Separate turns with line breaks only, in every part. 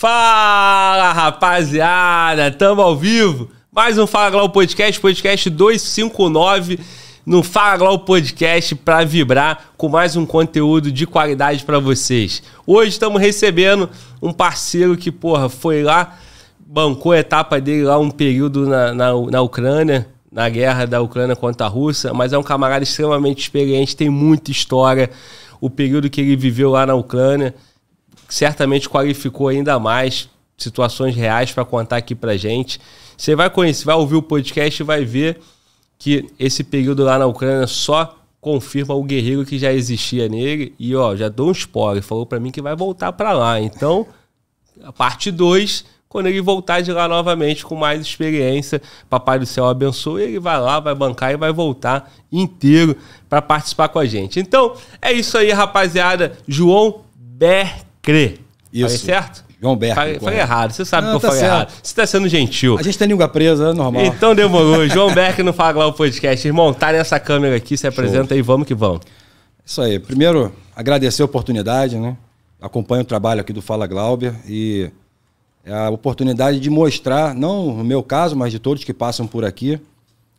Fala, rapaziada! Tamo ao vivo. Mais um Fala Glau Podcast, podcast 259 no Fala Glau Podcast para vibrar com mais um conteúdo de qualidade para vocês. Hoje estamos recebendo um parceiro que, porra, foi lá, bancou a etapa dele lá um período na, na, na Ucrânia, na guerra da Ucrânia contra a Rússia, mas é um camarada extremamente experiente, tem muita história, o período que ele viveu lá na Ucrânia certamente qualificou ainda mais situações reais para contar aqui para gente. Você vai conhecer, vai ouvir o podcast e vai ver que esse período lá na Ucrânia só confirma o guerreiro que já existia nele. E ó, já dou um spoiler, falou para mim que vai voltar para lá. Então, a parte 2, quando ele voltar de lá novamente com mais experiência, papai do céu abençoe, ele vai lá, vai bancar e vai voltar inteiro para participar com a gente. Então, é isso aí, rapaziada. João Bert Crer. Isso. Falei certo? João Becker. Falei, falei errado, você sabe não, que eu tá falei certo. errado. Você tá sendo gentil. A
gente tem língua presa, é normal. Então demorou. João
Becker não fala lá o podcast. Irmão, tá nessa câmera aqui, se apresenta Show. e vamos que vamos. Isso aí. Primeiro, agradecer
a oportunidade, né? Acompanho o trabalho aqui do Fala Glauber e é a oportunidade de mostrar, não no meu caso, mas de todos que passam por aqui,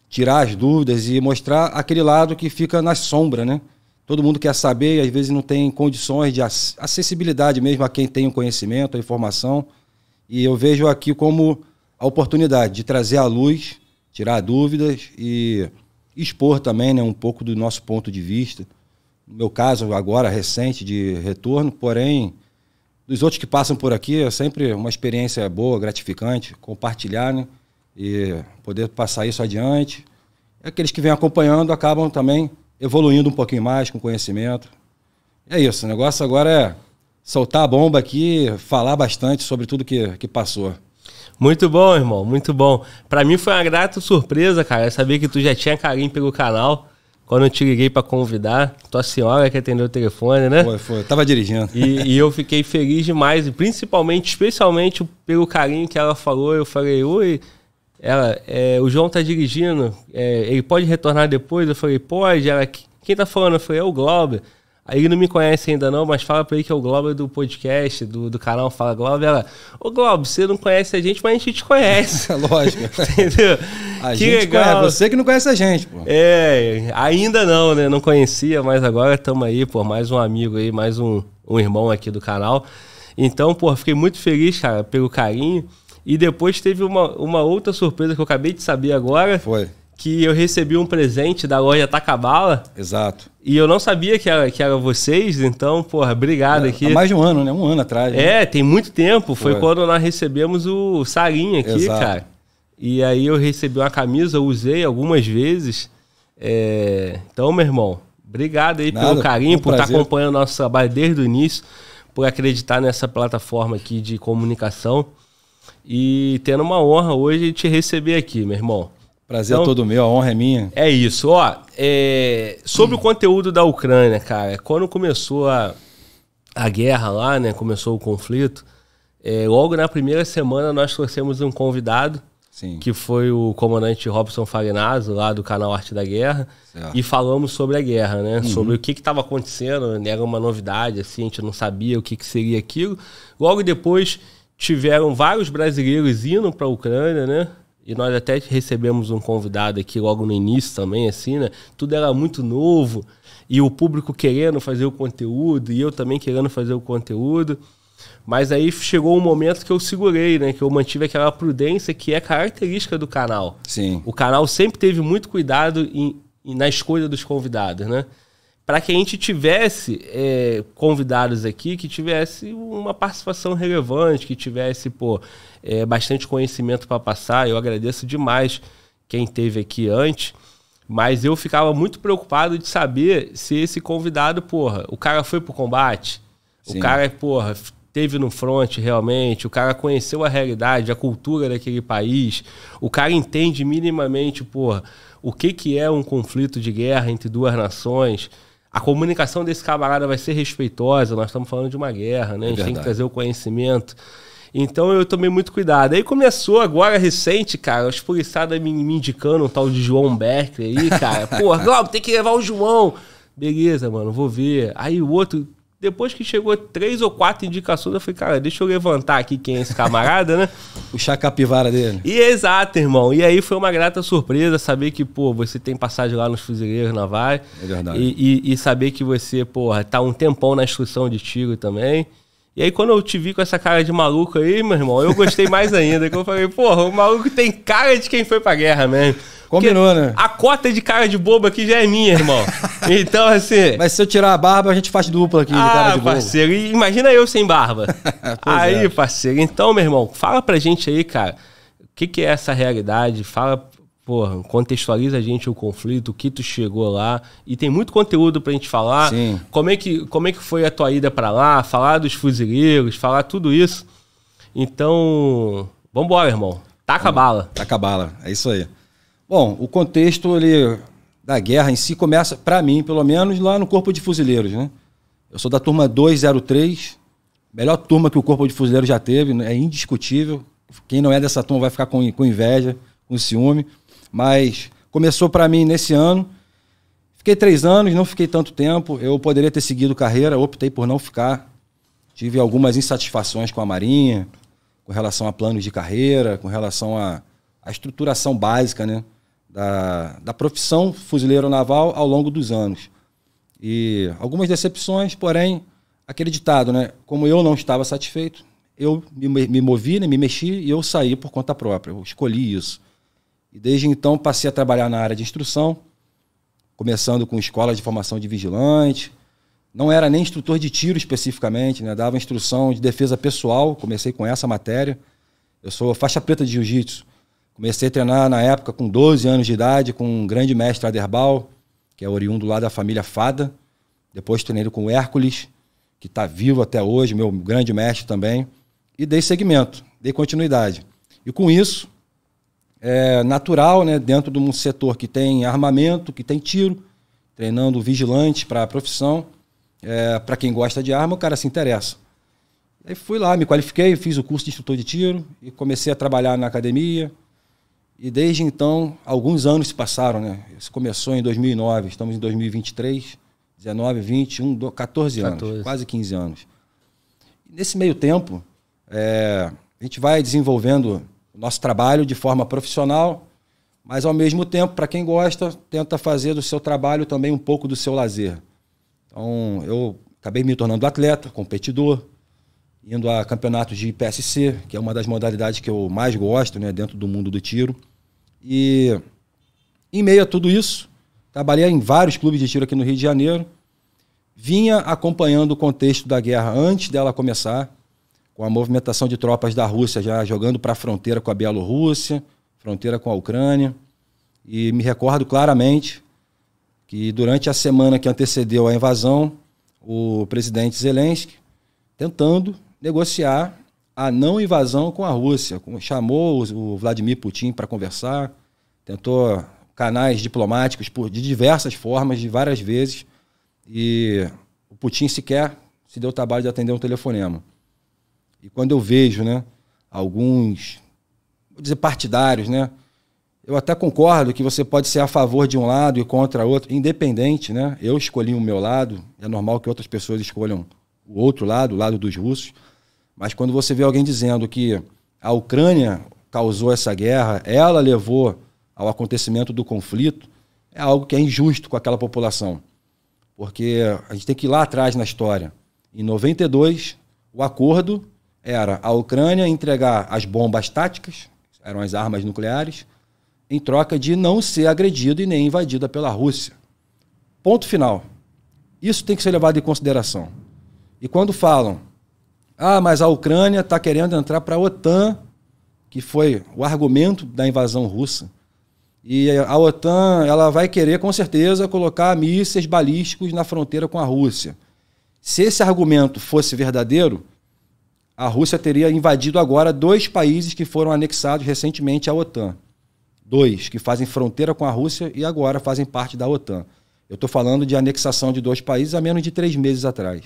tirar as dúvidas e mostrar aquele lado que fica na sombra, né? todo mundo quer saber e às vezes não tem condições de acessibilidade mesmo a quem tem o conhecimento, a informação. E eu vejo aqui como a oportunidade de trazer à luz, tirar dúvidas e expor também né, um pouco do nosso ponto de vista. No meu caso, agora recente de retorno, porém, dos outros que passam por aqui, é sempre uma experiência boa, gratificante, compartilhar né, e poder passar isso adiante. aqueles que vêm acompanhando acabam também evoluindo um pouquinho mais com conhecimento. É isso, o negócio agora é soltar a bomba aqui, falar bastante sobre tudo que, que passou.
Muito bom, irmão, muito bom. Para mim foi uma grata surpresa, cara, saber que tu já tinha carinho pelo canal. Quando eu te liguei para convidar, tua senhora que atendeu o telefone, né? Foi, foi. Tava dirigindo. E, e eu fiquei feliz demais, e principalmente, especialmente pelo carinho que ela falou. Eu falei, oi, ela, é, o João tá dirigindo, é, ele pode retornar depois? Eu falei, pode. Ela, quem tá falando? Eu falei, é o Glauber. Aí ele não me conhece ainda não, mas fala pra ele que é o Glauber do podcast, do, do canal Fala Glauber. Ela, ô Glauber, você não conhece a gente, mas a gente te conhece. Lógico. Entendeu? A que gente legal. Conhece, você que não conhece a gente, pô. É, ainda não, né? Não conhecia, mas agora estamos aí, pô, mais um amigo aí, mais um, um irmão aqui do canal. Então, pô, fiquei muito feliz, cara, pelo carinho. E depois teve uma, uma outra surpresa que eu acabei de saber agora. Foi. Que eu recebi um presente da loja Tacabala. Exato. E eu não sabia que era, que era vocês, então, porra, obrigado é, aqui. Há mais de um
ano, né? Um ano atrás. Né? É,
né? tem muito tempo. Foi, Foi, quando nós recebemos o Sarinha aqui, Exato. cara. E aí eu recebi uma camisa, usei algumas vezes. É... Então, meu irmão, obrigado aí Nada, pelo carinho, um por estar tá acompanhando o nosso trabalho desde o início, por acreditar nessa plataforma aqui de comunicação e tendo uma honra hoje te receber aqui, meu irmão. Prazer então, é todo
meu, a honra é minha.
É isso, ó. É, sobre hum. o conteúdo da Ucrânia, cara, quando começou a, a guerra lá, né? Começou o conflito. É, logo na primeira semana nós trouxemos um convidado, Sim. que foi o comandante Robson Farinazzo, lá do canal Arte da Guerra, certo. e falamos sobre a guerra, né? Uhum. Sobre o que estava acontecendo, né? era uma novidade, assim, a gente não sabia o que, que seria aquilo. Logo depois tiveram vários brasileiros indo para a Ucrânia, né? E nós até recebemos um convidado aqui logo no início também, assim, né? Tudo era muito novo e o público querendo fazer o conteúdo e eu também querendo fazer o conteúdo. Mas aí chegou um momento que eu segurei, né? Que eu mantive aquela prudência que é característica do canal. Sim. O canal sempre teve muito cuidado em, em, na escolha dos convidados, né? para que a gente tivesse é, convidados aqui que tivesse uma participação relevante, que tivesse pô, é, bastante conhecimento para passar. Eu agradeço demais quem teve aqui antes, mas eu ficava muito preocupado de saber se esse convidado, porra, o cara foi pro combate, Sim. o cara, porra, teve no front realmente, o cara conheceu a realidade, a cultura daquele país, o cara entende minimamente, porra, o que, que é um conflito de guerra entre duas nações a comunicação desse camarada vai ser respeitosa. Nós estamos falando de uma guerra, né? É a gente tem que trazer o conhecimento. Então eu tomei muito cuidado. Aí começou agora recente, cara, os policiais me, me indicando um tal de João Berkeley aí, cara. Porra, Globo tem que levar o João. Beleza, mano, vou ver. Aí o outro, depois que chegou três ou quatro indicações, eu falei, cara, deixa eu levantar aqui quem é esse camarada, né?
Puxar a capivara dele.
E exato, irmão. E aí foi uma grata surpresa saber que, pô, você tem passagem lá nos fuzileiros navais. É verdade. E, e, e, saber que você, porra, tá um tempão na instrução de tiro também. E aí, quando eu te vi com essa cara de maluco aí, meu irmão, eu gostei mais ainda. que eu falei, porra, o maluco tem cara de quem foi pra guerra mesmo. Combinou, Porque né? A cota de cara de bobo aqui já é minha, irmão. então, assim.
Mas se eu tirar a barba, a gente faz dupla aqui ah, de
cara de bobo. parceiro, imagina eu sem barba. aí, é. parceiro. Então, meu irmão, fala pra gente aí, cara. O que, que é essa realidade? Fala porra, contextualiza a gente o conflito, o que tu chegou lá. E tem muito conteúdo pra gente falar. Sim. Como é que, como é que foi a tua ida para lá, falar dos fuzileiros, falar tudo isso. Então,
vambora, irmão. Taca a bala. Taca a bala, é isso aí. Bom, o contexto ele, da guerra em si começa, para mim, pelo menos, lá no Corpo de Fuzileiros, né? Eu sou da turma 203, melhor turma que o Corpo de Fuzileiros já teve, né? é indiscutível. Quem não é dessa turma vai ficar com, com inveja, com ciúme. Mas começou para mim nesse ano. Fiquei três anos, não fiquei tanto tempo. Eu poderia ter seguido carreira, optei por não ficar. Tive algumas insatisfações com a Marinha, com relação a planos de carreira, com relação a, a estruturação básica né, da, da profissão fuzileiro naval ao longo dos anos. E algumas decepções, porém, aquele ditado, né? Como eu não estava satisfeito, eu me, me movi, né, me mexi e eu saí por conta própria. Eu escolhi isso. E desde então passei a trabalhar na área de instrução, começando com escolas de formação de vigilante. Não era nem instrutor de tiro especificamente, né? dava instrução de defesa pessoal, comecei com essa matéria. Eu sou faixa preta de jiu-jitsu. Comecei a treinar na época com 12 anos de idade, com um grande mestre Aderbal, que é oriundo lá da família Fada. Depois treinei com o Hércules, que está vivo até hoje, meu grande mestre também. E dei seguimento, dei continuidade. E com isso, é, natural, né, dentro de um setor que tem armamento, que tem tiro, treinando vigilante para a profissão. É, para quem gosta de arma, o cara se interessa. Aí fui lá, me qualifiquei, fiz o curso de instrutor de tiro e comecei a trabalhar na academia. E desde então, alguns anos se passaram, né? Isso começou em 2009, estamos em 2023, 19, 21, 14 anos, 14. quase 15 anos. E nesse meio tempo, é, a gente vai desenvolvendo nosso trabalho de forma profissional, mas ao mesmo tempo, para quem gosta, tenta fazer do seu trabalho também um pouco do seu lazer. Então, eu acabei me tornando atleta, competidor, indo a campeonatos de PSC, que é uma das modalidades que eu mais gosto, né, dentro do mundo do tiro. E em meio a tudo isso, trabalhei em vários clubes de tiro aqui no Rio de Janeiro. Vinha acompanhando o contexto da guerra antes dela começar com a movimentação de tropas da Rússia já jogando para a fronteira com a Bielorrússia, fronteira com a Ucrânia. E me recordo claramente que durante a semana que antecedeu a invasão, o presidente Zelensky tentando negociar a não invasão com a Rússia, chamou o Vladimir Putin para conversar, tentou canais diplomáticos por de diversas formas, de várias vezes, e o Putin sequer se deu o trabalho de atender um telefonema. E quando eu vejo, né, alguns, vou dizer partidários, né, eu até concordo que você pode ser a favor de um lado e contra outro, independente, né? Eu escolhi o meu lado, é normal que outras pessoas escolham o outro lado, o lado dos russos. Mas quando você vê alguém dizendo que a Ucrânia causou essa guerra, ela levou ao acontecimento do conflito, é algo que é injusto com aquela população. Porque a gente tem que ir lá atrás na história. Em 92, o acordo era a Ucrânia entregar as bombas táticas, eram as armas nucleares, em troca de não ser agredida e nem invadida pela Rússia. Ponto final. Isso tem que ser levado em consideração. E quando falam, ah, mas a Ucrânia está querendo entrar para a OTAN, que foi o argumento da invasão russa. E a OTAN ela vai querer, com certeza, colocar mísseis balísticos na fronteira com a Rússia. Se esse argumento fosse verdadeiro, a Rússia teria invadido agora dois países que foram anexados recentemente à OTAN. Dois, que fazem fronteira com a Rússia e agora fazem parte da OTAN. Eu estou falando de anexação de dois países há menos de três meses atrás.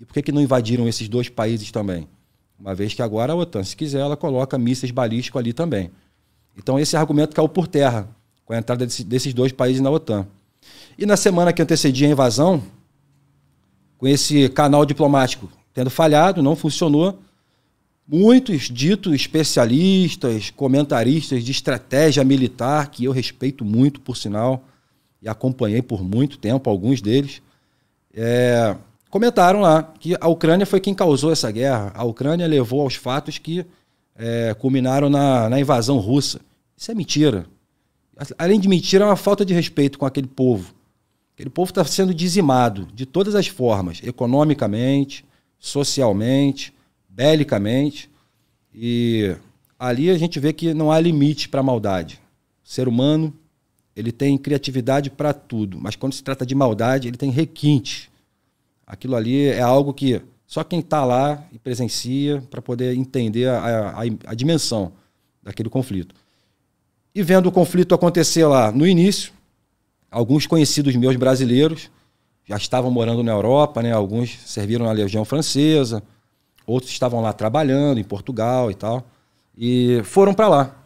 E por que, que não invadiram esses dois países também? Uma vez que agora a OTAN, se quiser, ela coloca mísseis balísticos ali também. Então esse argumento caiu por terra com a entrada desse, desses dois países na OTAN. E na semana que antecedia a invasão, com esse canal diplomático tendo falhado, não funcionou, Muitos ditos especialistas, comentaristas de estratégia militar, que eu respeito muito, por sinal, e acompanhei por muito tempo alguns deles, é, comentaram lá que a Ucrânia foi quem causou essa guerra. A Ucrânia levou aos fatos que é, culminaram na, na invasão russa. Isso é mentira. Além de mentira, é uma falta de respeito com aquele povo. Aquele povo está sendo dizimado de todas as formas, economicamente, socialmente, belicamente. E ali a gente vê que não há limite para a maldade. O ser humano, ele tem criatividade para tudo, mas quando se trata de maldade, ele tem requinte. Aquilo ali é algo que só quem está lá e presencia para poder entender a, a, a dimensão daquele conflito. E vendo o conflito acontecer lá no início, alguns conhecidos meus brasileiros já estavam morando na Europa, né? alguns serviram na Legião Francesa, Outros estavam lá trabalhando em Portugal e tal. E foram para lá.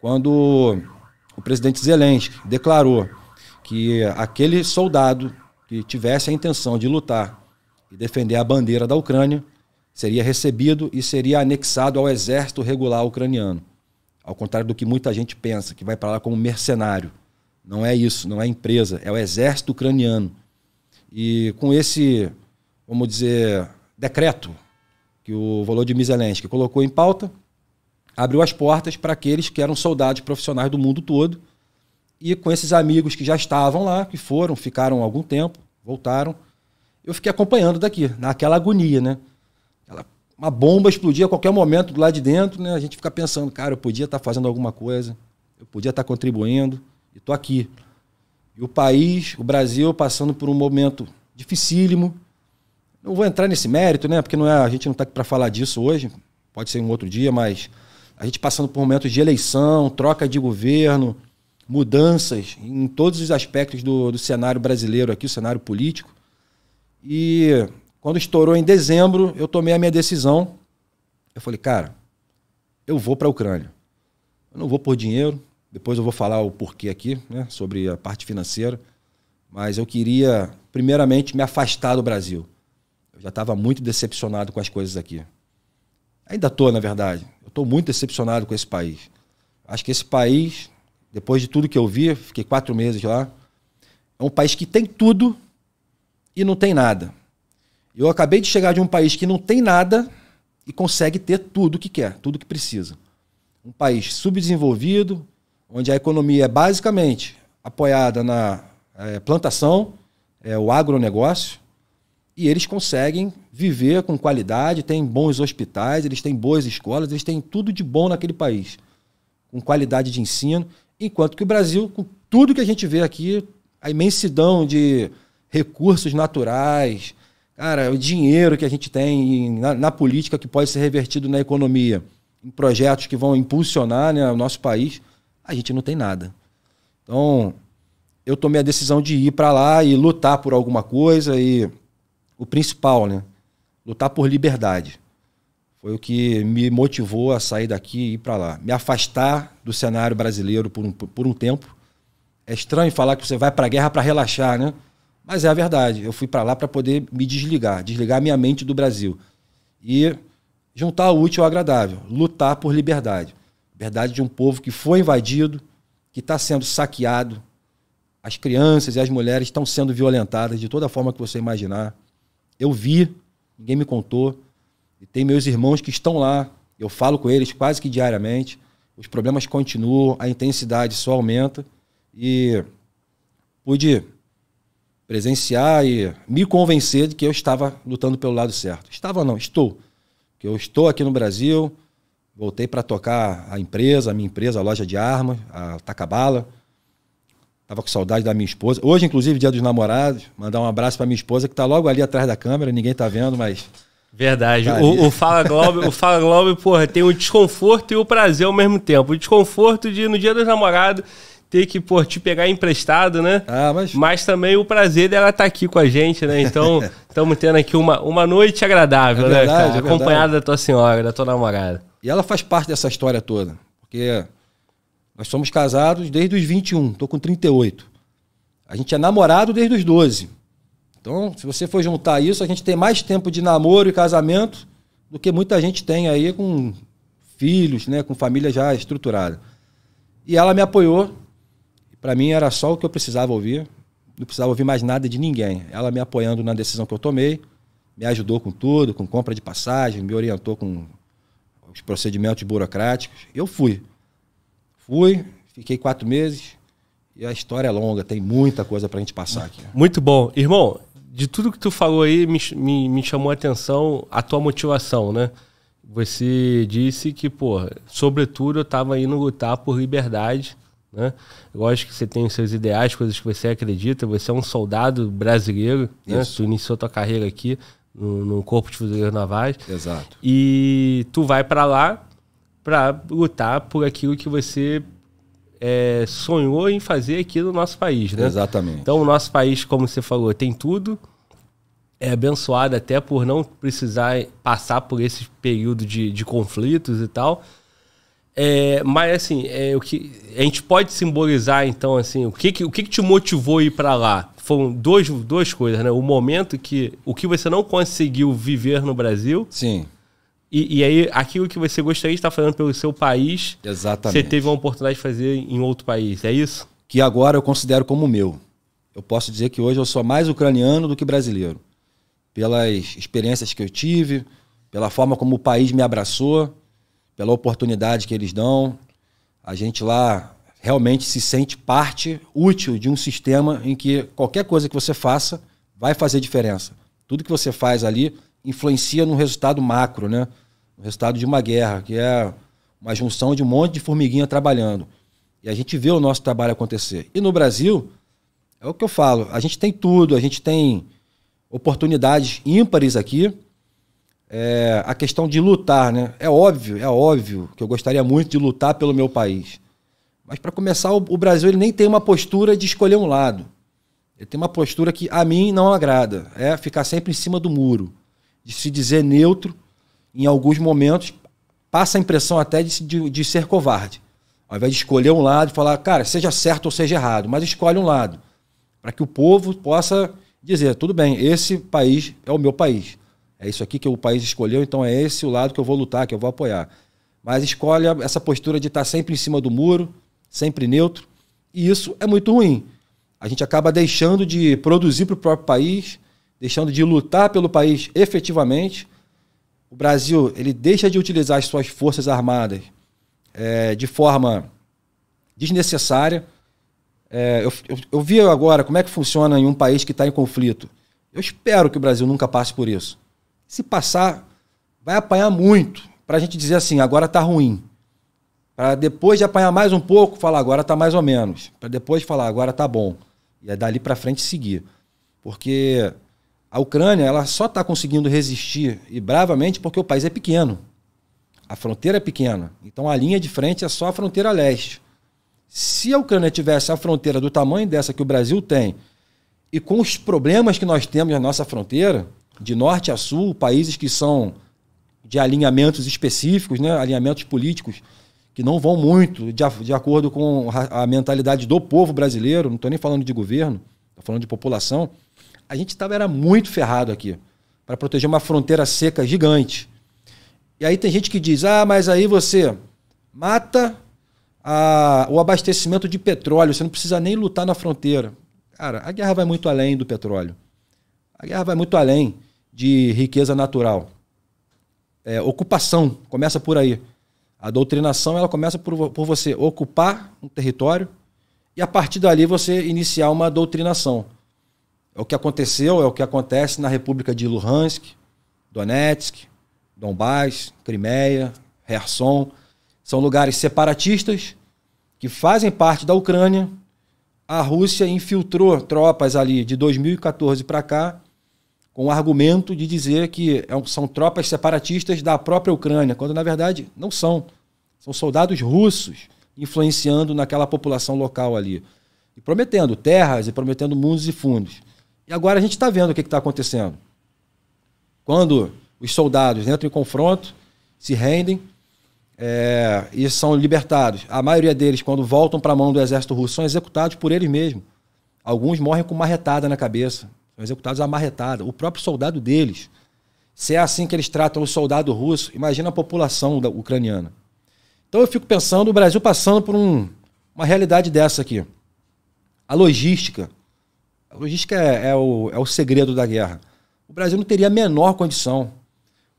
Quando o presidente Zelensky declarou que aquele soldado que tivesse a intenção de lutar e defender a bandeira da Ucrânia seria recebido e seria anexado ao exército regular ucraniano. Ao contrário do que muita gente pensa, que vai para lá como mercenário. Não é isso, não é empresa, é o exército ucraniano. E com esse, vamos dizer, decreto que o valor Volodymyr que colocou em pauta, abriu as portas para aqueles que eram soldados profissionais do mundo todo e com esses amigos que já estavam lá, que foram, ficaram algum tempo, voltaram, eu fiquei acompanhando daqui, naquela agonia, né? uma bomba explodia a qualquer momento lá de dentro, né? A gente fica pensando, cara, eu podia estar tá fazendo alguma coisa, eu podia estar tá contribuindo, e tô aqui. E o país, o Brasil, passando por um momento dificílimo, não vou entrar nesse mérito, né? Porque não é, a gente não está aqui para falar disso hoje, pode ser um outro dia, mas a gente passando por momentos de eleição, troca de governo, mudanças em todos os aspectos do, do cenário brasileiro aqui, o cenário político. E quando estourou em dezembro, eu tomei a minha decisão. Eu falei, cara, eu vou para a Ucrânia. Eu não vou por dinheiro, depois eu vou falar o porquê aqui, né, sobre a parte financeira. Mas eu queria, primeiramente, me afastar do Brasil. Eu já estava muito decepcionado com as coisas aqui. Ainda estou, na verdade. Eu estou muito decepcionado com esse país. Acho que esse país, depois de tudo que eu vi, fiquei quatro meses lá, é um país que tem tudo e não tem nada. Eu acabei de chegar de um país que não tem nada e consegue ter tudo que quer, tudo que precisa. Um país subdesenvolvido, onde a economia é basicamente apoiada na é, plantação, é, o agronegócio, e eles conseguem viver com qualidade, têm bons hospitais, eles têm boas escolas, eles têm tudo de bom naquele país, com qualidade de ensino. Enquanto que o Brasil, com tudo que a gente vê aqui, a imensidão de recursos naturais, cara, o dinheiro que a gente tem na, na política que pode ser revertido na economia, em projetos que vão impulsionar né, o nosso país, a gente não tem nada. Então, eu tomei a decisão de ir para lá e lutar por alguma coisa e o principal, né? Lutar por liberdade. Foi o que me motivou a sair daqui e ir para lá. Me afastar do cenário brasileiro por um, por um tempo. É estranho falar que você vai para a guerra para relaxar, né? Mas é a verdade. Eu fui para lá para poder me desligar, desligar minha mente do Brasil. E juntar o útil ao agradável, lutar por liberdade. Liberdade de um povo que foi invadido, que está sendo saqueado. As crianças e as mulheres estão sendo violentadas de toda forma que você imaginar eu vi, ninguém me contou. E tem meus irmãos que estão lá, eu falo com eles quase que diariamente. Os problemas continuam, a intensidade só aumenta. E pude presenciar e me convencer de que eu estava lutando pelo lado certo. Estava não, estou. Que eu estou aqui no Brasil, voltei para tocar a empresa, a minha empresa, a loja de armas, a Tacabala Tava com saudade da minha esposa. Hoje, inclusive, dia dos namorados. Mandar um abraço para minha esposa, que tá logo ali atrás da câmera, ninguém tá vendo, mas.
Verdade. Tá o, o, Fala Globo, o Fala Globo, porra, tem o desconforto e o prazer ao mesmo tempo. O desconforto de, no dia dos namorados, ter que, pô, te pegar emprestado, né? Ah, mas... mas também o prazer dela estar tá aqui com a gente, né? Então, estamos tendo aqui uma, uma noite agradável,
é né, verdade, né, cara? É Acompanhada da tua senhora, da tua namorada. E ela faz parte dessa história toda, porque nós somos casados desde os 21, estou com 38. A gente é namorado desde os 12. Então, se você for juntar isso, a gente tem mais tempo de namoro e casamento do que muita gente tem aí com filhos, né, com família já estruturada. E ela me apoiou. Para mim era só o que eu precisava ouvir. Não precisava ouvir mais nada de ninguém. Ela me apoiando na decisão que eu tomei, me ajudou com tudo, com compra de passagem, me orientou com os procedimentos burocráticos. Eu fui. Fui, fiquei quatro meses e a história é longa, tem muita coisa pra gente passar aqui.
Muito bom. Irmão, de tudo que tu falou aí, me, me, me chamou a atenção a tua motivação, né? Você disse que, pô, sobretudo eu tava indo lutar por liberdade, né? Eu acho que você tem os seus ideais, coisas que você acredita, você é um soldado brasileiro, né? Isso. né? Tu iniciou tua carreira aqui no, no Corpo de Fuzileiros Navais. Exato. E tu vai para lá para lutar por aquilo que você é, sonhou em fazer aqui no nosso país, né? Exatamente. Então, o nosso país, como você falou, tem tudo. É abençoado até por não precisar passar por esse período de, de conflitos e tal. É, mas assim, é, o que, a gente pode simbolizar então assim, o que, que o que, que, te motivou a ir para lá? Foram dois, duas coisas, né? O momento que o que você não conseguiu viver no Brasil. Sim. E, e, aí, aquilo que você gostaria de estar fazendo pelo seu país, Exatamente. você
teve uma oportunidade de fazer em outro país, é isso? Que agora eu considero como meu. Eu posso dizer que hoje eu sou mais ucraniano do que brasileiro. Pelas experiências que eu tive, pela forma como o país me abraçou, pela oportunidade que eles dão. A gente lá realmente se sente parte útil de um sistema em que qualquer coisa que você faça vai fazer diferença. Tudo que você faz ali influencia no resultado macro, né? O resultado de uma guerra, que é uma junção de um monte de formiguinha trabalhando. E a gente vê o nosso trabalho acontecer. E no Brasil, é o que eu falo, a gente tem tudo, a gente tem oportunidades ímpares aqui. É, a questão de lutar, né? É óbvio, é óbvio que eu gostaria muito de lutar pelo meu país. Mas para começar, o, o Brasil ele nem tem uma postura de escolher um lado. Ele tem uma postura que a mim não agrada, é ficar sempre em cima do muro de se dizer neutro, em alguns momentos, passa a impressão até de, de, de ser covarde. Ao invés de escolher um lado e falar, cara, seja certo ou seja errado, mas escolhe um lado. Para que o povo possa dizer, tudo bem, esse país é o meu país. É isso aqui que o país escolheu, então é esse o lado que eu vou lutar, que eu vou apoiar. Mas escolhe essa postura de estar sempre em cima do muro, sempre neutro, e isso é muito ruim. A gente acaba deixando de produzir para o próprio país, deixando de lutar pelo país efetivamente. O Brasil ele deixa de utilizar as suas forças armadas é, de forma desnecessária. É, eu, eu, eu vi agora como é que funciona em um país que está em conflito. Eu espero que o Brasil nunca passe por isso. Se passar, vai apanhar muito para a gente dizer assim, agora está ruim. Para depois de apanhar mais um pouco, falar agora está mais ou menos. Para depois falar agora está bom. E é dali para frente seguir. Porque a Ucrânia ela só está conseguindo resistir e bravamente porque o país é pequeno. A fronteira é pequena. Então a linha de frente é só a fronteira leste. Se a Ucrânia tivesse a fronteira do tamanho dessa que o Brasil tem, e com os problemas que nós temos na nossa fronteira, de norte a sul, países que são de alinhamentos específicos, né? alinhamentos políticos, que não vão muito de, de acordo com a, a mentalidade do povo brasileiro, não estou nem falando de governo, estou falando de população a gente tava, era muito ferrado aqui para proteger uma fronteira seca gigante. E aí tem gente que diz: ah, mas aí você mata a, o abastecimento de petróleo, você não precisa nem lutar na fronteira. Cara, a guerra vai muito além do petróleo. A guerra vai muito além de riqueza natural. É, ocupação começa por aí. A doutrinação ela começa por, por você ocupar um território e a partir dali você iniciar uma doutrinação. É o que aconteceu, é o que acontece na República de Luhansk, Donetsk, Donbás, Crimeia, Kherson. São lugares separatistas que fazem parte da Ucrânia. A Rússia infiltrou tropas ali de 2014 para cá com o argumento de dizer que é são tropas separatistas da própria Ucrânia, quando na verdade não são. São soldados russos influenciando naquela população local ali. E prometendo terras e prometendo mundos e fundos. E agora a gente está vendo o que está acontecendo. Quando os soldados entram em confronto, se rendem é, e são libertados. A maioria deles, quando voltam para a mão do exército russo, são executados por eles mesmos. Alguns morrem com marretada na cabeça. São executados a marretada. O próprio soldado deles. Se é assim que eles tratam o soldado russo, imagina a população da, ucraniana. Então eu fico pensando, o Brasil passando por um, uma realidade dessa aqui. A logística a logística é, é, o, é o segredo da guerra. O Brasil não teria a menor condição.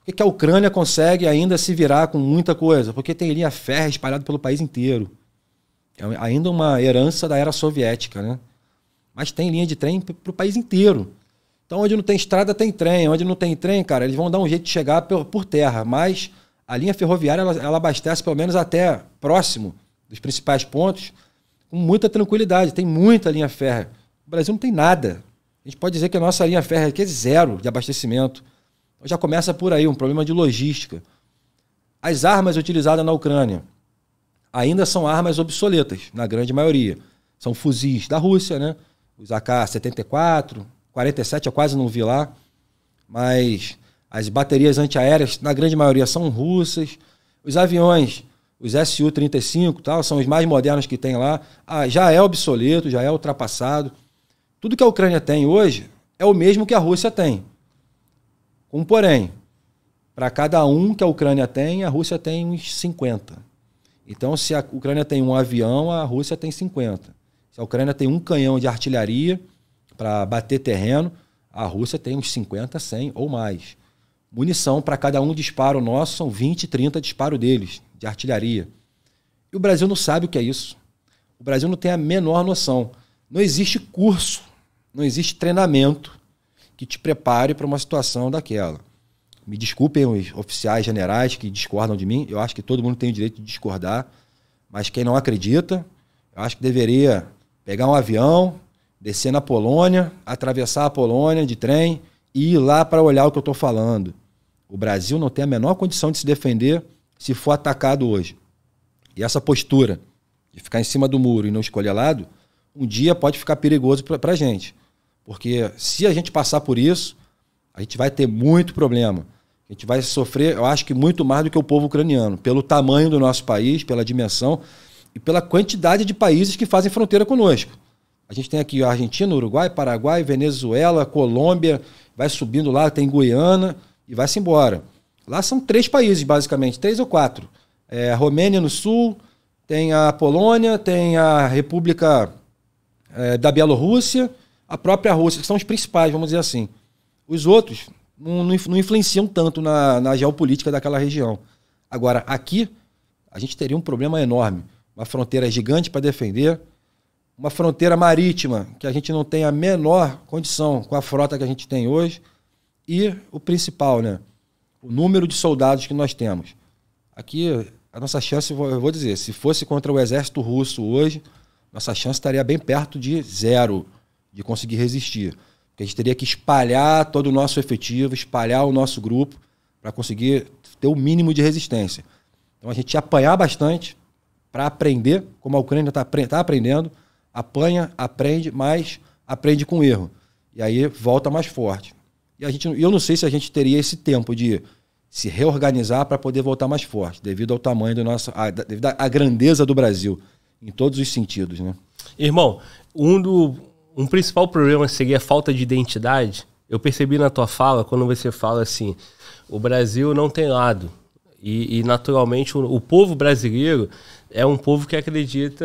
Por que, a Ucrânia consegue ainda se virar com muita coisa? Porque tem linha férrea espalhada pelo país inteiro. É ainda uma herança da era soviética, né? Mas tem linha de trem para o país inteiro. Então, onde não tem estrada, tem trem. Onde não tem trem, cara, eles vão dar um jeito de chegar por, por terra. Mas a linha ferroviária, ela, ela abastece pelo menos até próximo dos principais pontos com muita tranquilidade. Tem muita linha férrea. O Brasil não tem nada. A gente pode dizer que a nossa linha férrea aqui é zero de abastecimento. Então já começa por aí, um problema de logística. As armas utilizadas na Ucrânia ainda são armas obsoletas, na grande maioria. São fuzis da Rússia, né? Os AK-74, 47 eu quase não vi lá. Mas as baterias antiaéreas, na grande maioria, são russas. Os aviões, os Su-35 tal, são os mais modernos que tem lá. Ah, já é obsoleto, já é ultrapassado. Tudo que a Ucrânia tem hoje é o mesmo que a Rússia tem. Um porém, para cada um que a Ucrânia tem, a Rússia tem uns 50. Então, se a Ucrânia tem um avião, a Rússia tem 50. Se a Ucrânia tem um canhão de artilharia para bater terreno, a Rússia tem uns 50, 100 ou mais. Munição para cada um disparo nosso são 20, 30 disparos deles, de artilharia. E o Brasil não sabe o que é isso. O Brasil não tem a menor noção. Não existe curso não existe treinamento que te prepare para uma situação daquela. Me desculpem os oficiais generais que discordam de mim, eu acho que todo mundo tem o direito de discordar, mas quem não acredita, eu acho que deveria pegar um avião, descer na Polônia, atravessar a Polônia de trem e ir lá para olhar o que eu estou falando. O Brasil não tem a menor condição de se defender se for atacado hoje. E essa postura de ficar em cima do muro e não escolher lado, um dia pode ficar perigoso para a gente. Porque se a gente passar por isso, a gente vai ter muito problema. A gente vai sofrer, eu acho que muito mais do que o povo ucraniano, pelo tamanho do nosso país, pela dimensão e pela quantidade de países que fazem fronteira conosco. A gente tem aqui Argentina, Uruguai, Paraguai, Venezuela, Colômbia, vai subindo lá, tem Guiana e vai-se embora. Lá são três países, basicamente, três ou quatro. É, a Romênia no sul, tem a Polônia, tem a República é, da Bielorrússia a própria Rússia, que são os principais, vamos dizer assim. Os outros não, não influenciam tanto na, na geopolítica daquela região. Agora, aqui, a gente teria um problema enorme. Uma fronteira gigante para defender, uma fronteira marítima que a gente não tem a menor condição com a frota que a gente tem hoje, e o principal, né? O número de soldados que nós temos. Aqui, a nossa chance, eu vou dizer, se fosse contra o exército russo hoje, nossa chance estaria bem perto de zero de conseguir resistir. Porque a gente teria que espalhar todo o nosso efetivo, espalhar o nosso grupo para conseguir ter o mínimo de resistência. Então a gente ia apanhar bastante para aprender, como a Ucrânia está tá aprendendo, apanha, aprende, mas aprende com erro. E aí volta mais forte. E a gente, eu não sei se a gente teria esse tempo de se reorganizar para poder voltar mais forte, devido ao tamanho do nosso, a, devido à grandeza do Brasil, em todos os sentidos, né?
Irmão, um do, um principal problema seria a falta de identidade. Eu percebi na tua fala, quando você fala assim, o Brasil não tem lado. E, e naturalmente, o, o povo brasileiro é um povo que acredita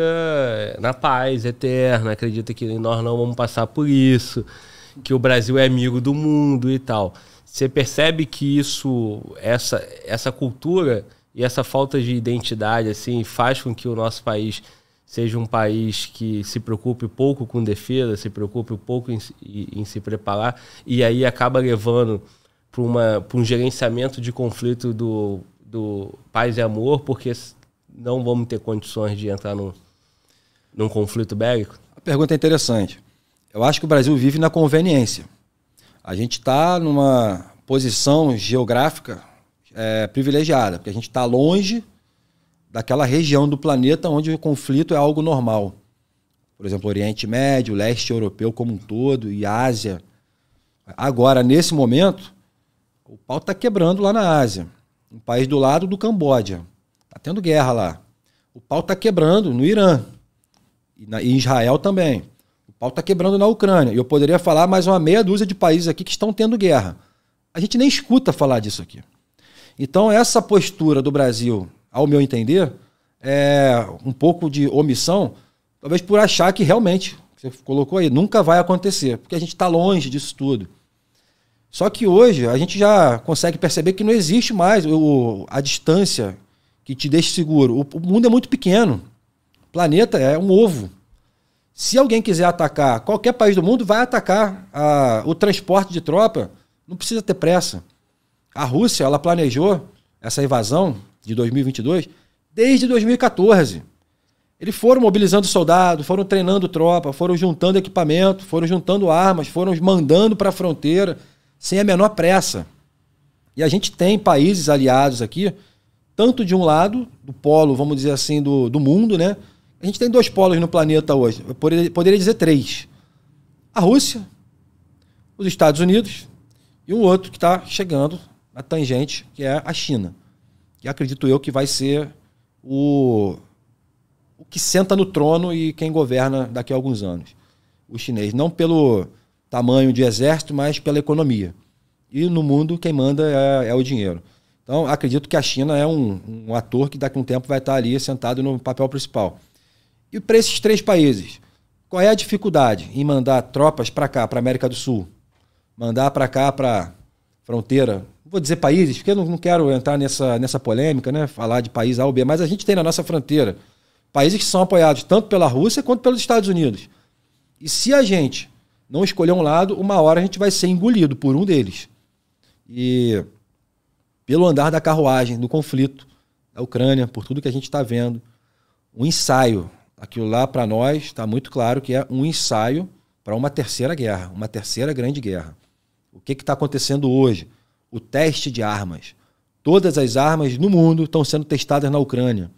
na paz eterna, acredita que nós não vamos passar por isso, que o Brasil é amigo do mundo e tal. Você percebe que isso, essa, essa cultura e essa falta de identidade assim faz com que o nosso país seja um país que se preocupe pouco com defesa, se preocupe pouco em, em se preparar, e aí acaba levando para um gerenciamento de conflito do, do paz e amor, porque não vamos ter
condições de entrar num, num conflito bélico? A pergunta é interessante. Eu acho que o Brasil vive na conveniência. A gente está numa posição geográfica é, privilegiada, porque a gente está longe daquela região do planeta onde o conflito é algo normal. Por exemplo, Oriente Médio, leste europeu como um todo e Ásia. Agora, nesse momento, o pau está quebrando lá na Ásia. Um país do lado do Camboja. Está tendo guerra lá. O pau está quebrando no Irã. E, na, e Israel também. O pau está quebrando na Ucrânia. E eu poderia falar mais uma meia dúzia de países aqui que estão tendo guerra. A gente nem escuta falar disso aqui. Então, essa postura do Brasil ao meu entender, é um pouco de omissão, talvez por achar que realmente, você colocou aí, nunca vai acontecer, porque a gente está longe disso tudo. Só que hoje a gente já consegue perceber que não existe mais o, a distância que te deixa seguro. O, o mundo é muito pequeno. O planeta é um ovo. Se alguém quiser atacar qualquer país do mundo, vai atacar a, o transporte de tropa. Não precisa ter pressa. A Rússia, ela planejou essa invasão de 2022 desde 2014. Eles foram mobilizando soldados, foram treinando tropa, foram juntando equipamento, foram juntando armas, foram mandando para a fronteira sem a menor pressa. E a gente tem países aliados aqui, tanto de um lado, do polo, vamos dizer assim, do, do mundo, né? A gente tem dois polos no planeta hoje, eu poderia, poderia dizer três: a Rússia, os Estados Unidos e um outro que está chegando, na tangente, que é a China que acredito eu que vai ser o, o que senta no trono e quem governa daqui a alguns anos. O chinês, não pelo tamanho de exército, mas pela economia. E no mundo quem manda é, é o dinheiro. Então, acredito que a China é um, um, ator que daqui a um tempo vai estar ali sentado no papel principal. E para esses três países, qual é a dificuldade em mandar tropas para cá, para a América do Sul? Mandar para cá, para fronteira vou dizer países, porque eu não, quero entrar nessa, nessa polêmica, né? Falar de país A ou B, mas a gente tem na nossa fronteira países que são apoiados tanto pela Rússia quanto pelos Estados Unidos. E se a gente não escolher um lado, uma hora a gente vai ser engolido por um deles. E pelo andar da carruagem, do conflito da Ucrânia, por tudo que a gente está vendo, um ensaio. Aquilo lá, para nós, está muito claro que é um ensaio para uma terceira guerra, uma terceira grande guerra. O que está acontecendo hoje? o teste de armas. Todas as armas no mundo estão sendo testadas na Ucrânia.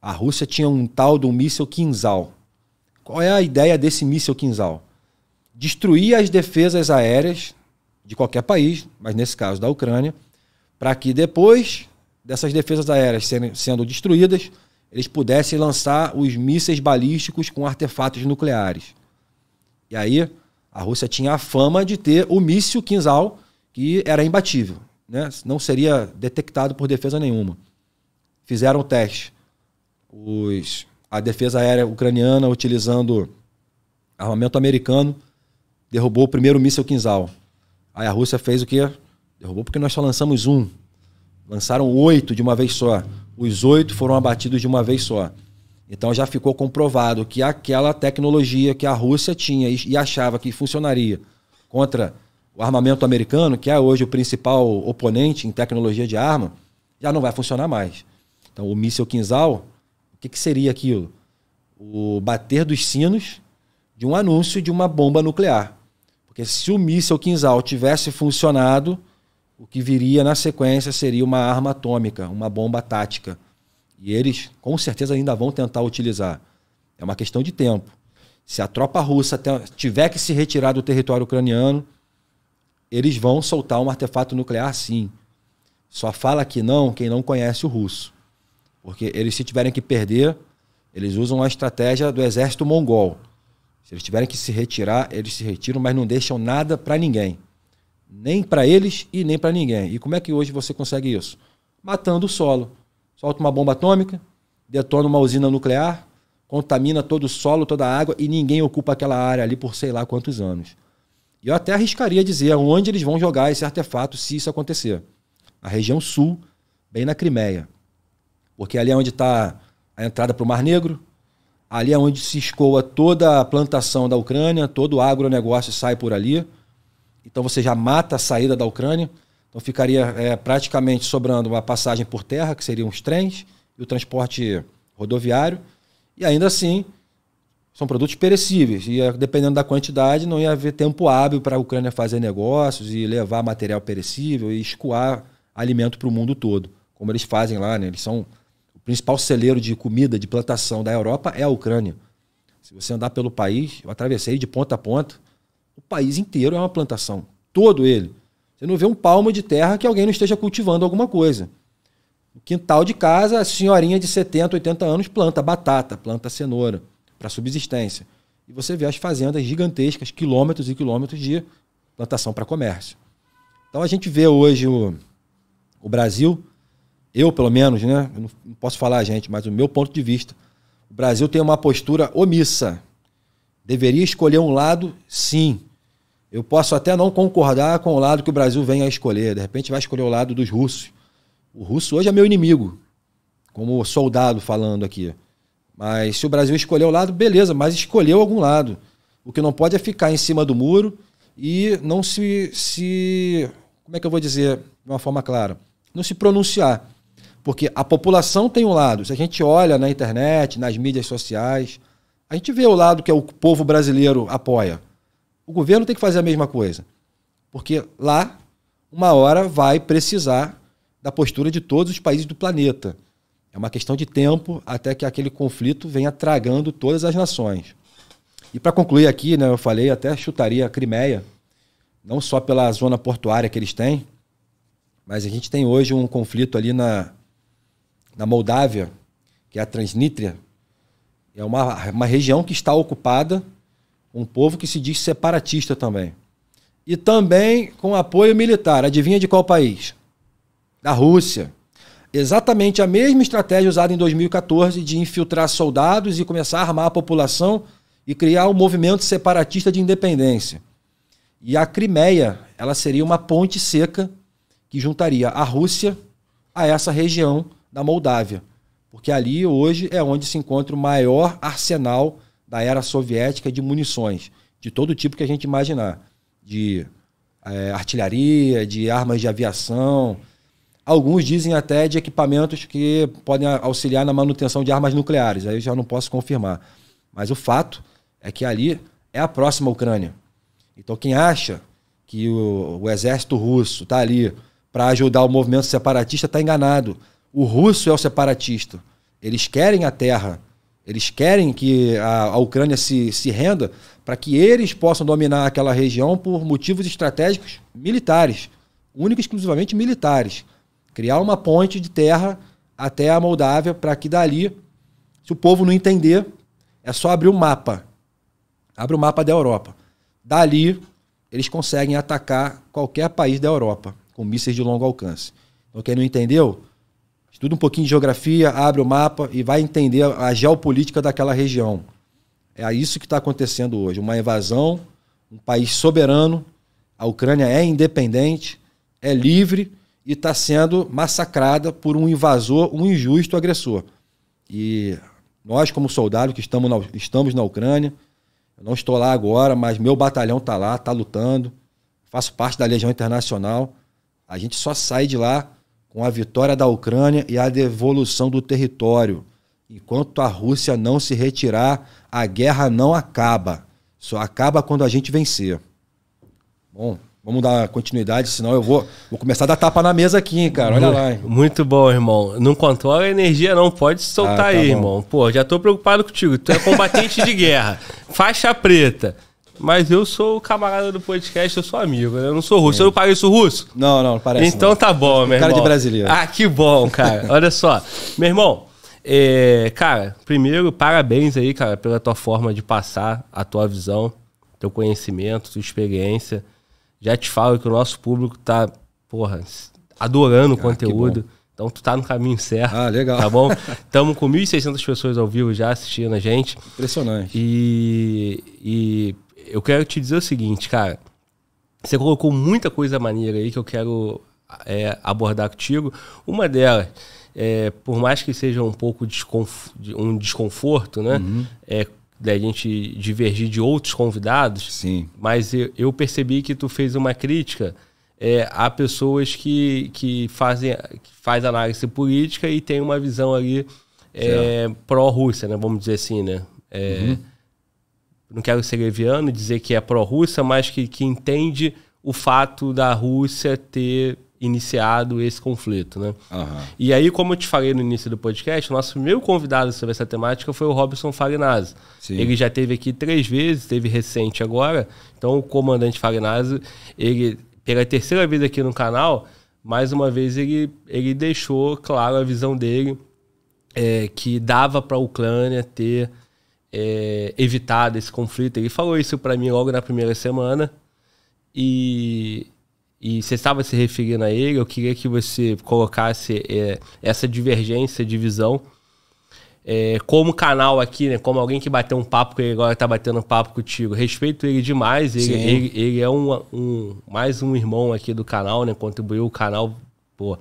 A Rússia tinha um tal do míssil Kinzhal. Qual é a ideia desse míssil Kinzhal? Destruir as defesas aéreas de qualquer país, mas nesse caso da Ucrânia, para que depois dessas defesas aéreas serem, sendo destruídas, eles pudessem lançar os mísseis balísticos com artefatos nucleares. E aí, a Rússia tinha a fama de ter o míssil Kinzhal, que era imbatível, né? não seria detectado por defesa nenhuma. Fizeram o teste. Os, a defesa aérea ucraniana, utilizando armamento americano, derrubou o primeiro míssil Kinzhal. Aí a Rússia fez o quê? Derrubou porque nós só lançamos um. Lançaram oito de uma vez só. Os oito foram abatidos de uma vez só. Então já ficou comprovado que aquela tecnologia que a Rússia tinha e achava que funcionaria contra o armamento americano, que é hoje o principal oponente em tecnologia de arma, já não vai funcionar mais. Então, o míssil Kinzhal, o que, que seria aquilo? O bater dos sinos de um anúncio de uma bomba nuclear. Porque se o míssil Kinzhal tivesse funcionado, o que viria na sequência seria uma arma atômica, uma bomba tática. E eles, com certeza, ainda vão tentar utilizar. É uma questão de tempo. Se a tropa russa tiver que se retirar do território ucraniano, eles vão soltar um artefato nuclear sim. Só fala que não quem não conhece o russo. Porque eles, se tiverem que perder, eles usam a estratégia do exército mongol. Se eles tiverem que se retirar, eles se retiram, mas não deixam nada para ninguém. Nem para eles e nem para ninguém. E como é que hoje você consegue isso? Matando o solo. Solta uma bomba atômica, detona uma usina nuclear, contamina todo o solo, toda a água e ninguém ocupa aquela área ali por sei lá quantos anos. Eu até arriscaria dizer onde eles vão jogar esse artefato se isso acontecer. A região sul, bem na Crimeia. Porque ali é onde está a entrada para o Mar Negro, ali é onde se escoa toda a plantação da Ucrânia, todo o agronegócio sai por ali. Então você já mata a saída da Ucrânia. Então ficaria é, praticamente sobrando uma passagem por terra, que seriam os trens, e o transporte rodoviário. E ainda assim, são produtos perecíveis. E eh, dependendo da quantidade, não ia haver tempo hábil para a Ucrânia fazer negócios e levar material perecível e escoar alimento para o mundo todo, como eles fazem lá. Né? Eles são o principal celeiro de comida, de plantação da Europa é a Ucrânia. Se você andar pelo país, eu atravessei de ponta a ponta, o país inteiro é uma plantação, todo ele. Você não vê um palmo de terra que alguém não esteja cultivando alguma coisa. No quintal de casa, a senhorinha de 70, 80 anos planta batata, planta cenoura para subsistência. E você vê as fazendas gigantescas, quilômetros e quilômetros de plantação para comércio. Então a gente vê hoje o, o Brasil, eu pelo menos, né? Eu não posso falar a gente, mas o meu ponto de vista, o Brasil tem uma postura omissa. Deveria escolher um lado, sim. Eu posso até não concordar com o lado que o Brasil vem a escolher. De repente vai escolher o lado dos russos. O russo hoje é meu inimigo, como soldado falando aqui. Mas se o Brasil escolher o lado, beleza, mas escolheu algum lado. O que não pode é ficar em cima do muro e não se. se como é que eu vou dizer de uma forma clara? Não se pronunciar. Porque a população tem um lado. Se a gente olha na internet, nas mídias sociais, a gente vê o lado que o povo brasileiro apoia. O governo tem que fazer a mesma coisa. Porque lá, uma hora, vai precisar da postura de todos os países do planeta. É uma questão de tempo até que aquele conflito venha tragando todas as nações. E para concluir aqui, né, eu falei, até chutaria a Crimeia, não só pela zona portuária que eles têm, mas a gente tem hoje um conflito ali na, na Moldávia, que é a Transnítria, É uma, uma região que está ocupada, um povo que se diz separatista também. E também com apoio militar. Adivinha de qual país? Da Rússia exatamente a mesma estratégia usada em 2014 de infiltrar soldados e começar a armar a população e criar o um movimento separatista de independência. E a Crimeia, ela seria uma ponte seca que juntaria a Rússia a essa região da Moldávia, porque ali hoje é onde se encontra o maior arsenal da era soviética de munições, de todo tipo que a gente imaginar, de é, artilharia, de armas de aviação, Alguns dizem até de equipamentos que podem auxiliar na manutenção de armas nucleares. Aí eu já não posso confirmar. Mas o fato é que ali é a próxima Ucrânia. Então quem acha que o, o exército russo está ali para ajudar o movimento separatista está enganado. O russo é o separatista. Eles querem a terra. Eles querem que a, a Ucrânia se, se renda para que eles possam dominar aquela região por motivos estratégicos militares, único e exclusivamente militares. Criar uma ponte de terra até a Moldávia para que dali, se o povo não entender, é só abrir o mapa. Abre o mapa da Europa. Dali, eles conseguem atacar qualquer país da Europa com mísseis de longo alcance. Então, quem não entendeu, estuda um pouquinho de geografia, abre o mapa e vai entender a geopolítica daquela região. É isso que está acontecendo hoje. Uma invasão, um país soberano. A Ucrânia é independente, é livre e está sendo massacrada por um invasor, um injusto agressor. E nós, como soldados que estamos na, estamos na Ucrânia, eu não estou lá agora, mas meu batalhão está lá, está lutando, faço parte da Legião Internacional. A gente só sai de lá com a vitória da Ucrânia e a devolução do território. Enquanto a Rússia não se retirar, a guerra não acaba. Só acaba quando a gente vencer. Bom, Vamos dar continuidade, senão eu vou, vou começar a dar tapa na mesa aqui, hein, cara. Olha muito, lá. Hein.
Muito bom, irmão. Não controla a energia, não. Pode ah, soltar ah, tá aí, bom. irmão. Pô, já tô preocupado contigo. Tu é combatente de guerra, faixa preta. Mas eu sou o camarada do podcast, eu sou amigo, né? eu não sou russo. É. Eu não pareço russo? Não, não, parece. Então não. tá bom, meu cara irmão. Cara de brasileiro. Ah, que bom, cara. Olha só. Meu irmão, é, cara, primeiro, parabéns aí, cara, pela tua forma de passar a tua visão, teu conhecimento, tua experiência. Já te falo que o nosso público tá, porra, adorando o ah, conteúdo. Então tu tá no caminho certo. Ah, legal. Tá bom? Estamos com 1.600 pessoas ao vivo já assistindo a gente. Impressionante. E, e eu quero te dizer o seguinte, cara. Você colocou muita coisa maneira aí que eu quero é, abordar contigo. Uma delas, é, por mais que seja um pouco desconf um desconforto, né? Uhum. É, da gente divergir de outros convidados. Sim. Mas eu, eu percebi que tu fez uma crítica é, a pessoas que, que fazem que faz análise política e tem uma visão ali é, pró-Rússia, né? Vamos dizer assim, né? É, uhum. Não quero ser leviano, dizer que é pró-Rússia, mas que, que entende o fato da Rússia ter iniciado esse conflito, né? Uhum. E aí, como eu te falei no início do podcast, nosso primeiro convidado sobre essa temática foi o Robson Farinazzi. Sim. Ele já teve aqui três vezes, teve recente agora. Então, o comandante Farinazzi, ele pela terceira vez aqui no canal, mais uma vez ele, ele deixou claro a visão dele é, que dava para a Ucrânia ter é, evitado esse conflito. Ele falou isso para mim logo na primeira semana. E e você estava se referindo a ele, eu queria que você colocasse é, essa divergência, divisão, é, como canal aqui, né? Como alguém que bateu um papo com ele agora está batendo um papo contigo. Respeito ele demais, ele, ele, ele, é um, um, mais um irmão aqui do canal, né? Contribuiu o canal, pô.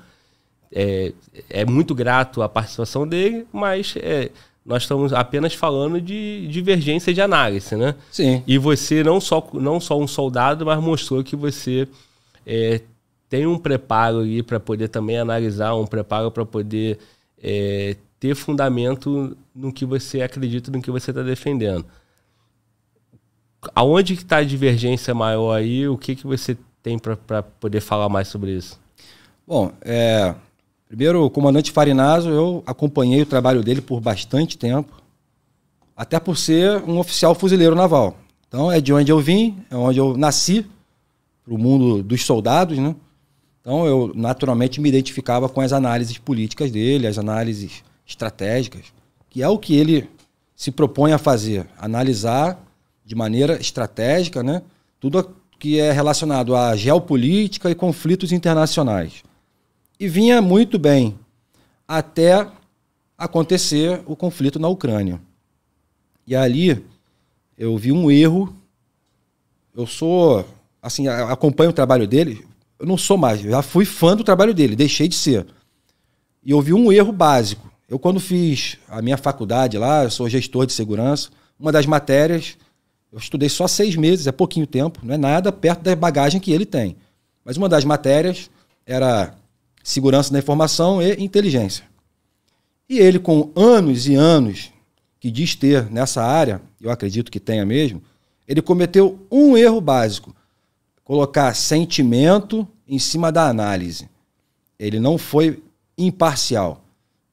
É, é muito grato a participação dele, mas é, nós estamos apenas falando de divergência de análise, né? Sim. E você não só, não só um soldado, mas mostrou que você é, tem um preparo aí para poder também analisar, um preparo para poder é, ter fundamento no que você acredita, no que você está defendendo. Aonde que está a divergência maior aí? O que, que você tem para poder falar mais sobre isso?
Bom, é, primeiro, o comandante Farinaso, eu acompanhei o trabalho dele por bastante tempo, até por ser um oficial fuzileiro naval. Então, é de onde eu vim, é onde eu nasci, para o mundo dos soldados, né? Então eu naturalmente me identificava com as análises políticas dele, as análises estratégicas, que é o que ele se propõe a fazer, analisar de maneira estratégica, né? Tudo que é relacionado à geopolítica e conflitos internacionais. E vinha muito bem até acontecer o conflito na Ucrânia. E ali eu vi um erro. Eu sou assim, acompanho o trabalho dele, eu não sou mais, eu já fui fã do trabalho dele, deixei de ser. E houve um erro básico. Eu, quando fiz a minha faculdade lá, eu sou gestor de segurança, uma das matérias, eu estudei só seis meses, é pouquinho tempo, não é nada perto da bagagem que ele tem. Mas uma das matérias era segurança da informação e inteligência. E ele, com anos e anos que diz ter nessa área, eu acredito que tenha mesmo, ele cometeu um erro básico colocar sentimento em cima da análise. Ele não foi imparcial.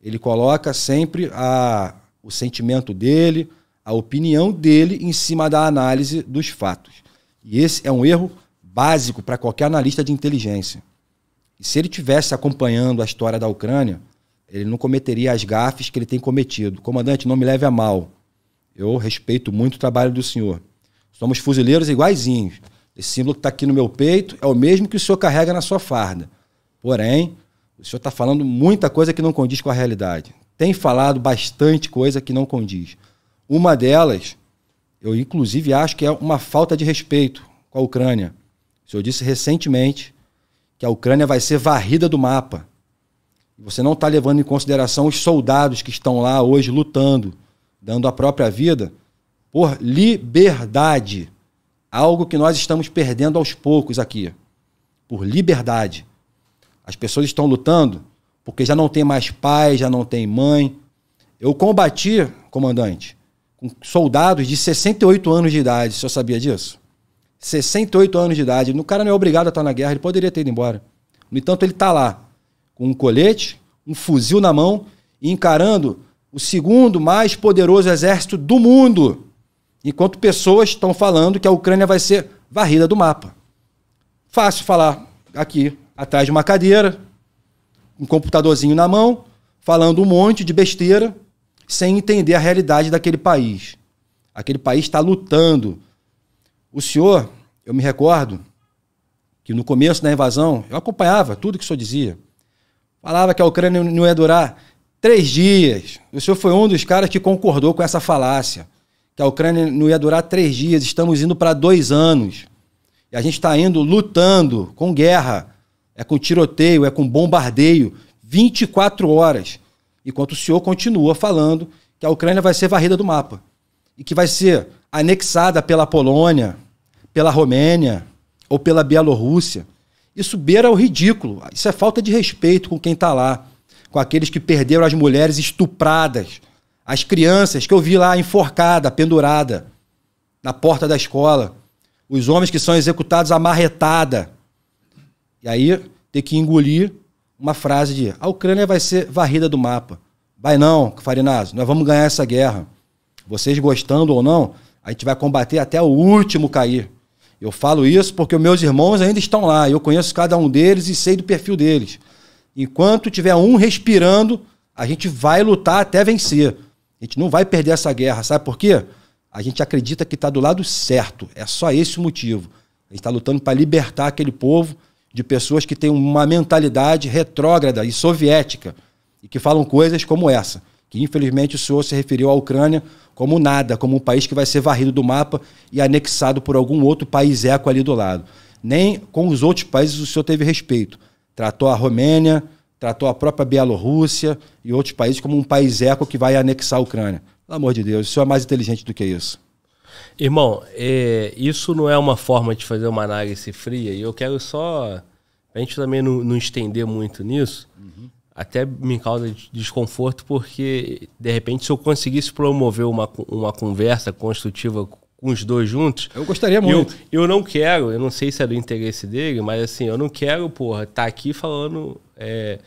Ele coloca sempre a, o sentimento dele, a opinião dele em cima da análise dos fatos. E esse é um erro básico para qualquer analista de inteligência. E se ele tivesse acompanhando a história da Ucrânia, ele não cometeria as gafes que ele tem cometido. Comandante, não me leve a mal. Eu respeito muito o trabalho do senhor. Somos fuzileiros iguaizinhos. Esse símbolo que está aqui no meu peito é o mesmo que o senhor carrega na sua farda. Porém, o senhor está falando muita coisa que não condiz com a realidade. Tem falado bastante coisa que não condiz. Uma delas, eu inclusive acho que é uma falta de respeito com a Ucrânia. O senhor disse recentemente que a Ucrânia vai ser varrida do mapa. Você não está levando em consideração os soldados que estão lá hoje lutando, dando a própria vida por liberdade. Algo que nós estamos perdendo aos poucos aqui, por liberdade. As pessoas estão lutando porque já não tem mais pai, já não tem mãe. Eu combati, comandante, com soldados de 68 anos de idade, o senhor sabia disso? 68 anos de idade. O cara não é obrigado a estar na guerra, ele poderia ter ido embora. No entanto, ele está lá, com um colete, um fuzil na mão, e encarando o segundo mais poderoso exército do mundo. Enquanto pessoas estão falando que a Ucrânia vai ser varrida do mapa. Fácil falar aqui, atrás de uma cadeira, um computadorzinho na mão, falando um monte de besteira, sem entender a realidade daquele país. Aquele país está lutando. O senhor, eu me recordo que no começo da invasão, eu acompanhava tudo que o senhor dizia. Falava que a Ucrânia não ia durar três dias. O senhor foi um dos caras que concordou com essa falácia que a Ucrânia não ia durar três dias, estamos indo para dois anos. E a gente está indo lutando com guerra, é com tiroteio, é com bombardeio, 24 horas. Enquanto o senhor continua falando que a Ucrânia vai ser varrida do mapa e que vai ser anexada pela Polônia, pela Romênia ou pela Bielorrússia. Isso beira o ridículo. Isso é falta de respeito com quem está lá, com aqueles que perderam as mulheres estupradas as crianças que eu vi lá enforcada, pendurada, na porta da escola. Os homens que são executados amarretada. E aí ter que engolir uma frase de a Ucrânia vai ser varrida do mapa. Vai não, Farinazzo, nós vamos ganhar essa guerra. Vocês gostando ou não, a gente vai combater até o último cair. Eu falo isso porque meus irmãos ainda estão lá. Eu conheço cada um deles e sei do perfil deles. Enquanto tiver um respirando, a gente vai lutar até vencer. A gente não vai perder essa guerra, sabe por quê? A gente acredita que está do lado certo. É só esse o motivo. A gente está lutando para libertar aquele povo de pessoas que têm uma mentalidade retrógrada e soviética e que falam coisas como essa, que infelizmente o senhor se referiu à Ucrânia como nada, como um país que vai ser varrido do mapa e anexado por algum outro país eco ali do lado. Nem com os outros países o senhor teve respeito. Tratou a Romênia, tratou a própria Bielorrússia e outros países como um país eco que vai anexar a Ucrânia. Pelo amor de Deus, isso é mais inteligente do que isso.
Irmão, é, isso não é uma forma de fazer uma análise fria e eu quero só. A gente também não, não estender muito nisso, uhum. até me causa desconforto, porque de repente, se eu conseguisse promover uma, uma conversa construtiva com os dois juntos. Eu gostaria muito. Eu, eu não quero, eu não sei se é do interesse dele, mas assim, eu não quero, porra, estar tá aqui falando. É,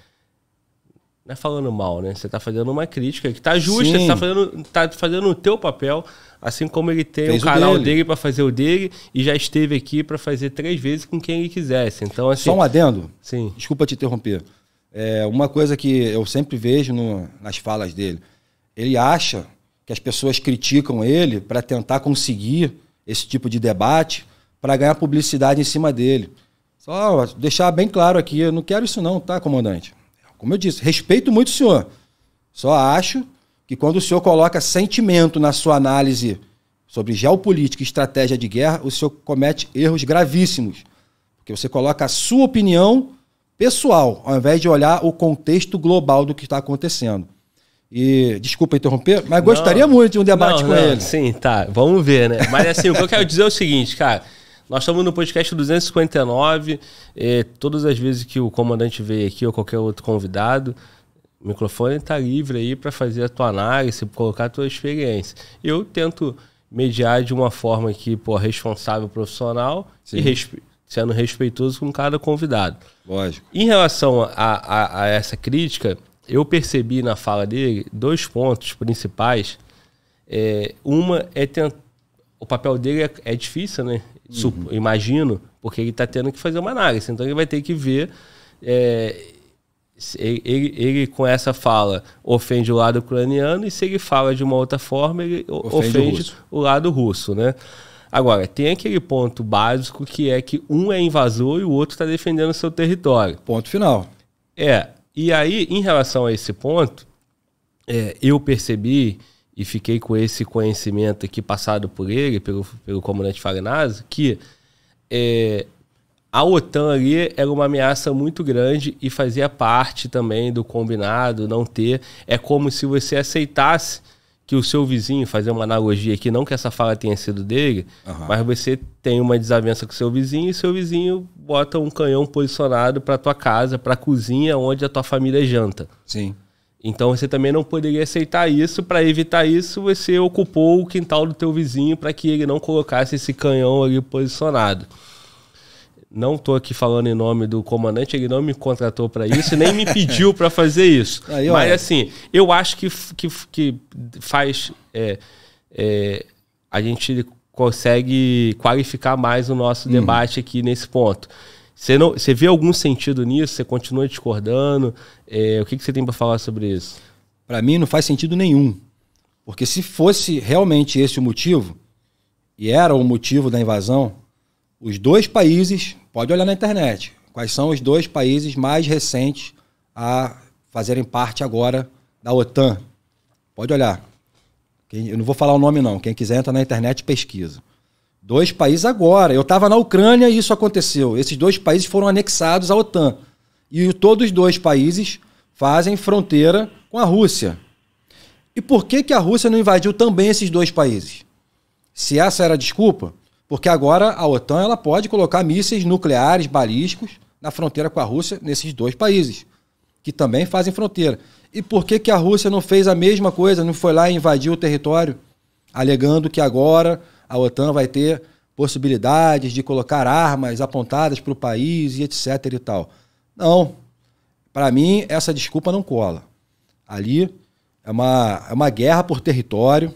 não é falando mal, né? Você está fazendo uma crítica que está justa, está fazendo, tá fazendo o teu papel, assim como ele tem Fez o canal dele, dele para fazer o dele e já esteve aqui para fazer três vezes com quem ele quisesse. Então, assim, Só um adendo?
Sim. Desculpa te interromper. É, uma coisa que eu sempre vejo no, nas falas dele, ele acha que as pessoas criticam ele para tentar conseguir esse tipo de debate para ganhar publicidade em cima dele. Só deixar bem claro aqui, eu não quero isso não, tá, comandante? Como eu disse, respeito muito o senhor. Só acho que quando o senhor coloca sentimento na sua análise sobre geopolítica e estratégia de guerra, o senhor comete erros gravíssimos. Porque você coloca a sua opinião pessoal, ao invés de olhar o contexto global do que está acontecendo. E desculpa interromper, mas não, gostaria muito de um debate não, com não, ele.
Sim, tá. Vamos ver, né? Mas assim, o que eu quero dizer é o seguinte, cara. Nós estamos no podcast 259. Eh, é, todas as vezes que o comandante veio aqui ou qualquer outro convidado, o microfone está livre aí para fazer a tua análise, colocar a tua experiência. Eu tento mediar de uma forma aqui pô, responsável, profissional Sim. e respe sendo respeitoso com cada convidado. Lógico. Em relação a, a, a essa crítica, eu percebi na fala dele dois pontos principais. É, uma é tentar o papel dele é, é, difícil, né? Uhum. Imagino, porque ele está tendo que fazer uma análise. Então ele vai ter que ver. É, ele, ele, ele, com essa fala ofende o lado ucraniano e se ele fala de uma outra forma, ele ofende, ofende o, o, lado russo, né? Agora, tem aquele ponto básico que é que um é invasor e o outro está defendendo o seu território. Ponto final. É. E aí, em relação a esse ponto, é, eu percebi e fiquei com esse conhecimento aqui passado por ele, pelo, pelo comandante Farinazzi, que é, a OTAN ali era uma ameaça muito grande e fazia parte também do combinado, não ter. É como se você aceitasse que o seu vizinho, fazer uma analogia aqui, não que essa fala tenha sido dele, uhum. mas você tem uma desavença com seu vizinho e seu vizinho bota um canhão posicionado para tua casa, para a cozinha onde a tua família janta. Sim. Então você também não poderia aceitar isso. Para evitar isso, você ocupou o quintal do teu vizinho para que ele não colocasse esse canhão ali posicionado. Não estou aqui falando em nome do comandante, ele não me contratou para isso, nem me pediu para fazer isso. Aí, Mas assim, eu acho que, que, que faz. É, é, a gente consegue qualificar mais o nosso uhum. debate aqui nesse ponto. Você, não, você vê algum sentido nisso? Você continua discordando?
É, o que, que você tem para falar sobre isso? Para mim, não faz sentido nenhum. Porque se fosse realmente esse o motivo, e era o motivo da invasão, os dois países, pode olhar na internet, quais são os dois países mais recentes a fazerem parte agora da OTAN. Pode olhar. Eu não vou falar o nome, não. Quem quiser entra na internet pesquisa. Dois países agora. Eu estava na Ucrânia e isso aconteceu. Esses dois países foram anexados à OTAN. E todos os dois países fazem fronteira com a Rússia. E por que, que a Rússia não invadiu também esses dois países? Se essa era a desculpa, porque agora a OTAN ela pode colocar mísseis nucleares balísticos na fronteira com a Rússia nesses dois países, que também fazem fronteira. E por que, que a Rússia não fez a mesma coisa, não foi lá e invadiu o território, alegando que agora a OTAN vai ter possibilidades de colocar armas apontadas para o país e etc e tal. Não. Para mim, essa desculpa não cola. Ali é uma, é uma guerra por território.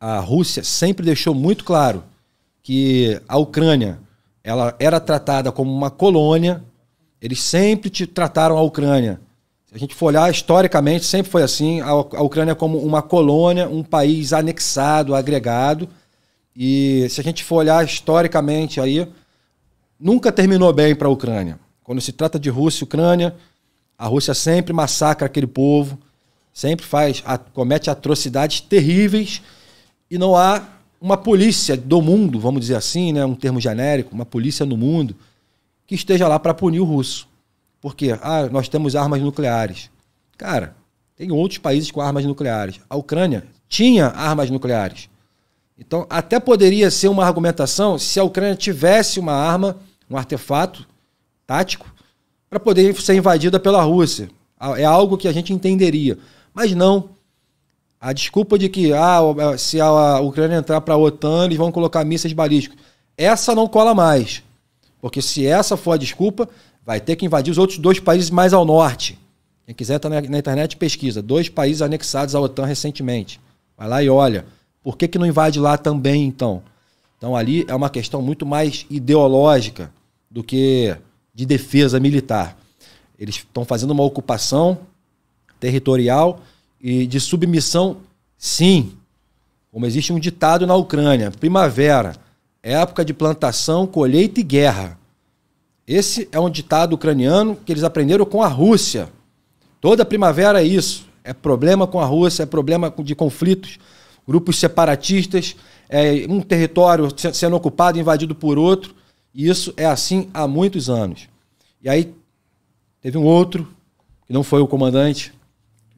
A Rússia sempre deixou muito claro que a Ucrânia ela era tratada como uma colônia. Eles sempre te trataram a Ucrânia. Se a gente for olhar historicamente, sempre foi assim: a Ucrânia como uma colônia, um país anexado, agregado e se a gente for olhar historicamente aí, nunca terminou bem para a Ucrânia. Quando se trata de Rússia e Ucrânia, a Rússia sempre massacra aquele povo, sempre faz, comete atrocidades terríveis e não há uma polícia do mundo, vamos dizer assim, né, um termo genérico, uma polícia no mundo que esteja lá para punir o russo. Por quê? Ah, nós temos armas nucleares. Cara, tem outros países com armas nucleares. A Ucrânia tinha armas nucleares. Então, até poderia ser uma argumentação se a Ucrânia tivesse uma arma, um artefato tático, para poder ser invadida pela Rússia. É algo que a gente entenderia. Mas não. A desculpa de que ah, se a Ucrânia entrar para a OTAN, eles vão colocar mísseis balísticos. Essa não cola mais. Porque se essa for a desculpa, vai ter que invadir os outros dois países mais ao norte. Quem quiser, está na, internet pesquisa. Dois países anexados à OTAN recentemente. Vai lá e olha. Por que, que não invade lá também, então? Então ali é uma questão muito mais ideológica do que de defesa militar. Eles estão fazendo uma ocupação territorial e de submissão, sim. Como existe um ditado na Ucrânia, primavera, época de plantação, colheita e guerra. Esse é um ditado ucraniano que eles aprenderam com a Rússia. Toda primavera é isso. É problema com a Rússia, é problema de conflitos grupos separatistas, é, um território sendo ocupado, invadido por outro. E isso é assim há muitos anos. E aí teve um outro, que não foi o comandante,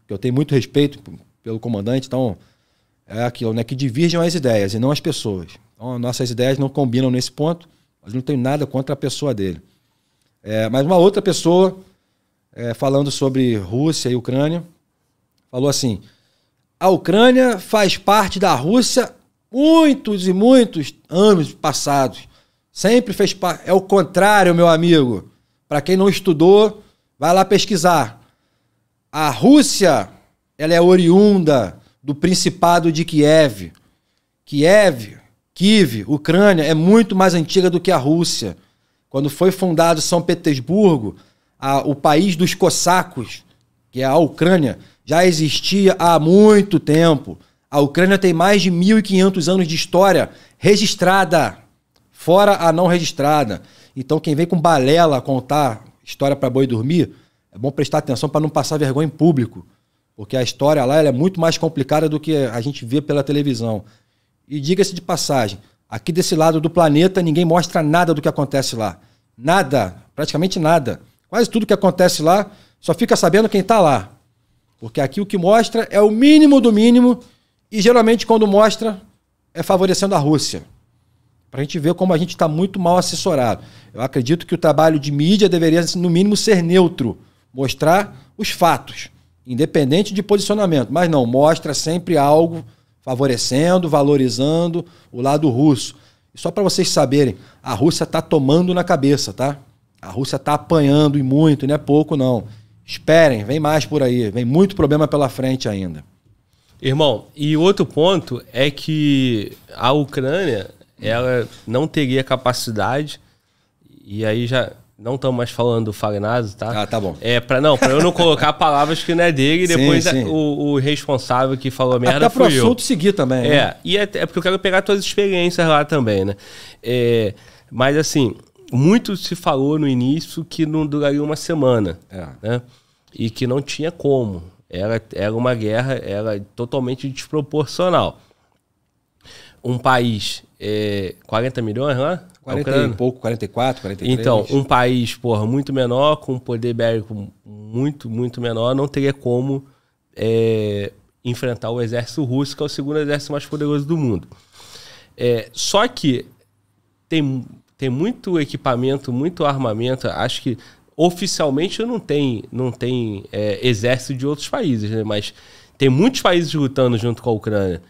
que eu tenho muito respeito pelo comandante, então é aquilo, né? Que divergem as ideias e não as pessoas. Então, nossas ideias não combinam nesse ponto, mas não tenho nada contra a pessoa dele. É, mas uma outra pessoa, é, falando sobre Rússia e Ucrânia, falou assim: a Ucrânia faz parte da Rússia muitos e muitos anos passados. Sempre fez parte. É o contrário, meu amigo. Para quem não estudou, vai lá pesquisar. A Rússia, ela é oriunda do Principado de Kiev. Kiev, Kiev, Ucrânia, é muito mais antiga do que a Rússia. Quando foi fundado São Petersburgo, a, o país dos cossacos, que é a Ucrânia, já existia há muito tempo. A Ucrânia tem mais de 1.500 anos de história registrada, fora a não registrada. Então, quem vem com balela contar história para boi dormir, é bom prestar atenção para não passar vergonha em público, porque a história lá é muito mais complicada do que a gente vê pela televisão. E diga-se de passagem, aqui desse lado do planeta ninguém mostra nada do que acontece lá. Nada, praticamente nada. Quase tudo que acontece lá só fica sabendo quem está lá. Porque aqui o que mostra é o mínimo do mínimo, e geralmente quando mostra é favorecendo a Rússia. Para a gente ver como a gente está muito mal assessorado. Eu acredito que o trabalho de mídia deveria, no mínimo, ser neutro mostrar os fatos, independente de posicionamento. Mas não, mostra sempre algo favorecendo, valorizando o lado russo. E só para vocês saberem, a Rússia está tomando na cabeça, tá? A Rússia está apanhando e muito, não é pouco, não. Esperem, vem mais por aí, vem muito problema pela frente ainda. Irmão, e outro
ponto é que a Ucrânia ela não teria capacidade e aí já não estamos mais falando do Fagnazzo, tá? Ah, tá bom. É para não, para eu não colocar palavras que não é dele e depois sim, sim. O, o, responsável que falou merda Até pro fui assunto seguir também. Né? É, né? e é, é porque eu quero pegar todas as experiências lá também, né? É, mas assim, muito se falou no início que não duraria uma semana, é. né? E que não tinha como. Era, era uma guerra, era totalmente desproporcional. Um país, é, 40 milhões lá? 40 é? e
pouco, 44, 43. Então, um
país, porra, muito menor, com um poder bélico muito, muito menor, não teria como é, enfrentar o exército russo, que é o segundo exército mais poderoso do mundo. É, só que tem tem muito equipamento, muito armamento. Acho que oficialmente não tem, não tem é, exército de outros países, né? mas tem muitos países lutando junto com a Ucrânia.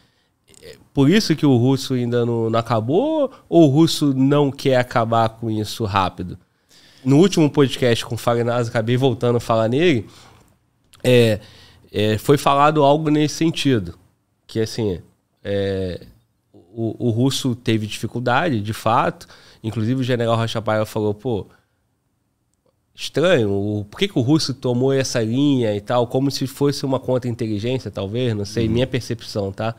É, por isso que o russo ainda não, não acabou ou o russo não quer acabar com isso rápido? No último podcast com o Farinaz, acabei voltando a falar nele, é, é, foi falado algo nesse sentido. Que assim, é, o, o russo teve dificuldade, de fato, Inclusive o general Rocha Paiva falou, pô, estranho, por que, que o russo tomou essa linha e tal, como se fosse uma contra-inteligência, talvez, não sei, minha percepção, tá?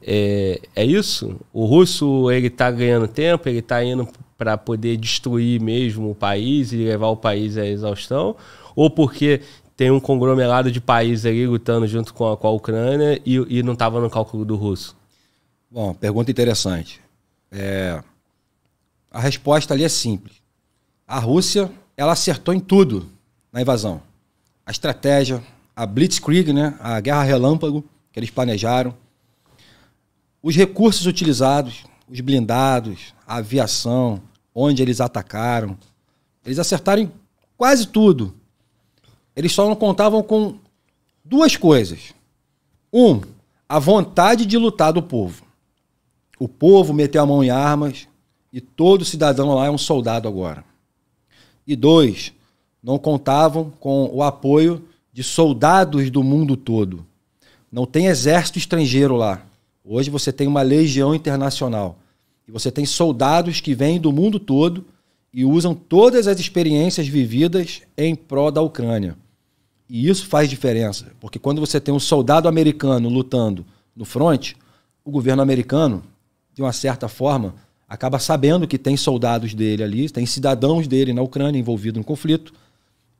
É, é isso? O russo, ele tá ganhando tempo, ele tá indo para poder destruir mesmo o país e levar o país à exaustão? Ou porque tem um conglomerado de países ali lutando junto com a, com a Ucrânia e, e não estava no cálculo do
russo? Bom, pergunta interessante. É, a resposta ali é simples. A Rússia, ela acertou em tudo na invasão. A estratégia, a blitzkrieg, né, a guerra relâmpago que eles planejaram, os recursos utilizados, os blindados, a aviação, onde eles atacaram. Eles acertaram em quase tudo. Eles só não contavam com duas coisas. Um, a vontade de lutar do povo. O povo meteu a mão em armas, e todo cidadão lá é um soldado agora. E dois, não contavam com o apoio de soldados do mundo todo. Não tem exército estrangeiro lá. Hoje você tem uma legião internacional. E você tem soldados que vêm do mundo todo e usam todas as experiências vividas em prol da Ucrânia. E isso faz diferença, porque quando você tem um soldado americano lutando no fronte, o governo americano, de uma certa forma, acaba sabendo que tem soldados dele ali, tem cidadãos dele na Ucrânia envolvido no conflito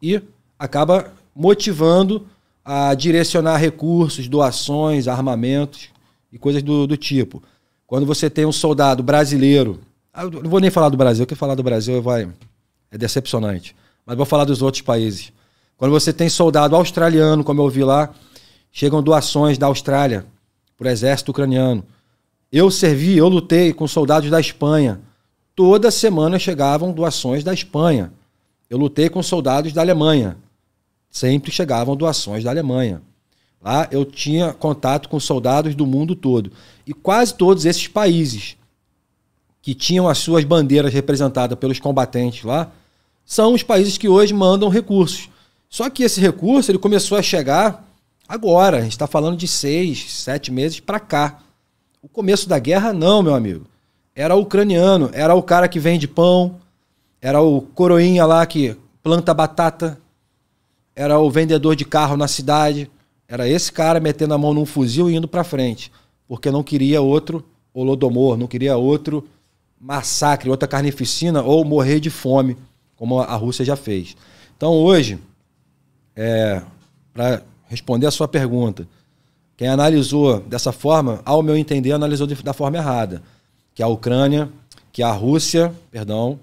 e acaba motivando a direcionar recursos, doações, armamentos e coisas do, do tipo. Quando você tem um soldado brasileiro, ah, não vou nem falar do Brasil, porque falar do Brasil vai, é decepcionante, mas vou falar dos outros países. Quando você tem soldado australiano, como eu vi lá, chegam doações da Austrália para o exército ucraniano. Eu servi, eu lutei com soldados da Espanha. Toda semana chegavam doações da Espanha. Eu lutei com soldados da Alemanha. Sempre chegavam doações da Alemanha. Lá eu tinha contato com soldados do mundo todo. E quase todos esses países que tinham as suas bandeiras representadas pelos combatentes lá, são os países que hoje mandam recursos. Só que esse recurso ele começou a chegar agora. A gente está falando de seis, sete meses para cá. O começo da guerra, não, meu amigo. Era o ucraniano, era o cara que vende pão, era o coroinha lá que planta batata, era o vendedor de carro na cidade. Era esse cara metendo a mão num fuzil e indo para frente. Porque não queria outro holodomor, não queria outro massacre, outra carnificina ou morrer de fome, como a Rússia já fez. Então hoje, é, para responder a sua pergunta, quem analisou dessa forma, ao meu entender, analisou de, da forma errada. Que a Ucrânia, que a Rússia, perdão,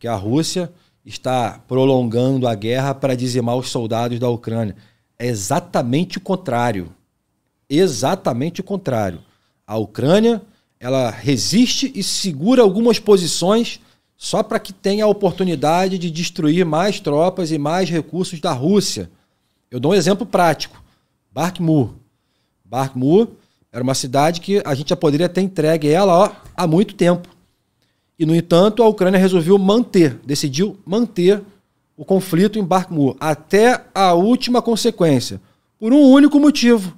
que a Rússia está prolongando a guerra para dizimar os soldados da Ucrânia. É exatamente o contrário. Exatamente o contrário. A Ucrânia, ela resiste e segura algumas posições só para que tenha a oportunidade de destruir mais tropas e mais recursos da Rússia. Eu dou um exemplo prático. Bakhmut. Barkmoor era uma cidade que a gente já poderia ter entregue ela ó, há muito tempo. E, no entanto, a Ucrânia resolveu manter, decidiu manter o conflito em Barkmoor até a última consequência, por um único motivo: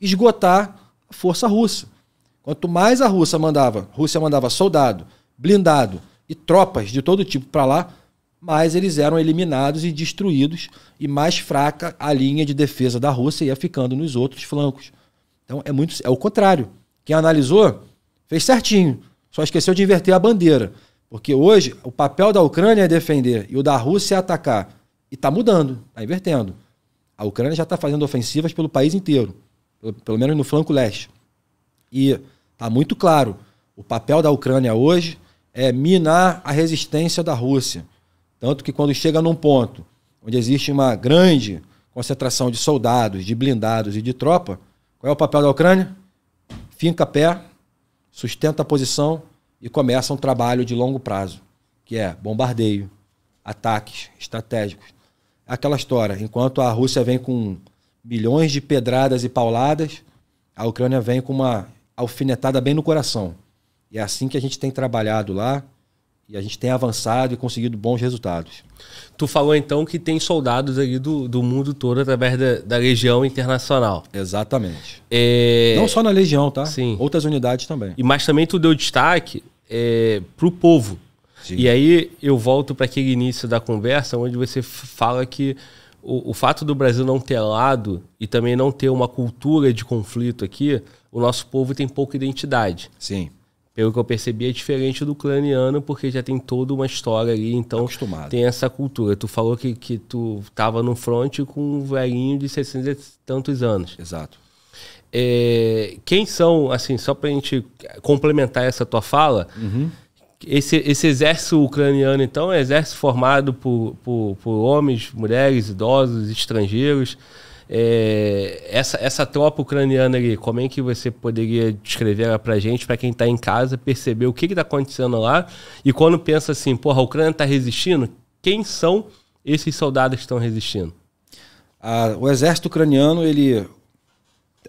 esgotar a força russa. Quanto mais a Rússia mandava, a Rússia mandava soldado, blindado e tropas de todo tipo para lá, mais eles eram eliminados e destruídos e mais fraca a linha de defesa da Rússia ia ficando nos outros flancos. Então é muito é o contrário. Quem analisou fez certinho, só esqueceu de inverter a bandeira, porque hoje o papel da Ucrânia é defender e o da Rússia é atacar. E está mudando, está invertendo. A Ucrânia já está fazendo ofensivas pelo país inteiro, pelo, pelo menos no flanco leste. E está muito claro, o papel da Ucrânia hoje é minar a resistência da Rússia. Tanto que quando chega num ponto onde existe uma grande concentração de soldados, de blindados e de tropa, qual é o papel da Ucrânia? Finca pé, sustenta a posição e começa um trabalho de longo prazo, que é bombardeio, ataques estratégicos. É aquela história, enquanto a Rússia vem com milhões de pedradas e pauladas, a Ucrânia vem com uma alfinetada bem no coração. E é assim que a gente tem trabalhado lá. E a gente tem avançado e conseguido bons resultados. Tu falou então que tem soldados ali do, do mundo
todo através da, da Legião Internacional. Exatamente. É... Não só
na Legião, tá? Sim. Outras unidades também.
E Mas também tu deu destaque é, para o povo. Sim. E aí eu volto para aquele início da conversa onde você fala que o, o fato do Brasil não ter lado e também não ter uma cultura de conflito aqui, o nosso povo tem pouca identidade. Sim pelo que eu percebi, é diferente do ucraniano, porque já tem toda uma história ali, então Acostumado. tem essa cultura. Tu falou que, que tu tava no front com um velhinho de 60 e tantos anos. Exato. É, quem são, assim, só pra gente complementar essa tua fala, uhum. esse, esse exército ucraniano, então, é um exército formado por, por, por homens, mulheres, idosos, estrangeiros. É, essa, essa tropa ucraniana ali, como é que você poderia descrever para gente, para quem está em casa, perceber o que está acontecendo lá? E quando pensa assim, porra, a Ucrânia está resistindo, quem são esses soldados que estão resistindo?
Ah, o exército ucraniano, ele,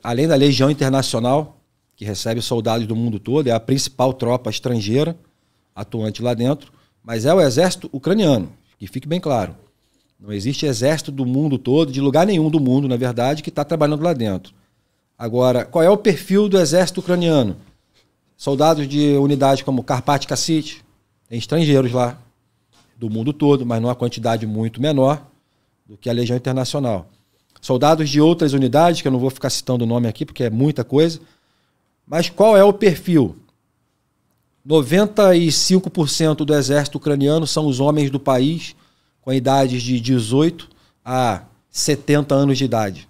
além da Legião Internacional, que recebe soldados do mundo todo, é a principal tropa estrangeira atuante lá dentro, mas é o exército ucraniano, que fique bem claro. Não existe exército do mundo todo, de lugar nenhum do mundo, na verdade, que está trabalhando lá dentro. Agora, qual é o perfil do exército ucraniano? Soldados de unidades como Carpath City, tem estrangeiros lá, do mundo todo, mas numa quantidade muito menor do que a Legião Internacional. Soldados de outras unidades, que eu não vou ficar citando o nome aqui, porque é muita coisa. Mas qual é o perfil? 95% do exército ucraniano são os homens do país com idades de 18 a 70 anos de idade.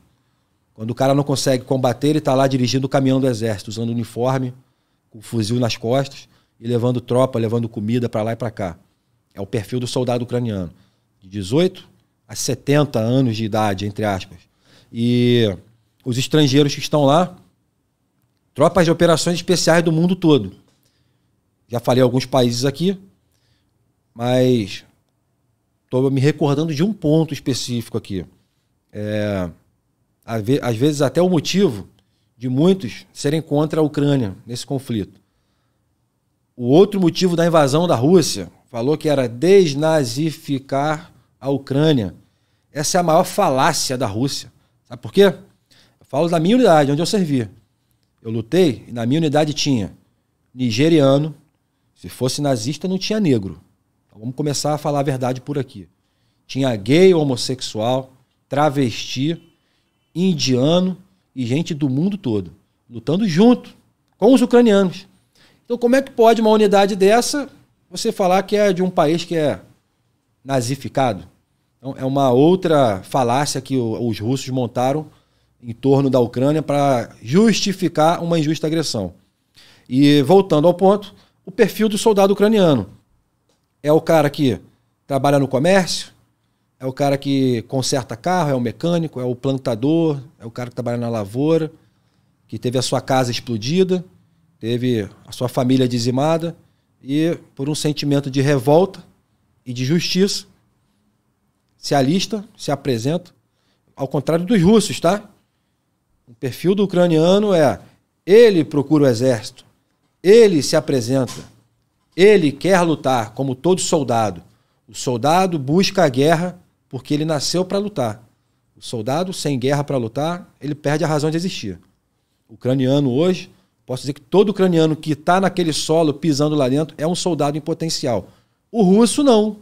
Quando o cara não consegue combater, ele está lá dirigindo o caminhão do exército, usando uniforme, com fuzil nas costas e levando tropa, levando comida para lá e para cá. É o perfil do soldado ucraniano. De 18 a 70 anos de idade, entre aspas. E os estrangeiros que estão lá, tropas de operações especiais do mundo todo. Já falei alguns países aqui, mas Estou me recordando de um ponto específico aqui. É, às vezes, até o motivo de muitos serem contra a Ucrânia nesse conflito. O outro motivo da invasão da Rússia falou que era desnazificar a Ucrânia. Essa é a maior falácia da Rússia. Sabe por quê? Eu falo da minha unidade, onde eu servi. Eu lutei e na minha unidade tinha nigeriano, se fosse nazista não tinha negro. Vamos começar a falar a verdade por aqui. Tinha gay, homossexual, travesti, indiano e gente do mundo todo lutando junto com os ucranianos. Então, como é que pode uma unidade dessa você falar que é de um país que é nazificado? Então, é uma outra falácia que os russos montaram em torno da Ucrânia para justificar uma injusta agressão. E voltando ao ponto, o perfil do soldado ucraniano. É o cara que trabalha no comércio, é o cara que conserta carro, é o mecânico, é o plantador, é o cara que trabalha na lavoura, que teve a sua casa explodida, teve a sua família dizimada e por um sentimento de revolta e de justiça se alista, se apresenta, ao contrário dos russos, tá? O perfil do ucraniano é ele procura o exército, ele se apresenta, ele quer lutar, como todo soldado. O soldado busca a guerra porque ele nasceu para lutar. O soldado sem guerra para lutar, ele perde a razão de existir. O ucraniano hoje, posso dizer que todo ucraniano que está naquele solo pisando lá dentro é um soldado em potencial. O russo não.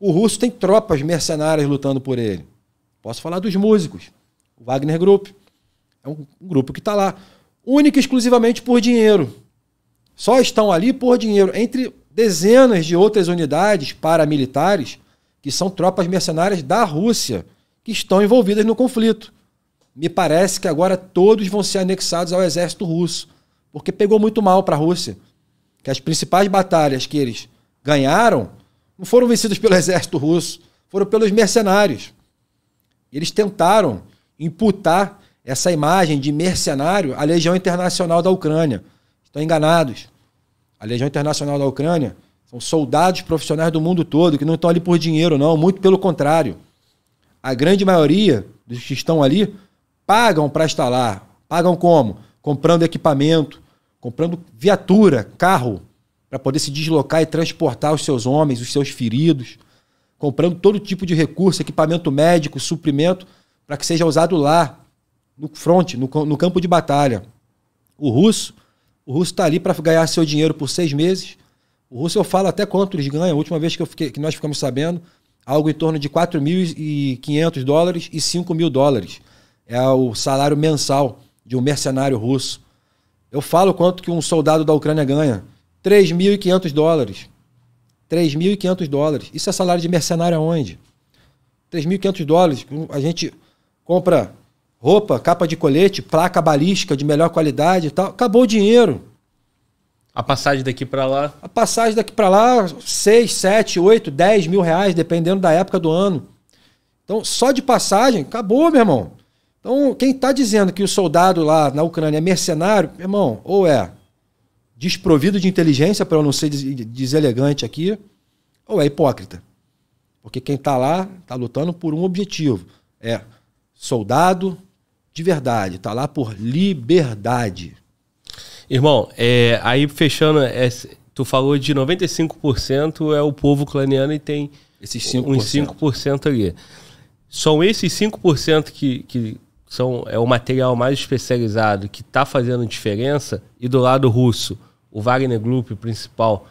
O russo tem tropas mercenárias lutando por ele. Posso falar dos músicos. O Wagner Group. É um grupo que está lá única e exclusivamente por dinheiro só estão ali por dinheiro, entre dezenas de outras unidades paramilitares, que são tropas mercenárias da Rússia, que estão envolvidas no conflito. Me parece que agora todos vão ser anexados ao exército russo, porque pegou muito mal para a Rússia. Que as principais batalhas que eles ganharam não foram vencidas pelo exército russo, foram pelos mercenários. Eles tentaram imputar essa imagem de mercenário à Legião Internacional da Ucrânia estão enganados. A Legião Internacional da Ucrânia são soldados profissionais do mundo todo que não estão ali por dinheiro, não. Muito pelo contrário. A grande maioria dos que estão ali pagam para estar lá. Pagam como? Comprando equipamento, comprando viatura, carro, para poder se deslocar e transportar os seus homens, os seus feridos. Comprando todo tipo de recurso, equipamento médico, suprimento, para que seja usado lá, no fronte, no, no campo de batalha. O russo o russo está ali para ganhar seu dinheiro por seis meses. O russo eu falo até quanto eles ganham. A última vez que, fiquei, que nós ficamos sabendo, algo em torno de 4.500 dólares e 5.000 mil dólares. É o salário mensal de um mercenário russo. Eu falo quanto que um soldado da Ucrânia ganha. 3.500 dólares. 3.500 dólares. Isso é salário de mercenário aonde? 3.500 dólares. A gente compra roupa, capa de colete, placa balística de melhor qualidade e tal. Acabou o dinheiro.
A passagem daqui para lá?
A passagem daqui para lá, 6, 7, 8, 10 mil reais, dependendo da época do ano. Então, só de passagem, acabou, meu irmão. Então, quem está dizendo que o soldado lá na Ucrânia é mercenário, meu irmão, ou é desprovido de inteligência, para eu não ser deselegante aqui, ou é hipócrita. Porque quem está lá está lutando por um objetivo. É soldado, de verdade, está lá por liberdade.
Irmão, é, aí fechando, é, tu falou de 95% é o povo ucraniano e tem esses 5%. uns 5% ali. São esses 5% que, que são, é o material mais especializado que está fazendo diferença, e do lado russo, o Wagner Group principal,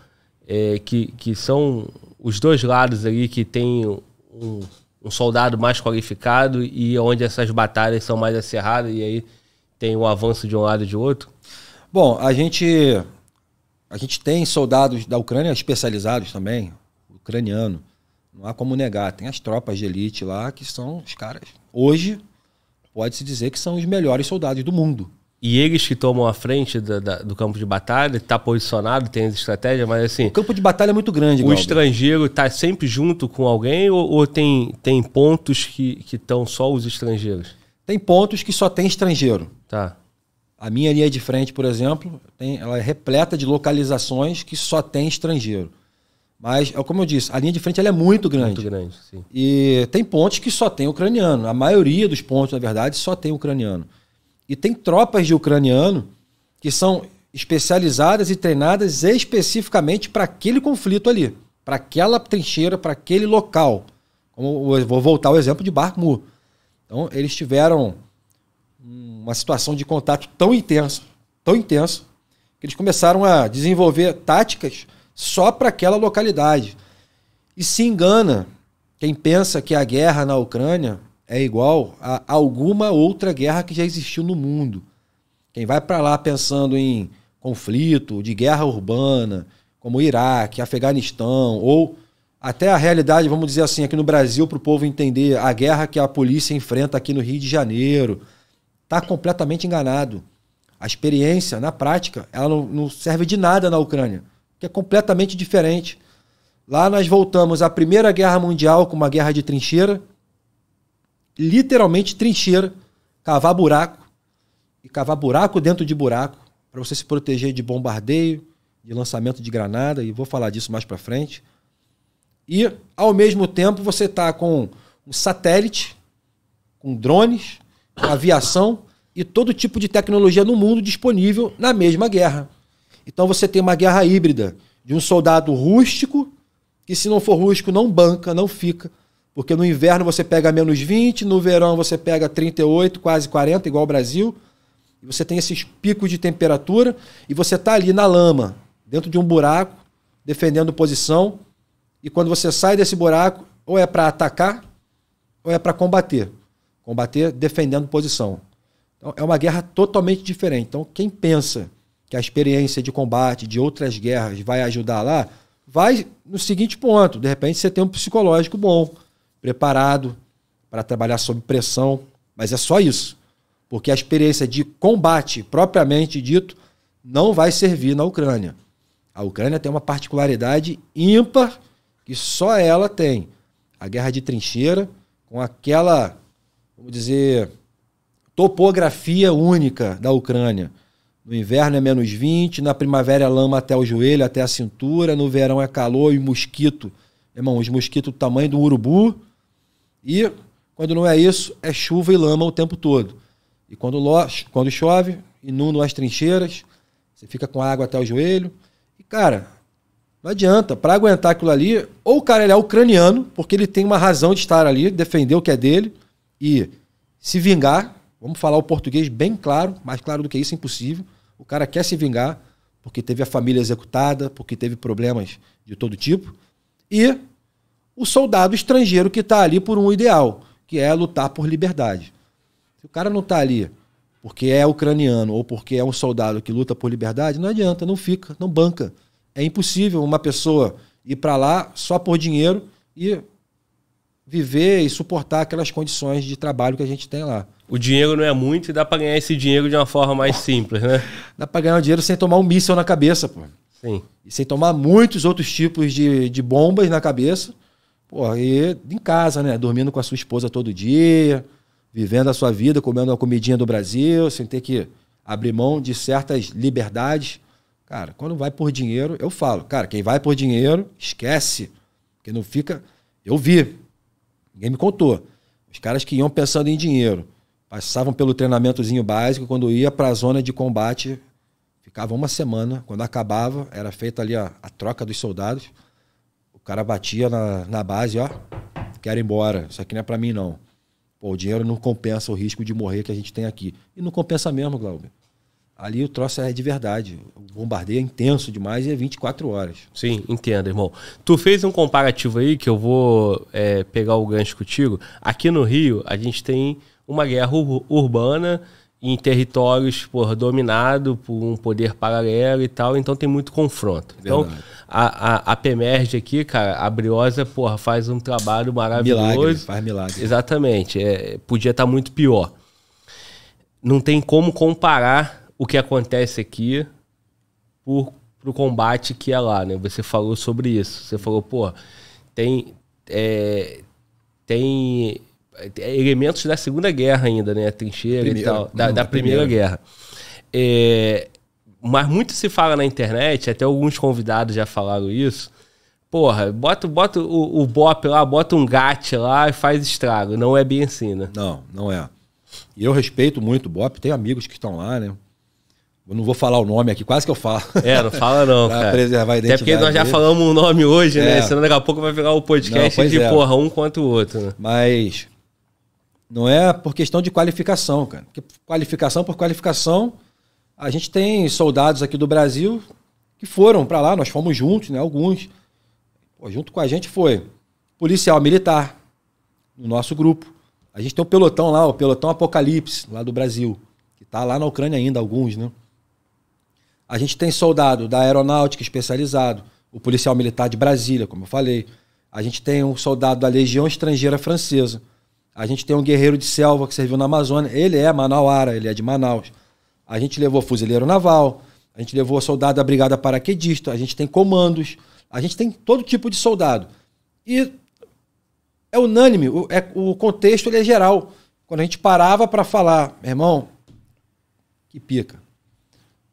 é, que, que são os dois lados ali que tem um um soldado mais qualificado e
onde essas batalhas são mais acirradas e aí tem o um avanço de um lado e de outro? Bom, a gente a gente tem soldados da Ucrânia especializados também, ucraniano. Não há como negar. Tem as tropas de elite lá que são os caras. Hoje, pode-se dizer que são os melhores soldados do mundo e eles que tomam a frente da,
do campo de batalha, está posicionado, tem as estratégias, mas assim. O campo de batalha é muito grande, O estrangeiro está sempre junto com alguém ou, ou, tem, tem pontos que estão só os
estrangeiros? Tem pontos que só tem estrangeiro. Tá. A minha linha de frente, por exemplo, tem, ela é repleta de localizações que só tem estrangeiro. Mas, é como eu disse, a linha de frente ela é muito grande. Muito grande, sim. E tem pontos que só tem ucraniano. A maioria dos pontos, na verdade, só tem ucraniano. E tem tropas de ucraniano que são especializadas e treinadas especificamente para aquele conflito ali, para aquela trincheira, para aquele local. Como, vou voltar ao exemplo de Barkmur. Então, eles tiveram uma situação de contato tão intensa, tão intensa, que eles começaram a desenvolver táticas só para aquela localidade. E se engana quem pensa que a guerra na Ucrânia é igual a alguma outra guerra que já existiu no mundo. Quem vai para lá pensando em conflito, de guerra urbana, como Iraque, Afeganistão, ou até a realidade, vamos dizer assim, aqui no Brasil, para o povo entender, a guerra que a polícia enfrenta aqui no Rio de Janeiro, está completamente enganado. A experiência, na prática, ela não, não serve de nada na Ucrânia, que é completamente diferente. Lá nós voltamos à Primeira Guerra Mundial com uma guerra de trincheira, literalmente trincheira, cavar buraco e cavar buraco dentro de buraco para você se proteger de bombardeio, de lançamento de granada e vou falar disso mais para frente. E ao mesmo tempo você tá com um satélite, com drones, com aviação e todo tipo de tecnologia no mundo disponível na mesma guerra. Então você tem uma guerra híbrida de um soldado rústico que se não for rústico não banca, não fica porque no inverno você pega menos 20, no verão você pega 38, quase 40, igual o Brasil. E você tem esses picos de temperatura e você está ali na lama, dentro de um buraco, defendendo posição. E quando você sai desse buraco, ou é para atacar, ou é para combater. Combater defendendo posição. Então, é uma guerra totalmente diferente. Então, quem pensa que a experiência de combate de outras guerras vai ajudar lá, vai no seguinte ponto: de repente você tem um psicológico bom preparado para trabalhar sob pressão, mas é só isso. Porque a experiência de combate, propriamente dito, não vai servir na Ucrânia. A Ucrânia tem uma particularidade ímpar que só ela tem. A guerra de trincheira, com aquela, vamos dizer, topografia única da Ucrânia. No inverno é menos 20, na primavera é lama até o joelho, até a cintura, no verão é calor e mosquito. Irmão, os mosquitos do tamanho do urubu e quando não é isso, é chuva e lama o tempo todo. E quando, quando chove, inundam as trincheiras, você fica com água até o joelho. E, cara, não adianta. Para aguentar aquilo ali, ou o cara ele é ucraniano, porque ele tem uma razão de estar ali, defender o que é dele e se vingar. Vamos falar o português bem claro, mais claro do que isso, impossível. O cara quer se vingar porque teve a família executada, porque teve problemas de todo tipo. E o soldado estrangeiro que está ali por um ideal, que é lutar por liberdade. Se o cara não está ali porque é ucraniano ou porque é um soldado que luta por liberdade, não adianta, não fica, não banca. É impossível uma pessoa ir para lá só por dinheiro e viver e suportar aquelas condições de trabalho que a gente tem lá.
O dinheiro não é muito e dá para ganhar esse dinheiro de uma forma mais simples, né? dá para ganhar o dinheiro
sem tomar um míssil na cabeça, pô. Sim. E sem tomar muitos outros tipos de, de bombas na cabeça Porra, e em casa, né? Dormindo com a sua esposa todo dia, vivendo a sua vida, comendo a comidinha do Brasil, sem ter que abrir mão de certas liberdades. Cara, quando vai por dinheiro, eu falo, cara, quem vai por dinheiro, esquece. Porque não fica, eu vi. Ninguém me contou. Os caras que iam pensando em dinheiro, passavam pelo treinamentozinho básico, quando ia para a zona de combate, ficava uma semana. Quando acabava, era feita ali a, a troca dos soldados cara batia na, na base, ó, quero ir embora, isso aqui não é para mim não. Pô, o dinheiro não compensa o risco de morrer que a gente tem aqui. E não compensa mesmo, Glauber. Ali o troço é de verdade. O bombardeio é intenso demais e é 24 horas. Sim, entendo, irmão. Tu fez um
comparativo aí que eu vou é, pegar o gancho contigo. Aqui no Rio, a gente tem uma guerra ur urbana em territórios por, dominado por um poder paralelo e tal, então tem muito confronto. Então, Verdade. Então, a, a, a PEMERG aqui, cara, a Briosa, porra, faz um trabalho maravilhoso. Milagre, faz milagre. Exatamente. É, podia estar tá muito pior. Não tem como comparar o que acontece aqui por, pro combate que é lá, né? Você falou sobre isso. Você falou, pô, tem... É, tem elementos da Segunda Guerra ainda, né? Trincheira primeira. e tal. Da, da Primeira, Guerra. É, mas muito se fala na internet, até alguns convidados já falaram isso. Porra, bota, bota o, o bop lá, bota um gat lá e faz estrago. Não é bem assim, né? Não, não
é. E eu respeito muito o bop, tem amigos que estão lá, né? Eu não vou falar o nome aqui, quase que eu falo. É, não fala não, pra cara. preservar a identidade. Até porque nós já falamos o um nome hoje, né? é. né? Senão daqui a
pouco vai virar o um podcast não, de é. porra um
quanto o outro, né? Mas não é por questão de qualificação, cara. Porque qualificação por qualificação, a gente tem soldados aqui do Brasil que foram para lá, nós fomos juntos, né? Alguns. Pô, junto com a gente foi policial militar, no nosso grupo. A gente tem um pelotão lá, o pelotão Apocalipse, lá do Brasil, que está lá na Ucrânia ainda, alguns, né? A gente tem soldado da aeronáutica especializado, o policial militar de Brasília, como eu falei. A gente tem um soldado da Legião Estrangeira Francesa. A gente tem um guerreiro de selva que serviu na Amazônia. Ele é manauara, ele é de Manaus. A gente levou fuzileiro naval, a gente levou soldado da brigada paraquedista, a gente tem comandos, a gente tem todo tipo de soldado. E é unânime, o, é, o contexto é geral. Quando a gente parava para falar, meu irmão, que pica.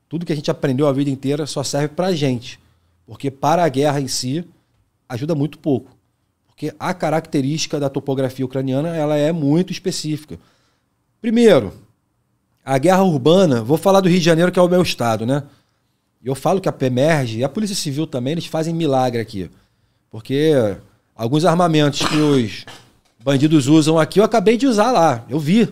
Tudo que a gente aprendeu a vida inteira só serve para a gente. Porque para a guerra em si, ajuda muito pouco. Porque a característica da topografia ucraniana ela é muito específica. Primeiro, a guerra urbana, vou falar do Rio de Janeiro, que é o meu estado, né? Eu falo que a PEMERG e a Polícia Civil também, eles fazem milagre aqui. Porque alguns armamentos que os bandidos usam aqui, eu acabei de usar lá, eu vi.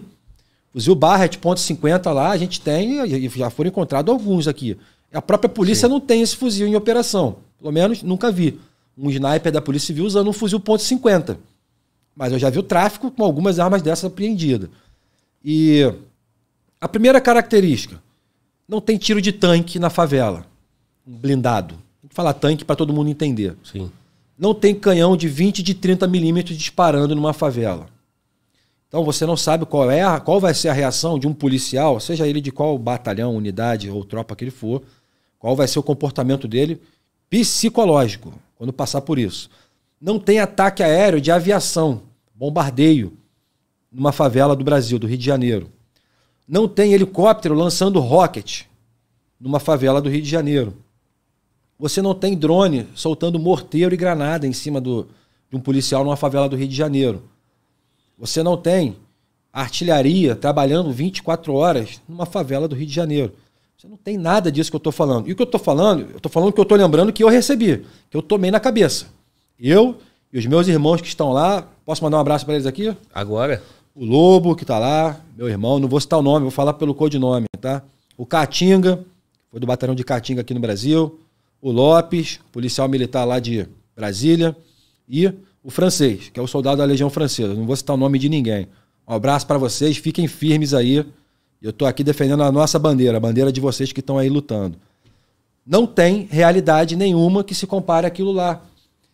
Fuzil Barrett, ponto 50 lá, a gente tem, e já foram encontrados alguns aqui. A própria polícia Sim. não tem esse fuzil em operação. Pelo menos nunca vi um sniper da Polícia Civil usando um fuzil ponto .50. Mas eu já vi o tráfico com algumas armas dessas apreendidas. E a primeira característica, não tem tiro de tanque na favela, blindado. Tem que falar tanque para todo mundo entender. Sim. Não tem canhão de 20 de 30 milímetros disparando numa favela. Então você não sabe qual é, a, qual vai ser a reação de um policial, seja ele de qual batalhão, unidade ou tropa que ele for, qual vai ser o comportamento dele psicológico quando passar por isso. Não tem ataque aéreo de aviação, bombardeio, numa favela do Brasil, do Rio de Janeiro. Não tem helicóptero lançando rocket numa favela do Rio de Janeiro. Você não tem drone soltando morteiro e granada em cima do, de um policial numa favela do Rio de Janeiro. Você não tem artilharia trabalhando 24 horas numa favela do Rio de Janeiro. Você não tem nada disso que eu estou falando. E o que eu estou falando, eu estou falando que eu estou lembrando que eu recebi, que eu tomei na cabeça. Eu e os meus irmãos que estão lá, posso mandar um abraço para eles aqui? Agora. O Lobo, que está lá, meu irmão, não vou citar o nome, vou falar pelo codinome, tá? O Caatinga, foi do batalhão de Caatinga aqui no Brasil. O Lopes, policial militar lá de Brasília. E o francês, que é o soldado da Legião Francesa. Não vou citar o nome de ninguém. Um abraço para vocês, fiquem firmes aí. Eu estou aqui defendendo a nossa bandeira, a bandeira de vocês que estão aí lutando. Não tem realidade nenhuma que se compare aquilo lá.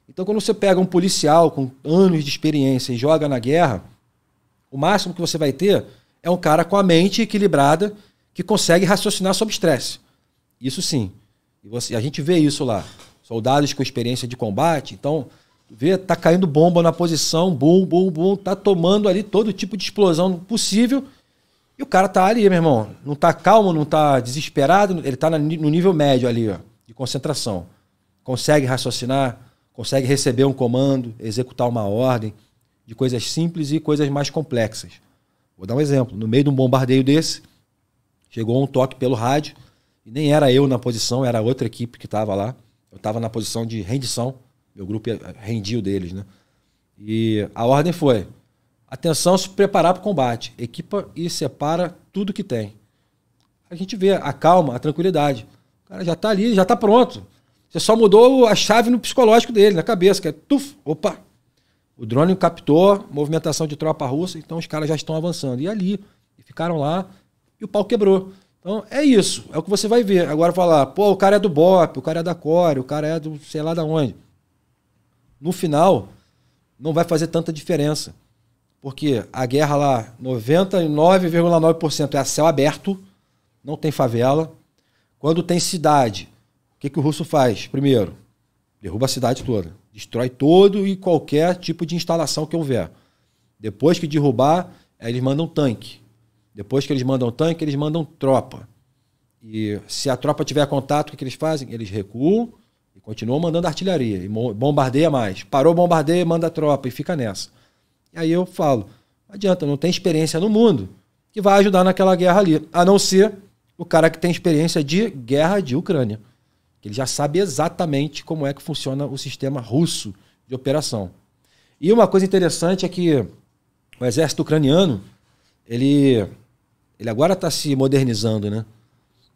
Então, quando você pega um policial com anos de experiência e joga na guerra, o máximo que você vai ter é um cara com a mente equilibrada que consegue raciocinar sobre estresse. Isso sim. E você, a gente vê isso lá. Soldados com experiência de combate, então, vê, tá caindo bomba na posição, bum, bum, bum, tá tomando ali todo tipo de explosão possível e o cara tá ali, meu irmão. Não tá calmo, não tá desesperado, ele tá no nível médio ali, ó, de concentração. Consegue raciocinar, consegue receber um comando, executar uma ordem, de coisas simples e coisas mais complexas. Vou dar um exemplo. No meio de um bombardeio desse, chegou um toque pelo rádio, e nem era eu na posição, era outra equipe que estava lá. Eu estava na posição de rendição, meu grupo rendiu deles, né? E a ordem foi: Atenção, se preparar para o combate. Equipa e separa tudo que tem. A gente vê a calma, a tranquilidade. O cara já está ali, já está pronto. Você só mudou a chave no psicológico dele, na cabeça, que é tuf, opa. O drone captou movimentação de tropa russa, então os caras já estão avançando. E ali, ficaram lá e o pau quebrou. Então é isso, é o que você vai ver. Agora falar, pô, o cara é do BOP, o cara é da Core, o cara é do sei lá da onde. No final, não vai fazer tanta diferença. Porque a guerra lá, 99,9% é a céu aberto, não tem favela. Quando tem cidade, o que, que o russo faz? Primeiro, derruba a cidade toda, destrói todo e qualquer tipo de instalação que houver. Depois que derrubar, eles mandam tanque. Depois que eles mandam tanque, eles mandam tropa. E se a tropa tiver contato, o que, eles fazem? Eles recuam e continuam mandando artilharia. E bombardeia mais. Parou, bombardeia, manda tropa e fica nessa e Aí eu falo, não adianta, não tem experiência no mundo que vai ajudar naquela guerra ali, a não ser o cara que tem experiência de guerra de Ucrânia. Ele já sabe exatamente como é que funciona o sistema russo de operação. E uma coisa interessante é que o exército ucraniano, ele, ele agora está se modernizando, né?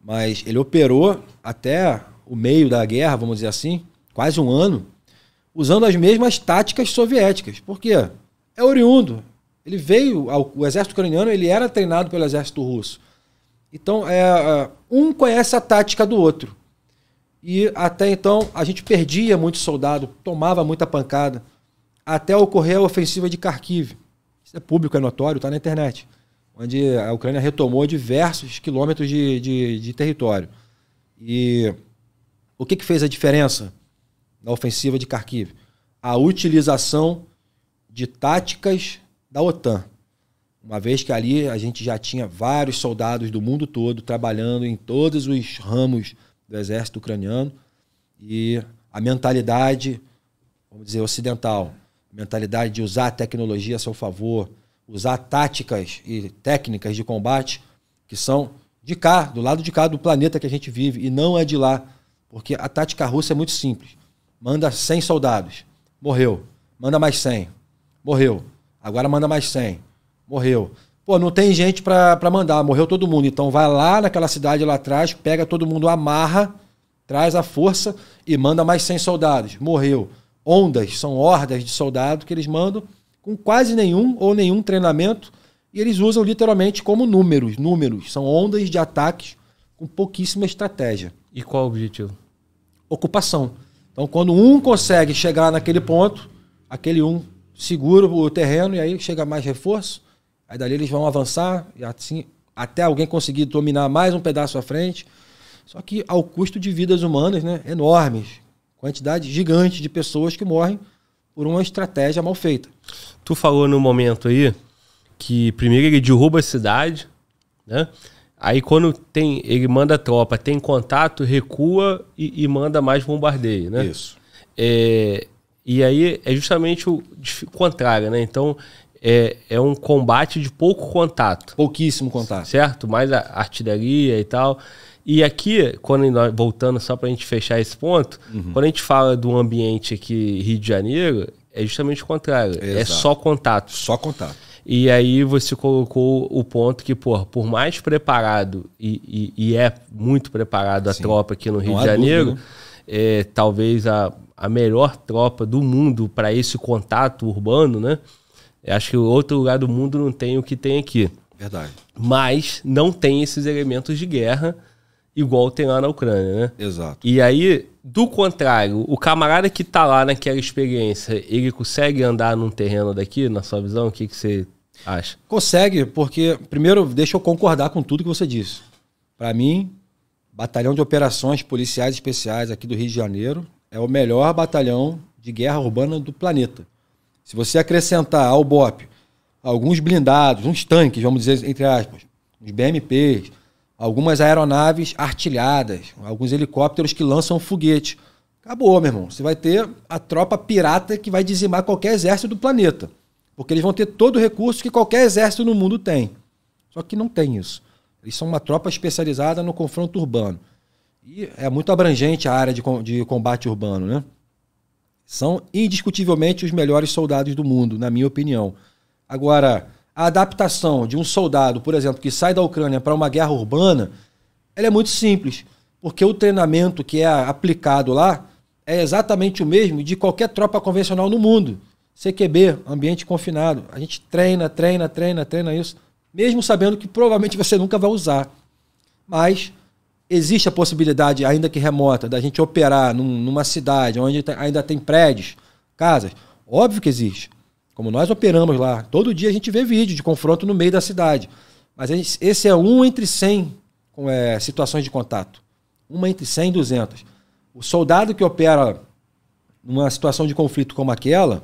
Mas ele operou até o meio da guerra, vamos dizer assim, quase um ano, usando as mesmas táticas soviéticas. Por quê? é oriundo. Ele veio, ao, o exército ucraniano ele era treinado pelo exército russo. Então, é, é, um conhece a tática do outro. E até então, a gente perdia muito soldado, tomava muita pancada, até ocorrer a ofensiva de Kharkiv. Isso é público, é notório, está na internet. Onde a Ucrânia retomou diversos quilômetros de, de, de território. E o que, que fez a diferença na ofensiva de Kharkiv? A utilização de táticas da OTAN. Uma vez que ali a gente já tinha vários soldados do mundo todo trabalhando em todos os ramos do exército ucraniano e a mentalidade, vamos dizer, ocidental, a mentalidade de usar a tecnologia a seu favor, usar táticas e técnicas de combate que são de cá, do lado de cá do planeta que a gente vive e não é de lá, porque a tática russa é muito simples. Manda 100 soldados, morreu. Manda mais 100, morreu. Agora manda mais 100, morreu. Pô, não tem gente para mandar, morreu todo mundo. Então vai lá naquela cidade lá atrás, pega todo mundo, amarra, traz a força e manda mais 100 soldados. Morreu. Ondas, são hordas de soldados que eles mandam com quase nenhum ou nenhum treinamento e eles usam literalmente como números. Números são ondas de ataques com pouquíssima estratégia. E qual o objetivo? Ocupação. Então, quando um consegue chegar naquele ponto, aquele um seguro o terreno e aí chega mais reforço. Aí dali eles vão avançar e assim até alguém conseguir dominar mais um pedaço à frente. Só que ao custo de vidas humanas, né, enormes, quantidade gigante de pessoas que morrem por uma estratégia mal feita.
Tu falou no momento aí que primeiro ele derruba a cidade, né? Aí quando tem, ele manda tropa, tem contato, recua e, e manda mais bombardeio, né? Isso. É, e aí é justamente o contrário, né? Então é, é um combate de pouco contato. Pouquíssimo contato. Certo? Mais artilharia e tal. E aqui, quando nós, voltando só para a gente fechar esse ponto, uhum. quando a gente fala do ambiente aqui Rio de Janeiro, é justamente o contrário. É Exato. É só contato. Só contato. E aí você colocou o ponto que, por por mais preparado, e, e, e é muito preparado a Sim. tropa aqui no Rio Não de Janeiro, dúvida, né? é, talvez a a melhor tropa do mundo para esse contato urbano, né? Eu acho que outro lugar do mundo não tem o que tem aqui. Verdade. Mas não tem esses elementos de guerra igual tem lá na Ucrânia, né? Exato. E aí, do contrário, o camarada que tá lá naquela experiência, ele
consegue andar num terreno daqui, na sua visão? O que, que você acha? Consegue, porque, primeiro, deixa eu concordar com tudo que você disse. Para mim, Batalhão de Operações Policiais Especiais aqui do Rio de Janeiro é o melhor batalhão de guerra urbana do planeta. Se você acrescentar ao BOP alguns blindados, uns tanques, vamos dizer, entre aspas, uns BMPs, algumas aeronaves artilhadas, alguns helicópteros que lançam foguete. Acabou, meu irmão. Você vai ter a tropa pirata que vai dizimar qualquer exército do planeta. Porque eles vão ter todo o recurso que qualquer exército no mundo tem. Só que não tem isso. Eles são uma tropa especializada no confronto urbano. E é muito abrangente a área de, de combate urbano, né? São indiscutivelmente os melhores soldados do mundo, na minha opinião. Agora, a adaptação de um soldado, por exemplo, que sai da Ucrânia para uma guerra urbana, ela é muito simples, porque o treinamento que é aplicado lá é exatamente o mesmo de qualquer tropa convencional no mundo. CQB, ambiente confinado. A gente treina, treina, treina, treina isso, mesmo sabendo que provavelmente você nunca vai usar. Mas existe a possibilidade, ainda que remota, da gente operar num, numa cidade onde ainda tem prédios, casas, óbvio que existe. Como nós operamos lá, todo dia a gente vê vídeo de confronto no meio da cidade. Mas gente, esse é um entre 100 com, é, situações de contato. Uma entre 100 e 200. O soldado que opera numa situação de conflito como aquela,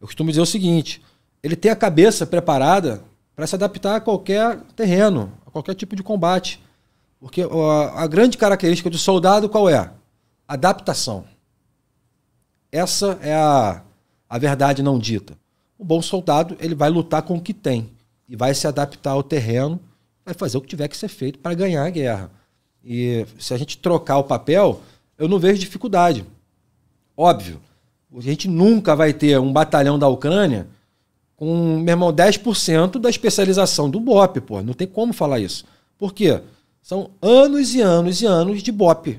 eu costumo dizer o seguinte: ele tem a cabeça preparada para se adaptar a qualquer terreno, a qualquer tipo de combate. Porque a, grande característica do soldado qual é? Adaptação. Essa é a, a verdade não dita. O bom soldado ele vai lutar com o que tem e vai se adaptar ao terreno, vai fazer o que tiver que ser feito para ganhar a guerra. E se a gente trocar o papel, eu não vejo dificuldade. Óbvio, a gente nunca vai ter um batalhão da Ucrânia com, meu irmão, 10% da especialização do BOP, pô. Não tem como falar isso. Por quê? São anos e anos e anos de BOP,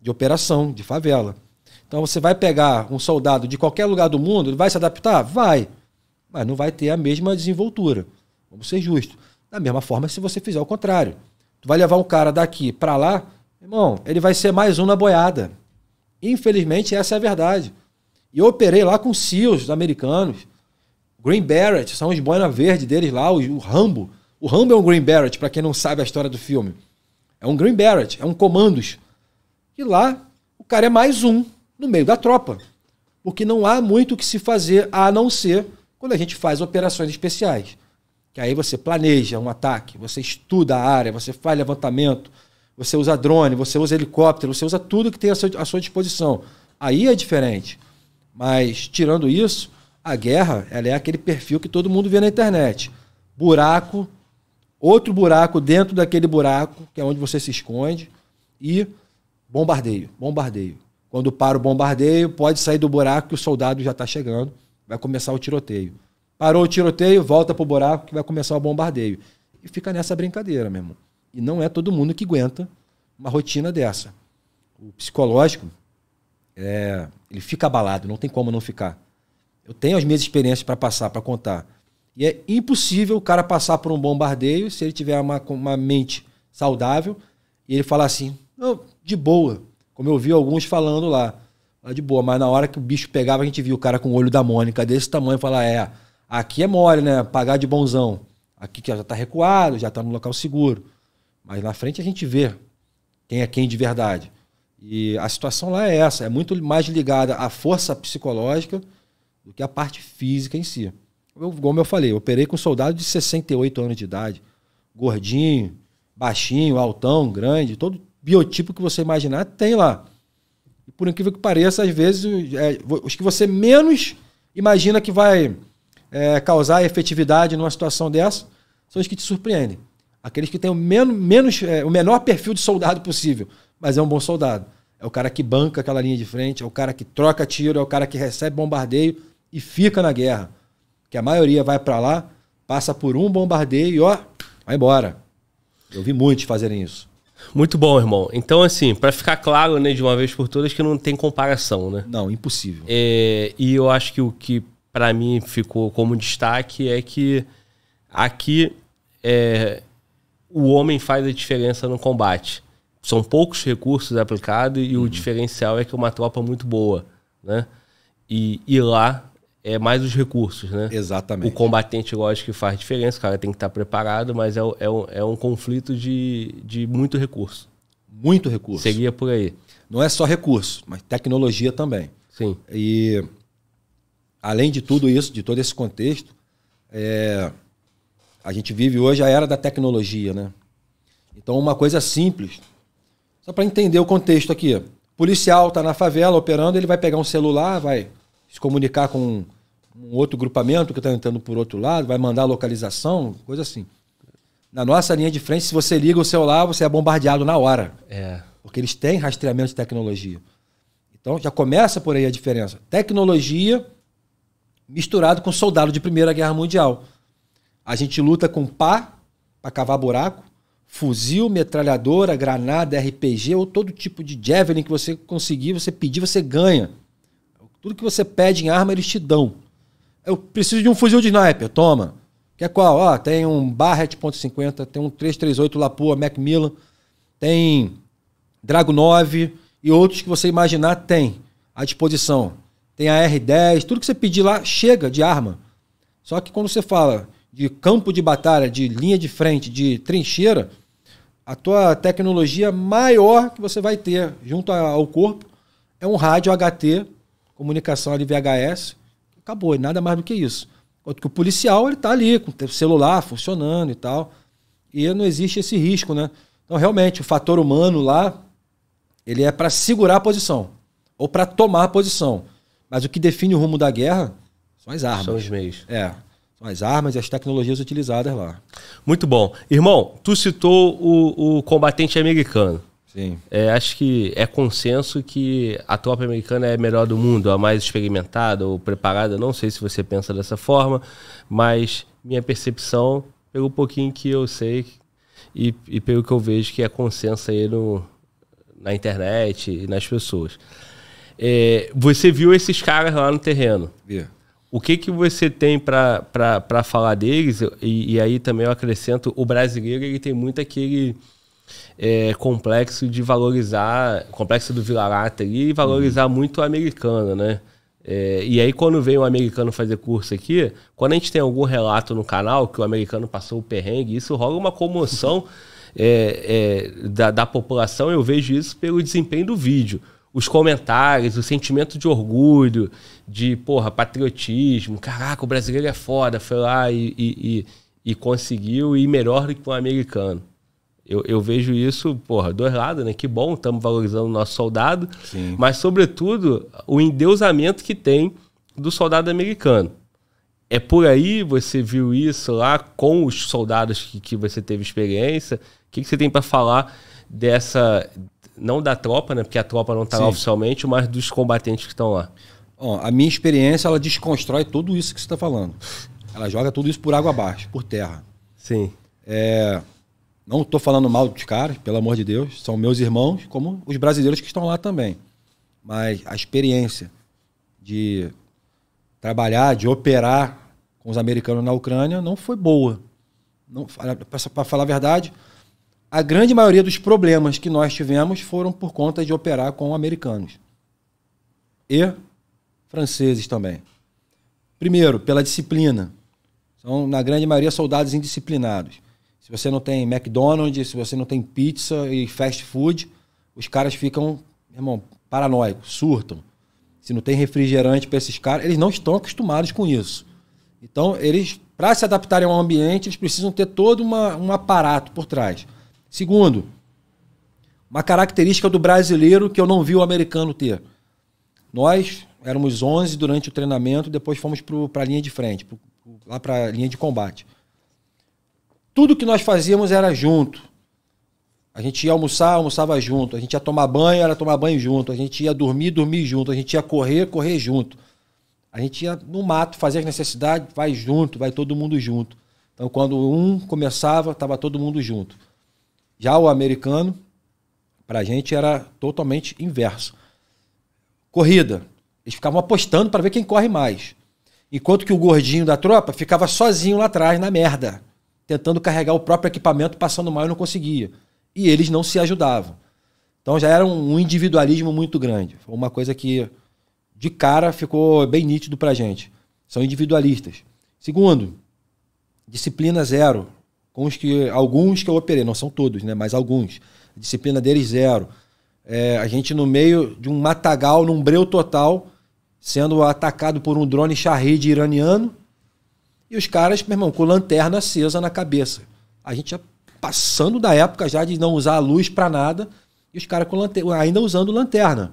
de operação, de favela. Então você vai pegar um soldado de qualquer lugar do mundo, ele vai se adaptar? Vai. Mas não vai ter a mesma desenvoltura. Vamos ser justos. Da mesma forma, se você fizer o contrário. Tu vai levar um cara daqui para lá, irmão, ele vai ser mais um na boiada. Infelizmente, essa é a verdade. E eu operei lá com SEALs americanos. Green Barrett, são os boina verde deles lá, o, Rambo. O Rambo é um Green Barrett, para quem não sabe a história do filme. É um Green Beret, é um comandos. E lá o cara é mais um no meio da tropa. Porque não há muito o que se fazer a não ser quando a gente faz operações especiais. Que aí você planeja um ataque, você estuda a área, você faz levantamento, você usa drone, você usa helicóptero, você usa tudo que tem à sua, à sua disposição. Aí é diferente. Mas, tirando isso, a guerra ela é aquele perfil que todo mundo vê na internet: buraco, outro buraco dentro daquele buraco, que é onde você se esconde, e bombardeio, bombardeio. Quando para o bombardeio, pode sair do buraco que o soldado já está chegando, vai começar o tiroteio. Parou o tiroteio, volta para o buraco que vai começar o bombardeio. E fica nessa brincadeira, meu irmão. E não é todo mundo que aguenta uma rotina dessa. O psicológico, é, ele fica abalado, não tem como não ficar. Eu tenho as minhas experiências para passar, para contar. E é impossível o cara passar por um bombardeio se ele tiver uma, uma mente saudável e ele falar assim, oh, de boa. Como eu vi alguns falando lá, lá ah, de boa. Mas na hora que o bicho pegava, a gente viu o cara com o olho da Mônica desse tamanho e falar: é, aqui é mole, né? Pagar de bonzão. Aqui que já tá recuado, já tá no local seguro. Mas na frente a gente vê quem é quem de verdade. E a situação lá é essa, é muito mais ligada à força psicológica do que à parte física em si. Eu, como eu falei, eu operei com soldado de 68 anos de idade. Gordinho, baixinho, altão, grande, todo biotipo que você imaginar tem lá. E por incrível que pareça, às vezes, é, os que você menos imagina que vai é, causar efetividade numa situação dessa são os que te surpreendem. Aqueles que têm o, menos, menos é, o menor perfil de soldado possível, mas é um bom soldado. É o cara que banca aquela linha de frente, é o cara que troca tiro, é o cara que recebe bombardeio e fica na guerra que a maioria vai para lá, passa por um bombardeio e ó, vai embora. Eu vi muitos fazerem isso.
Muito bom, irmão. Então, assim, para ficar claro, né, de uma vez por todas, que não tem comparação, né? Não, impossível. É, e eu acho que o que para mim ficou como destaque é que aqui é, o homem faz a diferença no combate. São poucos recursos aplicados e uhum. o diferencial é que é uma tropa muito boa, né? E, e lá é mais os recursos, né? Exatamente. O combatente, lógico, que faz diferença, o cara tem que estar preparado, mas é, é, um, é um conflito de, de muito recurso. Muito recurso. Seguia por aí.
Não é só recurso, mas tecnologia também. Sim. E além de tudo isso, de todo esse contexto, é, a gente vive hoje a era da tecnologia, né? Então, uma coisa simples, só para entender o contexto aqui. policial está na favela operando, ele vai pegar um celular, vai se comunicar com um, outro grupamento que está entrando por outro lado, vai mandar localização, coisa assim. Na nossa linha de frente, se você liga o celular, você é bombardeado na hora. É. Porque eles têm rastreamento de tecnologia. Então já começa por aí a diferença. Tecnologia misturado com soldado de Primeira Guerra Mundial. A gente luta com pá para cavar buraco, fuzil, metralhadora, granada, RPG ou todo tipo de javelin que você conseguir, você pedir, você ganha. Tudo que você pede em arma, eles te dão. Eu preciso de um fuzil de sniper, toma. que é qual? ó tem um Barrett .50, tem um 338 Lapua Macmillan, tem Drago 9 e outros que você imaginar tem à disposição. Tem a R10, tudo que você pedir lá chega de arma. Só que quando você fala de campo de batalha, de linha de frente, de trincheira, a tua tecnologia maior que você vai ter junto ao corpo é um rádio HT comunicação ali VHS, acabou, e nada mais do que isso. Enquanto que o policial, ele está ali, com o celular funcionando e tal, e não existe esse risco, né? Então, realmente, o fator humano lá, ele é para segurar a posição, ou para tomar a posição. Mas o que define o rumo da guerra são as armas. São os meios. É. São as armas e as tecnologias utilizadas lá. Muito bom.
Irmão, tu citou o, o combatente americano. Sim. É, acho que é consenso que a tropa americana é a melhor do mundo, a mais experimentada ou preparada. Não sei se você pensa dessa forma, mas minha percepção, pelo pouquinho que eu sei e, e pelo que eu vejo que é consenso aí no, na internet e nas pessoas. É, você viu esses caras lá no terreno. Yeah. O que, que você tem para falar deles? E, e aí também eu acrescento, o brasileiro ele tem muito aquele é, complexo de valorizar, complexo do Vilarata ali, e valorizar uhum. muito o americano, né? É, e aí, quando vem um americano fazer curso aqui, quando a gente tem algum relato no canal que o americano passou o perrengue, isso rola uma comoção é, é, da, da, população. Eu vejo isso pelo desempenho do vídeo. Os comentários, o sentimento de orgulho, de porra, patriotismo. Caraca, o brasileiro é foda, foi lá e, e, e, e conseguiu, e melhor do que o um americano. Eu, eu, vejo isso, porra, dois lados, né? Que bom, estamos valorizando o nosso soldado, Sim. mas, sobretudo, o endeusamento que tem do soldado americano. É por aí você viu isso lá com os soldados que, que você teve experiência? O que, que você tem para falar dessa. Não da tropa, né?
Porque a tropa não está lá oficialmente, mas dos combatentes que estão lá. Bom, a minha experiência, ela desconstrói tudo isso que você está falando. Ela joga tudo isso por água abaixo, por terra. Sim. É, não estou falando mal dos caras, pelo amor de Deus, são meus irmãos, como os brasileiros que estão lá também. Mas a experiência de trabalhar, de operar com os americanos na Ucrânia não foi boa. Para falar a verdade, a grande maioria dos problemas que nós tivemos foram por conta de operar com americanos e franceses também. Primeiro, pela disciplina. São, na grande maioria, soldados indisciplinados. Se você não tem McDonald's, se você não tem pizza e fast food, os caras ficam, irmão, paranoicos, surtam. Se não tem refrigerante para esses caras, eles não estão acostumados com isso. Então, eles, para se adaptarem ao ambiente, eles precisam ter todo uma, um aparato por trás. Segundo, uma característica do brasileiro que eu não vi o americano ter. Nós éramos 11 durante o treinamento, depois fomos para a linha de frente, pro, lá para a linha de combate tudo que nós fazíamos era junto. A gente ia almoçar, almoçava junto. A gente ia tomar banho, era tomar banho junto. A gente ia dormir, dormir junto. A gente ia correr, correr junto. A gente ia no mato fazer as necessidades, vai junto, vai todo mundo junto. Então, quando um começava, estava todo mundo junto. Já o americano, para a gente, era totalmente inverso. Corrida. Eles ficavam apostando para ver quem corre mais. Enquanto que o gordinho da tropa ficava sozinho lá atrás, na merda tentando carregar o próprio equipamento, passando mal e não conseguia. E eles não se ajudavam. Então já era um individualismo muito grande. Foi uma coisa que, de cara, ficou bem nítido a gente. São individualistas. Segundo, disciplina zero. Com os que, alguns que eu operei, não são todos, né? mas alguns. A disciplina deles zero. É, a gente no meio de um matagal, num breu total, sendo atacado por um drone Shahid iraniano e os caras, meu irmão, com lanterna acesa na cabeça. A gente já passando da época já de não usar a luz para nada, e os caras com lanterna, ainda usando lanterna.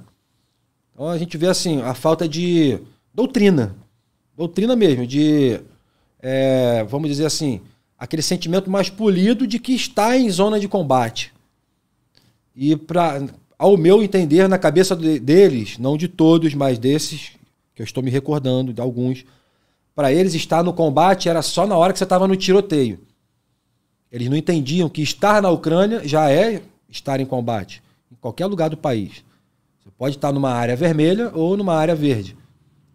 Então a gente vê assim, a falta de doutrina. Doutrina mesmo, de. É, vamos dizer assim, aquele sentimento mais polido de que está em zona de combate. E, para ao meu entender, na cabeça deles, não de todos, mas desses, que eu estou me recordando, de alguns, para eles, estar no combate era só na hora que você estava no tiroteio. Eles não entendiam que estar na Ucrânia já é estar em combate, em qualquer lugar do país. Você pode estar numa área vermelha ou numa área verde.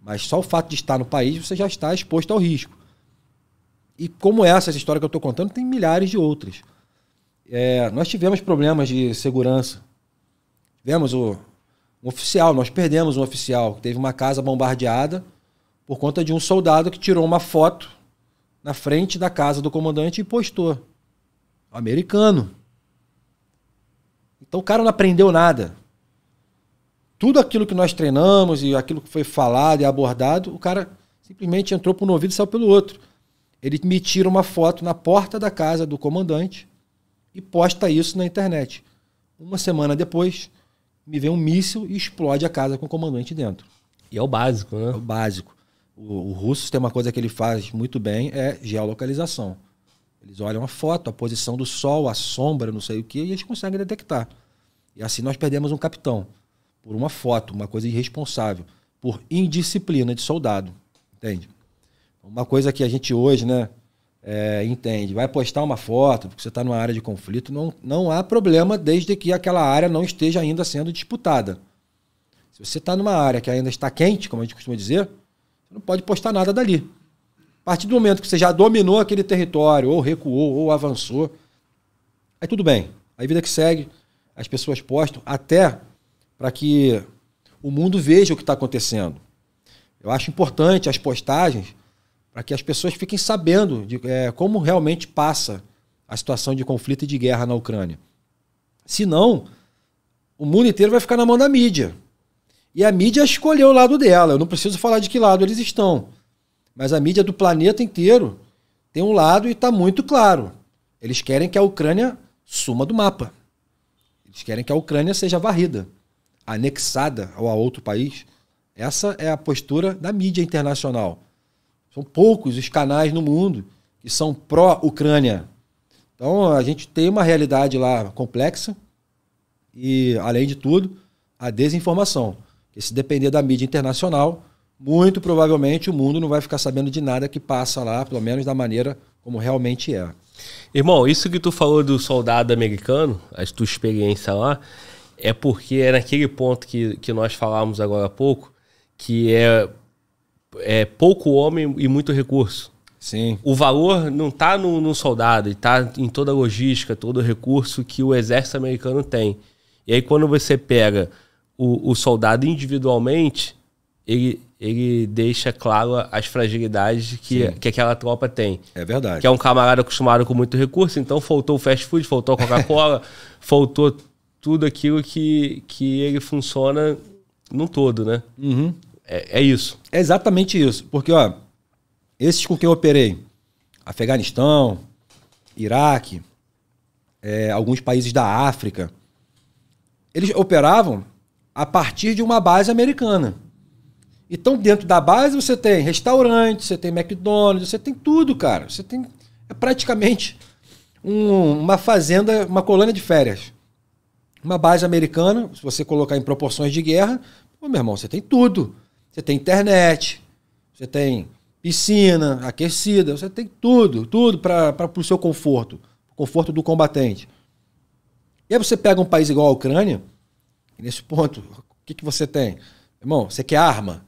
Mas só o fato de estar no país, você já está exposto ao risco. E como essa, essa história que eu estou contando, tem milhares de outras. É, nós tivemos problemas de segurança. Tivemos o, um oficial, nós perdemos um oficial. Teve uma casa bombardeada por conta de um soldado que tirou uma foto na frente da casa do comandante e postou. Americano. Então o cara não aprendeu nada. Tudo aquilo que nós treinamos e aquilo que foi falado e abordado, o cara simplesmente entrou por um ouvido e saiu pelo outro. Ele me tira uma foto na porta da casa do comandante e posta isso na internet. Uma semana depois, me vem um míssil e explode a casa com o comandante dentro. E é o básico, né? É o básico. O, o russo tem uma coisa que ele faz muito bem, é geolocalização. Eles olham a foto, a posição do sol, a sombra, não sei o que, e eles conseguem detectar. E assim nós perdemos um capitão por uma foto, uma coisa irresponsável, por indisciplina de soldado, entende? Uma coisa que a gente hoje, né, é, entende, vai postar uma foto porque você está numa área de conflito, não, não há problema desde que aquela área não esteja ainda sendo disputada. Se você está numa área que ainda está quente, como a gente costuma dizer, você não pode postar nada dali. A partir do momento que você já dominou aquele território, ou recuou, ou avançou, aí tudo bem. A vida que segue, as pessoas postam, até para que o mundo veja o que está acontecendo. Eu acho importante as postagens para que as pessoas fiquem sabendo de, é, como realmente passa a situação de conflito e de guerra na Ucrânia. Senão, o mundo inteiro vai ficar na mão da mídia. E a mídia escolheu o lado dela. Eu não preciso falar de que lado eles estão. Mas a mídia do planeta inteiro tem um lado e está muito claro. Eles querem que a Ucrânia suma do mapa. Eles querem que a Ucrânia seja varrida, anexada a outro país. Essa é a postura da mídia internacional. São poucos os canais no mundo que são pró-Ucrânia. Então a gente tem uma realidade lá complexa e, além de tudo, a desinformação. Porque se depender da mídia internacional, muito provavelmente o mundo não vai ficar sabendo de nada que passa lá, pelo menos da maneira como realmente é. Irmão, isso que
tu falou do soldado americano, a tua experiência lá, é porque é naquele ponto que, que nós falamos agora há pouco, que é, é pouco homem e muito recurso. Sim. O valor não está no, no, soldado, está em toda a logística, todo o recurso que o exército americano tem. E aí quando você pega o, o soldado individualmente, ele, ele deixa claro as fragilidades que, que aquela tropa tem. É verdade. Que é um camarada acostumado com muito recurso, então faltou o fast food, faltou a Coca-Cola, faltou tudo aquilo que, que ele
funciona num todo, né? Uhum. É, é, isso. É exatamente isso. Porque, ó, esses com quem eu operei, Afeganistão, Iraque, é, alguns países da África, eles operavam a partir de uma base americana. Então, dentro da base, você tem restaurante, você tem McDonald's, você tem tudo, cara. Você tem é praticamente um, uma fazenda, uma colônia de férias. Uma base americana, se você colocar em proporções de guerra, pô, meu irmão, você tem tudo. Você tem internet, você tem piscina aquecida, você tem tudo, tudo para o seu conforto, conforto do combatente. E aí você pega um país igual a Ucrânia, e nesse ponto, o que, que você tem? Irmão, você quer arma?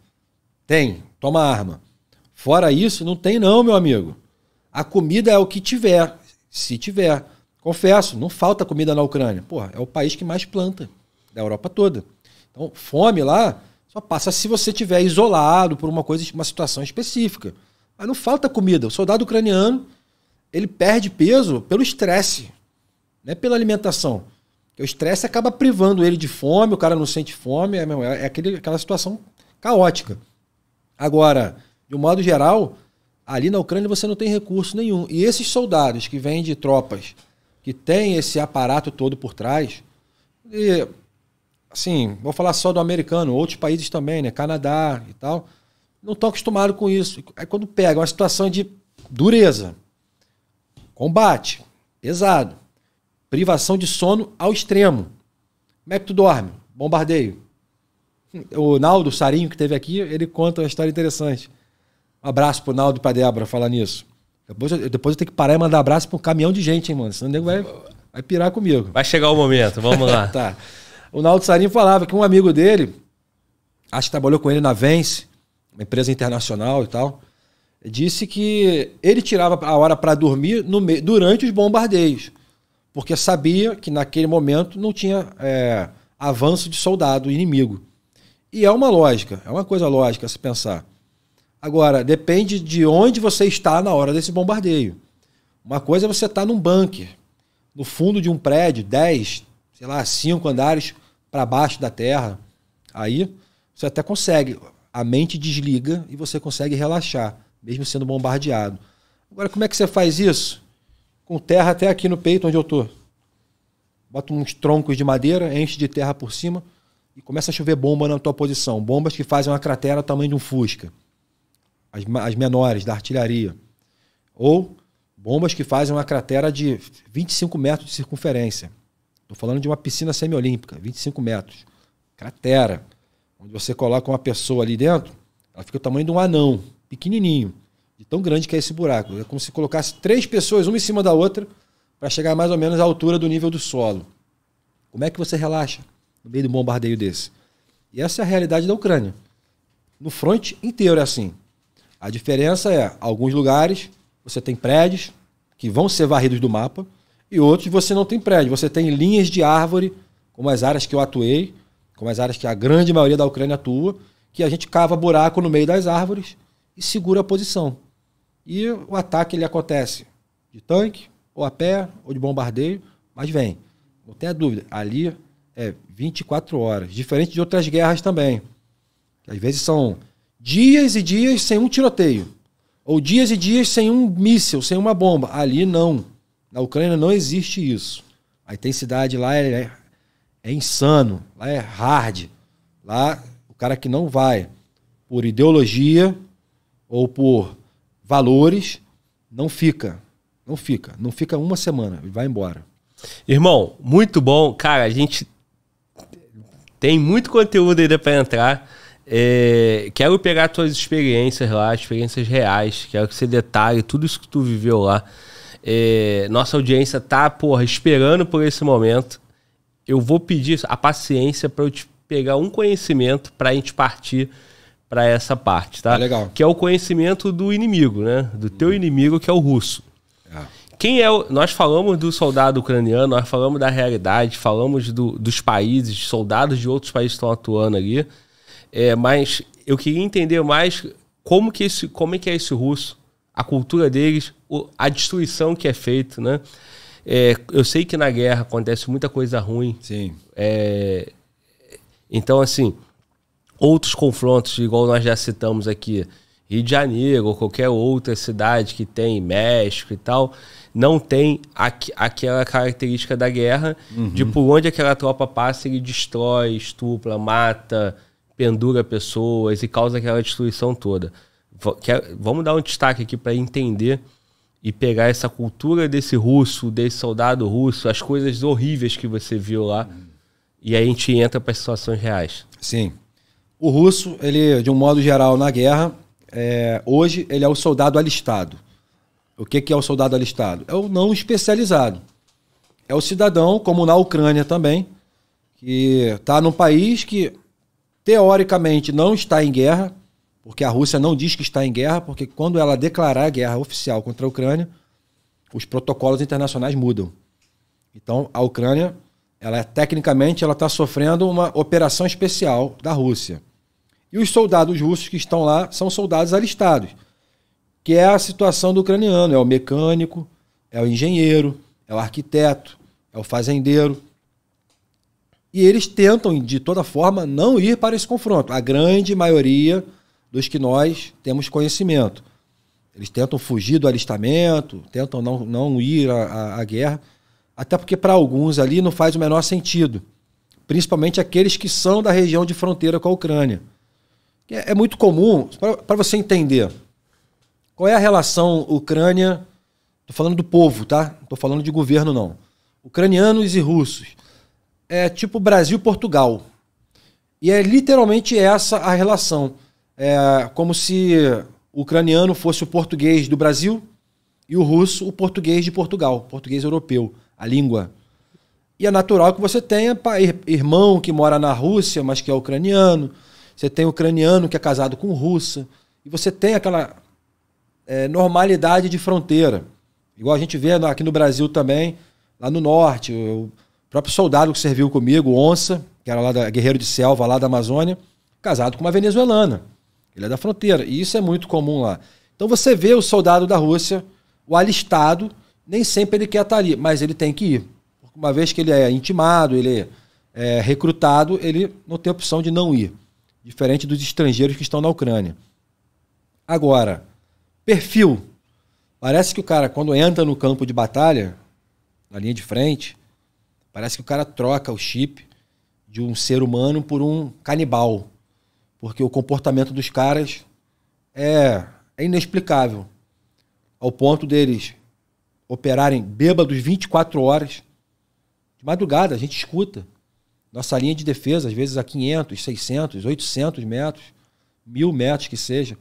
Tem, toma arma. Fora isso, não tem não, meu amigo. A comida é o que tiver, se tiver. Confesso, não falta comida na Ucrânia. Porra, é o país que mais planta da Europa toda. Então, fome lá só passa se você tiver isolado por uma coisa, uma situação específica. Mas não falta comida. O soldado ucraniano, ele perde peso pelo estresse, não é pela alimentação. O estresse acaba privando ele de fome, o cara não sente fome, é, mesmo, é, é aquele, aquela situação caótica. Agora, de um modo geral, ali na Ucrânia você não tem recurso nenhum. E esses soldados que vêm de tropas, que têm esse aparato todo por trás, e, assim, vou falar só do americano, outros países também, né? Canadá e tal, não estão acostumados com isso. Aí quando pega uma situação de dureza, combate, pesado, Privação de sono ao extremo. Como é que tu dorme? Bombardeio. O Naldo Sarinho, que teve aqui, ele conta uma história interessante. Um abraço pro Naldo e pra Débora falar nisso. Depois, depois eu tenho que parar e mandar abraço para um caminhão de gente, hein, mano? Senão o nego vai, vai pirar comigo.
Vai chegar o momento, vamos lá.
tá. O Naldo Sarinho falava que um amigo dele, acho que trabalhou com ele na Vence, uma empresa internacional e tal, disse que ele tirava a hora para dormir no, durante os bombardeios porque sabia que naquele momento não tinha é, avanço de soldado inimigo. E é uma lógica, é uma coisa lógica se pensar. Agora, depende de onde você está na hora desse bombardeio. Uma coisa é você estar tá num bunker, no fundo de um prédio, 10, sei lá, 5 andares para baixo da terra. Aí você até consegue, a mente desliga e você consegue relaxar, mesmo sendo bombardeado. Agora, como é que você faz isso? com terra até aqui no peito onde eu tô. Bota uns troncos de madeira, enche de terra por cima e começa a chover bomba na tua posição. Bombas que fazem uma cratera do tamanho de um Fusca. As, as menores, da artilharia. Ou bombas que fazem uma cratera de 25 metros de circunferência. Estou falando de uma piscina semiolímpica, 25 metros. Cratera. Onde você coloca uma pessoa ali dentro, ela fica o tamanho de um anão, pequenininho. De tão grande que é esse buraco. É como se colocasse três pessoas, uma em cima da outra, para chegar mais ou menos à altura do nível do solo. Como é que você relaxa no meio de um bombardeio desse? E essa é a realidade da Ucrânia. No front inteiro é assim. A diferença é, alguns lugares você tem prédios que vão ser varridos do mapa e outros você não tem prédio. Você tem linhas de árvore, como as áreas que eu atuei, como as áreas que a grande maioria da Ucrânia atua, que a gente cava buraco no meio das árvores e segura a posição. E o ataque ele acontece de tanque, ou a pé, ou de bombardeio, mas vem. Não tenha dúvida, ali é 24 horas, diferente de outras guerras também. Às vezes são dias e dias sem um tiroteio, ou dias e dias sem um míssil, sem uma bomba. Ali não. Na Ucrânia não existe isso. A intensidade lá é, é, é insano, lá é hard. Lá o cara que não vai por ideologia, ou por valores, não fica. Não fica. Não fica uma semana e vai embora. Irmão, muito bom. Cara, a gente tem muito
conteúdo ainda para entrar. É, quero pegar tuas experiências lá, experiências reais. Quero que você detalhe tudo isso que tu viveu lá. É, nossa audiência tá, porra, esperando por esse momento. Eu vou pedir a paciência para eu te pegar um conhecimento para a gente partir para essa parte, tá? Ah, legal. Que é o conhecimento do inimigo, né? Do teu inimigo que é o russo. É. Quem é o... Nós falamos do soldado ucraniano, nós falamos da realidade, falamos do, dos países, soldados de outros países estão atuando ali. É, mas eu queria entender mais como que esse, como é que é esse russo, a cultura deles, a destruição que é feita, né? É, eu sei que na guerra acontece muita coisa ruim. Sim. É, então, assim, outros confrontos, igual nós já citamos aqui, Rio de Janeiro ou qualquer outra cidade que tem, México e tal, não tem aqu aquela característica da guerra uhum. de por onde aquela tropa passa, ele destrói, estupla, mata, pendura pessoas e causa aquela destruição toda. V quer, vamos dar um destaque aqui para entender e pegar essa cultura desse russo, desse soldado russo, as coisas horríveis que você viu lá. Uhum. E aí a gente entra para situações reais.
Sim. O russo, ele, de um modo geral, na guerra, é, hoje ele é o soldado alistado. O que, que é o soldado alistado? É o não especializado. É o cidadão, como na Ucrânia também, que está num país que, teoricamente, não está em guerra, porque a Rússia não diz que está em guerra, porque quando ela declarar guerra oficial contra a Ucrânia, os protocolos internacionais mudam. Então, a Ucrânia, ela é, tecnicamente, ela está sofrendo uma operação especial da Rússia. E os soldados russos que estão lá são soldados alistados, que é a situação do ucraniano: é o mecânico, é o engenheiro, é o arquiteto, é o fazendeiro. E eles tentam, de toda forma, não ir para esse confronto. A grande maioria dos que nós temos conhecimento. Eles tentam fugir do alistamento, tentam não, não ir à, à guerra, até porque para alguns ali não faz o menor sentido, principalmente aqueles que são da região de fronteira com a Ucrânia. É, é muito comum, para você entender, qual é a relação Ucrânia. Estou falando do povo, tá? Não estou falando de governo, não. Ucranianos e russos. É tipo Brasil-Portugal. E é literalmente essa a relação. É como se o ucraniano fosse o português do Brasil e o russo o português de Portugal, português europeu, a língua. E é natural que você tenha irmão que mora na Rússia, mas que é ucraniano, você tem ucraniano que é casado com russa, e você tem aquela é, normalidade de fronteira. Igual a gente vê aqui no Brasil também, lá no norte, o próprio soldado que serviu comigo, Onça, que era lá da Guerreiro de Selva, lá da Amazônia, casado com uma venezuelana. Ele é da fronteira, e isso é muito comum lá. Então você vê o soldado da Rússia, o alistado, nem sempre ele quer estar tá ali, mas ele tem que ir. Uma vez que ele é intimado, ele é, é recrutado, ele não tem opção de não ir diferente dos estrangeiros que estão na Ucrânia. Agora, perfil. Parece que o cara, quando entra no campo de batalha, na linha de frente, parece que o cara troca o chip de um ser humano por um canibal. Porque o comportamento dos caras é, é inexplicável. Ao ponto deles operarem bêbados 24 horas. De madrugada, a gente escuta. Nossa linha de defesa, às vezes, a 500, 600, 800 metros, mil metros que seja.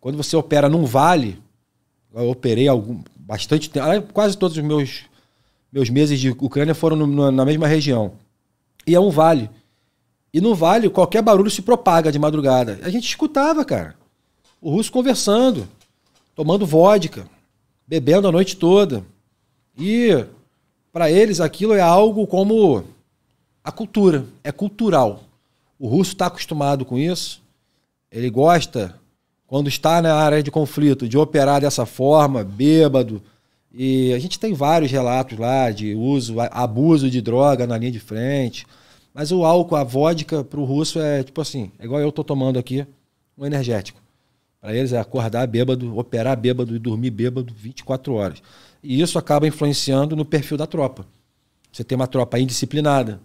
Quando você opera num vale, eu operei algum, bastante tempo, ah, quase todos os meus, meus meses de Ucrânia foram no, na mesma região. E é um vale. E no vale, qualquer barulho se propaga de madrugada. A gente escutava, cara. O russo conversando, tomando vodka, bebendo a noite toda. E para eles aquilo é algo como a cultura. É cultural. O russo está acostumado com isso. Ele gosta, quando está na área de conflito, de operar dessa forma, bêbado. E a gente tem vários relatos lá de uso, abuso de droga na linha de frente. Mas o álcool, a vodka, para o russo é tipo assim, é igual eu estou tomando aqui, um energético. Para eles é acordar bêbado, operar bêbado e dormir bêbado 24 horas. E isso acaba influenciando no perfil da tropa. Você tem uma tropa indisciplinada,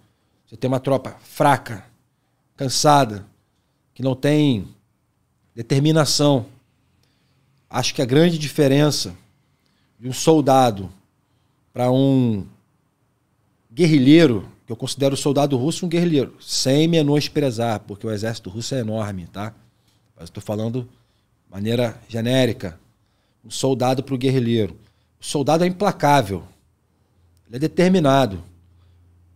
você tem uma tropa fraca, cansada, que não tem determinação. Acho que a grande diferença de um soldado para um guerrilheiro, que eu considero o soldado russo um guerrilheiro, sem menosprezar, porque o exército russo é enorme, tá? Mas estou falando de maneira genérica. Um soldado para o guerrilheiro. O soldado é implacável. Ele é determinado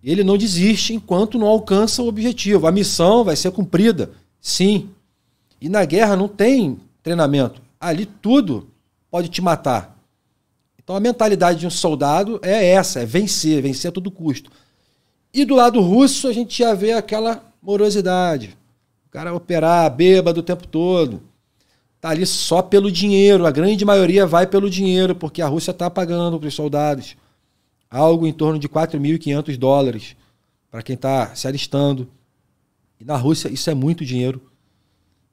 ele não desiste enquanto não alcança o objetivo. A missão vai ser cumprida, sim. E na guerra não tem treinamento. Ali tudo pode te matar. Então a mentalidade de um soldado é essa, é vencer, vencer a todo custo. E do lado russo a gente já vê aquela morosidade. O cara operar bêbado o tempo todo. Está ali só pelo dinheiro. A grande maioria vai pelo dinheiro, porque a Rússia está pagando para os soldados algo em torno de 4.500 dólares para quem está se alistando. E na Rússia isso é muito dinheiro.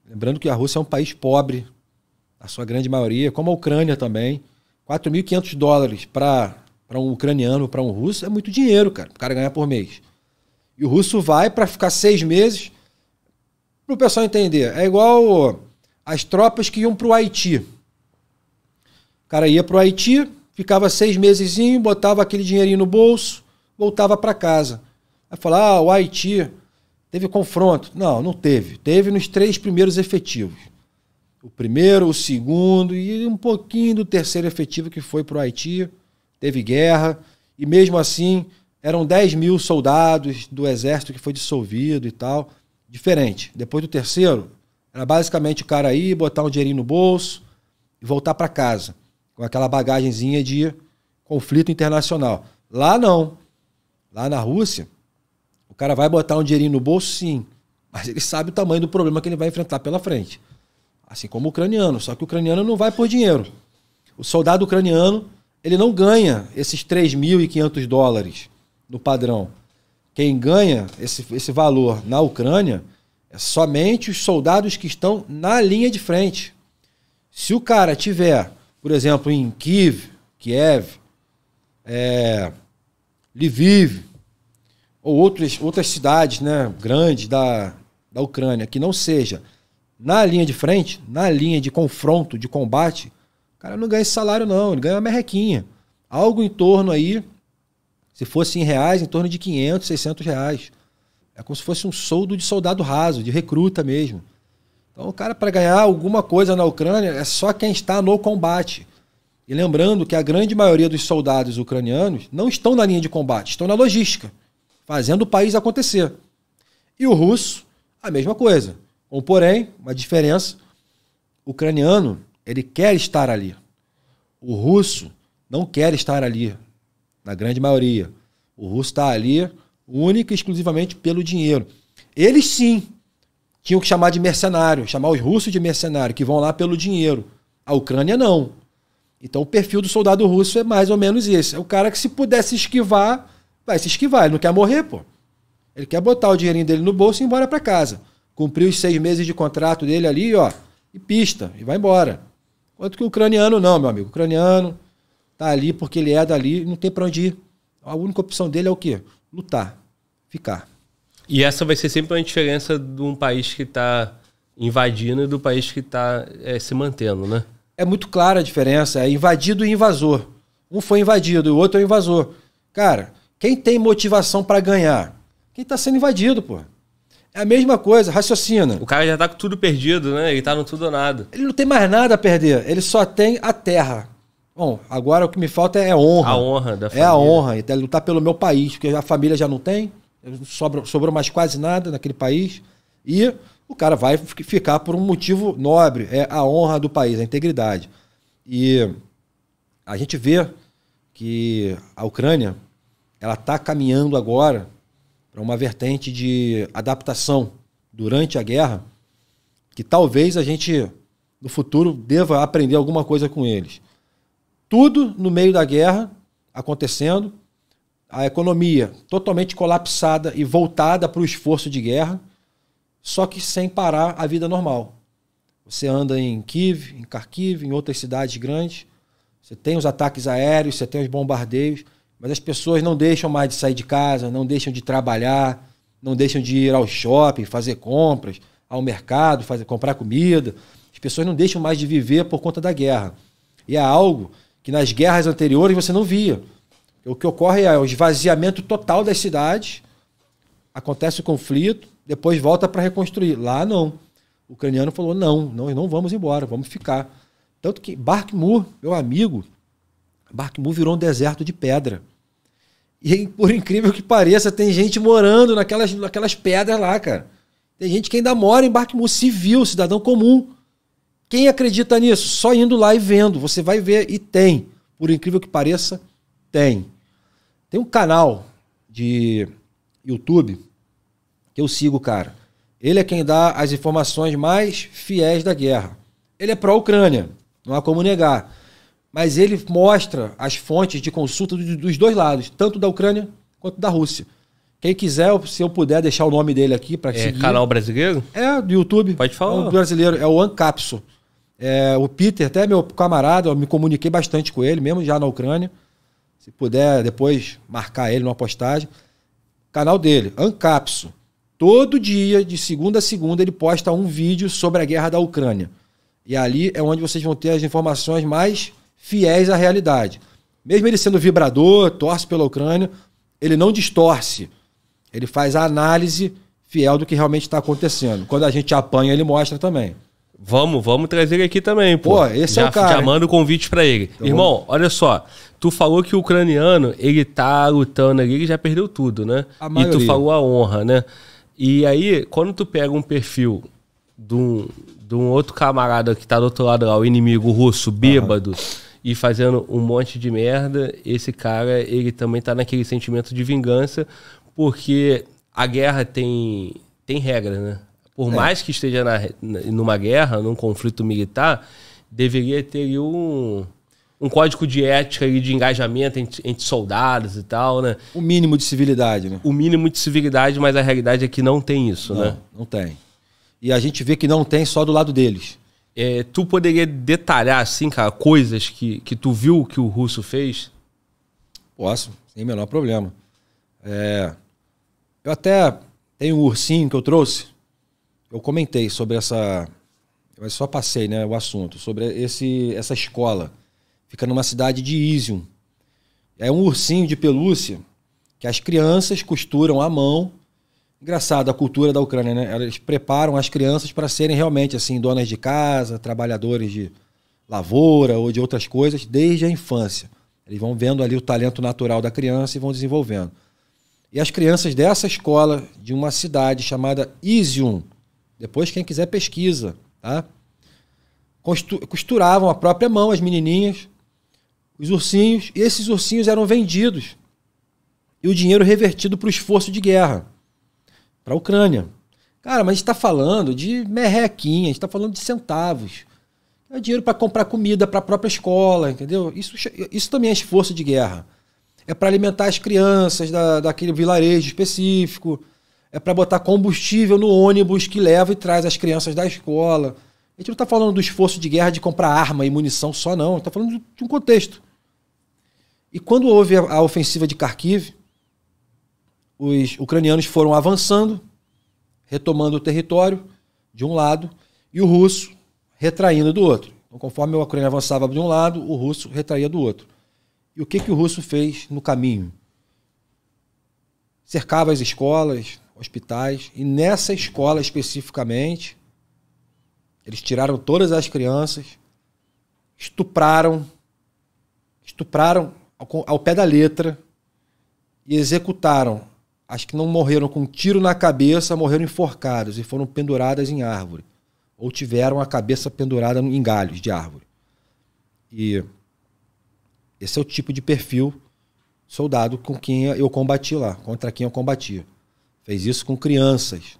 Lembrando que a Rússia é um país pobre, a sua grande maioria, como a Ucrânia também. 4.500 dólares para um ucraniano, para um russo, é muito dinheiro, cara, o cara ganhar por mês. E o russo vai para ficar seis meses, para o pessoal entender. É igual as tropas que iam para o Haiti. O cara ia para o Haiti, ficava seis meses, botava aquele dinheirinho no bolso, voltava para casa. Aí falar, ah, o Haiti teve confronto. Não, não teve. Teve nos três primeiros efetivos. O primeiro, o segundo e um pouquinho do terceiro efetivo que foi para o Haiti. Teve guerra e mesmo assim eram 10 mil soldados do exército que foi dissolvido e tal. Diferente. Depois do terceiro, era basicamente o cara ir, botar um dinheirinho no bolso e voltar para casa com aquela bagagemzinha de conflito internacional. Lá não. Lá na Rússia, o cara vai botar um dinheirinho no bolso, sim. Mas ele sabe o tamanho do problema que ele vai enfrentar pela frente. Assim como o ucraniano. Só que o ucraniano não vai por dinheiro. O soldado ucraniano, ele não ganha esses 3.500 dólares no padrão. Quem ganha esse, esse valor na Ucrânia é somente os soldados que estão na linha de frente. Se o cara tiver por exemplo, em Kiev, Kiev, é, Lviv, ou outras outras cidades né, grandes da, da Ucrânia, que não seja na linha de frente, na linha de confronto, de combate, o cara não ganha esse salário, não, ele ganha uma merrequinha. Algo em torno aí, se fosse em reais, em torno de 500, 600 reais. É como se fosse um soldo de soldado raso, de recruta mesmo. Então, o cara, para ganhar alguma coisa na Ucrânia, é só quem está no combate. E lembrando que a grande maioria dos soldados ucranianos não estão na linha de combate, estão na logística, fazendo o país acontecer. E o russo, a mesma coisa. Ou porém, uma diferença: o ucraniano, ele quer estar ali. O russo não quer estar ali, na grande maioria. O russo está ali única e exclusivamente pelo dinheiro. Eles sim tinham que chamar de mercenário, chamar os russos de mercenário, que vão lá pelo dinheiro. A Ucrânia não. Então o perfil do soldado russo é mais ou menos esse. É o cara que se puder se esquivar, vai se esquivar. Ele não quer morrer, pô. Ele quer botar o dinheirinho dele no bolso e ir embora para casa. Cumpriu os seis meses de contrato dele ali, ó, e pista, e vai embora. Quanto que o ucraniano não, meu amigo. O ucraniano tá ali porque ele é dali, não tem para onde ir. A única opção dele é o quê? Lutar, ficar.
E essa vai ser sempre uma diferença de um país que está invadindo e do país que está é, se mantendo, né?
É muito clara a diferença. É invadido e invasor. Um foi invadido e o outro é invasor. Cara, quem tem motivação para ganhar? Quem está sendo invadido, pô. É a mesma coisa, raciocina. O
cara já tá com tudo perdido, né? Ele tá no tudo ou nada.
Ele não tem mais nada a perder, ele só tem a terra. Bom, agora o que me falta é honra. A
honra da família. É a honra,
é lutar pelo meu país, porque a família já não tem, sobra, sobrou mais quase nada naquele país. E o cara vai ficar por um motivo nobre, é a honra do país, a integridade. E a gente vê que a Ucrânia ela está caminhando agora para uma vertente de adaptação durante a guerra, que talvez a gente no futuro deva aprender alguma coisa com eles. Tudo no meio da guerra acontecendo, a economia totalmente colapsada e voltada para o esforço de guerra, só que sem parar a vida normal. Você anda em Kiev, em Kharkiv, em outras cidades grandes, você tem os ataques aéreos, você tem os bombardeios, mas as pessoas não deixam mais de sair de casa, não deixam de trabalhar, não deixam de ir ao shopping, fazer compras, ao mercado, fazer, comprar comida. As pessoas não deixam mais de viver por conta da guerra. E é algo que nas guerras anteriores você não via. O que ocorre é o esvaziamento total das cidades, acontece o conflito, depois volta para reconstruir. Lá não. O ucraniano falou: não, nós não vamos embora, vamos ficar. Tanto que Barkmur, meu amigo, Barkmur virou um deserto de pedra. E por incrível que pareça, tem gente morando naquelas, naquelas pedras lá, cara. Tem gente que ainda mora em Barkmur, civil, cidadão comum. Quem acredita nisso? Só indo lá e vendo. Você vai ver e tem. Por incrível que pareça, tem. Tem um canal de YouTube que eu sigo, cara. Ele é quem dá as informações mais fiéis da guerra. Ele é pró-Ucrânia, não há como negar. Mas ele mostra as fontes de consulta dos dois lados, tanto da Ucrânia quanto da Rússia. Quem quiser, se eu puder deixar o nome dele aqui para é, seguir. Canal
brasileiro? É, do YouTube. Pode
falar. É um brasileiro, é o Ancapso. É, o Peter, até meu camarada, eu me comuniquei bastante com ele, mesmo já na Ucrânia. Se puder depois marcar ele numa postagem. Canal dele, Ancapso. Todo dia, de segunda a segunda, ele posta um vídeo sobre a guerra da Ucrânia. E ali é onde vocês vão ter as informações mais fiéis à realidade. Mesmo ele sendo vibrador, torce pela Ucrânia, ele não distorce. Ele faz a análise fiel do que realmente está acontecendo. Quando a gente apanha, ele mostra também.
Vamos, vamos trazer ele aqui também, pô. Pô, esse é já, é o cara. Já manda o convite para ele. Então Irmão, vamos... olha só. Tu falou que o ucraniano, ele tá lutando ali, ele já perdeu tudo, né? e tu falou a honra, né? E aí, quando tu pega um perfil de um, de um outro camarada que tá do outro lado lá, o inimigo
russo, bêbado, uhum.
e fazendo um monte de merda, esse cara, ele também tá naquele sentimento de vingança, porque a guerra tem, tem regras, né? Por é. mais que esteja na, numa guerra, num conflito militar, deveria ter um um código de ética e de engajamento entre, entre, soldados e tal, né? O mínimo de civilidade, né? O mínimo de civilidade, mas a realidade é que não tem isso, não, né? Não tem. E a gente vê que não tem só do lado deles. É, tu poderia detalhar, assim, cara, coisas que, que tu viu que o russo fez? Posso, sem o
menor problema. É, eu até tenho um ursinho que eu trouxe. Eu comentei sobre essa. mas só passei né, o assunto, sobre esse, essa escola Fica numa cidade de Isium. É um ursinho de pelúcia que as crianças costuram à mão. Engraçado a cultura da Ucrânia, né? Elas preparam as crianças para serem realmente assim donas de casa, trabalhadores de lavoura ou de outras coisas desde a infância. Eles vão vendo ali o talento natural da criança e vão desenvolvendo. E as crianças dessa escola de uma cidade chamada Isium, depois quem quiser pesquisa, tá? Costuravam a própria mão as menininhas os ursinhos, esses ursinhos eram vendidos e o dinheiro revertido para o esforço de guerra, para a Ucrânia. Cara, mas a gente está falando de merrequinha, a gente está falando de centavos. É dinheiro para comprar comida para a própria escola, entendeu? Isso, isso também é esforço de guerra. É para alimentar as crianças da, daquele vilarejo específico. É para botar combustível no ônibus que leva e traz as crianças da escola. A gente não está falando do esforço de guerra de comprar arma e munição só, não. A gente está falando de um contexto. E quando houve a, a ofensiva de Kharkiv, os ucranianos foram avançando, retomando o território de um lado e o russo retraindo do outro. Então, conforme a Ucrânia avançava de um lado, o russo retraía do outro. E o que, que o russo fez no caminho? Cercava as escolas, hospitais, e nessa escola especificamente, eles tiraram todas as crianças, estupraram, estupraram ao, ao pé da letra e executaram. As que não morreram com um tiro na cabeça morreram enforcadas e foram penduradas em árvore. Ou tiveram a cabeça pendurada em galhos de árvore. E esse é o tipo de perfil soldado com quem eu combati lá, contra quem eu combati. Fez isso com crianças.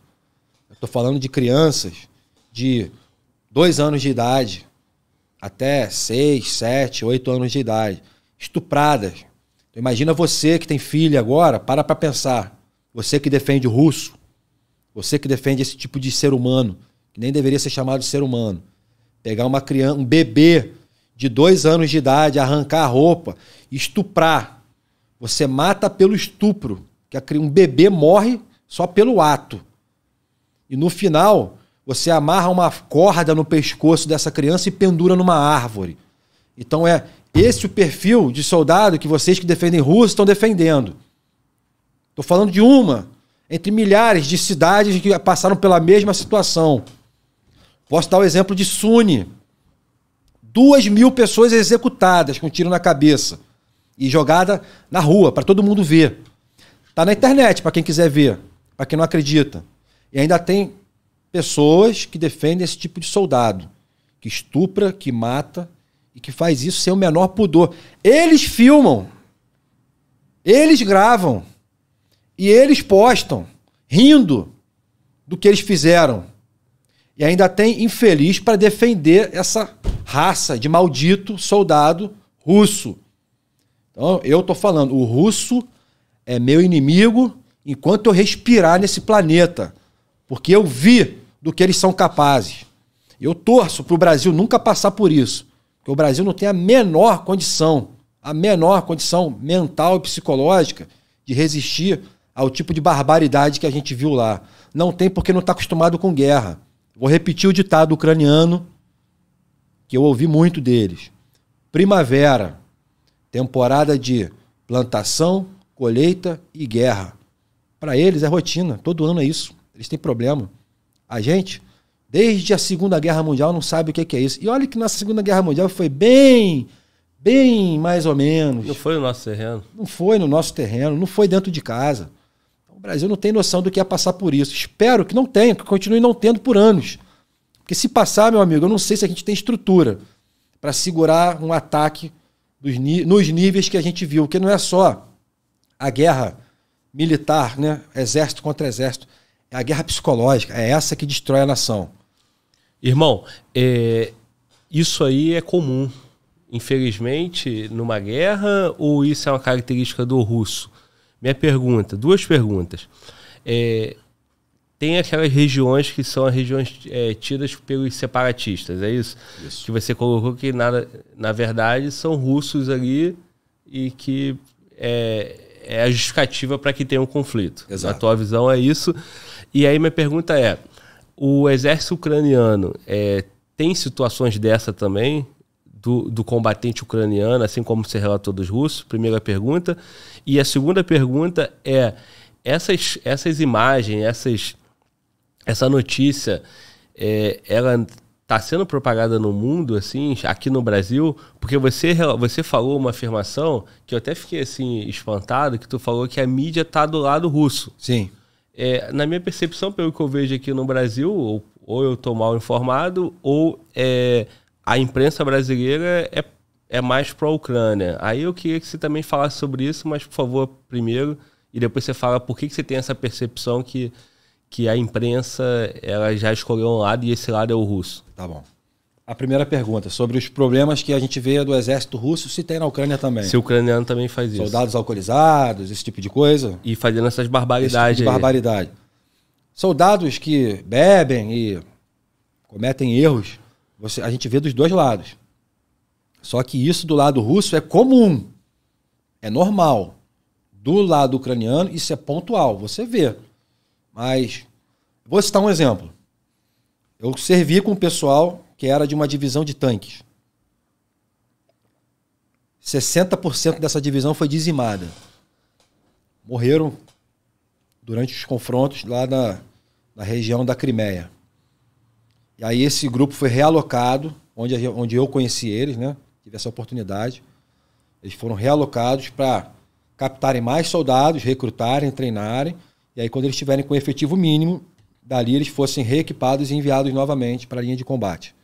estou falando de crianças de dois anos de idade até seis, sete, oito anos de idade estupradas. Então, imagina você que tem filha agora, para para pensar. Você que defende o russo, você que defende esse tipo de ser humano, que nem deveria ser chamado de ser humano. Pegar uma criança, um bebê de dois anos de idade, arrancar a roupa, estuprar. Você mata pelo estupro. Que um bebê morre só pelo ato. E no final, você amarra uma corda no pescoço dessa criança e pendura numa árvore. Então é esse é o perfil de soldado que vocês que defendem Rússia estão defendendo. Estou falando de uma entre milhares de cidades que passaram pela mesma situação. Posso dar o exemplo de Suni. Duas mil pessoas executadas com tiro na cabeça e jogada na rua para todo mundo ver. Tá na internet para quem quiser ver, para quem não acredita. E ainda tem pessoas que defendem esse tipo de soldado que estupra, que mata e que faz isso sem o menor pudor. Eles filmam. Eles gravam. E eles postam, rindo do que eles fizeram. E ainda tem infeliz para defender essa raça de maldito soldado russo. Então, eu tô falando, o russo é meu inimigo enquanto eu respirar nesse planeta, porque eu vi do que eles são capazes. Eu torço para o Brasil nunca passar por isso o Brasil não tem a menor condição, a menor condição mental e psicológica de resistir ao tipo de barbaridade que a gente viu lá. Não tem porque não está acostumado com guerra. Vou repetir o ditado ucraniano, que eu ouvi muito deles. Primavera, temporada de plantação, colheita e guerra. Para eles é rotina, todo ano é isso. Eles têm problema. A gente Desde a Segunda Guerra Mundial não sabe o que, é isso. E olha que nossa Segunda Guerra Mundial foi bem, bem mais ou menos. Não foi no nosso terreno. Não foi no nosso terreno, não foi dentro de casa. Então, o Brasil não tem noção do que é passar por isso. Espero que não tenha, que continue não tendo por anos. Porque se passar, meu amigo, eu não sei se a gente tem estrutura para segurar um ataque nos níveis que a gente viu. Porque não é só a guerra militar, né? exército contra exército. É a guerra psicológica, é essa que destrói a nação. Irmão, é, isso aí é
comum. Infelizmente, numa guerra, ou isso é uma característica do russo? Minha pergunta, duas perguntas. É, tem aquelas regiões que são as regiões é, tidas pelos separatistas, é isso? isso? Que você colocou que, na, na verdade, são russos ali e que é, é a justificativa para que tenha um conflito. Exato. Na tua visão é isso. E aí minha pergunta é, o exército ucraniano é, tem situações dessa também? Do, do, combatente ucraniano, assim como você relatou dos russos? Primeira pergunta. E a segunda pergunta é: essas, essas imagens, essas, essa notícia, é, ela está sendo propagada no mundo, assim, aqui no Brasil? Porque você, você falou uma afirmação que eu até fiquei assim espantado, que tu falou que a mídia está do lado russo. Sim é, na minha percepção, pelo que eu vejo aqui no Brasil, ou, ou eu estou mal informado, ou é, a imprensa brasileira é, é mais pró-Ucrânia. Aí eu queria que você também falasse sobre isso, mas por favor, primeiro, e depois você fala por que, que você tem essa percepção que, que a imprensa ela já escolheu um lado e esse lado é o russo. Tá bom a primeira pergunta, sobre os problemas
que a gente vê do exército russo, se tem na Ucrânia também. Se o ucraniano também faz isso. Soldados alcoolizados, esse tipo de coisa. E fazendo essas tipo barbaridades. Tipo barbaridade. Soldados que bebem e cometem erros, você, a gente vê dos dois lados. Só que isso do lado russo é comum, é normal. Do lado ucraniano, isso é pontual, você vê. Mas, vou citar um exemplo. Eu servi com o pessoal que era de uma divisão de tanques. 60% dessa divisão foi dizimada. Morreram durante os confrontos lá na, na região da Crimeia. E aí esse grupo foi realocado, onde, onde eu conheci eles, né? Tive essa oportunidade. Eles foram realocados para captarem mais soldados, recrutarem, treinarem. E aí, quando eles estiverem com efetivo mínimo, dali eles fossem reequipados e enviados novamente para a linha de combate.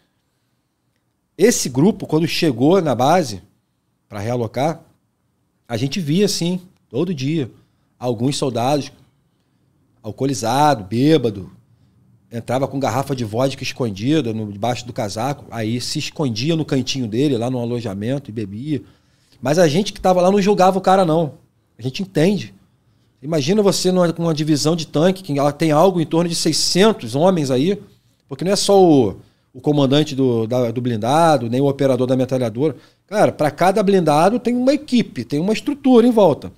Esse grupo, quando chegou na base para realocar, a gente via assim, todo dia, alguns soldados alcoolizado, bêbado, entrava com garrafa de vodka escondida no, debaixo do casaco, aí se escondia no cantinho dele, lá no alojamento, e bebia. Mas a gente que estava lá não julgava o cara, não. A gente entende. Imagina você numa, numa divisão de tanque, que ela tem algo em torno de 600 homens aí, porque não é só o o comandante do, da, do blindado, nem o operador da metralhadora. Cara, para cada blindado tem uma equipe, tem uma estrutura em volta.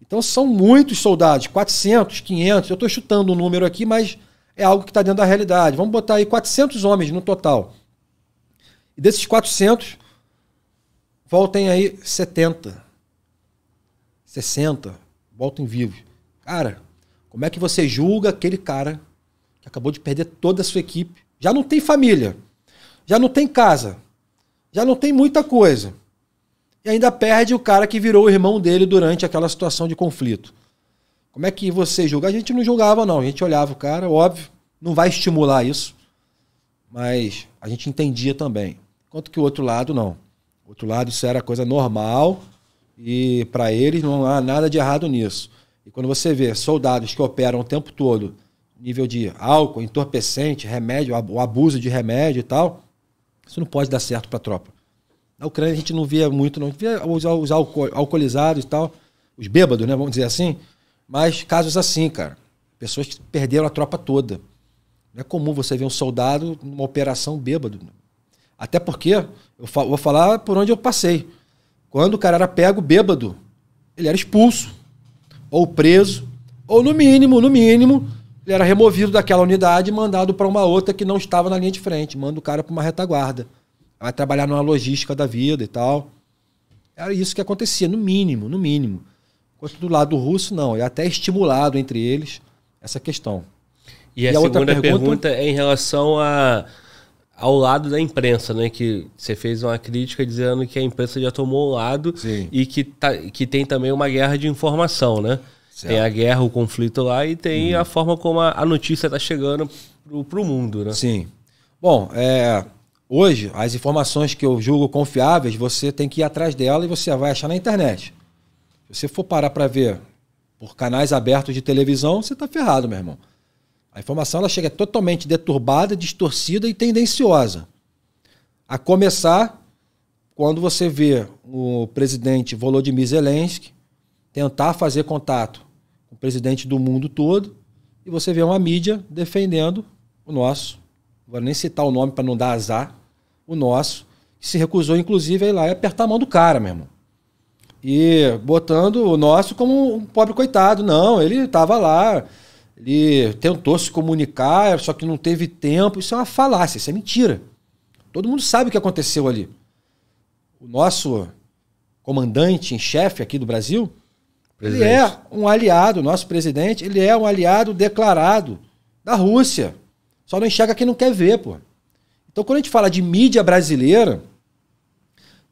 Então são muitos soldados, 400, 500. Eu estou chutando um número aqui, mas é algo que está dentro da realidade. Vamos botar aí 400 homens no total. E desses 400, voltem aí 70, 60, voltem vivos. Cara, como é que você julga aquele cara que acabou de perder toda a sua equipe já não tem família. Já não tem casa. Já não tem muita coisa. E ainda perde o cara que virou o irmão dele durante aquela situação de conflito. Como é que você julga? A gente não julgava, não. A gente olhava o cara, óbvio. Não vai estimular isso. Mas a gente entendia também. Enquanto que o outro lado, não. O outro lado, isso era coisa normal. E para eles não há nada de errado nisso. E quando você vê soldados que operam o tempo todo nível de álcool, entorpecente, remédio, o abuso de remédio e tal, isso não pode dar certo para a tropa. Na Ucrânia a gente não via muito, não. Via os, os alcoolizados e tal, os bêbados, né? Vamos dizer assim. Mas casos assim, cara. Pessoas que perderam a tropa toda. Não é comum você ver um soldado numa operação bêbado. Até porque, eu fa vou falar por onde eu passei. Quando o cara era pego bêbado, ele era expulso. Ou preso, ou no mínimo, no mínimo, ele era removido daquela unidade e mandado para uma outra que não estava na linha de frente. Manda o cara para uma retaguarda. Vai trabalhar numa logística da vida e tal. Era isso que acontecia, no mínimo, no mínimo. Enquanto do lado russo, não. É até estimulado entre eles essa questão. E, e a, a, segunda pergunta... pergunta...
é em relação a, ao lado da imprensa, né? Que você fez uma crítica dizendo que a imprensa já tomou um lado Sim. e que, tá, que tem também uma guerra de informação,
né? Certo. Tem a guerra, o conflito lá e tem uhum.
a forma como a, a notícia está chegando
para o mundo, né? Sim. Bom, é, hoje as informações que eu julgo confiáveis, você tem que ir atrás dela e você vai achar na internet. Se você for parar para ver por canais abertos de televisão, você está ferrado, meu irmão. A informação ela chega totalmente deturbada, distorcida e tendenciosa. A começar quando você vê o presidente Volodymyr Zelensky tentar fazer contato o presidente do mundo todo, e você vê uma mídia defendendo o nosso, vou nem citar o nome para não dar azar, o nosso, que se recusou, inclusive, a ir lá e apertar a mão do cara, meu irmão. E botando o nosso como um pobre coitado. Não, ele estava lá, ele tentou se comunicar, só que não teve tempo. Isso é uma falácia, isso é mentira. Todo mundo sabe o que aconteceu ali. O nosso comandante em chefe aqui do Brasil Presidente. Ele é um aliado, nosso presidente, ele é um aliado declarado da Rússia. Só não enxerga quem não quer ver, pô. Então, quando a gente fala de mídia brasileira,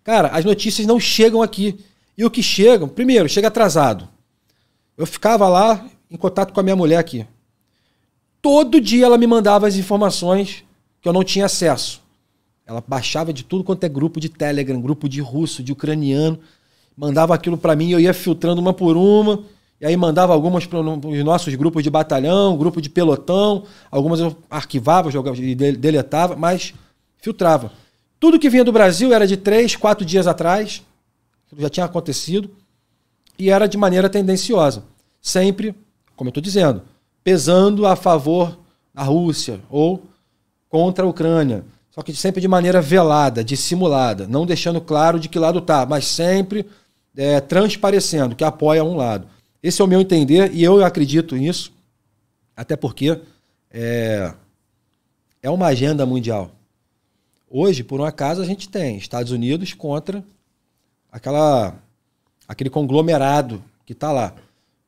cara, as notícias não chegam aqui. E o que chegam, primeiro, chega atrasado. Eu ficava lá em contato com a minha mulher aqui. Todo dia ela me mandava as informações que eu não tinha acesso. Ela baixava de tudo quanto é grupo de Telegram, grupo de russo, de ucraniano mandava aquilo para mim, eu ia filtrando uma por uma, e aí mandava algumas para os nossos grupos de batalhão, grupo de pelotão, algumas eu arquivava, jogava e deletava, mas filtrava. Tudo que vinha do Brasil era de três, quatro dias atrás, já tinha acontecido, e era de maneira tendenciosa. Sempre, como eu estou dizendo, pesando a favor da Rússia ou contra a Ucrânia. Só que sempre de maneira velada, dissimulada, não deixando claro de que lado tá, mas sempre é, transparecendo que apoia um lado. Esse é o meu entender e eu acredito nisso, até porque é, é uma agenda mundial. Hoje, por um acaso, a gente tem Estados Unidos contra aquela aquele conglomerado que está lá.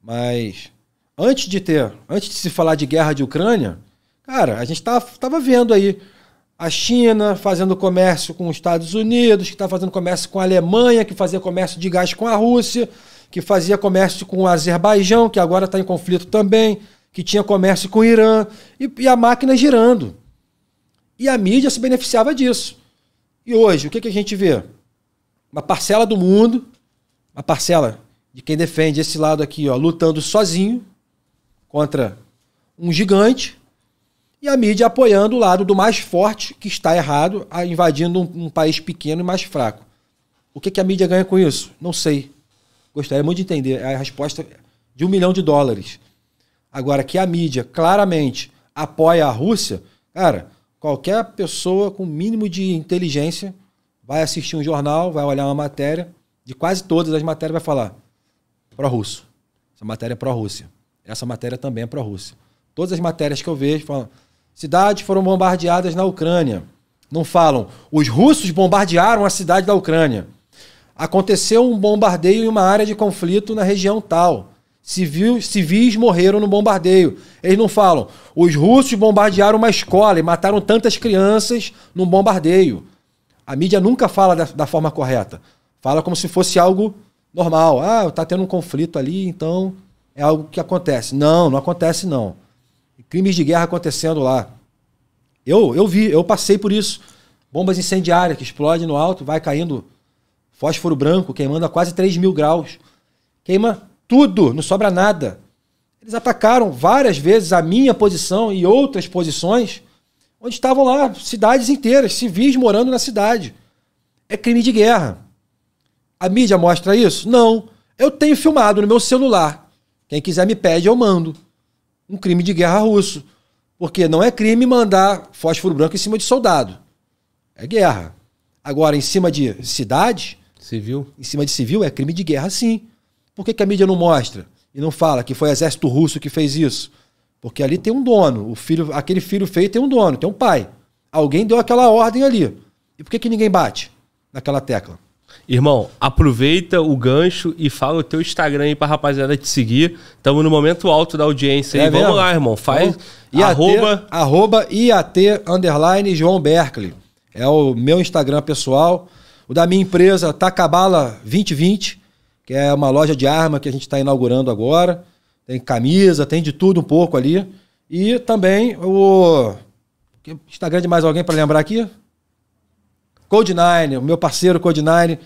Mas antes de ter, antes de se falar de guerra de Ucrânia, cara, a gente estava tá, vendo aí a China fazendo comércio com os Estados Unidos, que está fazendo comércio com a Alemanha, que fazia comércio de gás com a Rússia, que fazia comércio com o Azerbaijão, que agora está em conflito também, que tinha comércio com o Irã, e, e, a máquina girando. E a mídia se beneficiava disso. E hoje, o que, que a gente vê? Uma parcela do mundo, uma parcela de quem defende esse lado aqui, ó, lutando sozinho contra um gigante e a mídia apoiando o lado do mais forte, que está errado, invadindo um, um país pequeno e mais fraco. O que, que a mídia ganha com isso? Não sei. Gostaria muito de entender. É a resposta de um milhão de dólares. Agora, que a mídia claramente apoia a Rússia, cara, qualquer pessoa com mínimo de inteligência vai assistir um jornal, vai olhar uma matéria, de quase todas as matérias vai falar pró-russo. Essa matéria é pró-Rússia. Essa matéria também é pró-Rússia. Todas as matérias que eu vejo falam Cidades foram bombardeadas na Ucrânia. Não falam. Os russos bombardearam a cidade da Ucrânia. Aconteceu um bombardeio em uma área de conflito na região tal. civis morreram no bombardeio. Eles não falam. Os russos bombardearam uma escola e mataram tantas crianças no bombardeio. A mídia nunca fala da, da forma correta. Fala como se fosse algo normal. Ah, está tendo um conflito ali, então é algo que acontece. Não, não acontece não crimes de guerra acontecendo lá. Eu, eu vi, eu passei por isso. Bombas incendiárias que explodem no alto, vai caindo fósforo branco, queimando a quase 3 mil graus. Queima tudo, não sobra nada. Eles atacaram várias vezes a minha posição e outras posições, onde estavam lá cidades inteiras, civis morando na cidade. É crime de guerra. A mídia mostra isso? Não. Eu tenho filmado no meu celular. Quem quiser me pede, eu mando um crime de guerra russo. Porque não é crime mandar fósforo branco em cima de soldado. É guerra. Agora, em cima de cidade. Civil. Em cima de civil é crime de guerra, sim. Por que, que a mídia não mostra? E não fala que foi o exército russo que fez isso? Porque ali tem um dono. O filho, aquele filho feio tem um dono, tem um pai. Alguém deu aquela ordem ali. E por que, que ninguém bate naquela tecla?
Irmão, aproveita o gancho e fala o teu Instagram aí pra rapaziada te seguir. Estamos no momento alto da audiência aí. É Vamos lá, irmão. Faz IAT, arroba...
arroba IAT underline João Berkeley. É o meu Instagram pessoal. O da minha empresa, Tacabala 2020, que é uma loja de arma que a gente está inaugurando agora. Tem camisa, tem de tudo um pouco ali. E também o. Instagram de mais alguém para lembrar aqui? Code9, o meu parceiro Code9,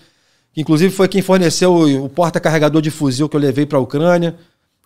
que inclusive foi quem forneceu o, o porta-carregador de fuzil que eu levei para a Ucrânia,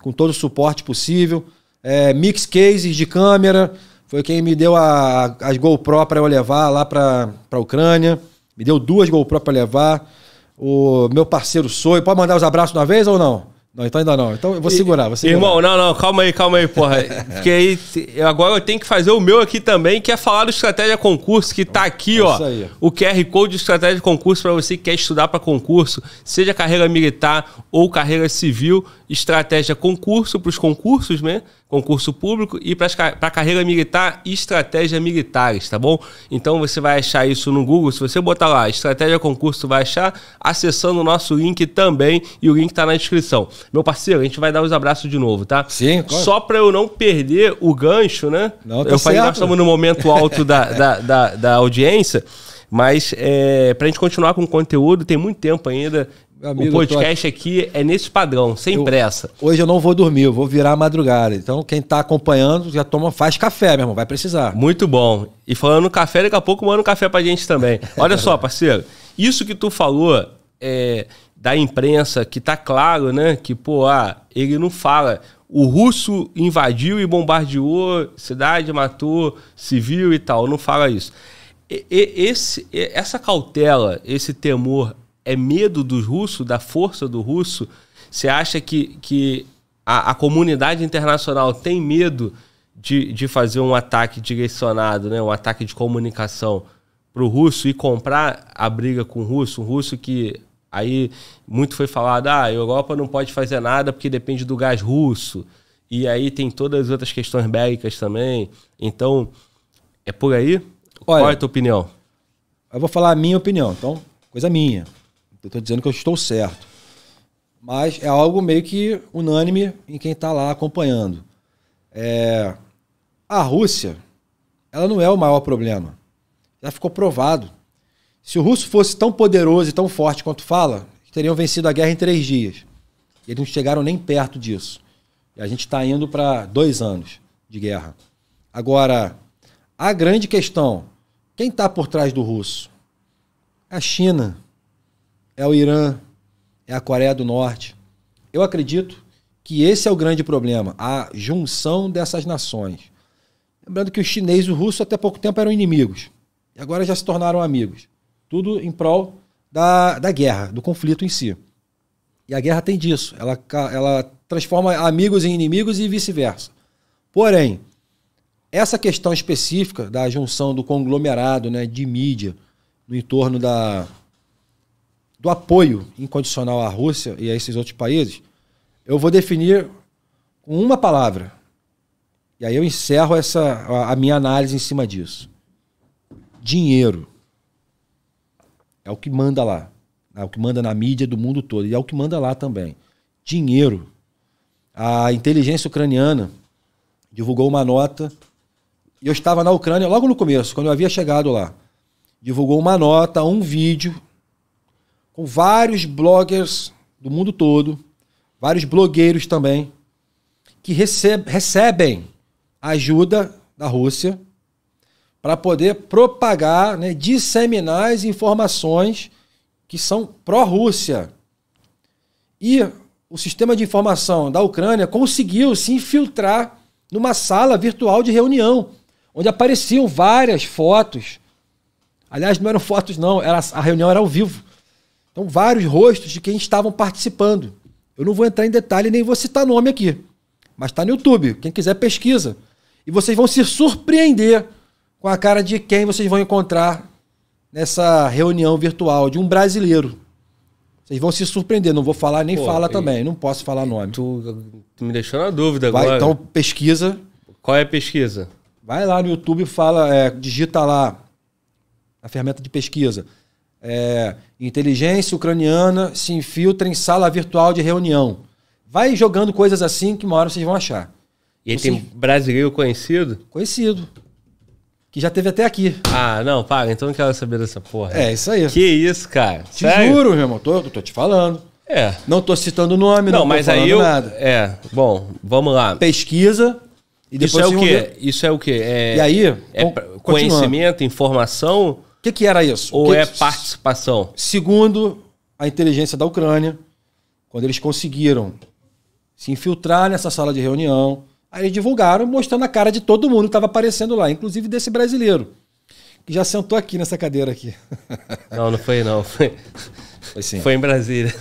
com todo o suporte possível. É, mix cases de câmera, foi quem me deu a, as GoPro para eu levar lá para a Ucrânia. Me deu duas GoPro para levar. O meu parceiro Soi, pode mandar os abraços de uma vez ou não? Não, então ainda não. Então eu vou segurar, vou segurar. Irmão,
não, não, calma aí, calma aí, porra. Porque aí agora eu tenho que fazer o meu aqui também, que é falar do Estratégia Concurso, que tá aqui, é ó. Aí. O QR Code Estratégia Concurso para você que quer estudar para concurso, seja carreira militar ou carreira civil, Estratégia Concurso para os concursos, né? concurso público e para carreira militar, estratégia militares, tá bom? Então você vai achar isso no Google, se você botar lá estratégia concurso, vai achar acessando o nosso link também e o link tá na descrição. Meu parceiro, a gente vai dar os abraços de novo, tá? Sim, claro. Só para eu não perder o gancho, né? Não, tá eu falei certo. nós estamos no momento alto da, da, da, da audiência. Mas é, para a gente continuar com o conteúdo, tem muito tempo ainda o podcast aqui é nesse padrão, sem eu, pressa.
Hoje eu não vou dormir, eu vou virar a madrugada. Então, quem tá acompanhando já toma, faz café, meu irmão, vai precisar.
Muito bom. E falando café, daqui a pouco manda um café pra gente também. Olha só, parceiro, isso que tu falou é, da imprensa, que tá claro, né? Que, pô, ah, ele não fala. O russo invadiu e bombardeou cidade, matou civil e tal. Não fala isso. E, esse, essa cautela, esse temor é medo do russo, da força do russo? Você acha que, que a, a comunidade internacional tem medo de, de fazer um ataque direcionado, né? um ataque de comunicação para o russo e comprar a briga com o russo? Um russo que aí muito foi falado: ah, a Europa não pode fazer nada porque depende do gás russo. E aí tem todas as outras questões bélicas também. Então,
é por aí? Olha, Qual é a tua opinião? Eu vou falar a minha opinião, então, coisa minha estou dizendo que eu estou certo. Mas é algo meio que unânime em quem está lá acompanhando. É, a Rússia, ela não é o maior problema. Já ficou provado. Se o russo fosse tão poderoso e tão forte quanto fala, teriam vencido a guerra em três dias. eles não chegaram nem perto disso. E a gente está indo para dois anos de guerra. Agora, a grande questão: quem está por trás do russo? É a China é o Irã, é a Coreia do Norte. Eu acredito que esse é o grande problema, a junção dessas nações. Lembrando que o chinês e o russo até pouco tempo eram inimigos. E agora já se tornaram amigos. Tudo em prol da, da guerra, do conflito em si. E a guerra tem disso. Ela, ela transforma amigos em inimigos e vice-versa. Porém, essa questão específica da junção do conglomerado né, de mídia no entorno da, do apoio incondicional à Rússia e a esses outros países, eu vou definir com uma palavra. E aí eu encerro essa, a minha análise em cima disso. Dinheiro. É o que manda lá. É o que manda na mídia do mundo todo. E é o que manda lá também. Dinheiro. A inteligência ucraniana divulgou uma nota. E eu estava na Ucrânia logo no começo, quando eu havia chegado lá. Divulgou uma nota, um vídeo com vários bloggers do mundo todo, vários blogueiros também, que receb recebem ajuda da Rússia para poder propagar, né, disseminar as informações que são pró-Rússia. E o sistema de informação da Ucrânia conseguiu se infiltrar numa sala virtual de reunião, onde apareciam várias fotos. Aliás, não eram fotos, não, era, a reunião era ao vivo. Então, vários rostos de quem estavam participando. Eu não vou entrar em detalhe nem vou citar nome aqui, mas está no YouTube. Quem quiser, pesquisa. E vocês vão se surpreender com a cara de quem vocês vão encontrar nessa reunião virtual de um brasileiro. Vocês vão se surpreender, não vou falar nem Pô, fala também, não posso falar nome. Tu, tu me deixou na dúvida Vai, agora. Então
pesquisa. Qual é a pesquisa?
Vai lá no YouTube, fala, é, digita lá a ferramenta de pesquisa. É, inteligência ucraniana se infiltra em sala virtual de reunião. Vai jogando coisas assim que uma hora vocês vão achar.
E aí tem brasileiro conhecido? Conhecido. Que já teve até aqui. Ah, não, para. Então não quero saber dessa porra. É, isso aí. Que isso, cara. Te Sério? juro, meu irmão. Tô, tô te falando. É. Não tô citando o nome, não, não mas aí eu... nada. É, bom, vamos lá. Pesquisa. E depois isso é o quê? Ver. Isso é o quê? É... E aí? É conhecimento, informação? O que, que era isso? Ou que é participação?
Segundo, a inteligência da Ucrânia, quando eles conseguiram se infiltrar nessa sala de reunião, aí eles divulgaram mostrando a cara de todo mundo que estava aparecendo lá, inclusive desse brasileiro, que já sentou aqui nessa cadeira aqui.
Não, não foi não. Foi, foi sim. Foi em Brasília.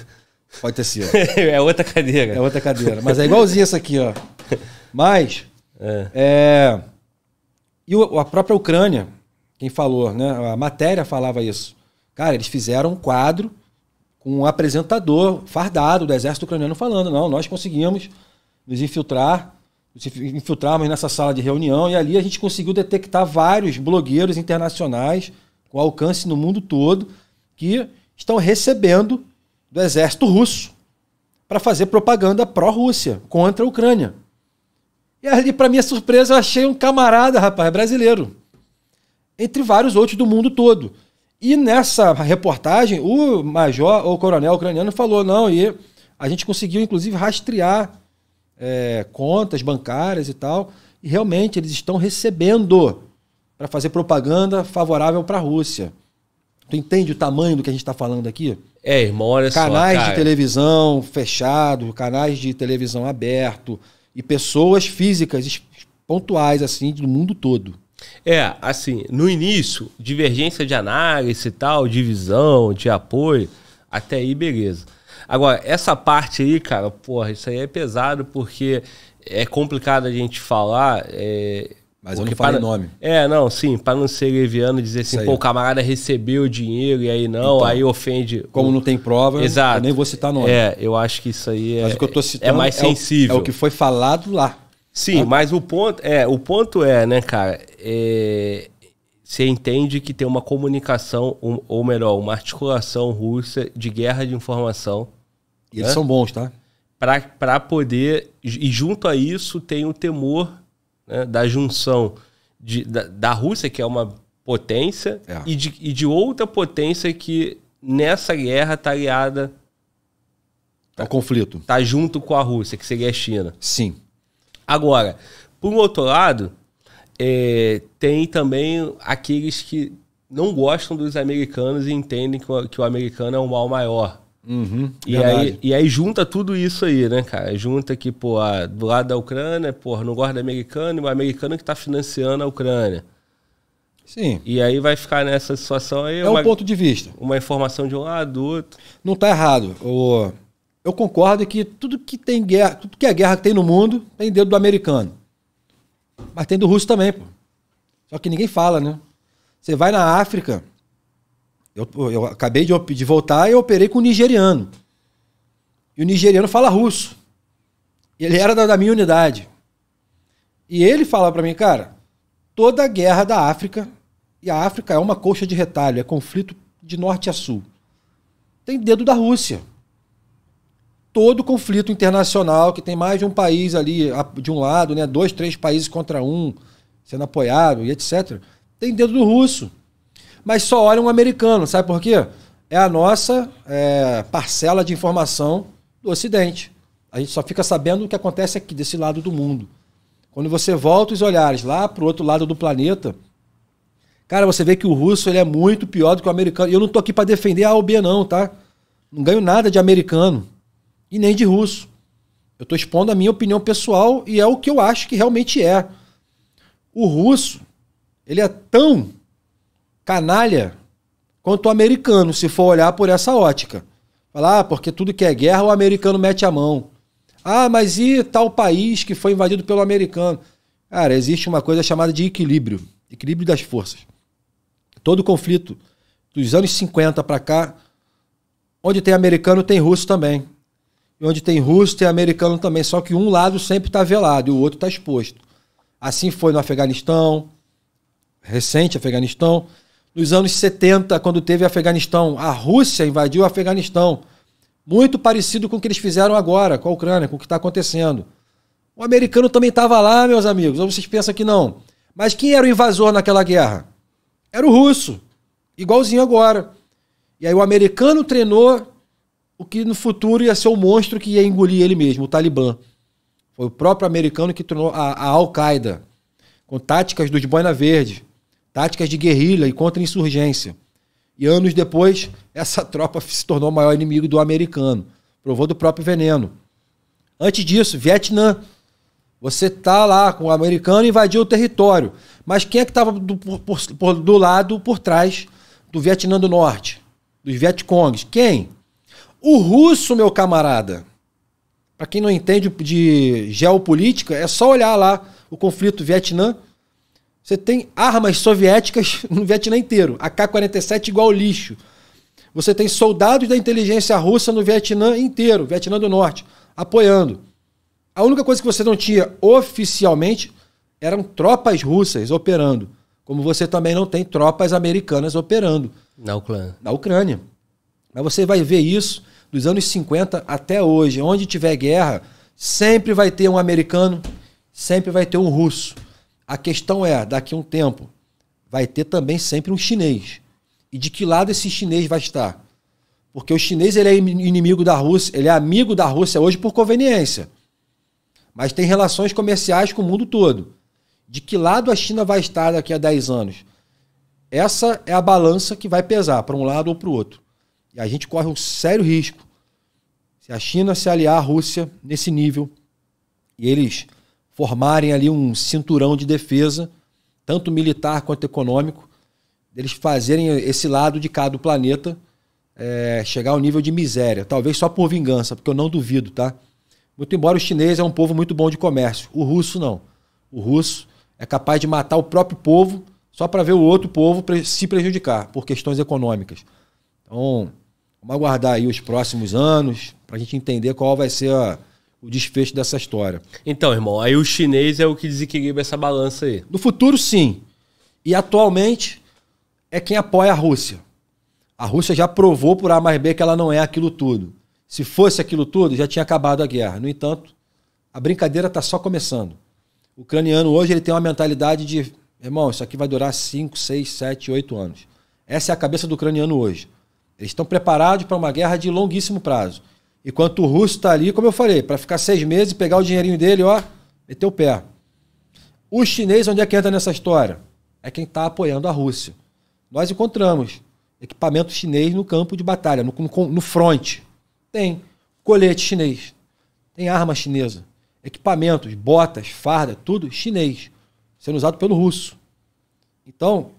Pode ter sido. é outra cadeira. É outra cadeira. Mas é igualzinho
essa aqui, ó. Mas. É. é... E a própria Ucrânia quem falou, né? A matéria falava isso. Cara, eles fizeram um quadro com um apresentador fardado do exército ucraniano falando, não, nós conseguimos nos infiltrar, nos infiltramos nessa sala de reunião e ali a gente conseguiu detectar vários blogueiros internacionais com alcance no mundo todo que estão recebendo do exército russo para fazer propaganda pró-Rússia contra a Ucrânia. E ali, para minha surpresa, eu achei um camarada, rapaz, brasileiro entre vários outros do mundo todo. E nessa reportagem, o major ou coronel ucraniano falou: não, e a gente conseguiu, inclusive, rastrear é, contas bancárias e tal, e realmente eles estão recebendo para fazer propaganda favorável para a Rússia. Tu entende o tamanho do que a gente está falando aqui?
É, irmão, olha canais só. Canais de
televisão fechado, canais de televisão aberto e pessoas físicas pontuais assim do mundo todo.
É, assim, no início, divergência de análise e tal, divisão, de, apoio, até aí beleza. Agora, essa parte aí, cara, porra, isso aí é pesado porque é complicado a gente falar. É, Mas eu não falei para, nome. É, não, sim, para não ser leviano dizer assim, pô, o camarada recebeu o dinheiro e aí não, então, aí ofende. Como o... não tem prova, Exato. eu nem vou citar nome. É, eu acho que isso aí é, Mas o que eu tô é citando é mais sensível. é o, é o que foi falado lá. Sim, mas o ponto é, o ponto é, né, cara, é, você entende que tem uma comunicação, um, ou melhor, uma articulação russa de guerra de informação. E né? eles são bons, tá? Para poder. E junto a isso tem o temor né, da junção de, da, da, Rússia, que é uma potência, é. E, de, e de outra potência que nessa guerra está aliada. Tá, ao conflito. está junto com a Rússia, que seria a China. Sim. Agora, por um outro lado, é, tem também aqueles que não gostam dos americanos e entendem que o, que o americano é um mal maior.
Uhum, e, aí,
e, aí, junta tudo isso aí, né, cara? Junta que, pô, do lado da Ucrânia, porra, não gosta do americano, e o americano que tá financiando a Ucrânia. Sim. E aí vai ficar nessa situação aí. É uma, um ponto de vista. Uma informação de um lado,
do outro. Não tá errado. O, eu concordo que tudo que tem guerra, tudo que é guerra que tem no mundo, tem dedo do americano. Mas tem do russo também, pô. Só que ninguém fala, né? Você vai na África, eu, eu acabei de, de voltar e eu operei com um nigeriano. E o nigeriano fala russo. Ele era da, da minha unidade. E ele fala para mim, cara, toda a guerra da África, e a África é uma coxa de retalho, é conflito de norte a sul. Tem dedo da Rússia todo conflito internacional que tem mais de um país ali de um lado, né, dois, três países contra um sendo apoiado e etc. Tem dedo do russo, mas só olha um americano, sabe por quê? É a nossa é, parcela de informação do Ocidente. A gente só fica sabendo o que acontece aqui desse lado do mundo. Quando você volta os olhares lá para o outro lado do planeta, cara, você vê que o russo ele é muito pior do que o americano. E eu não tô aqui para defender a OB não, tá? Não ganho nada de americano e nem de russo. Eu estou expondo a minha opinião pessoal e é o que eu acho que realmente é. O russo, ele é tão canalha quanto o americano, se for olhar por essa ótica. Falar, ah, porque tudo que é guerra, o americano mete a mão. Ah, mas e tal país que foi invadido pelo americano? Cara, existe uma coisa chamada de equilíbrio equilíbrio das forças. Todo conflito dos anos 50 para cá, onde tem americano, tem russo também. E onde tem russo, e americano também. Só que um lado sempre está velado e o outro está exposto. Assim foi no Afeganistão, recente Afeganistão. Nos anos 70, quando teve Afeganistão, a Rússia invadiu o Afeganistão. Muito parecido com o que eles fizeram agora com a Ucrânia, com o que está acontecendo. O americano também estava lá, meus amigos. Ou vocês pensam que não? Mas quem era o invasor naquela guerra? Era o russo. Igualzinho agora. E aí o americano treinou o que no futuro ia ser o monstro que ia engolir ele mesmo, o Talibã. Foi o próprio americano que tornou a, a Al-Qaeda, com táticas dos Boina Verde, táticas de guerrilha e contra-insurgência. E anos depois, essa tropa se tornou o maior inimigo do americano. Provou do próprio veneno. Antes disso, Vietnã. Você tá lá com o americano invadiu o território. Mas quem é que estava do, por, por, do lado, por trás do Vietnã do Norte? Dos Vietcongs? Quem? O russo, meu camarada, para quem não entende de geopolítica, é só olhar lá o conflito Vietnã. Você tem armas soviéticas no Vietnã inteiro, AK-47 igual lixo. Você tem soldados da inteligência russa no Vietnã inteiro, Vietnã do Norte, apoiando. A única coisa que você não tinha oficialmente eram tropas russas operando, como você também não tem tropas americanas operando. Na Ucrânia. Na Ucrânia. Mas você vai ver isso dos anos 50 até hoje, onde tiver guerra, sempre vai ter um americano, sempre vai ter um russo. A questão é, daqui a um tempo, vai ter também sempre um chinês. E de que lado esse chinês vai estar? Porque o chinês ele é inimigo da Rússia, ele é amigo da Rússia hoje por conveniência. Mas tem relações comerciais com o mundo todo. De que lado a China vai estar daqui a 10 anos? Essa é a balança que vai pesar para um lado ou para o outro. E a gente corre um sério risco. Se a China se aliar à Rússia nesse nível e eles formarem ali um cinturão de defesa, tanto militar quanto econômico, eles fazerem esse lado de cá do planeta é, chegar ao nível de miséria. Talvez só por vingança, porque eu não duvido, tá? Muito embora o chinês é um povo muito bom de comércio, o russo não. O russo é capaz de matar o próprio povo só para ver o outro povo se prejudicar por questões econômicas. Então, Vamos aguardar aí os próximos anos para a gente entender qual vai ser a, o desfecho dessa história. Então, irmão, aí o chinês é o que desequilibra essa balança aí. No futuro, sim. E atualmente é quem apoia a Rússia. A Rússia já provou por A mais B que ela não é aquilo tudo. Se fosse aquilo tudo, já tinha acabado a guerra. No entanto, a brincadeira está só começando. O ucraniano hoje ele tem uma mentalidade de, irmão, isso aqui vai durar 5, 6, 7, 8 anos. Essa é a cabeça do ucraniano hoje. Eles estão preparados para uma guerra de longuíssimo prazo. Enquanto o russo está ali, como eu falei, para ficar seis meses, pegar o dinheirinho dele, ó, meter o pé. O chinês, onde é que entra nessa história? É quem está apoiando a Rússia. Nós encontramos equipamento chinês no campo de batalha, no, no, no fronte. Tem colete chinês, tem arma chinesa, equipamentos, botas, farda, tudo chinês, sendo usado pelo russo. Então,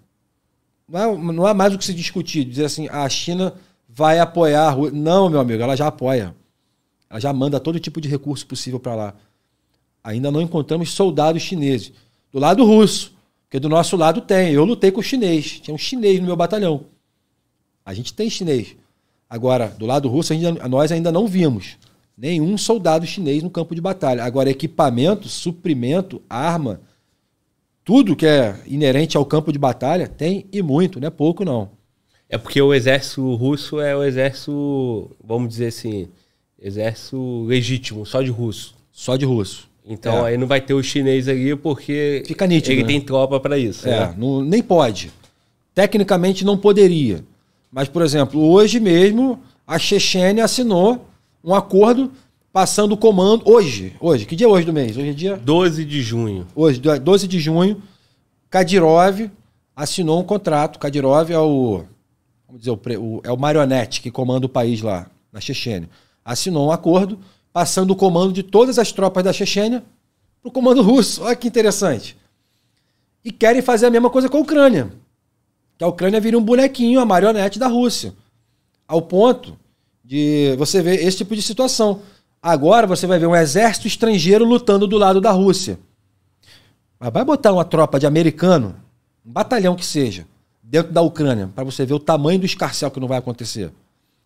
não é, não é mais o que se discutir, dizer assim, ah, a China vai apoiar a Rússia. Não, meu amigo, ela já apoia. Ela já manda todo tipo de recurso possível para lá. Ainda não encontramos soldados chineses. Do lado russo, porque do nosso lado tem. Eu lutei com o chinês. Tinha um chinês no meu batalhão. A gente tem chinês. Agora, do lado russo, ainda, nós ainda não vimos nenhum soldado chinês no campo de batalha. Agora, equipamento, suprimento, arma, tudo que é inerente ao campo de batalha tem e muito, não é pouco não.
É porque o exército russo é o exército, vamos dizer assim, exército legítimo, só de russo. Só de russo.
Então é. aí não vai ter o chinês ali porque
Fica nítido, ele né? tem tropa para isso. É, né?
não, nem pode. Tecnicamente não poderia. Mas, por exemplo, hoje mesmo a Chechênia assinou um acordo passando o comando hoje. Hoje, que dia é hoje do mês? Hoje é dia 12 de junho. Hoje, 12 de junho, Kadirov assinou um contrato. Kadirov é o vamos dizer, o, é o marionete que comanda o país lá, na Chechênia. Assinou um acordo passando o comando de todas as tropas da Chechênia para o comando russo. Olha que interessante. E querem fazer a mesma coisa com a Ucrânia. Que a Ucrânia vira um bonequinho, a marionete da Rússia. Ao ponto de você ver esse tipo de situação. Agora você vai ver um exército estrangeiro lutando do lado da Rússia. Mas vai botar uma tropa de americano, um batalhão que seja, dentro da Ucrânia, para você ver o tamanho do escarcel que não vai acontecer.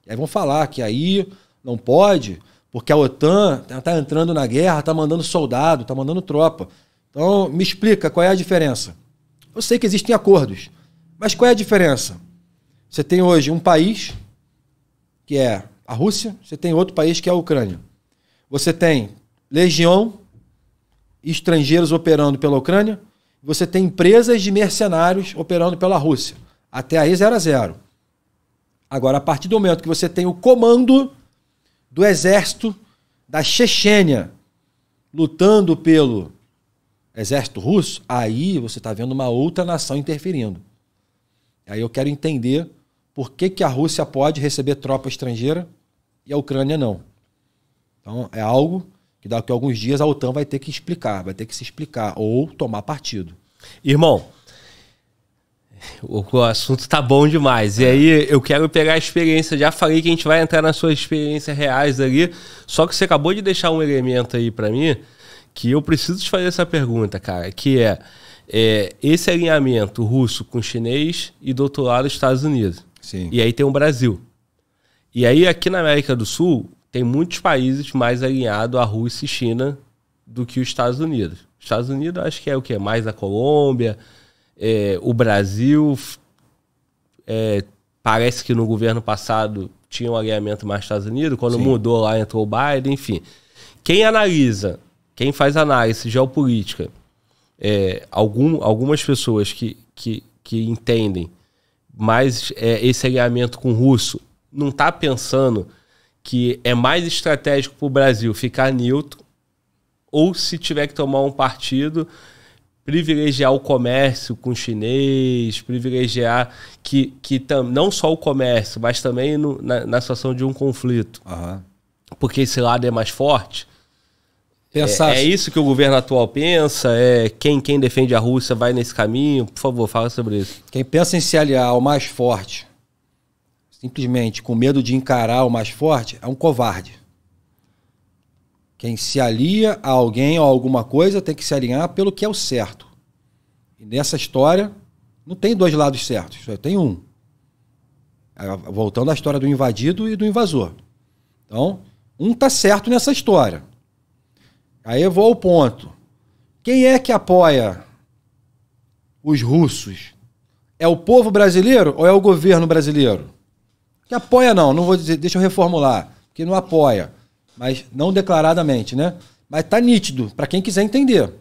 E aí vão falar que aí não pode, porque a OTAN está tá entrando na guerra, está mandando soldado, está mandando tropa. Então, me explica qual é a diferença. Eu sei que existem acordos, mas qual é a diferença? Você tem hoje um país, que é a Rússia, você tem outro país, que é a Ucrânia. Você tem legião, estrangeiros operando pela Ucrânia, você tem empresas de mercenários operando pela Rússia. Até aí zero a zero. Agora, a partir do momento que você tem o comando do exército da Chechênia lutando pelo exército russo, aí você está vendo uma outra nação interferindo. Aí eu quero entender por que, que a Rússia pode receber tropa estrangeira e a Ucrânia não. Então é algo que daqui a alguns dias a OTAN vai ter que explicar, vai ter que se explicar ou tomar partido. Irmão,
o, assunto tá bom demais. E é. aí eu quero pegar a experiência. Já falei que a gente vai entrar nas suas experiências reais ali. Só que você acabou de deixar um elemento aí para mim que eu preciso te fazer essa pergunta, cara. Que é, é, esse alinhamento russo com chinês e do outro lado Estados Unidos. Sim. E aí tem o Brasil. E aí aqui na América do Sul tem muitos países mais alinhados à Rússia e China do que os Estados Unidos. Estados Unidos acho que é o que? Mais a Colômbia, é, o Brasil é, parece que no governo passado tinha um alinhamento mais Estados Unidos, quando Sim. mudou lá entrou o Biden, enfim. Quem analisa, quem faz análise geopolítica, é, algum, algumas pessoas que, que, que entendem mais é, esse alinhamento com o russo, não está pensando que é mais estratégico para o Brasil ficar neutro ou se tiver que tomar um partido privilegiar o comércio com o chinês, privilegiar que, que tam, não só o comércio, mas também no, na, na situação de um conflito. Uhum. Porque esse lado é mais forte. É, é isso que o governo atual pensa? É quem, quem defende a Rússia vai nesse caminho? Por favor, fala sobre
isso. Quem pensa em se aliar ao mais forte simplesmente com medo de encarar o mais forte é um covarde. Quem se alia a alguém ou alguma coisa tem que se alinhar pelo que é o certo. E nessa história não tem dois lados certos, só tem um. É, voltando à história do invadido e do invasor. Então, um tá certo nessa história. Aí eu vou ao ponto. Quem é que apoia os russos? É o povo brasileiro ou é o governo brasileiro? Que apoia não, não vou dizer, deixa eu reformular, que não apoia, mas não declaradamente, né? Mas tá nítido, para quem quiser entender.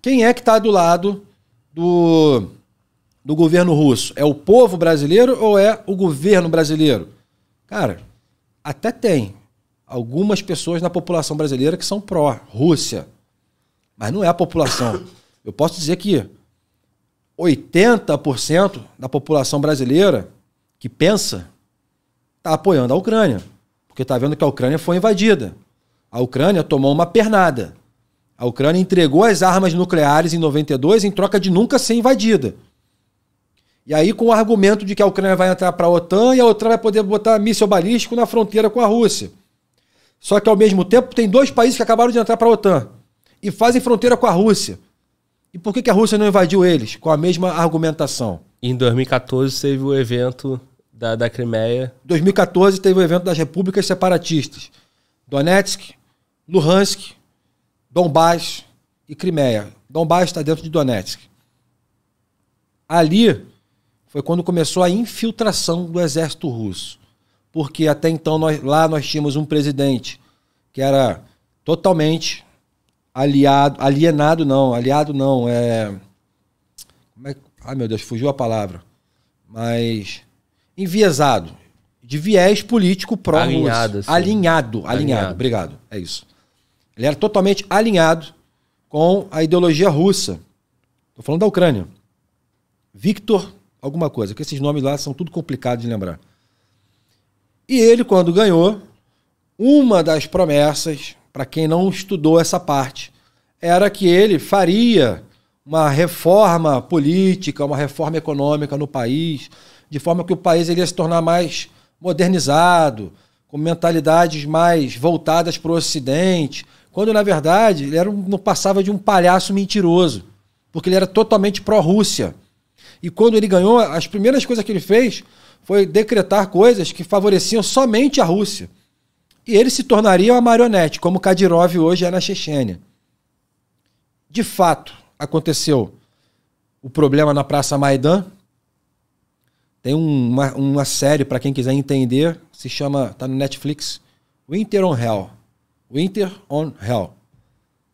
Quem é que está do lado do, do governo russo? É o povo brasileiro ou é o governo brasileiro? Cara, até tem algumas pessoas na população brasileira que são pró-Rússia, mas não é a população. Eu posso dizer que 80% da população brasileira que pensa está apoiando a Ucrânia, porque está vendo que a Ucrânia foi invadida. A Ucrânia tomou uma pernada. A Ucrânia entregou as armas nucleares em 92 em troca de nunca ser invadida. E aí, com o argumento de que a Ucrânia vai entrar para a OTAN e a OTAN vai poder botar míssil balístico na fronteira com a Rússia. Só que, ao mesmo tempo, tem dois países que acabaram de entrar para a OTAN e fazem fronteira com a Rússia. E por que, que a Rússia não invadiu eles? Com a mesma argumentação.
Em 2014 teve o evento da, da Crimeia.
2014 teve o evento das repúblicas separatistas. Donetsk, Luhansk, Donbass e Crimeia. Donbass está dentro de Donetsk. Ali foi quando começou a infiltração do exército russo. Porque até então nós, lá nós tínhamos um presidente que era totalmente aliado, alienado não, aliado não, é... Como é... Ai meu Deus, fugiu a palavra. Mas enviesado, de viés político pró-russo. Alinhado, alinhado, alinhado, alinhado, obrigado. É isso. Ele era totalmente alinhado com a ideologia russa. Estou falando da Ucrânia. Victor alguma coisa, que esses nomes lá são tudo complicados de lembrar. E ele, quando ganhou, uma das promessas, para quem não estudou essa parte, era que ele faria uma reforma política, uma reforma econômica no país, de forma que o país ele ia se tornar mais modernizado, com mentalidades mais voltadas para o Ocidente, quando na verdade ele era um, não passava de um palhaço mentiroso, porque ele era totalmente pró-Rússia. E quando ele ganhou, as primeiras coisas que ele fez foi decretar coisas que favoreciam somente a Rússia. E ele se tornaria uma marionete, como Kadyrov hoje é na Chechênia. De fato, aconteceu o problema na Praça Maidan, tem uma, uma série para quem quiser entender, se chama, tá no Netflix, Winter on Hell. Winter on Hell.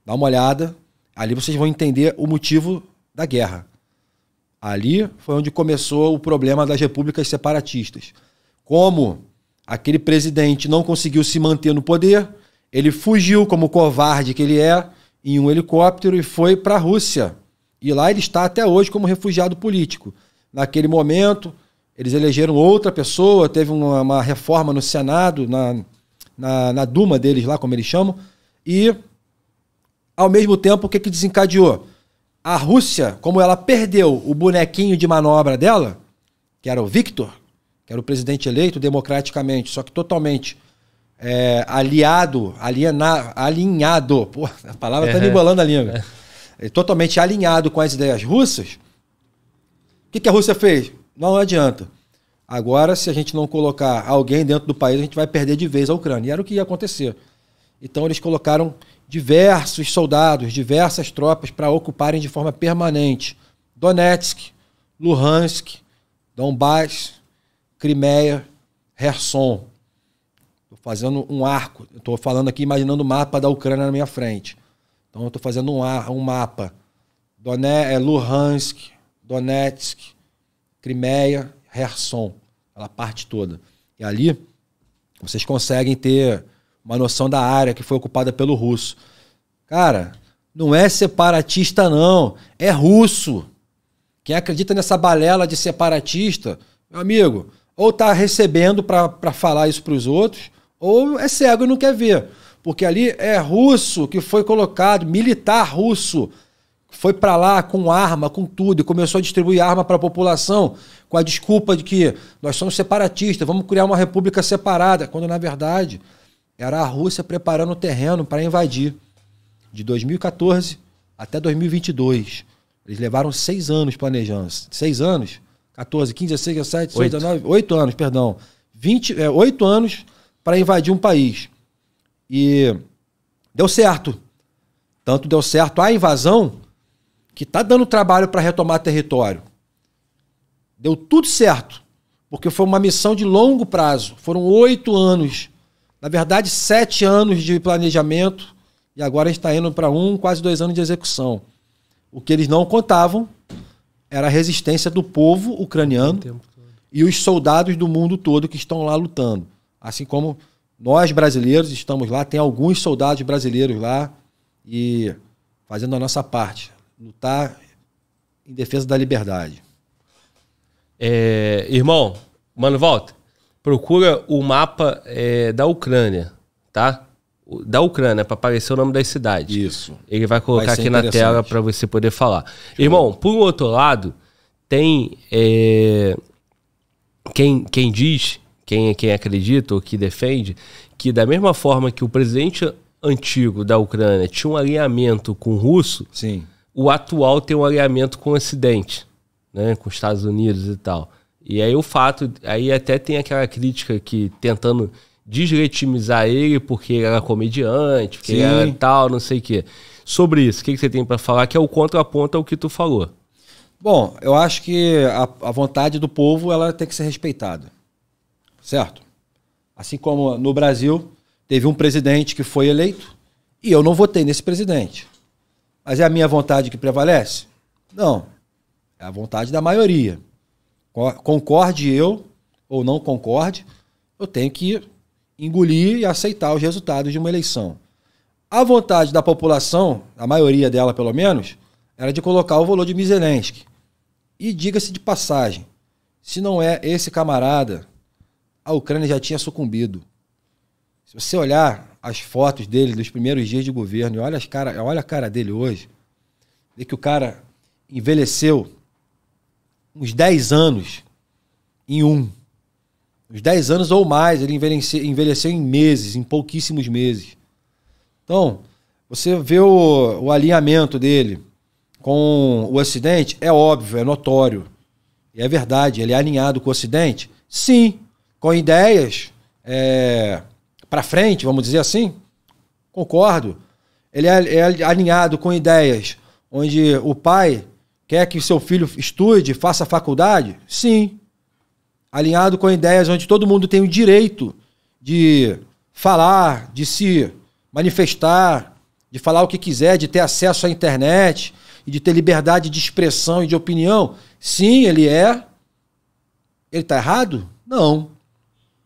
Dá uma olhada, ali vocês vão entender o motivo da guerra. Ali foi onde começou o problema das repúblicas separatistas. Como aquele presidente não conseguiu se manter no poder, ele fugiu como covarde que ele é em um helicóptero e foi para a Rússia. E lá ele está até hoje como refugiado político. Naquele momento, eles elegeram outra pessoa, teve uma, uma reforma no Senado, na, na, na, Duma deles lá, como eles chamam, e ao mesmo tempo o que, que desencadeou? A Rússia, como ela perdeu o bonequinho de manobra dela, que era o Victor, que era o presidente eleito democraticamente, só que totalmente é, aliado, aliena, alinhado, pô, a palavra está me é. embolando a língua, é. totalmente alinhado com as ideias russas, o que, que a Rússia fez? Não adianta. Agora, se a gente não colocar alguém dentro do país, a gente vai perder de vez a Ucrânia. E era o que ia acontecer. Então, eles colocaram diversos soldados, diversas tropas para ocuparem de forma permanente Donetsk, Luhansk, Donbass, Crimeia, Herson. Estou fazendo um arco. Estou falando aqui, imaginando o mapa da Ucrânia na minha frente. Então, estou fazendo um, ar, um mapa. Donetsk Luhansk, Donetsk, Crimeia, Herson, aquela parte toda. E ali vocês conseguem ter uma noção da área que foi ocupada pelo russo. Cara, não é separatista, não. É russo. Quem acredita nessa balela de separatista, meu amigo, ou está recebendo para falar isso para os outros, ou é cego e não quer ver. Porque ali é russo que foi colocado, militar russo, foi para lá com arma, com tudo, e começou a distribuir arma para a população com a desculpa de que nós somos separatistas, vamos criar uma república separada, quando na verdade era a Rússia preparando o terreno para invadir. De 2014 até 2022. Eles levaram seis anos planejando. Seis anos? 14, 15, 16, 17, 18, 19, 8 anos, perdão. 20, é, 8 anos para invadir um país. E deu certo. Tanto deu certo a invasão que está dando trabalho para retomar território. Deu tudo certo, porque foi uma missão de longo prazo. Foram oito anos, na verdade, sete anos de planejamento, e agora a gente está indo para um, quase dois anos de execução. O que eles não contavam era a resistência do povo ucraniano e os soldados do mundo todo que estão lá lutando. Assim como nós brasileiros estamos lá, tem alguns soldados brasileiros lá e fazendo a nossa parte lutar em defesa da liberdade.
É, irmão, mano, volta. Procura o mapa é, da Ucrânia, tá? Da Ucrânia, para aparecer o nome das cidades. Isso. Ele vai colocar vai aqui na tela para você poder falar. Show. Irmão, por outro lado, tem. É, quem, quem diz, quem, quem acredita ou que defende, que da mesma forma que o presidente antigo da Ucrânia tinha um alinhamento com o russo. Sim o atual tem um alinhamento com o Ocidente, né, com os Estados Unidos e tal. E aí o fato, aí até tem aquela crítica que tentando deslegitimizar ele porque ele era comediante, porque Sim. ele era tal, não sei o quê. Sobre
isso, o que, que você tem para falar que é o contraponto ao que tu falou? Bom, eu acho que a, a vontade do povo ela tem que ser respeitada, certo? Assim como no Brasil teve um presidente que foi eleito e eu não votei nesse presidente. Mas é a minha vontade que prevalece? Não. É a vontade da maioria. Concorde eu ou não concorde, eu tenho que engolir e aceitar os resultados de uma eleição. A vontade da população, a maioria dela pelo menos, era de colocar o valor de Mizelensky. E diga-se de passagem, se não é esse camarada, a Ucrânia já tinha sucumbido. Se você olhar as fotos dele dos primeiros dias de governo, e olha, as cara, olha a cara dele hoje, vê que o cara envelheceu uns 10 anos em um. Uns 10 anos ou mais, ele envelheceu, envelheceu em meses, em pouquíssimos meses. Então, você vê o, o alinhamento dele com o Ocidente, é óbvio, é notório. E é verdade, ele é alinhado com o Ocidente? Sim, com ideias é, para frente, vamos dizer assim, concordo. Ele é, é alinhado com ideias onde o pai quer que o seu filho estude, faça faculdade? Sim. Alinhado com ideias onde todo mundo tem o direito de falar, de se manifestar, de falar o que quiser, de ter acesso à internet e de ter liberdade de expressão e de opinião. Sim, ele é. Ele está errado? Não.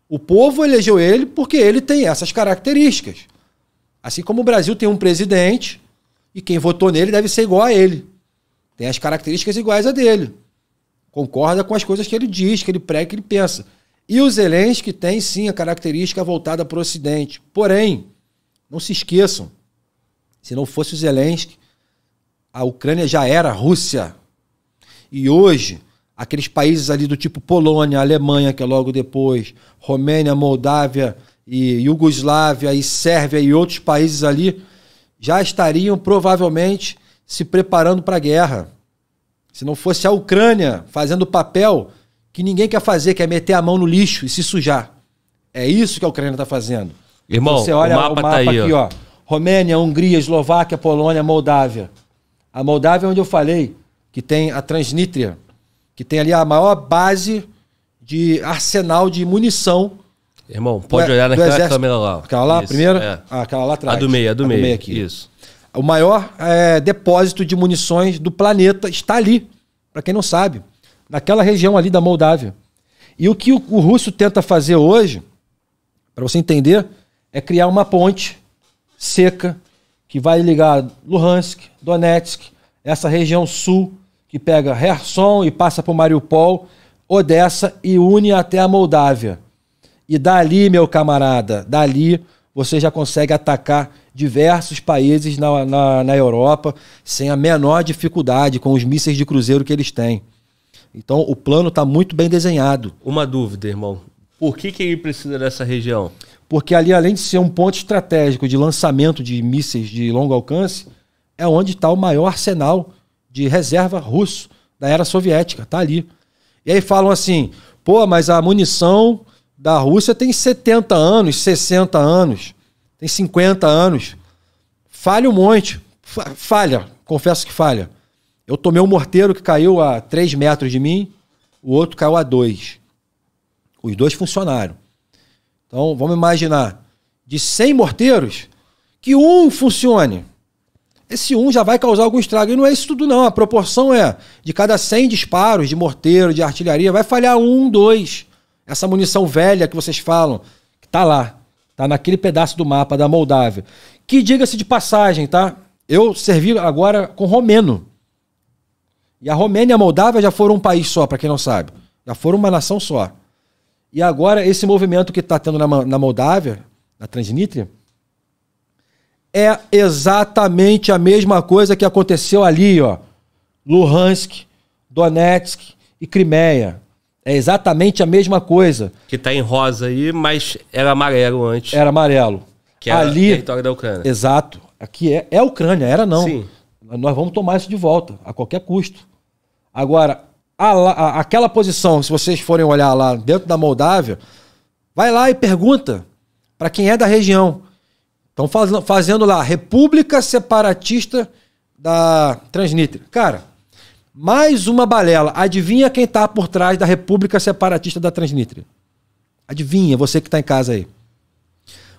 O povo elegeu ele porque ele tem essas características. Assim como o Brasil tem um presidente e quem votou nele deve ser igual a ele. Tem as características iguais a dele. Concorda com as coisas que ele diz, que ele prega, que ele pensa. E o Zelensky tem sim a característica voltada para o Ocidente. Porém, não se esqueçam, se não fosse o Zelensky, a Ucrânia já era a Rússia. E hoje, aqueles países ali do tipo Polônia, Alemanha, que é logo depois, Romênia, Moldávia e Iugoslávia e Sérvia e outros países ali já estariam provavelmente se preparando para a guerra. Se não fosse a Ucrânia fazendo o papel que ninguém quer fazer, que é meter a mão no lixo e se sujar. É isso que a Ucrânia está fazendo. Irmão, Você olha o mapa, o tá mapa tá aí, aqui, ó. ó. Romênia, Hungria, Eslováquia, Polônia, Moldávia. A Moldávia é onde eu falei que tem a Transnistria, que tem ali a maior base de arsenal de munição. Irmão, pode do, olhar naquela exército. câmera lá. Aquela lá, Isso, primeira? É. Ah, aquela lá atrás. A do meio, a do a meio. meio aqui. Isso. O maior é, depósito de munições do planeta está ali, para quem não sabe, naquela região ali da Moldávia. E o que o, o russo tenta fazer hoje, para você entender, é criar uma ponte seca que vai ligar Luhansk, Donetsk, essa região sul que pega Herson e passa por Mariupol, Odessa e une até a Moldávia. E dali, meu camarada, dali você já consegue atacar diversos países na, na, na, Europa sem a menor dificuldade com os mísseis de cruzeiro que eles têm. Então o plano está muito bem desenhado.
Uma dúvida, irmão. Por que, que ele precisa dessa região?
Porque ali, além de ser um ponto estratégico de lançamento de mísseis de longo alcance, é onde está o maior arsenal de reserva russo da era soviética, tá ali. E aí falam assim: pô, mas a munição da Rússia tem 70 anos, 60 anos, tem 50 anos. Falha um monte. Falha, confesso que falha. Eu tomei um morteiro que caiu a 3 metros de mim, o outro caiu a 2. Os dois funcionaram. Então, vamos imaginar, de 100 morteiros, que um funcione esse um já vai causar algum estrago. E não é isso tudo, não. A proporção é de cada 100 disparos de morteiro, de artilharia, vai falhar um, dois. Essa munição velha que vocês falam, que tá lá, tá naquele pedaço do mapa da Moldávia. Que diga-se de passagem, tá? Eu servi agora com romeno. E a Romênia e a Moldávia já foram um país só, para quem não sabe. Já foram uma nação só. E agora, esse movimento que está tendo na, na Moldávia, na Transnistria, é exatamente a mesma coisa que aconteceu ali, ó. Luhansk, Donetsk e Crimeia. É exatamente a mesma coisa.
Que tá em rosa aí, mas era amarelo
antes. Era amarelo. Que era ali, território da Ucrânia. Exato. Aqui é, é Ucrânia, era não. Sim. Nós vamos tomar isso de volta, a qualquer custo. Agora, a, a, aquela posição, se vocês forem olhar lá dentro da Moldávia, vai lá e pergunta para quem é da região. Estão fazendo, fazendo lá República Separatista da Transnistria. Cara, mais uma balela. Adivinha quem está por trás da República Separatista da Transnistria? Adivinha, você que está em casa aí.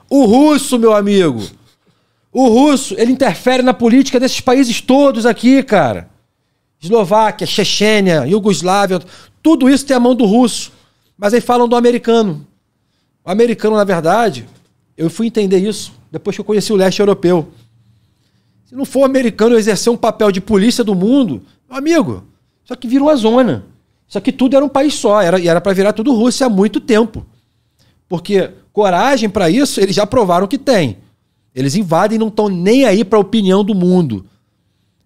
O russo, meu amigo. O russo, ele interfere na política desses países todos aqui, cara. Eslováquia, Chechênia, Iugoslávia, tudo isso tem a mão do russo. Mas aí falam do americano. O americano, na verdade, eu fui entender isso depois que eu conheci o leste europeu. Se não for americano exercer um papel de polícia do mundo, meu amigo, só que virou a zona. Só que tudo era um país só, era era para virar tudo Rússia há muito tempo. Porque coragem para isso eles já provaram que tem. Eles invadem e não estão nem aí para a opinião do mundo.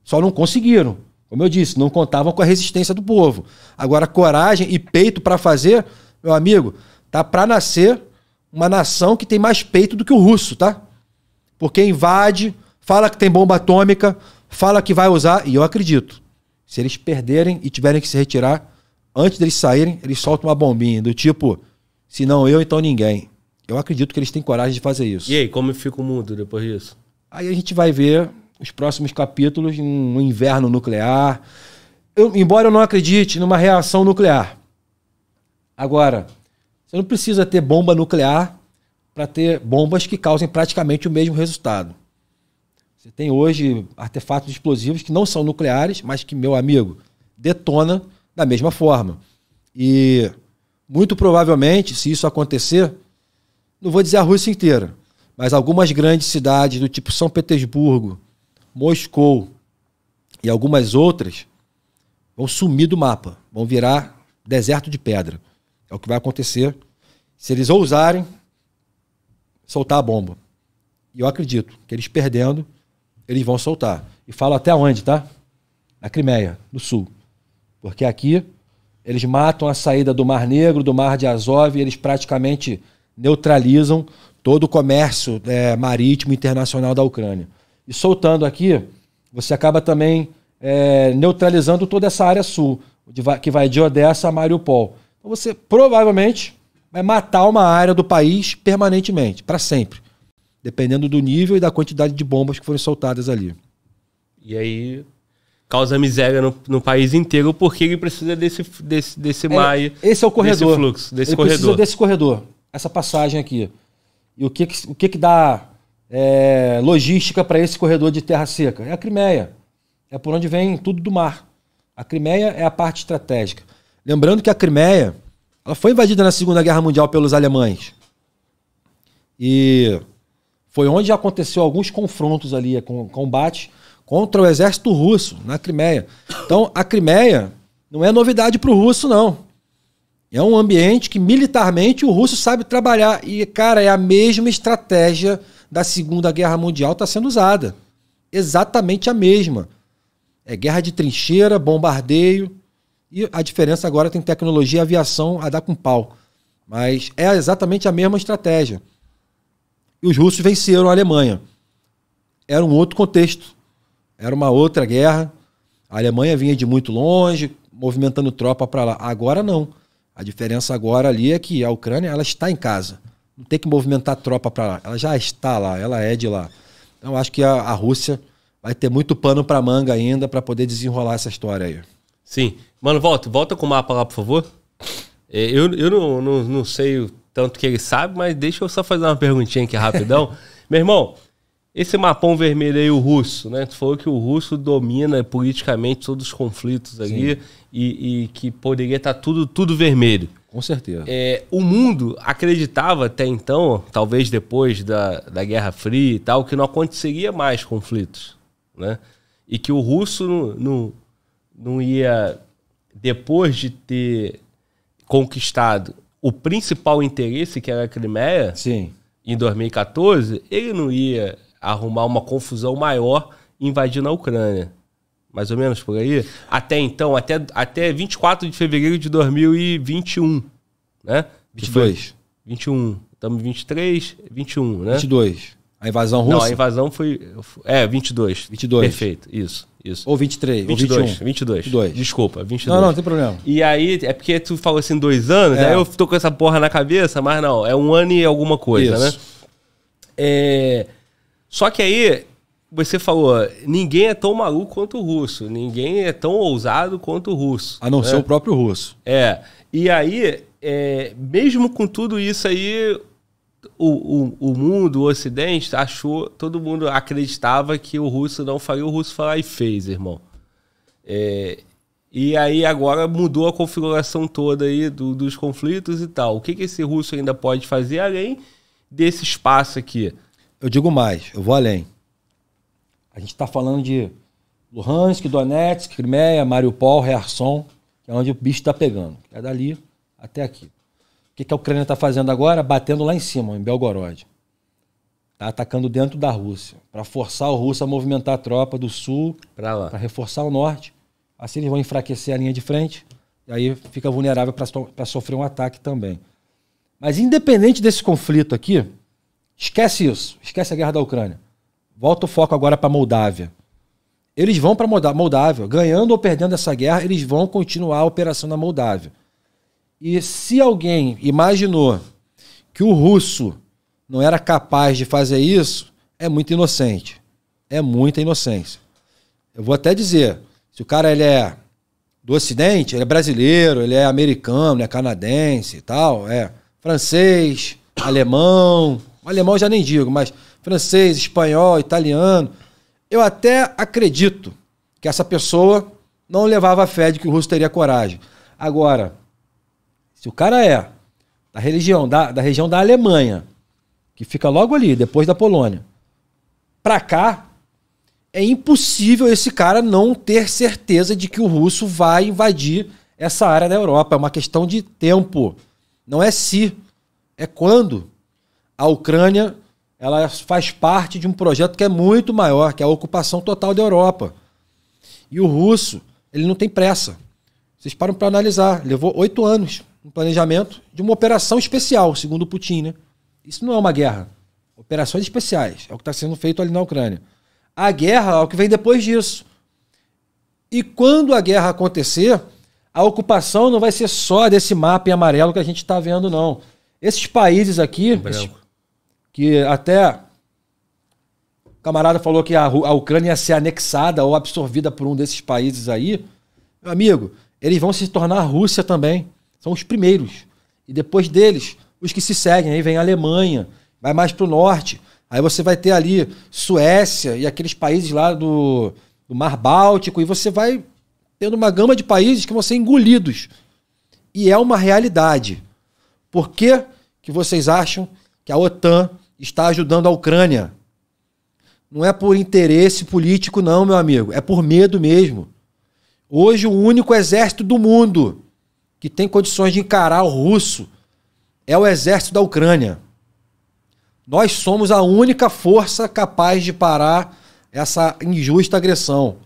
Só não conseguiram. Como eu disse, não contavam com a resistência do povo. Agora, coragem e peito para fazer, meu amigo, tá para nascer uma nação que tem mais peito do que o russo, tá? porque invade, fala que tem bomba atômica, fala que vai usar, e eu acredito. Se eles perderem e tiverem que se retirar, antes deles saírem, eles soltam uma bombinha do tipo: se não eu, então ninguém. Eu acredito que eles têm coragem de fazer isso. E aí, como fica o mundo depois disso? Aí a gente vai ver os próximos capítulos no um inverno nuclear. Eu, embora eu não acredite numa reação nuclear. Agora, você não precisa ter bomba nuclear para ter bombas que causem praticamente o mesmo resultado. Você tem hoje artefatos explosivos que não são nucleares, mas que, meu amigo, detona da mesma forma. E muito provavelmente, se isso acontecer, não vou dizer a Rússia inteira, mas algumas grandes cidades do tipo São Petersburgo, Moscou e algumas outras vão sumir do mapa, vão virar deserto de pedra. É o que vai acontecer se eles ousarem soltar a bomba. E eu acredito que eles perdendo, eles vão soltar. E falo até onde, tá? Na Crimeia, no sul. Porque aqui eles matam a saída do Mar Negro, do Mar de Azov, e eles praticamente neutralizam todo o comércio é, marítimo internacional da Ucrânia. E soltando aqui, você acaba também é, neutralizando toda essa área sul, que vai de Odessa a Mariupol. Então você provavelmente vai matar uma área do país permanentemente, para sempre. Dependendo do nível e da quantidade de bombas que forem soltadas ali.
E aí causa miséria no, no país inteiro porque ele precisa desse, desse, desse é, maio. Esse é o corredor. Desse fluxo, desse ele corredor. precisa
desse corredor, essa passagem aqui. E o que, que o que, que dá é, logística para esse corredor de terra seca? É a Crimeia. É por onde vem tudo do mar. A Crimeia é a parte estratégica. Lembrando que a Crimeia ela foi invadida na Segunda Guerra Mundial pelos alemães. E foi onde aconteceu alguns confrontos ali, com combates contra o exército russo na Crimeia. Então, a Crimeia não é novidade para o russo, não. É um ambiente que militarmente o russo sabe trabalhar. E, cara, é a mesma estratégia da Segunda Guerra Mundial está sendo usada. Exatamente a mesma. É guerra de trincheira, bombardeio, e a diferença agora tem tecnologia e aviação a dar com pau. Mas é exatamente a mesma estratégia. E os russos venceram a Alemanha. Era um outro contexto. Era uma outra guerra. A Alemanha vinha de muito longe, movimentando tropa para lá. Agora não. A diferença agora ali é que a Ucrânia ela está em casa. Não tem que movimentar tropa para lá. Ela já está lá, ela é de lá. Então acho que a, a Rússia vai ter muito pano para manga ainda para poder desenrolar essa história aí.
Sim. Mano, volta, volta com o mapa lá, por favor. É, eu, eu não, não, não sei o tanto que ele sabe, mas deixa eu só fazer uma perguntinha aqui rapidão. Meu irmão, esse mapão vermelho aí, o russo, né? Tu falou que o russo domina politicamente todos os conflitos ali e, e, que poderia estar tá tudo, tudo vermelho. Com certeza. É, o mundo acreditava até então, talvez depois da, da Guerra Fria e tal, que não aconteceria mais conflitos, né? E que o russo não, não, não ia depois de ter conquistado o principal interesse, que era a Crimeia, Sim. em 2014, ele não ia arrumar uma confusão maior invadindo a Ucrânia. Mais ou menos por aí. Até então, até, até 24 de fevereiro de 2021. Né? 22. 22. 21. Estamos em 23, 21, né? 22. A invasão russa? Não, a invasão foi. É, 22. 22. Perfeito, isso. Isso. Ou 23, 22, ou 22. 22. Desculpa, 22. Não, não, não tem problema. E aí, é porque tu falou assim, dois anos, é. aí eu tô com essa porra na cabeça, mas não, é um ano e alguma coisa, né? isso. né? É... Só que aí, você falou, ninguém é tão maluco quanto o russo, ninguém é tão ousado quanto o russo. A não né? ser o
próprio russo.
É. E aí, é... mesmo com tudo isso aí, o, o, o, mundo, o Ocidente, achou, todo mundo acreditava que o russo não faria, o russo falou e fez, irmão. É, e aí agora mudou a configuração toda aí do, dos conflitos e tal. O que, que esse russo ainda pode fazer além desse
espaço aqui? Eu digo mais, eu vou além. A gente está falando de Luhansk, Donetsk, Crimeia, Mariupol, Rearson, que é onde o bicho está pegando. É dali até aqui. O que a Ucrânia está fazendo agora? Batendo lá em cima, em Belgorod. Está atacando dentro da Rússia, para forçar o Russo a movimentar a tropa do sul, para reforçar o norte. Assim eles vão enfraquecer a linha de frente, e aí fica vulnerável para sofrer um ataque também. Mas independente desse conflito aqui, esquece isso, esquece a guerra da Ucrânia. Volta o foco agora para a Moldávia. Eles vão para a Moldávia, ganhando ou perdendo essa guerra, eles vão continuar a operação na Moldávia. E se alguém imaginou que o russo não era capaz de fazer isso, é muito inocente. É muita inocência. Eu vou até dizer, se o cara ele é do Ocidente, ele é brasileiro, ele é americano, ele é canadense e tal, é francês, alemão, alemão já nem digo, mas francês, espanhol, italiano. Eu até acredito que essa pessoa não levava a fé de que o russo teria coragem. Agora, se o cara é da religião, da, da região da Alemanha, que fica logo ali, depois da Polônia, para cá, é impossível esse cara não ter certeza de que o russo vai invadir essa área da Europa. É uma questão de tempo. Não é se, é quando. A Ucrânia ela faz parte de um projeto que é muito maior, que é a ocupação total da Europa. E o russo, ele não tem pressa. Vocês param para analisar. Levou oito anos um planejamento de uma operação especial, segundo Putin, né? Isso não é uma guerra. Operações especiais é o que está sendo feito ali na Ucrânia. A guerra é o que vem depois disso. E quando a guerra acontecer, a ocupação não vai ser só desse mapa em amarelo que a gente está vendo, não. Esses países aqui, esses, que até o camarada falou que a, a Ucrânia ia ser anexada ou absorvida por um desses países aí, meu amigo, eles vão se tornar a Rússia também. São os primeiros. E depois deles, os que se seguem. Aí vem a Alemanha, vai mais para o norte. Aí você vai ter ali Suécia e aqueles países lá do, do Mar Báltico. E você vai tendo uma gama de países que vão ser engolidos. E é uma realidade. Por que, que vocês acham que a OTAN está ajudando a Ucrânia? Não é por interesse político, não, meu amigo. É por medo mesmo. Hoje, o único exército do mundo que tem condições de encarar o russo é o exército da Ucrânia. Nós somos a única força capaz de parar essa injusta agressão.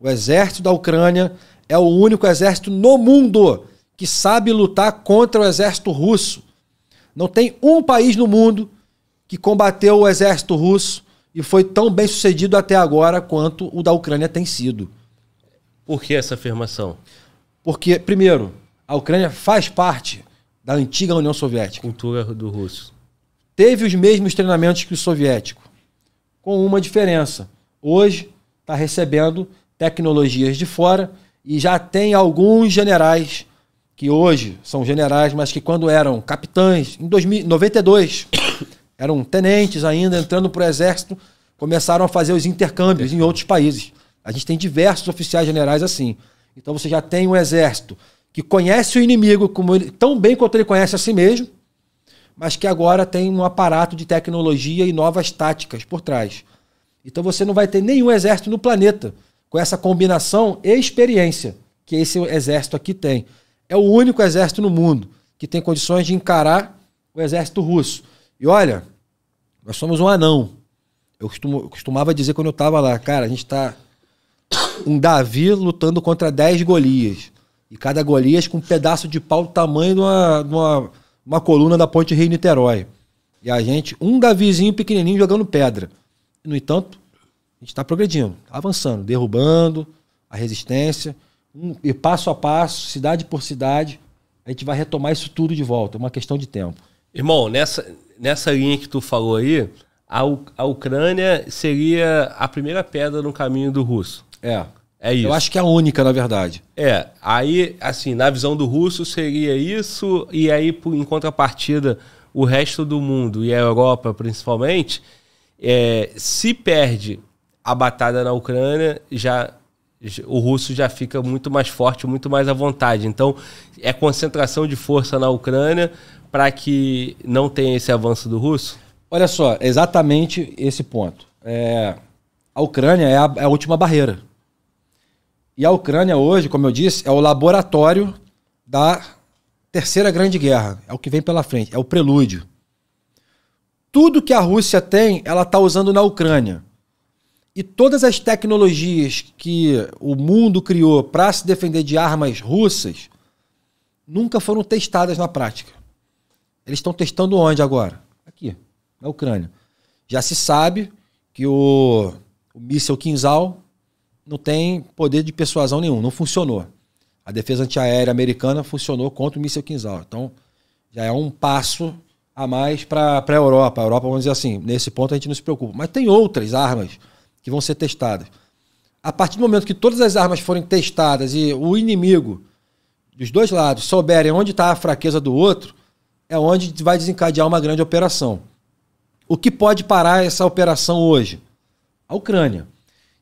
O exército da Ucrânia é o único exército no mundo que sabe lutar contra o exército russo. Não tem um país no mundo que combateu o exército russo e foi tão bem sucedido até agora quanto o da Ucrânia tem sido. Por que essa afirmação? Porque, primeiro, a Ucrânia faz parte da antiga União Soviética. Cultura do russo. Teve os mesmos treinamentos que o soviético, com uma diferença. Hoje está recebendo tecnologias de fora e já tem alguns generais que hoje são generais, mas que quando eram capitães, em 92, eram tenentes ainda, entrando para o exército, começaram a fazer os intercâmbios em outros países. A gente tem diversos oficiais generais assim. Então você já tem um exército que conhece o inimigo ele, tão bem quanto ele conhece a si mesmo, mas que agora tem um aparato de tecnologia e novas táticas por trás. Então você não vai ter nenhum exército no planeta com essa combinação e experiência que esse exército aqui tem. É o único exército no mundo que tem condições de encarar o exército russo. E olha, nós somos um anão. Eu, eu costumava dizer quando eu estava lá, cara, a gente está um Davi lutando contra 10 Golias. E cada Golias com um pedaço de pau do tamanho de uma, de uma, uma coluna da ponte Rio-Niterói. E a gente, um Davizinho pequenininho jogando pedra. No entanto, a gente está progredindo, tá avançando, derrubando a resistência, um, e passo a passo, cidade por cidade, a gente vai retomar isso tudo de volta. É uma questão de tempo.
Irmão, nessa, nessa linha que tu falou aí, a, U a Ucrânia seria a primeira pedra no caminho do russo. É. É isso. Eu acho
que é a única, na verdade.
É. Aí, assim, na visão do russo seria isso, e aí, em contrapartida, o resto do mundo, e a Europa principalmente, é, se perde a batalha na Ucrânia, já o russo já fica muito mais forte, muito mais à vontade. Então, é concentração de força na Ucrânia para que não tenha esse avanço do russo? Olha só,
exatamente esse ponto. É, a Ucrânia é a, é a última barreira. E a Ucrânia hoje, como eu disse, é o laboratório da Terceira Grande Guerra. É o que vem pela frente, é o prelúdio. Tudo que a Rússia tem, ela está usando na Ucrânia. E todas as tecnologias que o mundo criou para se defender de armas russas nunca foram testadas na prática. Eles estão testando onde agora? Aqui, na Ucrânia. Já se sabe que o, o míssil Kinzhal não tem poder de persuasão nenhum, não funcionou. A defesa antiaérea americana funcionou contra o míssil Kinzhal. Então, já é um passo a mais para a Europa. A Europa, vamos dizer assim, nesse ponto a gente não se preocupa. Mas tem outras armas que vão ser testadas. A partir do momento que todas as armas forem testadas e o inimigo dos dois lados souberem onde está a fraqueza do outro, é onde vai desencadear uma grande operação. O que pode parar essa operação hoje? A Ucrânia.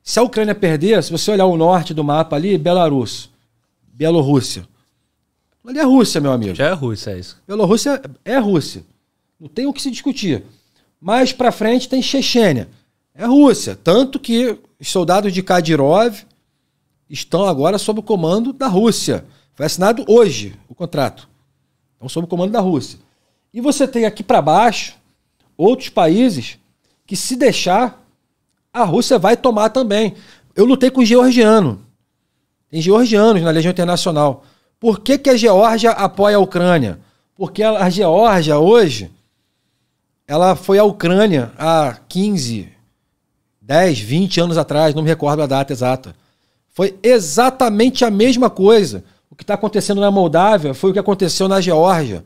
Se a Ucrânia perder, se você olhar o norte do mapa ali, Belarus, Bielorrússia. Ali é Rússia, meu amigo. Já é Rússia, é isso. Bielorrússia é Rússia. Não tem o que se discutir. Mais para frente tem Chechênia. É Rússia. Tanto que os soldados de Kadyrov estão agora sob o comando da Rússia. Foi assinado hoje o contrato. Estão sob o comando da Rússia. E você tem aqui para baixo outros países que, se deixar, a Rússia vai tomar também. Eu lutei com o georgiano. Tem georgianos na Legião Internacional. Por que, que a Geórgia apoia a Ucrânia? Porque a Geórgia hoje, ela foi à Ucrânia há 15, 10, 20 anos atrás, não me recordo a data exata. Foi exatamente a mesma coisa. O que está acontecendo na Moldávia foi o que aconteceu na Geórgia.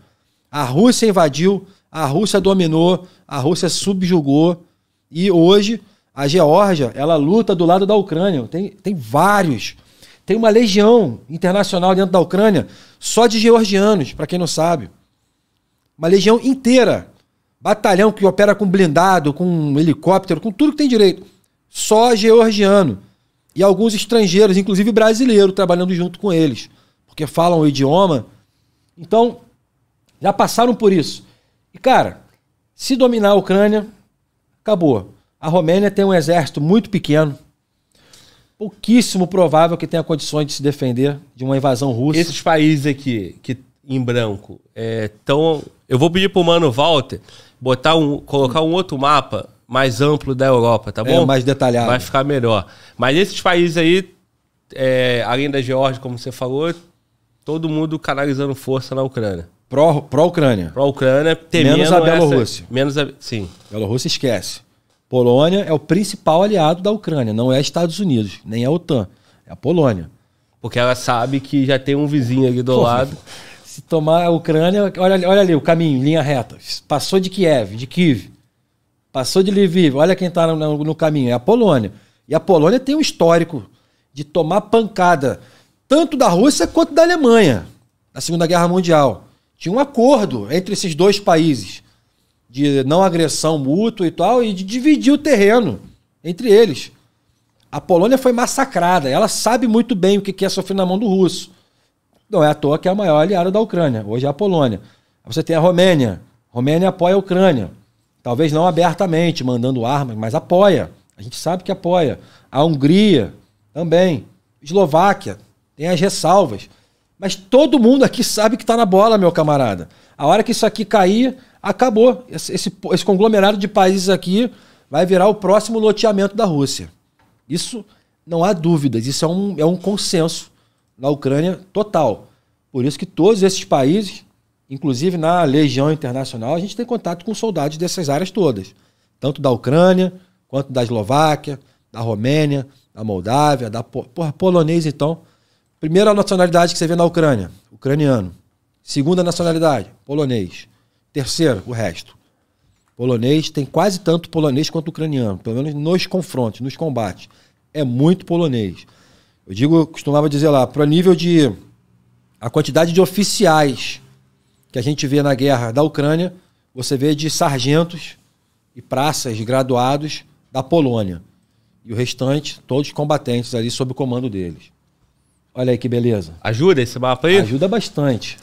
A Rússia invadiu, a Rússia dominou, a Rússia subjugou e hoje a Geórgia, ela luta do lado da Ucrânia. Tem, tem vários. Tem uma legião internacional dentro da Ucrânia só de georgianos, para quem não sabe. Uma legião inteira. Batalhão que opera com blindado, com um helicóptero, com tudo que tem direito. Só georgiano. E alguns estrangeiros, inclusive brasileiro, trabalhando junto com eles. Porque falam o idioma. Então, já passaram por isso. E, cara, se dominar a Ucrânia, acabou. A Romênia tem um exército muito pequeno, pouquíssimo provável que tenha condições de se defender de uma invasão russa. Esses países aqui, que em
branco, então eu vou pedir pro mano Walter botar um, colocar um outro mapa mais amplo da Europa, tá é, bom? É, mais detalhado. Vai ficar melhor. Mas esses países aí, é, além da Geórgia, como você falou, todo mundo canalizando força na
Ucrânia. Pró-Ucrânia. Pró Pró-Ucrânia, temendo Menos a Bielorrússia. Menos a... Sim. Bielorrússia esquece. Polônia é o principal aliado da Ucrânia, não é Estados Unidos, nem é a OTAN, é a Polônia. Porque ela sabe que já tem um vizinho aqui do lado. Se tomar a Ucrânia, olha, olha ali o caminho, linha reta. Passou de Kiev, de Kiev. Passou de Lviv, olha quem está no, no caminho, é a Polônia. E a Polônia tem um histórico de tomar pancada, tanto da Rússia quanto da Alemanha, na Segunda Guerra Mundial. Tinha um acordo entre esses dois países de não agressão mútua e tal, e de dividir o terreno entre eles. A Polônia foi massacrada, ela sabe muito bem o que é sofrer na mão do russo. Não é à toa que é a maior aliada da Ucrânia, hoje é a Polônia. Você tem a Romênia, a Romênia apoia a Ucrânia, talvez não abertamente, mandando armas, mas apoia. A gente sabe que apoia. A Hungria também, Eslováquia, tem as ressalvas. Mas todo mundo aqui sabe que está na bola, meu camarada. A hora que isso aqui cair, acabou. Esse, esse, esse conglomerado de países aqui vai virar o próximo loteamento da Rússia. Isso não há dúvidas, isso é um, é um consenso na Ucrânia total. Por isso que todos esses países, inclusive na Legião Internacional, a gente tem contato com soldados dessas áreas todas, tanto da Ucrânia quanto da Eslováquia, da Romênia, da Moldávia, da porra, polonês então. Primeira nacionalidade que você vê na Ucrânia, ucraniano. Segunda nacionalidade, polonês. Terceiro, o resto. Polonês tem quase tanto polonês quanto ucraniano, pelo menos nos confrontos, nos combates. É muito polonês. Eu digo, costumava dizer lá, para o nível de a quantidade de oficiais que a gente vê na guerra da Ucrânia, você vê de sargentos e praças graduados da Polônia. E o restante, todos combatentes ali sob o comando deles. Olha aí que beleza. Ajuda esse mapa aí? Ajuda bastante.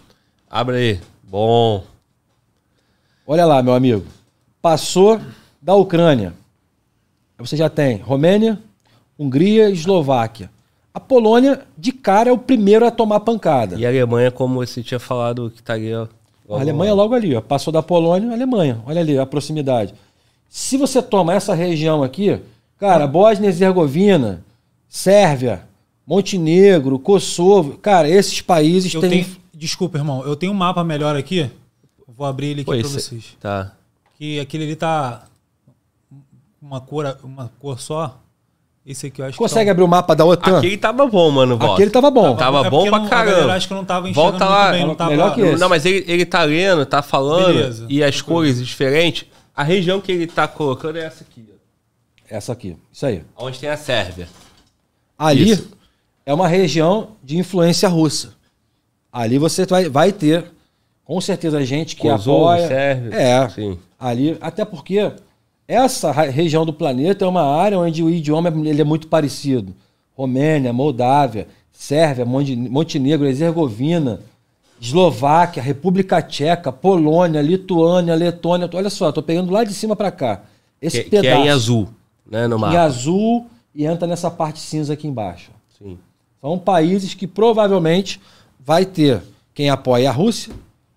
Abre aí. Bom. Olha lá, meu amigo. Passou da Ucrânia. você já tem Romênia, Hungria e Eslováquia. A Polônia, de cara, é o primeiro a tomar pancada. E a Alemanha, como você tinha falado, que estaria. Tá a Alemanha lá. logo ali, ó. Passou da Polônia, Alemanha. Olha ali a proximidade. Se você toma essa região aqui, cara, Bósnia e Herzegovina, Sérvia, Montenegro, Kosovo, cara, esses países eu têm. Tenho...
Desculpa, irmão, eu tenho um mapa melhor aqui. Vou abrir ele aqui para vocês. Tá. Que aquele ali tá uma cor, uma cor só. Esse aqui eu acho Consegue que tá... abrir o
mapa da OTAN?
Aquele tava bom, mano, volta. Aquele tava bom. Tava, tava é bom pra não, caramba. acho que não
tava enxergando volta lá. Bem, não tava... Melhor que esse.
Não, mas ele, ele tá lendo, tá falando, Beleza. e as cores diferentes. A região que ele tá colocando é essa aqui.
Essa aqui, isso aí.
Onde tem a Sérvia.
Ali isso. é uma região de influência russa. Ali você vai, vai ter com certeza a gente que Kosovo, apoia. Sérvia. é. Sim. Ali, até porque essa região do planeta é uma área onde o idioma ele é muito parecido. Romênia, Moldávia, Sérvia, Montenegro, Herzegovina, Eslováquia, República Tcheca, Polônia, Lituânia, Letônia. Olha só, estou pegando lá de cima para cá. Esse que, pedaço. Que é em azul, né, no mapa. Em azul e entra nessa parte cinza aqui embaixo. Sim. São países que provavelmente vai ter quem apoia a Rússia,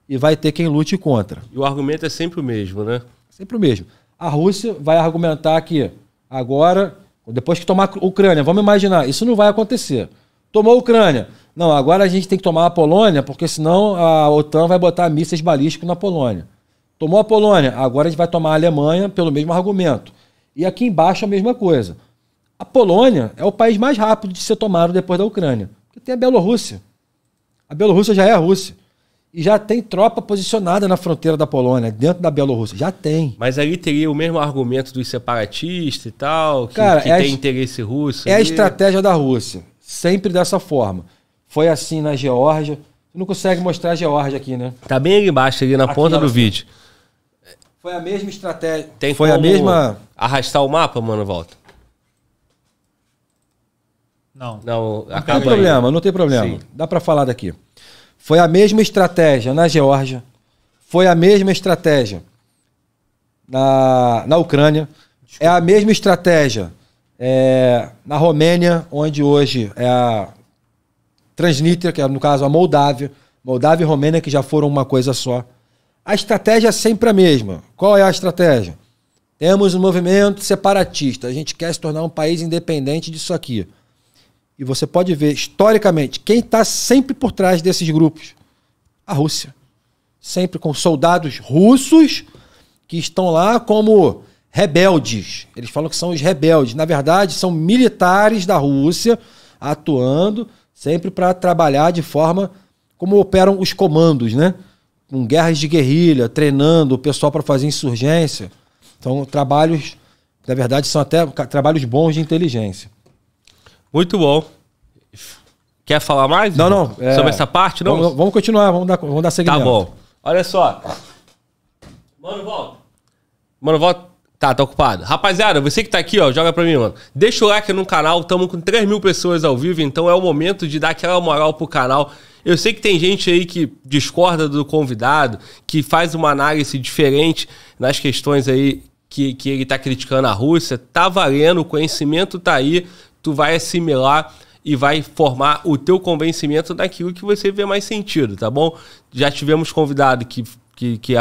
e vai ter quem lute contra. E o argumento é sempre o mesmo, né? Sempre o mesmo. A Rússia vai argumentar que agora, depois que tomar a Ucrânia, vamos imaginar, isso não vai acontecer. Tomou a Ucrânia. Não, agora a gente tem que tomar a Polônia, porque senão a OTAN vai botar mísseis balísticos na Polônia. Tomou a Polônia, agora a gente vai tomar a Alemanha pelo mesmo argumento. E aqui embaixo a mesma coisa. A Polônia é o país mais rápido de ser tomado depois da Ucrânia, porque tem a Bielorrússia. A Bielorrússia já é a Rússia. E já tem tropa posicionada na fronteira da Polônia, dentro da Bielorrússia. Já tem.
Mas ali teria o mesmo argumento dos separatistas e tal, que, Cara, que é tem a, interesse russo. É ali. a estratégia
da Rússia. Sempre dessa forma. Foi assim na Geórgia. Tu não consegue mostrar a Geórgia aqui, né?
Tá bem ali embaixo, ali na aqui, ponta do vídeo.
Foi a mesma estratégia. Tem Foi a
mesma.
Arrastar o mapa, mano, volta. Não. Não, não tem problema, não tem problema. Sim.
Dá para falar daqui. Foi a mesma estratégia na né, Geórgia, foi a mesma estratégia na, na Ucrânia, Desculpa. é a mesma estratégia é, na Romênia, onde hoje é a Transnistria, que é no caso a Moldávia, Moldávia e Romênia que já foram uma coisa só. A estratégia é sempre a mesma. Qual é a estratégia? Temos um movimento separatista, a gente quer se tornar um país independente disso aqui. E você pode ver historicamente quem está sempre por trás desses grupos: a Rússia. Sempre com soldados russos que estão lá como rebeldes. Eles falam que são os rebeldes. Na verdade, são militares da Rússia atuando sempre para trabalhar de forma como operam os comandos, né? Com guerras de guerrilha, treinando o pessoal para fazer insurgência. Então, trabalhos, na verdade, são até trabalhos bons de inteligência. Muito bom.
Quer falar mais? Não, não. É... Sobre essa parte? Não? Vamos,
vamos, continuar, vamos dar, vamos dar tá seguimento. Tá bom.
Olha só. Mano, volta. Mano, volta. Tá, tá ocupado. Rapaziada, você que tá aqui, ó, joga pra mim, mano. Deixa o like no canal, tamo com 3 mil pessoas ao vivo, então é o momento de dar aquela moral pro canal. Eu sei que tem gente aí que discorda do convidado, que faz uma análise diferente nas questões aí que, que ele tá criticando a Rússia. Tá valendo, o conhecimento tá aí tu vai assimilar e vai formar o teu convencimento daquilo que você vê mais sentido, tá bom? Já tivemos convidado que que, que,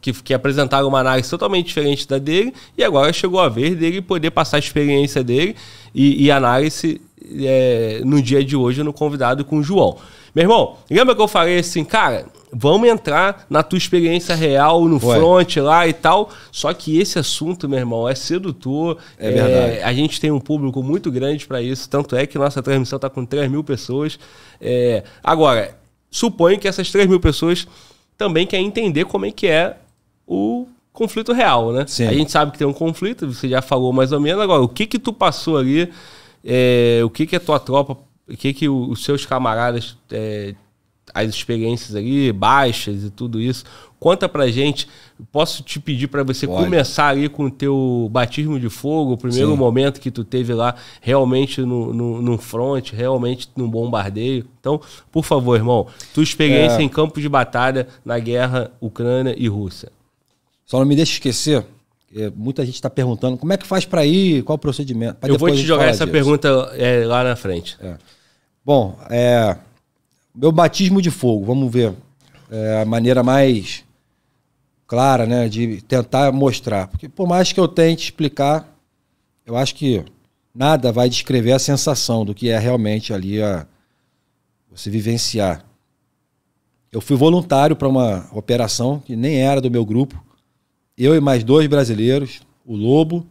que, que, apresentaram uma análise totalmente diferente da dele, e agora chegou a vez dele poder passar a experiência dele e, e análise é, no dia de hoje no convidado com o João. Meu irmão, lembra que eu falei assim, cara, Vamos entrar na tua experiência real, no Ué. front lá e tal. Só que esse assunto, meu irmão, é sedutor. É, é verdade. A gente tem um público muito grande para isso. Tanto é que nossa transmissão está com 3 mil pessoas. É... Agora, suponho que essas 3 mil pessoas também querem entender como é que é o conflito real, né? Sim. A gente sabe que tem um conflito, você já falou mais ou menos. Agora, o que que tu passou ali? É... o que que a tua tropa o que, que os seus camaradas é, as experiências ali, baixas e tudo isso. Conta pra gente. Posso te pedir para você Pode. começar ali com o teu batismo de fogo, o primeiro Sim. momento que tu teve lá realmente no, no, no front, realmente num bombardeio. Então, por favor, irmão, tua experiência é... em campo de batalha
na guerra Ucrânia e Rússia. Só não me deixe esquecer muita gente está perguntando como é que faz para ir, qual o procedimento. eu vou te jogar essa disso. pergunta
é, lá na frente. É.
Bom, é, meu batismo de fogo, vamos ver. É a maneira mais clara, né? De tentar mostrar. Porque por mais que eu tente explicar, eu acho que nada vai descrever a sensação do que é realmente ali a, você vivenciar. Eu fui voluntário para uma operação que nem era do meu grupo. Eu e mais dois brasileiros, o Lobo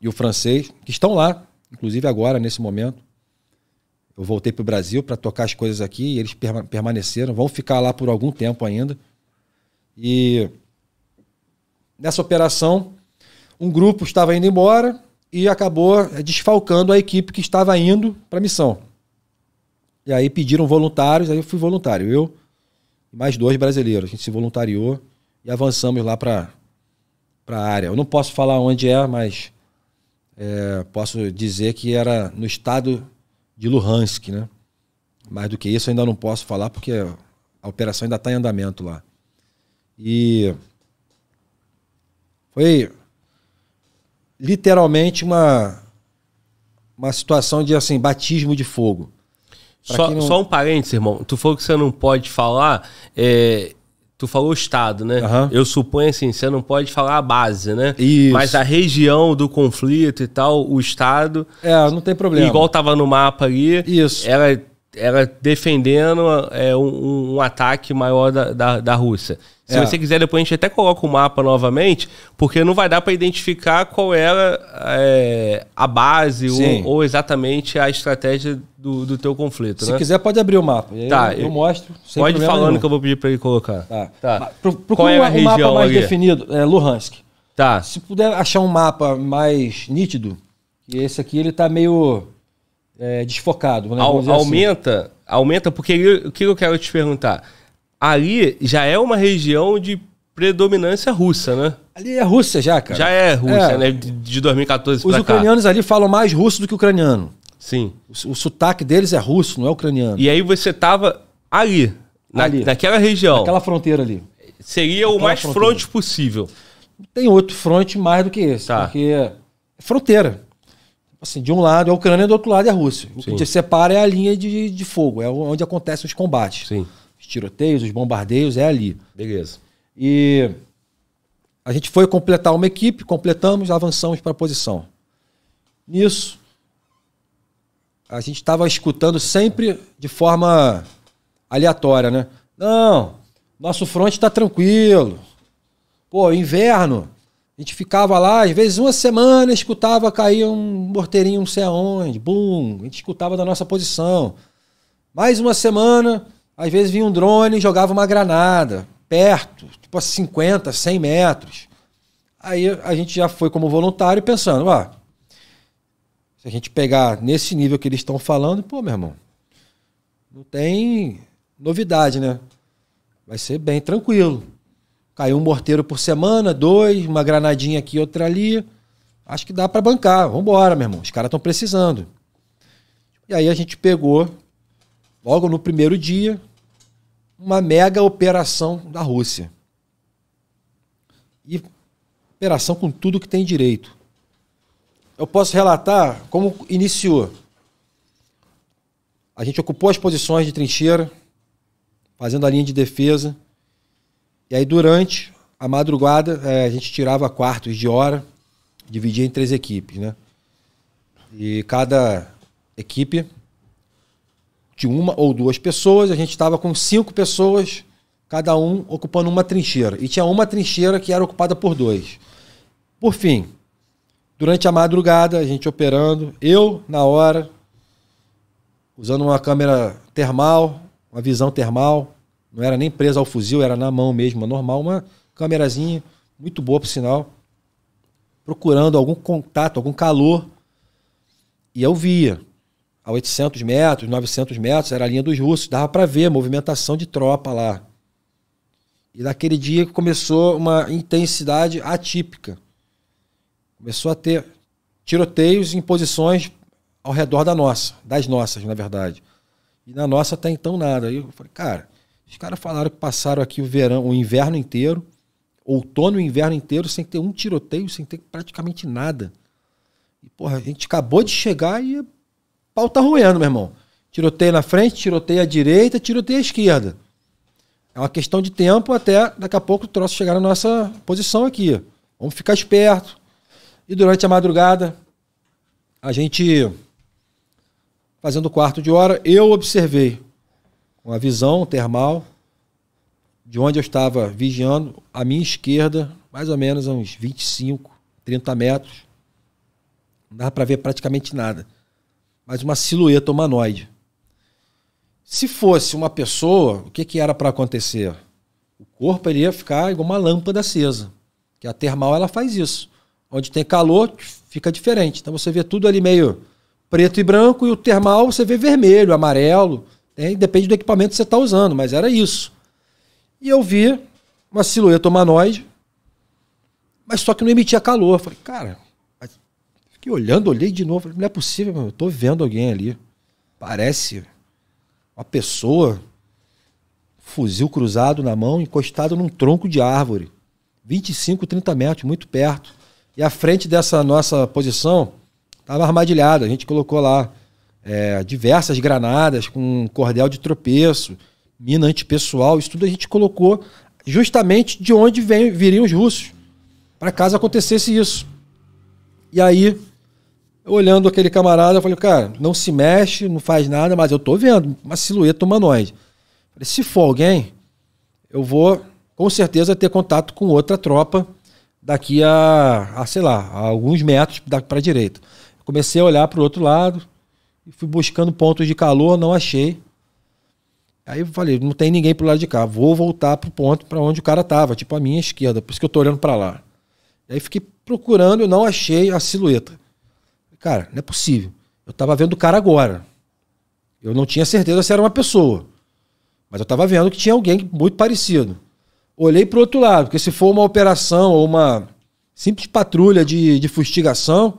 e o francês, que estão lá, inclusive agora, nesse momento. Eu voltei para o Brasil para tocar as coisas aqui e eles permaneceram, vão ficar lá por algum tempo ainda. E nessa operação, um grupo estava indo embora e acabou eh, desfalcando a equipe que estava indo para a missão. E aí pediram voluntários, aí eu fui voluntário, eu e mais dois brasileiros. A gente se voluntariou e avançamos lá para a área. Eu não posso falar onde é, mas é, posso dizer que era no estado de Luhansk, né? Mais do que isso ainda não posso falar porque a operação ainda está em andamento lá. E foi literalmente uma uma situação de assim batismo de fogo. Só, não... só, um
parênteses, irmão. Tu falou que você não pode falar. É, Tu falou o estado, né? Uhum. Eu suponho assim, você não pode falar a base, né? Isso. Mas a região do conflito e tal, o estado.
É, não tem problema. Igual
tava no mapa ali. Isso era defendendo é, um, um, ataque maior da, da, da Rússia. Se é. você quiser, depois a gente até coloca o mapa novamente, porque não vai dar para identificar qual era é, a base ou, ou, exatamente a estratégia
do, do teu conflito. Se né? quiser, pode abrir o mapa. Tá, eu, eu, mostro. pode ir falando nenhum. que
eu vou pedir para ele colocar.
Tá. tá. Pro, qual é a região mapa mais ali? definido? É Luhansk. Tá. Se puder achar um mapa mais nítido, esse aqui ele tá meio é, desfocado. Né? aumenta,
assim. aumenta, porque o que eu quero te perguntar? Ali já é uma região de predominância russa, né? Ali é Rússia já, cara. Já é Rússia, é. né? De 2014 Os ucranianos
cá. ali falam mais russo do que ucraniano. Sim. O, o sotaque deles é russo, não é ucraniano.
E aí você tava ali, na, ali naquela região. Naquela
fronteira ali.
Seria naquela o mais fronteira. fronte
possível. Tem outro fronte mais do que esse, tá. porque é fronteira assim, de um lado é a Ucrânia, do outro lado é a Rússia. O Sim. que te separa é a linha de, de fogo, é onde acontecem os combates. Sim. Os tiroteios, os bombardeios, é ali. Beleza. E a gente foi completar uma equipe, completamos, avançamos para a posição. Nisso, a gente estava escutando sempre de forma aleatória, né? Não, nosso fronte está tranquilo. Pô, inverno, a gente ficava lá, às vezes uma semana, escutava cair um morteirinho não sei aonde, bum, a gente escutava da nossa posição. Mais uma semana, às vezes vinha um drone e jogava uma granada, perto, tipo a 50, 100 metros. Aí a gente já foi como voluntário pensando, ah, se a gente pegar nesse nível que eles estão falando, pô, meu irmão, não tem novidade, né? Vai ser bem tranquilo. Caiu um morteiro por semana, dois, uma granadinha aqui, outra ali. Acho que dá para bancar. Vambora, meu irmão. Os caras estão precisando. E aí a gente pegou, logo no primeiro dia, uma mega operação da Rússia. E operação com tudo que tem direito. Eu posso relatar como iniciou. A gente ocupou as posições de trincheira, fazendo a linha de defesa. E aí, durante a madrugada, é, a gente tirava quartos de hora, dividia em três equipes, né? E cada equipe de uma ou duas pessoas, a gente estava com cinco pessoas, cada um ocupando uma trincheira. E tinha uma trincheira que era ocupada por dois. Por fim, durante a madrugada, a gente operando, eu na hora, usando uma câmera termal, uma visão termal, não era nem presa ao fuzil, era na mão mesmo, normal, uma câmerazinha muito boa pro sinal, procurando algum contato, algum calor. E eu via a 800 metros, 900 metros, era a linha dos russos, dava para ver a movimentação de tropa lá. E naquele dia começou uma intensidade atípica. Começou a ter tiroteios em posições ao redor da nossa, das nossas, na verdade. E na nossa até então nada. Aí eu falei, cara, os caras falaram que passaram aqui o verão, o inverno inteiro, outono e inverno inteiro, sem ter um tiroteio, sem ter praticamente nada. E, porra, a gente acabou de chegar e pau tá roendo, meu irmão. Tiroteio na frente, tiroteio à direita, tiroteio à esquerda. É uma questão de tempo até daqui a pouco o troço chegar na nossa posição aqui. Vamos ficar esperto. E durante a madrugada, a gente fazendo quarto de hora, eu observei uma visão termal de onde eu estava vigiando, à minha esquerda, mais ou menos a uns 25, 30 metros. Não dava para ver praticamente nada. Mas uma silhueta humanoide. Se fosse uma pessoa, o que, que era para acontecer? O corpo iria ia ficar igual uma lâmpada acesa. Que a termal ela faz isso. Onde tem calor, fica diferente. Então você vê tudo ali meio preto e branco, e o termal você vê vermelho, amarelo. É, depende do equipamento que você está usando, mas era isso. E eu vi uma silhueta humanoide, mas só que não emitia calor. falei, cara, fiquei olhando, olhei de novo. Falei, não é possível, meu, eu estou vendo alguém ali. Parece uma pessoa, fuzil cruzado na mão, encostado num tronco de árvore. 25, 30 metros, muito perto. E à frente dessa nossa posição estava armadilhada. A gente colocou lá é, diversas granadas com cordel de tropeço, mina antipessoal, isso tudo a gente colocou justamente de onde vem, viriam os russos, para caso acontecesse isso. E aí, olhando aquele camarada, eu falei, cara, não se mexe, não faz nada, mas eu tô vendo uma silhueta humanoide. Falei, se for alguém, eu vou com certeza ter contato com outra tropa daqui a, a sei lá, a alguns metros para a direita. Comecei a olhar para o outro lado, fui buscando pontos de calor, não achei. Aí eu falei, não tem ninguém pro lado de cá, vou voltar pro ponto para onde o cara tava, tipo a minha esquerda, por isso que eu tô olhando para lá. Aí fiquei procurando, não achei a silhueta. Cara, não é possível. Eu tava vendo o cara agora. Eu não tinha certeza se era uma pessoa. Mas eu tava vendo que tinha alguém muito parecido. Olhei pro outro lado, porque se for uma operação ou uma simples patrulha de, de fustigação,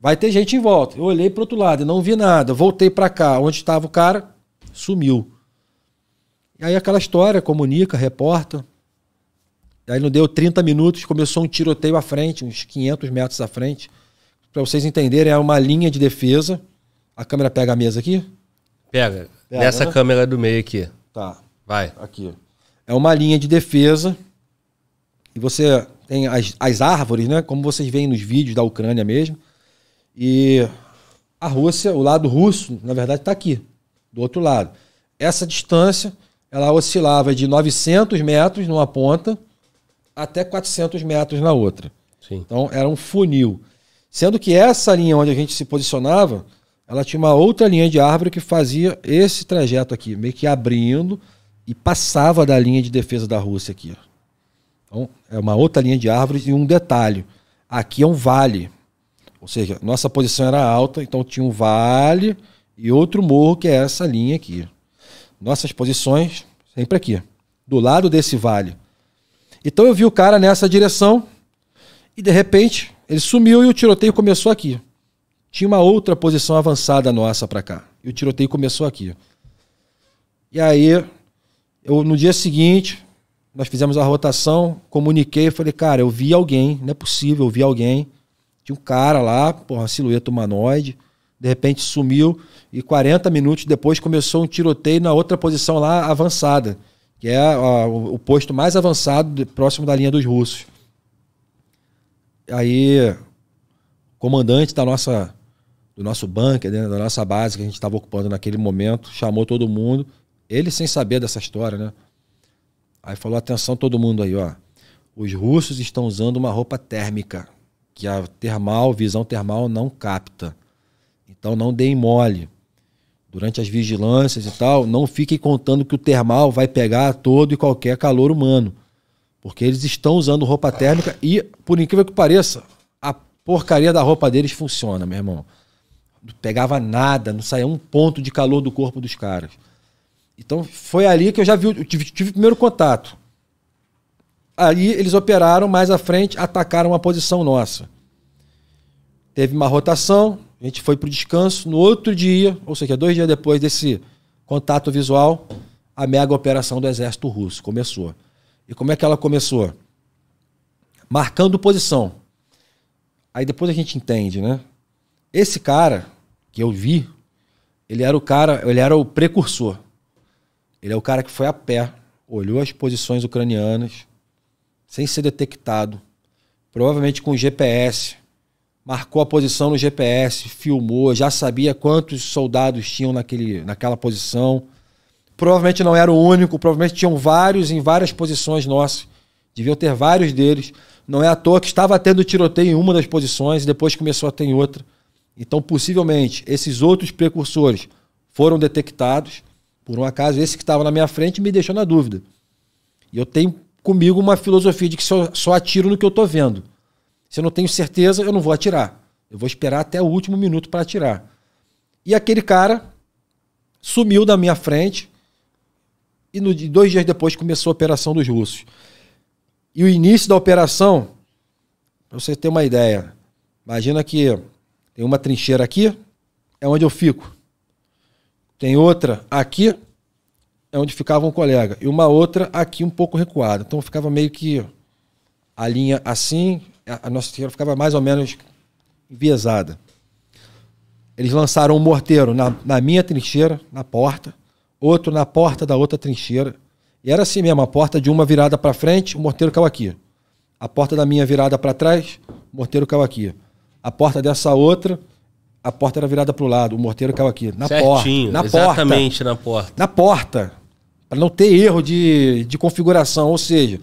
Vai ter gente em volta. Eu olhei para outro lado, e não vi nada. Voltei para cá, onde estava o cara, sumiu. E aí aquela história, comunica, reporta. E aí não deu 30 minutos, começou um tiroteio à frente, uns 500 metros à frente. Para vocês entenderem, é uma linha de defesa. A câmera pega a mesa aqui? Pega. pega Nessa né? câmera do meio aqui. Tá. Vai. Aqui. É uma linha de defesa. E você tem as, as árvores, né? Como vocês veem nos vídeos da Ucrânia mesmo e a Rússia, o lado russo, na verdade, está aqui, do outro lado. Essa distância, ela oscilava de 900 metros numa ponta até 400 metros na outra. Sim. Então, era um funil. Sendo que essa linha onde a gente se posicionava, ela tinha uma outra linha de árvore que fazia esse trajeto aqui, meio que abrindo e passava da linha de defesa da Rússia aqui. Então, é uma outra linha de árvores e um detalhe. Aqui é um vale. Ou seja, nossa posição era alta, então tinha um vale e outro morro, que é essa linha aqui. Nossas posições sempre aqui, do lado desse vale. Então eu vi o cara nessa direção e de repente ele sumiu e o tiroteio começou aqui. Tinha uma outra posição avançada nossa para cá. E o tiroteio começou aqui. E aí, eu no dia seguinte, nós fizemos a rotação, comuniquei, falei, cara, eu vi alguém, não é possível, eu vi alguém. Tinha um cara lá, porra, silhueta humanoide. De repente sumiu e 40 minutos depois começou um tiroteio na outra posição lá avançada, que é o, o posto mais avançado de, próximo da linha dos russos. Aí, comandante da nossa do nosso bunker, né, da nossa base que a gente estava ocupando naquele momento, chamou todo mundo, ele sem saber dessa história, né? Aí falou: atenção, todo mundo aí, ó. Os russos estão usando uma roupa térmica que a termal, visão termal não capta. Então não deem mole. Durante as vigilâncias e tal, não fiquem contando que o termal vai pegar todo e qualquer calor humano. Porque eles estão usando roupa térmica e, por incrível que pareça, a porcaria da roupa deles funciona, meu irmão. Não pegava nada, não saía um ponto de calor do corpo dos caras. Então foi ali que eu já vi, eu tive, tive o primeiro contato. Aí eles operaram mais à frente, atacaram uma posição nossa. Teve uma rotação, a gente foi para o descanso. No outro dia, ou seja, dois dias depois desse contato visual, a mega operação do exército russo começou. E como é que ela começou? Marcando posição. Aí depois a gente entende, né? Esse cara que eu vi, ele era o cara, ele era o precursor. Ele é o cara que foi a pé, olhou as posições ucranianas, sem ser detectado, provavelmente com GPS, marcou a posição no GPS, filmou, já sabia quantos soldados tinham naquele, naquela posição. Provavelmente não era o único, provavelmente tinham vários em várias posições nossas. Deviam ter vários deles. Não é à toa que estava tendo tiroteio em uma das posições e depois começou a ter em outra. Então, possivelmente, esses outros precursores foram detectados. Por um acaso, esse que estava na minha frente me deixou na dúvida. E eu tenho comigo uma filosofia de que só, só atiro no que eu estou vendo. Se eu não tenho certeza, eu não vou atirar. Eu vou esperar até o último minuto para atirar. E aquele cara sumiu da minha frente e no, dois dias depois começou a operação dos russos. E o início da operação, para você ter uma ideia, imagina que tem uma trincheira aqui, é onde eu fico. Tem outra aqui, é onde ficava um colega, e uma outra aqui um pouco recuada. Então ficava meio que a linha assim, a nossa trincheira ficava mais ou menos enviesada. Eles lançaram um morteiro na, na minha trincheira, na porta, outro na porta da outra trincheira. E era assim mesmo, a porta de uma virada para frente, o morteiro caiu aqui. A porta da minha virada para trás, o morteiro caiu aqui. A porta dessa outra, a porta era virada para o lado, o morteiro caiu aqui. Na Certinho, porta. Na exatamente porta, na porta. Na porta para não ter erro de, de configuração. Ou seja,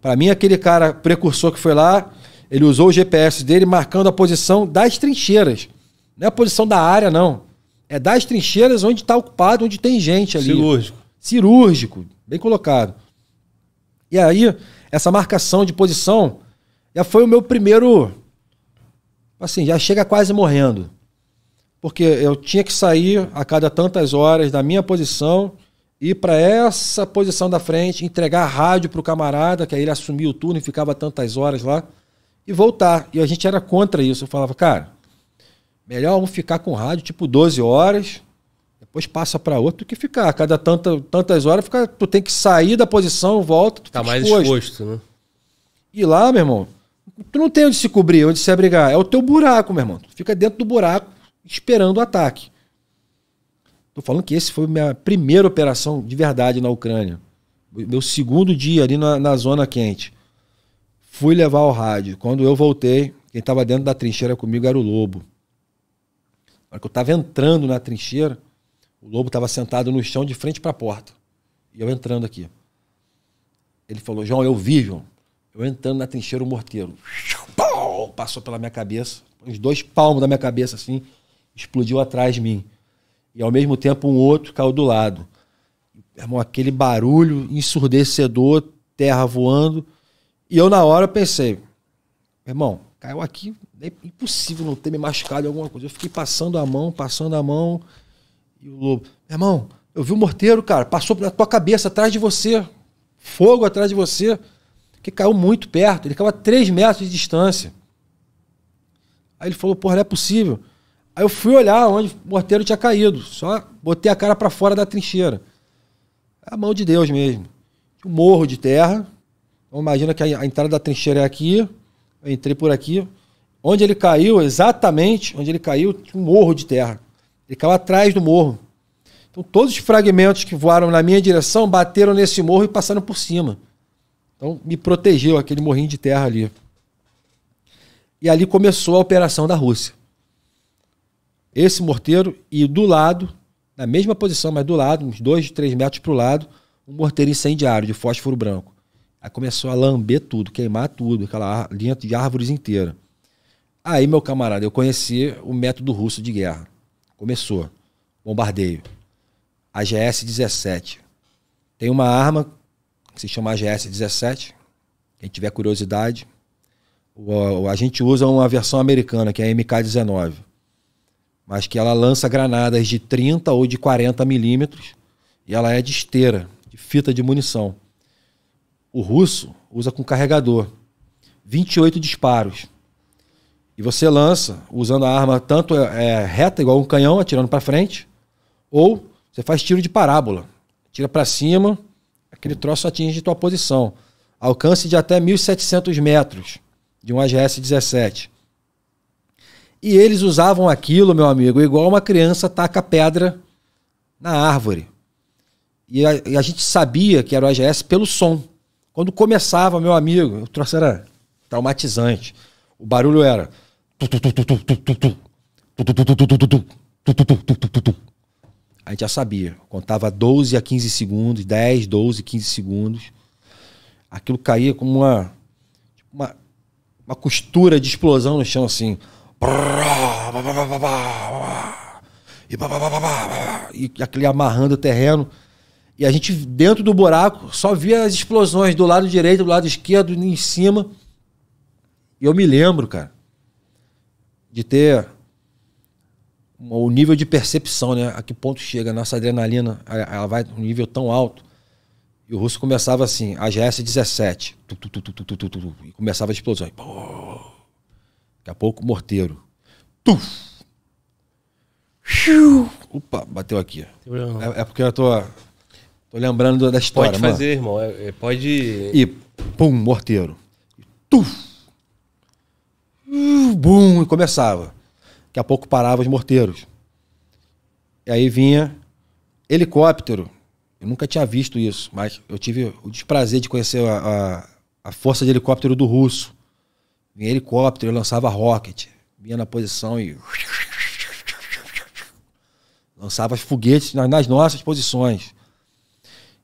para mim, aquele cara precursor que foi lá, ele usou o GPS dele marcando a posição das trincheiras. Não é a posição da área, não. É das trincheiras onde está ocupado, onde tem gente ali. Cirúrgico. Cirúrgico, bem colocado. E aí, essa marcação de posição já foi o meu primeiro. Assim, já chega quase morrendo. Porque eu tinha que sair a cada tantas horas da minha posição ir para essa posição da frente, entregar a rádio para o camarada, que aí ele assumia o turno e ficava tantas horas lá, e voltar. E a gente era contra isso. Eu falava, cara, melhor um ficar com rádio tipo 12 horas, depois passa para outro que ficar. cada tanta, tantas horas, fica, tu tem que sair da posição, volta, tu tá mais exposto. exposto né? E lá, meu irmão, tu não tem onde se cobrir, onde se abrigar. É o teu buraco, meu irmão. Tu fica dentro do buraco esperando o ataque. Estou falando que esse foi minha primeira operação de verdade na Ucrânia. Meu segundo dia ali na, na zona quente. Fui levar o rádio. Quando eu voltei, quem estava dentro da trincheira comigo era o Lobo. Na hora que eu estava entrando na trincheira, o Lobo estava sentado no chão de frente para a porta. E eu entrando aqui. Ele falou: João, eu vi, João. Eu entrando na trincheira, o morteiro. Passou pela minha cabeça. Os dois palmos da minha cabeça assim. Explodiu atrás de mim e ao mesmo tempo um outro caiu do lado. Irmão, aquele barulho ensurdecedor, terra voando. E eu, na hora, pensei: irmão, caiu aqui, é impossível não ter me machucado em alguma coisa. Eu fiquei passando a mão, passando a mão. E o lobo: irmão, eu vi o um morteiro, cara, passou pela tua cabeça, atrás de você. Fogo atrás de você. Que caiu muito perto, ele caiu a 3 metros de distância. Aí ele falou: porra, não é possível. Aí eu fui olhar onde o morteiro tinha caído. Só botei a cara para fora da trincheira. a mão de Deus mesmo. um morro de terra. Então imagina que a entrada da trincheira é aqui. Eu entrei por aqui. Onde ele caiu, exatamente onde ele caiu, tinha um morro de terra. Ele caiu atrás do morro. Então todos os fragmentos que voaram na minha direção bateram nesse morro e passaram por cima. Então me protegeu aquele morrinho de terra ali. E ali começou a operação da Rússia esse morteiro e do lado, na mesma posição, mas do lado, uns 2, três metros para o lado, um morteiro incendiário de fósforo branco. Aí começou a lamber tudo, queimar tudo, aquela linha de árvores inteira. Aí, meu camarada, eu conheci o método russo de guerra. Começou. Bombardeio. a gs 17 Tem uma arma que se chama gs 17 Quem tiver curiosidade, a gente usa uma versão americana, que é a MK-19 mas que ela lança granadas de 30 ou de 40 milímetros e ela é de esteira, de fita de munição. O russo usa com carregador, 28 disparos. E você lança usando a arma tanto é, é reta, igual um canhão, atirando para frente, ou você faz tiro de parábola. Tira para cima, aquele troço atinge tua posição. Alcance de até 1.700 metros de um AGS-17. E eles usavam aquilo, meu amigo, igual uma criança taca pedra na árvore. E a, e a gente sabia que era o AGS pelo som. Quando começava, meu amigo, o troço era traumatizante. O barulho era. A gente já sabia. Contava 12 a 15 segundos, 10, 12, 15 segundos. Aquilo caía como uma, uma, uma costura de explosão no chão, assim. E aquele amarrando o terreno. E a gente, dentro do buraco, só via as explosões do lado direito, do lado esquerdo, em cima. E eu me lembro, cara, de ter o nível de percepção, né? A que ponto chega a nossa adrenalina, ela vai um nível tão alto. E o russo começava assim, a GS-17. E começava a explosão. E, Daqui a pouco, morteiro. Tuf! Xiu! Opa, bateu aqui. É, é, porque eu tô, tô lembrando da história. Pode fazer,
mano. irmão. É, é, pode. E
pum, morteiro. Tuf! Bum! E começava. Daqui a pouco parava os morteiros. E aí vinha helicóptero. Eu nunca tinha visto isso, mas eu tive o desprazer de conhecer a, a, a força de helicóptero do russo. Vinha helicóptero, eu lançava rocket. Vinha na posição e. Lançava foguetes nas nossas posições.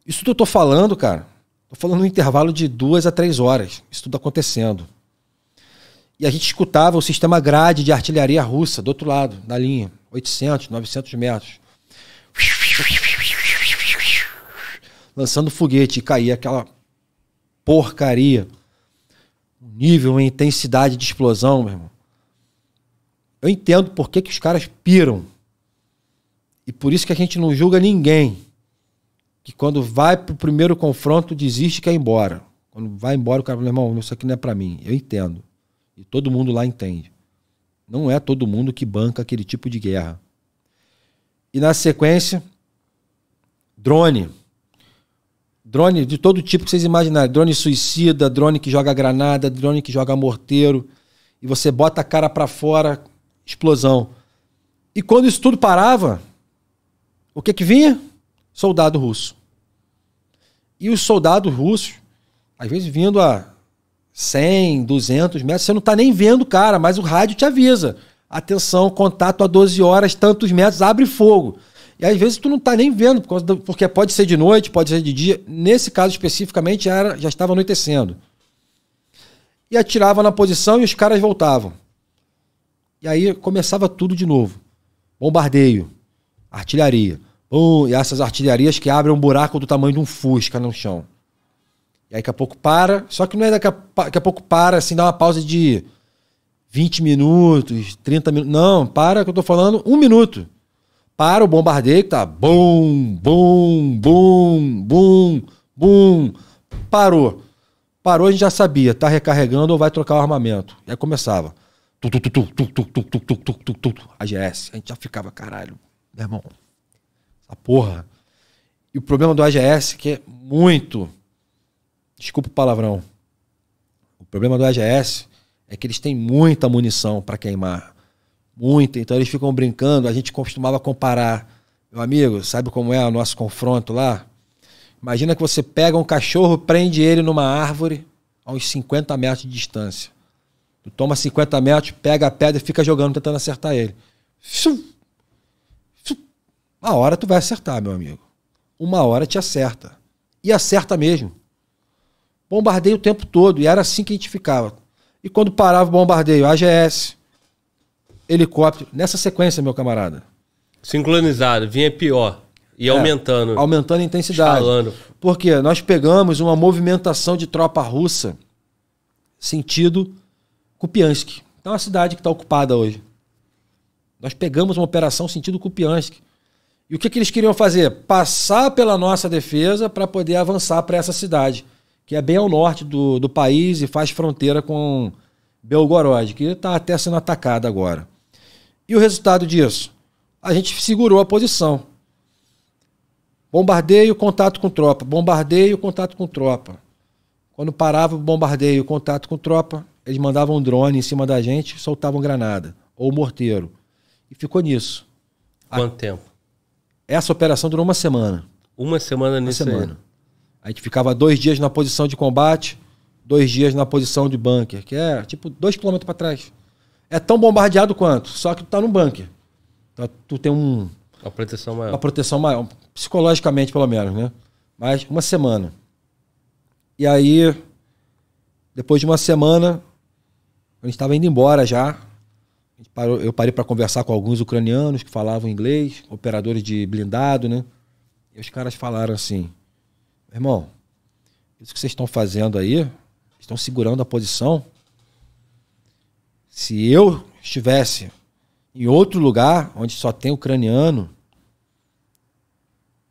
Isso tudo eu tô falando, cara. Tô falando no intervalo de duas a três horas. Isso tudo acontecendo. E a gente escutava o sistema grade de artilharia russa do outro lado, na linha. 800, 900 metros. Lançando foguete e caía aquela porcaria um nível, uma intensidade de explosão, meu irmão. Eu entendo por que, que os caras piram. E por isso que a gente não julga ninguém. Que quando vai pro primeiro confronto, desiste e quer ir embora. Quando vai embora, o cara fala, irmão, isso aqui não é para mim. Eu entendo. E todo mundo lá entende. Não é todo mundo que banca aquele tipo de guerra. E na sequência, drone. Drone de todo tipo que vocês imaginarem. Drone suicida, drone que joga granada, drone que joga morteiro. E você bota a cara para fora, explosão. E quando isso tudo parava, o que que vinha? Soldado russo. E os soldados russos, às vezes vindo a 100, 200 metros, você não tá nem vendo o cara, mas o rádio te avisa. Atenção, contato a 12 horas, tantos metros, abre fogo. E às vezes tu não está nem vendo, por do, porque pode ser de noite, pode ser de dia. Nesse caso especificamente já, era, já estava anoitecendo. E atirava na posição e os caras voltavam. E aí começava tudo de novo. Bombardeio, artilharia. e essas artilharias que abrem um buraco do tamanho de um fusca no chão. E aí daqui a pouco para. Só que não é daqui a, daqui a pouco para, assim, dá uma pausa de 20 minutos, 30 minutos. Não, para que eu tô falando um minuto para o bombardeio, que tá bum, bum, bum, bum, bum. Parou. Parou, a gente já sabia, tá recarregando ou vai trocar o armamento. E aí começava. Tu, tu, tu, tu, tu, tu, tu, tu, tu, tu, tu, tu, AGS. A gente já ficava, caralho, meu irmão, essa porra. E o problema do AGS que é muito. Desculpa o palavrão. O problema do AGS é que eles têm muita munição para queimar muito, então eles ficam brincando. A gente costumava comparar, meu amigo, sabe como é o nosso confronto lá? Imagina que você pega um cachorro, prende ele numa árvore a uns 50 metros de distância. Tu toma 50 metros, pega a pedra e fica jogando, tentando acertar ele. Uma hora tu vai acertar, meu amigo. Uma hora te acerta. E acerta mesmo. Bombardeio o tempo todo. E era assim que a gente ficava. E quando parava o bombardeio, AGS, helicóptero. Nessa sequência, meu camarada.
Sincronizado, vinha pior. E é, aumentando. Aumentando
a intensidade. Escalando. Porque nós pegamos uma movimentação de tropa russa sentido Kupiansk. Então, é uma cidade que está ocupada hoje. Nós pegamos uma operação sentido Kupiansk. E o que, que eles queriam fazer? Passar pela nossa defesa para poder avançar para essa cidade, que é bem ao norte do, do país e faz fronteira com Belgorod, que está até sendo atacada agora. E o resultado disso? A gente segurou a posição. Bombardeio, contato com tropa. Bombardeio, contato com tropa. Quando parava o bombardeio, contato com tropa, eles mandavam um drone em cima da gente, soltavam granada ou morteiro. E ficou nisso. Quanto a... tempo? Essa operação durou uma semana. Uma semana nisso Uma semana. Aí. A gente ficava dois dias na posição de combate, dois dias na posição de bunker, que é tipo dois quilômetros para trás é tão bombardeado quanto, só que tu tá num bunker. Tá, tu tem um. Uma proteção maior. Uma proteção maior, psicologicamente pelo menos, né? Mas uma semana. E aí, depois de uma semana, a gente estava indo embora já. eu parei para conversar com alguns ucranianos que falavam inglês, operadores de blindado, né? E os caras falaram assim: irmão, isso que vocês estão fazendo aí, estão segurando a posição, se eu estivesse em outro lugar, onde só tem ucraniano,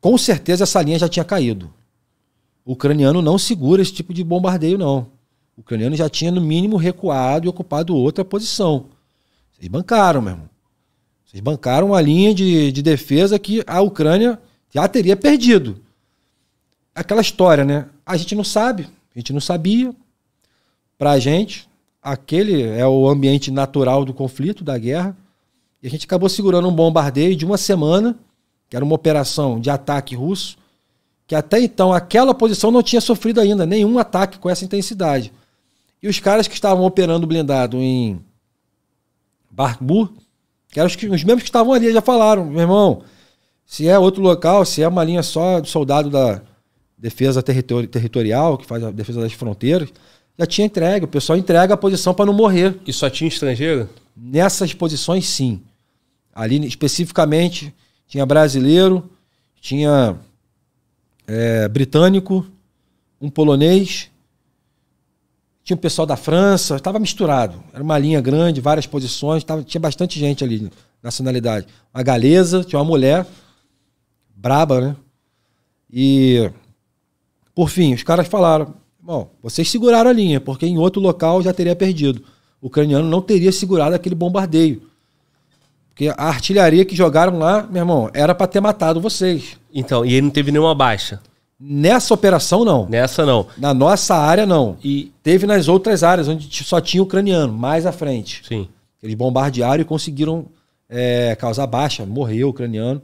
com certeza essa linha já tinha caído. O ucraniano não segura esse tipo de bombardeio, não. O ucraniano já tinha, no mínimo, recuado e ocupado outra posição. Vocês bancaram, meu irmão. Vocês bancaram uma linha de, de defesa que a Ucrânia já teria perdido. Aquela história, né? A gente não sabe, a gente não sabia. Pra gente, aquele é o ambiente natural do conflito, da guerra. E a gente acabou segurando um bombardeio de uma semana, que era uma operação de ataque russo, que até então aquela posição não tinha sofrido ainda nenhum ataque com essa intensidade. E os caras que estavam operando blindado em Barbu, que eram os, que, os mesmos que estavam ali, já falaram, meu irmão, se é outro local, se é uma linha só do soldado da defesa territori territorial, que faz a defesa das fronteiras, já tinha entregue. O pessoal entrega a posição para não morrer. E só tinha estrangeiro? Nessas posições, sim. Ali, especificamente, tinha brasileiro, tinha é, britânico, um polonês, tinha o pessoal da França, estava misturado. Era uma linha grande, várias posições, tava, tinha bastante gente ali, nacionalidade. Uma galesa, tinha uma mulher, braba, né? E, por fim, os caras falaram, Bom, vocês seguraram a linha, porque em outro local já teria perdido. O ucraniano não teria segurado aquele bombardeio. Porque a artilharia que jogaram lá, meu irmão, era para ter matado vocês. Então, e ele não teve nenhuma baixa? Nessa operação, não. Nessa, não. Na nossa área, não. E teve nas outras áreas, onde só tinha ucraniano, mais à frente. Sim. Eles bombardearam e conseguiram é, causar baixa, morreu o ucraniano,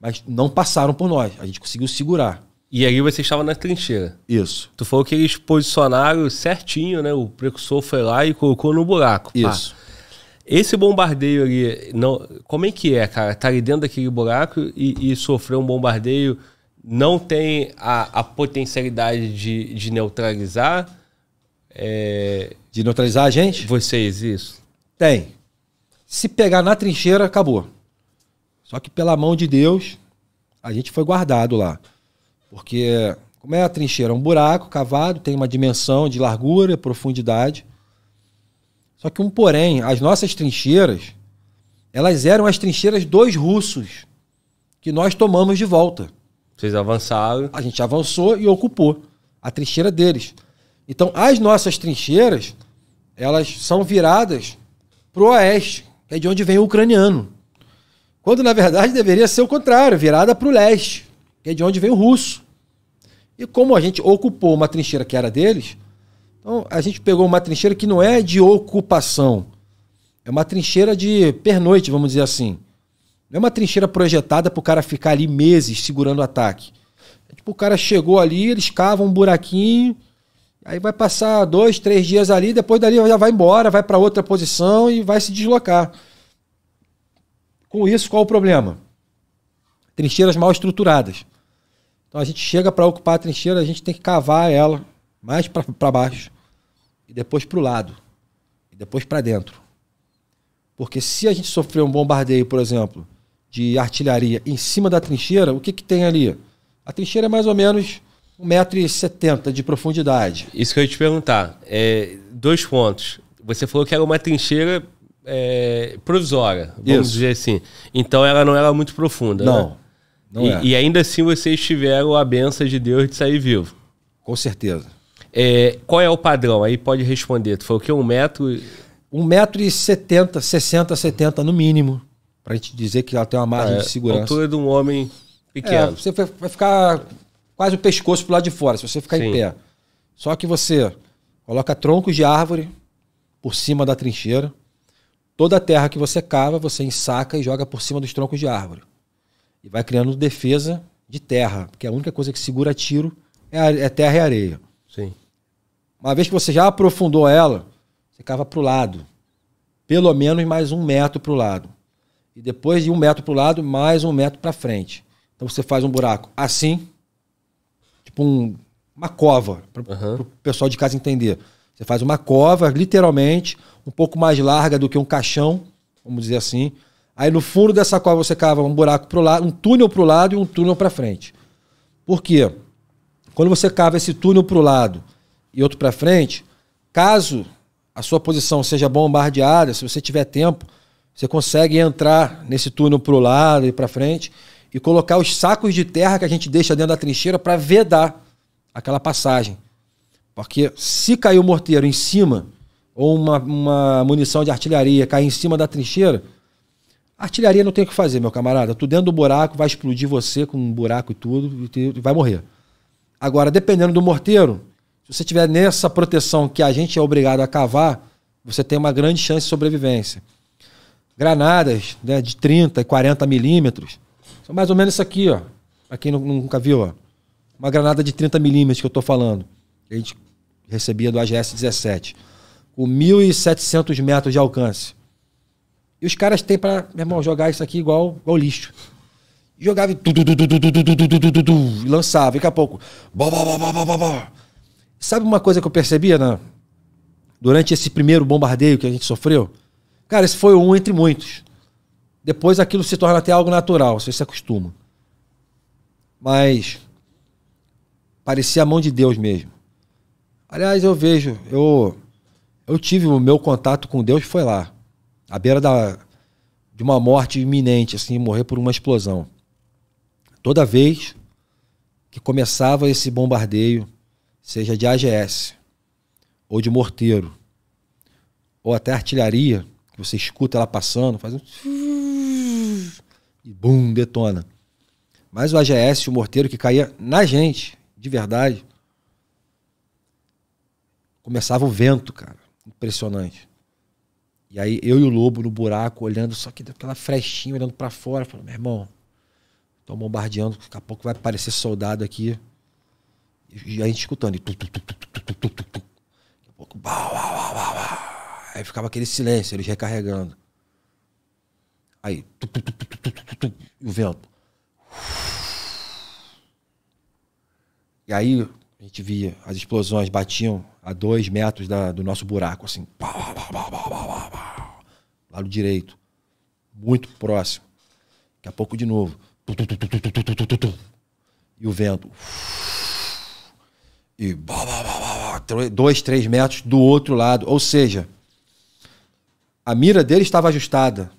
mas não passaram por nós. A gente conseguiu segurar.
E aí você estava na trincheira. Isso. Tu falou que eles posicionaram certinho, né? O precursor foi lá e colocou no buraco. Isso. Pá. Esse bombardeio ali, não, como é que é, cara? Tá ali dentro daquele buraco e, e um bombardeio não tem a, a potencialidade de, de neutralizar?
É... De neutralizar a gente? Vocês, isso. Tem. Se pegar na trincheira, acabou. Só que pela mão de Deus, a gente foi guardado lá. Porque como é a trincheira? É um buraco cavado, tem uma dimensão de largura, profundidade. Só que um porém, as nossas trincheiras, elas eram as trincheiras dos russos, que nós tomamos de volta. Vocês avançaram. A gente avançou e ocupou a trincheira deles. Então, as nossas trincheiras, elas são viradas para o oeste, que é de onde vem o ucraniano. Quando, na verdade, deveria ser o contrário, virada para o leste que é de onde vem o russo. E como a gente ocupou uma trincheira que era deles, então a gente pegou uma trincheira que não é de ocupação. É uma trincheira de pernoite, vamos dizer assim. Não é uma trincheira projetada para o cara ficar ali meses segurando o ataque. É tipo, o cara chegou ali, eles cavam um buraquinho, aí vai passar dois, três dias ali, depois dali já vai embora, vai para outra posição e vai se deslocar. Com isso, qual o problema? trincheiras mal estruturadas. Então a gente chega para ocupar a trincheira, a gente tem que cavar ela mais para baixo e depois para o lado e depois para dentro. Porque se a gente sofrer um bombardeio, por exemplo, de artilharia em cima da trincheira, o que, que tem ali? A trincheira é mais ou menos 1,70m de profundidade. Isso que eu ia te
perguntar. É, dois pontos. Você falou que era uma trincheira é, provisória, vamos Isso. dizer assim. Então ela não era muito profunda. Né? Não. Né? E, é. e, ainda assim vocês tiveram a benção de Deus de sair vivo. Com certeza. É, qual é o padrão? Aí pode responder. Tu falou que um metro.
Um metro e setenta, sessenta, setenta no mínimo. Pra gente dizer que ela tem uma margem é, de segurança. A altura de um homem é, pequeno. você vai ficar quase o pescoço pro lado de fora, se você ficar Sim. em pé. Só que você coloca troncos de árvore por cima da trincheira. Toda a terra que você cava, você ensaca e joga por cima dos troncos de árvore e vai criando defesa de terra, porque a única coisa que segura tiro é, a, é terra e areia. Sim. Uma vez que você já aprofundou ela, você cava para o lado. Pelo menos mais um metro para o lado. E depois de um metro para o lado, mais um metro para frente. Então você faz um buraco assim, tipo um, uma cova, para uhum. o pessoal de casa entender. Você faz uma cova, literalmente, um pouco mais larga do que um caixão, vamos dizer assim, Aí no fundo dessa cova você cava um buraco para o lado, um túnel para o lado e um túnel para frente. Por quê? Quando você cava esse túnel para o lado e outro para frente, caso a sua posição seja bombardeada, se você tiver tempo, você consegue entrar nesse túnel para o lado e para frente e colocar os sacos de terra que a gente deixa dentro da trincheira para vedar aquela passagem. Porque se cair o um morteiro em cima, ou uma, uma munição de artilharia cair em cima da trincheira, Artilharia não tem o que fazer, meu camarada. Tu dentro do buraco, vai explodir você com um buraco e tudo, e vai morrer. Agora, dependendo do morteiro, se você tiver nessa proteção que a gente é obrigado a cavar, você tem uma grande chance de sobrevivência. Granadas né, de 30 e 40 milímetros, são mais ou menos isso aqui, ó. Pra quem nunca viu, ó. Uma granada de 30 milímetros que eu tô falando. A gente recebia do AGS-17. Com 1.700 metros de alcance. E os caras têm pra, meu irmão, jogar isso aqui igual, igual lixo. Jogava e lançava, daqui a pouco. Sabe uma coisa que eu percebia na, durante esse primeiro bombardeio que a gente sofreu? Cara, esse foi um entre muitos. Depois aquilo se torna até algo natural, você se acostuma. Mas parecia a mão de Deus mesmo. Aliás, eu vejo, eu, eu tive o meu contato com Deus foi lá à beira da, de uma morte iminente, assim, morrer por uma explosão. Toda vez que começava esse bombardeio, seja de AGS, ou de morteiro, ou até artilharia, que você escuta ela passando, faz um. e bum, detona. Mas o AGS, o morteiro que caía na gente, de verdade, começava o vento, cara. Impressionante. E aí eu e o lobo no buraco, olhando só que aquela frechinha, olhando para fora, falando, meu irmão, estão bombardeando, daqui a pouco vai aparecer soldado aqui. E a gente escutando. E tu, tu, tu, tu, tu, tu, tu, tu, tu. Daqui a pouco, bau, bau, bau, bau, Aí ficava aquele silêncio, eles recarregando. Aí, tu, tu, tu, tu, tu, tu, tu, e o vento. E aí a gente via as explosões batiam a dois metros da, do nosso buraco, assim. Bau, bau, bau, Olho direito. Muito próximo. Daqui a pouco de novo. E o vento. E dois, três metros do outro lado. Ou seja, a mira dele estava ajustada.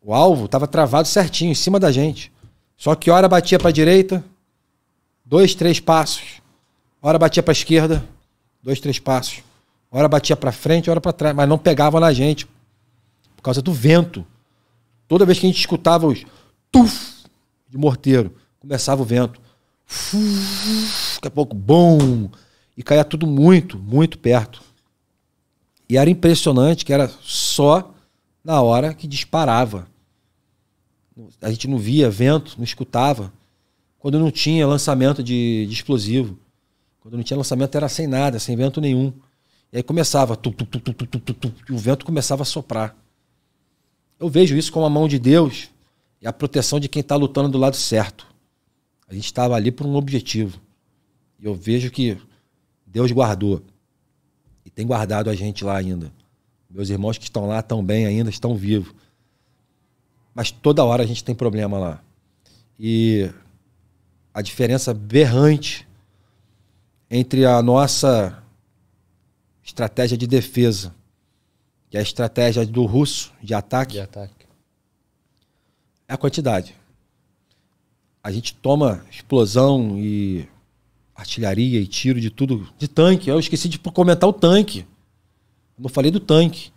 O alvo estava travado certinho em cima da gente. Só que hora batia para a direita, dois, três passos. Hora batia para a esquerda, dois, três passos. Hora batia para frente, hora para trás, mas não pegava na gente por causa do vento. Toda vez que a gente escutava os tuf de morteiro, começava o vento. Fuf, daqui a pouco, bom! E caía tudo muito, muito perto. E era impressionante que era só na hora que disparava. A gente não via vento, não escutava. Quando não tinha lançamento de, de explosivo. Quando não tinha lançamento era sem nada, sem vento nenhum. E aí começava, tu, tu, tu, tu, tu, tu, tu, tu, e o vento começava a soprar. Eu vejo isso como a mão de Deus e a proteção de quem está lutando do lado certo. A gente estava ali por um objetivo. E eu vejo que Deus guardou. E tem guardado a gente lá ainda. Meus irmãos que estão lá estão bem ainda, estão vivos. Mas toda hora a gente tem problema lá. E a diferença berrante entre a nossa estratégia de defesa que é a estratégia do russo de ataque, de ataque, é a quantidade. A gente toma explosão e artilharia e tiro de tudo, de tanque. Eu esqueci de comentar o tanque. não falei do tanque.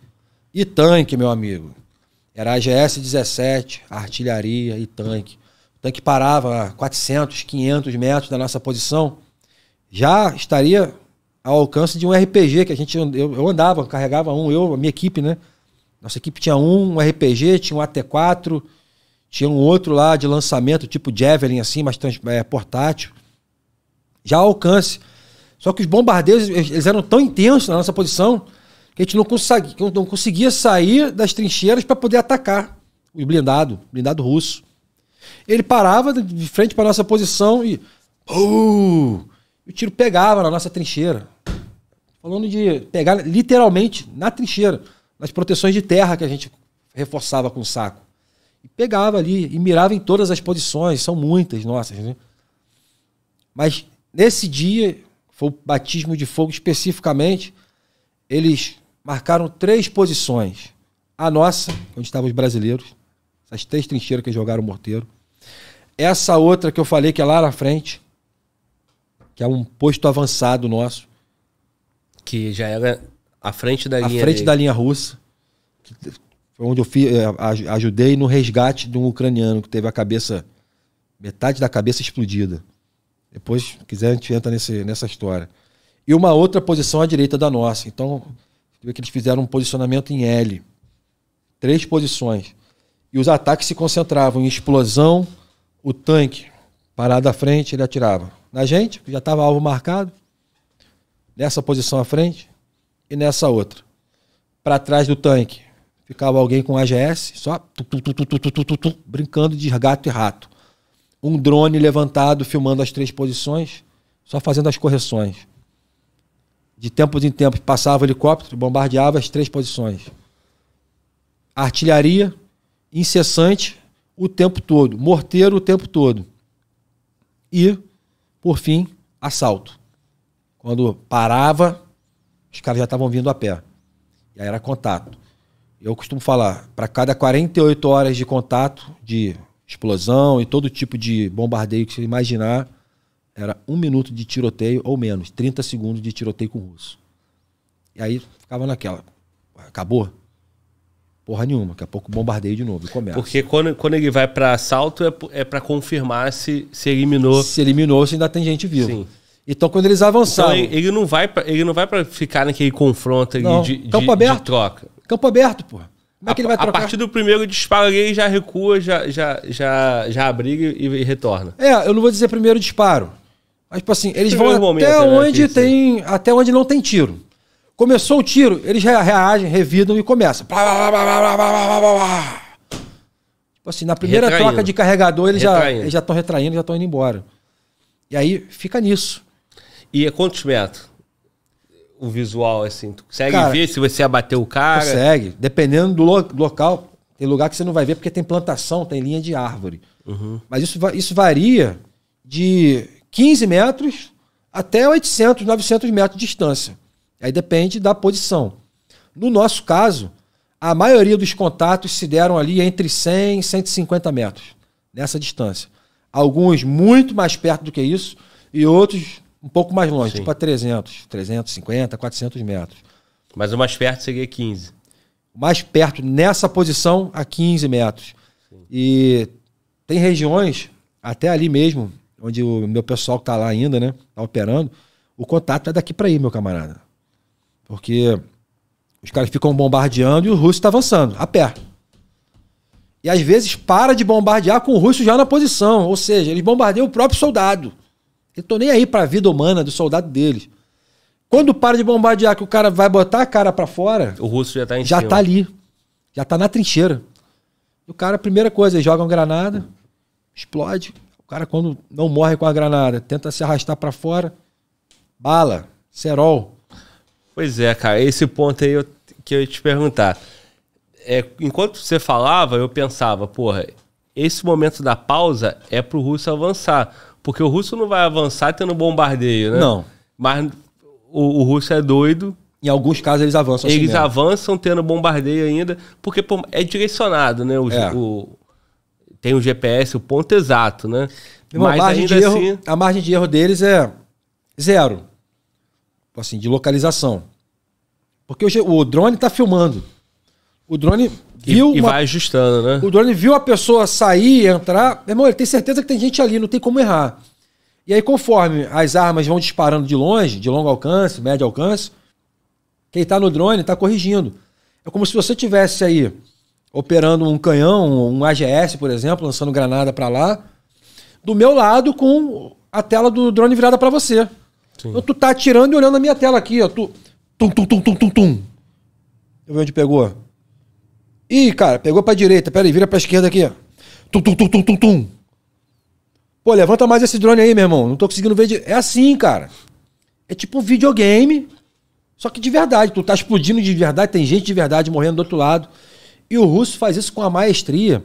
E tanque, meu amigo. Era a GS-17, artilharia e tanque. O tanque parava a 400, 500 metros da nossa posição. Já estaria ao alcance de um RPG que a gente eu, eu andava, carregava um, eu, a minha equipe, né? Nossa equipe tinha um, um RPG, tinha um AT4, tinha um outro lá de lançamento, tipo Javelin, assim, mas é, portátil. Já ao alcance. Só que os bombardeiros eles eram tão intensos na nossa posição que a gente não conseguia, não conseguia sair das trincheiras para poder atacar o blindado, blindado russo. Ele parava de frente para nossa posição e. Oh! E o tiro pegava na nossa trincheira. Falando de pegar literalmente na trincheira, nas proteções de terra que a gente reforçava com o saco. E pegava ali e mirava em todas as posições, são muitas nossas, né? Mas nesse dia, foi o batismo de fogo especificamente, eles marcaram três posições. A nossa, onde estavam os brasileiros, essas três trincheiras que jogaram o morteiro. Essa outra que eu falei que é lá na frente que é um posto avançado nosso.
Que já era à frente da à linha. À frente dele. da linha
russa. Foi onde eu fiz, eh, ajudei no resgate de um ucraniano que teve a cabeça, metade da cabeça explodida. Depois, se quiser, a gente entra nesse, nessa história. E uma outra posição à direita da nossa. Então, que eles fizeram um posicionamento em L. Três posições. E os ataques se concentravam em explosão, o tanque Parado à frente, ele atirava. Na gente, que já estava alvo marcado, nessa posição à frente e nessa outra. Para trás do tanque, ficava alguém com AGS, só tu, tu, tu, brincando de gato e rato. Um drone levantado filmando as três posições, só fazendo as correções. De tempos em tempos passava o helicóptero, bombardeava as três posições. Artilharia incessante o tempo todo, morteiro o tempo todo. E, por fim, assalto. Quando parava, os caras já estavam vindo a pé. E aí era contato. Eu costumo falar, para cada 48 horas de contato, de explosão e todo tipo de bombardeio que você imaginar, era um minuto de tiroteio ou menos, 30 segundos de tiroteio com o russo. E aí ficava naquela. Acabou? Porra nenhuma, daqui a pouco bombardeio de novo e começa.
Porque quando, quando ele vai para assalto é, é para confirmar se, se eliminou. Se eliminou, se ainda tem gente viva. Sim. Então quando eles avançaram. Então, ele não vai ele não vai para ficar naquele confronto ali não. de, Campo de, aberto. de troca.
Campo aberto, porra.
Como é que a, ele vai trocar? A partir do primeiro disparo ele já recua, já, já, já, já abriga e, e retorna.
É, eu não vou dizer primeiro disparo. Mas, tipo assim, eles primeiro vão momento, até né, onde é. tem. Até onde não tem tiro. Começou o tiro, eles reagem, revidam e começam. Tipo assim, na primeira retraindo. troca de carregador, eles retraindo. já estão retraindo, já estão indo embora. E aí fica nisso. E é quantos metros?
O visual, assim, tu consegue cara, ver se você abateu o cara? Consegue.
Dependendo do, lo do local, tem lugar que você não vai ver porque tem plantação, tem linha de árvore. Uhum. Mas isso, isso varia de 15 metros até 800, 900 metros de distância. Aí depende da posição. No nosso caso, a maioria dos contatos se deram ali entre 100 e 150 metros, nessa distância. Alguns muito mais perto do que isso e outros um pouco mais longe, Sim. tipo a 300, 350, 400 metros.
Mas o mais perto seria 15.
Mais perto, nessa posição, a 15 metros. Sim. E tem regiões, até ali mesmo, onde o meu pessoal que está lá ainda, né? Está operando. O contato é daqui para aí, meu camarada. Porque os caras ficam bombardeando e o russo está avançando, a pé. E às vezes para de bombardear com o russo já na posição. Ou seja, eles bombardeiam o próprio soldado. Eu tô nem aí para a vida humana do soldado deles. Quando para de bombardear, que o cara vai botar a cara para fora.
O russo já tá em Já cima. tá
ali. Já tá na trincheira. O cara, primeira coisa, eles jogam granada, explode. O cara, quando não morre com a granada, tenta se arrastar para fora. Bala, cerol.
Pois é, cara, esse ponto aí eu, que eu ia te perguntar. É, enquanto você falava, eu pensava, porra, esse momento da pausa é pro russo avançar. Porque o russo não vai avançar tendo bombardeio, né? Não. Mas o, o russo
é doido. Em alguns casos eles avançam. Assim eles assim
avançam tendo bombardeio ainda, porque pô, é direcionado, né? O, é. o, tem o GPS, o ponto exato, né? Mas a margem, de erro, assim...
a margem de erro deles é zero assim, de localização. Porque o drone está filmando. O drone viu. E, e uma... vai ajustando, né? O drone viu a pessoa sair, entrar. Meu irmão, ele tem certeza que tem gente ali, não tem como errar. E aí, conforme as armas vão disparando de longe, de longo alcance, médio alcance, quem está no drone está corrigindo. É como se você tivesse aí operando um canhão, um AGS, por exemplo, lançando granada para lá, do meu lado com a tela do drone virada para você. Sim. tu tá atirando e olhando a minha tela aqui, ó. Tu. Tum, tum, tum, tum, tum, tum. Eu vi onde pegou. Ih, cara, pegou pra direita. Pera aí, vira pra esquerda aqui, ó. Tum, tum, tum, tum, tum, tum. Pô, levanta mais esse drone aí, meu irmão. Não tô conseguindo ver. De... É assim, cara. É tipo um videogame. Só que de verdade. Tu tá explodindo de verdade. Tem gente de verdade morrendo do outro lado. E o russo faz isso com a maestria.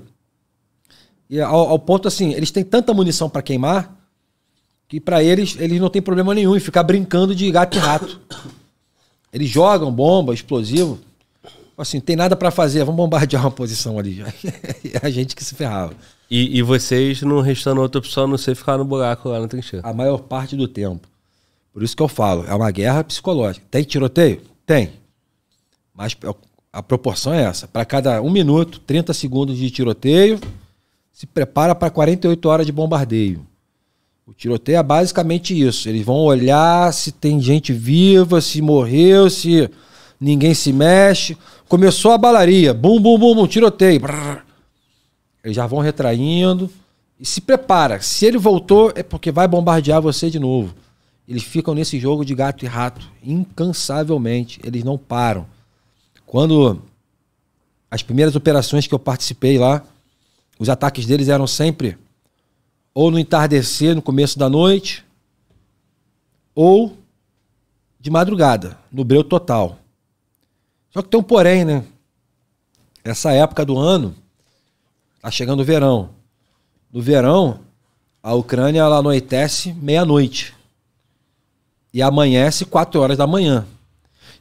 E ao, ao ponto assim, eles têm tanta munição para queimar que para eles, eles não tem problema nenhum em ficar brincando de gato e rato. Eles jogam bomba, explosivo. Assim, tem nada para fazer, vamos bombardear uma posição ali.
a gente que se ferrava. E, e, vocês, não restando outra opção, a não ser ficar
no buraco lá na trincheira? A maior parte do tempo. Por isso que eu falo, é uma guerra psicológica. Tem tiroteio? Tem. Mas é a proporção é essa. Para cada um minuto, 30 segundos de tiroteio, se prepara para 48 horas de bombardeio. O tiroteio é basicamente isso. Eles vão olhar se tem gente viva, se morreu, se ninguém se mexe. Começou a balaria. Bum, bum, bum, bum, tiroteio. Brrr. Eles já vão retraindo. E se prepara. Se ele voltou, é porque vai bombardear você de novo. Eles ficam nesse jogo de gato e rato, incansavelmente. Eles não param. Quando as primeiras operações que eu participei lá, os ataques deles eram sempre ou no entardecer, no começo da noite, ou de madrugada, no breu total. Só que tem um porém, né? Essa época do ano, tá chegando o verão. No verão, a Ucrânia ela anoitece meia-noite e amanhece 4 horas da manhã.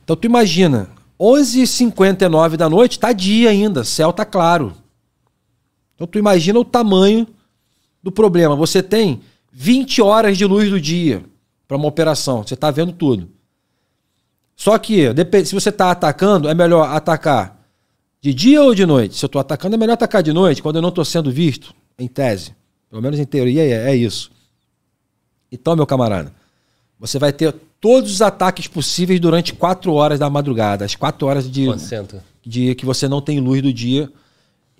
Então tu imagina, 11h59 da noite, tá dia ainda, céu tá claro. Então tu imagina o tamanho do problema. Você tem 20 horas de luz do dia para uma operação. Você está vendo tudo. Só que, se você está atacando, é melhor atacar de dia ou de noite? Se eu estou atacando, é melhor atacar de noite, quando eu não estou sendo visto, em tese. Pelo menos em teoria é, é, isso. Então, meu camarada, você vai ter todos os ataques possíveis durante 4 horas da madrugada, as 4 horas de, de que você não tem luz do dia,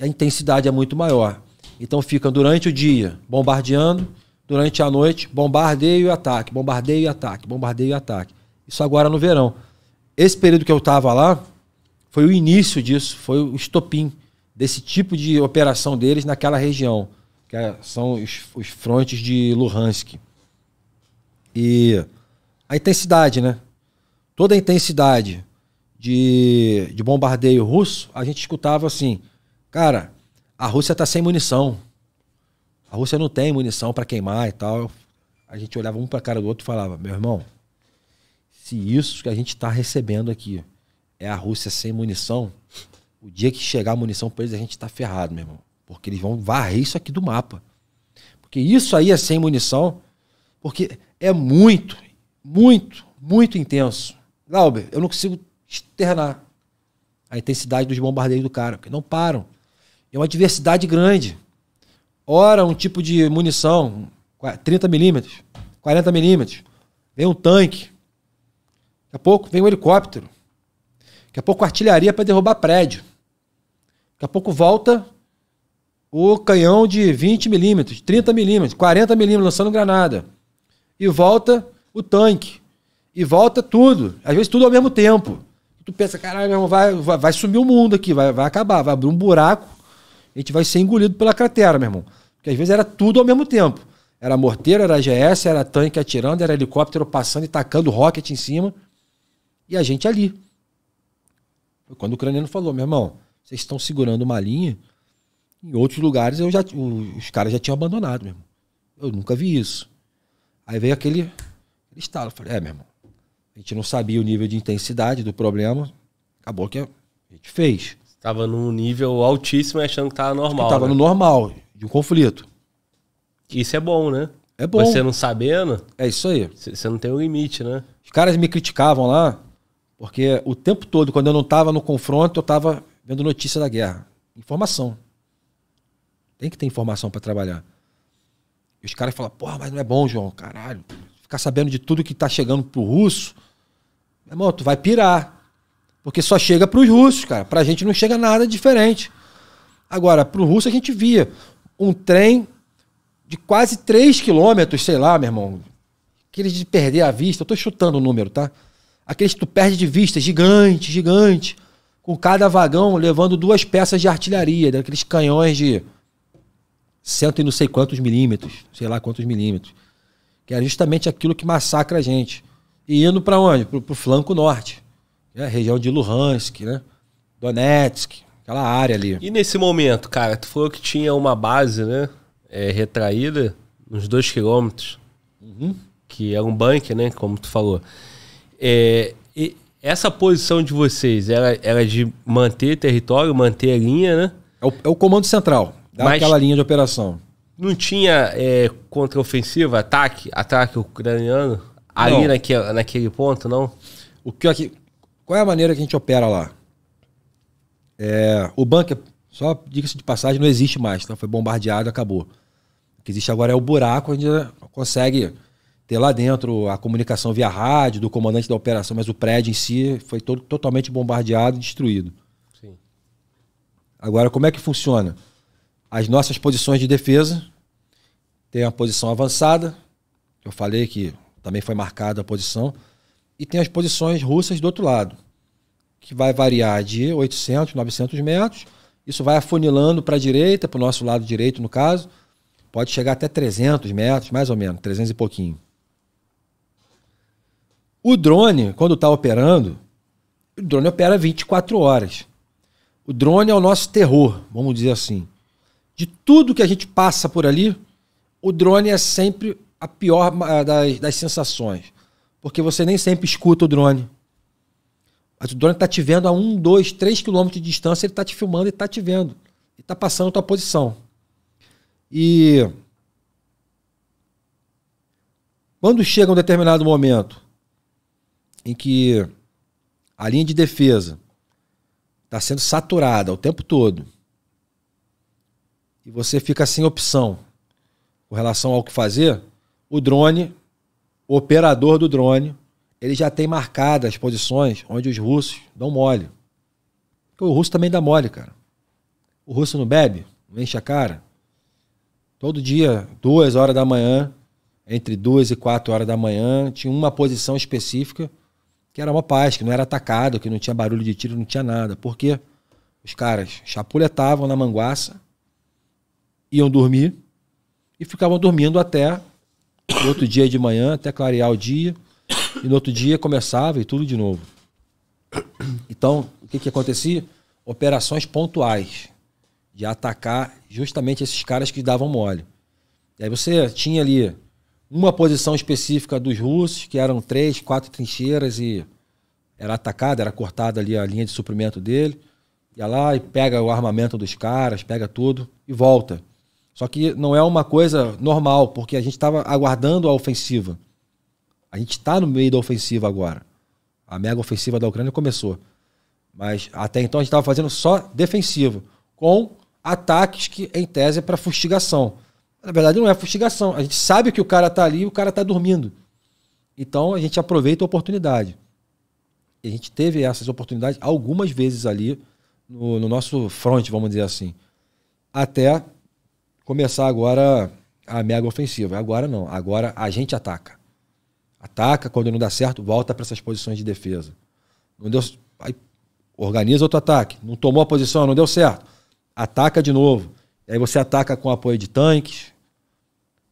a intensidade é muito maior. Então ficam durante o dia bombardeando, durante a noite bombardeio e ataque, bombardeio e ataque, bombardeio e ataque. Isso agora no verão. Esse período que eu estava lá foi o início disso, foi o estopim desse tipo de operação deles naquela região, que é, são os, os frontes de Luhansk. E a intensidade, né? Toda a intensidade de, de bombardeio russo, a gente escutava assim, cara, a Rússia está sem munição. A Rússia não tem munição para queimar e tal. A gente olhava um para o cara do outro e falava: meu irmão, se isso que a gente está recebendo aqui é a Rússia sem munição, o dia que chegar a munição para eles, a gente está ferrado, meu irmão. Porque eles vão varrer isso aqui do mapa. Porque isso aí é sem munição, porque é muito, muito, muito intenso. Glauber, eu não consigo externar a intensidade dos bombardeios do cara, porque não param é uma diversidade grande. Ora, um tipo de munição, 30 milímetros, 40 milímetros. Vem um tanque. Daqui a pouco vem um helicóptero. Daqui a pouco artilharia para derrubar prédio. Daqui a pouco volta o canhão de 20 milímetros, 30 milímetros, 40 milímetros lançando granada. E volta o tanque. E volta tudo. Às vezes tudo ao mesmo tempo. Tu pensa, caralho, vai, vai, vai sumir o mundo aqui, vai, vai acabar, vai abrir um buraco a gente vai ser engolido pela cratera, meu irmão. Porque às vezes era tudo ao mesmo tempo. Era morteiro, era GS, era tanque atirando, era helicóptero passando e tacando rocket em cima. E a gente ali. Foi quando o ucraniano falou, meu irmão, vocês estão segurando uma linha. Em outros lugares eu já, os caras já tinham abandonado, meu irmão. Eu nunca vi isso. Aí veio aquele, aquele estalo. Eu falei, é, meu irmão, a gente não sabia o nível de intensidade do problema. Acabou que a gente fez.
Tava num nível altíssimo achando que tava normal. Que tava né? no
normal, de um conflito. Isso é bom, né? É bom. Você não sabendo. É isso aí. Você não tem um limite, né? Os caras me criticavam lá, porque o tempo todo, quando eu não tava no confronto, eu tava vendo notícia da guerra. Informação. Tem que ter informação para trabalhar. E os caras falam, porra, mas não é bom, João, caralho. Ficar sabendo de tudo que tá chegando pro russo. Meu irmão, tu vai pirar. Porque só chega para os russos, cara. Para a gente não chega nada diferente. Agora, para o russo a gente via um trem de quase 3 quilômetros, sei lá, meu irmão. Aqueles de perder a vista. Eu estou chutando o número, tá? Aqueles que tu perde de vista, gigante, gigante. Com cada vagão levando duas peças de artilharia, daqueles canhões de cento e não sei quantos milímetros, sei lá quantos milímetros. Que era é justamente aquilo que massacra a gente. E indo para onde? Para o flanco norte é a região de Luhansk, né? Donetsk, aquela área ali. E
nesse momento, cara, tu falou que tinha uma base, né? É, retraída, uns dois quilômetros, uhum. que é um bunker, né? Como tu falou. É, essa posição de vocês era, era é de manter território, manter a linha, né?
É o, é o comando central daquela linha de operação.
Não tinha é, contraofensiva, ataque, ataque ucraniano ali naquele, naquele ponto, não? O que
aqui qual é a maneira que a gente opera lá? É, o bunker, só diga-se de passagem, não existe mais, tá? foi bombardeado, acabou. O que existe agora é o buraco onde consegue ter lá dentro a comunicação via rádio do comandante da operação, mas o prédio em si foi todo, totalmente bombardeado e destruído. Sim. Agora, como é que funciona? As nossas posições de defesa tem a posição avançada, eu falei que também foi marcada a posição e tem as posições russas do outro lado, que vai variar de 800, 900 metros. Isso vai afunilando para a direita, para o nosso lado direito, no caso. Pode chegar até 300 metros, mais ou menos, 300 e pouquinho. O drone, quando está operando, o drone opera 24 horas. O drone é o nosso terror, vamos dizer assim. De tudo que a gente passa por ali, o drone é sempre a pior das, das sensações. Porque você nem sempre escuta o drone. Mas o drone está te vendo a 1, 2, 3 quilômetros de distância, ele está te filmando e está te vendo. E está passando a tua posição. E quando chega um determinado momento em que a linha de defesa está sendo saturada o tempo todo e você fica sem opção com relação ao que fazer, o drone o operador do drone ele já tem marcadas as posições onde os russos dão mole. Porque o russo também dá mole, cara. O russo não bebe, não enche a cara. Todo dia, duas horas da manhã, entre duas e quatro horas da manhã, tinha uma posição específica que era uma paz, que não era atacado, que não tinha barulho de tiro, não tinha nada. Porque os caras chapuletavam na manguaça, iam dormir e ficavam dormindo até no outro dia de manhã, até clarear o dia. E no outro dia começava e tudo de novo. Então, o que, que acontecia? Operações pontuais de atacar justamente esses caras que davam mole. E aí você tinha ali uma posição específica dos russos, que eram três, quatro trincheiras e era atacada, era cortada ali a linha de suprimento dele. Ia lá e pega o armamento dos caras, pega tudo e volta. Só que não é uma coisa normal, porque a gente estava aguardando a ofensiva. A gente está no meio da ofensiva agora. A mega ofensiva da Ucrânia começou. Mas até então a gente estava fazendo só defensivo, com ataques que, em tese, é para fustigação. Na verdade, não é fustigação. A gente sabe que o cara está ali e o cara está dormindo. Então a gente aproveita a oportunidade. E a gente teve essas oportunidades algumas vezes ali no, no nosso front, vamos dizer assim. Até começar agora a mega ofensiva. Agora não, agora a gente ataca. Ataca, quando não dá certo, volta para essas posições de defesa. Não deu, aí organiza outro ataque. Não tomou a posição, não deu certo. Ataca de novo. aí você ataca com apoio de tanques,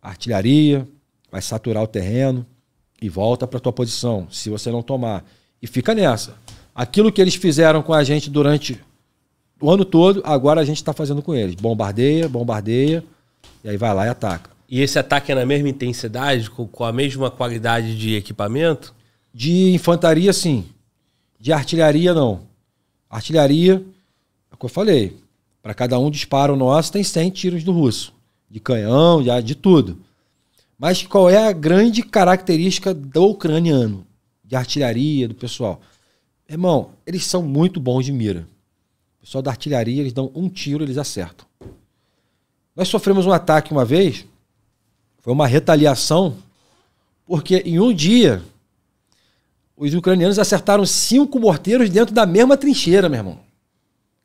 artilharia, vai saturar o terreno e volta para tua posição, se você não tomar. E fica nessa. Aquilo que eles fizeram com a gente durante o ano todo, agora a gente está fazendo com eles. Bombardeia, bombardeia, e aí vai lá e ataca. E esse ataque é na mesma intensidade, com a mesma qualidade de equipamento? De infantaria, sim. De artilharia, não. Artilharia, é o que eu falei. Para cada um disparo nosso, tem 100 tiros do russo. De canhão, de, de tudo. Mas qual é a grande característica do ucraniano? De artilharia, do pessoal? Irmão, eles são muito bons de mira pessoal da artilharia, eles dão um tiro, eles acertam. Nós sofremos um ataque uma vez, foi uma retaliação, porque em um dia os ucranianos acertaram cinco morteiros dentro da mesma trincheira, meu irmão.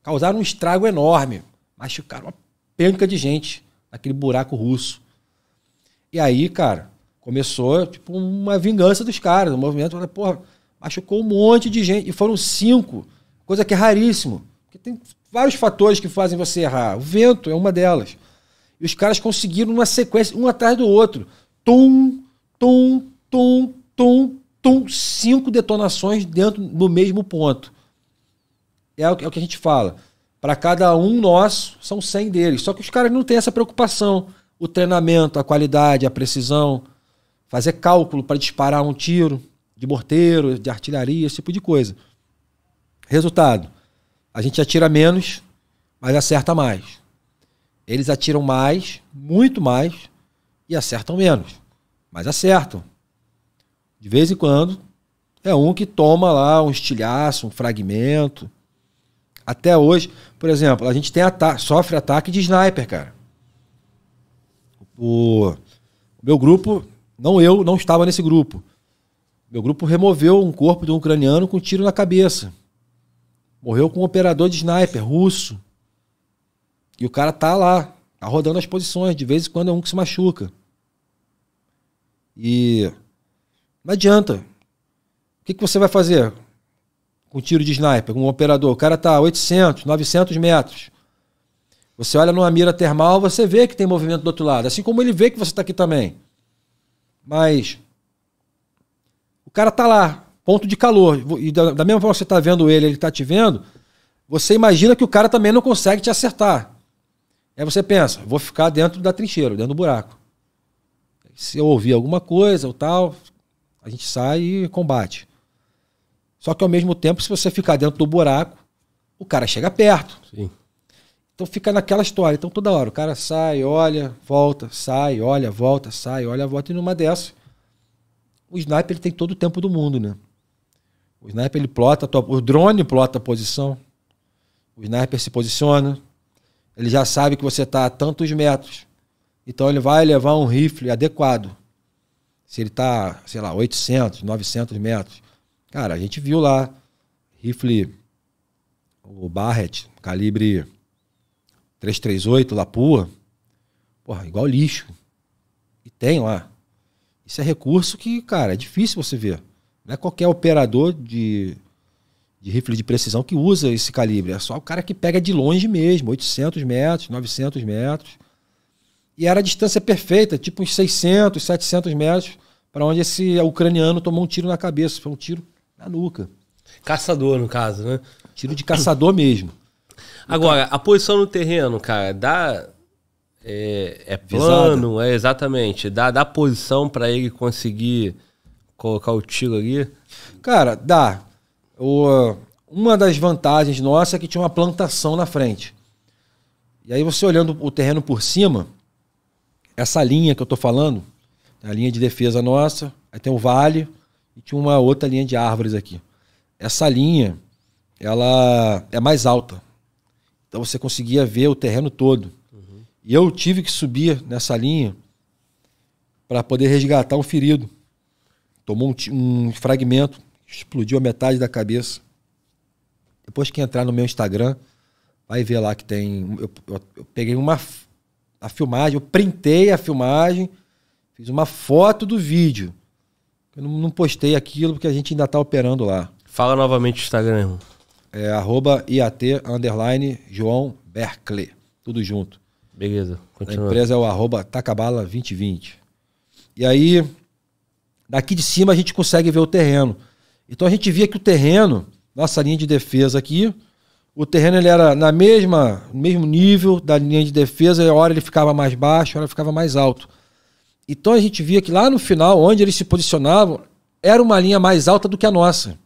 Causaram um estrago enorme, machucaram uma penca de gente naquele buraco russo. E aí, cara, começou tipo uma vingança dos caras, o um movimento, porra, machucou um monte de gente, e foram cinco, coisa que é raríssimo. Porque tem vários fatores que fazem você errar. O vento é uma delas. E os caras conseguiram uma sequência, um atrás do outro. Tum, tum, tum, tum, tum. Cinco detonações dentro do mesmo ponto. É o, é o que a gente fala. Para cada um nosso, são 100 deles. Só que os caras não têm essa preocupação. O treinamento, a qualidade, a precisão. Fazer cálculo para disparar um tiro de morteiro, de artilharia, esse tipo de coisa. Resultado: a gente atira menos, mas acerta mais. Eles atiram mais, muito mais, e acertam menos, mas acertam. De vez em quando, é um que toma lá um estilhaço, um fragmento. Até hoje, por exemplo, a gente tem ata sofre ataque de sniper, cara. O, meu grupo, não eu, não estava nesse grupo. Meu grupo removeu um corpo de um ucraniano com um tiro na cabeça. Morreu com um operador de sniper russo. E o cara tá lá, tá rodando as posições. De vez em quando é um que se machuca. E não adianta. O que, que você vai fazer com tiro de sniper, com um operador? O cara tá a 800, 900 metros. Você olha numa mira termal, você vê que tem movimento do outro lado. Assim como ele vê que você está aqui também. Mas o cara tá lá, ponto de calor. E da, da mesma forma que você está vendo ele, ele está te vendo, você imagina que o cara também não consegue te acertar. Aí você pensa, vou ficar dentro da trincheira, dentro do buraco. Se eu ouvir alguma coisa ou tal, a gente sai e combate. Só que ao mesmo tempo, se você ficar dentro do buraco, o cara chega perto. Sim. Então fica naquela história. Então toda hora o cara sai, olha, volta, sai, olha, volta, sai, olha, volta. E numa dessas, o sniper ele tem todo o tempo do mundo, né? O sniper ele plota, o drone plota a posição. O sniper se posiciona. Ele já sabe que você está a tantos metros. Então ele vai levar um rifle adequado. Se ele está, sei lá, 800, 900 metros. Cara, a gente viu lá rifle, o Barrett, calibre 338, Lapua. Porra, igual lixo. E tem lá. Isso é recurso que, cara, é difícil você ver. Não é qualquer operador de, de rifle de precisão que usa esse calibre. É só o cara que pega de longe mesmo, 800 metros, 900 metros. E era a distância perfeita, tipo uns 600, 700 metros, para onde esse ucraniano tomou um tiro na cabeça. Foi um tiro na nuca. Caçador, no caso, né? Tiro de caçador mesmo.
Agora, a posição no terreno, cara, dá. É, é plano, Visada. é exatamente. Dá, dá posição
para ele conseguir colocar o tiro ali? Cara, dá. O, uma das vantagens nossa é que tinha uma plantação na frente. E aí você olhando o terreno por cima, essa linha que eu tô falando, é a linha de defesa nossa, aí tem o vale e tinha uma outra linha de árvores aqui. Essa linha, ela é mais alta. Então você conseguia ver o terreno todo. Uhum. E eu tive que subir nessa linha para poder resgatar um ferido. Tomou um, um fragmento, explodiu a metade da cabeça. Depois que entrar no meu Instagram, vai ver lá que tem. Eu, eu, eu, peguei uma a filmagem, eu printei a filmagem, fiz uma foto do vídeo. Eu não, não postei aquilo porque a gente ainda está operando lá. Fala novamente o Instagram, irmão. É arroba IAT underline João Tudo junto. Beleza, continua. A empresa é o arroba Tacabala2020. E aí, Daqui de cima a gente consegue ver o terreno. Então a gente via que o terreno, nossa linha de defesa aqui, o terreno ele era na mesma mesmo nível da linha de defesa, a hora ele ficava mais baixo, a hora ele ficava mais alto. Então a gente via que lá no final, onde eles se posicionavam, era uma linha mais alta do que a nossa.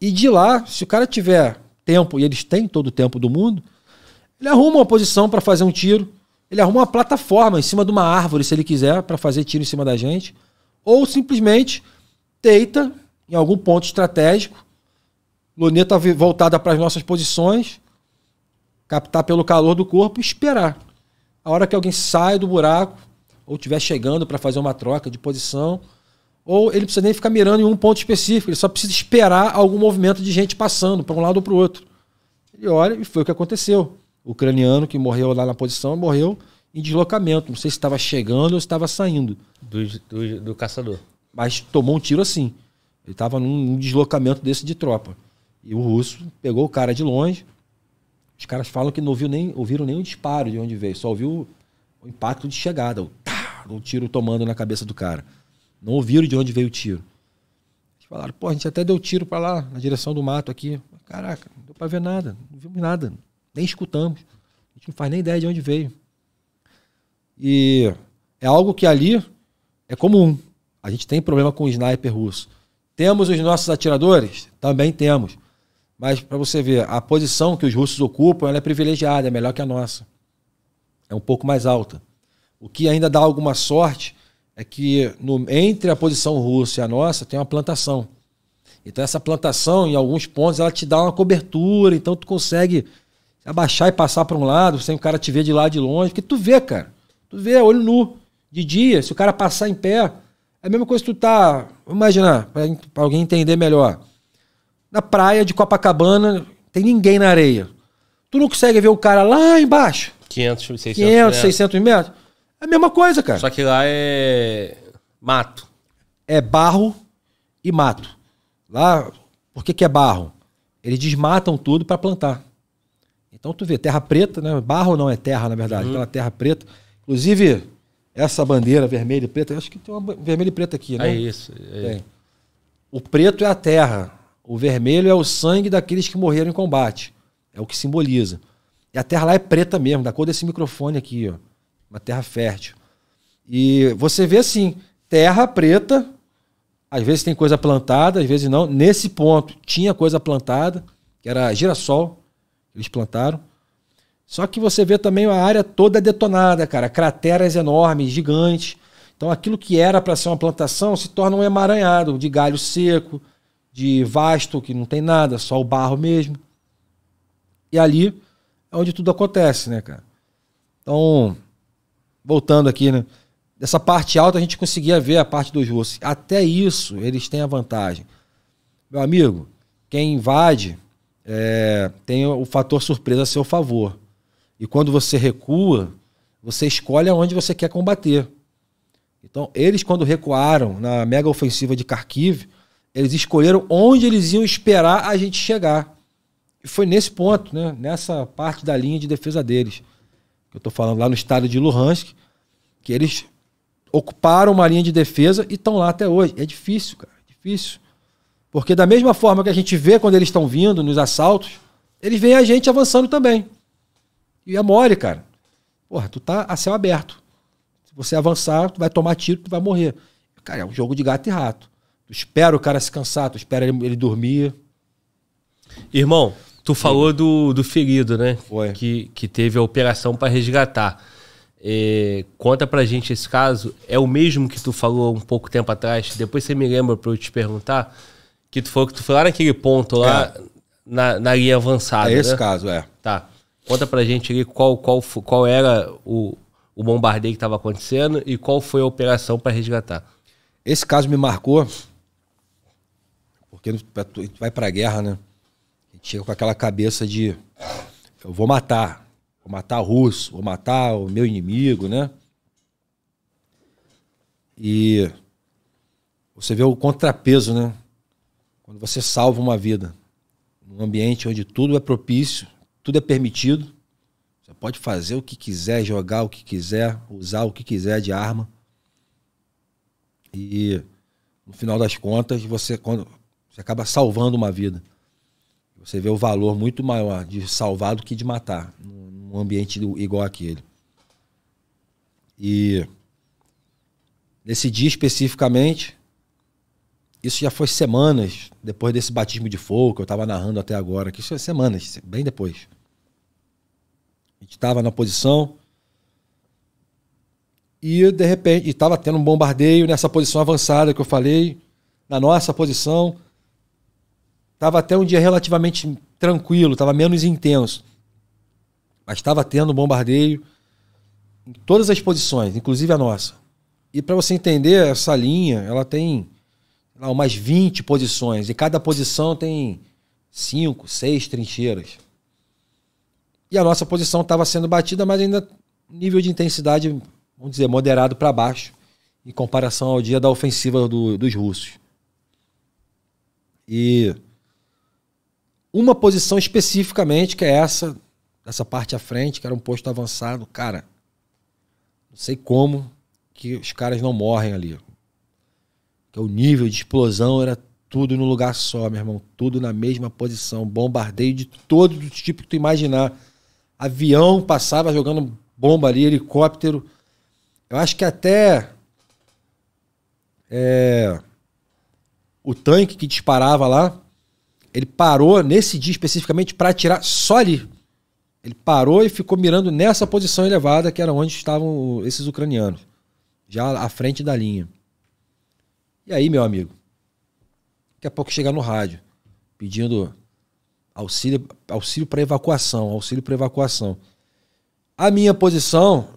E de lá, se o cara tiver tempo, e eles têm todo o tempo do mundo, ele arruma uma posição para fazer um tiro, ele arruma uma plataforma em cima de uma árvore, se ele quiser, para fazer tiro em cima da gente ou simplesmente teita em algum ponto estratégico, luneta tá voltada para as nossas posições, captar pelo calor do corpo e esperar. A hora que alguém sai do buraco, ou estiver chegando para fazer uma troca de posição, ou ele precisa nem ficar mirando em um ponto específico, ele só precisa esperar algum movimento de gente passando para um lado ou para o outro. e olha e foi o que aconteceu. O ucraniano que morreu lá na posição morreu em deslocamento. Não sei se estava chegando ou se estava saindo. Do, do, do, caçador. Mas tomou um tiro assim. Ele estava num, deslocamento desse de tropa. E o russo pegou o cara de longe. Os caras falam que não ouviu nem, ouviram nem o disparo de onde veio, só ouviu o impacto de chegada. O, tá, o tiro tomando na cabeça do cara. Não ouviram de onde veio o tiro. Eles falaram, pô, a gente até deu tiro para lá, na direção do mato aqui. caraca, não deu para ver nada, não vimos nada, nem escutamos. A gente não faz nem ideia de onde veio. E é algo que ali é comum. A gente tem problema com o sniper russo. Temos os nossos atiradores? Também temos. Mas para você ver, a posição que os russos ocupam ela é privilegiada, é melhor que a nossa. É um pouco mais alta. O que ainda dá alguma sorte é que no, entre a posição russa e a nossa tem uma plantação. Então essa plantação, em alguns pontos, ela te dá uma cobertura, então tu consegue abaixar e passar para um lado, sem o cara te ver de lá de longe, que tu vê, cara. Tu vê, é olho nu. De dia, se o cara passar em pé, é a mesma coisa que tu tá. Vamos imaginar, para alguém entender melhor. Na praia de Copacabana, tem ninguém na areia. Tu não consegue ver o cara lá embaixo.
500, 600 500, metros. 600
metros. É a mesma coisa, cara. Só que lá
é
mato. É barro e mato. Lá, por que, que é barro? Eles desmatam tudo para plantar. Então tu vê, terra preta, né? Barro não é terra, na verdade, uhum. então é terra preta. Inclusive, essa bandeira vermelha e preta, acho que tem uma vermelha e preta aqui, né? É isso. É. o preto é a terra, o vermelho é o sangue daqueles que morreram em combate. É o que simboliza. E a terra lá é preta mesmo, da cor desse microfone aqui, ó. Uma terra fértil. E você vê assim, terra preta, às vezes tem coisa plantada, às vezes não. Nesse ponto tinha coisa plantada, que era girassol, eles plantaram. Só que você vê também a área toda detonada, cara, crateras enormes, gigantes. Então aquilo que era para ser uma plantação se torna um emaranhado de galho seco, de vasto que não tem nada, só o barro mesmo. E ali é onde tudo acontece, né, cara? Então, voltando aqui, né? Dessa parte alta a gente conseguia ver a parte dos russos. Até isso eles têm a vantagem. Meu amigo, quem invade é, tem o fator surpresa a seu favor. E quando você recua, você escolhe aonde você quer combater. Então, eles, quando recuaram na mega ofensiva de Kharkiv, eles escolheram onde eles iam esperar a gente chegar. E foi nesse ponto, né? nessa parte da linha de defesa deles. Que eu estou falando lá no estado de Luhansk, que eles ocuparam uma linha de defesa e estão lá até hoje. É difícil, cara, é difícil. Porque da mesma forma que a gente vê quando eles estão vindo nos assaltos, eles veem a gente avançando também. E é mole, cara. Porra, tu tá a céu aberto. Se você avançar, tu vai tomar tiro, tu vai morrer. Cara, é um jogo de gato e rato. Tu espera o cara se cansar, tu espera ele, ele dormir.
Irmão, tu falou do, do ferido, né? Foi. Que, que teve a operação para resgatar. É, conta pra gente esse caso. É o mesmo que tu falou um pouco tempo atrás. Depois você me lembra pra eu te perguntar. Que tu falou que tu foi lá naquele ponto lá é. na, na linha avançada. É esse né? caso, é. Tá. Conta pra gente aí qual, qual, qual era o, o bombardeio que estava acontecendo e qual foi a operação para resgatar.
Esse caso me marcou, porque gente vai pra guerra, né? A gente chega com aquela cabeça de eu vou matar, vou matar russo, vou matar o meu inimigo, né? E você vê o contrapeso, né? Quando você salva uma vida num ambiente onde tudo é propício, tudo é permitido. Você pode fazer o que quiser, jogar o que quiser, usar o que quiser de arma. E no final das contas, você, quando, você acaba salvando uma vida. Você vê o valor muito maior de salvar do que de matar num ambiente igual aquele. E nesse dia especificamente, isso já foi semanas depois desse batismo de fogo que eu estava narrando até agora, que isso foi é semanas, bem depois. A gente estava na posição e de repente estava tendo um bombardeio nessa posição avançada que eu falei, na nossa posição. Estava até um dia relativamente tranquilo, estava menos intenso. Mas estava tendo bombardeio em todas as posições, inclusive a nossa. E para você entender essa linha, ela tem lá, umas 20 posições. E cada posição tem cinco, seis trincheiras. E a nossa posição estava sendo batida, mas ainda nível de intensidade, vamos dizer, moderado para baixo, em comparação ao dia da ofensiva do, dos russos. E uma posição especificamente, que é essa, dessa parte à frente, que era um posto avançado, cara, não sei como que os caras não morrem ali que é o nível de explosão era tudo no lugar só, meu irmão. Tudo na mesma posição. Bombardeio de todo tipo que tu imaginar. Avião passava jogando bomba ali, helicóptero. Eu acho que até. É, o tanque que disparava lá, ele parou nesse dia especificamente para atirar só ali. Ele parou e ficou mirando nessa posição elevada, que era onde estavam esses ucranianos, já à frente da linha. E aí, meu amigo, daqui a pouco chegar no rádio pedindo auxílio auxílio para evacuação, auxílio para evacuação. A minha posição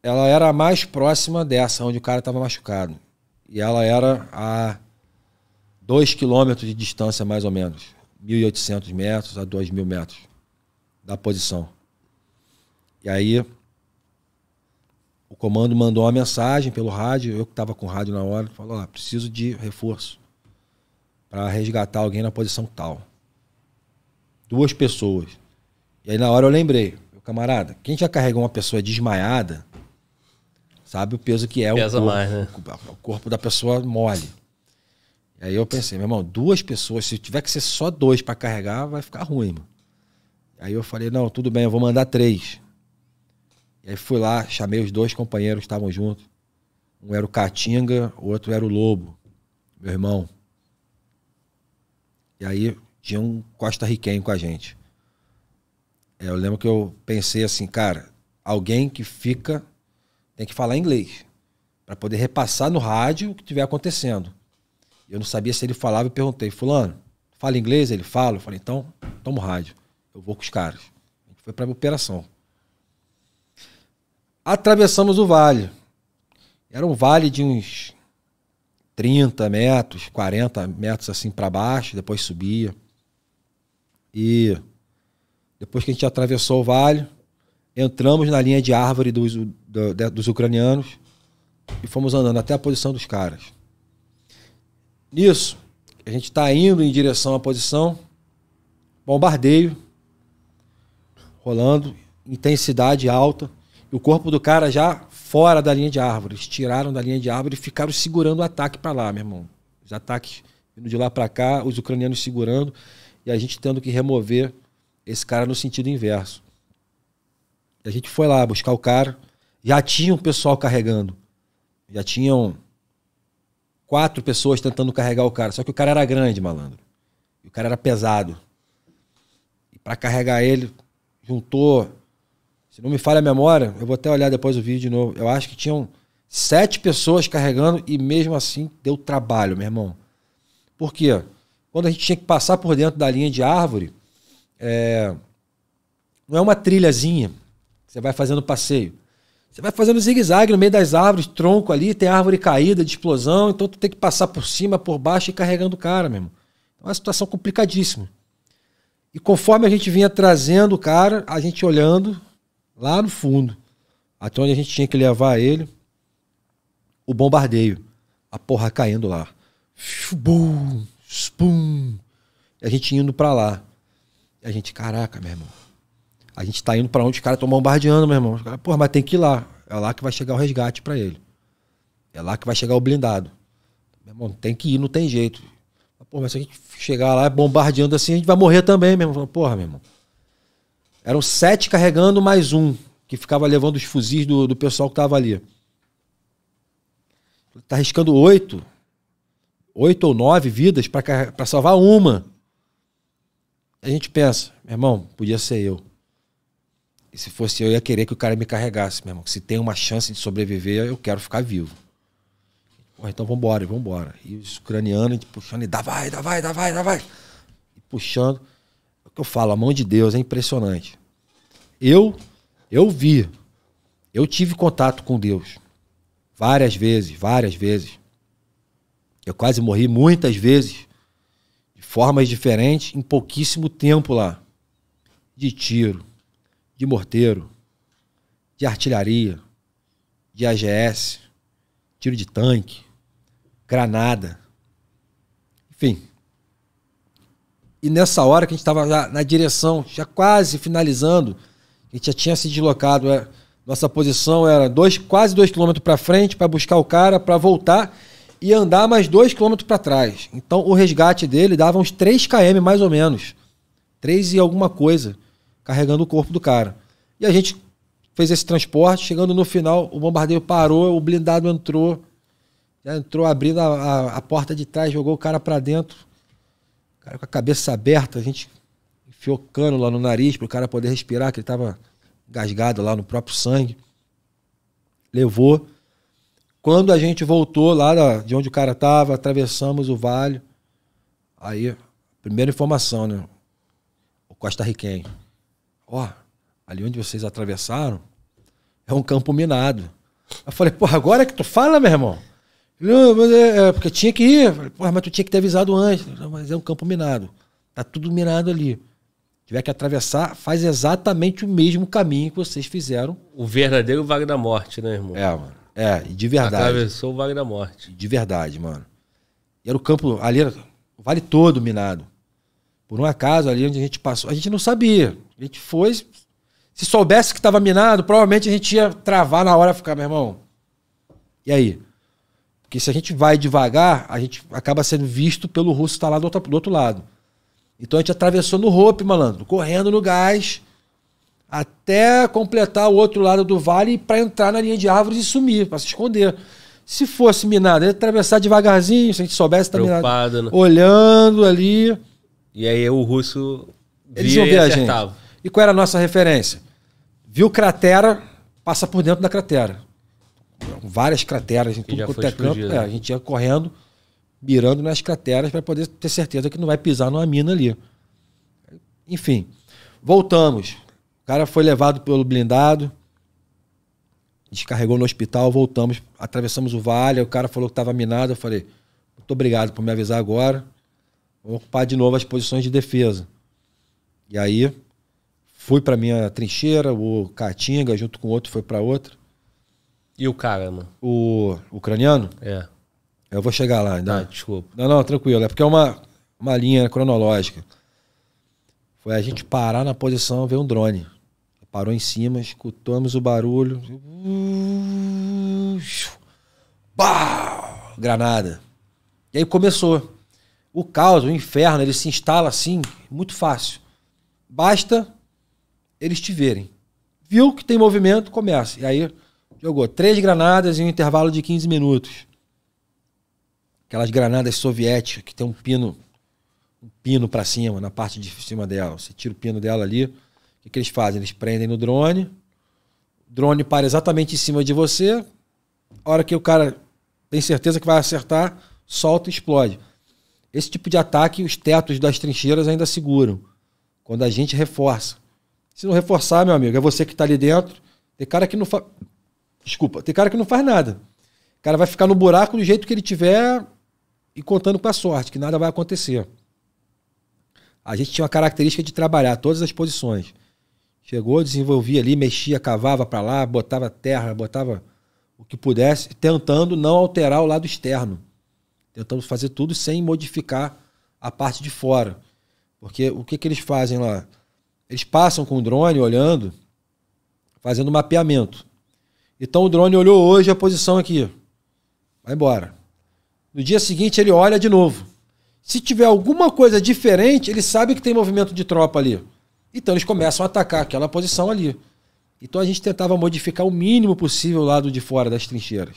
ela era a mais próxima dessa onde o cara estava machucado. E ela era a 2 quilômetros de distância mais ou menos, 1.800 metros a 2.000 metros da posição. E aí o comando mandou uma mensagem pelo rádio, eu que estava com o rádio na hora, falou: preciso de reforço para resgatar alguém na posição tal. Duas pessoas. E aí na hora eu lembrei, meu camarada, quem já carregou uma pessoa desmaiada, sabe o peso que é Pesa o corpo, mais, né? o corpo da pessoa mole. E aí eu pensei, meu irmão, duas pessoas, se tiver que ser só dois para carregar, vai ficar ruim, mano. Aí eu falei, não, tudo bem, eu vou mandar três. E aí fui lá, chamei os dois companheiros que estavam juntos. Um era o Catinga, o outro era o Lobo, meu irmão. E aí tinha um Costa Riquenho com a gente. É, eu lembro que eu pensei assim, cara, alguém que fica tem que falar inglês para poder repassar no rádio o que estiver acontecendo. Eu não sabia se ele falava e perguntei, fulano, fala inglês? Ele fala. Eu falei, então, toma o rádio. Eu vou com os caras. A gente foi para a operação. Atravessamos o vale. Era um vale de uns 30 metros, 40 metros assim para baixo, depois subia. E depois que a gente atravessou o vale, entramos na linha de árvore dos, dos ucranianos e fomos andando até a posição dos caras. Nisso, a gente está indo em direção à posição, bombardeio rolando, intensidade alta o corpo do cara já fora da linha de árvores. Tiraram da linha de árvore e ficaram segurando o ataque para lá, meu irmão. Os ataques vindo de lá para cá, os ucranianos segurando e a gente tendo que remover esse cara no sentido inverso. E a gente foi lá buscar o cara. Já tinha um pessoal carregando. Já tinham quatro pessoas tentando carregar o cara. Só que o cara era grande, malandro. E o cara era pesado. E para carregar ele, juntou se não me falha a memória, eu vou até olhar depois o vídeo de novo. Eu acho que tinham sete pessoas carregando e mesmo assim deu trabalho, meu irmão. Por quê? Quando a gente tinha que passar por dentro da linha de árvore, é... não é uma trilhazinha. Você vai fazendo passeio. Você vai fazendo zigue-zague no meio das árvores, tronco ali, tem árvore caída de explosão, então tu tem que passar por cima, por baixo e carregando o cara mesmo. Então é uma situação complicadíssima. E conforme a gente vinha trazendo o cara, a gente olhando, lá no fundo, até onde a gente tinha que levar ele, o bombardeio. A porra caindo lá.
Bum, spum.
a gente indo para lá. E a gente, caraca, meu irmão. A gente tá indo para onde os caras estão bombardeando, meu irmão. porra, mas tem que ir lá. É lá que vai chegar o resgate para ele. É lá que vai chegar o blindado. Meu irmão, tem que ir, não tem jeito. Porra, mas se a gente chegar lá bombardeando assim, a gente vai morrer também, meu irmão. Porra, meu irmão. Eram sete carregando mais um, que ficava levando os fuzis do, do pessoal que estava ali. Tá arriscando oito, oito ou nove vidas para salvar uma. A gente pensa, meu irmão, podia ser eu. E se fosse eu, ia querer que o cara me carregasse, meu irmão. Se tem uma chance de sobreviver, eu quero ficar vivo. vamos então vambora, vambora. E os ucranianos a gente puxando e dá vai, dá vai, dá vai, dá vai. E puxando. É o que eu falo, a mão de Deus é impressionante. Eu, eu vi. Eu tive contato com Deus. Várias vezes, várias vezes. Eu quase morri muitas vezes, de formas diferentes, em pouquíssimo tempo lá. De tiro, de morteiro, de artilharia, de AGS, tiro de tanque, granada. Enfim. E nessa hora que a gente estava na direção, já quase finalizando, a gente já tinha se deslocado. É, nossa posição era dois, quase dois quilômetros para frente para buscar o cara, para voltar e andar mais dois quilômetros para trás. Então o resgate dele dava uns 3 km mais ou menos. 3 e alguma coisa, carregando o corpo do cara. E a gente fez esse transporte, chegando no final, o bombardeio parou, o blindado entrou, entrou abrindo a, a, a porta de trás, jogou o cara para dentro. O cara com a cabeça aberta, a gente fiocando lá no nariz para o cara poder respirar, que ele estava gasgado lá no próprio sangue. Levou. Quando a gente voltou lá da, de onde o cara estava, atravessamos o vale. Aí, primeira informação, né? O Costa Riquenho. Ó, oh, ali onde vocês atravessaram é um campo minado. Eu falei, porra, agora é que tu fala, meu irmão? Não, mas é, é, porque tinha que ir. falei, porra, mas tu tinha que ter avisado antes. Não, mas é um campo minado. Tá tudo minado ali tiver que atravessar, faz exatamente o mesmo caminho que vocês fizeram.
O verdadeiro Vale da Morte, né, irmão? É, mano.
É, de verdade. Atravessou o Vale da Morte. De verdade, mano. E era o campo, ali era o vale todo minado. Por um acaso, ali onde a gente passou, a gente não sabia. A gente foi. Se soubesse que estava minado, provavelmente a gente ia travar na hora e ficar, meu irmão. E aí? Porque se a gente vai devagar, a gente acaba sendo visto pelo russo que está lá do outro, do outro lado. Então a gente atravessou no rope, malandro, correndo no gás, até completar o outro lado do vale para entrar na linha de árvores e sumir, para se esconder. Se fosse minado, ia atravessar devagarzinho, se a gente soubesse tá minado. Né? Olhando ali.
E aí o russo Eles via Eles iam ver e a gente.
E qual era a nossa referência? Viu cratera, passa por dentro da cratera. Várias crateras em tudo quanto é campo. Né? É, a gente ia correndo mirando nas crateras para poder ter certeza que não vai pisar numa mina ali. Enfim, voltamos. O cara foi levado pelo blindado, descarregou no hospital, voltamos, atravessamos o vale, o cara falou que estava minado, eu falei, muito obrigado por me avisar agora, vou ocupar de novo as posições de defesa. E aí, fui para minha trincheira, o Caatinga junto com o outro foi para outra.
E o cara, mano?
O ucraniano? É. Eu vou chegar lá ainda. Ah, tá, desculpa. Não, não, tranquilo. É porque é uma, uma linha cronológica. Foi a gente parar na posição, ver um drone. Parou em cima, escutamos o barulho. Bah! Granada. E aí começou. O caos, o inferno, ele se instala assim, muito fácil. Basta eles te verem. Viu que tem movimento, começa. E aí jogou três granadas em um intervalo de 15 minutos aquelas granadas soviéticas que tem um pino um pino para cima, na parte de cima dela. Você tira o pino dela ali. O que, que eles fazem? Eles prendem no drone. O drone para exatamente em cima de você. A hora que o cara tem certeza que vai acertar, solta e explode. Esse tipo de ataque, os tetos das trincheiras ainda seguram. Quando a gente reforça. Se não reforçar, meu amigo, é você que está ali dentro. Tem cara que não faz. Desculpa, tem cara que não faz nada. O cara vai ficar no buraco do jeito que ele tiver e contando com a sorte, que nada vai acontecer. A gente tinha uma característica de trabalhar todas as posições. Chegou, desenvolvia ali, mexia, cavava para lá, botava terra, botava o que pudesse, tentando não alterar o lado externo. Tentando fazer tudo sem modificar a parte de fora. Porque o que, que eles fazem lá? Eles passam com o drone olhando, fazendo mapeamento. Então o drone olhou hoje a posição aqui. Vai embora. No dia seguinte ele olha de novo. Se tiver alguma coisa diferente, ele sabe que tem movimento de tropa ali. Então eles começam a atacar aquela posição ali. Então a gente tentava modificar o mínimo possível o lado de fora das trincheiras.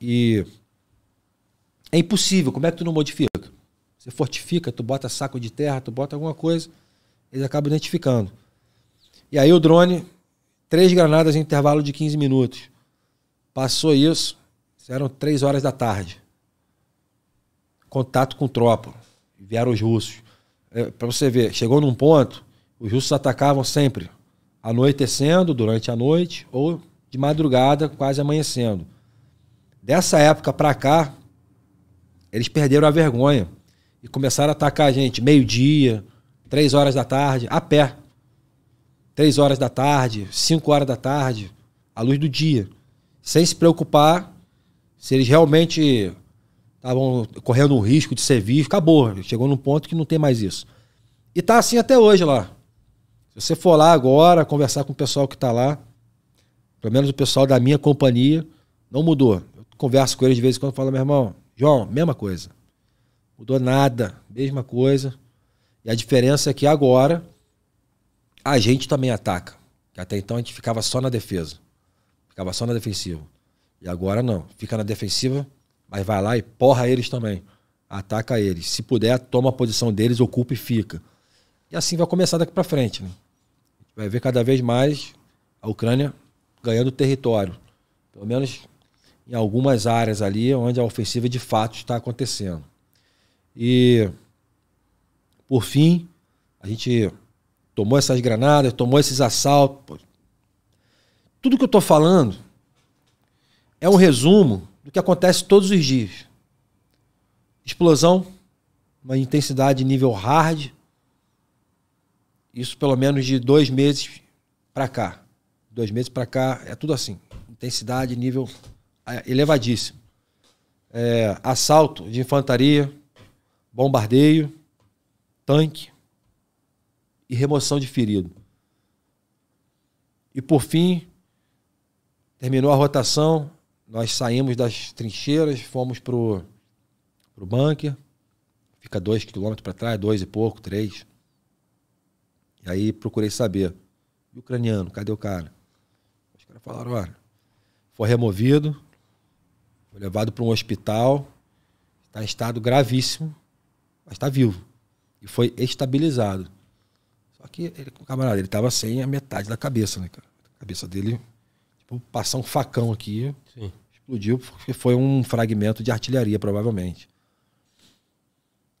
E é impossível. Como é que tu não modifica? Você fortifica, tu bota saco de terra, tu bota alguma coisa, eles acabam identificando. E aí o drone, três granadas em intervalo de 15 minutos. Passou isso, eram três horas da tarde. Contato com tropa. Vieram os russos. É, Para você ver, chegou num ponto, os russos atacavam sempre. Anoitecendo, durante a noite, ou de madrugada, quase amanhecendo. Dessa época pra cá, eles perderam a vergonha e começaram a atacar a gente meio-dia, três horas da tarde, a pé. Três horas da tarde, cinco horas da tarde, à luz do dia. Sem se preocupar se eles realmente estavam correndo o risco de ser visto, acabou. Chegou num ponto que não tem mais isso. E tá assim até hoje lá. Se você for lá agora, conversar com o pessoal que está lá, pelo menos o pessoal da minha companhia, não mudou. Eu converso com eles de vez em quando e falo, meu irmão, João, mesma coisa. Mudou nada, mesma coisa. E a diferença é que agora a gente também ataca. Até então a gente ficava só na defesa. Ficava só na defensiva. E agora não. Fica na defensiva, mas vai lá e porra eles também. Ataca eles. Se puder, toma a posição deles, ocupa e fica. E assim vai começar daqui para frente. Né? A gente vai ver cada vez mais a Ucrânia ganhando território. Pelo menos em algumas áreas ali onde a ofensiva de fato está acontecendo. E, por fim, a gente tomou essas granadas, tomou esses assaltos. Tudo que eu estou falando é um resumo do que acontece todos os dias. Explosão, uma intensidade nível hard, isso pelo menos de dois meses para cá. Dois meses para cá é tudo assim, intensidade nível é, elevadíssimo. É, assalto de infantaria, bombardeio, tanque e remoção de ferido. E por fim, terminou a rotação, nós saímos das trincheiras, fomos pro, pro bunker, fica dois quilômetros para trás, dois e pouco, três. E aí procurei saber, e o ucraniano, cadê o cara? Os caras falaram, olha, foi removido, foi levado para um hospital, está em estado gravíssimo, mas está vivo. E foi estabilizado. Só que ele, o camarada, ele estava sem a metade da cabeça, né, cara? A cabeça dele, tipo, passar um facão aqui. Sim explodiu porque foi um fragmento de artilharia, provavelmente.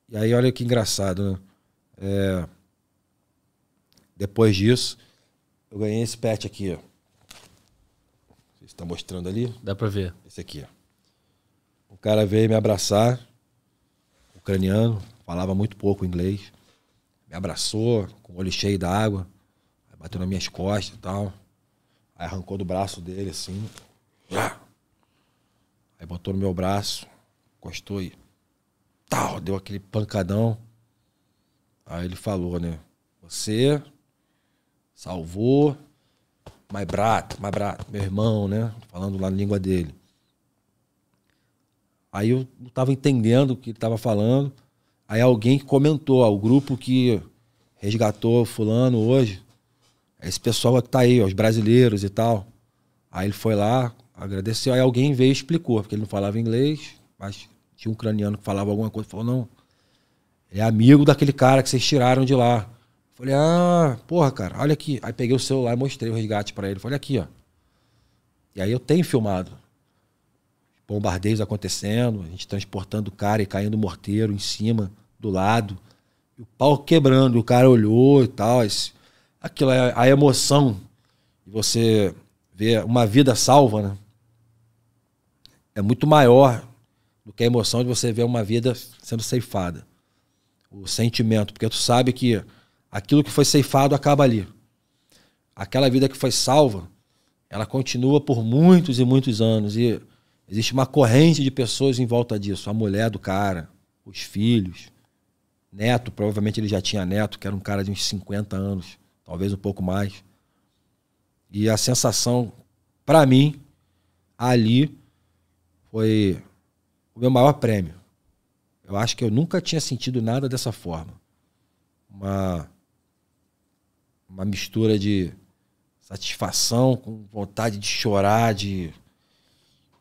E aí, olha que engraçado, né? É... Depois disso, eu ganhei esse pet aqui, ó. Vocês estão mostrando ali? Dá pra ver. Esse aqui, ó. O cara veio me abraçar, ucraniano, falava muito pouco inglês. Me abraçou, com o olho cheio d'água, bateu nas minhas costas e tal. Aí arrancou do braço dele assim. Aí botou no meu braço, encostou e. Tal, deu aquele pancadão. Aí ele falou, né? Você salvou mais brato, mais brat, meu irmão, né? Falando lá na língua dele. Aí eu não estava entendendo o que ele estava falando. Aí alguém comentou, ó, o grupo que resgatou fulano hoje, esse pessoal é que tá aí, ó, os brasileiros e tal. Aí ele foi lá, agradeceu. Aí alguém veio e explicou, porque ele não falava inglês, mas tinha um ucraniano que falava alguma coisa. Falou, não, é amigo daquele cara que vocês tiraram de lá. Falei, ah, porra, cara, olha aqui. Aí peguei o celular e mostrei o resgate para ele. Falei, aqui, ó. E aí eu tenho filmado. Bombardeios acontecendo, a gente transportando o cara e caindo morteiro em cima, do lado. o pau quebrando, o cara olhou e tal. Isso, aquilo é a emoção. de você ver uma vida salva, né? é muito maior do que a emoção de você ver uma vida sendo ceifada. O sentimento, porque tu sabe que aquilo que foi ceifado acaba ali. Aquela vida que foi salva, ela continua por muitos e muitos anos. E existe uma corrente de pessoas em volta disso. A mulher do cara, os filhos, neto, provavelmente ele já tinha neto, que era um cara de uns 50 anos, talvez um pouco mais. E a sensação, para mim, ali foi o meu maior prêmio. Eu acho que eu nunca tinha sentido nada dessa forma. Uma, uma mistura de satisfação com vontade de chorar, de,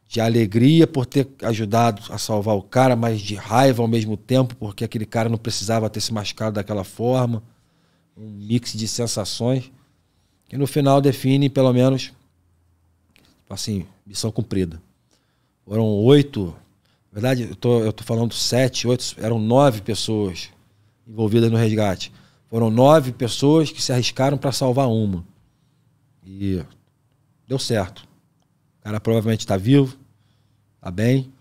de alegria por ter ajudado a salvar o cara, mas de raiva ao mesmo tempo, porque aquele cara não precisava ter se machucado daquela forma. Um mix de sensações que no final define, pelo menos, assim, missão cumprida foram oito, na verdade, eu tô, eu tô falando sete, oito, eram nove pessoas envolvidas no resgate. Foram nove pessoas que se arriscaram para salvar uma. E deu certo. O cara provavelmente está vivo, está bem.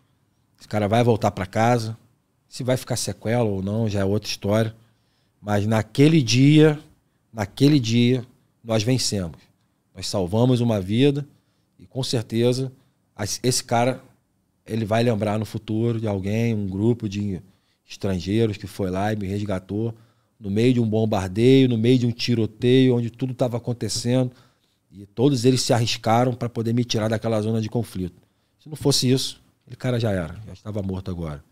Esse cara vai voltar para casa. Se vai ficar sequela ou não, já é outra história. Mas naquele dia, naquele dia, nós vencemos. Nós salvamos uma vida e com certeza esse cara ele vai lembrar no futuro de alguém, um grupo de estrangeiros que foi lá e me resgatou no meio de um bombardeio, no meio de um tiroteio, onde tudo estava acontecendo. E todos eles se arriscaram para poder me tirar daquela zona de conflito. Se não fosse isso, ele cara já era, já estava morto agora.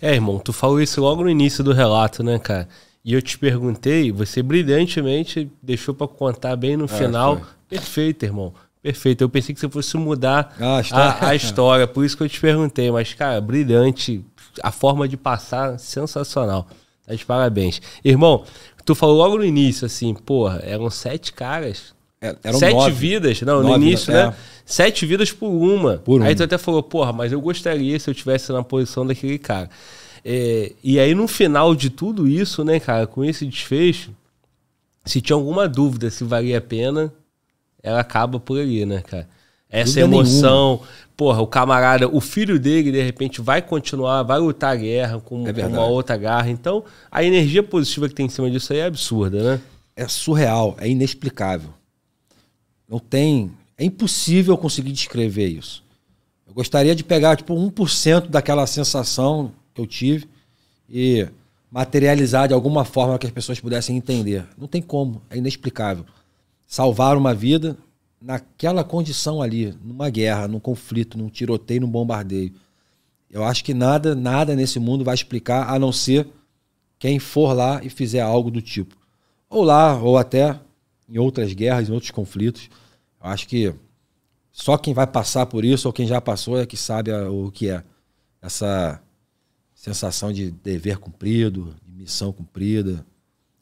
É, irmão, tu falou isso logo no início do relato, né, cara? E eu te perguntei, você brilhantemente deixou para contar bem no é, final. Foi. Perfeito, irmão. Perfeito. Eu pensei que você fosse mudar ah, a, história. A, a, história. Por isso que eu te perguntei. Mas, cara, brilhante. A forma de passar, sensacional. Tá de parabéns. Irmão, tu falou logo no início, assim, porra, eram sete caras. É, eram sete nove, vidas, não, nove, no início, é. né? Sete vidas por uma. por uma. Aí tu até falou, porra, mas eu gostaria se eu tivesse na posição daquele cara. É, e aí, no final de tudo isso, né, cara, com esse desfecho, se tinha alguma dúvida se valia a pena, ela acaba por ali, né, cara? Essa Dúvida emoção, nenhuma. porra, o camarada, o filho dele, de repente, vai continuar, vai lutar a guerra com, é com uma outra garra. Então, a energia positiva
que tem em cima disso aí é absurda, né? É surreal, é inexplicável. Não tem. É impossível eu conseguir descrever isso. Eu gostaria de pegar, tipo, 1% daquela sensação que eu tive e materializar de alguma forma que as pessoas pudessem entender. Não tem como, é inexplicável salvar uma vida naquela condição ali, numa guerra, num conflito, num tiroteio, num bombardeio. Eu acho que nada, nada nesse mundo vai explicar a não ser quem for lá e fizer algo do tipo. Ou lá, ou até em outras guerras, em outros conflitos. Eu acho que só quem vai passar por isso ou quem já passou é que sabe o que é. Essa sensação de dever cumprido, de missão cumprida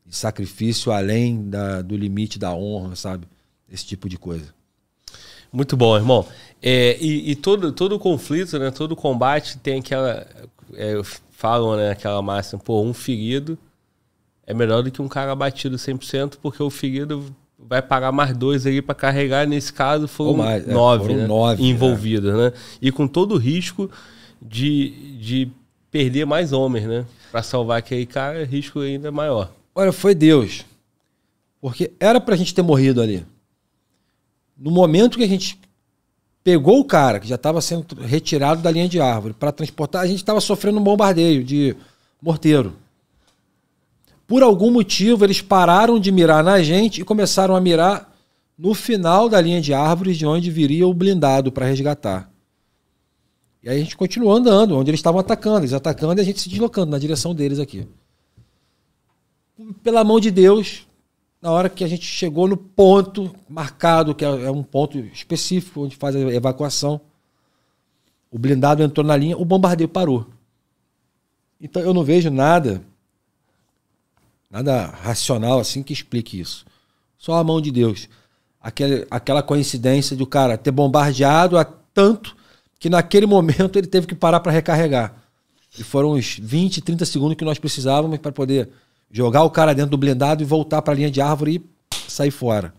sacrifício além da, do limite da honra, sabe? Esse tipo de coisa.
Muito bom, irmão. É, e, e todo, todo conflito, né? Todo combate tem aquela. É, falam, né? Aquela máxima, pô, um ferido é melhor do que um cara batido 100%, porque o ferido vai pagar mais dois aí para carregar. Nesse caso, foram mais, é, nove, é, foram né? nove é. envolvidos, né? E com todo o risco de, de perder mais homens, né? Para salvar aquele cara, risco ainda maior.
Olha, foi Deus. Porque era pra gente ter morrido ali. No momento que a gente pegou o cara, que já estava sendo retirado da linha de árvore, para transportar, a gente estava sofrendo um bombardeio de morteiro. Por algum motivo, eles pararam de mirar na gente e começaram a mirar no final da linha de árvores, de onde viria o blindado para resgatar. E aí a gente continuou andando, onde eles estavam atacando, eles atacando e a gente se deslocando na direção deles aqui pela mão de Deus, na hora que a gente chegou no ponto marcado, que é, é um ponto específico onde faz a evacuação, o blindado entrou na linha, o bombardeio parou. Então eu não vejo nada, nada racional assim que explique isso. Só a mão de Deus. Aquela, aquela coincidência do cara ter bombardeado a tanto que naquele momento ele teve que parar para recarregar. E foram uns 20, 30 segundos que nós precisávamos para poder Jogar o cara dentro do blindado e voltar para a linha de árvore e sair fora.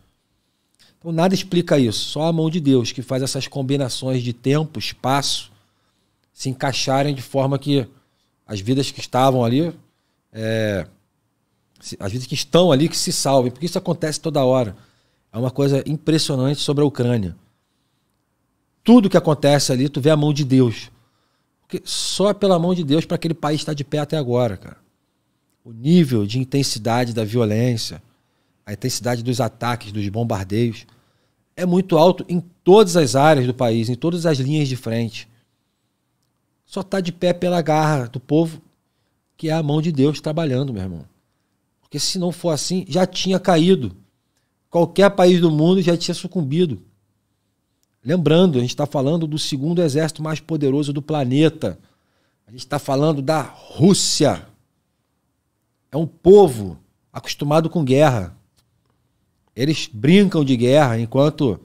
Então nada explica isso, só a mão de Deus que faz essas combinações de tempo, espaço se encaixarem de forma que as vidas que estavam ali, é, as vidas que estão ali, que se salvem, porque isso acontece toda hora. É uma coisa impressionante sobre a Ucrânia. Tudo que acontece ali, tu vê a mão de Deus. Porque só pela mão de Deus para aquele país estar de pé até agora, cara o nível de intensidade da violência, a intensidade dos ataques, dos bombardeios, é muito alto em todas as áreas do país, em todas as linhas de frente. Só está de pé pela garra do povo, que é a mão de Deus trabalhando, meu irmão. Porque se não for assim, já tinha caído. Qualquer país do mundo já tinha sucumbido. Lembrando, a gente está falando do segundo exército mais poderoso do planeta. A gente está falando da Rússia é um povo acostumado com guerra. Eles brincam de guerra enquanto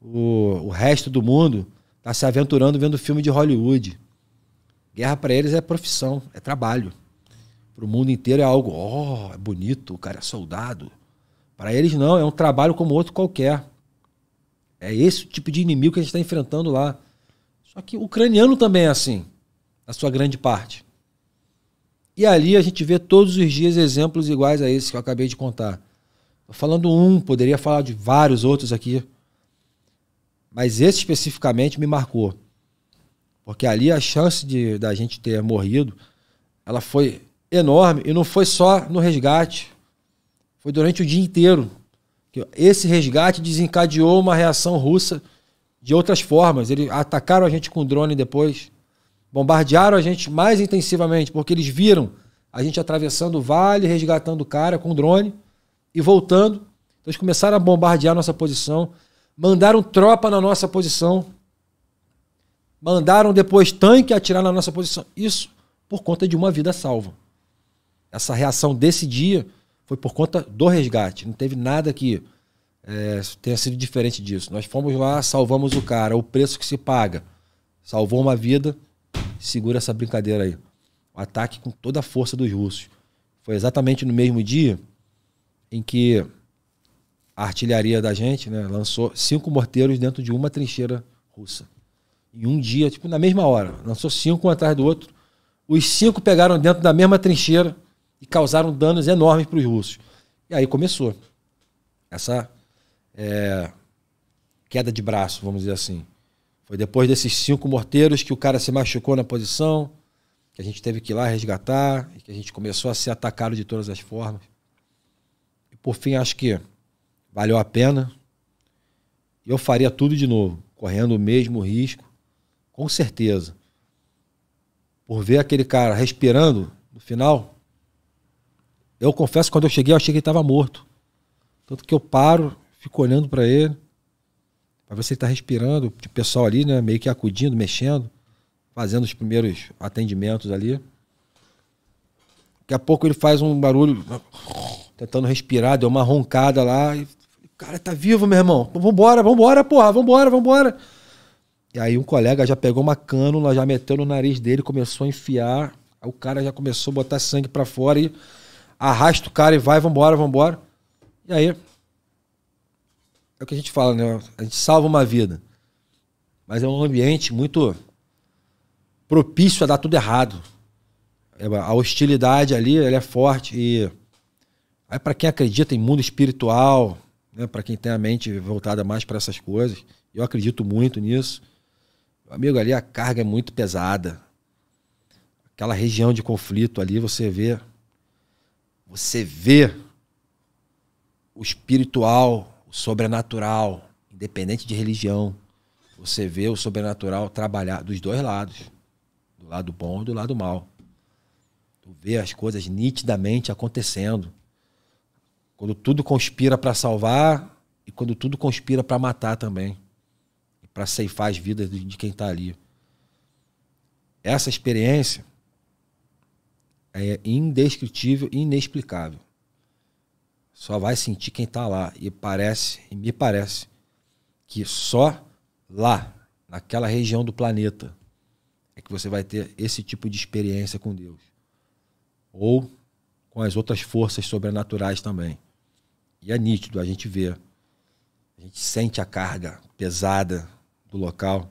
o, o resto do mundo está se aventurando vendo filme de Hollywood. Guerra para eles é profissão, é trabalho. Para o mundo inteiro é algo, ó, oh, é bonito, o cara é soldado. Para eles não, é um trabalho como outro qualquer. É esse tipo de inimigo que a gente está enfrentando lá. Só que o ucraniano também é assim, na sua grande parte. E ali a gente vê todos os dias exemplos iguais a esse que eu acabei de contar. falando um, poderia falar de vários outros aqui. Mas esse especificamente me marcou. Porque ali a chance de da gente ter morrido, ela foi enorme e não foi só no resgate. Foi durante o dia inteiro. Esse resgate desencadeou uma reação russa de outras formas. Eles atacaram a gente com drone depois. Bombardearam a gente mais intensivamente, porque eles viram a gente atravessando o vale, resgatando o cara com drone e voltando. Então eles começaram a bombardear a nossa posição, mandaram tropa na nossa posição, mandaram depois tanque atirar na nossa posição. Isso por conta de uma vida salva. Essa reação desse dia foi por conta do resgate. Não teve nada que é, tenha sido diferente disso. Nós fomos lá, salvamos o cara, o preço que se paga. Salvou uma vida, segura essa brincadeira aí. O ataque com toda a força dos russos. Foi exatamente no mesmo dia em que a artilharia da gente né, lançou cinco morteiros dentro de uma trincheira russa. Em um dia, tipo, na mesma hora. Lançou cinco um atrás do outro. Os cinco pegaram dentro da mesma trincheira e causaram danos enormes para os russos. E aí começou essa é, queda de braço, vamos dizer assim. Foi depois desses cinco morteiros que o cara se machucou na posição, que a gente teve que ir lá resgatar, e que a gente começou a ser atacado de todas as formas. E por fim, acho que valeu a pena. Eu faria tudo de novo, correndo o mesmo risco, com certeza. Por ver aquele cara respirando no final, eu confesso que quando eu cheguei, eu achei que ele estava morto. Tanto que eu paro, fico olhando para ele. Para ver se ele está respirando, de pessoal ali, né? Meio que acudindo, mexendo, fazendo os primeiros atendimentos ali. Daqui a pouco ele faz um barulho, tentando respirar, deu uma roncada lá. E, cara, tá vivo, meu irmão. Vambora, vambora, porra, vambora, vambora. E aí um colega já pegou uma cânula, já meteu no nariz dele, começou a enfiar. Aí o cara já começou a botar sangue para fora e arrasta o cara e vai, vambora, vambora. E aí, é o que a gente fala, né? A gente salva uma vida. Mas é um ambiente muito propício a dar tudo errado. É, a hostilidade ali ela é forte. E aí, para quem acredita em mundo espiritual, né? para quem tem a mente voltada mais para essas coisas, eu acredito muito nisso. Meu amigo, ali a carga é muito pesada. Aquela região de conflito ali, você vê. Você vê o espiritual o sobrenatural, independente de religião, você vê o sobrenatural trabalhar dos dois lados, do lado bom e do lado mal. Tu vê as coisas nitidamente acontecendo. Quando tudo conspira para salvar e quando tudo conspira para matar também, para ceifar as vidas de quem está ali. Essa experiência é indescritível e inexplicável. Só vai sentir quem está lá. E parece, e me parece, que só lá, naquela região do planeta, é que você vai ter esse tipo de experiência com Deus. Ou com as outras forças sobrenaturais também. E é nítido, a gente vê. A gente sente a carga pesada do local,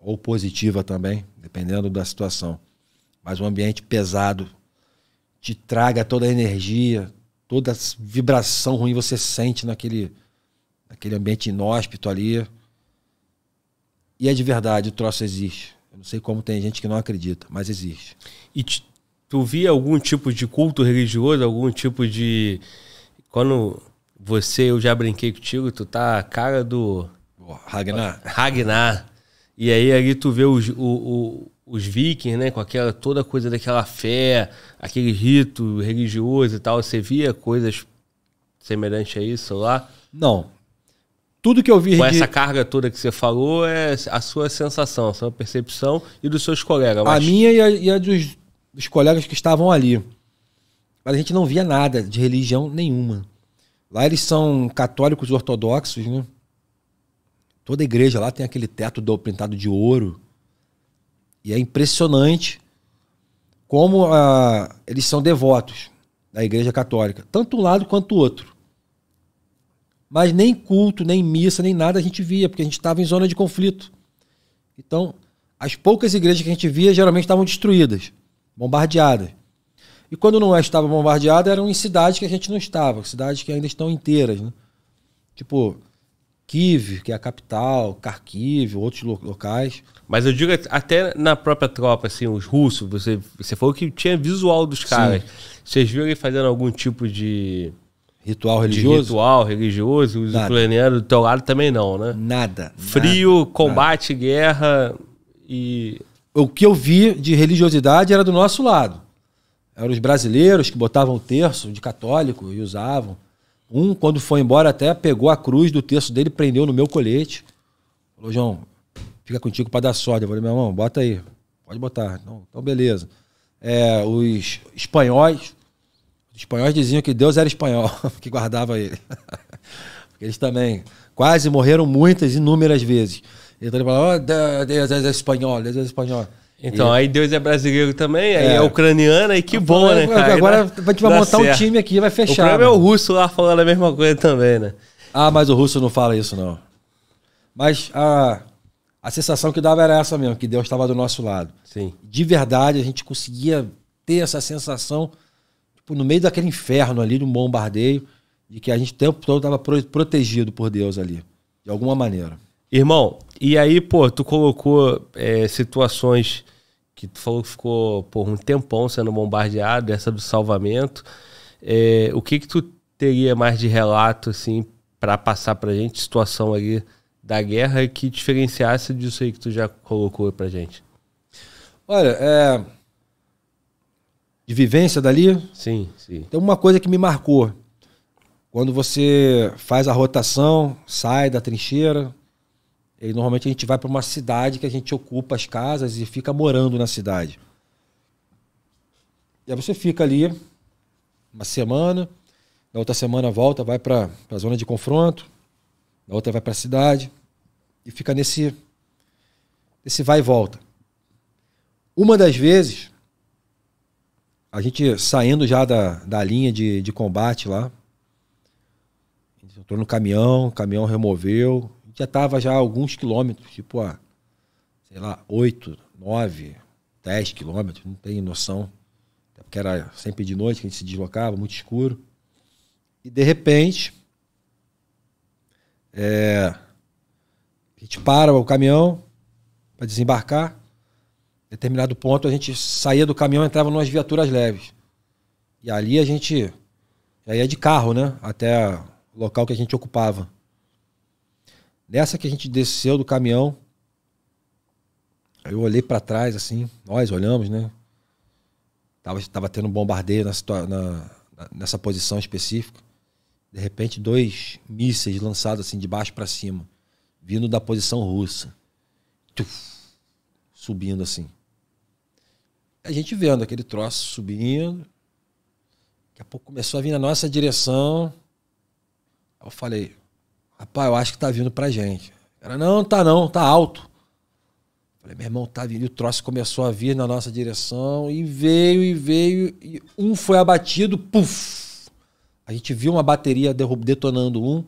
ou positiva também, dependendo da situação. Mas um ambiente pesado te traga toda a energia, toda a vibração ruim você sente naquele, naquele ambiente inóspito ali. E é de verdade, o troço existe. Eu não sei como tem gente que não acredita, mas existe.
E tu via algum tipo de culto religioso, algum tipo de. Quando você, eu já brinquei contigo, tu tá a cara do. Ragnar. Ragnar. E aí ali tu vê o, o, os vikings, né, com aquela toda coisa daquela fé, aquele rito religioso e tal, você via coisas semelhantes a isso lá?
Não. Tudo que eu vi com de... essa
carga toda que você falou é a sua sensação, a sua percepção e dos seus colegas. Mas... A
minha e a, e a dos, dos colegas que estavam ali. Mas a gente não via nada de religião nenhuma. Lá eles são católicos ortodoxos, né? Toda igreja lá tem aquele teto do, pintado de ouro. E é impressionante como ah, eles são devotos da Igreja Católica, tanto um lado quanto o outro. Mas nem culto, nem missa, nem nada a gente via, porque a gente estava em zona de conflito. Então, as poucas igrejas que a gente via geralmente estavam destruídas, bombardeadas. E quando não estava bombardeada, eram em cidades que a gente não estava, cidades que ainda estão inteiras. Né? Tipo, Kiev, que é a capital, Kharkiv, outros locais.
Mas eu digo até na própria tropa, assim, os russos, você, você falou que tinha visual dos caras. Sim. Vocês viram ele fazendo algum tipo de. Ritual religioso? De ritual religioso. Os nada. ucranianos do teu lado também não,
né? Nada. Frio, nada, combate, nada. guerra e. O que eu vi de religiosidade era do nosso lado. Eram os brasileiros que botavam o terço de católico e usavam. Um, quando foi embora, até pegou a cruz do texto dele, prendeu no meu colete. Falou, João, fica contigo para dar sorte. Eu falei, meu irmão, bota aí. Pode botar. Não, então, beleza. É, os espanhóis, os espanhóis diziam que Deus era espanhol, que guardava ele. Porque eles também quase morreram muitas, inúmeras vezes. Então ele falou, oh, Deus é espanhol, Deus é espanhol. Então, e... aí Deus é brasileiro também, aí é, é ucraniano, aí que bom, né, cara? Agora dá, vai te montar certo. um time aqui, vai fechar. O problema mano. é o
russo lá falando a mesma coisa também, né? Ah, mas o russo não fala isso, não.
Mas a, a sensação que dava era essa mesmo, que Deus estava do nosso lado. Sim. De verdade, a gente conseguia ter essa sensação, tipo, no meio daquele inferno ali, do bombardeio, de que a gente o tempo todo estava protegido por Deus ali, de alguma maneira. Irmão, e aí, pô, tu colocou é, situações
que tu falou que ficou por um tempão sendo bombardeado, essa do salvamento. É, o que que tu teria mais de relato assim para passar para gente situação ali da guerra que diferenciasse disso aí que tu já colocou para gente?
Olha, é... de vivência dali. Sim, sim. Tem uma coisa que me marcou. Quando você faz a rotação, sai da trincheira, e normalmente a gente vai para uma cidade que a gente ocupa as casas e fica morando na cidade. E aí você fica ali uma semana, na outra semana volta, vai para a zona de confronto, na outra vai para a cidade e fica nesse, nesse vai e volta. Uma das vezes, a gente saindo já da, da linha de, de combate lá, entrou no caminhão, o caminhão removeu, já estava já alguns quilômetros, tipo a, sei lá, 8, 9, 10 quilômetros, não tenho noção. porque era sempre de noite que a gente se deslocava, muito escuro. E de repente, é, a gente para o caminhão para desembarcar. Em determinado ponto, a gente saía do caminhão e entrava em umas viaturas leves. E ali a gente já ia de carro, né? Até o local que a gente ocupava. Nessa que a gente desceu do caminhão, eu olhei para trás, assim, nós olhamos, né? Tava, tava tendo um bombardeio na, na, nessa posição específica. De repente, dois mísseis lançados assim de baixo para cima, vindo da posição russa. Tuf, subindo assim. A gente vendo aquele troço subindo. Daqui a pouco começou a vir na nossa direção. Eu falei, Rapaz, eu acho que tá vindo pra gente. Ela, não, tá não, tá alto. Falei, meu irmão, tá vindo. E o troço começou a vir na nossa direção e veio, e veio. E um foi abatido, puf! A gente viu uma bateria detonando um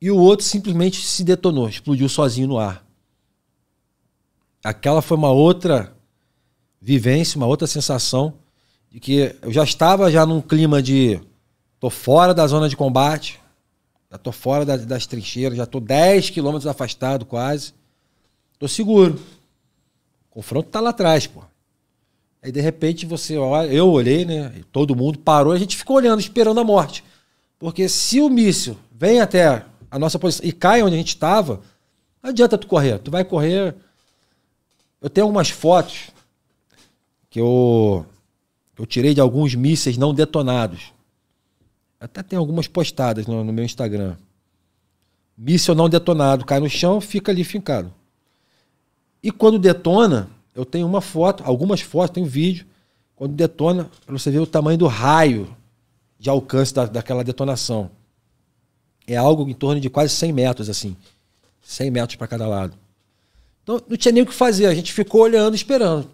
e o outro simplesmente se detonou, explodiu sozinho no ar. Aquela foi uma outra vivência, uma outra sensação de que eu já estava já num clima de tô fora da zona de combate, já tô fora das, das trincheiras, já tô 10 quilômetros afastado quase. Tô seguro. O confronto tá lá atrás, pô. Aí de repente você olha, eu olhei, né? Todo mundo parou, a gente ficou olhando, esperando a morte. Porque se o míssil vem até a nossa posição e cai onde a gente estava, não adianta tu correr. Tu vai correr. Eu tenho algumas fotos que eu, eu tirei de alguns mísseis não detonados. Até tem algumas postadas no, no meu Instagram. Míssel não detonado, cai no chão, fica ali fincado. E quando detona, eu tenho uma foto, algumas fotos, tem um vídeo. Quando detona, para você ver o tamanho do raio de alcance da, daquela detonação. É algo em torno de quase 100 metros, assim. 100 metros para cada lado. Então, não tinha nem o que fazer. A gente ficou olhando, esperando.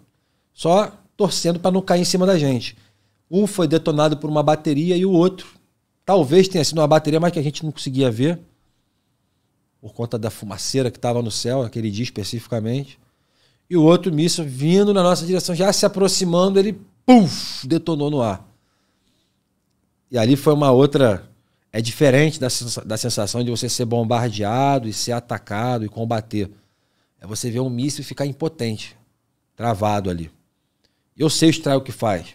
Só torcendo para não cair em cima da gente. Um foi detonado por uma bateria e o outro Talvez tenha sido uma bateria, mas que a gente não conseguia ver por conta da fumaceira que estava no céu, aquele dia especificamente. E o outro míssil vindo na nossa direção, já se aproximando, ele puff, detonou no ar. E ali foi uma outra. É diferente da, da sensação de você ser bombardeado e ser atacado e combater. É você ver um míssil ficar impotente, travado ali. Eu sei o estrago que faz.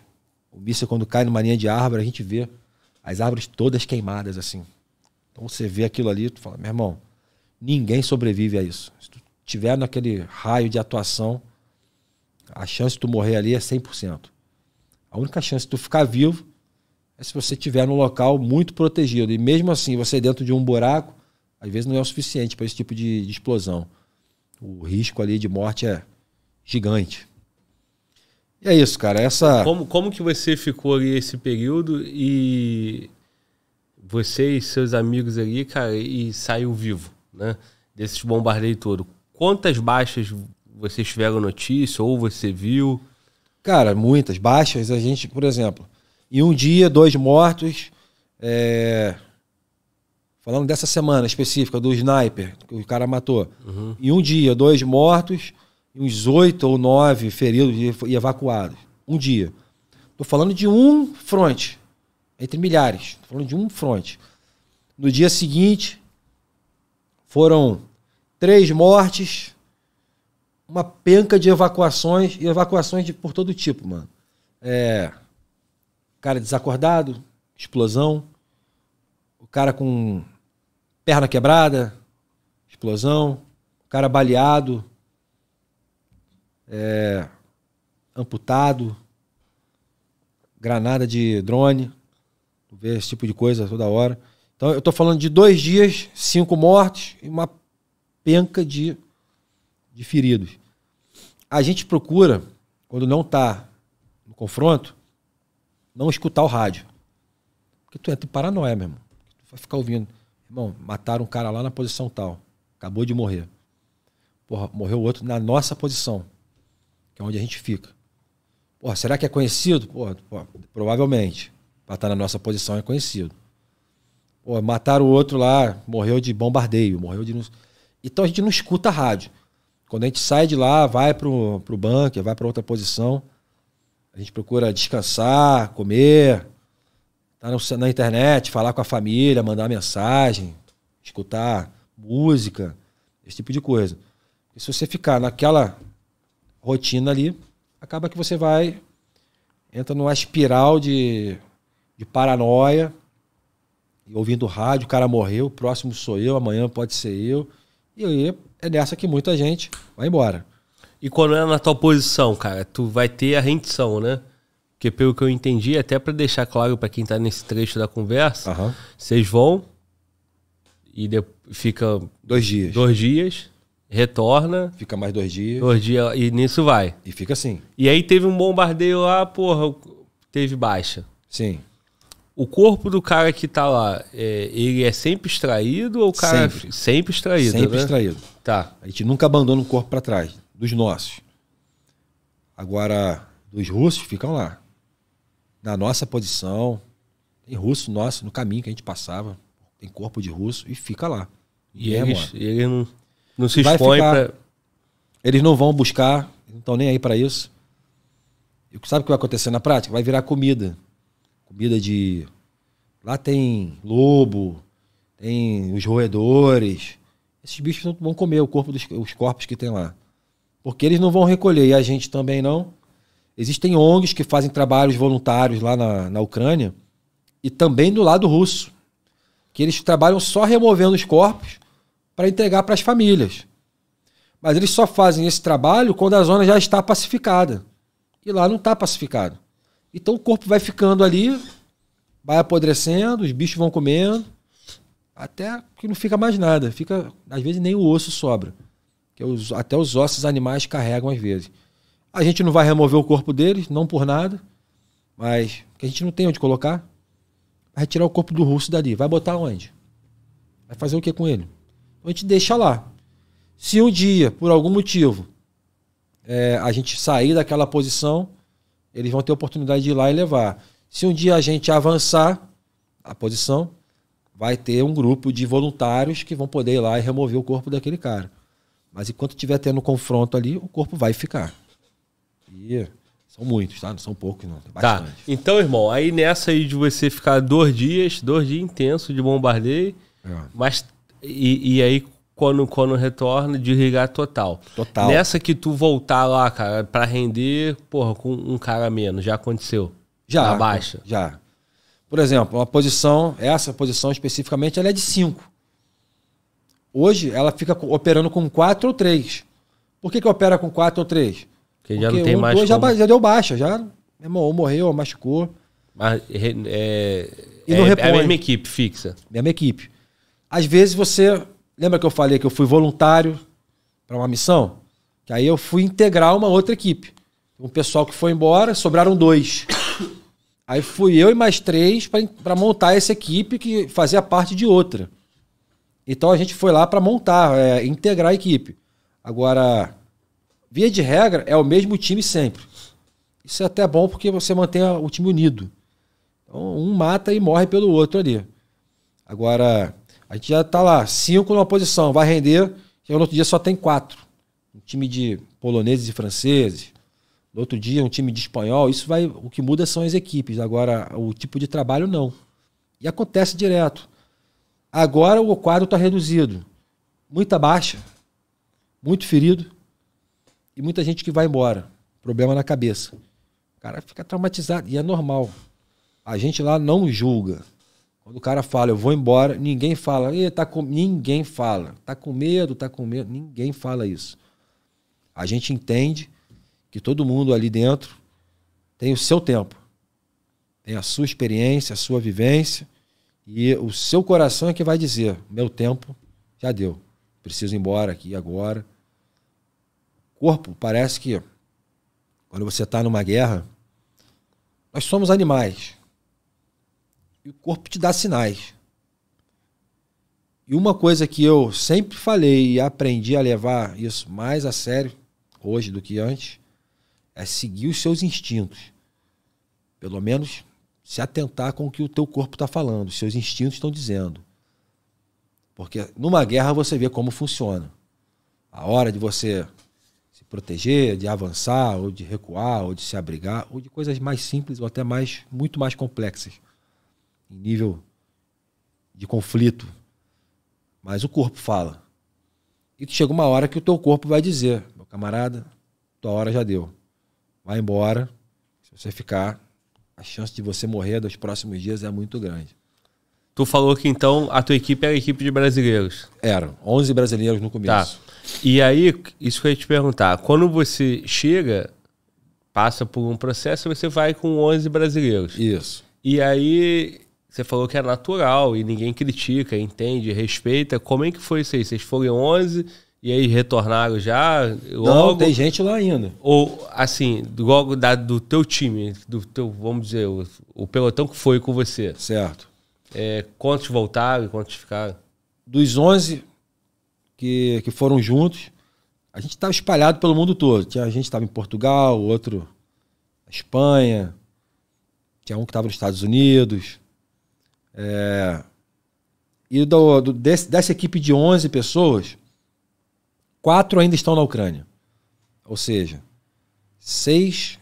O míssil, quando cai numa linha de árvore, a gente vê as árvores todas queimadas assim. Então você vê aquilo ali, tu fala, meu irmão, ninguém sobrevive a isso. Se tu tiver naquele raio de atuação, a chance de tu morrer ali é 100%. A única chance de tu ficar vivo é se você estiver num local muito protegido. E mesmo assim, você é dentro de um buraco, às vezes não é o suficiente para esse tipo de, de, explosão. O risco ali de morte é gigante. E é isso, cara. Essa. Como, como que você ficou ali esse período
e você e seus amigos ali, cara, e saiu vivo, né? Desses bombardeios todo. Quantas baixas vocês tiveram notícia ou você
viu? Cara, muitas baixas. A gente, por exemplo, em um dia, dois mortos. É... Falando dessa semana específica do sniper que o cara matou. Uhum. Em um dia, dois mortos uns oito ou nove feridos e evacuados. Um dia. Estou falando de um fronte, entre milhares. Estou falando de um fronte. No dia seguinte, foram três mortes, uma penca de evacuações, e evacuações de, por todo tipo, mano. É, cara desacordado, explosão. O cara com perna quebrada, explosão. O cara baleado, é, amputado, granada de drone, ver esse tipo de coisa toda hora. Então eu estou falando de dois dias, cinco mortes e uma penca de, de feridos. A gente procura, quando não está no confronto, não escutar o rádio. Porque tu entra em paranoia, meu irmão. Tu vai ficar ouvindo. Irmão, mataram um cara lá na posição tal. Acabou de morrer. Porra, morreu outro na nossa posição que é onde a gente fica. Pô, será que é conhecido? Pô, pô provavelmente. Para estar tá na nossa posição é conhecido. Pô, mataram o outro lá, morreu de bombardeio, morreu de. Então a gente não escuta a rádio. Quando a gente sai de lá, vai pro, pro bunker, vai para outra posição. A gente procura descansar, comer, estar tá na internet, falar com a família, mandar mensagem, escutar música, esse tipo de coisa. E se você ficar naquela rotina ali, acaba que você vai entra numa espiral de, de paranoia, ouvindo rádio, o cara morreu, o próximo sou eu, amanhã pode ser eu. E aí é nessa que muita gente vai embora.
E quando é na tua posição, cara, tu vai ter a rendição, né? Porque pelo que eu entendi, até para deixar claro para quem tá nesse trecho da conversa, uhum. vocês vão e fica dois dias. Dois dias retorna. Fica mais dois dias. Dois dias e nisso vai. E fica assim. E aí teve um bombardeio lá, porra, teve baixa. Sim. O corpo do cara que tá lá, é, ele é sempre extraído ou o cara sempre, sempre extraído? Sempre né? extraído.
Tá. A gente nunca abandona o corpo para trás, dos nossos. Agora, dos russos ficam lá. Na nossa posição, tem russo nosso no caminho que a gente passava, tem corpo de russo e fica lá.
E, e eles, é,
não não se expõe para. Eles não vão buscar, não estão nem aí para isso. E sabe o que vai acontecer na prática? Vai virar comida. Comida de. Lá tem lobo, tem os roedores. Esses bichos vão comer o corpo dos os corpos que tem lá. Porque eles não vão recolher, e a gente também não. Existem ONGs que fazem trabalhos voluntários lá na, na Ucrânia e também do lado russo. Que eles trabalham só removendo os corpos para entregar para as famílias. Mas eles só fazem esse trabalho quando a zona já está pacificada. E lá não está pacificado. Então o corpo vai ficando ali, vai apodrecendo, os bichos vão comendo, até que não fica mais nada. Fica, às vezes nem o osso sobra. Que é os, até os ossos animais carregam às vezes. A gente não vai remover o corpo deles, não por nada, mas que a gente não tem onde colocar. Vai tirar o corpo do russo dali. Vai botar onde? Vai fazer o que com ele? a gente deixa lá. Se um dia, por algum motivo, é, a gente sair daquela posição, eles vão ter oportunidade de ir lá e levar. Se um dia a gente avançar a posição, vai ter um grupo de voluntários que vão poder ir lá e remover o corpo daquele cara. Mas enquanto tiver tendo confronto ali, o corpo vai ficar. E são muitos, tá? Não são poucos, não.
tá. Então, irmão, aí nessa aí de você ficar dois dias, dois dias intensos de bombardeio, é. mas e, e aí, quando, quando retorna, desligar total. Total. Nessa que tu voltar lá, cara, pra render,
porra, com um cara menos, já aconteceu? Já. Na baixa? Já. Por exemplo, uma posição, essa posição especificamente, ela é de 5. Hoje, ela fica operando com 4 ou 3. Por que, que opera com 4 ou 3?
Porque, já não tem um, mais. Dois como... já,
já deu baixa, já. ou morreu, ou machucou. Mas, é, e não é, repõe. É a mesma equipe fixa. Mesma equipe. Às vezes você. Lembra que eu falei que eu fui voluntário para uma missão? Que aí eu fui integrar uma outra equipe. Um pessoal que foi embora, sobraram dois. Aí fui eu e mais três para montar essa equipe que fazia parte de outra. Então a gente foi lá para montar, é, integrar a equipe. Agora, via de regra, é o mesmo time sempre. Isso é até bom porque você mantém o time unido. Então, um mata e morre pelo outro ali. Agora, a gente já está lá, cinco numa posição, vai render, e no outro dia só tem quatro. Um time de poloneses e franceses, no outro dia um time de espanhol. Isso vai, o que muda são as equipes. Agora o tipo de trabalho não. E acontece direto. Agora o quadro está reduzido, muita baixa, muito ferido e muita gente que vai embora, problema na cabeça. O cara fica traumatizado e é normal. A gente lá não julga. Quando o cara fala, eu vou embora, ninguém fala, tá com ninguém fala, tá com medo, tá com medo, ninguém fala isso. A gente entende que todo mundo ali dentro tem o seu tempo, tem a sua experiência, a sua vivência, e o seu coração é que vai dizer: meu tempo já deu, preciso ir embora aqui agora. corpo parece que quando você está numa guerra, nós somos animais e o corpo te dá sinais. E uma coisa que eu sempre falei e aprendi a levar isso mais a sério hoje do que antes é seguir os seus instintos. Pelo menos se atentar com o que o teu corpo está falando, os seus instintos estão dizendo. Porque numa guerra você vê como funciona. A hora de você se proteger, de avançar, ou de recuar, ou de se abrigar, ou de coisas mais simples ou até mais muito mais complexas em nível de conflito. Mas o corpo fala. E chega uma hora que o teu corpo vai dizer, meu camarada, tua hora já deu. Vai embora. Se você ficar, a chance de você morrer dos próximos dias é muito grande.
Tu falou que então a tua equipe era é a equipe de brasileiros.
Eram, 11 brasileiros no começo.
Tá. E aí, isso que eu ia te perguntar. Quando você chega, passa por um processo, você vai com 11 brasileiros. Isso. E aí, você falou que é natural e ninguém critica, entende, respeita. Como é que foi isso aí? Vocês foram 11 e aí retornaram já? Logo, Não, tem
gente lá ainda.
Ou, assim, logo da, do teu time, do teu, vamos dizer, o, o pelotão que foi com você. Certo.
É, quantos voltaram e quantos ficaram? Dos 11 que, que foram juntos, a gente estava espalhado pelo mundo todo. Tinha, a gente estava em Portugal, outro na Espanha, tinha um que estava nos Estados Unidos é, e do, do, desse, dessa equipe de 11 pessoas, quatro ainda estão na Ucrânia. Ou seja, seis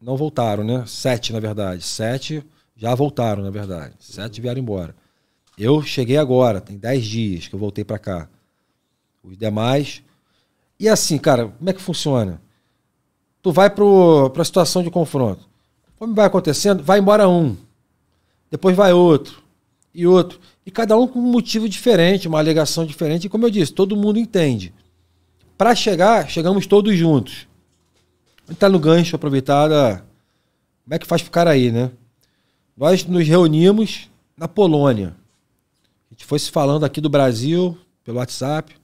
não voltaram, né? Sete, na verdade. Sete já voltaram, na verdade. Sete vieram embora. Eu cheguei agora, tem dez dias que eu voltei para cá. Os demais. E assim, cara, como é que funciona? Tu vai para a situação de confronto. Como vai acontecendo? Vai embora um. Depois vai outro. E outro. E cada um com um motivo diferente, uma alegação diferente. E como eu disse, todo mundo entende. Para chegar, chegamos todos juntos. Está no gancho, aproveitada. Como é que faz ficar aí, né? Nós nos reunimos na Polônia. A gente foi se falando aqui do Brasil, pelo WhatsApp.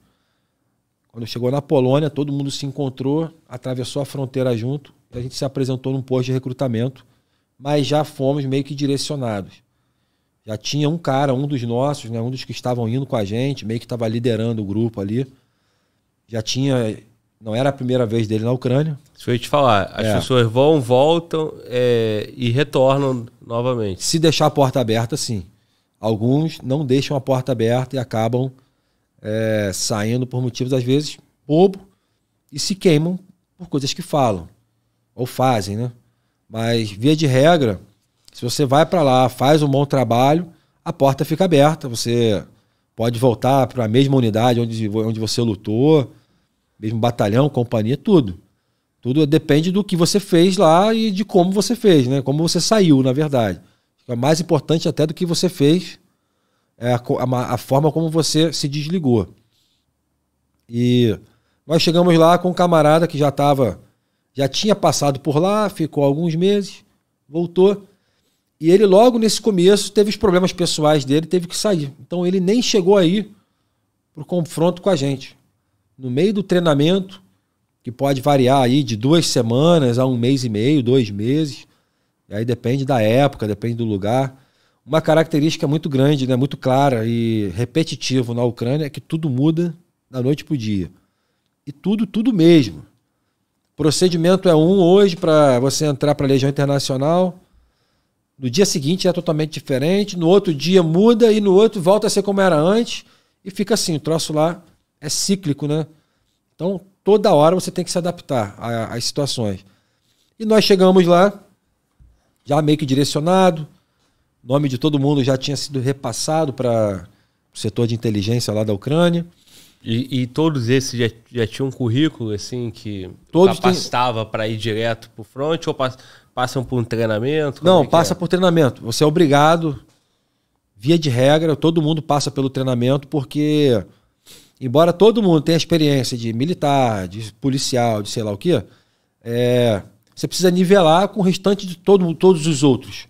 Quando chegou na Polônia, todo mundo se encontrou, atravessou a fronteira junto. E a gente se apresentou num posto de recrutamento mas já fomos meio que direcionados. Já tinha um cara, um dos nossos, né, um dos que estavam indo com a gente, meio que estava liderando o grupo ali. Já tinha. Não era a primeira vez dele na Ucrânia. Isso eu te falar. As é. pessoas vão, voltam é, e retornam novamente. Se deixar a porta aberta, sim. Alguns não deixam a porta aberta e acabam é, saindo por motivos, às vezes, bobo e se queimam por coisas que falam ou fazem, né? Mas, via de regra, se você vai para lá, faz um bom trabalho, a porta fica aberta. Você pode voltar para a mesma unidade onde, onde você lutou, mesmo batalhão, companhia, tudo. Tudo depende do que você fez lá e de como você fez, né? Como você saiu, na verdade. É mais importante até do que você fez, é a, a, a forma como você se desligou. E nós chegamos lá com um camarada que já estava já tinha passado por lá, ficou alguns meses, voltou. E ele, logo nesse começo, teve os problemas pessoais dele, teve que sair. Então ele nem chegou aí para o confronto com a gente. No meio do treinamento, que pode variar aí de duas semanas a um mês e meio, dois meses, e aí depende da época, depende do lugar. Uma característica muito grande, né, muito clara e repetitivo na Ucrânia é que tudo muda da noite para o dia. E tudo, tudo mesmo procedimento é um hoje para você entrar para a Legião Internacional. No dia seguinte é totalmente diferente, no outro dia muda e no outro volta a ser como era antes e fica assim, o troço lá é cíclico, né? Então, toda hora você tem que se adaptar às situações. E nós chegamos lá, já meio que direcionado, nome de todo mundo já tinha sido repassado para o setor de inteligência lá da Ucrânia. E,
e, todos esses já, já tinham um currículo, assim, que todos capacitava têm... para ir direto para o front ou pass, passam por um treinamento?
Não, é passa é? por treinamento. Você é obrigado, via de regra, todo mundo passa pelo treinamento, porque, embora todo mundo tenha experiência de militar, de policial, de sei lá o quê, é, você precisa nivelar com o restante de todo, todos os outros.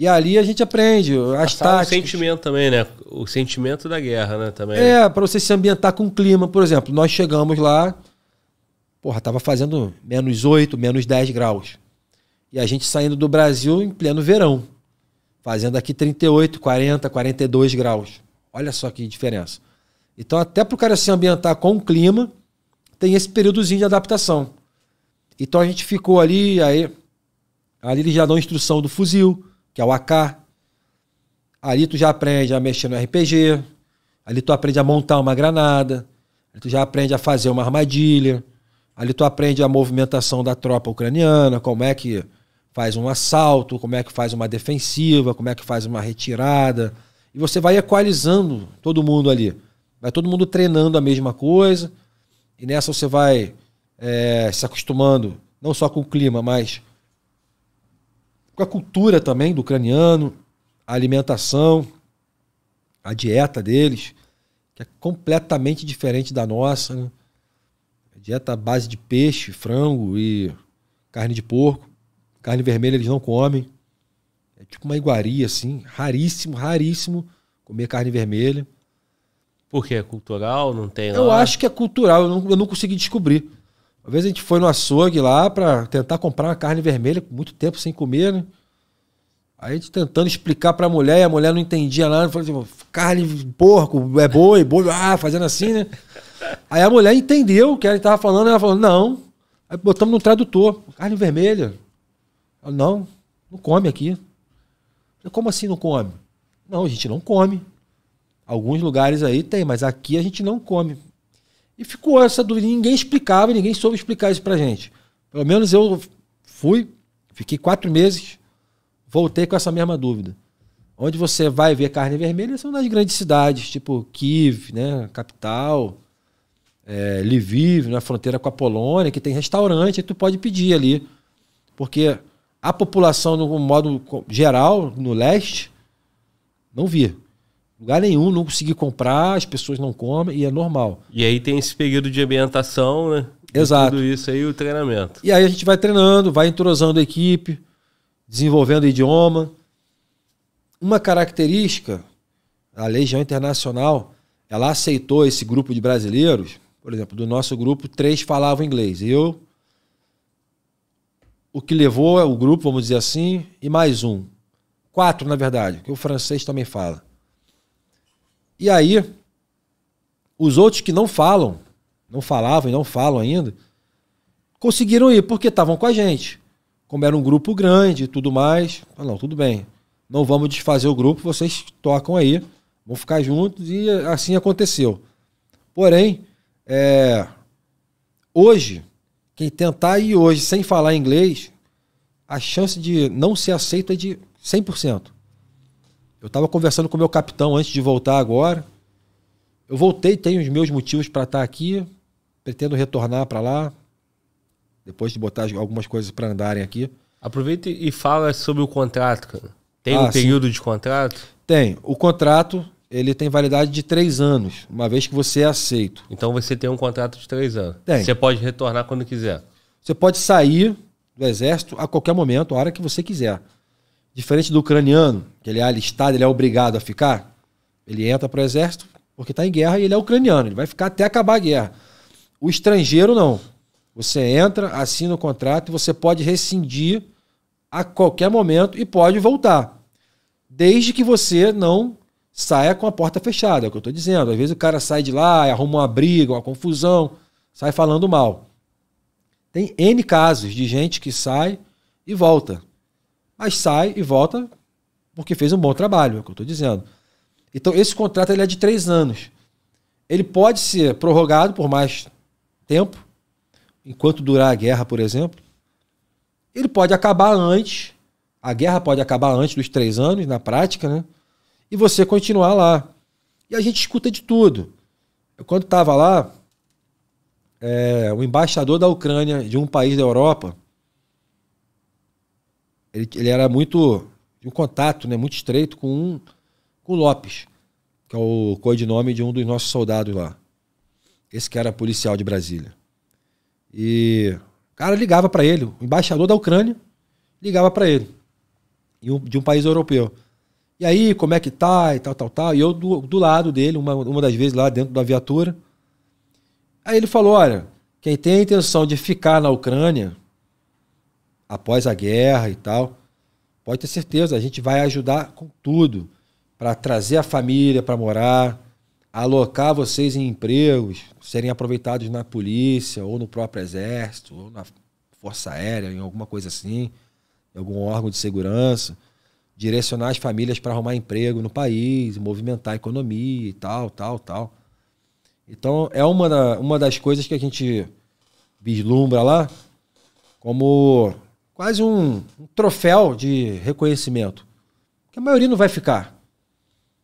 E ali a gente aprende as Passar táticas.
o sentimento também, né? O sentimento da guerra, né? Também. É,
para você se ambientar com o clima. Por exemplo, nós chegamos lá, porra, tava fazendo menos 8, menos 10 graus. E a gente saindo do Brasil em pleno verão, fazendo aqui 38, 40, 42 graus. Olha só que diferença. Então, até para o cara se ambientar com o clima, tem esse períodozinho de adaptação. Então a gente ficou ali, aí ali eles já dão instrução do fuzil, que é o AK. Ali tu já aprende a mexer no RPG, ali tu aprende a montar uma granada, ali tu já aprende a fazer uma armadilha, ali tu aprende a movimentação da tropa ucraniana, como é que faz um assalto, como é que faz uma defensiva, como é que faz uma retirada. E você vai equalizando todo mundo ali. Vai todo mundo treinando a mesma coisa. E nessa você vai é, se acostumando, não só com o clima, mas com a cultura também do ucraniano, a alimentação, a dieta deles, que é completamente diferente da nossa. Né? Dieta à base de peixe, frango e carne de porco. Carne vermelha eles não comem. É tipo uma iguaria, assim. Raríssimo, raríssimo comer carne vermelha. Porque é cultural, não
tem. Eu acho
que é cultural, eu não, eu não consegui descobrir. Às vezes a gente foi no açougue lá para tentar comprar uma carne vermelha, muito tempo sem comer, né? Aí a gente tentando explicar pra mulher, e a mulher não entendia nada, falou assim, carne, porco, é boi, boi, ah, fazendo assim, né? Aí a mulher entendeu o que gente estava falando, ela falou, não. Aí botamos no tradutor, carne vermelha. não, não come aqui. Falei, Como assim não come? Não, a gente não come. Alguns lugares aí tem, mas aqui a gente não come. E ficou essa dúvida. Ninguém explicava, ninguém soube explicar isso pra gente. Pelo menos eu fui, fiquei quatro meses, voltei com essa mesma dúvida. Onde você vai ver carne vermelha são nas grandes cidades, tipo Kiev, né, capital, é, Lviv, na fronteira com a Polônia, que tem restaurante, aí tu pode pedir ali. Porque a população, no modo geral, no leste, não via. Lugar nenhum, não consegui comprar, as pessoas não comem e é normal.
E aí tem esse período de ambientação, né? Exato. tudo isso aí, o treinamento.
E aí a gente vai treinando, vai entrosando a equipe, desenvolvendo idioma. Uma característica, a Legião Internacional, ela aceitou esse grupo de brasileiros, por exemplo, do nosso grupo, três falavam inglês. Eu, o que levou o grupo, vamos dizer assim, e mais um. Quatro, na verdade, que o francês também fala. E aí, os outros que não falam, não falavam e não falam ainda, conseguiram ir, porque estavam com a gente. Como era um grupo grande e tudo mais, ah, não, tudo bem. Não vamos desfazer o grupo, vocês tocam aí, vão ficar juntos, e assim aconteceu. Porém, é, hoje, quem tentar ir hoje sem falar inglês, a chance de não ser aceito é de 100%. Eu estava conversando com o meu capitão antes de voltar agora. Eu voltei, tenho os meus motivos para estar tá aqui. Pretendo retornar para lá. Depois de botar algumas coisas para andarem aqui. Aproveita e fala sobre o contrato, cara. Tem ah, um período sim. de contrato? Tem. O contrato ele tem validade de três anos, uma vez que você é aceito. Então você tem um contrato de três anos. Tem. Você pode retornar quando quiser. Você pode sair do exército a qualquer momento, a hora que você quiser. Diferente do ucraniano, que ele é alistado, ele é obrigado a ficar, ele entra para o exército porque está em guerra e ele é ucraniano, ele vai ficar até acabar a guerra. O estrangeiro não. Você entra, assina o contrato e você pode rescindir a qualquer momento e pode voltar. Desde que você não saia com a porta fechada, é o que eu estou dizendo. Às vezes o cara sai de lá, arruma uma briga, uma confusão, sai falando mal. Tem N casos de gente que sai e volta mas sai e volta porque fez um bom trabalho, é o que eu estou dizendo. Então, esse contrato ele é de três anos. Ele pode ser prorrogado por mais tempo, enquanto durar a guerra, por exemplo. Ele pode acabar antes, a guerra pode acabar antes dos três anos, na prática, né? E você continuar lá. E a gente escuta de tudo. Eu, quando estava lá, é, o embaixador da Ucrânia de um país da Europa ele, ele era muito. de um contato né, muito estreito com, um, com o Lopes, que é o codinome de um dos nossos soldados lá. Esse que era policial de Brasília. E o cara ligava para ele, o embaixador da Ucrânia ligava para ele, de um país europeu. E aí, como é que tá? E tal, tal, tal. E eu do, do lado dele, uma, uma das vezes lá dentro da viatura. Aí ele falou: olha, quem tem a intenção de ficar na Ucrânia após a guerra e tal. Pode ter certeza, a gente vai ajudar com tudo para trazer a família para morar, alocar vocês em empregos, serem aproveitados na polícia ou no próprio exército, ou na Força Aérea, em alguma coisa assim, em algum órgão de segurança, direcionar as famílias para arrumar emprego no país, movimentar a economia e tal, tal, tal. Então, é uma, da, uma das coisas que a gente vislumbra lá como quase um, um troféu de reconhecimento. Que a maioria não vai ficar.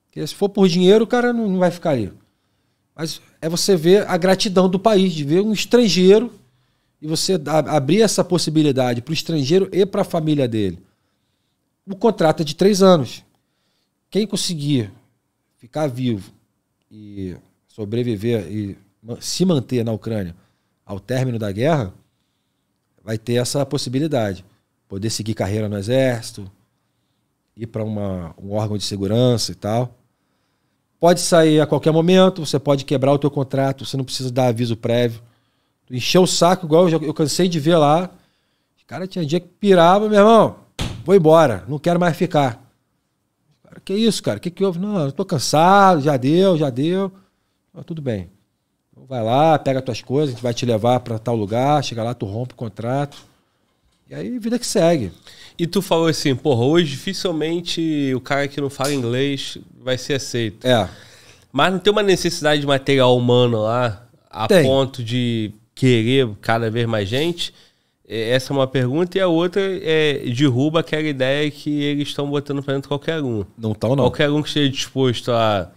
Porque se for por dinheiro, o cara não, não vai ficar ali. Mas é você ver a gratidão do país, de ver um estrangeiro e você abrir essa possibilidade para o estrangeiro e para a família dele. O contrato é de três anos. Quem conseguir ficar vivo e sobreviver e se manter na Ucrânia ao término da guerra, vai ter essa possibilidade. Poder seguir carreira no Exército, ir para um órgão de segurança e tal. Pode sair a qualquer momento, você pode quebrar o teu contrato, você não precisa dar aviso prévio. Encheu o saco, igual eu, já, eu cansei de ver lá. O cara tinha dia que pirava, meu irmão, vou embora, não quero mais ficar. Cara, que isso, cara? O que, que houve? Não, eu tô cansado, já deu, já deu. Mas tá tudo bem vai lá, pega tuas coisas, a gente vai te levar para tal lugar, chega lá, tu rompe o contrato. E aí vida que segue.
E tu falou assim, porra, hoje dificilmente o cara que não fala inglês vai ser aceito. É. Mas não tem uma necessidade de material humano lá a tem. ponto de querer cada vez mais gente? É, essa é uma pergunta. E a outra é derruba aquela ideia que eles estão botando para dentro qualquer um. Não estão, não. Qualquer um que esteja disposto a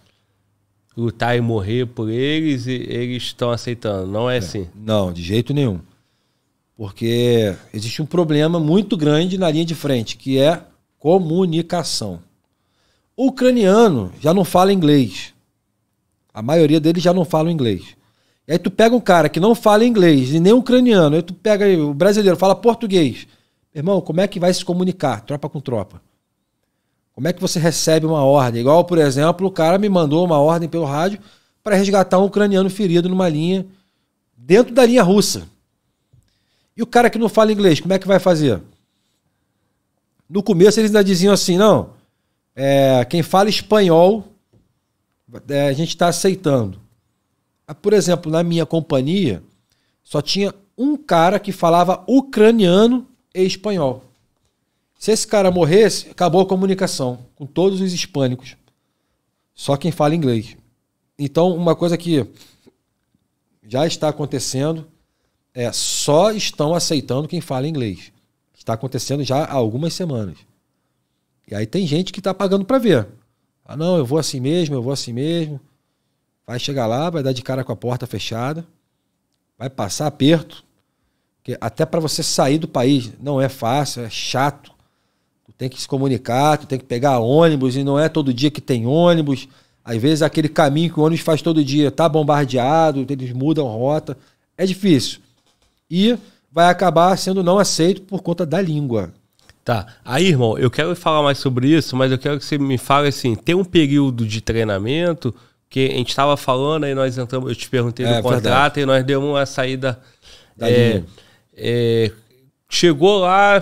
lutar e morrer por eles e eles
estão aceitando. Não é, é assim? Não, de jeito nenhum. Porque existe um problema muito grande na linha de frente, que é comunicação. O ucraniano já não fala inglês. A maioria deles já não fala inglês. E aí tu pega um cara que não fala inglês e nem ucraniano, aí tu pega o brasileiro, fala português. Irmão, como é que vai se comunicar? Tropa com tropa. Como é que você recebe uma ordem? Igual, por exemplo, o cara me mandou uma ordem pelo rádio para resgatar um ucraniano ferido numa linha, dentro da linha russa. E o cara que não fala inglês, como é que vai fazer? No começo eles ainda diziam assim: não, é, quem fala espanhol, é, a gente está aceitando. Ah, por exemplo, na minha companhia, só tinha um cara que falava ucraniano e espanhol. Se esse cara morresse, acabou a comunicação com todos os hispânicos. Só quem fala inglês. Então, uma coisa que já está acontecendo é só estão aceitando quem fala inglês. Está acontecendo já há algumas semanas. E aí tem gente que está pagando para ver. Ah, não, eu vou assim mesmo, eu vou assim mesmo. Vai chegar lá, vai dar de cara com a porta fechada, vai passar aperto. Porque até para você sair do país não é fácil, é chato. Tu tem que se comunicar, tu tem que pegar ônibus, e não é todo dia que tem ônibus. Às vezes aquele caminho que o ônibus faz todo dia tá bombardeado, eles mudam rota. É difícil. E vai acabar sendo não aceito por conta da língua. Tá.
Aí, irmão, eu quero falar mais sobre isso, mas eu quero que você me fale assim: tem um período de treinamento que a gente estava falando, aí nós entramos, eu te perguntei é, do contrato, verdade. e nós demos uma saída. Da é, é, chegou lá,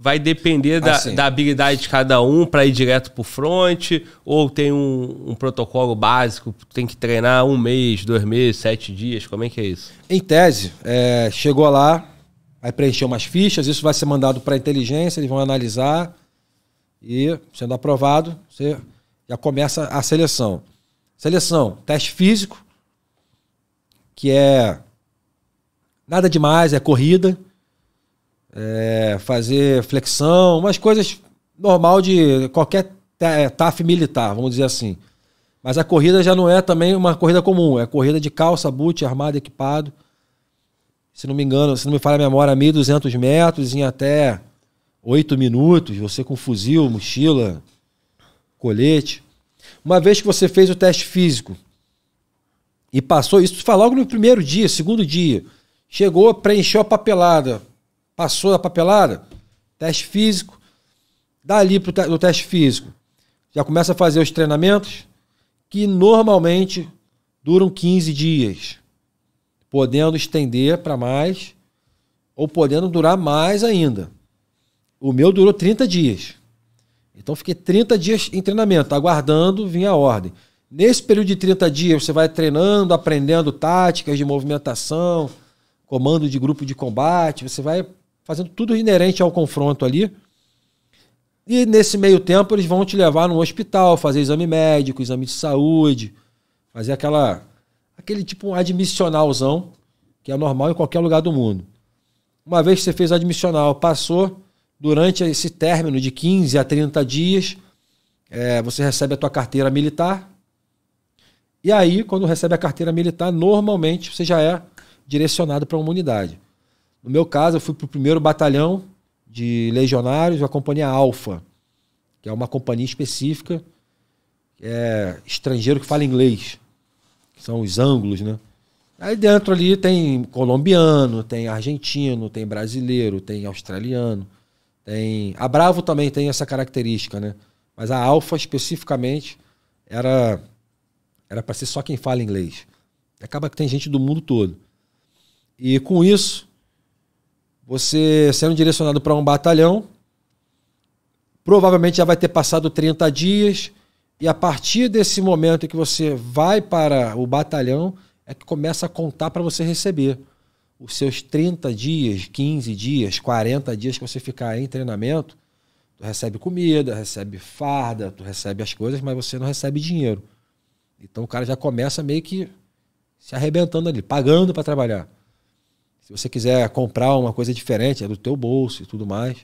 vai depender da, assim. da habilidade de cada um para ir direto para o front? Ou tem um, um, protocolo básico, tem que treinar um mês, dois meses, sete dias? Como é que é isso?
Em tese, é, chegou lá, vai preencher umas fichas, isso vai ser mandado para a inteligência, eles vão analisar e, sendo aprovado, você já começa a seleção. Seleção, teste físico, que é nada demais, é corrida é, fazer flexão, umas coisas normal de qualquer é, TAF militar, vamos dizer assim. Mas a corrida já não é também uma corrida comum, é corrida de calça, boot, armado, equipado. Se não me engano, se não me falha a memória, 1.200 metros em até 8 minutos, você com fuzil, mochila, colete. Uma vez que você fez o teste físico e passou, isso tu logo no primeiro dia, segundo dia. Chegou, preencheu a papelada, Passou a papelada? Teste físico. Dali pro te do teste físico, já começa a fazer os treinamentos, que normalmente duram 15 dias, podendo estender para mais ou podendo durar mais ainda. O meu durou 30 dias. Então fiquei 30 dias em treinamento, aguardando vir a ordem. Nesse período de 30 dias, você vai treinando, aprendendo táticas de movimentação, comando de grupo de combate, você vai fazendo tudo inerente ao confronto ali. E nesse meio tempo eles vão te levar no hospital, fazer exame médico, exame de saúde, fazer aquela aquele tipo um admissionalzão, que é normal em qualquer lugar do mundo. Uma vez que você fez o admissional, passou durante esse término de 15 a 30 dias, é, você recebe a tua carteira militar. E aí, quando recebe a carteira militar, normalmente você já é direcionado para uma unidade. No meu caso, eu fui para o primeiro batalhão de legionários, a companhia Alfa, que é uma companhia específica, é, estrangeiro que fala inglês, que são os ângulos, né? Aí dentro ali tem colombiano, tem argentino, tem brasileiro, tem australiano, tem. A Bravo também tem essa característica, né? Mas a Alfa especificamente era era para ser só quem fala inglês. Acaba que tem gente do mundo todo. E com isso, você sendo direcionado para um batalhão, provavelmente já vai ter passado 30 dias, e a partir desse momento que você vai para o batalhão, é que começa a contar para você receber. Os seus 30 dias, 15 dias, 40 dias que você ficar em treinamento, tu recebe comida, recebe farda, tu recebe as coisas, mas você não recebe dinheiro. Então o cara já começa meio que se arrebentando ali, pagando para trabalhar. Se você quiser comprar uma coisa diferente, é do teu bolso e tudo mais.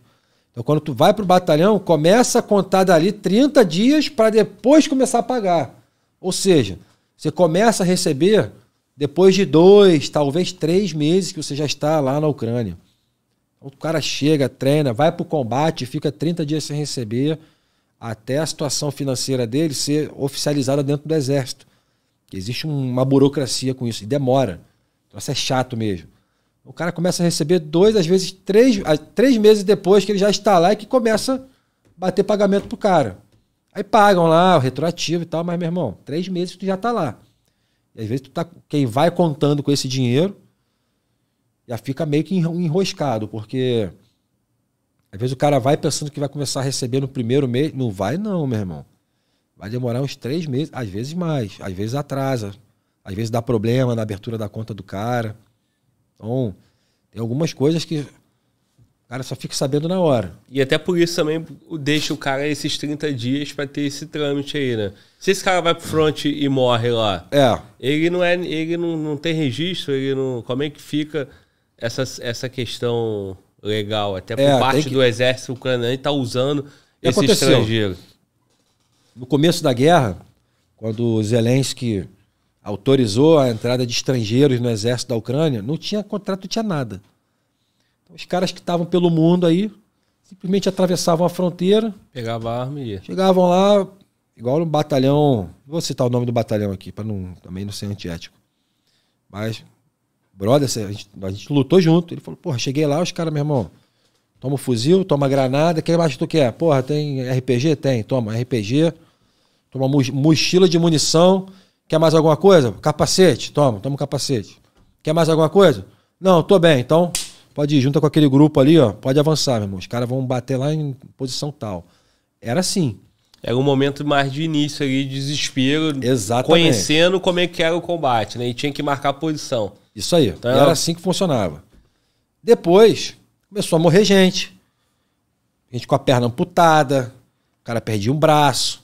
Então, quando tu vai para o batalhão, começa a contar dali 30 dias para depois começar a pagar. Ou seja, você começa a receber depois de dois, talvez três meses que você já está lá na Ucrânia. Então, o cara chega, treina, vai para o combate, fica 30 dias sem receber, até a situação financeira dele ser oficializada dentro do exército. Existe uma burocracia com isso, e demora. Então, isso é chato mesmo. O cara começa a receber dois, às vezes três, três meses depois que ele já está lá e que começa a bater pagamento pro cara. Aí pagam lá, o retroativo e tal, mas, meu irmão, três meses tu já tá lá. E às vezes tu tá. Quem vai contando com esse dinheiro já fica meio que enroscado, porque às vezes o cara vai pensando que vai começar a receber no primeiro mês. Não vai, não, meu irmão. Vai demorar uns três meses, às vezes mais, às vezes atrasa, às vezes dá problema na abertura da conta do cara. Então, tem algumas coisas que o cara só fica sabendo na hora.
E até por isso também deixa o cara esses 30 dias para ter esse trâmite aí, né? Se esse cara vai pro front e morre lá, é. ele não é, ele não, não tem registro, ele não. Como é que fica essa, essa questão legal? Até por é, parte que... do exército ucraniano tá usando esse estrangeiro.
No começo da guerra, quando Zelensky autorizou a entrada de estrangeiros no exército da Ucrânia, não tinha contrato, não tinha nada. Então, os caras que estavam pelo mundo aí simplesmente atravessavam a fronteira. Pegavam arma e ia. Chegavam lá, igual um batalhão. Vou citar o nome do batalhão aqui, para não, também não ser antiético. Mas, brother, a gente, a gente lutou junto. Ele falou, porra, cheguei lá, os caras, meu irmão, toma um fuzil, toma granada, que mais que tu quer? Porra, tem RPG? Tem, toma, RPG. Toma mochila de munição. Quer mais alguma coisa? Capacete, toma, toma um capacete. Quer mais alguma coisa? Não, tô bem, então pode ir, junta com aquele grupo ali, ó, pode avançar, meu irmão. Os caras vão bater lá em posição tal. Era assim. Era é um momento mais de
início ali, de desespero. Exatamente. Conhecendo como é que era o combate, né? E tinha que marcar a posição.
Isso aí. Então, era assim que funcionava. Depois, começou a morrer gente. Gente com a perna amputada, o cara perdia um braço.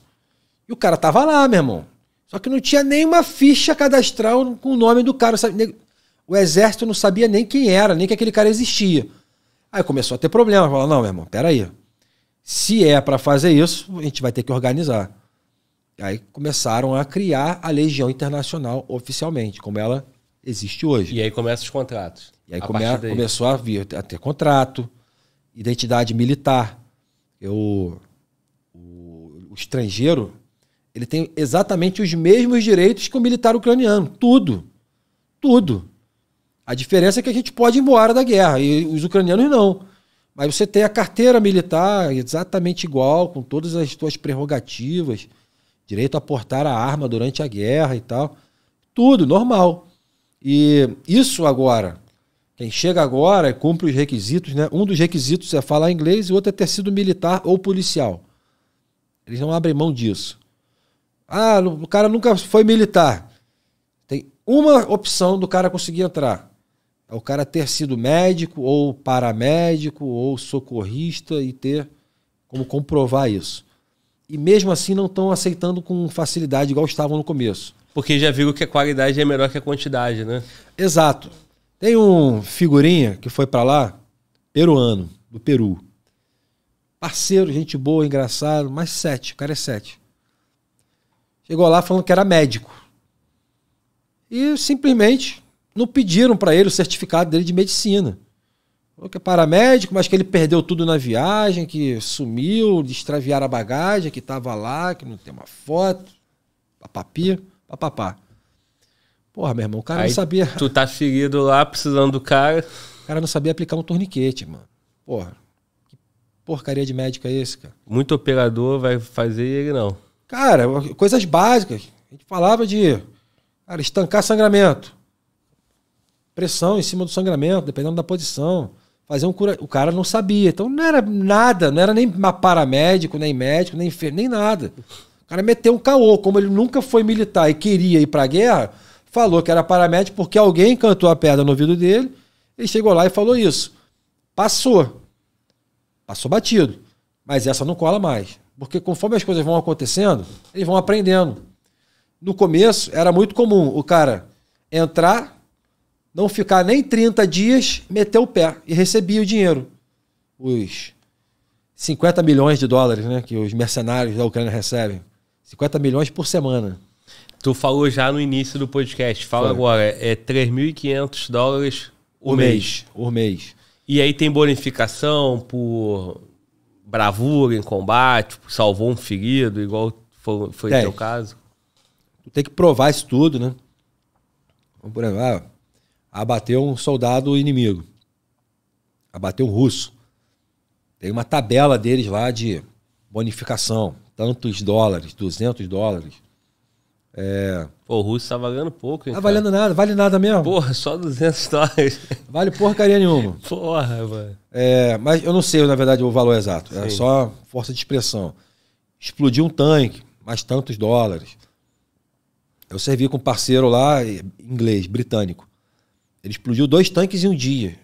E o cara tava lá, meu irmão. Só que não tinha nenhuma ficha cadastral com o nome do cara. Sabe? O exército não sabia nem quem era, nem que aquele cara existia. Aí começou a ter problema. Falou, não, meu irmão, peraí. Se é para fazer isso, a gente vai ter que organizar. Aí começaram a criar a Legião Internacional oficialmente, como ela existe hoje. E aí começam os contratos. E aí a come começou a vir a ter contrato, identidade militar. Eu, o, o estrangeiro ele tem exatamente os mesmos direitos que o militar ucraniano. Tudo. Tudo. A diferença é que a gente pode ir embora da guerra e os ucranianos não. Mas você tem a carteira militar exatamente igual, com todas as suas prerrogativas, direito a portar a arma durante a guerra e tal. Tudo normal. E isso agora, quem chega agora e cumpre os requisitos, né? Um dos requisitos é falar inglês e o outro é ter sido militar ou policial. Eles não abrem mão disso. Ah, o cara nunca foi militar. Tem uma opção do cara conseguir entrar. É o cara ter sido médico ou paramédico ou socorrista e ter como comprovar isso. E mesmo assim não estão aceitando com facilidade igual estavam no começo.
Porque já viram que a qualidade é melhor que a quantidade, né?
Exato. Tem um figurinha que foi para lá, peruano, do Peru. Parceiro, gente boa, engraçado, mas sete, o cara é sete. Chegou lá falando que era médico. E simplesmente não pediram para ele o certificado dele de medicina. Falou que é paramédico, mas que ele perdeu tudo na viagem, que sumiu, extraviaram a bagagem, que estava lá, que não tem uma foto, papapi, papapá. Porra, meu irmão, o cara Aí não sabia. Tu
tá ferido lá, precisando do cara. O cara não sabia aplicar um torniquete, mano.
Porra. Que porcaria de médico é esse, cara? Muito operador vai fazer ele não. Cara, coisas básicas. A gente falava de cara, estancar sangramento. Pressão em cima do sangramento, dependendo da posição. Fazer um cura. O cara não sabia. Então não era nada, não era nem paramédico, nem médico, nem enfermeiro, nem nada. O cara meteu um caô. Como ele nunca foi militar e queria ir pra guerra, falou que era paramédico porque alguém cantou a pedra no ouvido dele. Ele chegou lá e falou isso. Passou. Passou batido. Mas essa não cola mais. Porque conforme as coisas vão acontecendo, eles vão aprendendo. No começo, era muito comum o cara entrar, não ficar nem 30 dias, meter o pé e recebia o dinheiro. Os 50 milhões de dólares né, que os mercenários da Ucrânia recebem. 50 milhões por semana.
Tu falou já no início do podcast, fala Foi. agora, é 3.500 dólares o, o mês. mês. O mês. E aí tem bonificação por bravura em combate, tipo, salvou um ferido, igual foi, foi o é. teu
caso? Tu tem que provar isso tudo, né? Então, por exemplo, ah, abateu um soldado inimigo. Abateu um russo. Tem uma tabela deles lá de bonificação. Tantos dólares, 200 dólares. É. Pô, o russo tá valendo pouco, hein? Tá valendo nada, vale nada mesmo? Porra, só 200 dólares. Vale porcaria nenhuma. Porra, mano. É, mas eu não sei, na verdade, o valor exato. É só força de expressão. Explodiu um tanque, mais tantos dólares. Eu servi com um parceiro lá, inglês, britânico. Ele explodiu dois tanques em um dia.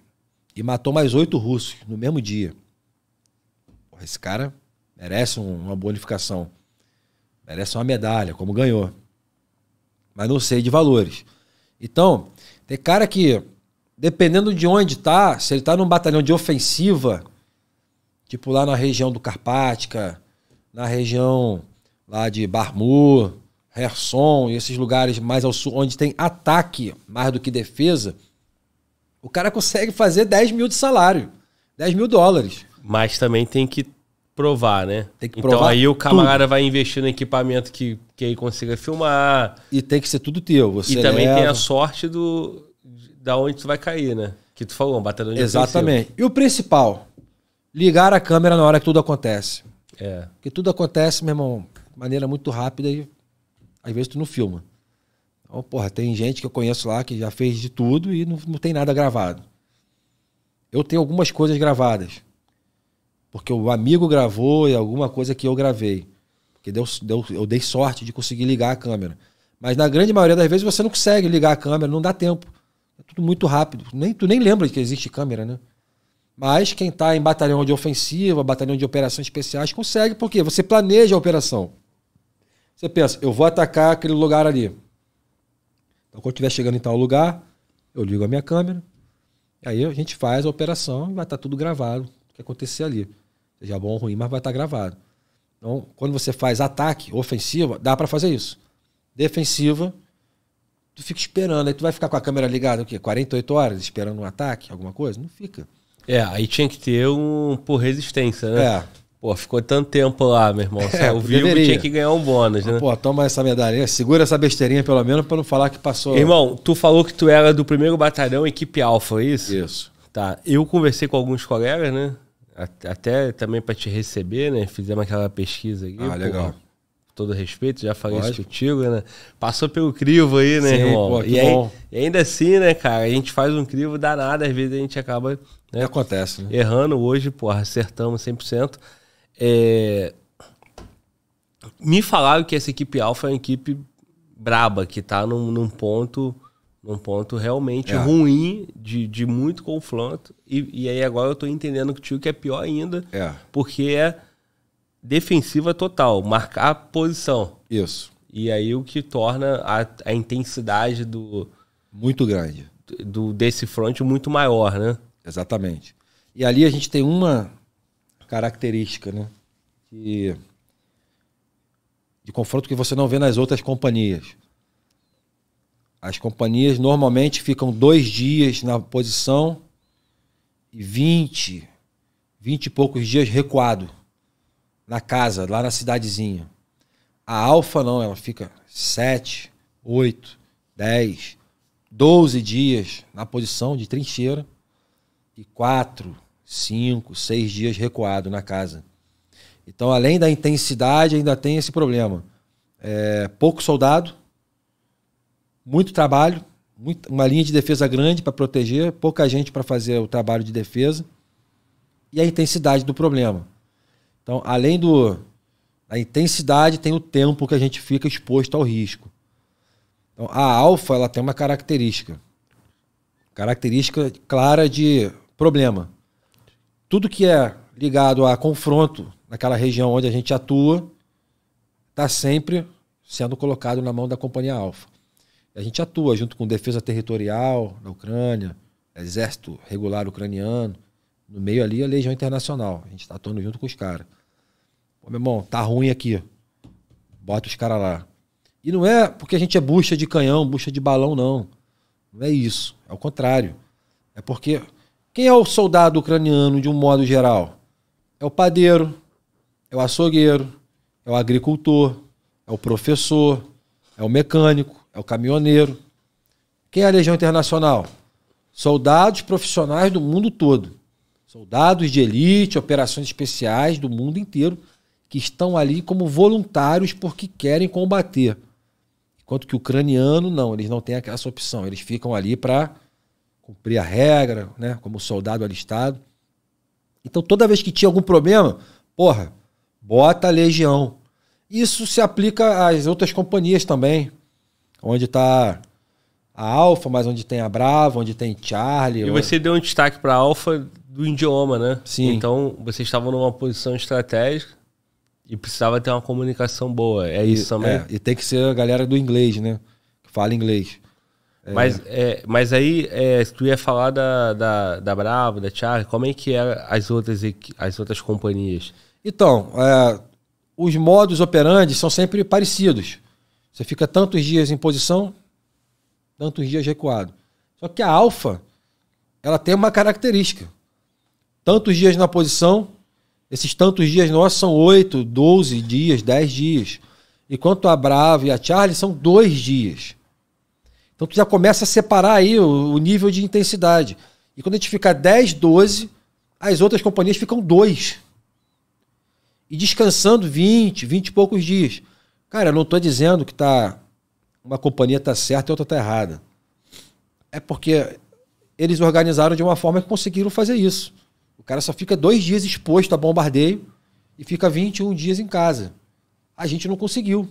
E matou mais oito russos no mesmo dia. Porra, esse cara merece uma bonificação. Merece uma medalha, como ganhou mas não sei de valores. Então, tem cara que, dependendo de onde tá, se ele tá num batalhão de ofensiva, tipo lá na região do Carpática, na região lá de Barmur, Herson, esses lugares mais ao sul, onde tem ataque mais do que defesa, o cara consegue fazer 10 mil de salário, 10 mil dólares.
Mas também tem que provar, né? Tem que provar. Então aí o camarada tudo. vai investir no equipamento que que aí consiga filmar. E tem que ser tudo teu. Você e leva. também tem a sorte do da onde tu vai cair, né? Que tu falou, um batalhão de Exatamente. Ofensivo.
E o principal, ligar a câmera na hora que tudo acontece. É. Porque tudo acontece, meu irmão, de maneira muito rápida e às vezes tu não filma. Então, porra, tem gente que eu conheço lá que já fez de tudo e não, não tem nada gravado. Eu tenho algumas coisas gravadas. Porque o amigo gravou e alguma coisa que eu gravei. Porque deu, deu, eu dei sorte de conseguir ligar a câmera. Mas na grande maioria das vezes você não consegue ligar a câmera, não dá tempo. É tudo muito rápido. Nem, tu nem lembra que existe câmera, né? Mas quem está em batalhão de ofensiva, batalhão de operações especiais, consegue, porque você planeja a operação. Você pensa, eu vou atacar aquele lugar ali. Então, quando estiver chegando em tal lugar, eu ligo a minha câmera, aí a gente faz a operação e vai estar tá tudo gravado, o que acontecer ali. Seja bom ou ruim, mas vai estar tá gravado. Então, quando você faz ataque, ofensiva, dá para fazer isso. Defensiva, tu fica esperando. Aí tu vai ficar com a câmera ligada o quê? 48 horas esperando um ataque, alguma coisa? Não fica.
É, aí tinha que ter um por resistência, né? É. Pô, ficou tanto tempo lá, meu irmão. É, é, o vivo deveria. tinha que ganhar um bônus, né?
Pô, toma essa medalha, segura essa besteirinha pelo menos para não falar que passou. Irmão, tu falou que tu era do primeiro
batalhão equipe alfa, é isso? Isso. Tá. Eu conversei com alguns colegas, né? até também para te receber, né? Fizemos aquela pesquisa aqui. Ah, pô, legal. Todo respeito, já falei Lógico. isso contigo, né? Passou pelo crivo aí, né, Sim, irmão? Pô, e, aí, e, ainda assim, né, cara, a gente faz um crivo danado, às vezes a gente acaba. Né, acontece, né? Errando hoje, porra, acertamos 100%. É... Me falaram que essa equipe Alfa é uma equipe braba, que tá num, num ponto num ponto realmente é. ruim, de, de muito confronto. E, e aí agora eu tô entendendo que o tio que é pior ainda, é. porque é defensiva total, marcar a posição. Isso. E aí o que torna a, a intensidade do. Muito grande.
Do, desse front muito maior, né? Exatamente. E ali a gente tem uma característica, né? Que, de confronto que você não vê nas outras companhias. As companhias normalmente ficam dois dias na posição e 20, 20 e poucos dias recuado na casa, lá na cidadezinha. A Alfa não, ela fica 7, 8, 10, 12 dias na posição de trincheira e 4, 5, 6 dias recuado na casa. Então, além da intensidade, ainda tem esse problema. É, pouco soldado, muito trabalho, muito, uma linha de defesa grande para proteger, pouca gente para fazer o trabalho de defesa e a intensidade do problema. Então, além do a intensidade, tem o tempo que a gente fica exposto ao risco. Então, a alfa ela tem uma característica, característica clara de problema. Tudo que é ligado a confronto naquela região onde a gente atua está sempre sendo colocado na mão da companhia alfa. A gente atua junto com defesa territorial da Ucrânia, exército regular ucraniano, no meio ali a Legião Internacional. A gente está atuando junto com os caras. Pô, meu irmão, tá ruim aqui. Bota os caras lá. E não é porque a gente é bucha de canhão, bucha de balão, não. Não é isso. É o contrário. É porque quem é o soldado ucraniano de um modo geral? É o padeiro, é o açougueiro, é o agricultor, é o professor, é o mecânico é o caminhoneiro. Quem é a Legião Internacional? Soldados profissionais do mundo todo. Soldados de elite, operações especiais do mundo inteiro, que estão ali como voluntários porque querem combater. Enquanto que o ucraniano, não, eles não têm essa opção. Eles ficam ali para cumprir a regra, né? Como soldado alistado. Então, toda vez que tinha algum problema, porra, bota a legião. Isso se aplica às outras companhias também. Onde está a Alfa, mas onde tem a Brava, onde tem Charlie. E você
deu um destaque para a Alfa do idioma, né? Sim. Então, você estava numa posição estratégica e precisava ter uma comunicação boa. É isso e, também. É,
e tem que ser a galera do inglês, né? Que fala inglês. É. Mas, é. É, mas
aí, é, tu ia falar da, da, da Bravo, da Charlie, como é que eram as outras, as outras
companhias? Então, é, os modos operandi são sempre parecidos. Você fica tantos dias em posição, tantos dias recuado. Só que a alfa, ela tem uma característica. Tantos dias na posição, esses tantos dias nossos são 8, 12 dias, 10 dias. Enquanto a Bravo e a Charlie são dois dias. Então tu já começa a separar aí o, o nível de intensidade. E quando a gente fica 10, 12, as outras companhias ficam 2. E descansando 20, 20 e poucos dias. Cara, eu não estou dizendo que tá uma companhia está certa e outra está errada. É porque eles organizaram de uma forma que conseguiram fazer isso. O cara só fica dois dias exposto a bombardeio e fica 21 dias em casa. A gente não conseguiu.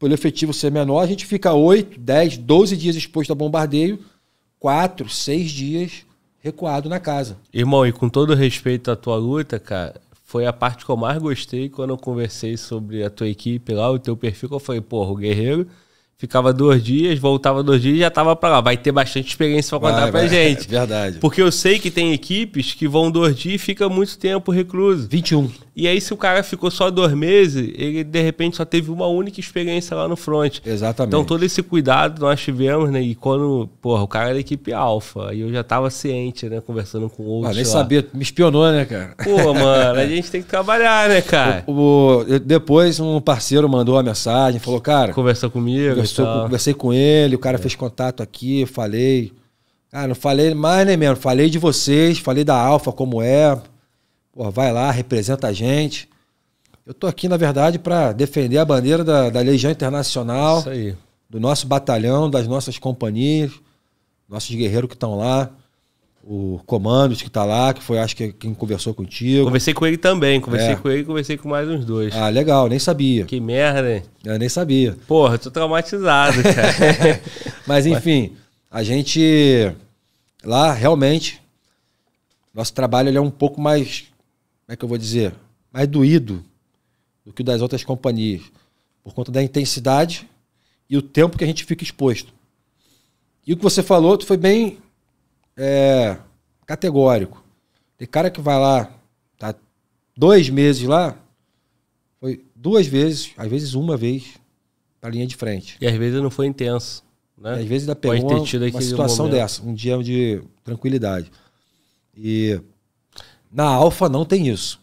Pelo efetivo ser menor, a gente fica 8, 10, 12 dias exposto a bombardeio, 4, 6 dias recuado na casa.
Irmão, e com todo respeito à tua luta, cara, foi a parte que eu mais gostei quando eu conversei sobre a tua equipe lá, o teu perfil, que eu falei, porra, o Guerreiro ficava dois dias, voltava dois dias e já tava pra lá. Vai ter bastante experiência pra contar vai, pra vai. gente. É verdade. Porque eu sei que tem equipes que vão dois dias e fica muito tempo recluso. 21. E aí, se o cara ficou só dois meses, ele de repente só teve uma única experiência lá no front. Exatamente. Então, todo esse cuidado nós tivemos, né? E quando, porra, o cara era da equipe alfa, e eu já tava ciente, né? Conversando com outros. Ah, nem lá. sabia,
me espionou, né, cara? Pô, mano, a
gente tem que trabalhar, né, cara?
O, o, depois, um parceiro mandou a mensagem, falou, cara. Conversou comigo? Conversou, conversei com ele, o cara é. fez contato aqui, eu falei. Cara, não falei mais nem mesmo falei de vocês, falei da alfa, como é. Pô, vai lá, representa a gente. Eu estou aqui, na verdade, para defender a bandeira da, da Legião Internacional, do nosso batalhão, das nossas companhias, nossos guerreiros que estão lá, o Comandos que está lá, que foi, acho que, quem conversou contigo. Conversei com ele também, conversei é. com
ele e conversei com mais uns dois.
Ah, legal, nem sabia. Que merda, hein? Eu nem sabia. Porra, tô traumatizado, cara. Mas, enfim, a gente lá, realmente, nosso trabalho é um pouco mais como é que eu vou dizer, mais doído do que o das outras companhias, por conta da intensidade e o tempo que a gente fica exposto. E o que você falou tu foi bem é, categórico. Tem cara que vai lá, tá dois meses lá, foi duas vezes, às vezes uma vez, na linha de frente. E às vezes não foi intenso. Né? E às vezes ainda pegou uma, uma situação momento. dessa, um dia de tranquilidade. E na Alfa não tem isso.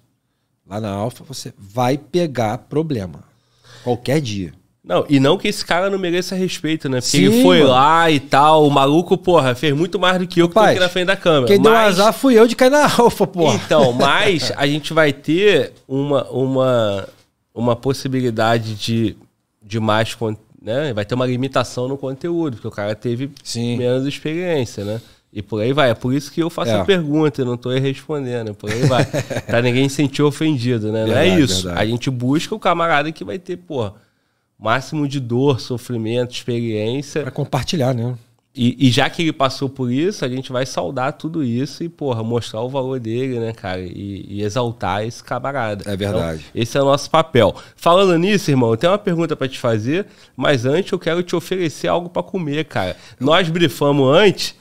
Lá na Alfa você vai pegar problema. Qualquer dia.
Não, e não que esse cara não mereça respeito, né? Porque Sim, ele foi mano. lá e tal, o maluco, porra, fez muito mais
do que eu Rapaz, que tô aqui na frente da câmera. Quem mas... deu azar fui eu de cair na alfa, porra. Então, mas
a gente vai ter uma, uma, uma possibilidade de, de mais, né? Vai ter uma limitação no conteúdo, porque o cara teve Sim. menos experiência, né? E por aí vai. É por isso que eu faço é. a pergunta, e não estou respondendo. É por aí vai. para ninguém se sentir ofendido, né? Verdade, não é isso. Verdade. A gente busca o camarada que vai ter, pô, máximo de dor, sofrimento, experiência. Para
compartilhar, né?
E, e, já que ele passou por isso, a gente vai saudar tudo isso e, porra, mostrar o valor dele, né, cara? E, e exaltar esse camarada. É então, verdade. Então, esse é o nosso papel. Falando nisso, irmão, eu tenho uma pergunta para te fazer, mas antes eu quero te oferecer algo para comer, cara. Nós brifamos antes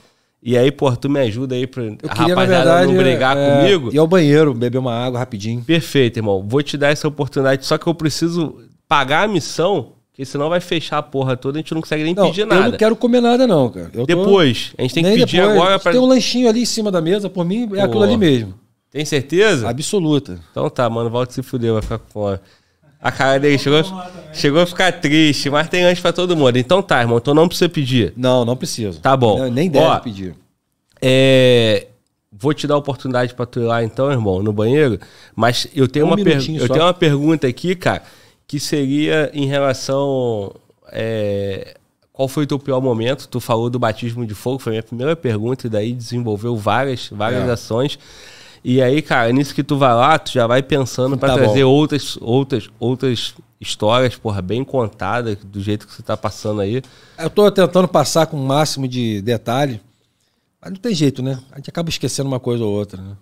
e aí, pô, tu me ajuda aí pra eu queria, rapaziada verdade, não brigar é, comigo.
E ao banheiro, beber uma água rapidinho.
Perfeito, irmão. Vou te dar essa oportunidade, só que eu preciso pagar a missão, porque senão vai fechar a porra toda, a gente não consegue nem não, pedir nada. Eu não quero
comer nada, não, cara. Eu depois, tô... a gente tem nem que pedir depois. agora pra... Tem um lanchinho ali em cima da mesa, por mim é pô, aquilo ali mesmo. Tem
certeza? Absoluta. Então tá, mano, volta se fuder, vai ficar com fome. A cara dele chegou, chegou a ficar triste, mas tem antes pra todo mundo. Então tá, irmão, então não precisa pedir. Não, não preciso. Tá bom. Não, nem deve Ó, pedir. É, vou te dar a oportunidade pra tu ir lá então, irmão, no banheiro. Mas eu tenho, um uma, per... eu tenho uma pergunta aqui, cara, que seria em relação... É... Qual foi o teu pior momento? Tu falou do batismo de fogo, foi a minha primeira pergunta, e daí desenvolveu várias, várias é. ações. E aí, cara, nisso que tu vai lá, tu já vai pensando para tá trazer bom. outras, outras, outras histórias, porra, bem contadas, do
jeito que você tá passando aí. Eu tô tentando passar com o máximo de detalhe, mas não tem jeito, né? A gente acaba esquecendo uma coisa ou outra, né?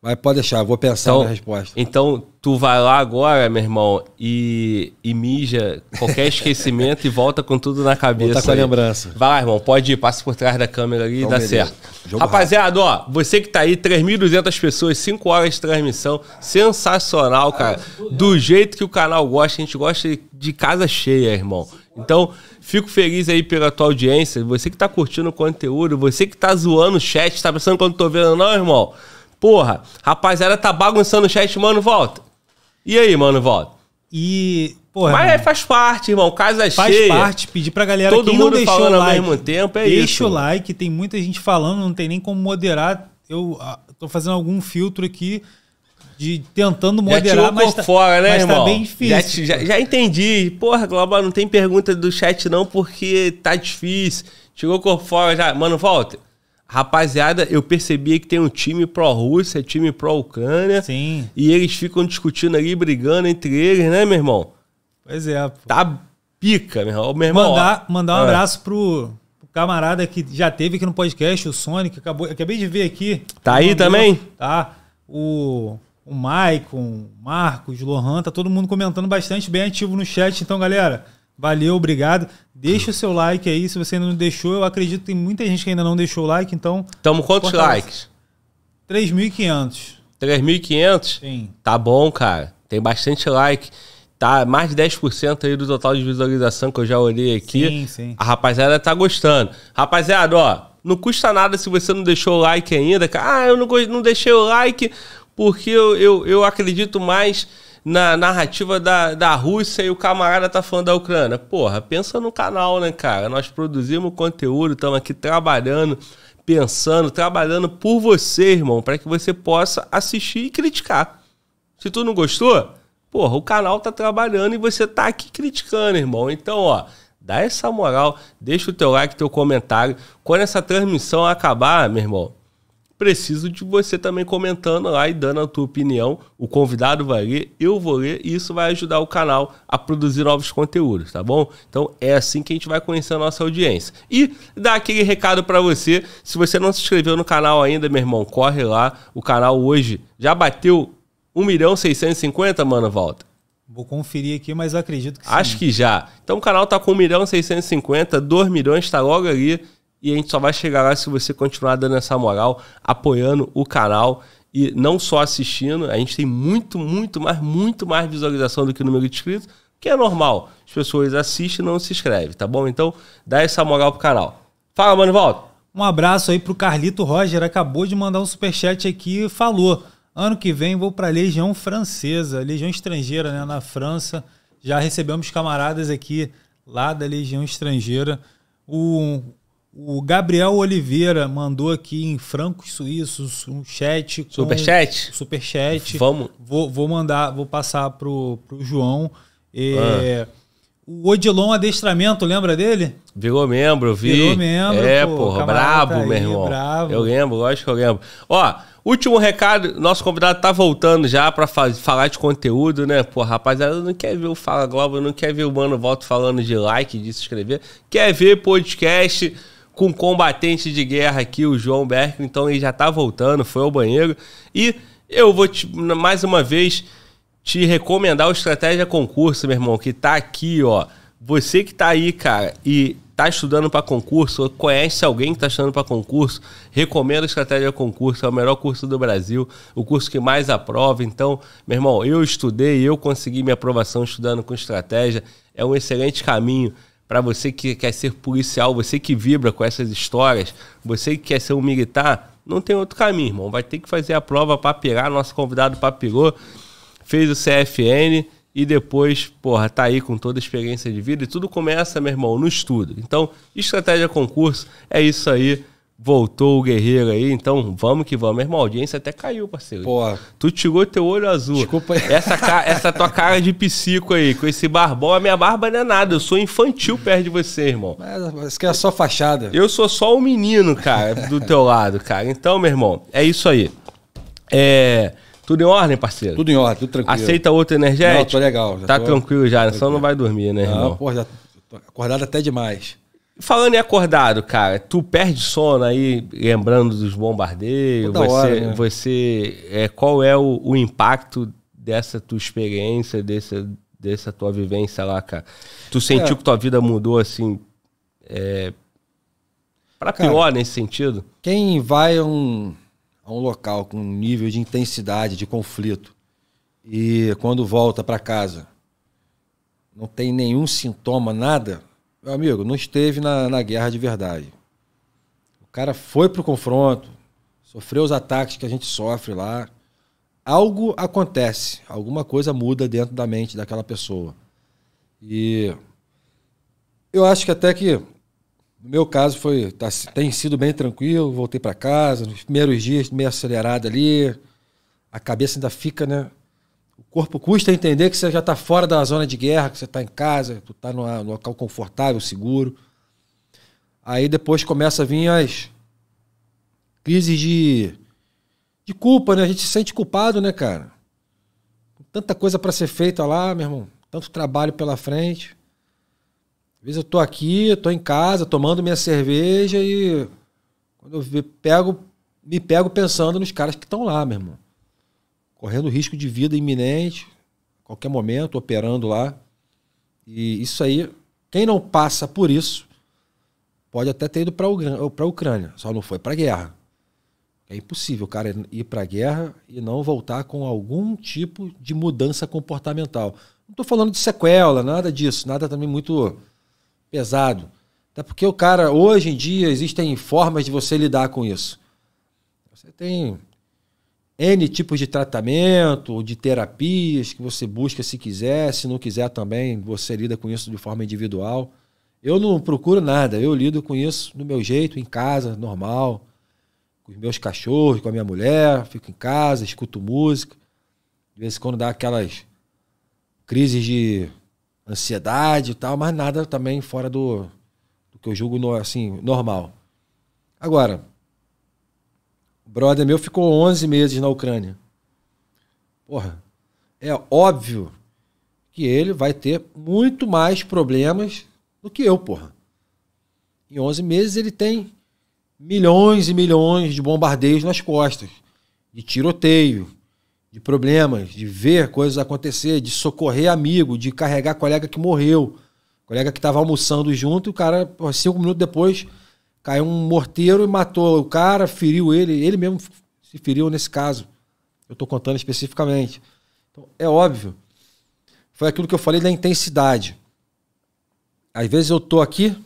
Mas pode deixar, vou pensar então, na
resposta.
Então, tu vai lá agora, meu irmão, e, e mija qualquer esquecimento e volta com tudo na cabeça. Volta com a lembrança. Vai lá, irmão, pode ir, passa por trás da câmera ali então, e dá beleza. certo. Jogo Rapaziada, rápido. ó, você que tá aí, 3.200 pessoas, 5 horas de transmissão, sensacional, cara. Do jeito que o canal gosta, a gente gosta de casa cheia, irmão. Então, fico feliz aí pela tua audiência, você que tá curtindo o conteúdo, você que tá zoando o chat, tá pensando quando tô vendo, não, irmão? Porra, rapaziada tá bagunçando o chat, mano, volta. E aí, mano, volta.
E, porra. Mas mano, faz parte, irmão, casa faz cheia. Faz parte, pedir pra galera Todo quem mundo não deixou falando o like, ao mesmo tempo, é deixa isso. Deixa o like, tem muita gente falando, não tem nem como moderar. Eu ah, tô fazendo algum filtro aqui de tentando moderar, mas tá, fora, né, mas tá irmão? tá bem difícil. Já, já, já entendi. Porra, Globo, não tem
pergunta do chat não, porque tá difícil. Chegou o corpo fora já. Mano, volta. Rapaziada, eu percebia que tem um time pró-Rússia, time pró-Ucrânia. Sim. E eles ficam discutindo ali, brigando entre eles, né, meu irmão? Pois é. Pô. Tá pica, meu irmão. Meu irmão mandar, mandar um é. abraço
pro, pro, camarada que já teve aqui no podcast, o Sonic. Acabou, acabei de ver aqui. Tá aí também? tá. O, o Maicon, Marcos, Lohan, tá todo mundo comentando bastante, bem ativo no chat. Então, galera. Valeu, obrigado. Deixa o seu like aí, se você ainda não deixou. Eu acredito que tem muita gente que ainda não deixou o like, então. Tamo quantos likes? 3.500. 3.500? Sim.
Tá bom, cara. Tem bastante like. Tá mais de 10% aí do total de visualização que eu já olhei aqui. Sim, sim. A rapaziada tá gostando. Rapaziada, ó, não custa nada se você não deixou o like ainda. Ah, eu não, não deixei o like porque eu, eu, eu acredito mais na narrativa da, da Rússia e o camarada tá falando da Ucrânia. Porra, pensa no canal, né, cara? Nós produzimos conteúdo, estamos aqui trabalhando, pensando, trabalhando por você, irmão, para que você possa assistir e criticar. Se tu não gostou, porra, o canal tá trabalhando e você tá aqui criticando, irmão. Então, ó, dá essa moral, deixa o teu like, teu comentário. Quando essa transmissão acabar, meu irmão, preciso de você também comentando lá e dando a tua opinião. O convidado vai ler, eu vou ler e isso vai ajudar o canal a produzir novos conteúdos, tá bom? Então é assim que a gente vai conhecer a nossa audiência. E dar aquele recado para você, se você não se inscreveu no canal ainda, meu irmão, corre lá. O canal hoje já bateu 1 milhão 650, mano, volta.
Vou conferir aqui, mas acredito que Acho sim. Acho que já. Então o canal
tá com 1 milhão 650, 2 milhões, tá logo ali. E a gente só vai chegar lá se você continuar dando essa moral, apoiando o canal e não só assistindo. A gente tem muito, muito mais, muito mais visualização do que o número de inscritos, que é normal. As pessoas assistem e não se inscrevem, tá bom? Então, dá essa moral pro canal. Fala, mano, volta.
Um abraço aí pro Carlito Roger, acabou de mandar um superchat aqui e falou: ano que vem vou pra Legião Francesa, Legião Estrangeira, né, na França. Já recebemos camaradas aqui lá da Legião Estrangeira. O, o Gabriel Oliveira mandou aqui em francos suíços um chat. Superchat? Superchat. Vamos. Vou, vou mandar, vou passar pro, pro João. É, ah. O Odilon Adestramento, lembra dele?
Virou membro, vi. Virou membro. É, pô, porra, brabo, tá meu irmão. Bravo. Eu lembro, lógico que eu lembro. Ó, Último recado, nosso convidado tá voltando já para falar de conteúdo, né? Pô, rapaziada, não quer ver o Fala Globo, não quer ver o Mano Volto falando de like, de se inscrever, quer ver podcast com combatente de guerra aqui, o João Berk. Então ele já tá voltando, foi ao banheiro. E eu vou te, mais uma vez te recomendar o Estratégia Concurso, meu irmão, que tá aqui, ó. Você que tá aí, cara, e tá estudando para concurso, ou conhece alguém que tá estudando para concurso, recomendo a Estratégia Concurso, é o melhor curso do Brasil, o curso que mais aprova. Então, meu irmão, eu estudei, eu consegui minha aprovação estudando com estratégia. É um excelente caminho para você que quer ser policial, você que vibra com essas histórias, você que quer ser um militar, não tem outro caminho, irmão. Vai ter que fazer a prova pirar. Nosso convidado papirou, fez o CFN e depois, porra, tá aí com toda a experiência de vida. E tudo começa, meu irmão, no estudo. Então, estratégia concurso é isso aí. Voltou o guerreiro aí, então vamos que vamos. Irmão, a audiência até caiu, parceiro. Pô. Tu tirou teu olho azul. Desculpa aí. Essa, essa tua cara de psico aí, com esse barbão, a minha barba não é nada. Eu sou infantil perto de você, irmão. Mas, mas que é só fachada. Eu sou só um menino, cara, do teu lado, cara. Então, meu irmão, é isso aí. É. Tudo em ordem, parceiro? Tudo em ordem, tudo tranquilo. Aceita outro energético? Não, tô legal. tá tô... tranquilo já, tô... só não vai dormir, né, não, irmão?
Pô, já tô acordado até demais.
Falando em acordado, cara, tu perde sono aí, lembrando dos bombardeios. Toda você, hora, né? você é, qual é o, o, impacto dessa tua experiência, dessa, dessa tua vivência lá, cara? Tu sentiu é. que tua vida
mudou assim? É, para pior nesse sentido? Quem vai a um, a um local com um nível de intensidade, de conflito, e quando volta para casa não tem nenhum sintoma, nada, meu amigo, não esteve na, na guerra de verdade. O cara foi pro confronto, sofreu os ataques que a gente sofre lá. Algo acontece, alguma coisa muda dentro da mente daquela pessoa. E eu acho que até que no meu caso foi tá, tem sido bem tranquilo, voltei para casa, nos primeiros dias meio acelerado ali, a cabeça ainda fica, né, corpo custa entender que você já está fora da zona de guerra, que você está em casa, tu está num local confortável, seguro. Aí depois começa a vir as crises de, de culpa, né? A gente se sente culpado, né, cara? Tanta coisa para ser feita lá, meu irmão. Tanto trabalho pela frente. Às vezes eu tô aqui, eu tô em casa, tomando minha cerveja e quando eu pego, me pego pensando nos caras que estão lá, meu irmão correndo risco de vida iminente, qualquer momento, operando lá. E isso aí, quem não passa por isso, pode até ter ido para a Ucrânia, só não foi para a guerra. É impossível o cara ir para a guerra e não voltar com algum tipo de mudança comportamental. Não estou falando de sequela, nada disso, nada também muito pesado. Até porque o cara, hoje em dia, existem formas de você lidar com isso. Você tem N tipos de tratamento, de terapias que você busca se quiser, se não quiser também, você lida com isso de forma individual. Eu não procuro nada, eu lido com isso do meu jeito, em casa, normal, com os meus cachorros, com a minha mulher, fico em casa, escuto música. De vez em quando dá aquelas crises de ansiedade e tal, mas nada também fora do, do que eu julgo assim, normal. Agora, brother meu ficou 11 meses na Ucrânia. Porra, é óbvio que ele vai ter muito mais problemas do que eu, porra. Em 11 meses ele tem milhões e milhões de bombardeios nas costas, de tiroteio, de problemas, de ver coisas acontecer, de socorrer amigo, de carregar colega que morreu, colega que estava almoçando junto e o cara, cinco minutos depois, Caiu um morteiro e matou o cara, feriu ele, ele mesmo se feriu nesse caso. Eu estou contando especificamente. Então, é óbvio. Foi aquilo que eu falei da intensidade. Às vezes eu estou aqui,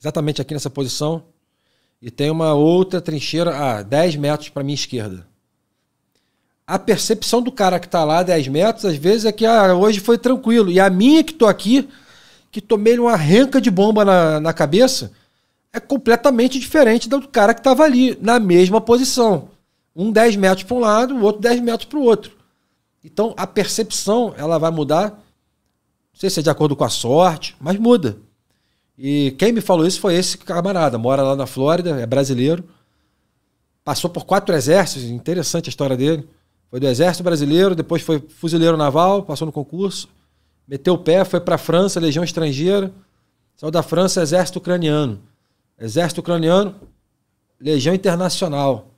exatamente aqui nessa posição, e tem uma outra trincheira a 10 metros para minha esquerda. A percepção do cara que está lá 10 metros, às vezes, é que ah, hoje foi tranquilo. E a minha que estou aqui, que tomei uma renca de bomba na, na cabeça, é completamente diferente do cara que estava ali, na mesma posição. Um 10 metros para um lado, o outro 10 metros para o outro. Então a percepção ela vai mudar. Não sei se é de acordo com a sorte, mas muda. E quem me falou isso foi esse camarada, mora lá na Flórida, é brasileiro. Passou por quatro exércitos, interessante a história dele. Foi do Exército Brasileiro, depois foi fuzileiro naval, passou no concurso, meteu o pé, foi para a França, Legião Estrangeira, saiu da França, Exército Ucraniano. Exército Ucraniano, Legião Internacional.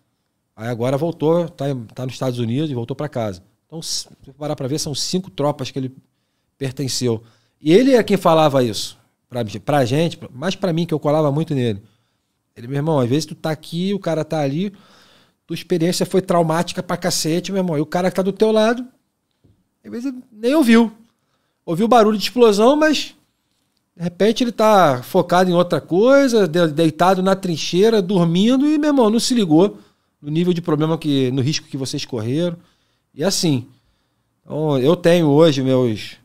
Aí agora voltou, está tá nos Estados Unidos e voltou para casa. Então, se parar para ver, são cinco tropas que ele pertenceu. E ele é quem falava isso para a gente, mas para mim, que eu colava muito nele. Ele, meu irmão, às vezes tu tá aqui, o cara tá ali, tua experiência foi traumática pra cacete, meu irmão, e o cara que tá do teu lado, às vezes nem ouviu. Ouviu barulho de explosão, mas de repente ele tá focado em outra coisa, deitado na trincheira, dormindo e, meu irmão, não se ligou no nível de problema que, no risco que vocês correram. E assim, então, eu tenho hoje meus,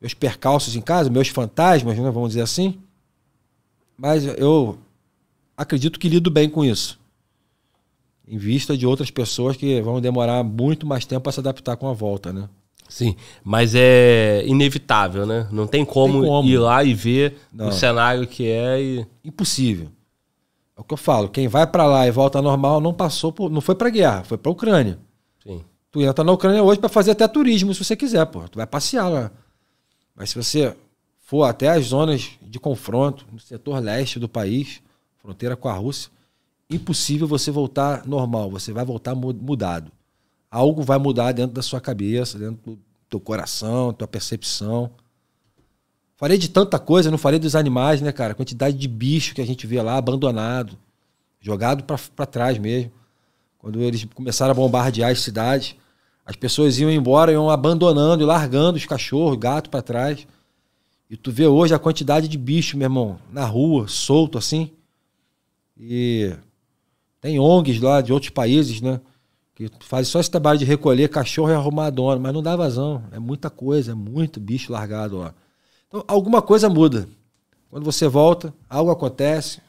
meus percalços em casa, meus fantasmas, né, vamos dizer assim. Mas eu acredito que lido bem com isso. Em vista de outras pessoas que vão demorar muito mais tempo para se adaptar com a volta, né?
Sim, mas é inevitável, né? Não tem como, tem como. ir lá e ver Não. o
cenário que é e... impossível. É o que eu falo, quem vai para lá e volta normal não passou por, não foi para guerra, foi para Ucrânia. Sim. Tu entra na Ucrânia hoje para fazer até turismo, se você quiser, pô. Tu vai passear lá. Mas se você for até as zonas de confronto no setor leste do país, fronteira com a Rússia, impossível você voltar normal, você vai voltar mudado algo vai mudar dentro da sua cabeça, dentro do teu coração, tua percepção. Falei de tanta coisa, não falei dos animais, né, cara? A quantidade de bicho que a gente vê lá abandonado, jogado para trás mesmo. Quando eles começaram a bombardear as cidades, as pessoas iam embora, iam abandonando e largando os cachorros, gato para trás. E tu vê hoje a quantidade de bicho, meu irmão, na rua, solto assim. E tem ONGs lá de outros países, né? que faz só esse trabalho de recolher cachorro e arrumar dono, mas não dá vazão. É muita coisa, é muito bicho largado lá. Então, alguma coisa muda. Quando você volta, algo acontece,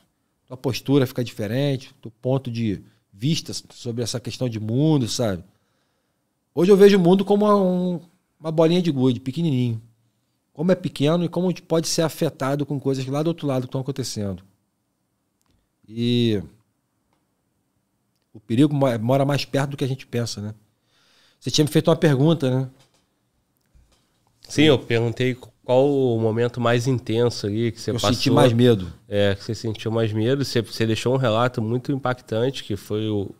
tua postura fica diferente, teu ponto de vista sobre essa questão de mundo, sabe? Hoje eu vejo o mundo como uma, um, uma bolinha de gude, pequenininho. Como é pequeno e como a gente pode ser afetado com coisas lá do outro lado que estão acontecendo. E o perigo mora mais perto do que a gente pensa, né? Você tinha me feito uma pergunta, né?
Sim, eu perguntei qual o momento mais intenso ali que você eu passou. Eu senti mais medo. É, que você sentiu mais medo. Você, você deixou um relato muito impactante, que foi o,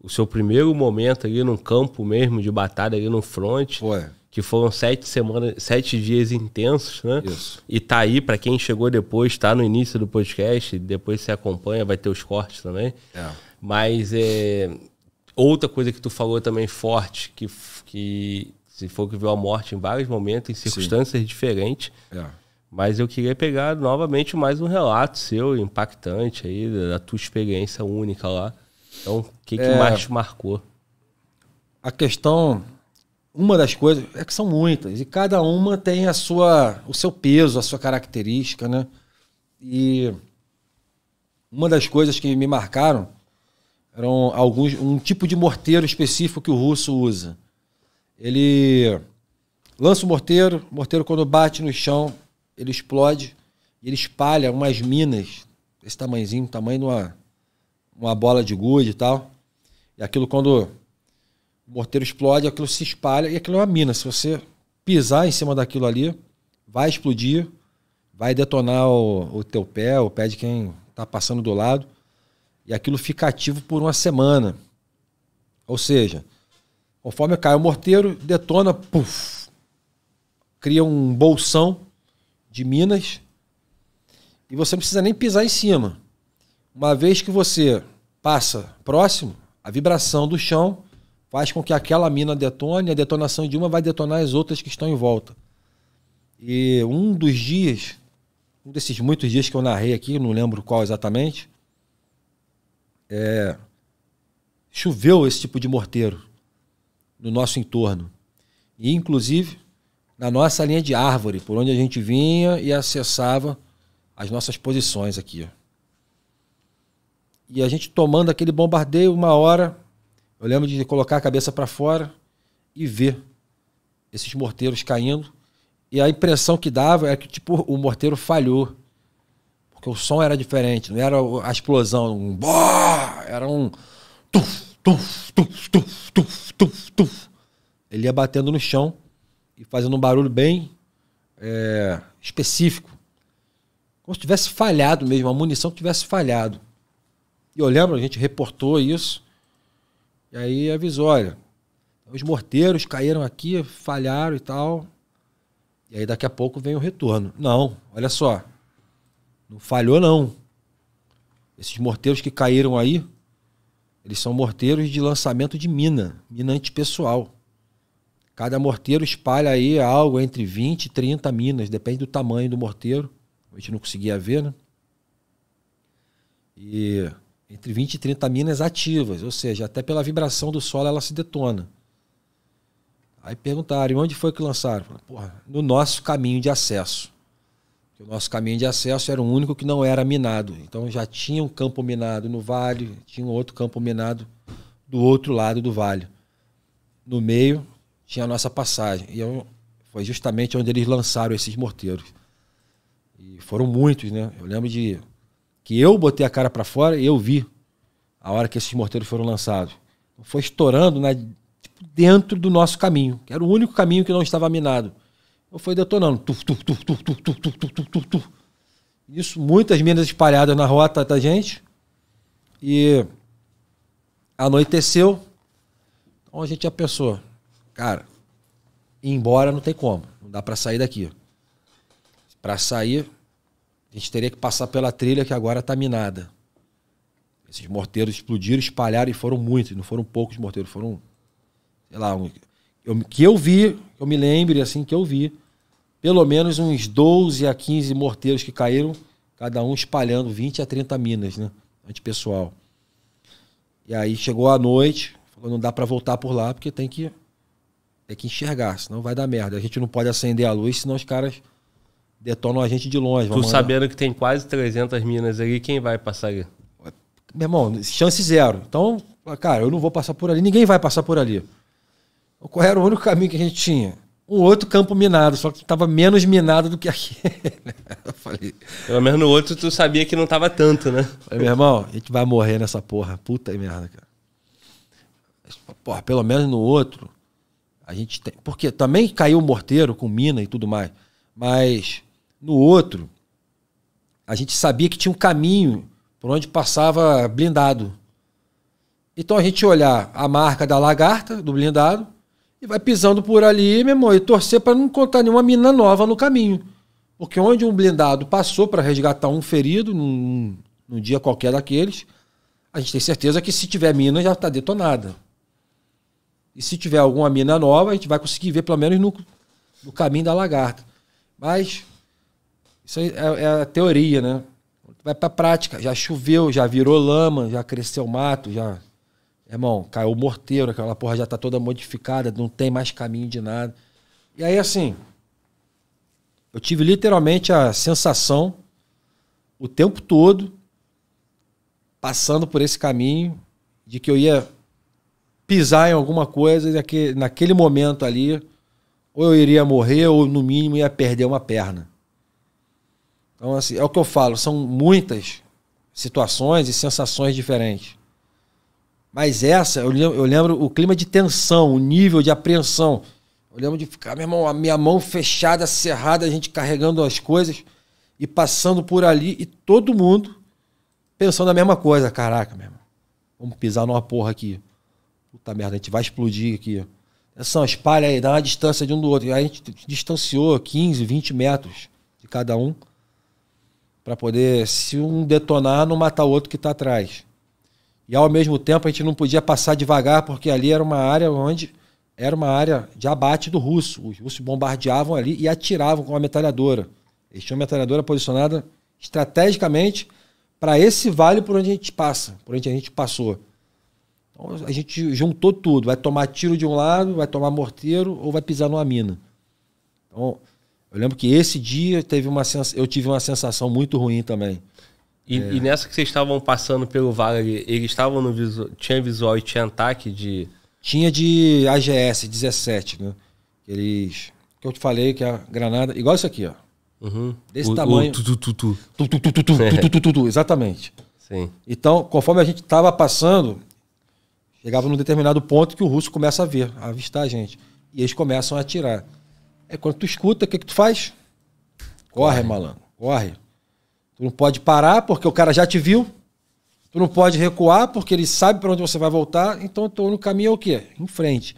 o seu primeiro momento ali num campo mesmo de batalha, ali no front. Foi. Que foram sete semanas, sete dias intensos, né? Isso. E tá aí, para quem chegou depois, tá no início do podcast, depois você acompanha, vai ter os cortes também. É. Mas é, outra coisa que tu falou também forte, que, que se for que viu a morte em vários momentos, em circunstâncias Sim. diferentes. É. Mas eu queria pegar novamente mais um relato seu impactante aí, da tua experiência única lá.
Então, o que, que é, mais te marcou? A questão, uma das coisas, é que são muitas, e cada uma tem a sua, o seu peso, a sua característica, né? E uma das coisas que me marcaram eram alguns, um tipo de morteiro específico que o russo usa. Ele lança o morteiro, o morteiro quando bate no chão, ele explode e ele espalha umas minas esse tamanhozinho, tamanho de uma, uma bola de gude e tal. E aquilo quando o morteiro explode, aquilo se espalha e aquilo é uma mina. Se você pisar em cima daquilo ali, vai explodir, vai detonar o, o teu pé, o pé de quem está passando do lado e aquilo fica ativo por uma semana. Ou seja, conforme cai o morteiro, detona, puff, cria um bolsão de minas e você não precisa nem pisar em cima. Uma vez que você passa próximo, a vibração do chão faz com que aquela mina detone, a detonação de uma vai detonar as outras que estão em volta. E um dos dias, um desses muitos dias que eu narrei aqui, não lembro qual exatamente, é, choveu esse tipo de morteiro no nosso entorno. E, inclusive, na nossa linha de árvore, por onde a gente vinha e acessava as nossas posições aqui. E a gente tomando aquele bombardeio, uma hora, eu lembro de colocar a cabeça para fora e ver esses morteiros caindo. E a impressão que dava é que tipo, o morteiro falhou que o som era diferente, não era a explosão, um bó, era um tuf, tuf, tuf, tuf, tuf, tuf, tuf. Ele ia batendo no chão e fazendo um barulho bem é, específico. Como se tivesse falhado mesmo, a munição tivesse falhado. E eu lembro, a gente reportou isso. E aí avisou, olha, os morteiros caíram aqui, falharam e tal. E aí daqui a pouco vem o retorno. Não, olha só. Não falhou, não. Esses morteiros que caíram aí, eles são morteiros de lançamento de mina, mina antipessoal. Cada morteiro espalha aí algo entre 20 e 30 minas, depende do tamanho do morteiro. A gente não conseguia ver, né? E entre 20 e 30 minas ativas, ou seja, até pela vibração do solo ela se detona. Aí perguntaram, onde foi que lançaram? Porra, no nosso caminho de acesso. Que o nosso caminho de acesso era o único que não era minado. Então já tinha um campo minado no vale, tinha um outro campo minado do outro lado do vale. No meio tinha a nossa passagem. E eu, é foi justamente onde eles lançaram esses morteiros. E foram muitos, né? Eu lembro de que eu botei a cara para fora e eu vi a hora que esses morteiros foram lançados. Foi estourando né? tipo, dentro do nosso caminho, que era o único caminho que não estava minado foi detonando. Tuf, tuf, tuf, tuf, tuf, tuf, tuf, tuf, tuf, tuf. Isso, muitas minas espalhadas na rota da gente. E anoiteceu. Então a gente já pensou, cara, ir embora não tem como. Não dá para sair daqui. Para sair, a gente teria que passar pela trilha que agora tá minada. Esses morteiros explodiram, espalharam e foram muitos. Não foram poucos morteiros, foram, sei lá, um, eu, que eu vi, eu me lembre, assim, que eu vi, pelo menos uns 12 a 15 morteiros que caíram, cada um espalhando 20 a 30 minas, né? Antipessoal. E aí chegou a noite, falou, não dá para voltar por lá, porque tem que tem que enxergar, senão vai dar merda. A gente não pode acender a luz, senão os caras detonam a gente de longe. Tu sabendo
que tem quase 300 minas ali, quem vai passar ali?
Meu irmão, chance zero. Então, cara, eu não vou passar por ali, ninguém vai passar por ali. Qual era o único caminho que a gente tinha? um outro campo minado, só que estava menos minado do que aqui.
falei. Pelo
menos no outro tu
sabia que não estava
tanto, né? Falei, meu irmão, a gente vai morrer nessa porra. Puta merda, cara. Porra, pelo menos no outro, a gente tem. Porque também caiu o morteiro com mina e tudo mais. Mas no outro, a gente sabia que tinha um caminho por onde passava blindado. Então a gente olhar a marca da lagarta, do blindado, e vai pisando por ali, meu irmão, e torcer para não encontrar nenhuma mina nova no caminho. Porque onde um blindado passou para resgatar um ferido, num, num, dia qualquer daqueles, a gente tem certeza que se tiver mina já está detonada. E se tiver alguma mina nova, a gente vai conseguir ver pelo menos no, no caminho da lagarta. Mas isso é, é a teoria, né? Vai para a prática. Já choveu, já virou lama, já cresceu mato, já Irmão, caiu o morteiro, aquela porra já tá toda modificada, não tem mais caminho de nada. E aí, assim, eu tive literalmente a sensação, o tempo todo, passando por esse caminho, de que eu ia pisar em alguma coisa e naquele momento ali, ou eu iria morrer, ou no mínimo ia perder uma perna. Então, assim, é o que eu falo, são muitas situações e sensações diferentes. Mas essa, eu lembro, eu lembro o clima de tensão, o nível de apreensão. Eu lembro de ficar, meu irmão, a minha mão fechada, cerrada, a gente carregando as coisas e passando por ali e todo mundo pensando a mesma coisa. Caraca, meu irmão, vamos pisar numa porra aqui. Puta merda, a gente vai explodir aqui. Atenção, espalha aí, dá uma distância de um do outro. E a gente distanciou 15, 20 metros de cada um para poder, se um detonar, não matar o outro que está atrás. E ao mesmo tempo a gente não podia passar devagar, porque ali era uma área onde era uma área de abate do russo. Os russos bombardeavam ali e atiravam com a metralhadora. Eles tinham a metralhadora posicionada estrategicamente para esse vale por onde a gente passa, por onde a gente passou. Então a gente juntou tudo. Vai tomar tiro de um lado, vai tomar morteiro ou vai pisar numa mina. Então, eu lembro que esse dia teve uma sens... eu tive uma sensação muito ruim também. E, é. e,
nessa que vocês estavam passando pelo vale eles estavam no visual, tinha
visual e tinha ataque de. Tinha de AGS 17, né? Eles. Que eu te falei que a granada. Igual isso aqui, ó. Uhum. Desse o, tamanho. Exatamente. Sim. Então, conforme a gente estava passando, chegava num determinado ponto que o russo começa a ver, a avistar a gente. E eles começam a atirar. É quando tu escuta, o que, que tu faz? Corre, Corre. malandro. Corre. Tu não pode parar porque o cara já te viu. Tu não pode recuar porque ele sabe para onde você vai voltar. Então o no caminho é o quê? Em frente.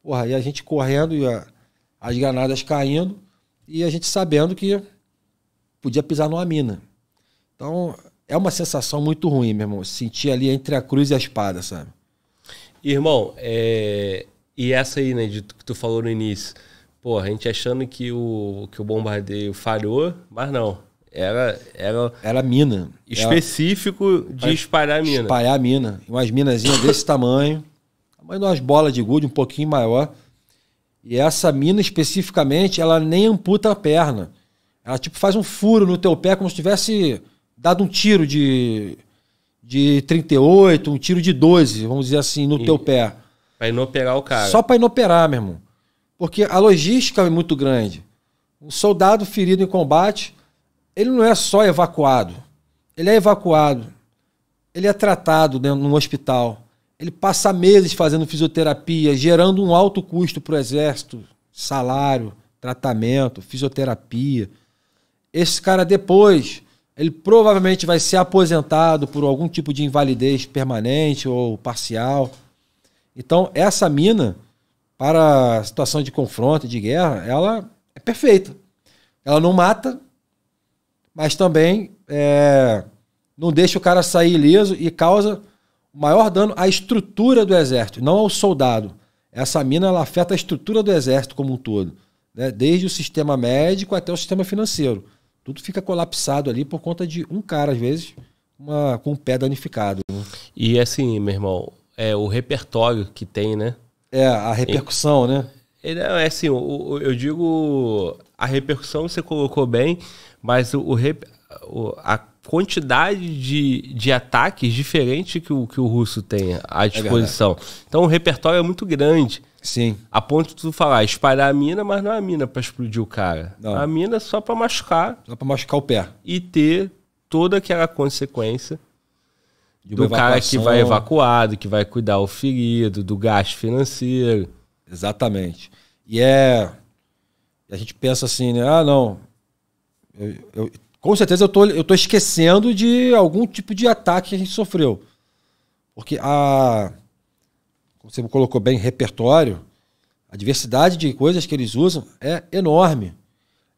Porra, e a gente correndo e a, as granadas caindo e a gente sabendo que podia pisar numa mina. Então é uma sensação muito ruim, meu irmão. Sentir ali entre a cruz e a espada, sabe?
Irmão, é... e essa aí, né, de que tu falou no início. Pô, a gente achando que o, que o bombardeio falhou, mas não era,
era, era mina. Específico era, de espalhar a mina. Espalhar a mina. Umas minazinhas desse tamanho. Tamanho de umas bolas de gude, um pouquinho maior. E essa mina especificamente, ela nem amputa a perna. Ela tipo faz um furo no teu pé como se tivesse dado um tiro de, de 38, um tiro de 12, vamos dizer assim, no e teu pé. Pra inoperar o cara. Só pra inoperar, meu irmão. Porque a logística é muito grande. Um soldado ferido em combate ele não é só evacuado. Ele é evacuado. Ele é tratado dentro hospital. Ele passa meses fazendo fisioterapia, gerando um alto custo para o exército, salário, tratamento, fisioterapia. Esse cara depois, ele provavelmente vai ser aposentado por algum tipo de invalidez permanente ou parcial. Então, essa mina, para a situação de confronto, de guerra, ela é perfeita. Ela não mata, mas também é, não deixa o cara sair ileso e causa maior dano à estrutura do exército, não ao soldado. Essa mina ela afeta a estrutura do exército como um todo, né? desde o sistema médico até o sistema financeiro. Tudo fica colapsado ali por conta de um cara, às vezes, uma, com o um pé danificado. Né? E assim, meu irmão,
é o repertório que tem, né? É, a repercussão, e, né? é assim, eu digo, a repercussão você colocou bem, mas o, o, a quantidade de, de ataques diferente que o, que o russo tem à é disposição. É então o repertório é muito grande. Sim. A ponto de tu falar, espalhar a mina, mas não é a mina para explodir o cara. Não. A mina é só para machucar. Só para machucar o pé. E ter toda aquela consequência do cara que vai evacuado, que vai cuidar o ferido, do gasto financeiro. Exatamente. E
é. A gente pensa assim, né? Ah, não, eu, eu, com certeza eu tô, eu tô esquecendo de algum tipo de ataque que a gente sofreu. Porque a. Como você colocou bem, repertório, a diversidade de coisas que eles usam é enorme.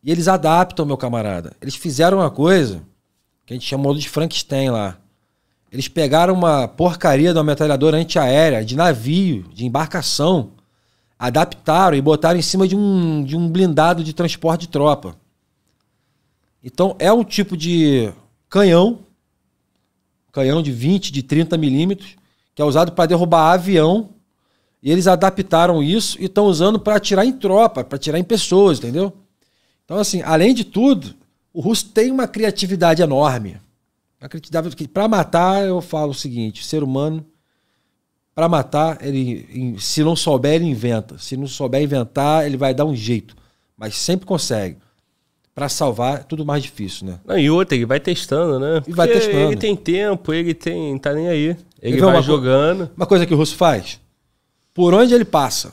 E eles adaptam, meu camarada. Eles fizeram uma coisa que a gente chamou de Frankenstein lá. Eles pegaram uma porcaria de uma metralhadora antiaérea, de navio, de embarcação, adaptaram e botaram em cima de um, de um blindado de transporte de tropa. Então é um tipo de canhão, canhão de 20, de 30 milímetros, que é usado para derrubar avião. E eles adaptaram isso e estão usando para atirar em tropa, para atirar em pessoas, entendeu? Então, assim, além de tudo, o russo tem uma criatividade enorme. Para matar, eu falo o seguinte: o ser humano, para matar, ele, se não souber, ele inventa. Se não souber inventar, ele vai dar um jeito. Mas sempre consegue para salvar é tudo mais difícil, né? Não, e outra, ele vai testando, né? Porque e vai testando. Ele tem tempo, ele tem. tá nem aí. Ele vai uma jogando. Co uma coisa que o russo faz: por onde ele passa,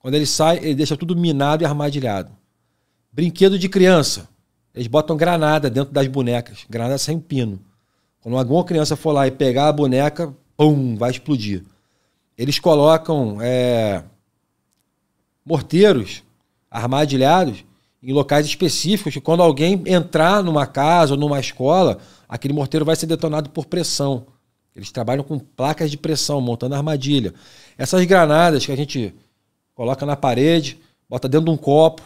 quando ele sai, ele deixa tudo minado e armadilhado. Brinquedo de criança. Eles botam granada dentro das bonecas. Granada sem pino. Quando alguma criança for lá e pegar a boneca, pum, vai explodir. Eles colocam é, morteiros armadilhados em locais específicos, que quando alguém entrar numa casa ou numa escola, aquele morteiro vai ser detonado por pressão. Eles trabalham com placas de pressão, montando armadilha. Essas granadas que a gente coloca na parede, bota dentro de um copo,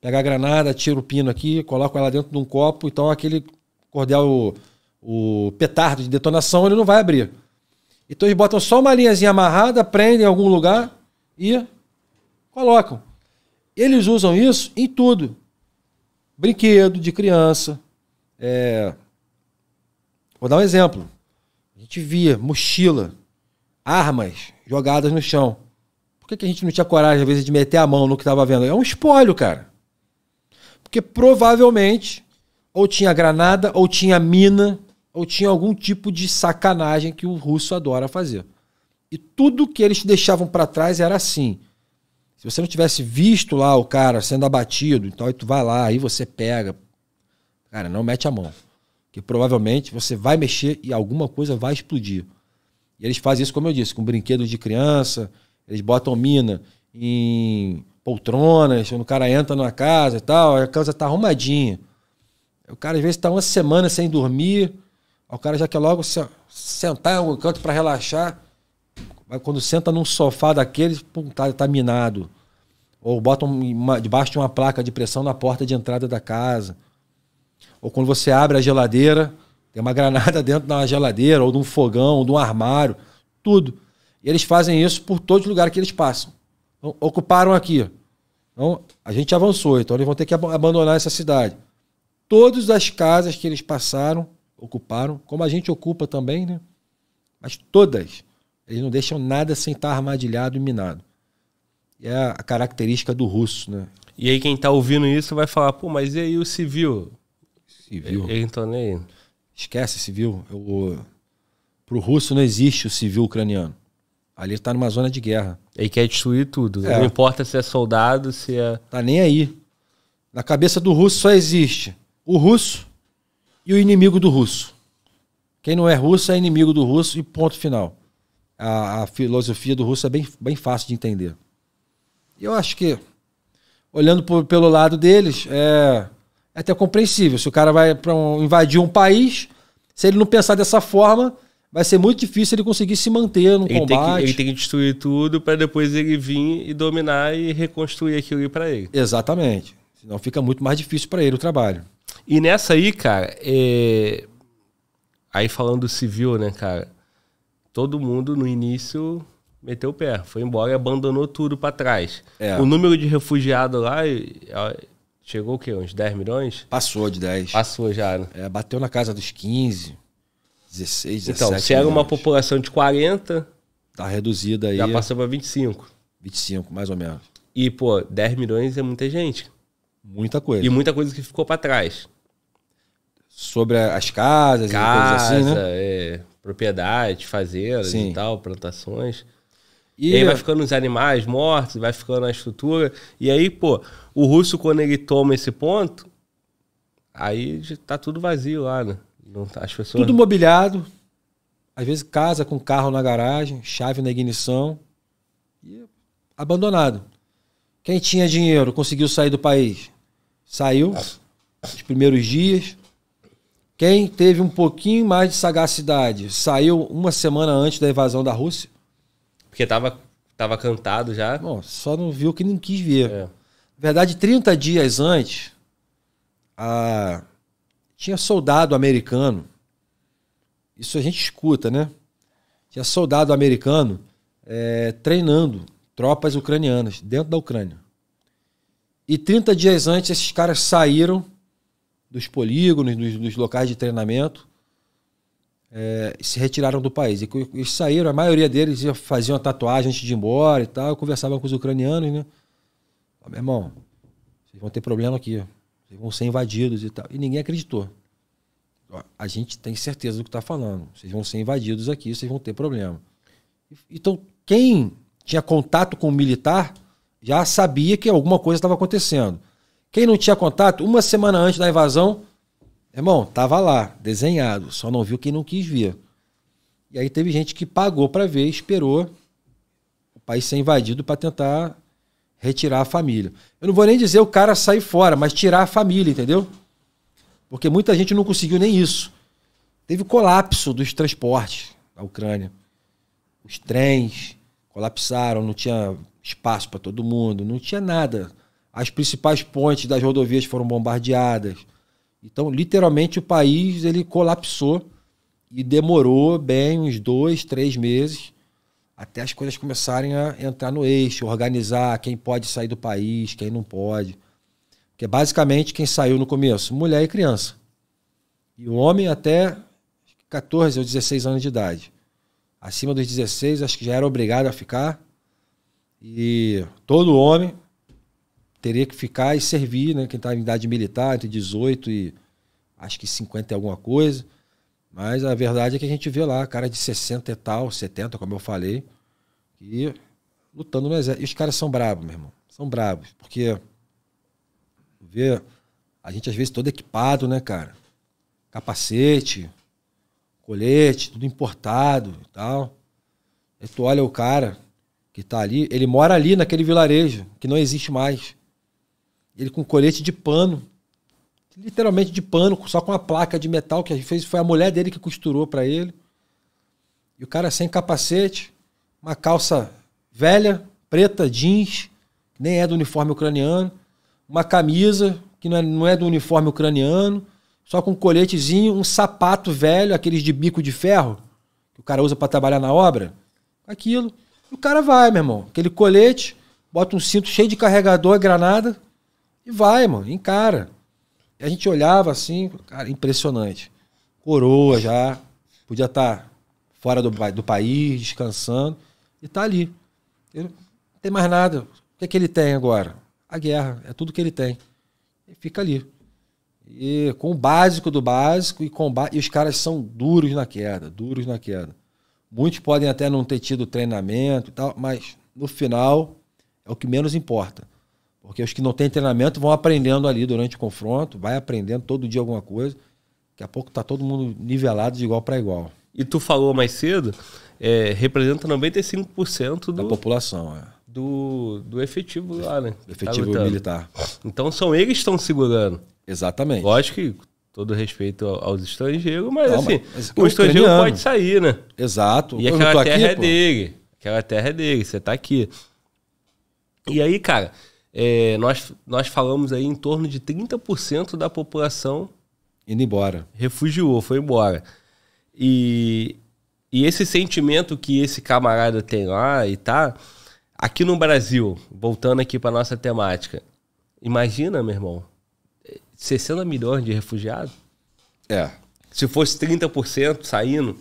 pega a granada, tira o pino aqui, coloca ela dentro de um copo, então aquele cordel, o, o petardo de detonação, ele não vai abrir. Então eles botam só uma linhazinha amarrada, prendem em algum lugar e colocam. Eles usam isso em tudo. Brinquedo de criança. É... Vou dar um exemplo. A gente via mochila, armas jogadas no chão. Por que, que a gente não tinha coragem, às vezes, de meter a mão no que estava vendo? É um espólio, cara. Porque provavelmente ou tinha granada, ou tinha mina, ou tinha algum tipo de sacanagem que o russo adora fazer. E tudo que eles deixavam para trás era assim. Se você não tivesse visto lá o cara sendo abatido então e tu vai lá, aí você pega. Cara, não mete a mão. Que provavelmente você vai mexer e alguma coisa vai explodir. E eles fazem isso, como eu disse, com brinquedos de criança, eles botam mina em poltronas, quando o cara entra na casa e tal, a casa tá arrumadinha. O cara às vezes tá uma semana sem dormir, o cara já quer logo se, sentar em algum canto para relaxar. Mas quando senta num sofá daqueles, pum, tá, tá minado. Ou botam uma, debaixo de uma placa de pressão na porta de entrada da casa. Ou quando você abre a geladeira, tem uma granada dentro da geladeira, ou de um fogão, ou de um armário, tudo. E eles fazem isso por todo lugar que eles passam. Então, ocuparam aqui. Então, a gente avançou, então eles vão ter que abandonar essa cidade. Todas as casas que eles passaram, ocuparam, como a gente ocupa também, né? Mas todas. Eles não deixam nada sem estar armadilhado e minado. É a característica do russo, né?
E aí quem tá ouvindo isso vai falar, pô, mas e aí o civil?
Civil. Eu, eu então tá nem... Esquece civil. Eu, pro russo não existe o civil ucraniano. Ali está numa zona de guerra. Ele quer destruir tudo. É. Não importa se é soldado, se é. Tá nem aí. Na cabeça do russo só existe o russo e o inimigo do russo. Quem não é russo é inimigo do russo e ponto final a, a filosofia do russo é bem, bem fácil de entender. E eu acho que, olhando por, pelo lado deles, é, é até compreensível. Se o cara vai para um, invadir um país, se ele não pensar dessa forma, vai ser muito difícil ele conseguir se manter no ele combate. Tem que, ele tem
que destruir tudo para depois ele vir e dominar e reconstruir aquilo para ele.
Exatamente. Senão fica muito mais difícil para ele o trabalho. E nessa aí, cara, é...
aí falando do civil, né, cara? todo mundo no início meteu o pé, foi embora e abandonou tudo para trás. É. O número de refugiados lá chegou o quê? Uns 10 milhões? Passou de 10. Passou já, né? É, bateu na casa
dos 15, 16, 17 Então, se era uma
população de 40... Tá reduzida aí. Já passou pra 25. 25, mais ou menos. E, pô, 10 milhões é muita
gente. Muita coisa. E muita
coisa que ficou para trás.
Sobre as casas Casa, e coisas assim, né?
É propriedade, fazendas Sim. e tal, plantações. E... e... aí vai ficando os animais mortos, vai ficando a estrutura. E aí, pô, o russo, quando ele toma esse ponto, aí tá tudo vazio lá, né? Não, tá, as pessoas... Tudo
mobiliado. Às vezes casa com carro na garagem, chave na ignição. E abandonado. Quem tinha dinheiro conseguiu sair do país. Saiu os primeiros dias. Quem teve um pouquinho mais de sagacidade saiu uma semana antes da invasão da Rússia. Porque tava, tava cantado já. Bom, só não viu que não quis ver. É. Na verdade, 30 dias antes, a... tinha soldado americano. Isso a gente escuta, né? Tinha soldado americano é, treinando tropas ucranianas dentro da Ucrânia. E 30 dias antes, esses caras saíram dos polígonos, dos, dos locais de treinamento, é, se retiraram do país. E eles saíram, a maioria deles fazer uma tatuagem antes de ir embora e tal. Eu conversava com os ucranianos, né? Meu irmão, vocês vão ter problema aqui. Vocês vão ser invadidos e tal. E ninguém acreditou. A gente tem certeza do que está falando. Vocês vão ser invadidos aqui, vocês vão ter problema. Então, quem tinha contato com o militar já sabia que alguma coisa estava acontecendo. Quem não tinha contato, uma semana antes da invasão, irmão, tava lá, desenhado, só não viu quem não quis ver. E aí teve gente que pagou para ver, esperou o país ser invadido para tentar retirar a família. Eu não vou nem dizer o cara sair fora, mas tirar a família, entendeu? Porque muita gente não conseguiu nem isso. Teve o colapso dos transportes na Ucrânia. Os trens colapsaram, não tinha espaço para todo mundo, não tinha nada. As principais pontes das rodovias foram bombardeadas. Então, literalmente, o país ele colapsou e demorou bem uns dois, três meses até as coisas começarem a entrar no eixo, organizar quem pode sair do país, quem não pode. Porque basicamente quem saiu no começo? Mulher e criança. E o homem até 14 ou 16 anos de idade. Acima dos 16, acho que já era obrigado a ficar. E todo homem teria que ficar e servir, né? Quem está em idade militar, entre 18 e acho que 50 e alguma coisa. Mas a verdade é que a gente vê lá, cara de 60 e tal, 70, como eu falei, e lutando no exército. E os caras são bravos, meu irmão. São bravos. Porque vê a gente às vezes todo equipado, né, cara? Capacete, colete, tudo importado e tal. Aí tu olha o cara que tá ali, ele mora ali naquele vilarejo, que não existe mais ele com colete de pano, literalmente de pano, só com uma placa de metal que a gente fez, foi a mulher dele que costurou para ele. E o cara sem capacete, uma calça velha, preta, jeans, que nem é do uniforme ucraniano, uma camisa que não é, não é do uniforme ucraniano, só com um coletezinho, um sapato velho, aqueles de bico de ferro, que o cara usa para trabalhar na obra, aquilo. E o cara vai, meu irmão, aquele colete, bota um cinto cheio de carregador, granada, e vai, mano, encara. E a gente olhava assim, cara, impressionante. Coroa já, podia estar tá fora do, do país, descansando, e tá ali. Ele não tem mais nada. O que é que ele tem agora? A guerra, é tudo que ele tem. e fica ali. E com o básico do básico, e, com, e os caras são duros na queda, duros na queda. Muitos podem até não ter tido treinamento e tal, mas no final é o que menos importa. Porque os que não têm treinamento vão aprendendo ali durante o confronto, vai aprendendo todo dia alguma coisa. Daqui a pouco tá todo mundo nivelado de igual para igual.
E tu falou mais cedo, é, representa 95% do, da população, é. do, do efetivo lá, né? Do tá efetivo tá militar. Então são eles que estão segurando. Exatamente. Lógico que todo respeito aos estrangeiros, mas não, assim, mas é o, o é estrangeiro ucraniano. pode sair, né? Exato. E aquela terra aqui, é pô. dele. Aquela terra é dele, você tá aqui. E aí, cara, é, nós, nós falamos aí em torno de 30% da população indo embora. Refugiou, foi embora. E, e esse sentimento que esse camarada tem lá e tá, aqui no Brasil, voltando aqui para nossa temática, imagina, meu irmão, 60 milhões de refugiados? É. Se
fosse 30% saindo.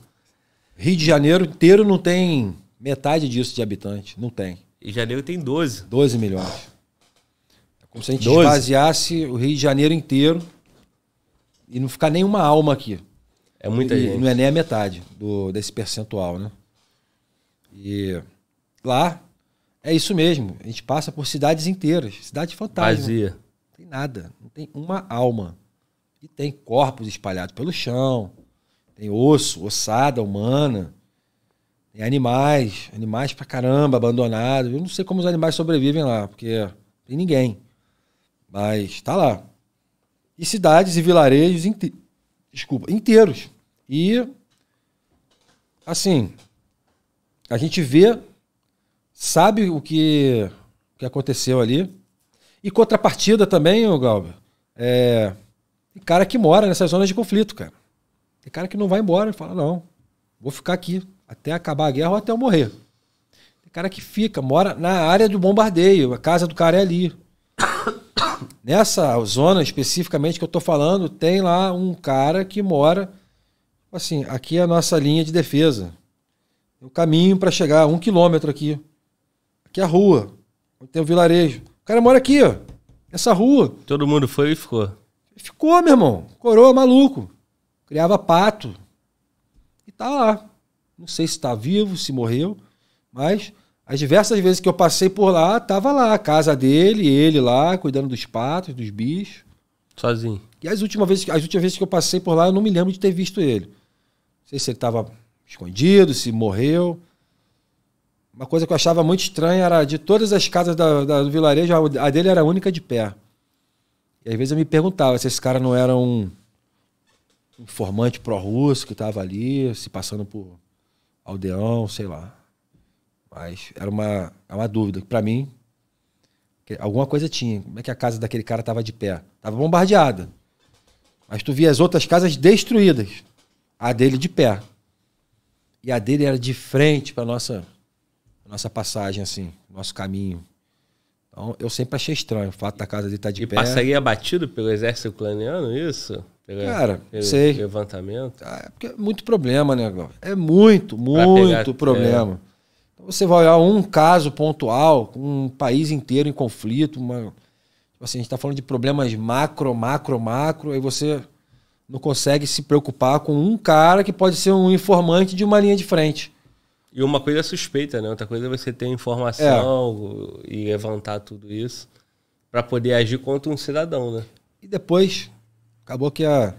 Rio de Janeiro inteiro não tem metade disso de habitante, não tem. E janeiro tem 12. 12 milhões. Como se a gente 12. esvaziasse o Rio de Janeiro inteiro e não ficar nenhuma alma aqui. É muita e, gente. Não é nem a metade do, desse percentual, né? E lá é isso mesmo. A gente passa por cidades inteiras, cidade fantasma. Vazia. Não tem nada, não tem uma alma. E tem corpos espalhados pelo chão, tem osso, ossada humana, tem animais, animais pra caramba, abandonados. Eu não sei como os animais sobrevivem lá, porque não tem ninguém. Mas está lá. E cidades e vilarejos inte... Desculpa, inteiros. E, assim, a gente vê, sabe o que, que aconteceu ali. E contrapartida também, o Galber, é, tem cara que mora nessas zonas de conflito, cara. Tem cara que não vai embora e fala, não, vou ficar aqui até acabar a guerra ou até eu morrer. Tem cara que fica, mora na área do bombardeio, a casa do cara é ali. Nessa zona especificamente que eu estou falando, tem lá um cara que mora. Assim, aqui é a nossa linha de defesa. O caminho para chegar um quilômetro aqui. Aqui é a rua. Tem o vilarejo. O cara mora aqui, ó. Essa rua. Todo mundo foi e ficou. Ficou, meu irmão. Coroa maluco. Criava pato. E tá lá. Não sei se tá vivo, se morreu, mas as diversas vezes que eu passei por lá, tava lá, a casa dele, ele lá, cuidando dos patos, dos bichos. Sozinho. E as últimas vezes, as últimas vezes que eu passei por lá, eu não me lembro de ter visto ele. Não sei se ele tava escondido, se morreu. Uma coisa que eu achava muito estranha era de todas as casas da, da, do vilarejo, a dele era a única de pé. E às vezes eu me perguntava se esse cara não era um informante pró-russo que estava ali, se passando por aldeão, sei lá. Mas era uma, é uma dúvida. Para mim, alguma coisa tinha. Como é que a casa daquele cara tava de pé? Tava bombardeada. Mas tu via as outras casas destruídas. A dele de pé. E a dele era de frente para nossa nossa passagem assim, nosso caminho. Então, eu sempre achei estranho o fato da casa dele estar tá de e pé. E passaria
batido pelo exército ucraniano isso? Pelo, Cara, pelo sei. levantamento?
Ah, é, porque é muito problema, né, É muito, muito pegar, problema. É. Então, você vai olhar um caso pontual, um país inteiro em conflito, uma, tipo assim, a gente está falando de problemas macro, macro, macro, aí você não consegue se preocupar com um cara que pode ser um informante de uma linha de frente.
E uma coisa é suspeita, né? Outra coisa é você ter informação é. e levantar tudo isso para poder agir contra um cidadão, né?
E depois, acabou que a,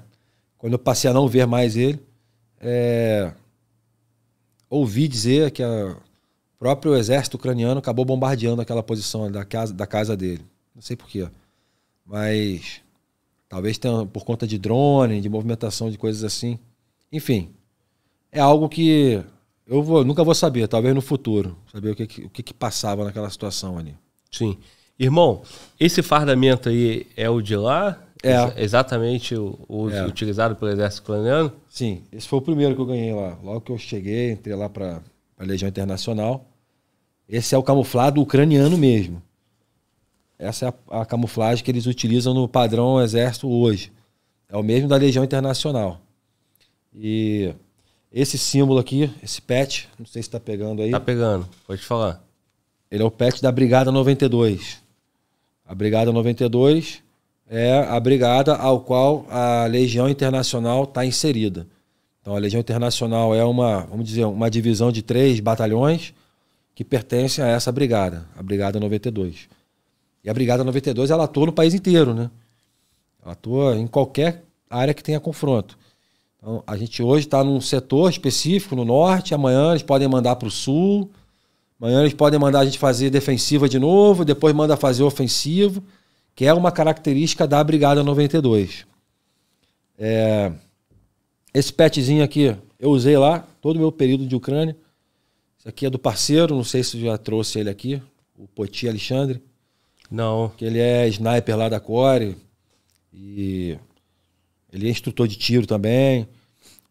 quando eu passei a não ver mais ele, é, ouvi dizer que a o próprio exército ucraniano acabou bombardeando aquela posição da casa, da casa dele. Não sei porquê. Mas talvez tenha por conta de drone, de movimentação de coisas assim. Enfim, é algo que eu vou, nunca vou saber, talvez no futuro, saber o que, o que, que passava naquela situação ali. Sim. Irmão, esse fardamento
aí é o de lá? É. Exatamente o, o é. utilizado pelo exército ucraniano?
Sim, esse foi o primeiro que eu ganhei lá. Logo que eu cheguei, entrei lá para a Legião Internacional. Esse é o camuflado ucraniano mesmo. Essa é a, a camuflagem que eles utilizam no padrão exército hoje. É o mesmo da Legião Internacional. E esse símbolo aqui, esse pet, não sei se está pegando aí. Está pegando, pode falar. Ele é o pet da Brigada 92. A Brigada 92 é a brigada ao qual a Legião Internacional está inserida. Então a Legião Internacional é uma, vamos dizer, uma divisão de três batalhões que pertence a essa brigada, a Brigada 92. E a Brigada 92 ela atua no país inteiro, né? Ela atua em qualquer área que tenha confronto. Então, a gente hoje está num setor específico no norte, amanhã eles podem mandar para o sul, amanhã eles podem mandar a gente fazer defensiva de novo, depois manda fazer ofensivo, que é uma característica da Brigada 92. É, esse petzinho aqui eu usei lá todo o meu período de Ucrânia. Isso aqui é do parceiro, não sei se já trouxe ele aqui, o Poti Alexandre. Não. Que ele é sniper lá da Core. E ele é instrutor de tiro também.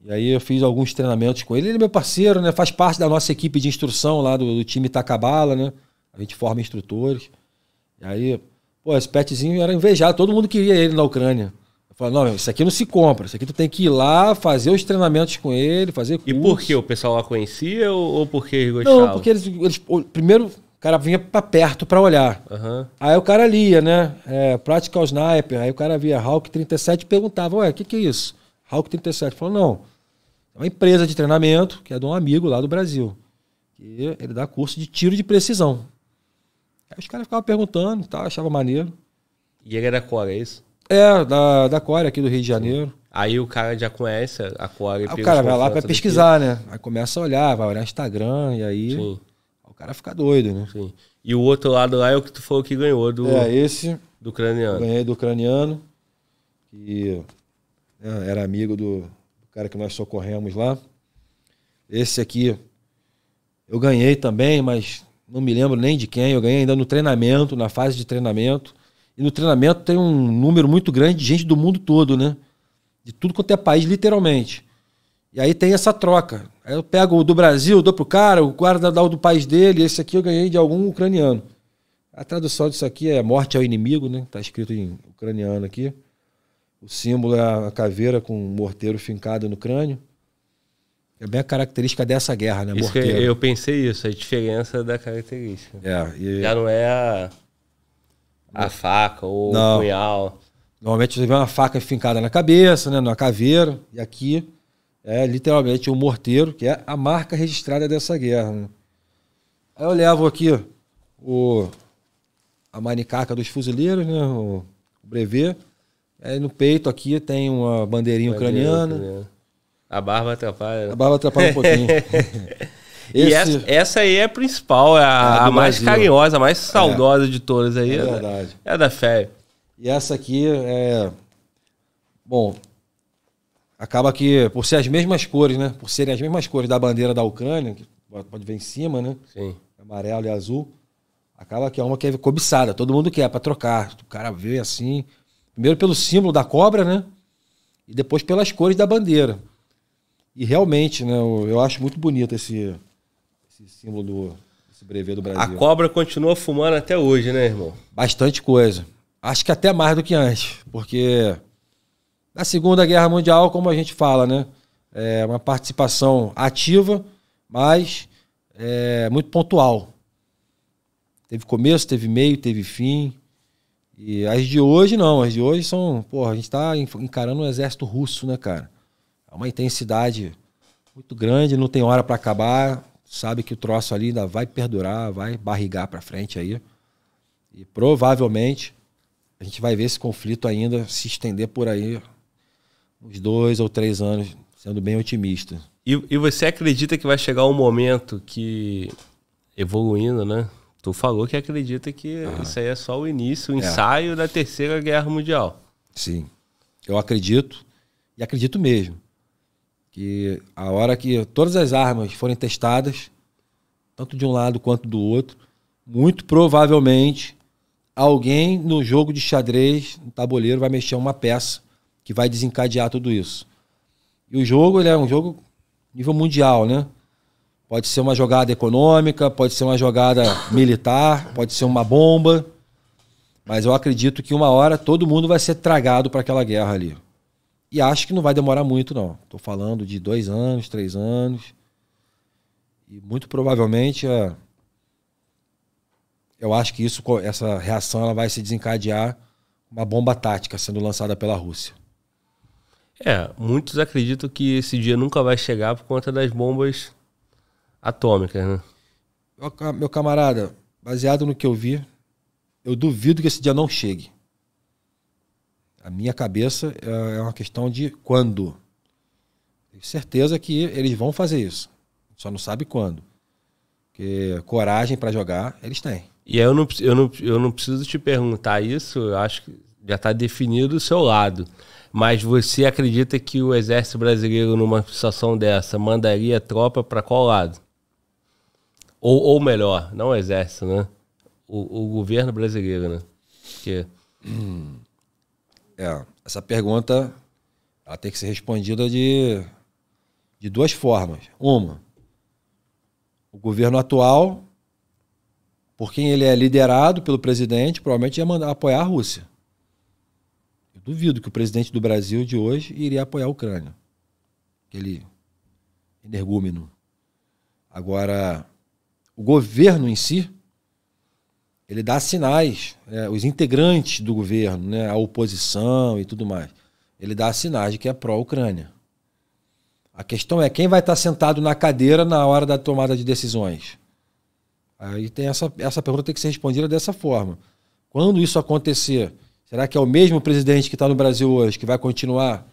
E aí eu fiz alguns treinamentos com ele. Ele é meu parceiro, né? Faz parte da nossa equipe de instrução lá do, do time Itacabala, né? A gente forma instrutores. E aí, pô, esse petzinho era invejado. Todo mundo queria ele na Ucrânia. Fala, não, isso aqui não se compra, isso aqui tu tem que ir lá, fazer os treinamentos com ele, fazer curso. E por que? O pessoal lá conhecia ou, ou porque eles gostavam? Não, porque eles, eles primeiro, o cara vinha pra perto pra olhar. Uhum. Aí o cara lia, né? É, Practical Sniper, aí o cara via Hawk 37 e perguntava, ué, o que que é isso? Hawk 37. Falou, não, é uma empresa de treinamento que é de um amigo lá do Brasil. E ele dá curso de tiro de precisão. Aí os caras ficavam perguntando e tá, tal, achava maneiro.
E ele era qual, é isso?
É, da, da Core aqui do Rio de Janeiro. Aí o cara já conhece a
Core. Aí ah, o cara vai lá para pesquisar, daqui.
né? Aí começa a olhar, vai olhar Instagram e aí Sim. o cara fica doido, né? Sim.
E o outro lado lá é o que tu falou que ganhou do... É, esse... Do ucraniano. Ganhei
do ucraniano, que né, era amigo do, do cara que nós socorremos lá. Esse aqui eu ganhei também, mas não me lembro nem de quem. Eu ganhei ainda no treinamento, na fase de treinamento. E no treinamento tem um número muito grande de gente do mundo todo, né? De tudo quanto é país, literalmente. E aí tem essa troca. Aí eu pego o do Brasil, dou pro cara, o guarda dá o do país dele, esse aqui eu ganhei de algum ucraniano. A tradução disso aqui é morte ao inimigo, né? Tá escrito em ucraniano aqui. O símbolo é a caveira com um morteiro fincado no crânio. É bem a característica dessa guerra, né? Isso eu, eu
pensei isso, a diferença da característica. É, e... Já não é a a faca ou não. o
punhal. Normalmente você vê uma faca fincada na cabeça, né, na caveira, e aqui é literalmente o um morteiro, que é a marca registrada dessa guerra. Né? Aí eu levo aqui o, a manicaca dos fuzileiros, né, o, o brevet. Aí no peito aqui tem uma bandeirinha Bandeira ucraniana.
ucraniana.
A barba atrapalha. A barba atrapalha um pouquinho. Esse... E essa, essa, aí é a principal, é a, é a mais Brasil. carinhosa, a mais é. saudosa de todas aí. É, é verdade.
É da fé. E essa aqui é. Bom, acaba que, por ser as mesmas cores, né? Por serem as mesmas cores da bandeira da Ucrânia, que pode ver em cima, né? Sim. Amarelo e azul. Acaba que é uma que é cobiçada, todo mundo quer para trocar. O cara vê assim, primeiro pelo símbolo da cobra, né? E depois pelas cores da bandeira. E realmente, né, eu acho muito bonito esse esse símbolo do esse
brevet do Brasil. A cobra continua fumando até hoje, né, irmão?
Bastante coisa. Acho que até mais do que antes, porque na Segunda Guerra Mundial, como a gente fala, né, é uma participação ativa, mas é muito pontual. Teve começo, teve meio, teve fim. E as de hoje não, as de hoje são, porra, a gente está encarando um exército russo, né, cara? É uma intensidade muito grande, não tem hora para acabar sabe que o troço ali ainda vai perdurar, vai barrigar para frente aí. E provavelmente a gente vai ver esse conflito ainda se estender por aí uns dois ou três anos, sendo bem otimista.
E, e você acredita que vai chegar um momento que, evoluindo, né? Tu falou que acredita que isso aí é só o início, o é. ensaio é. da Terceira
Guerra Mundial. Sim, eu acredito e acredito mesmo que a hora que todas as armas forem testadas, tanto de um lado quanto do outro, muito provavelmente alguém no jogo de xadrez, no tabuleiro, vai mexer uma peça que vai desencadear tudo isso. E o jogo, ele é um jogo nível mundial, né? Pode ser uma jogada econômica, pode ser uma jogada militar, pode ser uma bomba. Mas eu acredito que uma hora todo mundo vai ser tragado para aquela guerra ali. E acho que não vai demorar muito, não. Estou falando de dois anos, três anos. E muito provavelmente, é, eu acho que isso, essa reação ela vai se desencadear uma bomba tática sendo lançada pela Rússia.
É, muitos acreditam que esse dia nunca vai chegar por conta das bombas
atômicas, né? Meu camarada, baseado no que eu vi, eu duvido que esse dia não chegue. A minha cabeça é, é uma questão de quando. Tenho certeza que eles vão fazer isso. Só não sabe quando. Porque coragem para jogar, eles têm.
E eu não, eu, não, eu não preciso te perguntar isso, eu acho que já está definido o seu lado. Mas você acredita que o exército brasileiro, numa situação dessa, mandaria tropa para qual lado? Ou, ou melhor, não o exército, né? O, o governo brasileiro, né? Porque hum.
É, essa pergunta ela tem que ser respondida de, de duas formas. Uma, o governo atual, por quem ele é liderado pelo presidente, provavelmente ia mandar, apoiar a Rússia. Eu duvido que o presidente do Brasil de hoje iria apoiar a Ucrânia. Aquele energúmeno. Agora, o governo em si ele dá sinais, né, os integrantes do governo, né, a oposição e tudo mais, ele dá sinais de que é pró-Ucrânia. A questão é quem vai estar sentado na cadeira na hora da tomada de decisões. Aí tem essa, essa pergunta tem que ser respondida dessa forma. Quando isso acontecer, será que é o mesmo presidente que está no Brasil hoje que vai continuar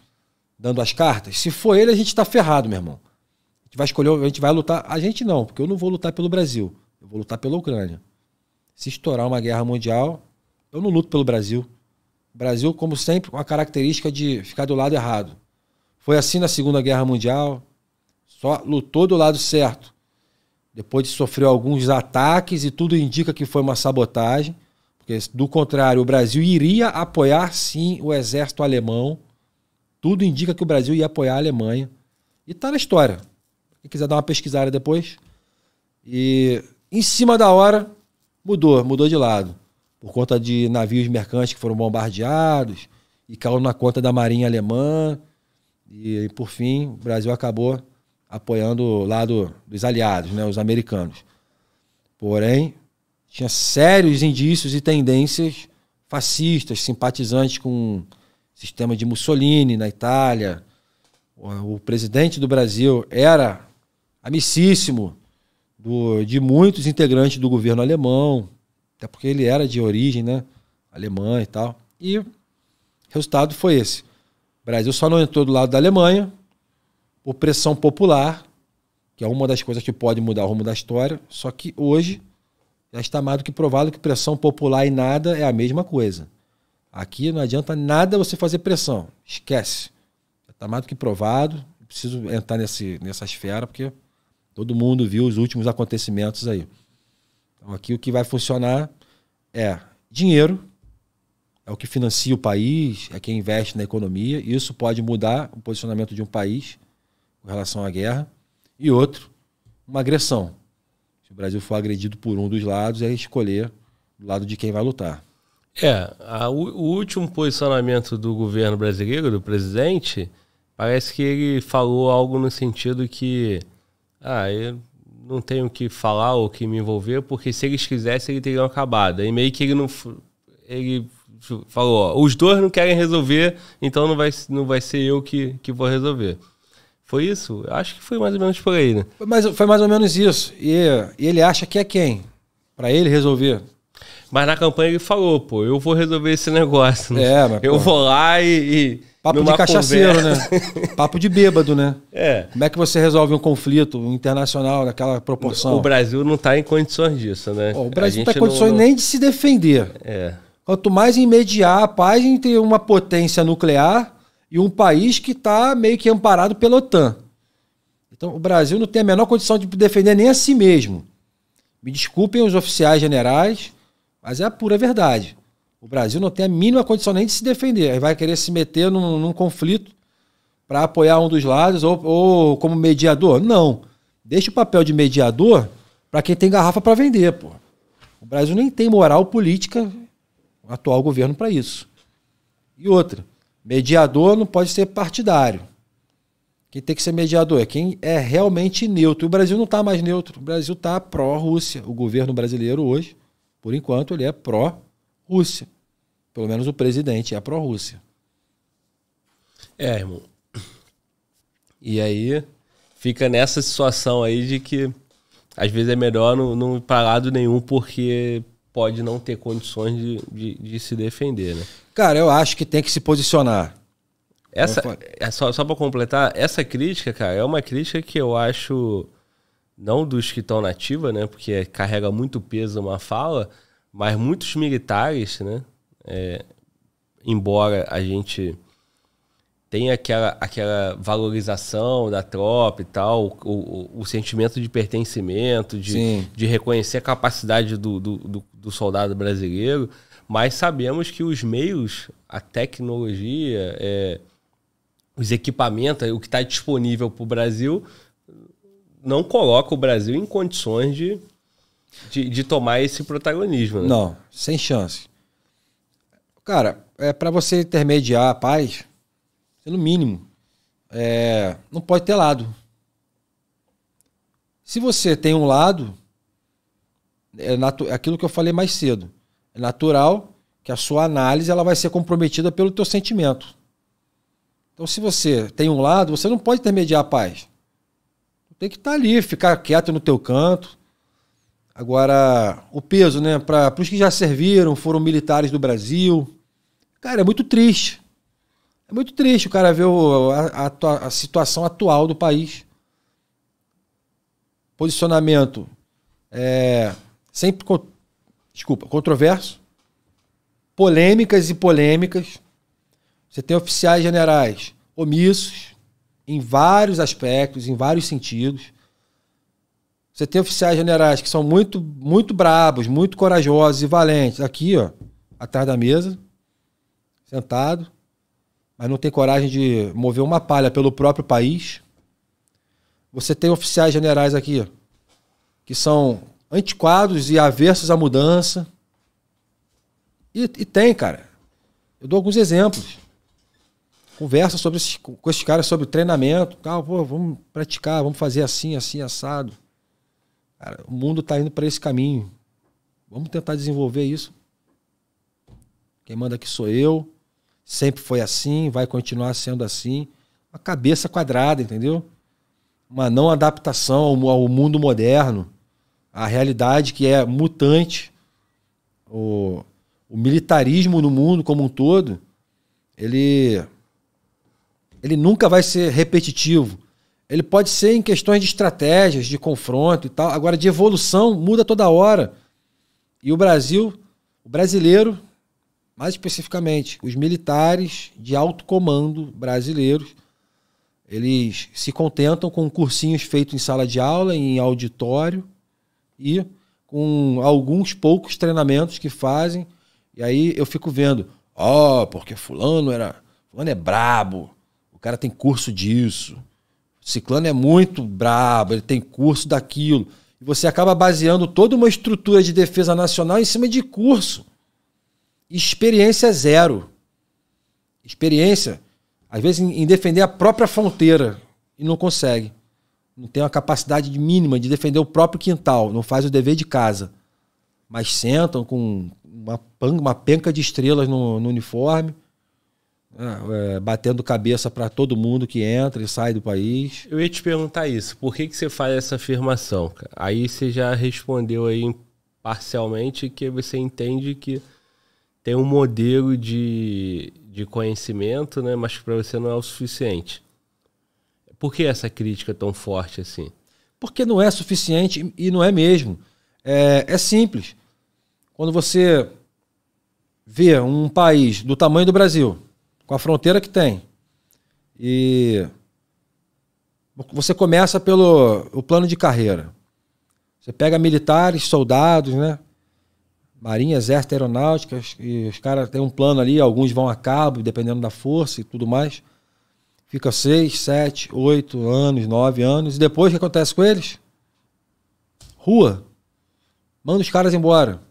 dando as cartas? Se for ele, a gente está ferrado, meu irmão. A gente vai escolher, a gente vai lutar. A gente não, porque eu não vou lutar pelo Brasil. Eu vou lutar pela Ucrânia se estourar uma guerra mundial, eu não luto pelo Brasil. Brasil, como sempre, com a característica de ficar do lado errado. Foi assim na Segunda Guerra Mundial, só lutou do lado certo. Depois de sofrer alguns ataques e tudo indica que foi uma sabotagem, porque do contrário, o Brasil iria apoiar sim o exército alemão. Tudo indica que o Brasil ia apoiar a Alemanha. E tá na história. Quem quiser dar uma pesquisada depois. E em cima da hora, Mudou, mudou de lado. Por conta de navios mercantes que foram bombardeados e caiu na conta da Marinha Alemã. E, por fim, o Brasil acabou apoiando o lado dos aliados, né, os americanos. Porém, tinha sérios indícios e tendências fascistas, simpatizantes com o sistema de Mussolini na Itália. O presidente do Brasil era amicíssimo do, de muitos integrantes do governo alemão, até porque ele era de origem né, alemã e tal. E o resultado foi esse. O Brasil só não entrou do lado da Alemanha por pressão popular, que é uma das coisas que pode mudar o rumo da história, só que hoje já está mais do que provado que pressão popular e nada é a mesma coisa. Aqui não adianta nada você fazer pressão. Esquece. Está mais do que provado. Preciso entrar nesse, nessa esfera, porque Todo mundo viu os últimos acontecimentos aí. Então, aqui o que vai funcionar é dinheiro, é o que financia o país, é quem investe na economia. Isso pode mudar o posicionamento de um país com relação à guerra. E outro, uma agressão. Se o Brasil for agredido por um dos lados, é escolher do lado de quem vai lutar.
É, a, o, o último posicionamento do governo brasileiro, do presidente, parece que ele falou algo no sentido que ah, eu não tenho o que falar ou que me envolver, porque se eles quisessem, ele teria acabado. E meio que ele não. Ele falou: ó, os dois não querem resolver, então não vai, não vai ser eu que, que vou resolver. Foi
isso? Acho que foi mais ou menos por aí, né? Mas foi mais ou menos isso. E, e ele acha que é quem? Para ele resolver.
Mas na campanha ele falou, pô, eu vou resolver esse negócio. Né? É, mas, eu pô. vou lá e. e Papo de cachaceiro, conversa.
né? Papo de bêbado, né? É. Como é que você resolve um conflito internacional daquela proporção? O Brasil não está em condições disso, né? Pô, o Brasil não está em condições não, nem de se defender. É. Quanto mais em mediar a paz entre uma potência nuclear e um país que está meio que amparado pela OTAN. Então o Brasil não tem a menor condição de defender nem a si mesmo. Me desculpem os oficiais generais, mas é a pura verdade. O Brasil não tem a mínima condição nem de se defender. vai querer se meter num, num conflito para apoiar um dos lados ou, ou, como mediador. Não. Deixa o papel de mediador para quem tem garrafa para vender, pô. O Brasil nem tem moral política, o atual governo, para isso. E outra, mediador não pode ser partidário. Quem tem que ser mediador é quem é realmente neutro. O Brasil não está mais neutro. O Brasil está pró-Rússia. O governo brasileiro hoje por enquanto, ele é pró-Rússia. Pelo menos o presidente é pró-Rússia. É, irmão. E
aí fica nessa situação aí de que às vezes é melhor não, não ir para lado nenhum porque pode não ter condições de, de, de, se defender, né? Cara,
eu acho que tem que se posicionar. Essa,
é só, só para completar, essa crítica, cara, é uma crítica que eu acho não dos que estão nativa, né? Porque carrega muito peso uma fala, mas muitos militares, né? É, embora a gente tenha aquela, aquela valorização da tropa e tal, o, o, o sentimento de pertencimento, de, de reconhecer a capacidade do, do, do, do soldado brasileiro, mas sabemos que os meios, a tecnologia, é, os equipamentos, o que está disponível para o Brasil não coloca o Brasil em condições de, de, de tomar esse protagonismo. Né? Não,
sem chance. Cara, é para você intermediar a paz, pelo mínimo, é, não pode ter lado. Se você tem um lado, é, é aquilo que eu falei mais cedo, é natural que a sua análise ela vai ser comprometida pelo teu sentimento. Então, se você tem um lado, você não pode intermediar a paz. Tem que estar tá ali, ficar quieto no teu canto. Agora, o peso, né? Para os que já serviram, foram militares do Brasil. Cara, é muito triste. É muito triste o cara ver o, a, a, a situação atual do país. Posicionamento é, sempre desculpa, controverso, polêmicas e polêmicas. Você tem oficiais generais omissos, em vários aspectos, em vários sentidos. Você tem oficiais generais que são muito, muito bravos, muito corajosos e valentes. Aqui, ó, atrás da mesa, sentado, mas não tem coragem de mover uma palha pelo próprio país. Você tem oficiais generais aqui, ó, que são antiquados e aversos à mudança. E, e tem, cara. Eu dou alguns exemplos conversa sobre esses, com esses caras sobre treinamento, tal, pô, vamos praticar, vamos fazer assim, assim, assado. Cara, o mundo está indo para esse caminho. Vamos tentar desenvolver isso. Quem manda aqui sou eu. Sempre foi assim, vai continuar sendo assim. Uma cabeça quadrada, entendeu? Uma não adaptação ao mundo moderno, à realidade que é mutante. O, o militarismo no mundo como um todo, ele ele nunca vai ser repetitivo. Ele pode ser em questões de estratégias, de confronto e tal. Agora, de evolução, muda toda hora. E o Brasil, o brasileiro, mais especificamente, os militares de alto comando brasileiros, eles se contentam com cursinhos feitos em sala de aula, em auditório e com alguns poucos treinamentos que fazem. E aí eu fico vendo, ó, oh, porque fulano era, fulano é brabo, o cara tem curso disso. Ciclano é muito brabo, ele tem curso daquilo. E você acaba baseando toda uma estrutura de defesa nacional em cima de curso. Experiência zero. Experiência, às vezes, em defender a própria fronteira e não consegue. Não tem uma capacidade mínima de defender o próprio quintal, não faz o dever de casa. Mas sentam com uma, penca de estrelas no, no uniforme ah, é, batendo cabeça para todo mundo que entra e sai do país.
Eu ia te perguntar isso. Por que, que você faz essa afirmação? Cara? Aí você já respondeu aí parcialmente que você entende que tem um modelo de, de conhecimento, né? Mas que para você não é o suficiente. Por que essa crítica tão forte assim?
Porque não é suficiente e não é mesmo. É, é simples. Quando você vê um país do tamanho do Brasil com a fronteira que tem. E você começa pelo o plano de carreira. Você pega militares, soldados, né? Marinha, Exército, Aeronáutica, e os caras têm um plano ali, alguns vão a cabo, dependendo da força e tudo mais. Fica seis, sete, oito anos, nove anos. E depois o que acontece com eles? Rua. Manda os caras embora.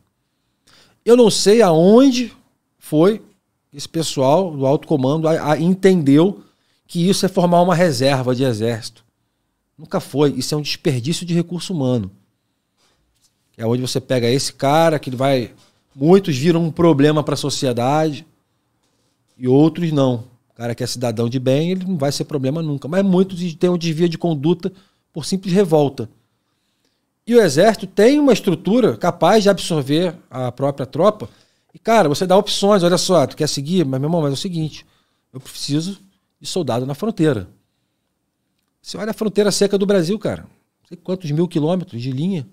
Eu não sei aonde foi esse pessoal do alto comando a, a, entendeu que isso é formar uma reserva de exército. Nunca foi. Isso é um desperdício de recurso humano. É onde você pega esse cara que ele vai. Muitos viram um problema para a sociedade e outros não. O cara que é cidadão de bem, ele não vai ser problema nunca. Mas muitos têm um desvio de conduta por simples revolta. E o exército tem uma estrutura capaz de absorver a própria tropa e, cara, você dá opções, olha só, tu quer seguir? Mas, meu irmão, mas é o seguinte, eu preciso de soldado na fronteira. Você olha a fronteira seca do Brasil, cara. Não sei quantos mil quilômetros de linha.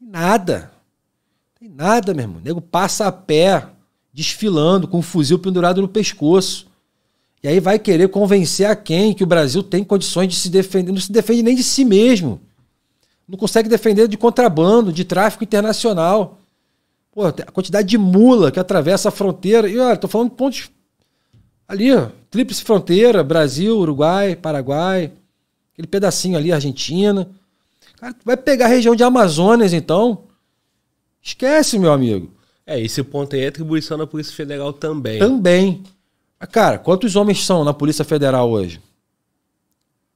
Nada. Tem nada, meu irmão. O nego passa a pé, desfilando, com um fuzil pendurado no pescoço. E aí vai querer convencer a quem que o Brasil tem condições de se defender. Não se defende nem de si mesmo. Não consegue defender de contrabando, de tráfico internacional. Pô, a quantidade de mula que atravessa a fronteira. E olha, tô falando de pontos ali, ó, tríplice fronteira, Brasil, Uruguai, Paraguai, aquele pedacinho ali, Argentina. Cara, tu vai pegar a região de Amazonas, então. Esquece, meu amigo.
É, esse ponto aí é atribuição da Polícia Federal também. Também.
Cara, quantos homens são na Polícia Federal hoje?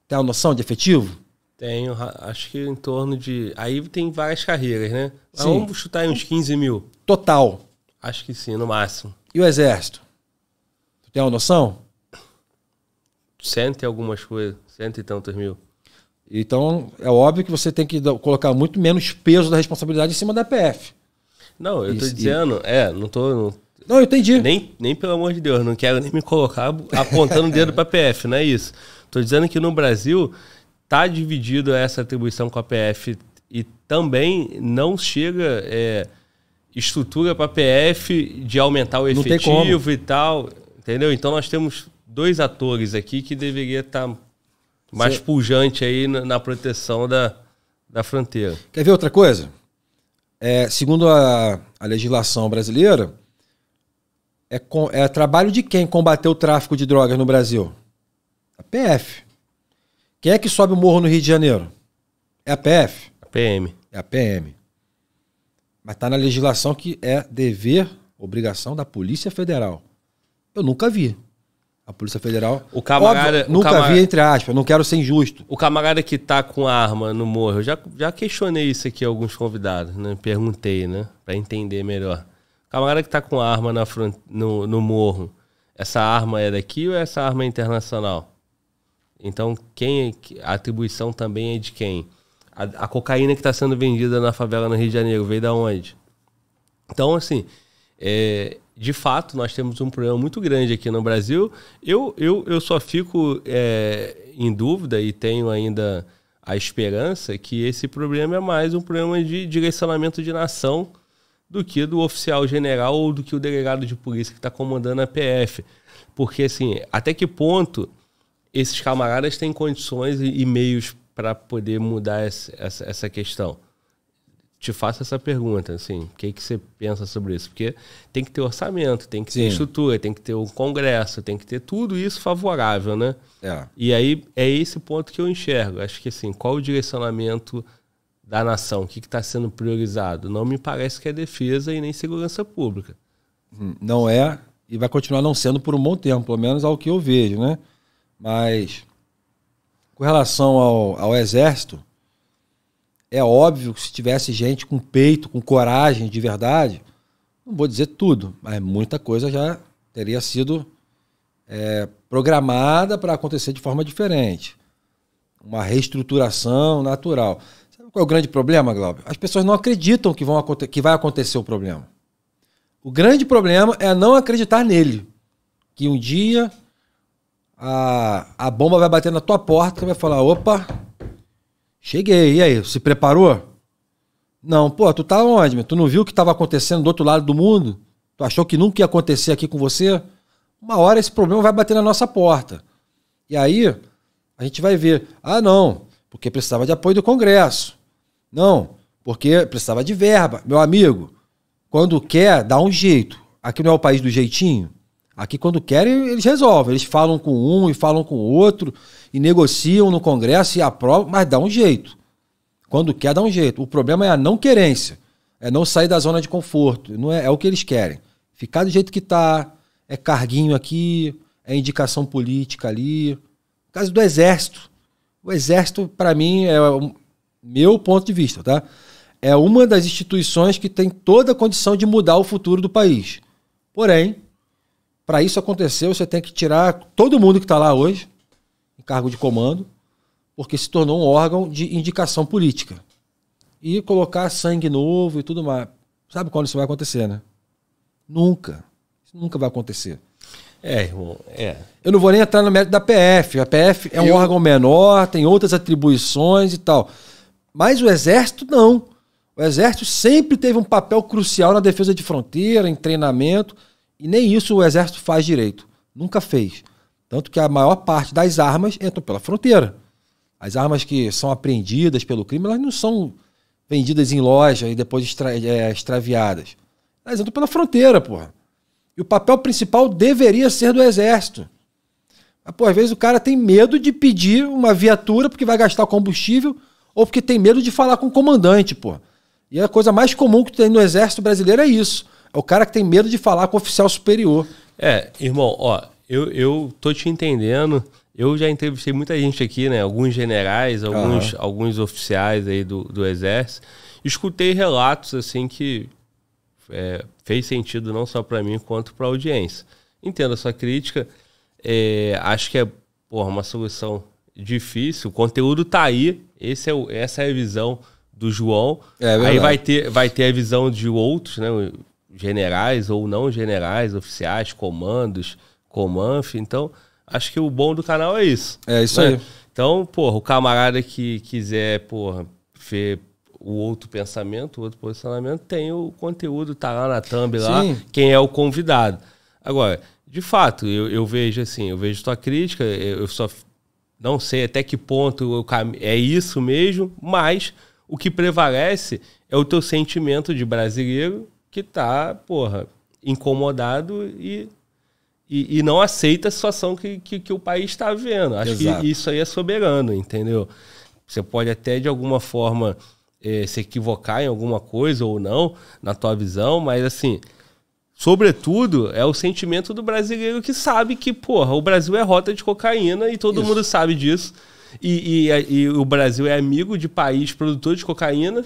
Tem uma noção de efetivo?
Tenho, acho que em torno de. Aí tem várias carreiras, né? Mas vamos
chutar uns 15 mil. Total.
Acho que sim, no máximo.
E o exército? Tu tem uma noção? Cento e algumas coisas, cento e tantos mil. Então, é óbvio que você tem que colocar muito menos peso da responsabilidade em cima da PF.
Não, eu Isso, tô dizendo,
e... é, não tô. Não, não, eu entendi. Nem, nem pelo amor de
Deus, não quero nem me colocar apontando o dedo a PF, não é isso. Tô dizendo que no Brasil está dividido essa atribuição com a PF e também não chega é, estrutura para a PF de aumentar o efetivo e tal, entendeu? Então nós temos dois atores aqui que deveria estar tá mais Cê... pujante aí na, na, proteção da, da fronteira.
Quer ver outra coisa? É, segundo a, a legislação brasileira, é, com, é trabalho de quem combater o tráfico de drogas no Brasil? A PF. Quem é que sobe o morro no Rio de Janeiro? É a PF? A PM. É a PM. Mas está na legislação que é dever, obrigação da Polícia Federal. Eu nunca vi. A Polícia Federal. O camarada. Óbvio, o nunca camarada, vi, entre aspas, não quero ser injusto.
O camarada que tá com arma no morro, eu já, já questionei isso aqui a alguns convidados, né? Perguntei, né? Pra entender melhor. O camarada que tá com arma na front, no, no morro, essa arma é daqui ou essa arma é internacional? Então, quem é a atribuição também é de quem? A, a cocaína que está sendo vendida na favela no Rio de Janeiro veio da onde? Então, assim, é, de fato, nós temos um problema muito grande aqui no Brasil. Eu, eu, eu só fico é, em dúvida e tenho ainda a esperança que esse problema é mais um problema de direcionamento de nação do que do oficial general ou do que o delegado de polícia que está comandando a PF. Porque, assim, até que ponto esses camaradas têm condições e, meios para poder mudar essa, essa, essa, questão? Te faço essa pergunta, assim, o que, que você pensa sobre isso? Porque tem que ter orçamento, tem que Sim. ter estrutura, tem que ter um congresso, tem que ter tudo isso favorável, né? É. E aí é esse ponto que eu enxergo. Acho que assim, qual o direcionamento da nação? O que está sendo priorizado? Não me parece que é defesa e nem segurança pública.
Hum, não é, e vai continuar não sendo por um bom tempo, pelo menos ao que eu vejo, né? Mas com relação ao, ao exército, é óbvio que se tivesse gente com peito, com coragem de verdade, não vou dizer tudo, mas muita coisa já teria sido é, programada para acontecer de forma diferente. Uma reestruturação natural. Sabe qual é o grande problema, Glauber? As pessoas não acreditam que, vão, que vai acontecer o problema. O grande problema é não acreditar nele. Que um dia a, a bomba vai bater na tua porta, e vai falar, opa, cheguei, e aí, se preparou? Não, pô, tu tá onde, meu? Tu não viu o que estava acontecendo do outro lado do mundo? Tu achou que nunca ia acontecer aqui com você? Uma hora esse problema vai bater na nossa porta. E aí, a gente vai ver, ah, não, porque precisava de apoio do Congresso. Não, porque precisava de verba. Meu amigo, quando quer, dá um jeito. Aqui não é o país do jeitinho? Aqui, quando querem, eles resolvem. Eles falam com um e falam com o outro, e negociam no Congresso e aprovam, mas dá um jeito. Quando quer, dá um jeito. O problema é a não querência. É não sair da zona de conforto. Não é, é o que eles querem. Ficar do jeito que está. É carguinho aqui, é indicação política ali. No caso do Exército. O Exército, para mim, é o meu ponto de vista, tá? É uma das instituições que tem toda a condição de mudar o futuro do país. Porém, para isso acontecer, você tem que tirar todo mundo que está lá hoje, em cargo de comando, porque se tornou um órgão de indicação política. E colocar sangue novo e tudo mais. Sabe quando isso vai acontecer, né? Nunca. Isso nunca vai acontecer.
É, irmão, é.
Eu não vou nem entrar no mérito da PF. A PF é um Eu... órgão menor, tem outras atribuições e tal. Mas o Exército não. O Exército sempre teve um papel crucial na defesa de fronteira, em treinamento. E nem isso o exército faz direito. Nunca fez. Tanto que a maior parte das armas entram pela fronteira. As armas que são apreendidas pelo crime, elas não são vendidas em loja e depois extra, é, extraviadas. Elas entram pela fronteira, porra. E o papel principal deveria ser do exército. Mas, pô, às vezes o cara tem medo de pedir uma viatura porque vai gastar combustível ou porque tem medo de falar com o comandante, pô. E a coisa mais comum que tem no exército brasileiro é isso. É o cara que tem medo de falar com o oficial superior.
É, irmão, ó, eu, eu tô te entendendo. Eu já entrevistei muita gente aqui, né? Alguns generais, alguns, uhum. alguns oficiais aí do, do Exército. Escutei relatos, assim, que é, fez sentido não só para mim, quanto para a audiência. Entendo a sua crítica. É, acho que é porra, uma solução difícil. O conteúdo tá aí. Esse é o, essa é a visão do João. É, aí vai ter, vai ter a visão de outros, né? generais ou não generais, oficiais, comandos, comanf. Então, acho que o bom do canal é isso. É isso né? aí. Então, porra, o camarada que quiser, porra, ver o outro pensamento, o outro posicionamento, tem o conteúdo, tá lá na thumb Sim. lá, quem é o convidado. Agora, de fato, eu, eu vejo assim, eu vejo tua crítica, eu, eu só não sei até que ponto eu, é isso mesmo, mas o que prevalece é o teu sentimento de brasileiro que tá, porra, incomodado e, e, e não aceita a situação que, que, que o país está vivendo. Acho Exato. que isso aí é soberano, entendeu? Você pode até, de alguma forma, eh, se equivocar em alguma coisa ou não, na tua visão, mas assim, sobretudo, é o sentimento do brasileiro que sabe que, porra, o Brasil é rota de cocaína e todo isso. mundo sabe disso. E, e, e, o Brasil é amigo de país produtor de cocaína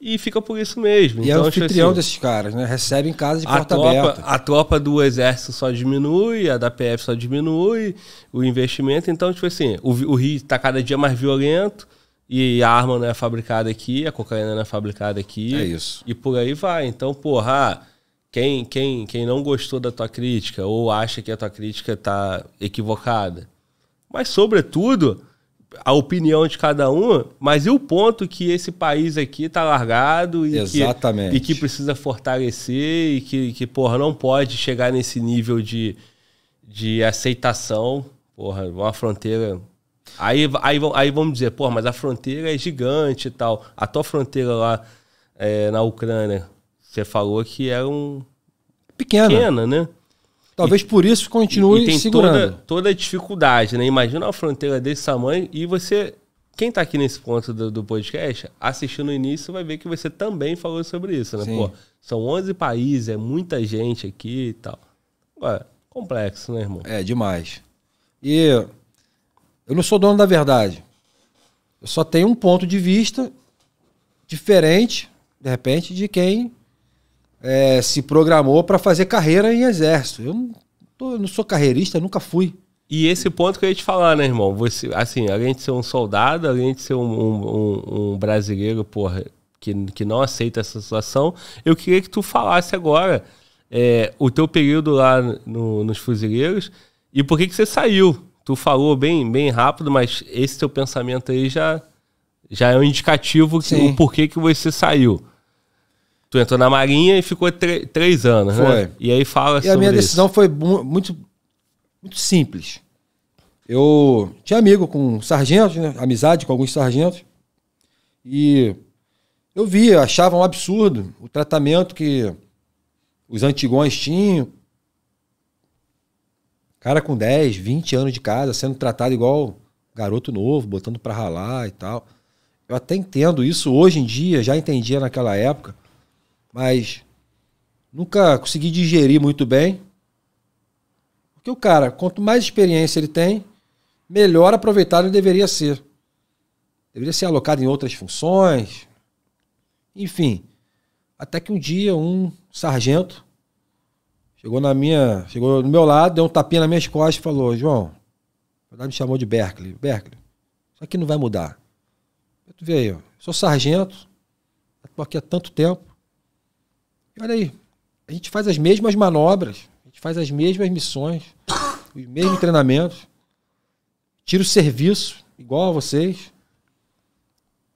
e fica por isso mesmo. E é então, é o anfitrião assim,
desses caras, né? Recebe em casa de a porta tropa, aberta.
A tropa do exército só diminui, a da PF só diminui, o investimento. Então, tipo assim, o, o Rio está cada dia mais violento e a arma não é fabricada aqui, a cocaína não é fabricada aqui. É isso. E por aí vai. Então, porra, quem, quem, quem não gostou da tua crítica ou acha que a tua crítica está equivocada, mas, sobretudo a opinião de cada um, mas e o ponto que esse país aqui está largado e Exatamente. que, e que precisa fortalecer e que, que, porra, não pode chegar nesse nível de, de aceitação, porra, uma fronteira... Aí, aí, aí vamos dizer, porra, mas a fronteira é gigante e tal. A tua fronteira lá é, na Ucrânia, você falou que era é um... Pequena. Pequena, né?
Talvez e, por isso
continue e, e tem segurando. Toda, toda a dificuldade, né? Imagina uma fronteira desse tamanho e você. Quem está aqui nesse ponto do, do, podcast, assistindo no início, vai ver que você também falou sobre isso, né? Sim. Pô, são 11 países, é muita gente aqui e tal. Ué, complexo,
né, irmão? É, demais. E eu não sou dono da verdade. Eu só tenho um ponto de vista diferente, de repente, de quem é, se programou para fazer carreira em exército. Eu não, tô, não, sou carreirista, nunca fui.
E esse ponto que eu ia te falar, né, irmão? Você, assim, além de ser um soldado, além de ser um, um, um brasileiro, porra, que, que não aceita essa situação, eu queria que tu falasse agora é, o teu período lá no, nos fuzileiros e por que, que você saiu. Tu falou bem, bem rápido, mas esse teu pensamento aí já, já é um indicativo do porquê que você saiu. Tu entrou na Marinha e ficou três anos, né? foi. né? E aí fala e sobre E a minha decisão
foi muito, muito simples. Eu tinha amigo com sargentos, né? amizade com alguns sargentos. E eu via, achava um absurdo o tratamento que os antigões tinham. Cara com 10, 20 anos de casa, sendo tratado igual garoto novo, botando para ralar e tal. Eu até entendo isso hoje em dia, já entendia naquela época. Mas nunca consegui digerir muito bem. Porque o cara, quanto mais experiência ele tem, melhor aproveitado ele deveria ser. Deveria ser alocado em outras funções. Enfim, até que um dia um sargento chegou na minha, chegou no meu lado, deu um tapinha nas minhas costas e falou: "João, verdade me chamou de Berkeley, Berkeley. Isso aqui não vai mudar. Tu vê aí, sou sargento, estou aqui há tanto tempo. Olha aí, a gente faz as mesmas manobras, a gente faz as mesmas missões, os mesmos treinamentos, tira o serviço igual a vocês.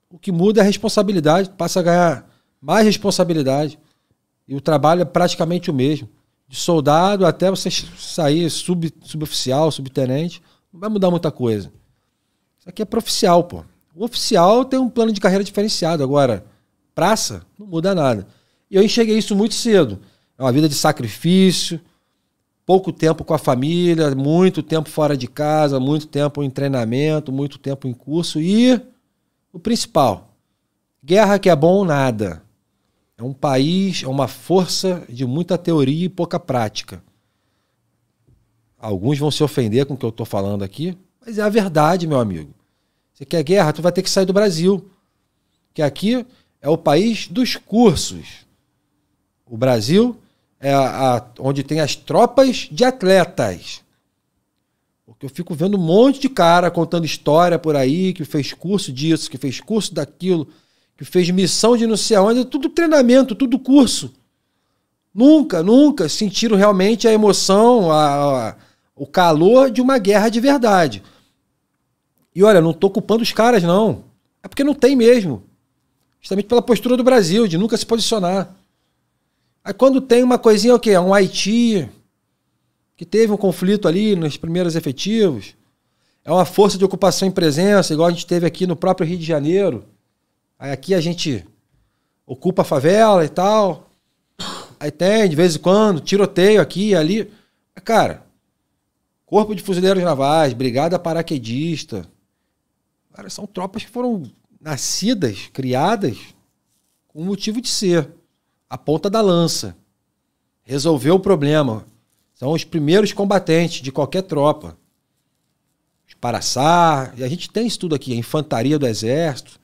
O que muda é a responsabilidade, passa a ganhar mais responsabilidade. E o trabalho é praticamente o mesmo. De soldado até você sair sub, suboficial, subtenente, não vai mudar muita coisa. Isso aqui é profissional, pô. O oficial tem um plano de carreira diferenciado. Agora, praça, não muda nada. E eu enxerguei isso muito cedo. É uma vida de sacrifício, pouco tempo com a família, muito tempo fora de casa, muito tempo em treinamento, muito tempo em curso e o principal, guerra que é bom nada. É um país, é uma força de muita teoria e pouca prática. Alguns vão se ofender com o que eu estou falando aqui, mas é a verdade, meu amigo. Você quer guerra? Tu vai ter que sair do Brasil. Que aqui é o país dos cursos. O Brasil é a, a, onde tem as tropas de atletas. Porque eu fico vendo um monte de cara contando história por aí, que fez curso disso, que fez curso daquilo, que fez missão de não sei aonde, tudo treinamento, tudo curso. Nunca, nunca sentiram realmente a emoção, a, a o calor de uma guerra de verdade. E olha, não estou culpando os caras, não. É porque não tem mesmo. Justamente pela postura do Brasil, de nunca se posicionar. Aí quando tem uma coisinha, o quê? um Haiti, que teve um conflito ali nos primeiros efetivos. É uma força de ocupação em presença, igual a gente teve aqui no próprio Rio de Janeiro. Aí aqui a gente ocupa a favela e tal. Aí tem, de vez em quando, tiroteio aqui e ali. Cara, Corpo de Fuzileiros Navais, Brigada Paraquedista. Cara, são tropas que foram nascidas, criadas, com motivo de ser a ponta da lança. Resolveu o problema. São os primeiros combatentes de qualquer tropa. Os paraçar, e a gente tem isso tudo aqui, a infantaria do exército.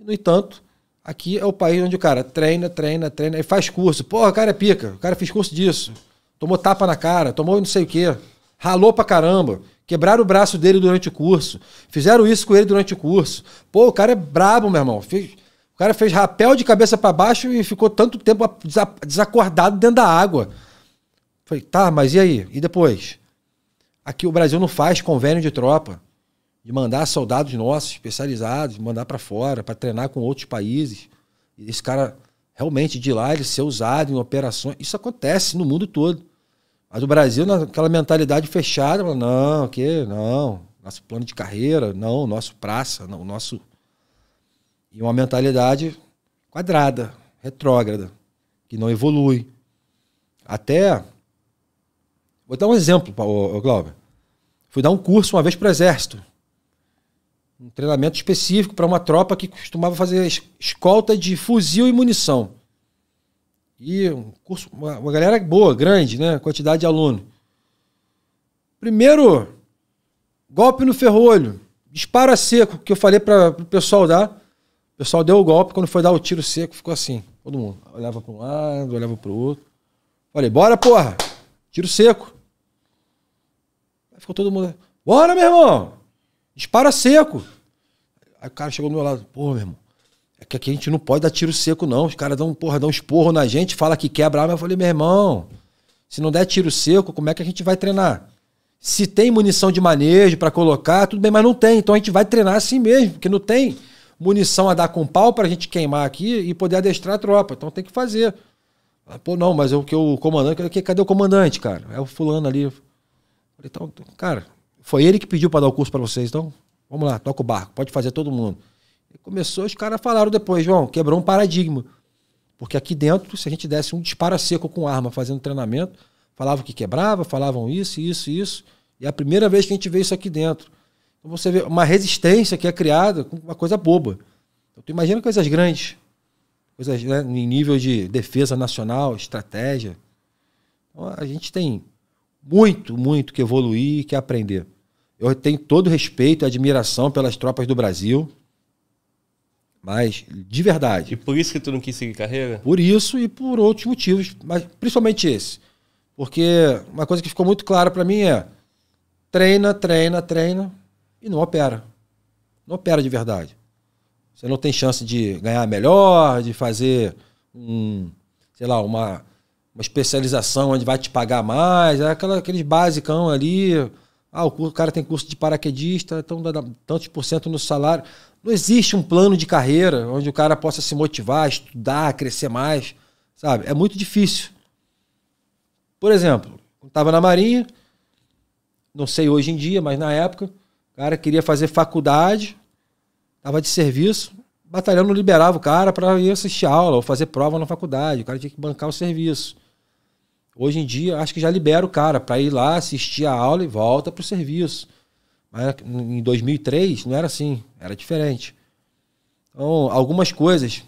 No entanto, aqui é o país onde o cara treina, treina, treina e faz curso. Porra, o cara é pica, o cara fez curso disso. Tomou tapa na cara, tomou não sei o quê. Ralou pra caramba. Quebraram o braço dele durante o curso. Fizeram isso com ele durante o curso. Pô, o cara é brabo, meu irmão. Fez o cara fez rapel de cabeça para baixo e ficou tanto tempo desacordado dentro da água. Falei, tá, mas e aí? E depois? Aqui o Brasil não faz convênio de tropa de mandar soldados nossos especializados, mandar para fora, para treinar com outros países. Esse cara realmente de lá ele ser usado em operações. Isso acontece no mundo todo. Mas o Brasil, naquela mentalidade fechada, não, que não, nosso plano de carreira, não, nosso praça, não, nosso e uma mentalidade quadrada, retrógrada, que não evolui. Até. Vou dar um exemplo, Glauber. Fui dar um curso uma vez para o Exército. Um treinamento específico para uma tropa que costumava fazer escolta de fuzil e munição. E um curso, uma, uma galera boa, grande, né? Quantidade de aluno. Primeiro, golpe no ferrolho, disparo a seco, que eu falei para o pessoal dar. O pessoal deu o golpe, quando foi dar o tiro seco, ficou assim. Todo mundo. Olhava para um lado, olhava para o outro. Falei, bora, porra! Tiro seco. Aí ficou todo mundo. Bora, meu irmão! Dispara seco! Aí o cara chegou do meu lado. Porra, meu irmão. É que aqui a gente não pode dar tiro seco, não. Os caras dão, porra, dão esporro na gente, fala que quebra arma. Eu falei, meu irmão, se não der tiro seco, como é que a gente vai treinar? Se tem munição de manejo para colocar, tudo bem, mas não tem. Então a gente vai treinar assim mesmo, porque não tem munição a dar com pau para a gente queimar aqui e poder adestrar a tropa. Então tem que fazer. Ah, pô, não, mas é o que o comandante. É cadê o comandante, cara? É o fulano ali. então, cara, foi ele que pediu para dar o curso para vocês, então vamos lá, toca o barco, pode fazer todo mundo. E começou, os caras falaram depois, João, quebrou um paradigma. Porque aqui dentro, se a gente desse um disparo seco com arma fazendo treinamento, falavam que quebrava, falavam isso, isso, isso. E é a primeira vez que a gente vê isso aqui dentro você vê uma resistência que é criada com uma coisa boba. Então, tu imagina coisas grandes, coisas né, em nível de defesa nacional, estratégia. Então, a gente tem muito, muito que evoluir e que aprender. Eu tenho todo respeito e admiração pelas tropas do Brasil, mas de verdade. E por isso que tu não quis seguir carreira? Por isso e por outros motivos, mas principalmente esse. Porque uma coisa que ficou muito clara para mim é treina, treina, treina, e não opera. Não opera de verdade. Você não tem chance de ganhar melhor, de fazer um, sei lá, uma, uma especialização onde vai te pagar mais, é aquela, aqueles basicão ali. Ah, o, curso, o cara tem curso de paraquedista, então dá, tantos por cento no salário. Não existe um plano de carreira onde o cara possa se motivar, estudar, crescer mais, sabe? É muito difícil. Por exemplo, estava na Marinha, não sei hoje em dia, mas na época, o cara queria fazer faculdade, tava de serviço, o batalhão não liberava o cara para ir assistir aula ou fazer prova na faculdade. O cara tinha que bancar o serviço. Hoje em dia, acho que já libera o cara para ir lá assistir a aula e volta pro serviço. Mas em 2003 não era assim, era diferente. Então, algumas coisas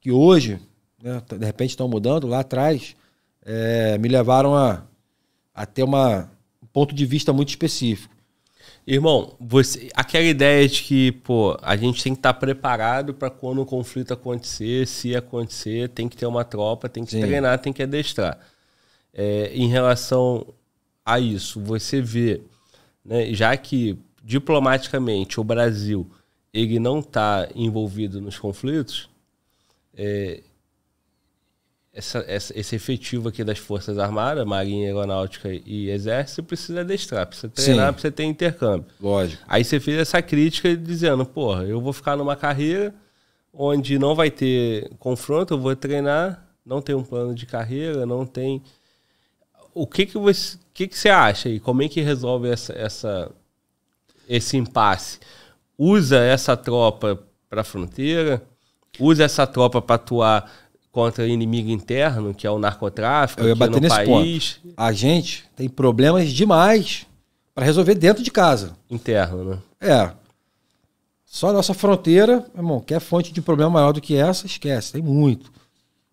que hoje, né, de repente, estão mudando lá atrás, é, me levaram a, a ter uma, um ponto de vista muito específico.
Irmão, você, aquela
ideia de que, pô,
a gente tem que estar tá preparado para quando o conflito acontecer, se acontecer, tem que ter uma tropa, tem que Sim. treinar, tem que adestrar. É, em relação a isso, você vê, né, já que diplomaticamente o Brasil ele não está envolvido nos conflitos, é, essa, essa, esse efetivo aqui das Forças Armadas, Marinha, Aeronáutica e Exército, precisa adestrar, precisa treinar, Sim. precisa ter intercâmbio. Lógico. Aí você fez essa crítica dizendo, porra, eu vou ficar numa carreira onde não vai ter confronto, eu vou treinar, não tem um plano de carreira, não tem... O que que você, que que você acha aí? Como é que resolve essa, essa, esse impasse? Usa essa tropa para a fronteira? Usa essa tropa para atuar contra o inimigo interno, que é o narcotráfico Eu ia bater nesse país.
Ponto. A gente tem problemas demais para resolver dentro de casa. Interno, né? É. Só a nossa fronteira, irmão, que é fonte de problema maior do que essa, esquece, tem muito.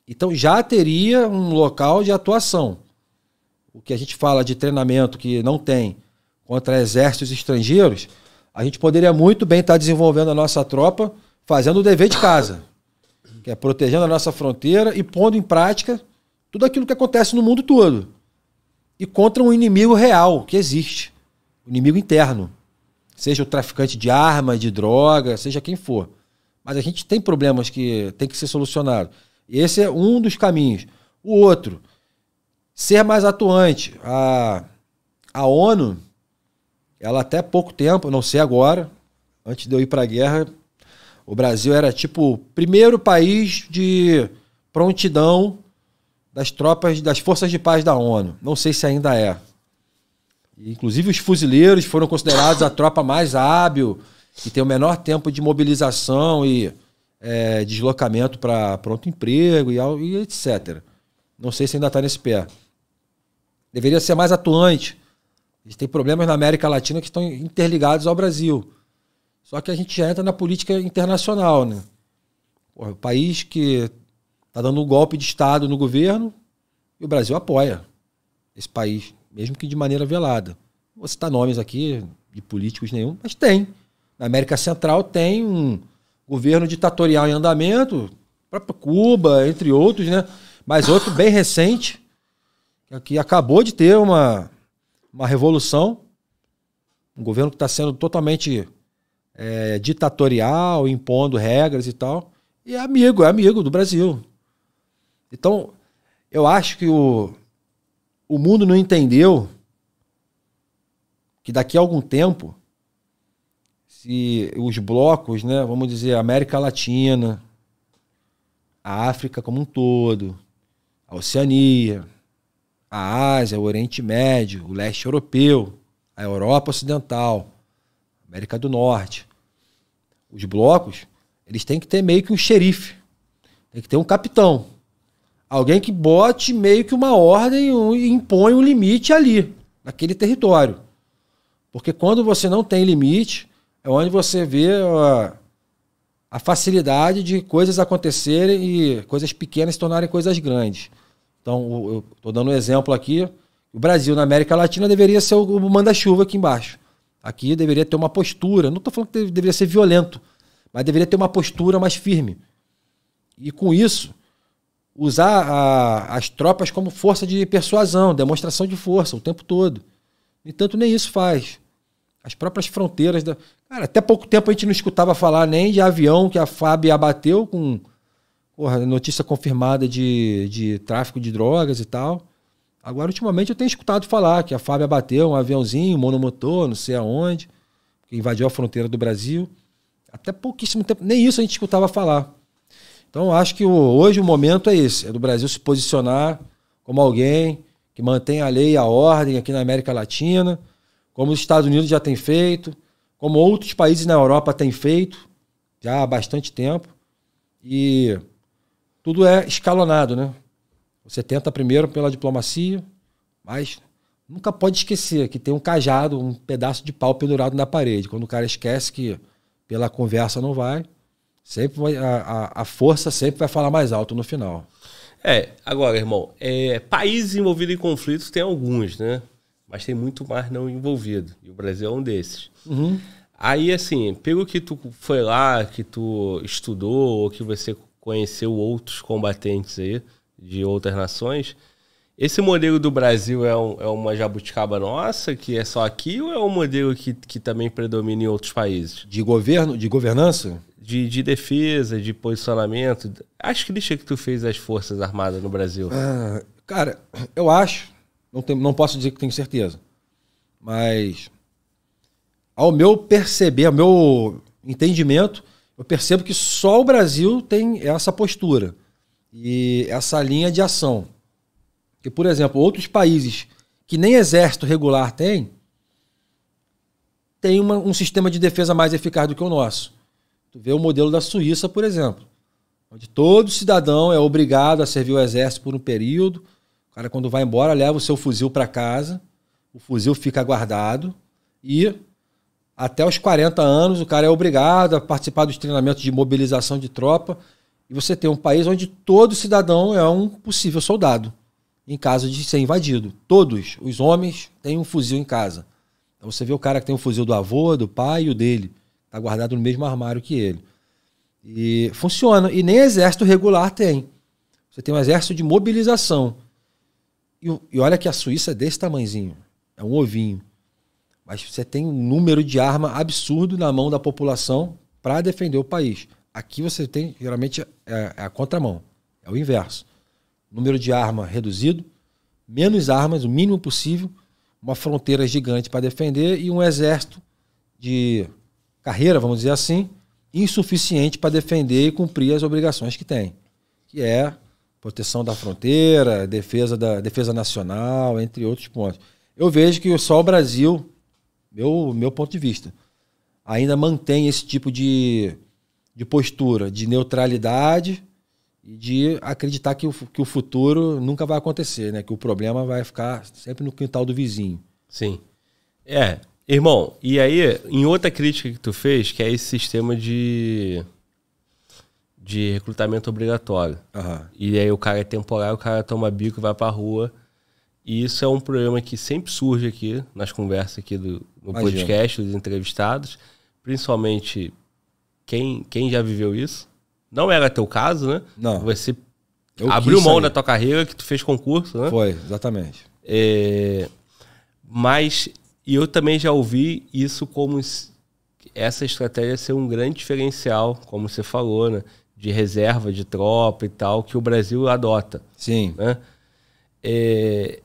Então já teria um local de atuação. O que a gente fala de treinamento que não tem contra exércitos estrangeiros, a gente poderia muito bem estar tá desenvolvendo a nossa tropa fazendo o dever de casa que é protegendo a nossa fronteira e pondo em prática tudo aquilo que acontece no mundo todo. E contra um inimigo real que existe, o um inimigo interno. Seja o traficante de arma, de droga, seja quem for. Mas a gente tem problemas que tem que ser solucionado. Esse é um dos caminhos. O outro, ser mais atuante. A, a ONU, ela até pouco tempo, não sei agora, antes de eu ir para a guerra, o Brasil era tipo o primeiro país de prontidão das tropas das forças de paz da ONU. Não sei se ainda é. Inclusive os fuzileiros foram considerados a tropa mais hábil, que tem o menor tempo de mobilização e é, deslocamento para pronto emprego e, e etc. Não sei se ainda está nesse pé. Deveria ser mais atuante. A gente tem problemas na América Latina que estão interligados ao Brasil. Só que a gente já entra na política internacional, né? o país que está dando um golpe de Estado no governo e o Brasil apoia esse país, mesmo que de maneira velada. Não vou citar nomes aqui de políticos nenhum, mas tem. Na América Central tem um governo ditatorial em andamento, própria Cuba, entre outros, né? Mas outro bem recente, que acabou de ter uma, uma revolução, um governo que está sendo totalmente é, ditatorial, impondo regras e tal. E é amigo, é amigo do Brasil. Então, eu acho que o, o mundo não entendeu que daqui a algum tempo, se os blocos, né, vamos dizer, América Latina, a África como um todo, a Oceania, a Ásia, o Oriente Médio, o leste europeu, a Europa Ocidental, América do Norte, os blocos, eles têm que ter meio que um xerife. Tem que ter um capitão. Alguém que bote meio que uma ordem e impõe um limite ali, naquele território. Porque quando você não tem limite, é onde você vê a, a facilidade de coisas acontecerem e coisas pequenas se tornarem coisas grandes. Então, eu estou dando um exemplo aqui. O Brasil, na América Latina, deveria ser o manda-chuva aqui embaixo. Aqui deveria ter uma postura. Não estou falando que deveria ser violento, mas deveria ter uma postura mais firme. E com isso, usar a, as tropas como força de persuasão, demonstração de força o tempo todo. No entanto, nem isso faz. As próprias fronteiras. Da... Cara, até pouco tempo a gente não escutava falar nem de avião que a FAB abateu com porra, notícia confirmada de, de tráfico de drogas e tal. Agora, ultimamente, eu tenho escutado falar que a Fábia bateu um aviãozinho, monomotor, não sei aonde, que invadiu a fronteira do Brasil. Até pouquíssimo tempo, nem isso a gente escutava falar. Então, acho que hoje o momento é esse: é do Brasil se posicionar como alguém que mantém a lei e a ordem aqui na América Latina, como os Estados Unidos já têm feito, como outros países na Europa têm feito já há bastante tempo. E tudo é escalonado, né? Você tenta primeiro pela diplomacia, mas nunca pode esquecer que tem um cajado, um pedaço de pau pendurado na parede. Quando o cara esquece que pela conversa não vai, sempre a, a, a força sempre vai falar mais alto no final.
É, agora, irmão, é, países envolvidos em conflitos tem alguns, né? Mas tem muito mais não envolvido. E o Brasil é um desses. Uhum. Aí, assim, pelo que tu foi lá, que tu estudou, ou que você conheceu outros combatentes aí, de outras nações. Esse modelo do Brasil é, um, é uma jabuticaba nossa, que é só aqui, ou é um modelo que, que também predomina em outros países? De
governo, de governança?
De, de defesa, de posicionamento. que deixa que tu fez as Forças Armadas
no Brasil. Ah, cara, eu acho, não, tem, não posso dizer que tenho certeza, mas ao meu perceber, ao meu entendimento, eu percebo que só o Brasil tem essa postura. E essa linha de ação. Que, por exemplo, outros países que nem exército regular tem, tem uma, um sistema de defesa mais eficaz do que o nosso. Tu vê o modelo da Suíça, por exemplo, onde todo cidadão é obrigado a servir o exército por um período. O cara, quando vai embora, leva o seu fuzil para casa, o fuzil fica guardado e até os 40 anos o cara é obrigado a participar dos treinamentos de mobilização de tropa e você tem um país onde todo cidadão é um possível soldado em caso de ser invadido. Todos os homens têm um fuzil em casa. Então você vê o cara que tem um fuzil do avô, do pai e o dele. Está guardado no mesmo armário que ele. E funciona. E nem exército regular tem. Você tem um exército de mobilização. E, e olha que a Suíça é desse tamanzinho. É um ovinho. Mas você tem um número de arma absurdo na mão da população para defender o país. Aqui você tem, geralmente, é, é a contramão. É o inverso. Número de arma reduzido, menos armas, o mínimo possível, uma fronteira gigante para defender e um exército de carreira, vamos dizer assim, insuficiente para defender e cumprir as obrigações que tem, que é proteção da fronteira, defesa da defesa nacional, entre outros pontos. Eu vejo que só o Brasil, meu meu ponto de vista, ainda mantém esse tipo de de postura, de neutralidade e de acreditar que o, que o futuro nunca vai acontecer, né? Que o problema vai ficar sempre no quintal do vizinho. Sim.
É, irmão, e aí, em outra crítica que tu fez, que é esse sistema de de recrutamento obrigatório. Uhum. E aí o cara é temporário, o cara toma bico, vai pra rua. E isso é um problema que sempre surge aqui nas conversas aqui do no podcast dos entrevistados, principalmente quem, quem já viveu isso, não era teu caso, né? Não. Você eu abriu mão sair. da tua carreira, que tu fez concurso, né? Foi, exatamente. É, mas e eu também já ouvi isso como essa estratégia ser um grande diferencial, como você falou, né? De reserva de tropa e tal, que o Brasil adota. Sim. Né? É,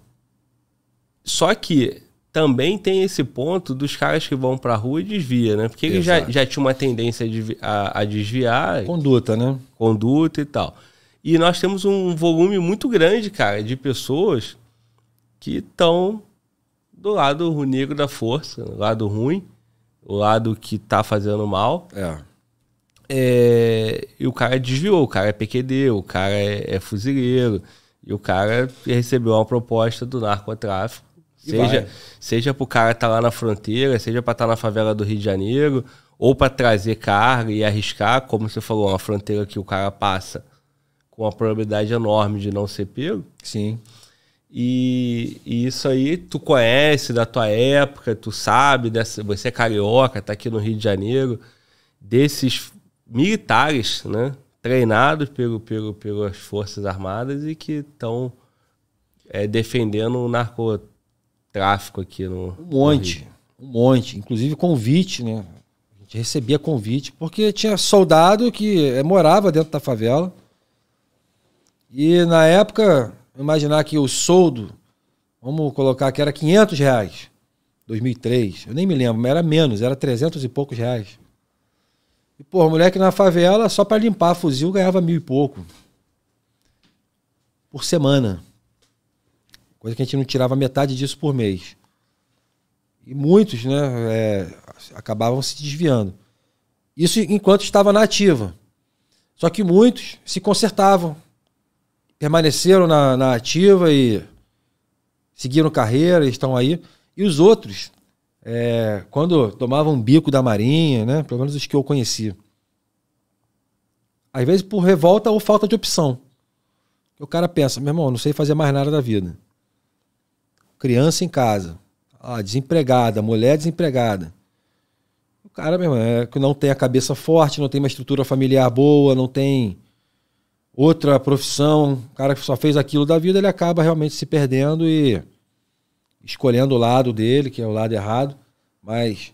só que também tem esse ponto dos caras que vão pra rua e desvia, né? Porque ele já, já tinha uma tendência de, a, a, desviar. Conduta, né? Conduta e tal. E nós temos um volume muito grande, cara, de pessoas que estão do lado negro da força, do lado ruim, o lado que tá fazendo mal. É. é. e o cara desviou, o cara é PQD, o cara é, é fuzileiro, e o cara recebeu uma proposta do narcotráfico seja, para seja pro cara estar tá lá na fronteira, seja para estar tá na favela do Rio de Janeiro, ou para trazer carga e arriscar, como você falou, uma fronteira que o cara passa com uma probabilidade enorme de não ser pego. Sim. E, e, isso aí tu conhece da tua época, tu sabe, dessa, você é carioca, tá aqui no Rio de Janeiro, desses militares, né? Treinados pelo, pelo, pelas Forças Armadas e que estão é, defendendo o narcotráfico tráfico aqui no. Um monte,
no um monte. Inclusive convite, né? A gente recebia convite, porque tinha soldado que eh, morava dentro da favela. E na época, imaginar que o soldo, vamos colocar que era 500 reais, 2003, eu nem me lembro, mas era menos, era 300 e poucos reais. E, porra, moleque na favela, só para limpar fuzil, ganhava mil e pouco. Por semana. Coisa que a gente não tirava metade disso por mês. E muitos né, é, acabavam se desviando. Isso enquanto estava na ativa. Só que muitos se consertavam, permaneceram na, na ativa e seguiram carreira, estão aí. E os outros, é, quando tomavam bico da marinha, né, pelo menos os que eu conhecia, às vezes por revolta ou falta de opção. O cara pensa, meu irmão, não sei fazer mais nada da vida criança em casa, a desempregada, mulher desempregada. O cara, mesmo é que não tem a cabeça forte, não tem uma estrutura familiar boa, não tem outra profissão, o cara que só fez aquilo da vida, ele acaba realmente se perdendo e escolhendo o lado dele, que é o lado errado. Mas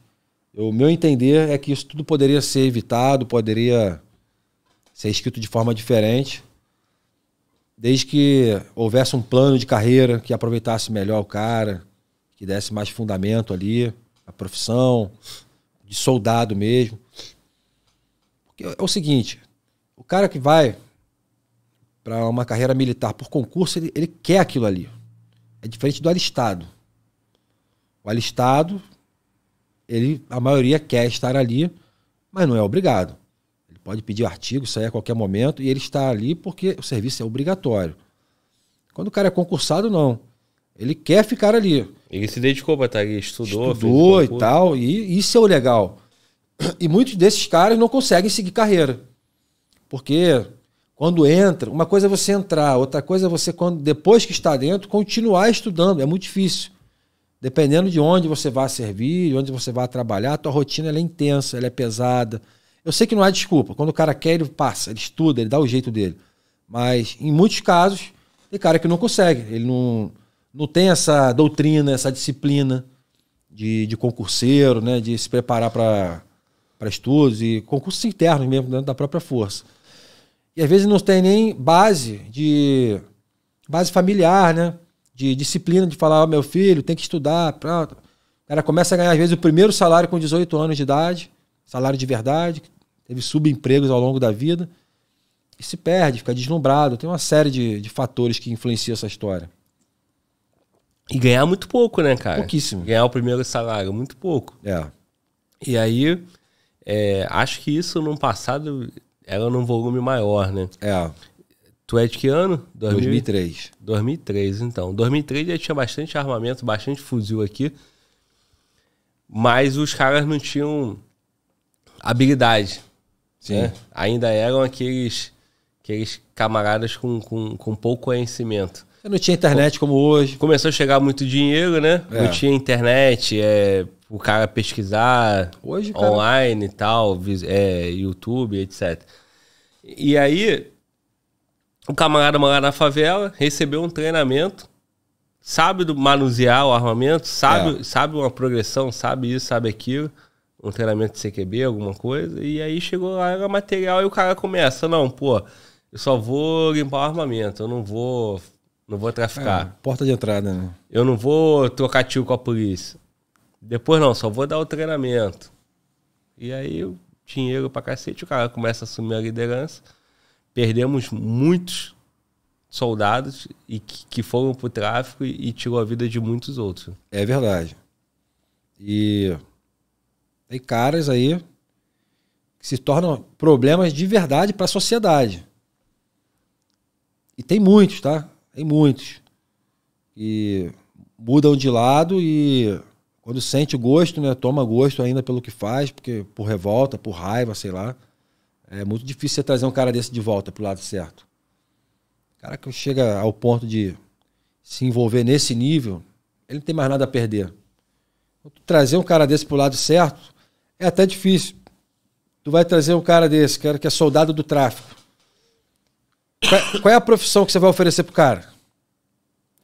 o meu entender é que isso tudo poderia ser evitado, poderia ser escrito de forma diferente desde que houvesse um plano de carreira que aproveitasse melhor o cara, que desse mais fundamento ali, a profissão, de soldado mesmo. Porque é o seguinte, o cara que vai para uma carreira militar por concurso, ele, ele quer aquilo ali. É diferente do alistado. O alistado, ele, a maioria quer estar ali, mas não é obrigado pode pedir artigo, sair a qualquer momento, e ele está ali porque o serviço é obrigatório. Quando o cara é concursado, não. Ele quer ficar ali. Ele se dedicou para estar ali, estudou. Estudou e tal, e isso é o legal. E muitos desses caras não conseguem seguir carreira. Porque quando entra, uma coisa é você entrar, outra coisa é você, quando, depois que está dentro, continuar estudando. É muito difícil. Dependendo de onde você vai servir, onde você vai trabalhar, a tua rotina é intensa, ela é pesada eu sei que não há desculpa. Quando o cara quer, ele passa, ele estuda, ele dá o jeito dele. Mas em muitos casos, tem cara que não consegue. Ele não, não tem essa doutrina, essa disciplina de, de concurseiro, né? De se preparar para estudos e concursos internos mesmo, dentro da própria força. E às vezes não tem nem base de base familiar, né? De disciplina, de falar, oh, meu filho, tem que estudar. Pronto. O cara começa a ganhar, às vezes, o primeiro salário com 18 anos de idade, salário de verdade, teve subempregos ao longo da vida e se perde, fica deslumbrado. Tem uma série de, de fatores que influenciam essa história. E ganhar muito pouco, né, cara? Pouquíssimo. Ganhar o primeiro
salário, muito pouco. É. E aí, é, acho que isso no passado era num volume maior, né? É. Tu é de que ano? 2000... 2003. 2003, então. 2003 já tinha bastante armamento, bastante fuzil aqui. Mas os caras não tinham habilidade Sim. Né? Ainda eram aqueles, aqueles camaradas com, com, com pouco conhecimento.
Eu não tinha internet como hoje.
Começou a chegar muito dinheiro, né? É. Não tinha internet, é, o cara pesquisar hoje, cara... online e tal, é, YouTube, etc. E aí, o camarada mora na favela, recebeu um treinamento, sabe do manusear o armamento, sabe, é. sabe uma progressão, sabe isso, sabe aquilo um treinamento de CQB, alguma coisa, e aí chegou lá, o material, e o cara começa, não, pô, eu só vou limpar o armamento, eu não vou não vou traficar. É, porta de entrada, né? Eu não vou trocar tiro com a polícia. Depois não, só vou dar o treinamento. E aí, dinheiro pra cacete, o cara começa a assumir a liderança. Perdemos muitos soldados e que, que foram pro tráfico e, e tirou a vida de muitos outros.
É verdade. E aí caras aí que se tornam problemas de verdade para a sociedade. E tem muitos, tá? Tem muitos. E mudam de lado e quando sente gosto, né, toma gosto ainda pelo que faz, porque por revolta, por raiva, sei lá. É muito difícil você trazer um cara desse de volta pro lado certo. Cara que chega ao ponto de se envolver nesse nível, ele não tem mais nada a perder. Trazer um cara desse pro lado certo, é até difícil. Tu vai trazer um cara desse, cara que é soldado do tráfico. É, qual é a profissão que você vai oferecer pro cara?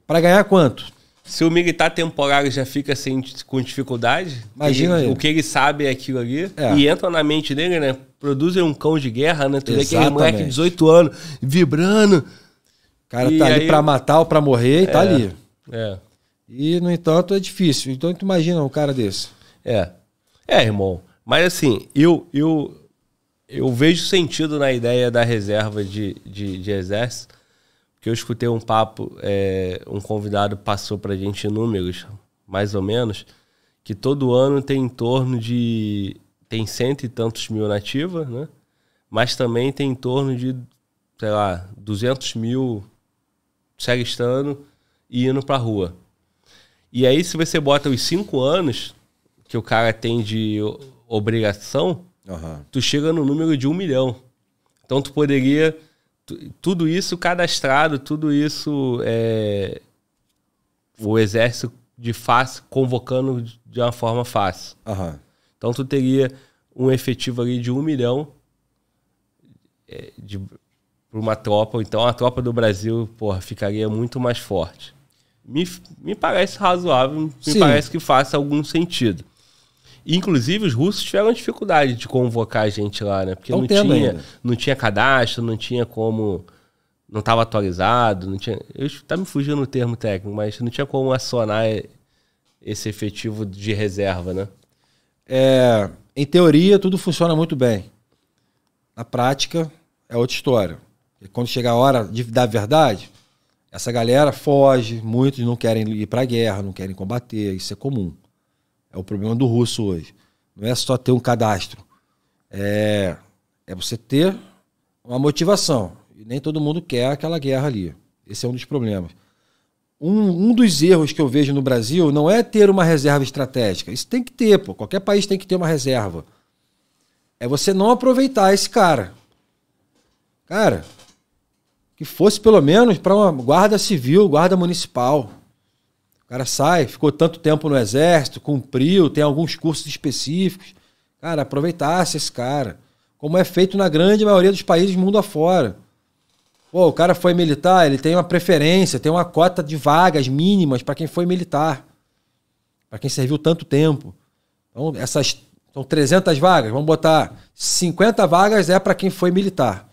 Para ganhar quanto?
Se o militar temporário já fica sem, com dificuldade, imagina ele, o que ele sabe é aquilo ali, é. e entra na mente dele, né? Produzem um
cão de guerra, né? Tu vê aquele é moleque de 18 anos, vibrando. O
cara tá aí... ali para
matar ou para morrer e tá é, ali. É. E, no entanto, é difícil. Então, tu imagina um cara desse. É. É, irmão. Mas assim, eu, eu, eu
vejo sentido na ideia da reserva de, de, de exército, porque eu escutei um papo, é, um convidado passou pra gente em números, mais ou menos, que todo ano tem em torno de. tem cento e tantos mil nativa, né? Mas também tem em torno de, sei lá, 200 mil estando e indo pra rua. E aí, se você bota os cinco anos que o cara tem de obrigação, uhum. tu chega no número de um milhão. Então tu poderia. tudo isso cadastrado, tudo isso. É, o exército de fácil convocando de uma forma fácil. Uhum. Então tu teria um efetivo ali de um milhão é, de, para uma tropa. Então a tropa do Brasil, porra, ficaria muito mais forte. Me, me parece razoável, me Sim. parece que faça algum sentido. Inclusive, os russos tiveram dificuldade de convocar a gente lá, né? Porque não tinha, ainda. não tinha cadastro, não tinha como. Não estava atualizado, não tinha. Eu tá me fugindo o termo técnico, mas não tinha como acionar esse efetivo de
reserva, né? É, em teoria, tudo funciona muito bem. Na prática, é outra história. E quando chega a hora de, dar verdade, essa galera foge, muitos não querem ir para a guerra, não querem combater, isso é comum. É o problema do russo hoje. Não é só ter um cadastro. É, é você ter uma motivação. E nem todo mundo quer aquela guerra ali. Esse é um dos problemas. Um, um dos erros que eu vejo no Brasil não é ter uma reserva estratégica. Isso tem que ter, pô. Qualquer país tem que ter uma reserva. É você não aproveitar esse cara. Cara, que fosse pelo menos para uma guarda civil, guarda municipal. O cara sai, ficou tanto tempo no exército, cumpriu, tem alguns cursos específicos. Cara, aproveitasse esse cara. Como é feito na grande maioria dos países mundo afora. Pô, o cara foi militar, ele tem uma preferência, tem uma cota de vagas mínimas para quem foi militar. Para quem serviu tanto tempo. Então, essas são 300 vagas, vamos botar 50 vagas é para quem foi militar.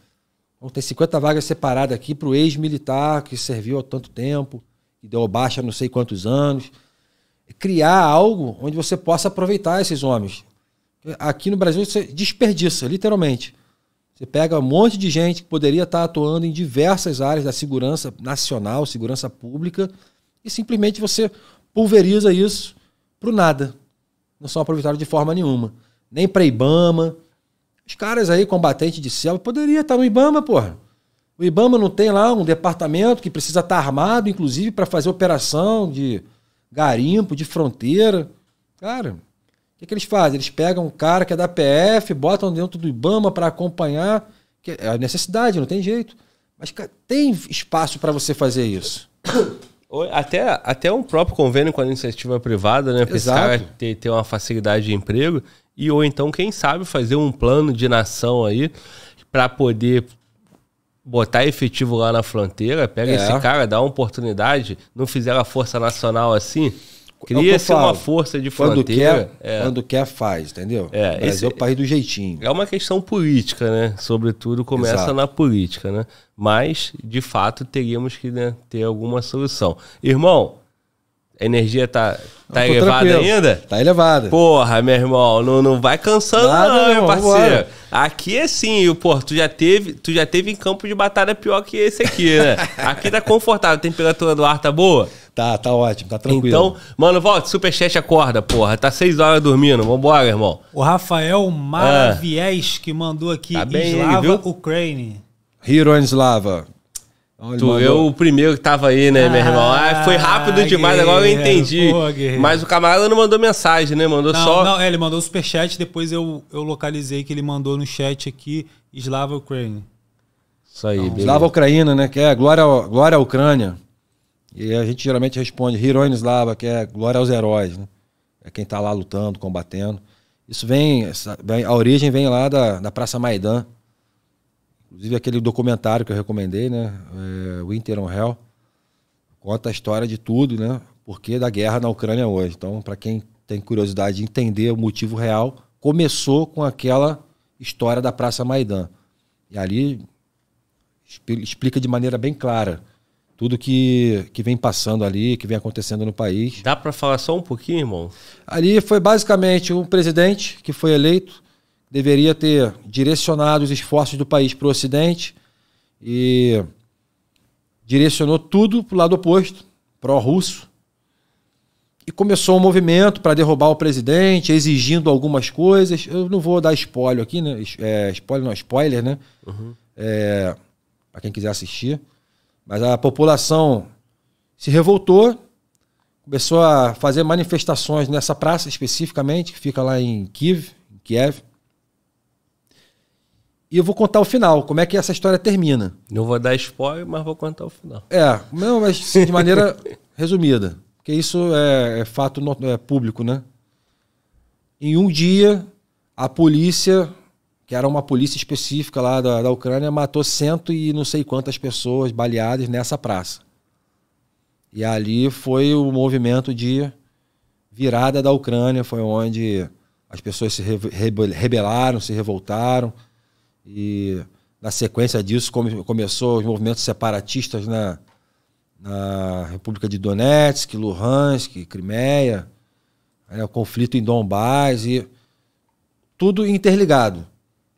Então, tem 50 vagas separadas aqui para o ex-militar que serviu há tanto tempo que deu baixa não sei quantos anos. Criar algo onde você possa aproveitar esses homens. Aqui no Brasil você desperdiça, literalmente. Você pega um monte de gente que poderia estar atuando em diversas áreas da segurança nacional, segurança pública, e simplesmente você pulveriza isso para o nada. Não são aproveitados de forma nenhuma. Nem para Ibama. Os caras aí, combatente de selva, poderia estar no Ibama, porra. O Ibama não tem lá um departamento que precisa estar armado, inclusive, para fazer operação de garimpo, de fronteira. Cara, o que, que eles fazem? Eles pegam um cara que é da PF, botam dentro do Ibama para acompanhar. Que é a necessidade, não tem jeito. Mas cara, tem espaço para você fazer isso.
Até, até um próprio convênio com a iniciativa privada, né? Para esse cara ter, ter uma facilidade de emprego. E ou então, quem sabe, fazer um plano de nação aí para poder botar efetivo lá na fronteira, pega é. esse cara, dá uma oportunidade, não fizeram a força nacional assim. É cria-se uma força de fronteira. Quando quer, é. quando
quer faz, entendeu? É, Mas esse, é o país do jeitinho.
É uma questão política, né? Sobretudo começa Exato. na política, né? Mas, de fato, teríamos que né, ter alguma solução. Irmão, a energia tá, tá elevada tranquilo. ainda? Tá elevada. Porra, meu irmão, não, não vai cansando Nada, não, meu parceiro. Vambora. Aqui é sim, pô, tu já teve, tu já teve em campo de batalha pior que esse aqui, né? aqui tá confortável, a temperatura do ar tá boa?
Tá, tá ótimo, tá tranquilo. Então,
mano, volta, superchat acorda, porra. Tá seis horas dormindo, vambora, irmão.
O Rafael Maraviés ah. que mandou aqui, tá bem, Slava, ele, Ucrânia.
Hero Slava. Olha, tu eu o primeiro que tava
aí, né, ah, meu irmão? Ah, foi rápido ah, demais, agora eu entendi. Mas o
camarada não mandou mensagem, né? Mandou não, só. Não, é, ele
mandou superchat, depois eu, eu localizei que ele mandou no chat aqui Slava Ukraine.
Isso aí, então, Slava Ucrânia, né? Que é glória, glória à Ucrânia. E a gente geralmente responde Heroin Slava, que é glória aos heróis, né? É quem tá lá lutando, combatendo. Isso vem, a origem vem lá da, da Praça Maidan, Inclusive aquele documentário que eu recomendei, né? É, Winter on Hell. Conta a história de tudo, né? porque da guerra na Ucrânia hoje. Então, para quem tem curiosidade de entender o motivo real, começou com aquela história da Praça Maidan. E ali explica de maneira bem clara tudo que, que vem passando ali, que vem acontecendo no país. Dá para falar só um pouquinho, irmão? Ali foi basicamente um presidente que foi eleito deveria ter direcionado os esforços do país para o Ocidente e direcionou tudo para o lado oposto, pró-russo. E começou um movimento para derrubar o presidente, exigindo algumas coisas. Eu não vou dar spoiler aqui, né? É, spoiler não, spoiler, né? Uhum. É, para quem quiser assistir. Mas a população se revoltou, começou a fazer manifestações nessa praça especificamente, que fica lá em Kiev, em Kiev. E eu vou contar o final, como é que essa história termina.
Não vou dar spoiler, mas vou contar o final.
É, não, mas de maneira resumida. Porque isso é, é fato no, é público, né? Em um dia, a polícia, que era uma polícia específica lá da, da Ucrânia, matou cento e não sei quantas pessoas baleadas nessa praça. E ali foi o movimento de virada da Ucrânia, foi onde as pessoas se rebelaram, se revoltaram e na sequência disso come, começou os movimentos separatistas na, na República de Donetsk, Luhansk, Crimeia, aí, né, o conflito em Donbás e tudo interligado.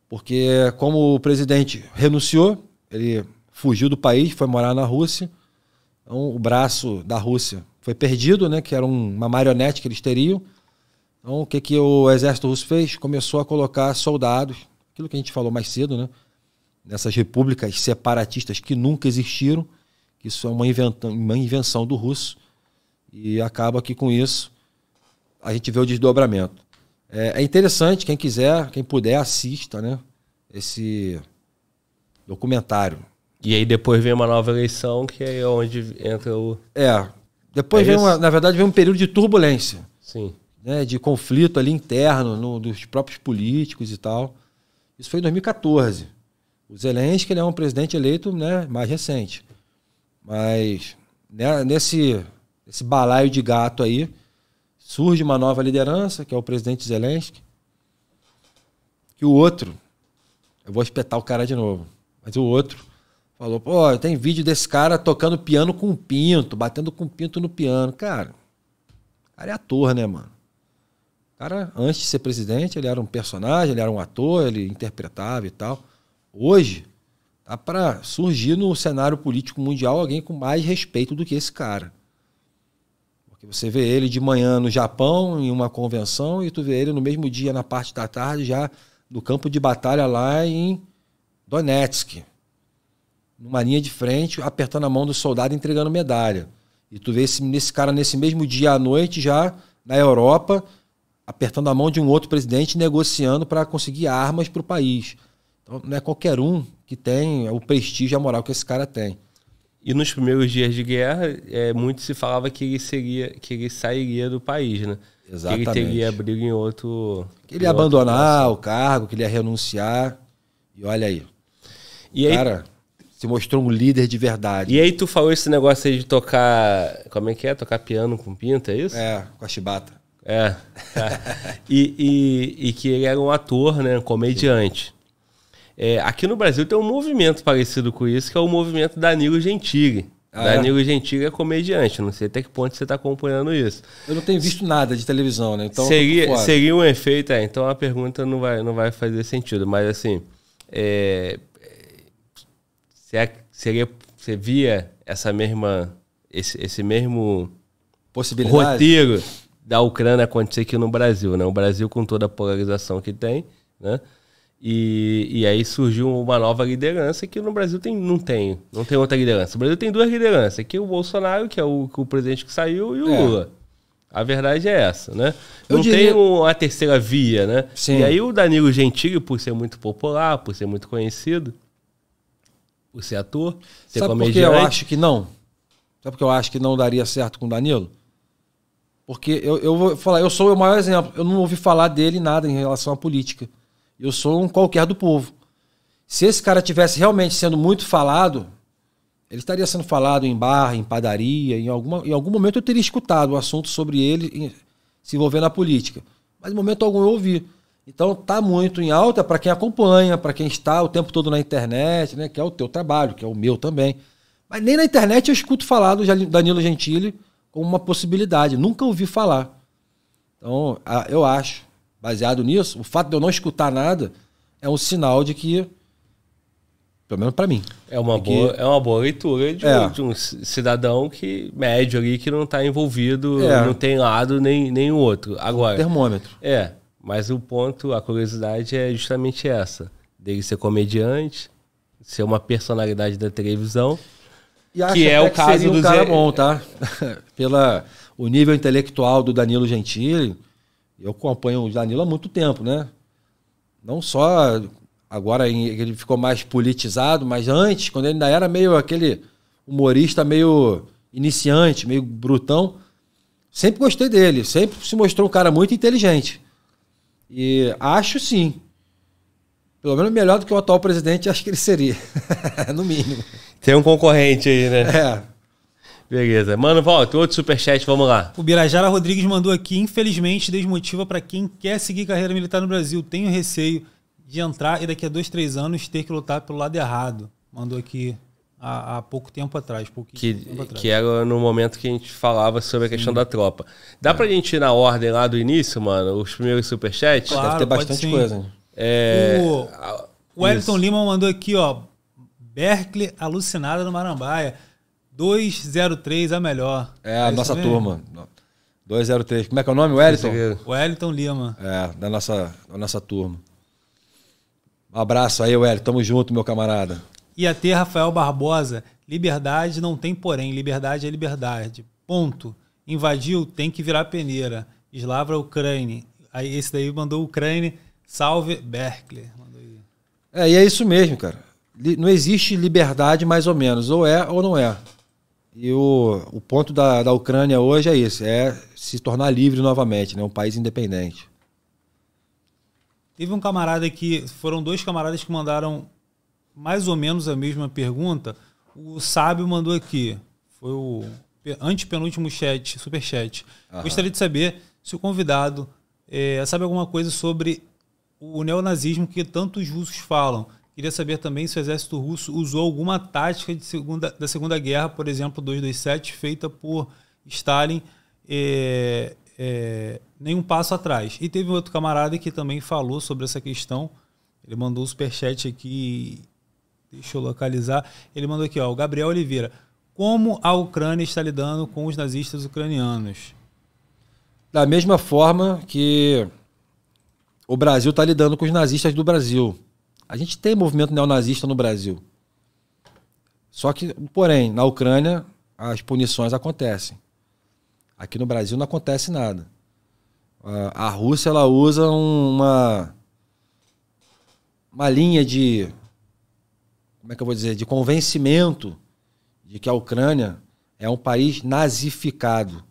Porque como o presidente renunciou, ele fugiu do país, foi morar na Rússia, então o braço da Rússia foi perdido, né, que era uma marionete que eles teriam. Então o que, que o exército russo fez? Começou a colocar soldados aquilo que a gente falou mais cedo, né? Nessas repúblicas separatistas que nunca existiram, que isso é uma invenção, uma invenção do russo, e acaba que com isso a gente vê o desdobramento. É, é interessante, quem quiser, quem puder, assista, né? Esse documentário.
E aí depois vem uma nova eleição, que é onde entra o. É. Depois é vem, uma, na
verdade, vem um período de turbulência. Sim. Né, de conflito ali interno no, dos próprios políticos e tal. Isso foi em 2014. O Zelensky ele é um presidente eleito né, mais recente. Mas né, nesse, nesse balaio de gato aí, surge uma nova liderança, que é o presidente Zelensky. Que o outro, eu vou espetar o cara de novo, mas o outro falou: pô, tem vídeo desse cara tocando piano com pinto, batendo com pinto no piano. Cara, o cara é ator, né, mano? cara, antes de ser presidente, ele era um personagem, ele era um ator, ele interpretava e tal. Hoje, tá para surgir no cenário político mundial alguém com mais respeito do que esse cara. Porque você vê ele de manhã no Japão, em uma convenção, e tu vê ele no mesmo dia, na parte da tarde, já no campo de batalha lá em Donetsk. Numa linha de frente, apertando a mão do soldado entregando medalha. E tu vê esse, esse cara nesse mesmo dia à noite já na Europa, apertando a mão de um outro presidente, negociando para conseguir armas para o país. Então, não é qualquer um que tem o prestígio e a moral que esse cara tem. E nos primeiros dias de
guerra, é, muito se falava que ele seria, que ele sairia do país, né? Exatamente. Que ele teria abrigo em outro. Que ele ia abandonar
o cargo, que ele ia renunciar. E
olha aí. E o aí, cara
se mostrou um líder de verdade.
E aí tu falou esse negócio aí de tocar. Como é que é? Tocar piano com pinta, é isso? É, com a chibata. É. Tá. e, e, e, que ele era um ator, né? Comediante. É, aqui no Brasil tem um movimento parecido com isso, que é o movimento Danilo Gentili. Ah, é? Danilo é? Gentili é comediante, não sei até que ponto você está acompanhando isso.
Eu não tenho visto nada de televisão, né? Então seria, seria
um efeito, é, então a pergunta não vai, não vai fazer sentido, mas assim, é, seria, é, seria, você via essa mesma, esse, esse mesmo roteiro da Ucrânia acontecer aqui no Brasil, né? O Brasil com toda a polarização que tem, né? E, e aí surgiu uma nova liderança que no Brasil tem, não tem, não tem outra liderança. O Brasil tem duas lideranças, que é o Bolsonaro, que é o, é o presidente que saiu, e o é. Lula. A verdade é essa, né? Eu não diria... tem uma terceira via, né? Sim. E aí o Danilo Gentili, por ser muito popular, por ser muito
conhecido, por ser ator, ser Sabe comediante... Sabe por que eu acho que não? Sabe por que eu acho que não daria certo com o Danilo? Porque eu, eu vou falar, eu sou o maior exemplo. Eu não ouvi falar dele nada em relação à política. Eu sou um qualquer do povo. Se esse cara tivesse realmente sendo muito falado, ele estaria sendo falado em bar, em padaria, em, alguma, em algum momento eu teria escutado o assunto sobre ele se envolver na política. Mas em momento algum eu ouvi. Então tá muito em alta para quem acompanha, para quem está o tempo todo na internet, né, que é o teu trabalho, que é o meu também. Mas nem na internet eu escuto falar do Danilo Gentili uma possibilidade. Nunca ouvi falar. Então, eu acho, baseado nisso, o fato de eu não escutar nada é um sinal de que pelo menos para mim. É
uma, é boa, que... é uma boa leitura de, é. um, de, um, cidadão que médio ali, que não está envolvido, é. não tem lado nem, nem o outro. Agora. Um termômetro. É, mas o ponto, a curiosidade é justamente essa: dele ser comediante, ser uma personalidade da televisão que é o que caso do um cara Zé... bom, tá?
Pela o nível intelectual do Danilo Gentili, eu acompanho o Danilo há muito tempo, né? Não só agora ele ficou mais politizado, mas antes, quando ele ainda era meio aquele humorista meio iniciante, meio brutão, sempre gostei dele, sempre se mostrou um cara muito inteligente. E acho sim. Pelo menos melhor do que o atual presidente, acho que ele seria, no mínimo.
Tem um concorrente aí, né? É. Beleza. Mano, volta, outro superchat, vamos lá.
O Birajara Rodrigues mandou aqui, infelizmente, desmotiva para quem quer seguir carreira militar no Brasil. Tenho receio de entrar e daqui a dois, três anos ter que lutar pelo lado errado. Mandou aqui há, há pouco tempo atrás. Que, tempo atrás. que
era no momento que a gente falava sobre a questão sim. da tropa. Dá é. pra gente ir na ordem lá do início, mano? Os primeiros superchats? Claro, Deve ter bastante coisa. É... O, o Wellington
Lima mandou aqui, ó. Berkeley alucinada no Marambaia. 203 a melhor. É, é a é nossa turma.
203. Como é que é o nome? Wellington? Wellington Lima. É, da nossa, da nossa turma. Um abraço aí, Wellington. Tamo junto, meu camarada.
E até Rafael Barbosa. Liberdade não tem porém. Liberdade é liberdade. Ponto. Invadiu, tem que virar peneira. Eslavra Ucrânia. Aí esse daí mandou Ucrânia. Salve Berkeley.
É, e é isso mesmo, cara não existe liberdade mais ou menos, ou é ou não é. E o, o ponto da, da Ucrânia hoje é isso, é se tornar livre novamente, né? um país independente.
Teve um camarada que. Foram dois camaradas que mandaram mais ou menos a mesma pergunta. O sábio mandou aqui. Foi o antepenúltimo chat, superchat. Aham. Gostaria de saber se o convidado é, sabe alguma coisa sobre o neonazismo que tantos russos falam. Queria saber também se o exército russo usou alguma tática segunda, da Segunda Guerra, por exemplo, 227, feita por Stalin, é, é, nenhum passo atrás. E teve outro camarada que também falou sobre essa questão. Ele mandou o superchat aqui, deixa eu localizar. Ele mandou aqui, ó, o Gabriel Oliveira. Como a Ucrânia
está lidando com os nazistas ucranianos? Da mesma forma que o Brasil está lidando com os nazistas do Brasil. A gente tem movimento neonazista no Brasil. Só que, porém, na Ucrânia, as punições acontecem. Aqui no Brasil não acontece nada. A Rússia ela usa uma, uma linha de. Como é que eu vou dizer? De convencimento de que a Ucrânia é um país nazificado.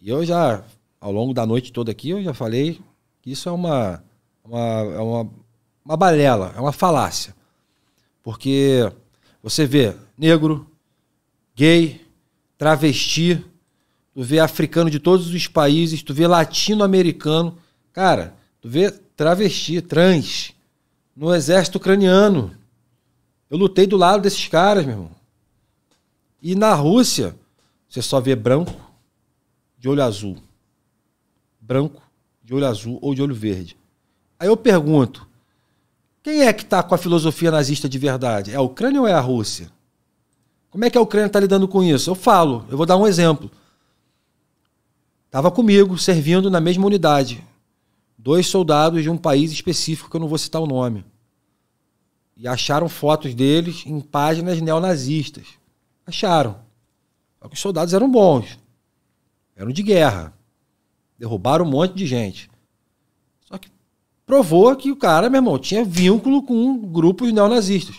E eu já, ao longo da noite toda aqui, eu já falei que isso é uma, uma, é uma uma balela, é uma falácia. Porque você vê negro, gay, travesti, tu vê africano de todos os países, tu vê latino-americano, cara, tu vê travesti, trans, no exército ucraniano. Eu lutei do lado desses caras, meu irmão. E na Rússia, você só vê branco de olho azul. Branco de olho azul ou de olho verde. Aí eu pergunto, quem é que está com a filosofia nazista de verdade? É a Ucrânia ou é a Rússia? Como é que a Ucrânia está lidando com isso? Eu falo, eu vou dar um exemplo. Estava comigo, servindo na mesma unidade. Dois soldados de um país específico, que eu não vou citar o nome. E acharam fotos deles em páginas neonazistas. Acharam. Os soldados eram bons. Eram de guerra. Derrubaram um monte de gente provou que o cara, meu irmão, tinha vínculo com grupos neonazistas.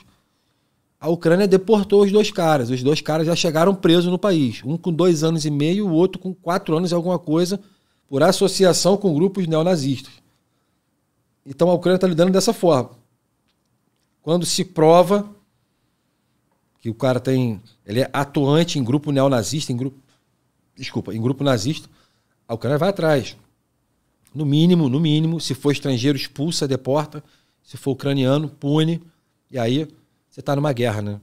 A Ucrânia deportou os dois caras. Os dois caras já chegaram presos no país. Um com dois anos e meio, o outro com quatro anos e alguma coisa, por associação com grupos neonazistas. Então a Ucrânia está lidando dessa forma. Quando se prova que o cara tem. Ele é atuante em grupo neonazista, em grupo. Desculpa, em grupo nazista, a Ucrânia vai atrás. No mínimo, no mínimo, se for estrangeiro, expulsa, deporta. Se for ucraniano, pune. E aí você está numa guerra, né?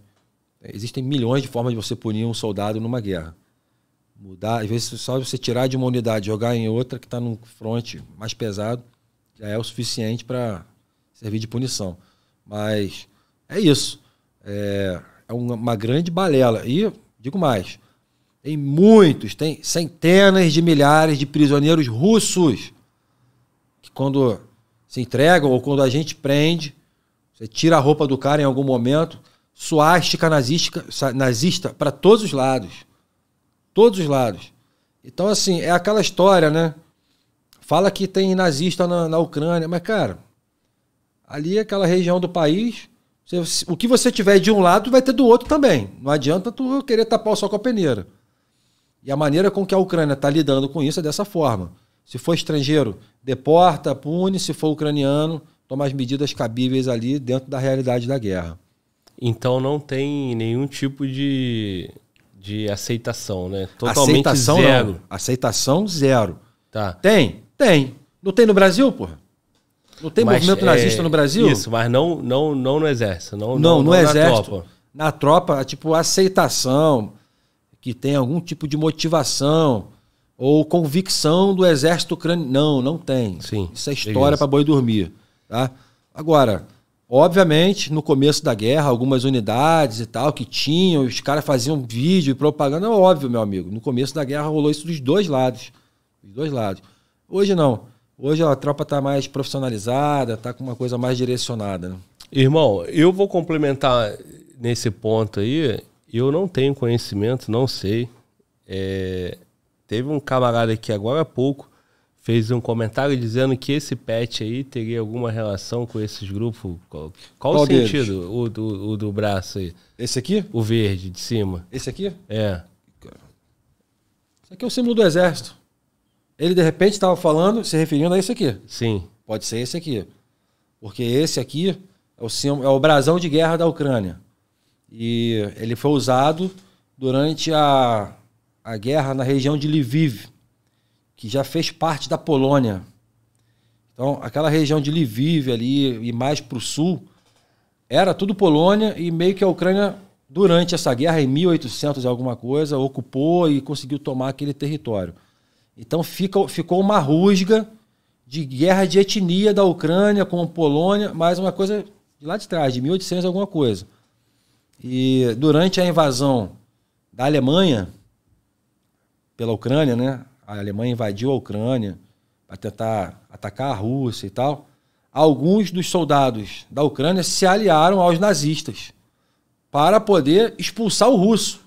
É, existem milhões de formas de você punir um soldado numa guerra. Mudar, às vezes só você tirar de uma unidade, jogar em outra que está num fronte mais pesado, já é o suficiente para servir de punição. Mas é isso. É, é uma, uma grande balela. E digo mais, tem muitos, tem centenas de milhares de prisioneiros russos quando se entregam ou quando a gente prende, você tira a roupa do cara em algum momento, suástica nazista, nazista para todos os lados. Todos os lados. Então, assim, é aquela história, né? Fala que tem nazista na, na Ucrânia, mas, cara, ali é aquela região do país, o que você tiver de um lado vai ter do outro também. Não adianta tu querer tapar o sol com a peneira. E a maneira com que a Ucrânia está lidando com isso é dessa forma. Se for estrangeiro, deporta, pune. Se for ucraniano, toma as medidas cabíveis ali dentro da realidade da guerra.
Então não tem nenhum tipo de, de aceitação, né? Totalmente aceitação, zero. Não.
Aceitação zero. Tá. Tem? Tem. Não tem no Brasil, porra? Não tem mas, movimento é nazista é, no Brasil? Isso,
mas não, não, não no exército. Não, não, não no exército. Tropa.
Na tropa, tipo, aceitação, que tem algum tipo de motivação ou convicção do exército ucraniano. Não, não tem. Sim, isso é história para boi dormir. Tá? Agora, obviamente, no começo da guerra, algumas unidades e tal que tinham, os caras faziam vídeo e propaganda. É óbvio, meu amigo. No começo da guerra rolou isso dos dois lados. Dos dois lados. Hoje não. Hoje a tropa está mais profissionalizada, está com uma coisa mais direcionada. Né? Irmão, eu vou
complementar nesse ponto aí. Eu não tenho conhecimento, não sei. É, Teve um camarada aqui agora há pouco, fez um comentário dizendo que esse pet aí teria alguma relação com esses grupos. Qual, qual, qual o sentido? O do, o do braço aí. Esse aqui? O verde de cima.
Esse
aqui?
É.
Isso aqui é o símbolo do exército. Ele de repente estava falando, se referindo a esse aqui. Sim. Pode ser esse aqui. Porque esse aqui é o, símbolo, é o brasão de guerra da Ucrânia. E ele foi usado durante a a guerra na região de Lviv, que já fez parte da Polônia. Então, aquela região de Lviv ali e mais para o sul, era tudo Polônia e meio que a Ucrânia, durante essa guerra, em 1800 e alguma coisa, ocupou e conseguiu tomar aquele território. Então, fica, ficou uma rusga de guerra de etnia da Ucrânia com Polônia, mais uma coisa de lá de trás, de 1800 alguma coisa. E durante a invasão da Alemanha, pela Ucrânia, né? A Alemanha invadiu a Ucrânia para tentar atacar a Rússia e tal. Alguns dos soldados da Ucrânia se aliaram aos nazistas para poder expulsar o russo.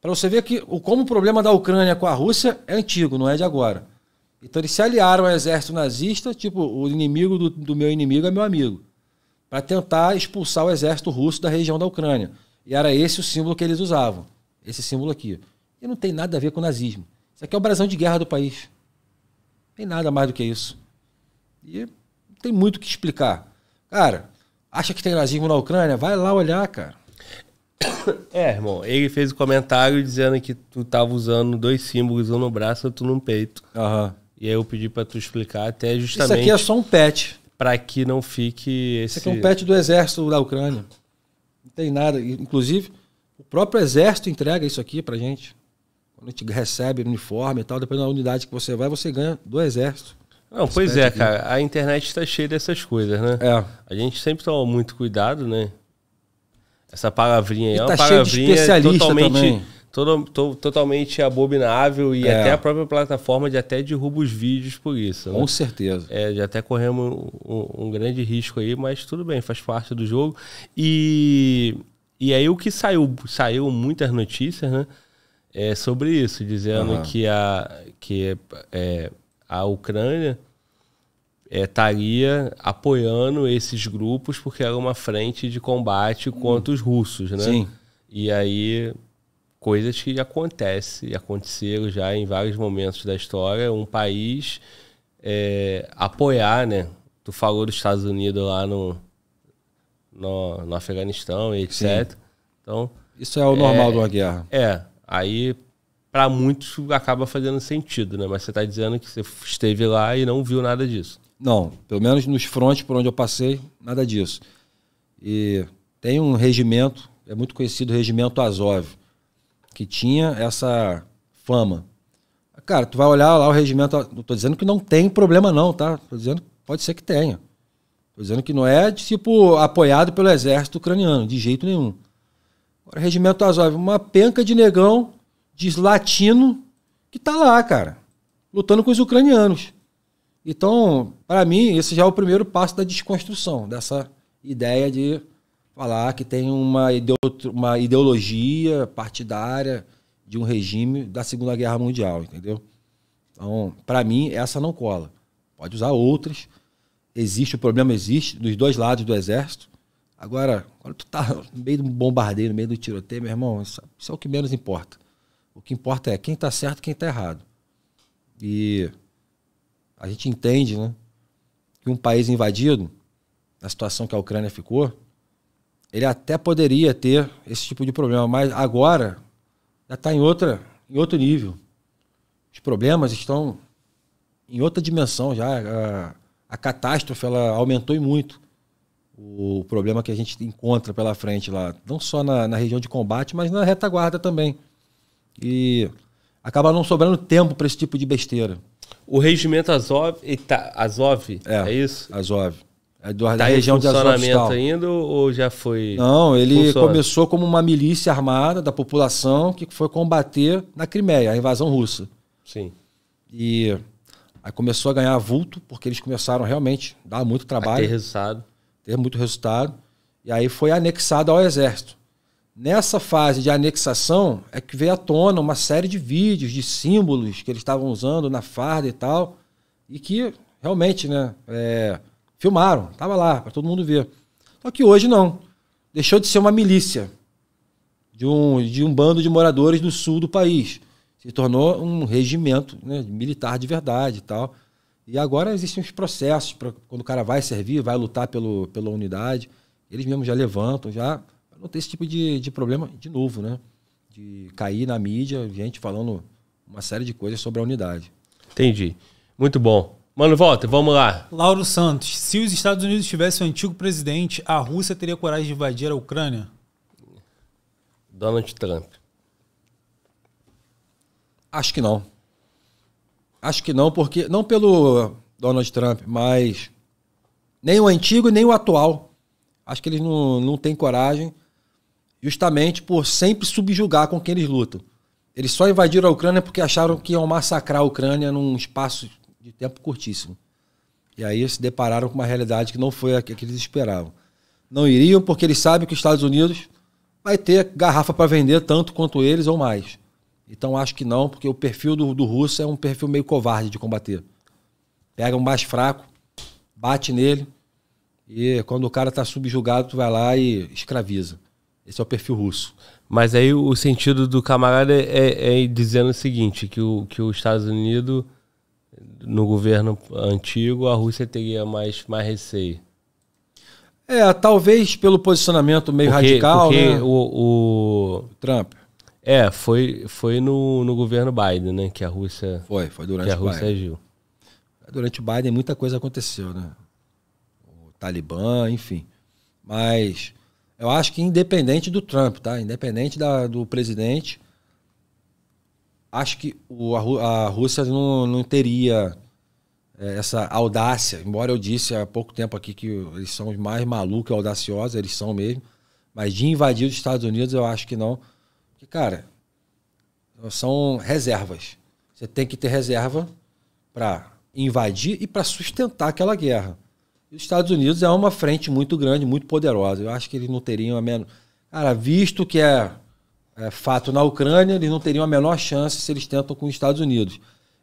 Para você ver que o, como o problema da Ucrânia com a Rússia é antigo, não é de agora. Então eles se aliaram ao exército nazista, tipo, o inimigo do, do meu inimigo é meu amigo, para tentar expulsar o exército russo da região da Ucrânia. E era esse o símbolo que eles usavam, esse símbolo aqui. E não tem nada a ver com o nazismo. Isso aqui é o brasão de guerra do país. Não tem nada mais do que isso. E não tem muito o que explicar. Cara, acha que tem nazismo na Ucrânia? Vai lá olhar, cara. É, irmão,
ele fez o um comentário dizendo que tu tava usando dois símbolos, um no braço e outro no peito. Aham. E aí eu pedi para tu explicar até justamente. É isso aqui é só um pet. Para que não fique esse. Isso aqui é um pet
do exército da Ucrânia. Não tem nada. Inclusive, o próprio exército entrega isso aqui pra gente. Quando a gente recebe uniforme e tal, dependendo da unidade que você vai, você ganha do exército. Não, pois é, cara.
A internet está cheia dessas coisas, né? É. A gente sempre toma muito cuidado, né? Essa palavrinha aí e é tá uma tá palavrinha totalmente, também. todo, to, totalmente abominável e é. até a própria plataforma de até derruba os vídeos por isso. Né? Com né? certeza. É, já até corremos um, um grande risco aí, mas tudo bem, faz parte do jogo. E, e aí o que saiu, saiu muitas notícias, né? é, sobre isso, dizendo uhum. que, a, que é, a Ucrânia é, estaria é, apoiando esses grupos porque era uma frente de combate contra os russos, né? Sim. E aí coisas que acontecem e aconteceram já em vários momentos da história, um país é, apoiar, né? Tu falou dos Estados Unidos lá no, no, no Afeganistão e etc. Sim. Então,
Isso é o normal é, de uma guerra. É.
Aí, para muitos, acaba fazendo sentido, né? Mas você está dizendo que você esteve lá e não viu nada disso.
Não, pelo menos nos frontes por onde eu passei, nada disso. E tem um regimento, é muito conhecido o regimento Azov, que tinha essa fama. Cara, tu vai olhar lá o regimento, não tô dizendo que não tem problema não, tá? Tô dizendo que pode ser que tenha. Tô dizendo que não é tipo apoiado pelo exército ucraniano, de jeito nenhum. Regimento Azov, uma penca de negão, deslatino, que tá lá, cara, lutando com os ucranianos. Então, para mim, esse já é o primeiro passo da desconstrução, dessa ideia de falar que tem uma, ideo uma ideologia partidária de um regime da Segunda Guerra Mundial, entendeu? Então, para mim, essa não cola. Pode usar outras. Existe, o problema existe, dos dois lados do exército. Agora, quando tu tá no meio de um bombardeio, no meio do tiroteio, meu irmão, isso, é o que menos importa. O que importa é quem tá certo e quem tá errado. E a gente entende, né? Que um país invadido, na situação que a Ucrânia ficou, ele até poderia ter esse tipo de problema, mas agora já está em, outra, em outro nível. Os problemas estão em outra dimensão já. A, a catástrofe ela aumentou e muito o problema que a gente encontra pela frente lá, não só na, na região de combate, mas na retaguarda também. E acaba não sobrando tempo para esse tipo de besteira.
O regimento Azov, Ita, Azov
é, é isso? Azov. É do, tá da região de Azovstal.
ainda ou já foi? Não, ele funciona.
começou como uma milícia armada da população que foi combater na Crimeia, a invasão russa. Sim. E aí começou a ganhar vulto porque eles começaram realmente a dar muito trabalho. A ter resultado teve muito resultado. E aí foi anexado ao Exército. Nessa fase de anexação é que veio à tona uma série de vídeos, de símbolos que eles estavam usando na farda e tal, e que realmente, né, é, filmaram, tava lá para todo mundo ver. Só que hoje não. Deixou de ser uma milícia de um, de um bando de moradores do sul do país. Se tornou um regimento né, militar de verdade e tal. E agora existem os processos para quando o cara vai servir, vai lutar pelo, pela unidade, eles mesmos já levantam, já não tem esse tipo de, de problema de novo, né? De cair na mídia, gente falando uma série de coisas sobre a unidade.
Entendi. Muito bom.
Mano, volta, vamos lá.
Lauro Santos, se os Estados Unidos tivessem o antigo presidente, a Rússia teria coragem de invadir a Ucrânia?
Donald Trump. Acho que não. Acho que não, porque não pelo Donald Trump, mas nem o antigo nem o atual. Acho que eles não, não têm coragem, justamente por sempre subjugar com quem eles lutam. Eles só invadiram a Ucrânia porque acharam que iam massacrar a Ucrânia num espaço de tempo curtíssimo. E aí se depararam com uma realidade que não foi a que eles esperavam. Não iriam porque eles sabem que os Estados Unidos vai ter garrafa para vender tanto quanto eles ou mais. Então acho que não, porque o perfil do, do russo é um perfil meio covarde de combater. Pega um mais fraco, bate nele, e quando o cara está subjugado, tu vai lá e escraviza. Esse é o perfil russo. Mas aí o sentido do camarada é, é, é dizendo o
seguinte, que, o, que os Estados Unidos, no governo antigo, a Rússia teria mais, mais receio.
É, talvez pelo posicionamento meio porque, radical, porque né?
o, o... Trump. É, foi, foi no, no governo Biden, né? Que a Rússia. Foi, foi durante que a Rússia Biden.
agiu. Durante o Biden muita coisa aconteceu, né? O Talibã, enfim. Mas eu acho que independente do Trump, tá? Independente da, do presidente, acho que o, a, a Rússia não, não teria é, essa audácia, embora eu disse há pouco tempo aqui que eles são os mais malucos e audaciosos, eles são mesmo, mas de invadir os Estados Unidos eu acho que não que, cara, são reservas. Você tem que ter reserva para invadir e para sustentar aquela guerra. E os Estados Unidos é uma frente muito grande, muito poderosa. Eu acho que eles não teriam a menos. Cara, visto que é, é, fato na Ucrânia, eles não teriam a menor chance se eles tentam com os Estados Unidos.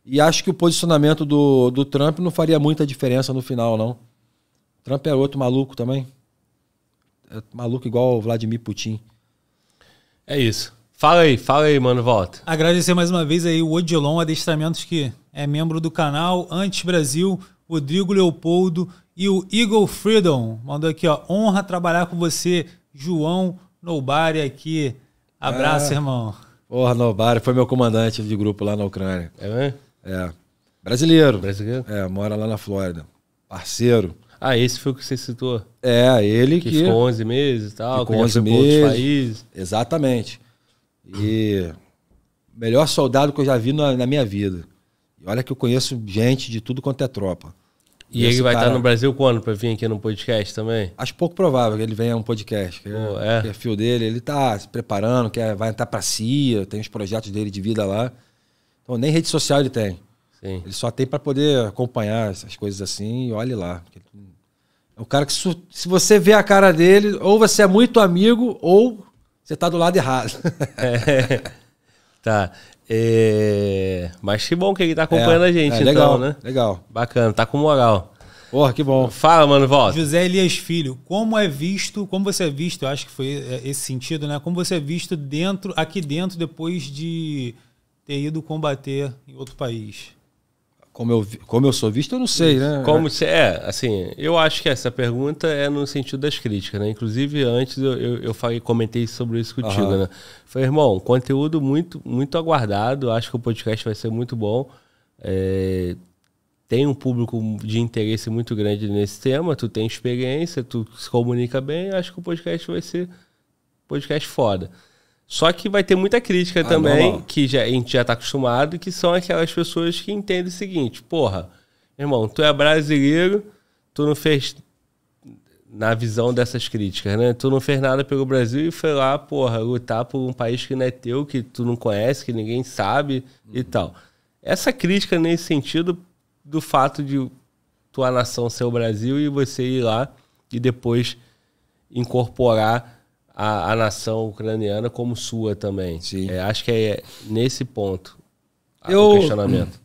E acho que o posicionamento do, do Trump não faria muita diferença no final, não. Trump é outro maluco também. É maluco igual o Vladimir Putin.
É isso. Fala aí, fala aí, mano, volta.
Agradecer mais uma vez aí
o Odilon Adestramentos, que é membro do canal Antes Brasil, Rodrigo Leopoldo e o Eagle Freedom. Mandou aqui, ó, honra trabalhar com você, João Nobari aqui. Abraço, é. irmão.
Porra, Nobari foi meu comandante de grupo lá na Ucrânia. É mesmo? É. Brasileiro. Brasileiro? É, mora lá na Flórida. Parceiro. Ah, esse foi o
que você citou?
É, ele que... que ficou 11 meses e tal. Ficou 11 meses. Outros países. Exatamente. E melhor soldado que eu já vi na, na minha vida. E olha que eu conheço gente de tudo quanto é tropa. E, e ele vai cara, estar no
Brasil quando para vir aqui no podcast também?
Acho pouco provável que ele venha a um podcast. é. é? é o perfil dele, ele tá se preparando, quer, vai entrar para CIA, tem os projetos dele de vida lá. Então nem rede social ele tem. Sim. Ele só tem para poder acompanhar essas coisas assim e olhe lá. É um cara que se você vê a cara dele, ou você é muito amigo ou você está do lado errado. é,
tá. É, mas que bom que ele tá acompanhando é, a gente, é, legal, então, né? Legal. Bacana, tá com moral. Porra, que bom. Fala, mano, volta.
José Elias Filho, como é visto, como você é visto, eu acho que foi é, esse sentido, né? Como você é visto dentro, aqui dentro, depois de ter ido combater em outro país?
Como eu, como eu sou visto, eu não sei, né? Como se, é,
assim, eu acho que essa pergunta é no sentido das críticas, né? Inclusive, antes eu, eu, eu falei, comentei sobre isso contigo, uhum. né? Falei, irmão, conteúdo muito, muito aguardado, acho que o podcast vai ser muito bom. É, tem um público de interesse muito grande nesse tema, tu tem experiência, tu se comunica bem, acho que o podcast vai ser podcast foda. Só que vai ter muita crítica ah, também, que já, a gente já tá acostumado, que são aquelas pessoas que entendem o seguinte: porra, irmão, tu é brasileiro, tu não fez. Na visão dessas críticas, né? Tu não fez nada pelo Brasil e foi lá, porra, lutar por um país que não é teu, que tu não conhece, que ninguém sabe uhum. e tal. Essa crítica nesse sentido do fato de tua nação ser o Brasil e você ir lá e depois incorporar a, a nação ucraniana como sua também. É, acho que é nesse ponto
eu, o questionamento.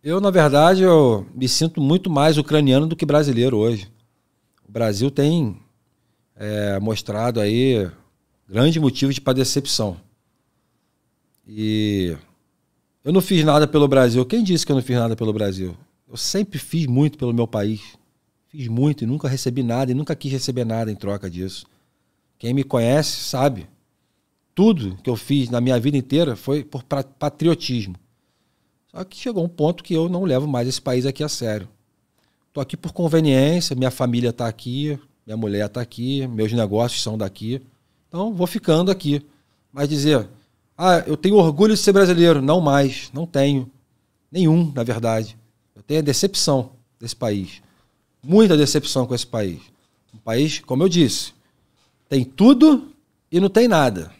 Eu, na verdade, eu me sinto muito mais ucraniano do que brasileiro hoje. O Brasil tem é, mostrado aí grande motivo de para decepção. E eu não fiz nada pelo Brasil. Quem disse que eu não fiz nada pelo Brasil? Eu sempre fiz muito pelo meu país. Fiz muito e nunca recebi nada e nunca quis receber nada em troca disso. Quem me conhece sabe. Tudo que eu fiz na minha vida inteira foi por patriotismo. Só que chegou um ponto que eu não levo mais esse país aqui a sério. Estou aqui por conveniência, minha família está aqui, minha mulher está aqui, meus negócios são daqui. Então vou ficando aqui. Mas dizer, ah, eu tenho orgulho de ser brasileiro. Não mais, não tenho. Nenhum, na verdade. Eu tenho a decepção desse país. Muita decepção com esse país. Um país, como eu disse, tem tudo e não tem nada.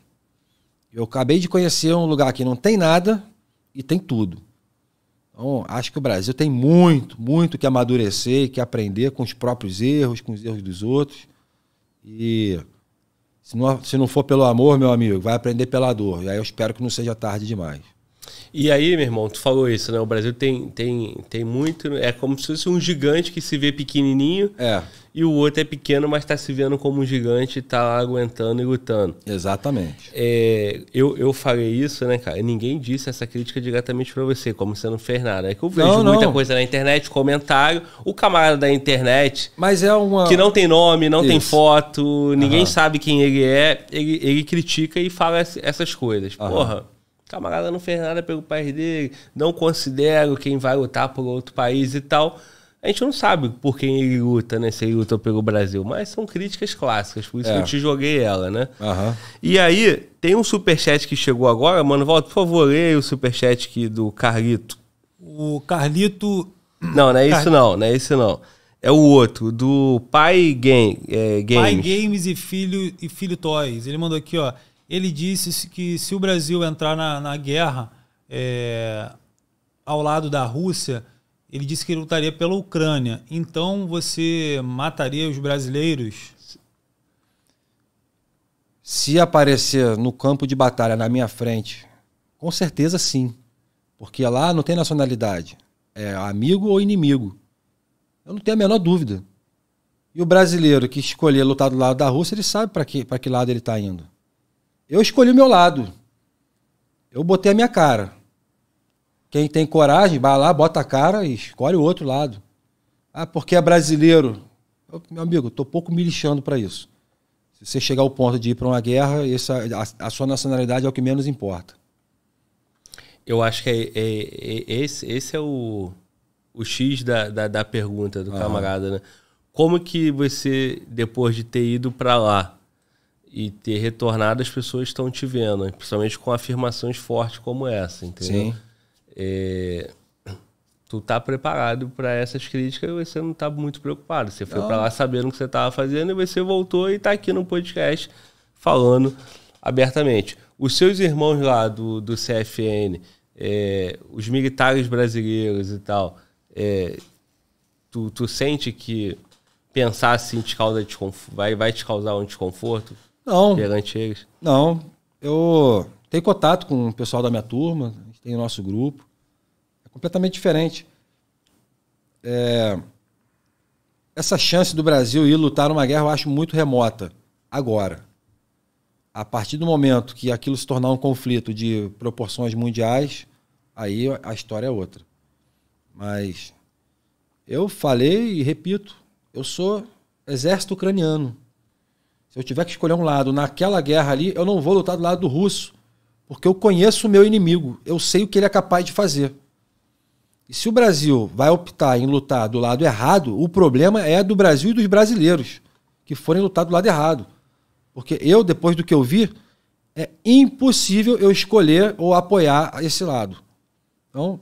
Eu acabei de conhecer um lugar que não tem nada e tem tudo. Então, acho que o Brasil tem muito, muito que amadurecer, que aprender com os próprios erros, com os erros dos outros. E se não, se não for pelo amor, meu amigo, vai aprender pela dor. E aí eu espero que não seja tarde demais.
E aí, meu irmão, tu falou isso, né? O Brasil tem, tem, tem muito. É como se fosse um gigante que se vê pequenininho. É e o outro é pequeno, mas está se vendo como um gigante e está aguentando e lutando. Exatamente. É, eu, eu falei isso, né, cara? Ninguém disse essa crítica diretamente para você, como você não fez nada. É que eu vejo não, não. muita coisa na internet, comentário, o camarada da internet.
Mas é uma. Que não
tem nome, não isso. tem foto, ninguém uhum. sabe quem ele é, ele, ele critica e fala essas coisas. Uhum. Porra camarada não fez nada pelo país dele, não considero quem vai lutar por outro país e tal. A gente não sabe por quem ele luta, né? Se ele luta pelo Brasil, mas são críticas clássicas, por isso é. eu te joguei ela, né? Uhum. E aí, tem um superchat que chegou agora, mano. Volta, por favor, leia o superchat aqui do Carlito.
O Carlito. Não, não é Car... isso não,
não é isso não. É o outro, do Pai Game, é, Games. Pai
Games e Filho, e filho Toys. Ele mandou aqui, ó. Ele disse que se o Brasil entrar na, na guerra é, ao lado da Rússia, ele disse que ele lutaria pela Ucrânia. Então você mataria os brasileiros?
Se aparecer no campo de batalha na minha frente, com certeza sim. Porque lá não tem nacionalidade. É amigo ou inimigo. Eu não tenho a menor dúvida. E o brasileiro que escolher lutar do lado da Rússia, ele sabe para que, que lado ele está indo. Eu escolhi o meu lado. Eu botei a minha cara. Quem tem coragem, vai lá, bota a cara e escolhe o outro lado. Ah, porque é brasileiro. Eu, meu amigo, estou pouco me lixando para isso. Se você chegar ao ponto de ir para uma guerra, essa, a, a, sua nacionalidade é o que menos importa.
Eu acho que é, é, é, esse, esse, é o, o X da, da, da pergunta do camarada, né? Como que você, depois de ter ido para lá e ter retornado, as pessoas estão te vendo, principalmente com afirmações fortes como essa, entendeu? Sim. É, tu tá preparado para essas críticas e você não tá muito preocupado. Você foi para lá sabendo o que você tava fazendo e você voltou e tá aqui no podcast falando abertamente. Os seus irmãos lá do, do CFN, é, os militares brasileiros e tal, é, tu, tu sente que pensar assim te causa desconforto, vai, vai te causar um desconforto? Não.
Perante eles? Não. Eu tenho contato com o pessoal da minha turma, tem o nosso grupo. É completamente diferente. É... Essa chance do Brasil ir lutar uma guerra eu acho muito remota. Agora, a partir do momento que aquilo se tornar um conflito de proporções mundiais, aí a história é outra. Mas eu falei e repito, eu sou exército ucraniano. Se eu tiver que escolher um lado naquela guerra ali, eu não vou lutar do lado do russo, porque eu conheço o meu inimigo, eu sei o que ele é capaz de fazer. E se o Brasil vai optar em lutar do lado errado, o problema é do Brasil e dos brasileiros que forem lutar do lado errado. Porque eu, depois do que eu vi, é impossível eu escolher ou apoiar esse lado. Então,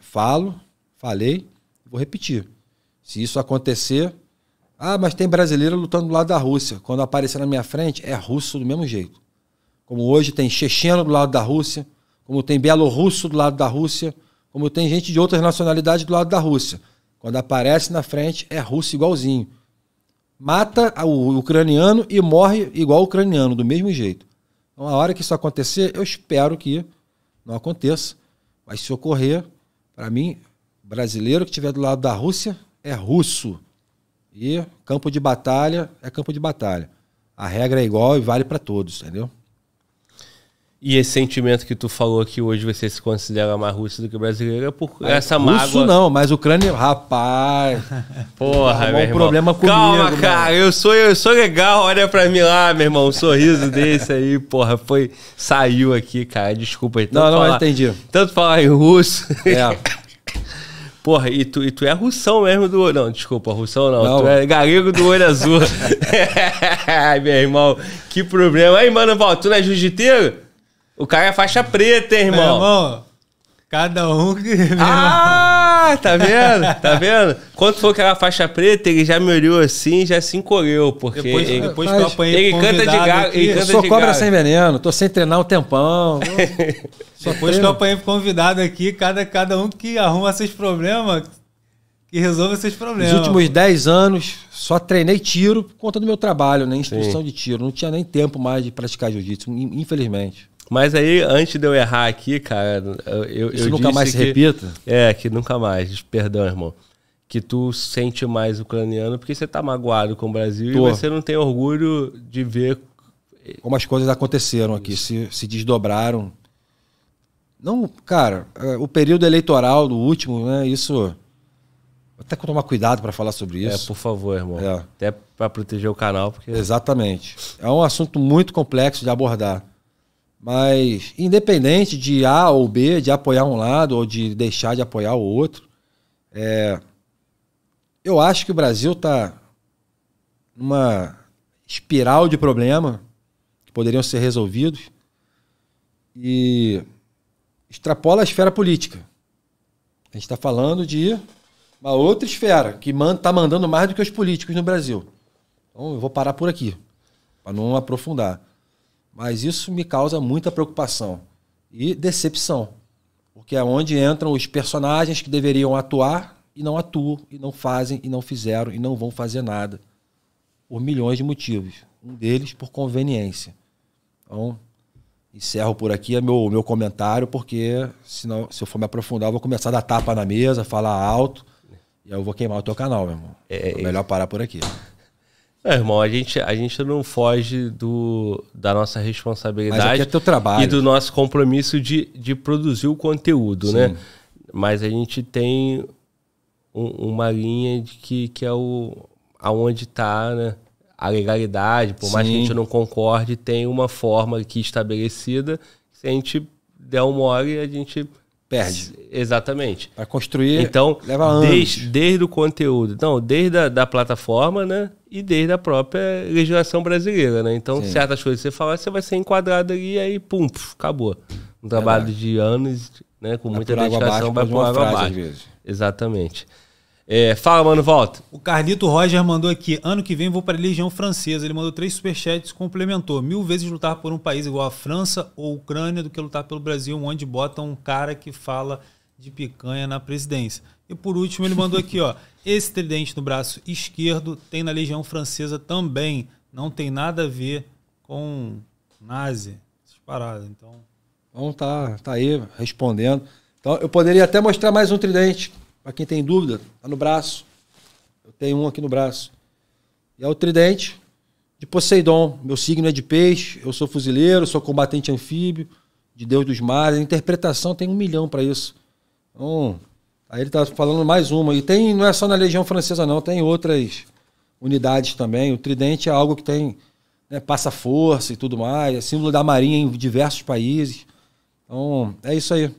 falo, falei, vou repetir. Se isso acontecer, ah, mas tem brasileiro lutando do lado da Rússia. Quando aparecer na minha frente, é russo do mesmo jeito. Como hoje tem checheno do lado da Rússia, como tem bielorrusso do lado da Rússia, como tem gente de outras nacionalidades do lado da Rússia. Quando aparece na frente, é russo igualzinho. Mata o ucraniano e morre igual o ucraniano, do mesmo jeito. Então, a hora que isso acontecer, eu espero que não aconteça. Mas se ocorrer, para mim, brasileiro que estiver do lado da Rússia é russo. E campo de batalha é campo de batalha. A regra é igual e vale para todos, entendeu?
E esse sentimento que tu falou que hoje você se considera mais russo do que brasileiro é por é, essa mágoa. Russo
não, mas ucrânia rapaz. Porra, meu irmão. problema comigo. Calma, né? cara,
eu sou eu sou legal, olha para mim lá, meu irmão, um sorriso desse aí, porra, foi saiu aqui, cara. Desculpa aí. Não, não, falar, entendi. Tanto falar em russo. É. Porra, e tu, e tu é russão mesmo do olho. Não, desculpa, russão não. não. Tu é galego do olho azul. Ai, é, meu irmão, que problema. Aí, mano, Val, tu não é jiu-jiteiro? O cara é faixa preta, hein, irmão. Meu irmão,
cada um que. Ah, tá vendo?
Tá vendo? Quando foi era faixa preta, ele já me olhou assim já se encolheu, porque. Depois, depois que eu apanhei ele canta
de gato Ele canta eu sou de cobra sem veneno, tô sem treinar um tempão. depois que
eu apanhei convidado aqui, cada, cada um que arruma seus problemas. que resolve esses problemas. Nos últimos
10 anos, só treinei tiro por conta do meu trabalho, né? Instrução Sim. de tiro. Não tinha nem tempo mais de praticar jiu-jitsu, infelizmente.
Mas aí, antes de eu errar aqui, cara, eu, Isso eu nunca mais se que, repita?
É, que nunca mais. Perdão, irmão. Que tu
sente mais ucraniano porque você tá magoado com o Brasil Tô. e você
não tem orgulho de ver. Como as coisas aconteceram aqui, se, se desdobraram. Não, cara, é, o período eleitoral do último, né? Isso. Até tomar cuidado para falar sobre é, isso. É, por favor, irmão. É. Até para proteger o canal. Porque... Exatamente. É um assunto muito complexo de abordar. Mas, independente de A ou B, de apoiar um lado ou de deixar de apoiar o outro, é, eu acho que o Brasil está numa espiral de problema que poderiam ser resolvidos e extrapola a esfera política. A gente está falando de uma outra esfera que está mandando mais do que os políticos no Brasil. Então, eu vou parar por aqui, para não aprofundar. Mas isso me causa muita preocupação e decepção, porque é onde entram os personagens que deveriam atuar e não atuam, e não fazem, e não fizeram, e não vão fazer nada, por milhões de motivos. Um deles por conveniência. Então, encerro por aqui é meu meu comentário, porque senão, se eu for me aprofundar, eu vou começar a dar tapa na mesa, falar alto, e aí eu vou queimar o teu canal, meu irmão. É, é melhor é. parar por aqui.
É, irmão, a gente, a gente não foge do, da nossa responsabilidade. Mas é teu trabalho. E do nosso compromisso de, de produzir o conteúdo, né? Sim. né? Mas a gente tem um, uma linha de que, que é o, aonde está né? a legalidade, por Sim. mais que a gente não concorde, tem uma forma aqui estabelecida. Se a gente der uma hora, a gente perde. Exatamente. Para construir, então, leva anos. Desde, desde o conteúdo, não, desde a da plataforma, né? E desde a própria legislação brasileira, né? Então, Sim. certas coisas que você falar, você vai ser enquadrado ali e aí, pum, puf, acabou. Um trabalho de anos, né? Com muita dedicação, vai por água abaixo. Exatamente. É, fala, mano, volta.
O Carlito Roger mandou aqui: ano que vem vou para a Legião Francesa. Ele mandou três superchats, complementou. Mil vezes lutar por um país igual a França ou Ucrânia do que lutar pelo Brasil, onde botam um cara que fala de picanha na presidência. E por último, ele mandou aqui: ó, esse tridente no braço esquerdo tem na Legião Francesa também. Não tem nada a ver
com nazi, essas paradas. Então. Então tá, tá aí respondendo. Então eu poderia até mostrar mais um tridente para quem tem dúvida, tá no braço. Eu tenho um aqui no braço. E é o tridente de Poseidon. Meu signo é de peixe, eu sou fuzileiro, sou combatente anfíbio, de Deus dos mares. A interpretação tem um milhão para isso. Então, aí ele tá falando mais uma. E tem, não é só na Legião Francesa, não, tem outras unidades também. O tridente é algo que tem. Né, passa força e tudo mais, é símbolo da marinha em diversos países. Então, é isso aí.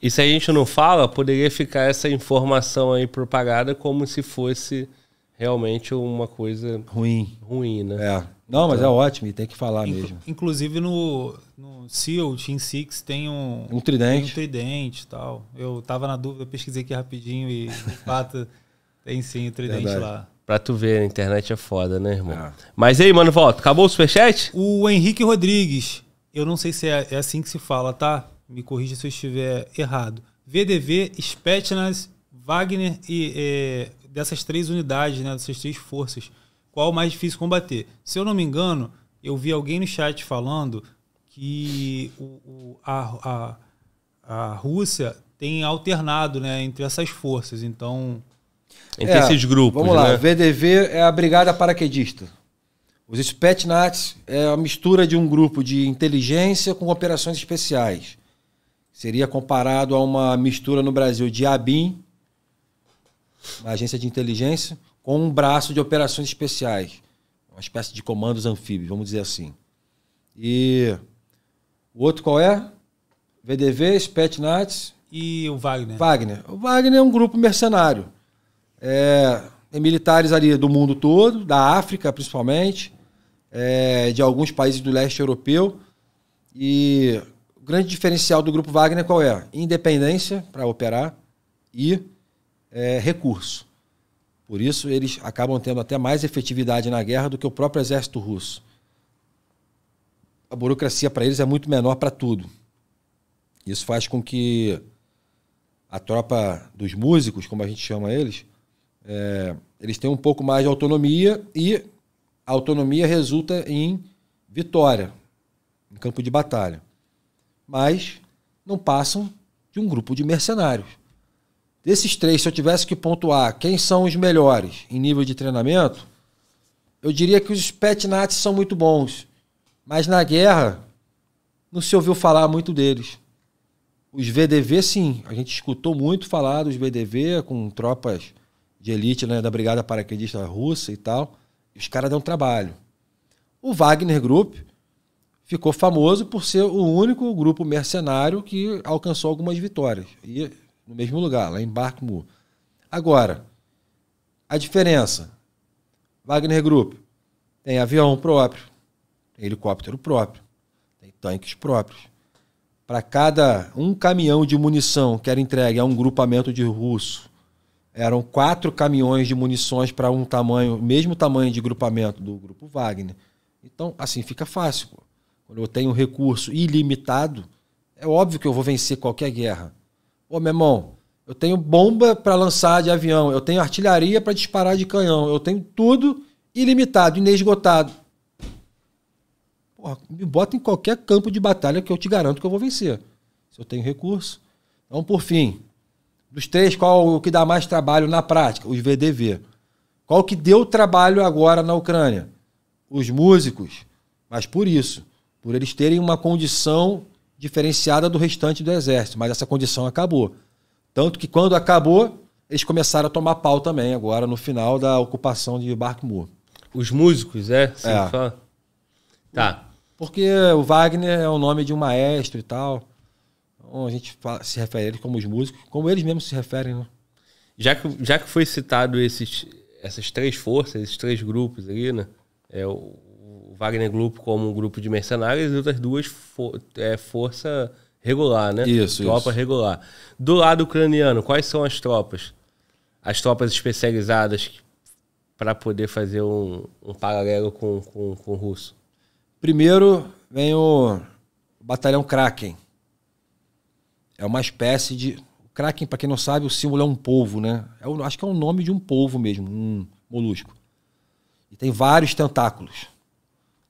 E se a gente não fala, poderia ficar essa informação aí propagada como se fosse realmente uma coisa
ruim, ruim né? É. Não, mas então, é ótimo tem que falar inc mesmo.
Inclusive no, no CEO, Team Six, tem um,
um tridente. Tem um
tridente tal. Eu tava na dúvida, pesquisei aqui rapidinho e de fato tem sim o tridente Verdade. lá.
Pra tu ver, a internet é foda, né, irmão? É. Mas aí, mano, volta. Acabou o superchat?
O Henrique Rodrigues. Eu não sei se é, é assim que se fala, tá? me corrija se eu estiver errado. VDV, Spetsnaz, Wagner e é, dessas três unidades, né, dessas três forças, qual é mais difícil combater? Se eu não me engano, eu vi alguém no chat falando que o, o, a, a, a Rússia tem alternado né, entre essas forças. Então. Entre é, esses
grupos. Vamos lá, né? VDV é a Brigada Paraquedista. Os Spetsnaz é a mistura de um grupo de inteligência com operações especiais. Seria comparado a uma mistura no Brasil de ABIN, uma agência de inteligência, com um braço de operações especiais. Uma espécie de comandos anfíbios, vamos dizer assim. E o outro qual é? VDV, Pet E o Wagner. Wagner. O Wagner é um grupo mercenário. É, tem militares ali do mundo todo, da África principalmente, é, de alguns países do leste europeu. E grande diferencial do Grupo Wagner qual é? Independência para operar e é, recurso. Por isso, eles acabam tendo até mais efetividade na guerra do que o próprio exército russo. A burocracia para eles é muito menor para tudo. Isso faz com que a tropa dos músicos, como a gente chama eles, é, eles têm um pouco mais de autonomia e a autonomia resulta em vitória em campo de batalha mas não passam de um grupo de mercenários. Desses três, se eu tivesse que pontuar quem são os melhores em nível de treinamento, eu diria que os Petnats são muito bons, mas na guerra não se ouviu falar muito deles. Os VDV, sim, a gente escutou muito falar dos VDV com tropas de elite né, da Brigada Paraquedista Russa e tal. os caras dão trabalho. O Wagner Group ficou famoso por ser o único grupo mercenário que alcançou algumas vitórias. E no mesmo lugar, lá em Bakhmut. Agora, a diferença. Wagner Group tem avião próprio, tem helicóptero próprio, tem tanques próprios. Para cada um caminhão de munição que era entregue a um grupamento de russo, eram quatro caminhões de munições para um tamanho, mesmo tamanho de grupamento do grupo Wagner. Então, assim fica fácil. Pô quando eu tenho recurso ilimitado, é óbvio que eu vou vencer qualquer guerra. Ô, meu irmão, eu tenho bomba para lançar de avião, eu tenho artilharia para disparar de canhão, eu tenho tudo ilimitado, inesgotado. Porra, me bota em qualquer campo de batalha que eu te garanto que eu vou vencer. Se eu tenho recurso. Então, por fim, dos três, qual é o que dá mais trabalho na prática? Os VDV. Qual que deu trabalho agora na Ucrânia? Os músicos. Mas por isso, por eles terem uma condição diferenciada do restante do exército, mas essa condição acabou. Tanto que quando acabou, eles começaram a tomar pau também, agora no final da ocupação de Barkmoor. Os músicos, é? Sim, é. Fala. Tá. Porque o Wagner é o nome de um maestro e tal. Então a gente se refere a eles como os músicos, como eles mesmos se referem, né?
Já que, já que foi citado esses, essas três forças, esses três grupos ali, né? É o Wagner Group como um grupo de mercenários e outras duas for, é, força regular, né? Isso, Tropa isso. regular. Do lado ucraniano, quais são as tropas? As tropas especializadas
para poder fazer um, um paralelo com, com, com o russo? Primeiro vem o Batalhão Kraken. É uma espécie de. Kraken, para quem não sabe, o símbolo é um povo, né? É, acho que é o nome de um povo mesmo, um molusco. E tem vários tentáculos.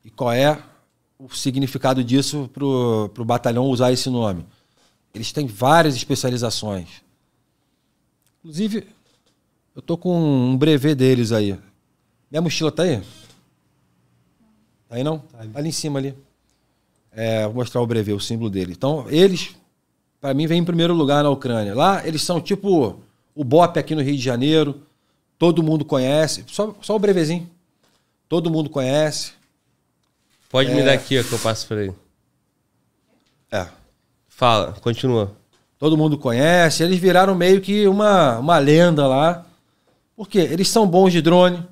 E qual é o significado disso para o batalhão usar esse nome? Eles têm várias especializações. Inclusive, eu tô com um brevet deles aí. Minha mochila tá aí? Tá aí não? Tá ali, ali em cima ali. É, vou mostrar o brevet, o símbolo dele. Então, eles, para mim, vêm em primeiro lugar na Ucrânia. Lá, eles são tipo o BOP aqui no Rio de Janeiro. Todo mundo conhece. Só, só o brevezinho. Todo mundo conhece. Pode é... me dar
aqui, ó, que eu passo pra ele. É. Fala, continua.
Todo mundo conhece, eles viraram meio que uma, uma lenda lá. Porque eles são bons de drone,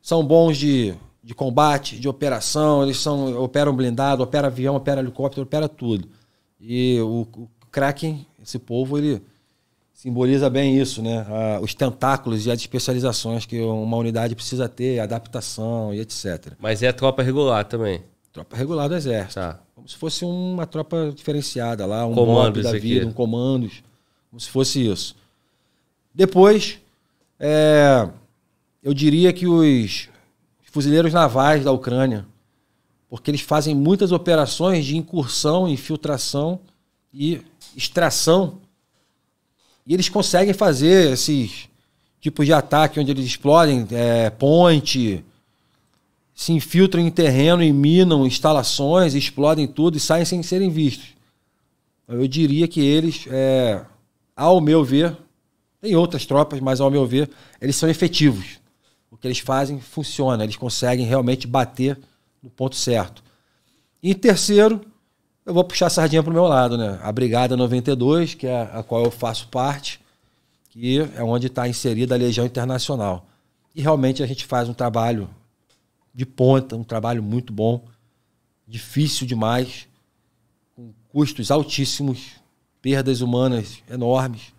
são bons de, de combate, de operação, eles são operam blindado, operam avião, operam helicóptero, operam tudo. E o, o Kraken, esse povo, ele simboliza bem isso, né? Ah, os tentáculos e as especializações que uma unidade precisa ter, adaptação e etc.
Mas é a tropa regular também. Tropa
regular do Exército. Tá. Como se fosse uma tropa diferenciada lá, um comando da vida, aqui. um comandos. Como se fosse isso. Depois, é, eu diria que os fuzileiros navais da Ucrânia, porque eles fazem muitas operações de incursão, infiltração e extração. E eles conseguem fazer esses tipos de ataque onde eles explodem é, ponte, se infiltram em terreno e minam instalações, explodem tudo e saem sem serem vistos. Eu diria que eles, é, ao meu ver, tem outras tropas, mas ao meu ver, eles são efetivos. O que eles fazem funciona, eles conseguem realmente bater no ponto certo. E terceiro, eu vou puxar a sardinha para o meu lado, né? A Brigada 92, que é a qual eu faço parte, que é onde está inserida a Legião Internacional. E realmente a gente faz um trabalho de ponta, um trabalho muito bom, difícil demais, com custos altíssimos, perdas humanas enormes.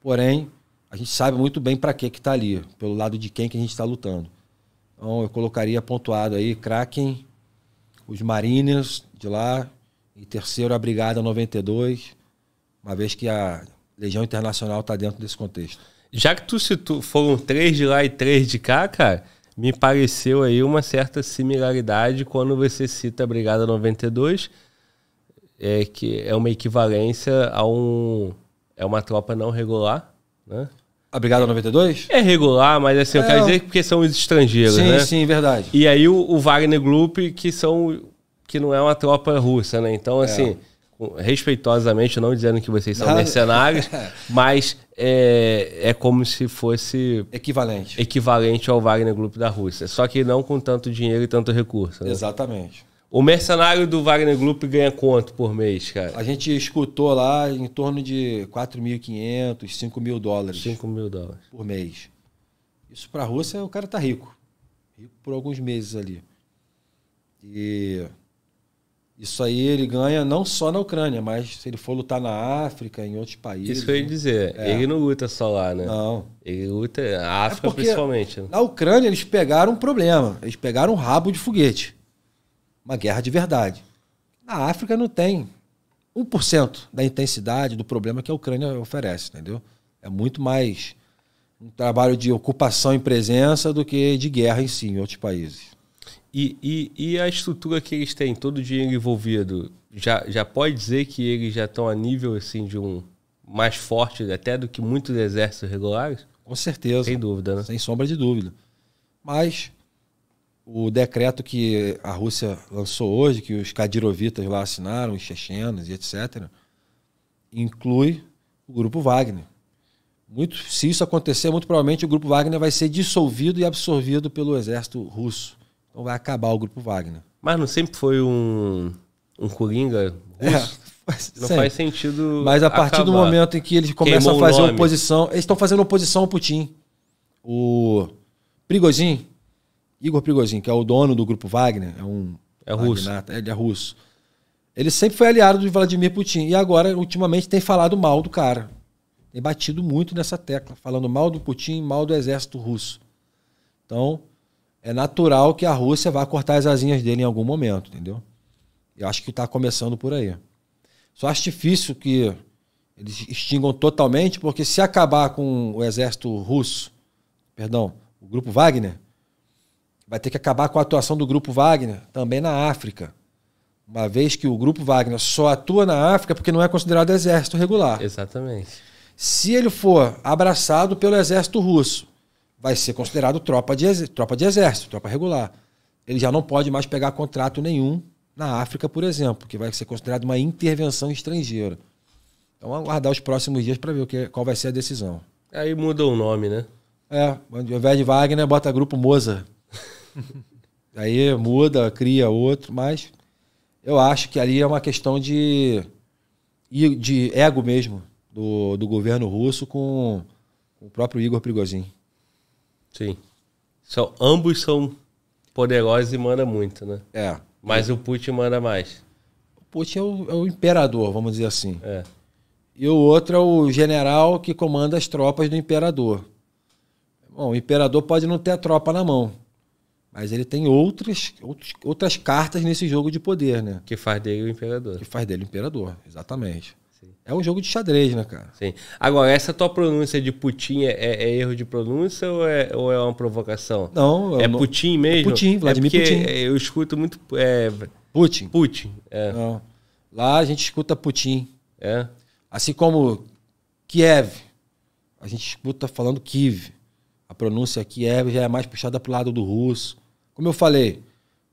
Porém, a gente sabe muito bem para que está ali, pelo lado de quem que a gente está lutando. Então, eu colocaria pontuado aí Kraken, os Marines de lá, e terceiro a Brigada 92, uma vez que a Legião Internacional está dentro desse contexto.
Já que tu citou, foram três de lá e três de cá, cara, me pareceu aí uma certa similaridade quando você cita a Brigada 92, é que é uma equivalência a um é uma tropa não regular, né? A Brigada 92? É regular, mas assim, é, eu quero é. dizer porque são os estrangeiros, sim, né? Sim, sim, verdade. E aí o, o Wagner Group, que são que não é uma tropa russa, né? Então, é. assim, é respeitosamente, não dizendo que vocês são mercenários, mas é, é como se fosse equivalente equivalente ao Wagner Group da Rússia, só que não com tanto dinheiro e tanto recurso. Né? Exatamente. O
mercenário do Wagner Group ganha quanto por mês, cara? A gente escutou lá em torno de 4.500, 5.000 mil dólares. 5 mil dólares. Por mês. Isso para a Rússia, o cara tá rico. Rico por alguns meses ali. E isso aí ele ganha não só na Ucrânia, mas se ele for lutar na África, em outros países. Isso que eu ia né? dizer. É. Ele não luta só lá, né? Não. Ele luta na é África é principalmente. Né? Na Ucrânia eles pegaram um problema. Eles pegaram um rabo de foguete. Uma guerra de verdade. Na África não tem 1% da intensidade do problema que a Ucrânia oferece, entendeu? É muito mais um trabalho de ocupação em presença do que de guerra em si, em outros países.
E, e, e, a estrutura que eles têm, todo o dinheiro envolvido, já, já pode dizer que eles já estão a nível assim de um
mais forte até do que muitos exércitos regulares? Com certeza. Sem dúvida, né? Sem sombra de dúvida. Mas o decreto que a Rússia lançou hoje, que os Kadirovitas lá assinaram, os chechenos e etc., inclui o grupo Wagner. Muito, se isso acontecer, muito provavelmente o grupo Wagner vai ser dissolvido e absorvido pelo exército russo. Então vai acabar o grupo Wagner. Mas não sempre foi um, um coringa é, russo? É. não faz sentido. Mas a partir acabar. do momento em que eles começam Queimou a fazer oposição, eles estão fazendo oposição ao Putin. O Prigozhin, Igor Prigozhin, que é o dono do grupo Wagner, é um é russo. Ele é russo. Ele sempre foi aliado de Vladimir Putin e agora ultimamente tem falado mal do cara. Tem batido muito nessa tecla, falando mal do Putin, mal do exército russo. Então, é natural que a Rússia vá cortar as asinhas dele em algum momento, entendeu? Eu acho que está começando por aí. Só acho difícil que eles extingam totalmente, porque se acabar com o exército russo, perdão, o grupo Wagner, vai ter que acabar com a atuação do grupo Wagner também na África. Uma vez que o grupo Wagner só atua na África porque não é considerado exército regular. Exatamente. Se ele for abraçado pelo exército russo, vai ser considerado tropa de, tropa de exército, tropa regular. Ele já não pode mais pegar contrato nenhum na África, por exemplo, que vai ser considerado uma intervenção estrangeira. Então, vamos aguardar os próximos dias para ver o que, qual vai ser a decisão. Aí muda o nome, né? É, ao invés de Wagner, bota grupo Moza. Aí muda, cria outro, mas eu acho que ali é uma questão de, de ego mesmo do, do governo russo com, com o próprio Igor Prigozhin. Sim.
São, ambos são poderosos e manda muito, né? É. Mas o Putin manda
mais. O Putin é o, é o imperador, vamos dizer assim. É. E o outro é o general que comanda as tropas do imperador. Bom, o imperador pode não ter a tropa na mão, mas ele tem outras, outros, outras cartas nesse jogo de poder, né? Que faz dele o imperador. Que faz dele o imperador, exatamente. É um jogo de xadrez, né, cara?
Sim. Agora, essa tua pronúncia de Putin é, é, é erro de pronúncia ou é, ou é uma provocação? Não. É não... Putin é mesmo? É Putin, Vladimir é Putin.
Eu escuto muito... É... Putin. Putin, é. Não. Lá a gente escuta Putin. É. Assim como Kiev. A gente escuta falando Kiev. A pronúncia Kiev já é mais puxada para o lado do russo. Como eu falei,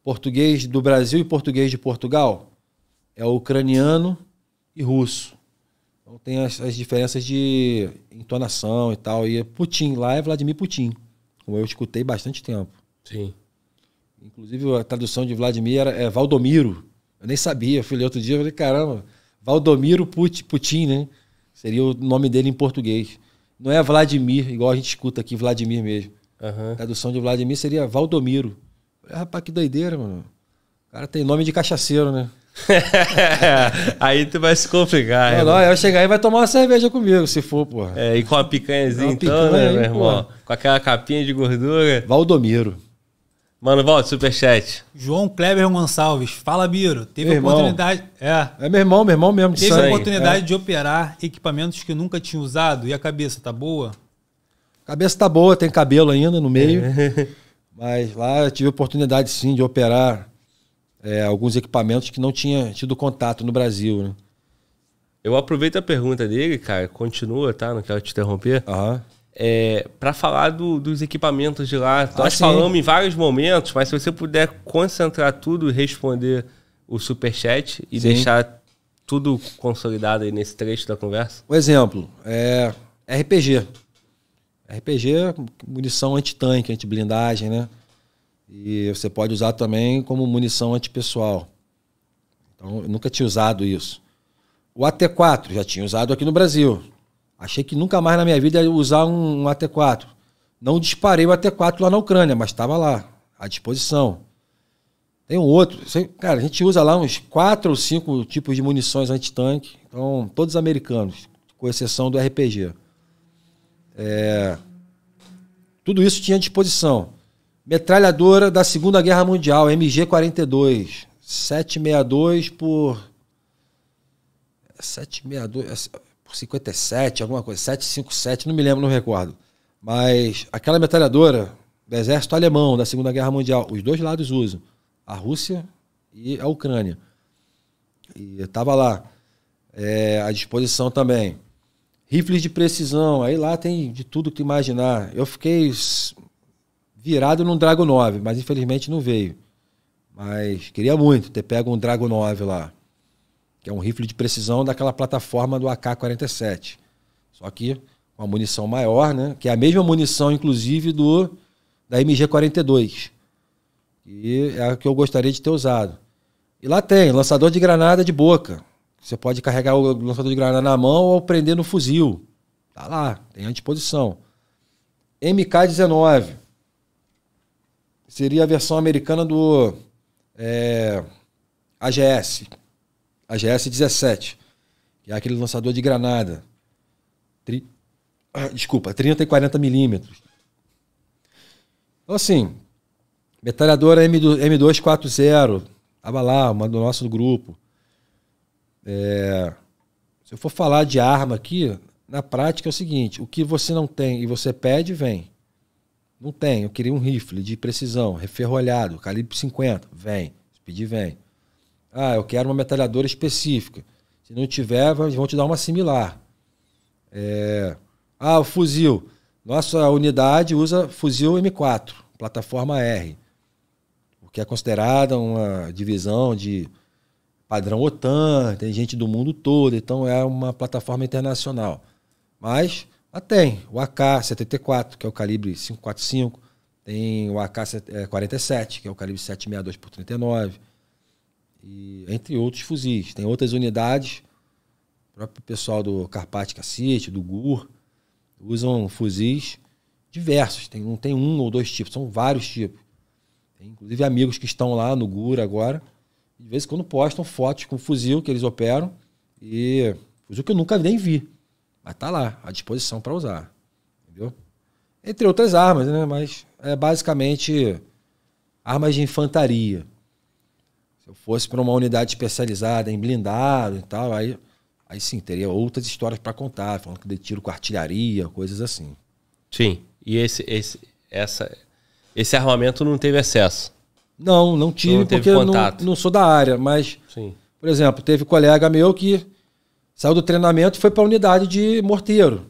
português do Brasil e português de Portugal é o ucraniano e russo. Então tem as, as, diferenças de entonação e tal. E é Putin lá é Vladimir Putin, como eu escutei bastante tempo. Sim. Inclusive a tradução de Vladimir era, é Valdomiro. Eu nem sabia, eu falei outro dia, eu falei, caramba, Valdomiro Put, Putin, né? Seria o nome dele em português. Não é Vladimir, igual a gente escuta aqui, Vladimir mesmo. Uhum. A tradução de Vladimir seria Valdomiro. Falei, rapaz, que doideira, mano. O cara tem nome de cachaceiro, né?
aí tu vai se complicar. Não, não, eu
chegar aí vai tomar uma cerveja comigo, se for, pô.
É, e com uma picanhazinha então, né, picanha né, aí, meu irmão? Porra. Com aquela capinha de gordura. Valdomiro. Mano, volta, superchat.
João Kleber Gonçalves. Fala, Biro.
Teve meu oportunidade. Irmão. É. É meu irmão, meu irmão mesmo. Teve sangue. oportunidade é.
de operar equipamentos que nunca tinha usado e a cabeça tá boa?
Cabeça tá boa, tem cabelo ainda no meio. É. Mas lá eu tive oportunidade sim de operar é, alguns equipamentos que não tinha tido contato no Brasil. Né?
Eu aproveito a pergunta dele, cara, continua, tá? Não quero te interromper. Uhum. É, para falar do, dos equipamentos de lá. Ah, nós falamos em vários momentos, mas se você puder concentrar tudo e responder o superchat e sim. deixar tudo consolidado aí nesse trecho da conversa. Um exemplo,
é RPG. RPG, munição anti-tanque, anti-blindagem, né? E você pode usar também como munição antipessoal. Então, eu nunca tinha usado isso. O AT4, já tinha usado aqui no Brasil. Achei que nunca mais na minha vida ia usar um, um AT4. Não disparei o AT4 lá na Ucrânia, mas estava lá, à disposição. Tem um outro. Cara, a gente usa lá uns quatro ou cinco tipos de munições antitanque. Então, todos americanos, com exceção do RPG. É, tudo isso tinha à disposição. Metralhadora da Segunda Guerra Mundial, MG-42. 762 por. 762 é é por 57, alguma coisa. 757, não me lembro, não recordo. Mas aquela metralhadora do exército alemão da Segunda Guerra Mundial, os dois lados usam. A Rússia e a Ucrânia. E estava lá. É, à disposição também. Rifles de precisão, aí lá tem de tudo que imaginar. Eu fiquei virado num Drago 9, mas infelizmente não veio. Mas queria muito ter pego um Drago 9 lá, que é um rifle de precisão daquela plataforma do AK-47. Só que uma munição maior, né? Que é a mesma munição, inclusive, do da MG-42. E é a que eu gostaria de ter usado. E lá tem, lançador de granada de boca. Você pode carregar o lançador de granada na mão ou prender no fuzil. Tá lá, tem a disposição. MK-19, seria a versão americana do é, AGS, AGS 17, que é aquele lançador de granada. Tri... Ah, desculpa, 30 e 40 milímetros. Então, assim, metralhadora M240, estava lá, uma do nosso grupo. É, se eu for falar de arma aqui, na prática é o seguinte: o que você não tem e você pede, vem. Não tem, eu queria um rifle de precisão, referrolhado, calibre 50. Vem, Speed vem. Ah, eu quero uma metralhadora específica. Se não tiver, vão te dar uma similar. É... Ah, o fuzil. Nossa unidade usa fuzil M4, plataforma R, o que é considerada uma divisão de padrão OTAN, tem gente do mundo todo, então é uma plataforma internacional. Mas ah, tem. O AK-74, que é o calibre 545. Tem o AK-47, que é o calibre 762 por 39. E, entre outros fuzis. Tem outras unidades. O próprio pessoal do Carpati City, do GUR, usam fuzis diversos. Tem, não tem um ou dois tipos, são vários tipos. Tem, inclusive, amigos que estão lá no GUR agora. De vez em quando postam fotos com o fuzil que eles operam. E fuzil que eu nunca nem vi. Mas tá lá, à disposição para usar. Entendeu? Entre outras armas, né? Mas é basicamente armas de infantaria. Se eu fosse para uma unidade especializada em blindado e tal, aí, aí sim, teria outras histórias para contar, falando que de tiro com artilharia, coisas assim.
Sim. E esse, esse, essa, esse armamento não teve acesso?
Não, não tive, não porque não, não, sou da área, mas. Sim. Por exemplo, teve colega meu que Saiu do treinamento e foi para a unidade de morteiro.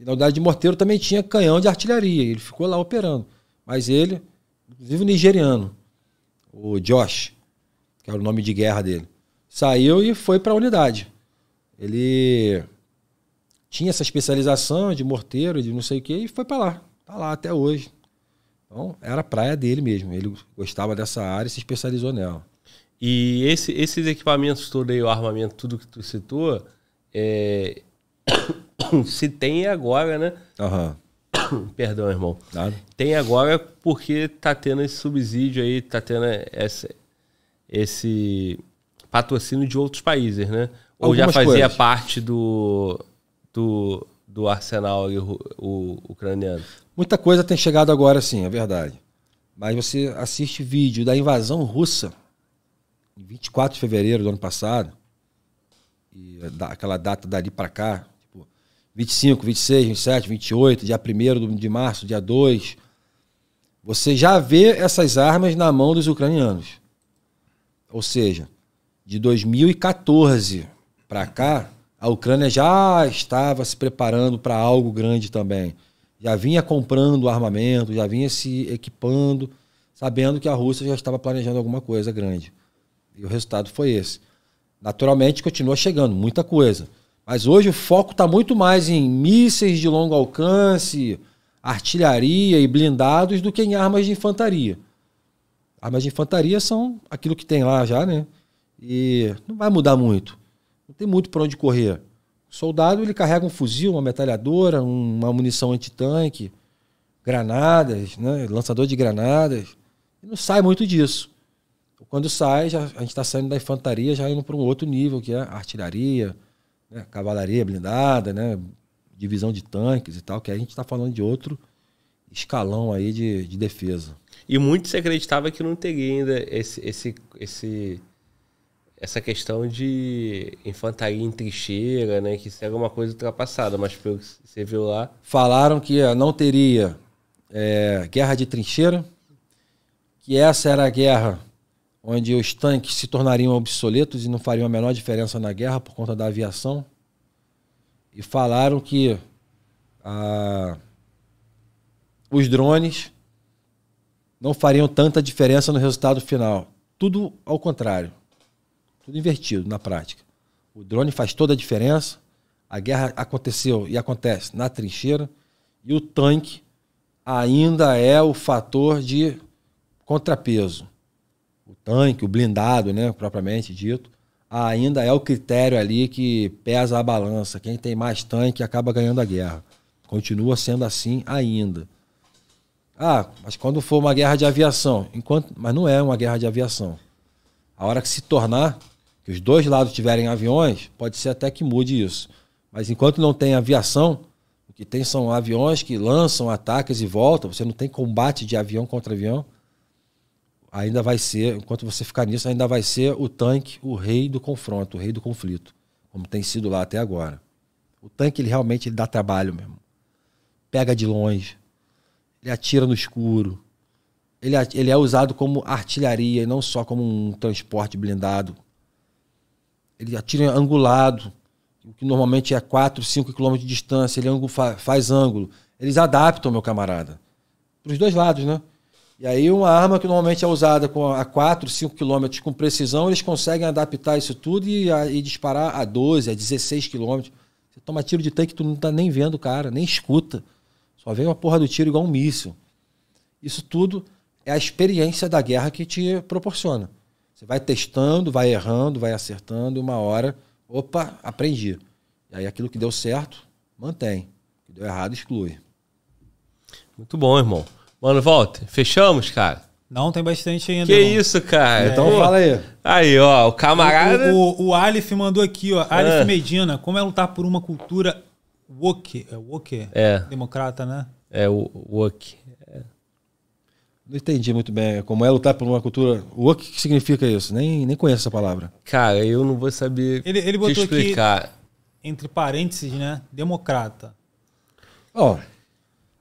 E na unidade de morteiro também tinha canhão de artilharia. Ele ficou lá operando. Mas ele, inclusive o nigeriano, o Josh, que era o nome de guerra dele, saiu e foi para a unidade. Ele tinha essa especialização de morteiro, de não sei o que, e foi para lá. Está lá até hoje. Então, era a praia dele mesmo. Ele gostava dessa área e se especializou nela. E esse,
esses equipamentos todos aí, o armamento, tudo que tu citou, é, se tem agora, né? Uhum. Perdão, irmão. Nada. Tem agora porque tá tendo esse subsídio aí, tá tendo essa, esse patrocínio de outros países, né? Ou Algumas já fazia coisas. parte do, do, do arsenal ali, o, o, ucraniano?
Muita coisa tem chegado agora, sim, é verdade. Mas você assiste vídeo da invasão russa em 24 de fevereiro do ano passado e da, aquela data dali para cá, tipo, 25, 26, 27, 28, dia 1 de março, dia 2, você já vê essas armas na mão dos ucranianos. Ou seja, de 2014 para cá, a Ucrânia já estava se preparando para algo grande também. Já vinha comprando armamento, já vinha se equipando, sabendo que a Rússia já estava planejando alguma coisa grande. E o resultado foi esse. Naturalmente continua chegando muita coisa. Mas hoje o foco está muito mais em mísseis de longo alcance, artilharia e blindados do que em armas de infantaria. Armas de infantaria são aquilo que tem lá já, né? E não vai mudar muito. Não tem muito para onde correr. O soldado ele carrega um fuzil, uma metralhadora, uma munição antitanque, granadas, né? lançador de granadas. E não sai muito disso. Quando sai, já, a gente está saindo da infantaria, já indo para um outro nível, que é artilharia, né, cavalaria blindada, né, divisão de tanques e tal, que a gente está falando de outro escalão aí de, de defesa.
E muito se acreditava que não teria ainda esse, esse, esse, essa questão de infantaria em trincheira, né? Que isso era uma coisa ultrapassada, mas pelo que você viu lá.
Falaram que eh, não teria é, guerra de trincheira, que essa era a guerra onde os tanques se tornariam obsoletos e não fariam a menor diferença na guerra por conta da aviação. E falaram que ah, os drones não fariam tanta diferença no resultado final. Tudo ao contrário. Tudo invertido na prática. O drone faz toda a diferença. A guerra aconteceu e acontece na trincheira. E o tanque ainda é o fator de contrapeso o tanque, o blindado, né, propriamente dito, ainda é o critério ali que pesa a balança. Quem tem mais tanque acaba ganhando a guerra. Continua sendo assim ainda. Ah, mas quando for uma guerra de aviação, enquanto, mas não é uma guerra de aviação. A hora que se tornar, que os dois lados tiverem aviões, pode ser até que mude isso. Mas enquanto não tem aviação, o que tem são aviões que lançam ataques e voltam. Você não tem combate de avião contra avião ainda vai ser, enquanto você ficar nisso, ainda vai ser o tanque, o rei do confronto, o rei do conflito, como tem sido lá até agora. O tanque, ele realmente ele dá trabalho mesmo. Pega de longe, ele atira no escuro, ele, ele é usado como artilharia e não só como um transporte blindado. Ele atira angulado, o que normalmente é 4, 5 quilômetros de distância, ele faz ângulo. Eles adaptam, meu camarada, para os dois lados, né? E aí uma arma que normalmente é usada com a 4, 5 km com precisão, eles conseguem adaptar isso tudo e, a, e disparar a 12, a 16 km. Você toma tiro de tanque, tu não tá nem vendo o cara, nem escuta. Só vem uma porra do tiro igual um míssil. Isso tudo é a experiência da guerra que te proporciona. Você vai testando, vai errando, vai acertando, e uma hora, opa, aprendi. E aí aquilo que deu certo, mantém. O que deu errado, exclui. Muito bom, irmão. Mano, volta.
Fechamos, cara?
Não, tem bastante ainda. Que não. isso, cara? É. Então fala aí.
Aí, ó, o camarada. O,
o, o Aleph mandou aqui, ó. Ah. Aleph Medina, como é lutar por uma cultura woke? É woke? É. Democrata, né?
É, woke. Não entendi muito bem como é lutar por uma cultura. O que significa isso? Nem, nem conheço essa palavra. Cara, eu não vou saber ele, ele botou explicar. Aqui,
entre parênteses, né? Democrata.
Ó. Oh.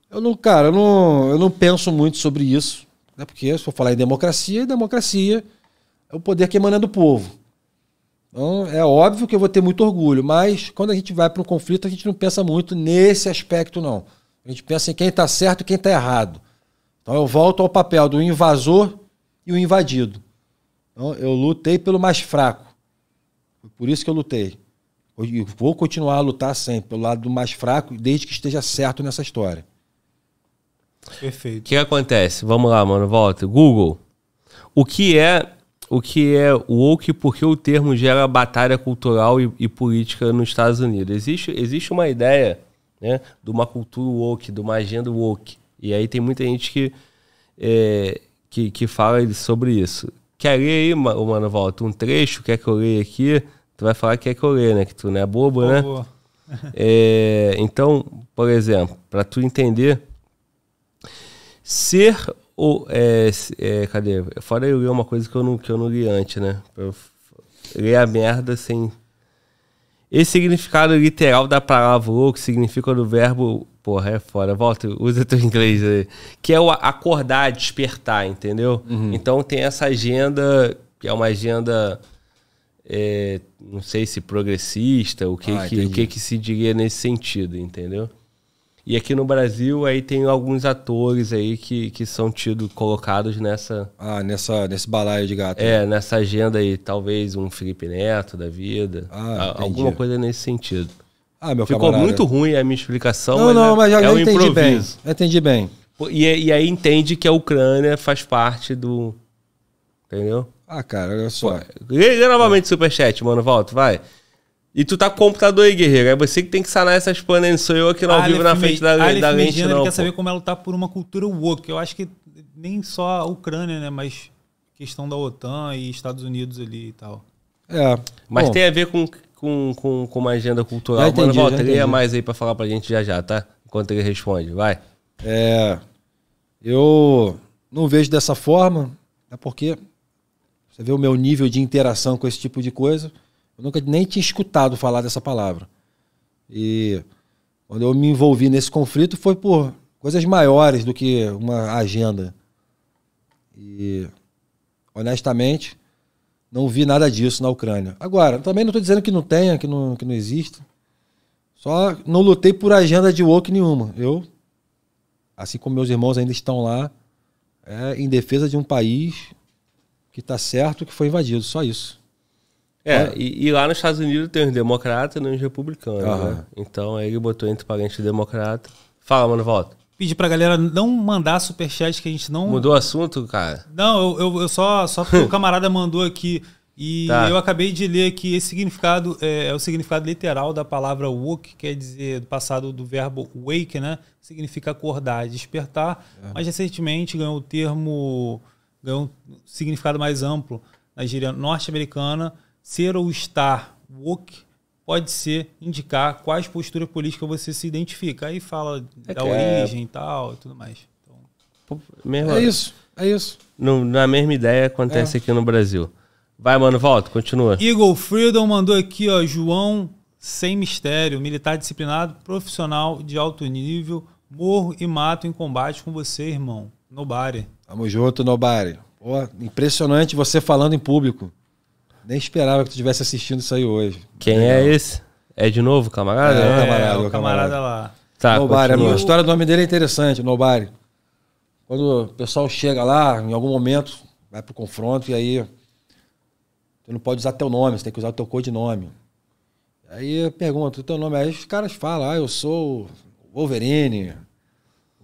Eu não, cara, eu não, eu não penso muito sobre isso. Né? Porque se for falar em democracia, democracia é o poder que emana do povo. Então, é óbvio que eu vou ter muito orgulho, mas quando a gente vai para um conflito, a gente não pensa muito nesse aspecto, não. A gente pensa em quem está certo e quem está errado. Então eu volto ao papel do invasor e o invadido. Então, eu lutei pelo mais fraco. Foi por isso que eu lutei. E vou continuar a lutar sempre pelo lado do mais fraco, desde que esteja certo nessa história. Perfeito. O
que acontece? Vamos lá, mano, volta. Google. O que é o que é woke e por que o termo gera batalha cultural e, e, política nos Estados Unidos? Existe, existe uma ideia né, de uma cultura woke, de uma agenda woke. E aí tem muita gente que, é, que, que fala sobre isso. Quer ler aí, mano, volta um trecho? Quer que eu leia aqui? Tu vai falar que quer que eu leia, né? Que tu não é bobo, né? É, então, por exemplo, para tu entender Ser o É, é, cadê? Fora eu li uma coisa que eu não, que eu não li antes, né? Eu li a merda sem. Esse significado literal da palavra louco significa do verbo. Porra, é fora. Volta, usa teu inglês aí. Que é o acordar, despertar, entendeu? Uhum. Então tem essa agenda, que é uma agenda. É, não sei se progressista, o que, ah, que, o que, que se diria nesse sentido, entendeu? E aqui no Brasil aí tem alguns atores aí que, que são tidos colocados nessa. Ah, nessa, nesse balaio de gato. É, né? nessa agenda aí, talvez um Felipe Neto da vida. Ah, ah alguma coisa nesse sentido. Ah, meu Ficou camarada. muito ruim a minha explicação. Não, mas não, é, mas já é um entendi improviso. bem. Entendi bem. E, e aí entende que a Ucrânia faz parte do. Entendeu? Ah, cara, olha só. Pô, lê novamente o é. superchat, mano. Volta, vai. E tu tá com o computador aí, guerreiro. É você que tem que sanar essas panas, não sou eu aqui não vivo na frente da, Aleph da lente, não. Ele quer saber
como ela tá por uma cultura woke. Eu acho que nem só a Ucrânia, né? Mas questão da OTAN e Estados Unidos ali e tal.
É. Mas Bom, tem a ver com, com, com, com uma agenda cultural. Entendi, Mano, volta, leia mais aí pra falar pra
gente já já, tá? Enquanto ele responde, vai. É. Eu não vejo dessa forma, é porque você vê o meu nível de interação com esse tipo de coisa. Eu nunca nem tinha escutado falar dessa palavra. E quando eu me envolvi nesse conflito foi por coisas maiores do que uma agenda. E, honestamente, não vi nada disso na Ucrânia. Agora, também não estou dizendo que não tenha, que não, que não exista. Só não lutei por agenda de woke nenhuma. Eu, assim como meus irmãos ainda estão lá, é, em defesa de um país que está certo que foi invadido. Só isso.
É, né? e, e, lá nos Estados Unidos tem os democratas e os republicanos, uhum. né? Então aí ele botou entre
parênteses democrata. Fala, mano, volta. Pedi pra galera não mandar superchat que a gente não. Mudou o assunto, cara? Não, eu, eu, eu só. Só porque o camarada mandou aqui. E tá. eu acabei de ler que esse significado é, é, o significado literal da palavra woke, quer dizer, do passado do verbo wake, né? Significa acordar, despertar. É. Mas recentemente ganhou o termo, ganhou um significado mais amplo na gíria norte-americana, ser ou estar woke pode ser indicar quais posturas políticas você se identifica. Aí fala é da é origem e é... tal e tudo mais.
Então... é isso, é isso. No, na mesma ideia acontece é. aqui no Brasil. Vai, mano, volta, continua. Eagle
Freedom mandou aqui, ó, João sem mistério, militar disciplinado, profissional de alto nível, morro e mato em combate com você, irmão. Nobare.
Tamo junto, Nobare. Pô, impressionante você falando em público. Nem esperava que tu estivesse assistindo isso aí hoje. Quem é esse? É de novo, camarada? É, é, o camarada, é o camarada, camarada lá. Tá, A história do nome dele é interessante, Nobari. Quando o pessoal chega lá, em algum momento, vai pro confronto e aí tu não pode usar teu nome, você tem que usar o teu codinome. Aí eu pergunto, o teu nome? Aí os caras falam, ah, eu sou Wolverine,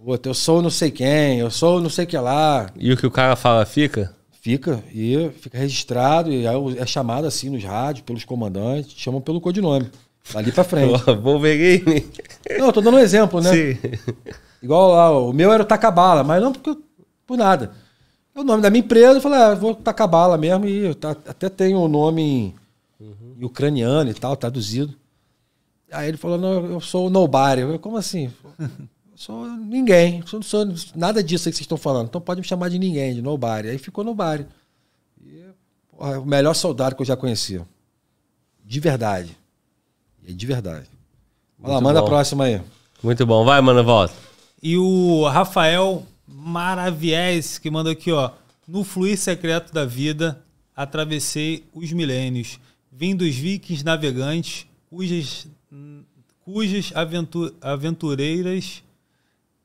outro, eu sou não sei quem, eu sou não sei que lá. E o que o cara fala fica? Fica, e fica registrado, e é, é chamado assim nos rádios, pelos comandantes, chamam pelo codinome. Ali pra frente. Wolverine. Não, eu tô dando um exemplo, né? Sim. Igual lá, o meu era o Tacabala, mas não porque, por nada. É o nome da minha empresa, eu falei, ah, vou Tacabala mesmo, e tá, até tem o um nome uhum. ucraniano e tal, traduzido. Aí ele falou, não, eu sou o Nobari. Eu falei, como assim? Sou ninguém. Sou, sou nada disso aí que vocês estão falando. Então pode me chamar de ninguém, de nobody. Aí ficou nobody. E, porra, é o melhor soldado que eu já conheci. De verdade. É de verdade. Vai lá, manda bom. a próxima aí.
Muito bom. Vai, manda volta.
E o Rafael Maraviés, que manda aqui, ó. No fluir secreto da vida, atravessei os milênios. Vim dos vikings navegantes, cujas, cujas aventureiras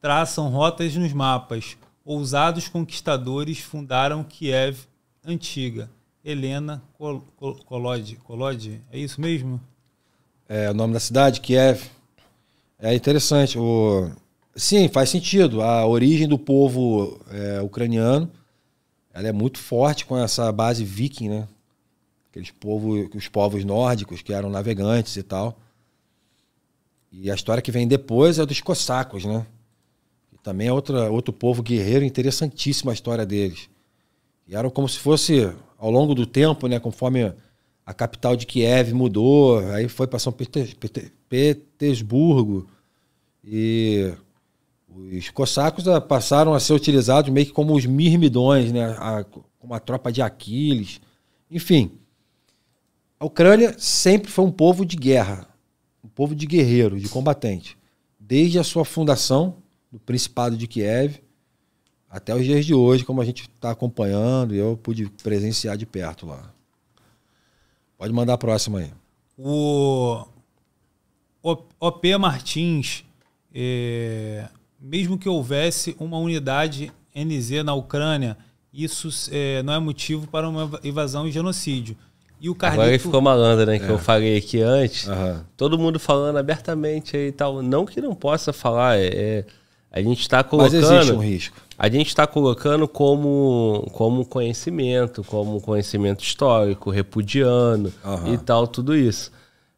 traçam rotas nos mapas. Ousados conquistadores fundaram Kiev antiga. Helena Kol Kol Kolod. é isso mesmo?
É, o nome da cidade, Kiev. É interessante. O... Sim, faz sentido. A origem do povo é, ucraniano ela é muito forte com essa base viking, né? Aqueles povos, os povos nórdicos que eram navegantes e tal. E a história que vem depois é dos cossacos, né? Também é outra, outro povo guerreiro, interessantíssima a história deles. E eram como se fosse, ao longo do tempo, né, conforme a capital de Kiev mudou, aí foi para São Petersburgo. E os cossacos ah, passaram a ser utilizados meio que como os mirmidões, né? A, como a tropa de Aquiles. Enfim, a Ucrânia sempre foi um povo de guerra, um povo de guerreiro, de combatente. Desde a sua fundação, do Principado de Kiev até os dias de hoje, como a gente está acompanhando eu pude presenciar de perto lá. Pode mandar a próxima aí.
O OP Martins, é... mesmo que houvesse uma unidade NZ na Ucrânia, isso é, não é motivo para uma invasão e genocídio. E o Carlito... Agora ele ficou malandro, né? Que é. eu
falei aqui antes. Uhum.
Todo mundo falando abertamente aí e tal. Não que
não possa falar, é, é a gente está colocando. Mas existe um risco. A gente está colocando como, como conhecimento, como conhecimento histórico, repudiando uhum. e tal, tudo isso.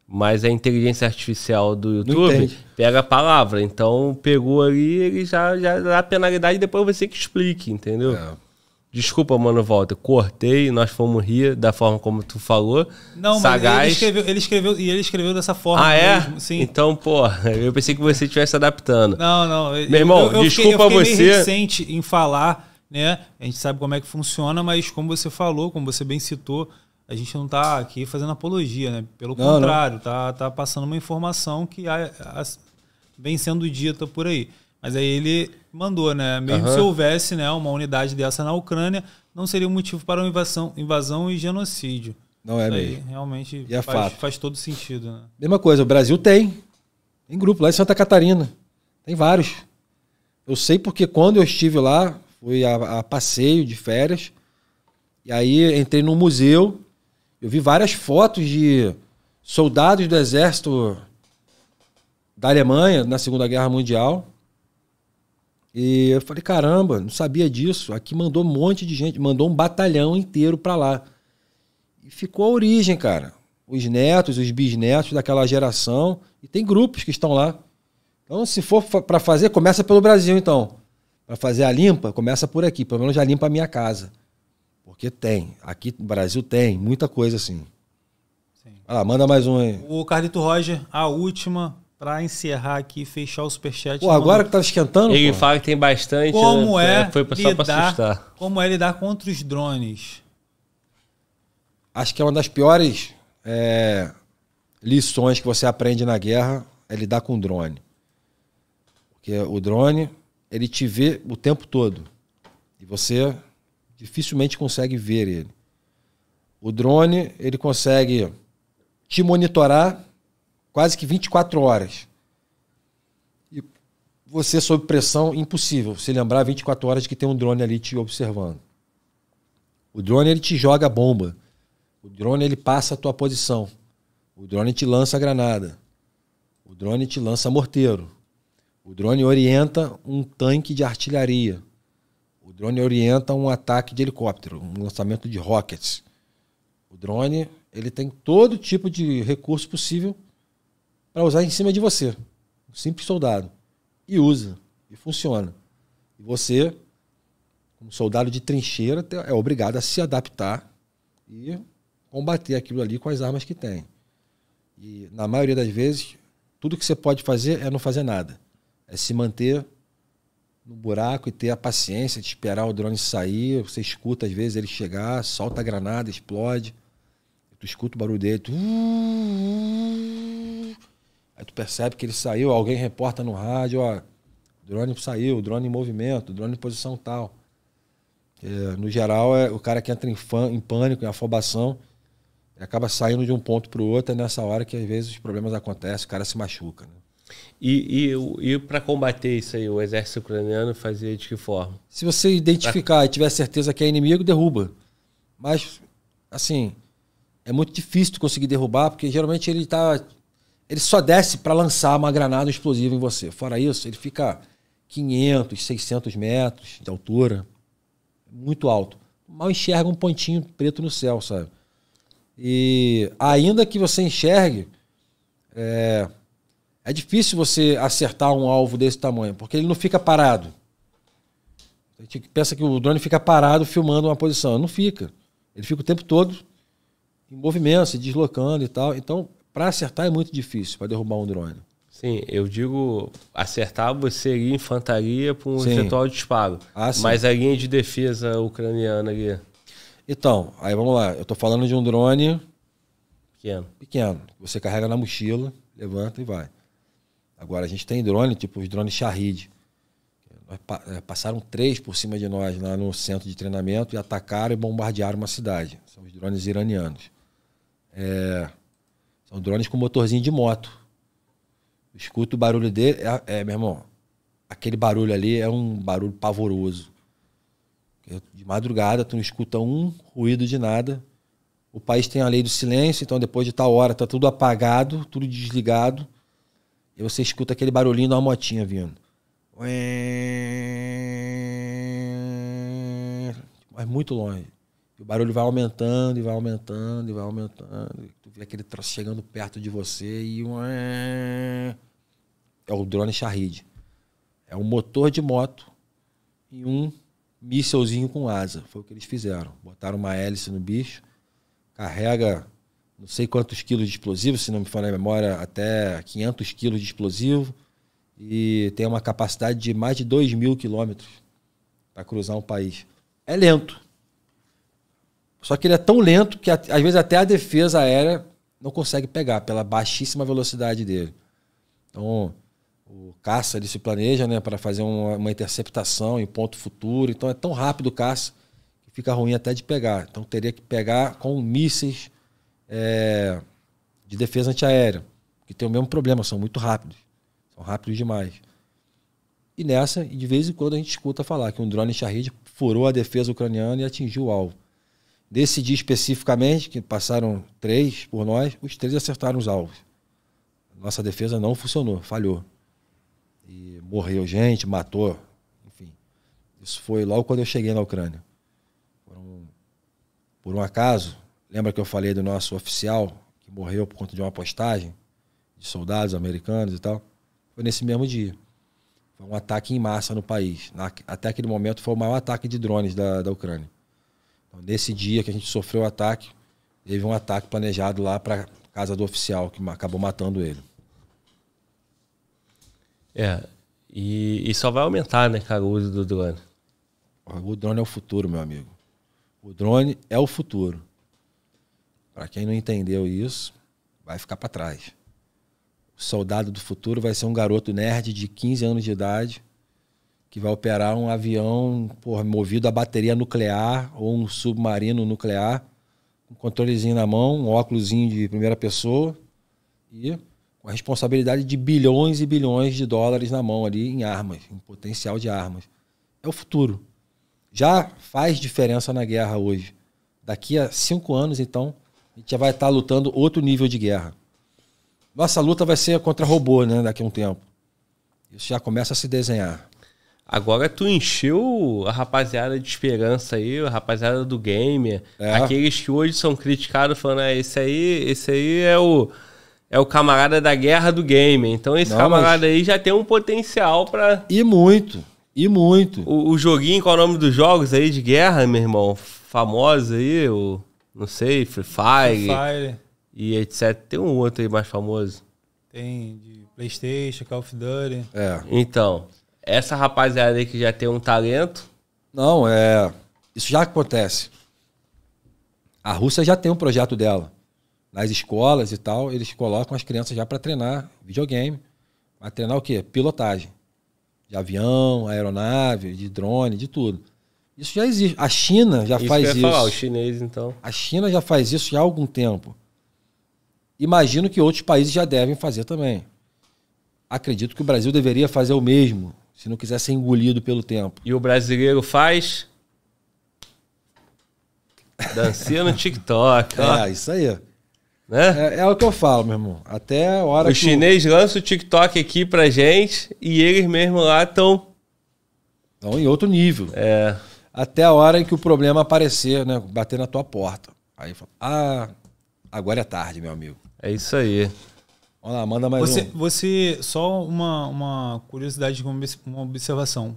Mas a inteligência artificial do YouTube pega a palavra. Então pegou ali, ele já, já dá a penalidade e depois você que explique, entendeu? É. Desculpa, mano, volta. Cortei, nós fomos rir da forma como tu falou. Não, sagaz. mas ele escreveu,
ele escreveu e ele escreveu dessa forma. Ah, é? sim.
Então, pô, eu pensei que você estivesse adaptando. Não, não. Meu irmão, eu, desculpa fiquei, eu fiquei você.
recente em falar, né? A gente sabe como é que funciona, mas como você falou, como você bem citou, a gente não tá aqui fazendo apologia, né? Pelo não, contrário, não. Tá, tá passando uma informação que há, vem sendo dita por aí. Mas aí ele mandou, né? Mesmo uhum. se houvesse né, uma unidade dessa na Ucrânia, não seria um motivo para uma invasão, invasão e genocídio. Não é Isso é mesmo. Realmente e é faz, faz todo sentido. Né?
Mesma coisa, o Brasil tem. Tem grupo lá em Santa Catarina. Tem vários. Eu sei porque quando eu estive lá, fui a, a passeio de férias. E aí entrei num museu. Eu vi várias fotos de soldados do exército da Alemanha na Segunda Guerra Mundial e eu falei, caramba, não sabia disso. Aqui mandou um monte de gente, mandou um batalhão inteiro para lá. E ficou a origem, cara. Os netos, os bisnetos daquela geração. E tem grupos que estão lá. Então, se for para fazer, começa pelo Brasil, então. Para fazer a limpa, começa por aqui. Pelo menos já limpa a minha casa. Porque tem. Aqui no Brasil tem, muita coisa assim. Sim. lá, manda mais um aí.
O Carlito Roger, a última para encerrar aqui, fechar o superchat.
Pô, agora que tá esquentando? Ele pô. fala que tem bastante. Né? Como né? é? Foi só lidar, pra assustar.
Como é lidar contra os drones?
Acho que é uma das piores é, lições que você aprende na guerra é lidar com o drone. Porque o drone, ele te vê o tempo todo. E você dificilmente consegue ver ele. O drone, ele consegue te monitorar quase que 24 horas. E você, sob pressão, impossível se lembrar 24 horas que tem um drone ali te observando. O drone ele te joga a bomba. O drone ele passa a tua posição. O drone te lança a granada. O drone te lança morteiro. O drone orienta um tanque de artilharia. O drone orienta um ataque de helicóptero, um lançamento de rockets. O drone ele tem todo tipo de recurso possível para usar em cima de você. Um simples soldado. E usa. E funciona. E você, como soldado de trincheira, é obrigado a se adaptar e combater aquilo ali com as armas que tem. E na maioria das vezes, tudo que você pode fazer é não fazer nada. É se manter no buraco e ter a paciência de esperar o drone sair. Você escuta às vezes ele chegar, solta a granada, explode. Tu escuta o barulho dele. Tu... Aí tu percebe que ele saiu, alguém reporta no rádio, ó, drone saiu, o drone em movimento, o drone em posição tal. É, no geral, é o cara que entra em, fã, em pânico, em afobação, acaba saindo de um ponto para o outro, é nessa hora que às vezes os problemas acontecem, o cara se machuca. Né? E,
e, e para combater isso aí, o exército ucraniano fazia de que forma? Se você identificar pra...
e tiver certeza que é inimigo, derruba. Mas, assim, é muito difícil conseguir derrubar, porque geralmente ele está ele só desce para lançar uma granada explosiva em você. Fora isso, ele fica 500, 600 metros de altura, muito alto. Mal enxerga um pontinho preto no céu, sabe? E ainda que você enxergue, é, é difícil você acertar um alvo desse tamanho, porque ele não fica parado. A gente pensa que o drone fica parado filmando uma posição. Não fica. Ele fica o tempo todo em movimento, se deslocando e tal. Então, para acertar é muito difícil, para derrubar um drone. Sim, eu digo
acertar você em infantaria para um eventual disparo. Ah, mas a linha de defesa
ucraniana ali. Então, aí vamos lá. Eu estou falando de um drone pequeno. Pequeno. Você carrega na mochila, levanta e vai. Agora a gente tem drone, tipo os drones Shahid. Eh, passaram três por cima de nós lá no centro de treinamento e atacaram e bombardearam uma cidade. São os drones iranianos. É, são drones com motorzinho de moto. Eu escuto o barulho dele. É, é, meu irmão, aquele barulho ali é um barulho pavoroso. Eu, de madrugada, tu não escuta um ruído de nada. O país tem a lei do silêncio, então depois de tal hora tá tudo apagado, tudo desligado. E você escuta aquele barulhinho de uma motinha vindo. Mas é muito longe o barulho vai aumentando e vai aumentando e vai aumentando. E tu vê aquele troço chegando perto de você e. É o drone Shahid. É um motor de moto e um mísselzinho com asa. Foi o que eles fizeram. Botaram uma hélice no bicho, carrega não sei quantos quilos de explosivo, se não me falha a memória, até 500 quilos de explosivo e tem uma capacidade de mais de 2 mil quilômetros para cruzar um país. É lento, só que ele é tão lento que às vezes até a defesa aérea não consegue pegar pela baixíssima velocidade dele. Então, o caça ele se planeja né, para fazer uma, uma interceptação em ponto futuro. Então, é tão rápido o caça que fica ruim até de pegar. Então, teria que pegar com mísseis é, de defesa antiaérea, que tem o mesmo problema, são muito rápidos. São rápidos demais. E nessa, de vez em quando, a gente escuta falar que um drone Shahid furou a defesa ucraniana e atingiu o alvo. Desse dia especificamente, que passaram três por nós, os três acertaram os alvos. Nossa defesa não funcionou, falhou. E morreu gente, matou, enfim. Isso foi logo quando eu cheguei na Ucrânia. Por um, por um acaso, lembra que eu falei do nosso oficial que morreu por conta de uma postagem de soldados americanos e tal? Foi nesse mesmo dia. Foi um ataque em massa no país. Na, até aquele momento foi o maior ataque de drones da, da Ucrânia. Então, nesse dia que a gente sofreu o ataque, teve um ataque planejado lá para casa do oficial, que acabou matando ele.
É, e, e só vai aumentar, né, cara, o uso do drone. O drone é o futuro,
meu amigo. O drone é o futuro. Para quem não entendeu isso, vai ficar para trás. O soldado do futuro vai ser um garoto nerd de 15 anos de idade que vai operar um avião porra, movido a bateria nuclear ou um submarino nuclear, um controlezinho na mão, um óculosinho de primeira pessoa e com a responsabilidade de bilhões e bilhões de dólares na mão ali em armas, em potencial de armas. É o futuro. Já faz diferença na guerra hoje. Daqui a cinco anos, então, a gente já vai estar lutando outro nível de guerra. Nossa luta vai ser contra robô, né, daqui a um tempo. Isso já começa a se desenhar.
Agora tu encheu a rapaziada de esperança aí, a rapaziada do gamer. É. Aqueles que hoje são criticados falando, ah, esse aí, esse aí é o é o camarada da guerra do gamer. Então esse Não, camarada mas... aí já tem um potencial para E muito. E muito. O, o, joguinho, qual é o nome dos jogos aí de guerra, meu irmão? famoso aí, o. Não sei, Free Fire. Free Fire. E etc. Tem um outro aí mais famoso.
Tem de PlayStation, Call of Duty. É.
Então
essa rapaziada aí que já tem um talento.
Não, é. Isso já acontece. A Rússia já tem um projeto dela. Nas escolas e tal, eles colocam as crianças já para treinar videogame. para treinar o quê? Pilotagem. De avião, aeronave, de drone, de tudo. Isso já existe. A China já isso faz isso. Falar, o chinês, então. A China já faz isso já há algum tempo. Imagino que outros países já devem fazer também. Acredito que o Brasil deveria fazer o mesmo. Se não quiser ser engolido pelo tempo. E o brasileiro faz?
Dancinha no TikTok. é, isso
aí. Né? É, é, o que eu falo, meu irmão. Até a hora o que. chinês
lança o TikTok aqui pra gente
e eles mesmo lá estão. Estão em outro nível. É. Até a hora em que o problema aparecer, né? Bater na tua porta. Aí fala, ah, agora é tarde, meu amigo. É isso aí. Olha, lá, manda mais você, um. Você, só
uma, uma curiosidade, uma observação.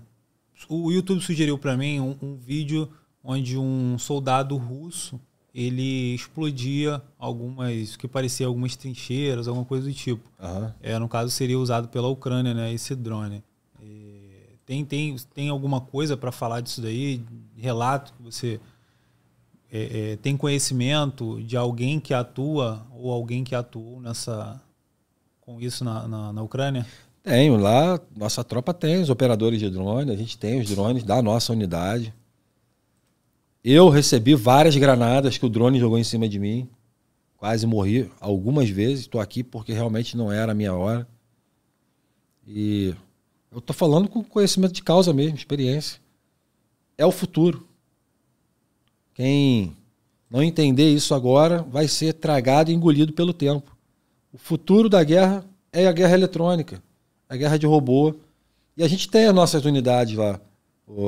O YouTube sugeriu para mim um, um vídeo onde um soldado russo ele explodia algumas que parecia algumas trincheiras, alguma coisa do tipo. Uhum. É, no caso seria usado pela Ucrânia, né, esse drone. E é, tem tem tem alguma coisa para falar disso daí? Relato que você é, é, tem conhecimento de alguém que atua ou alguém que atuou nessa com isso na, na, na Ucrânia?
Tenho, lá nossa tropa tem os operadores de drone, a gente tem os drones da nossa unidade. Eu recebi várias granadas que o drone jogou em cima de mim. Quase morri algumas vezes. Estou aqui porque realmente não era a minha hora. E eu estou falando com conhecimento de causa mesmo, experiência. É o futuro. Quem não entender isso agora vai ser tragado e engolido pelo tempo. O futuro da guerra é a guerra eletrônica, a guerra de robô. E a gente tem as nossas unidades lá.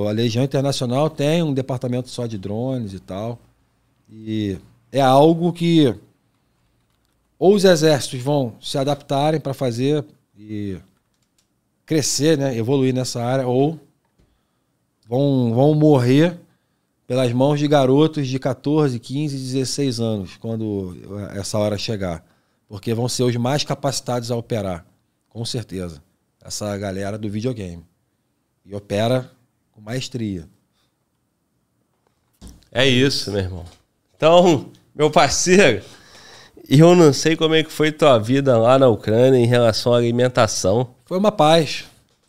A Legião Internacional tem um departamento só de drones e tal. E é algo que ou os exércitos vão se adaptarem para fazer e crescer, né, evoluir nessa área, ou vão, vão morrer pelas mãos de garotos de 14, 15, 16 anos, quando essa hora chegar. Porque vão ser os mais capacitados a operar, com certeza. Essa galera do videogame. E opera com maestria. É isso, meu irmão. Então, meu parceiro, eu
não sei como é que foi tua vida lá na Ucrânia em relação à alimentação. Foi uma paz.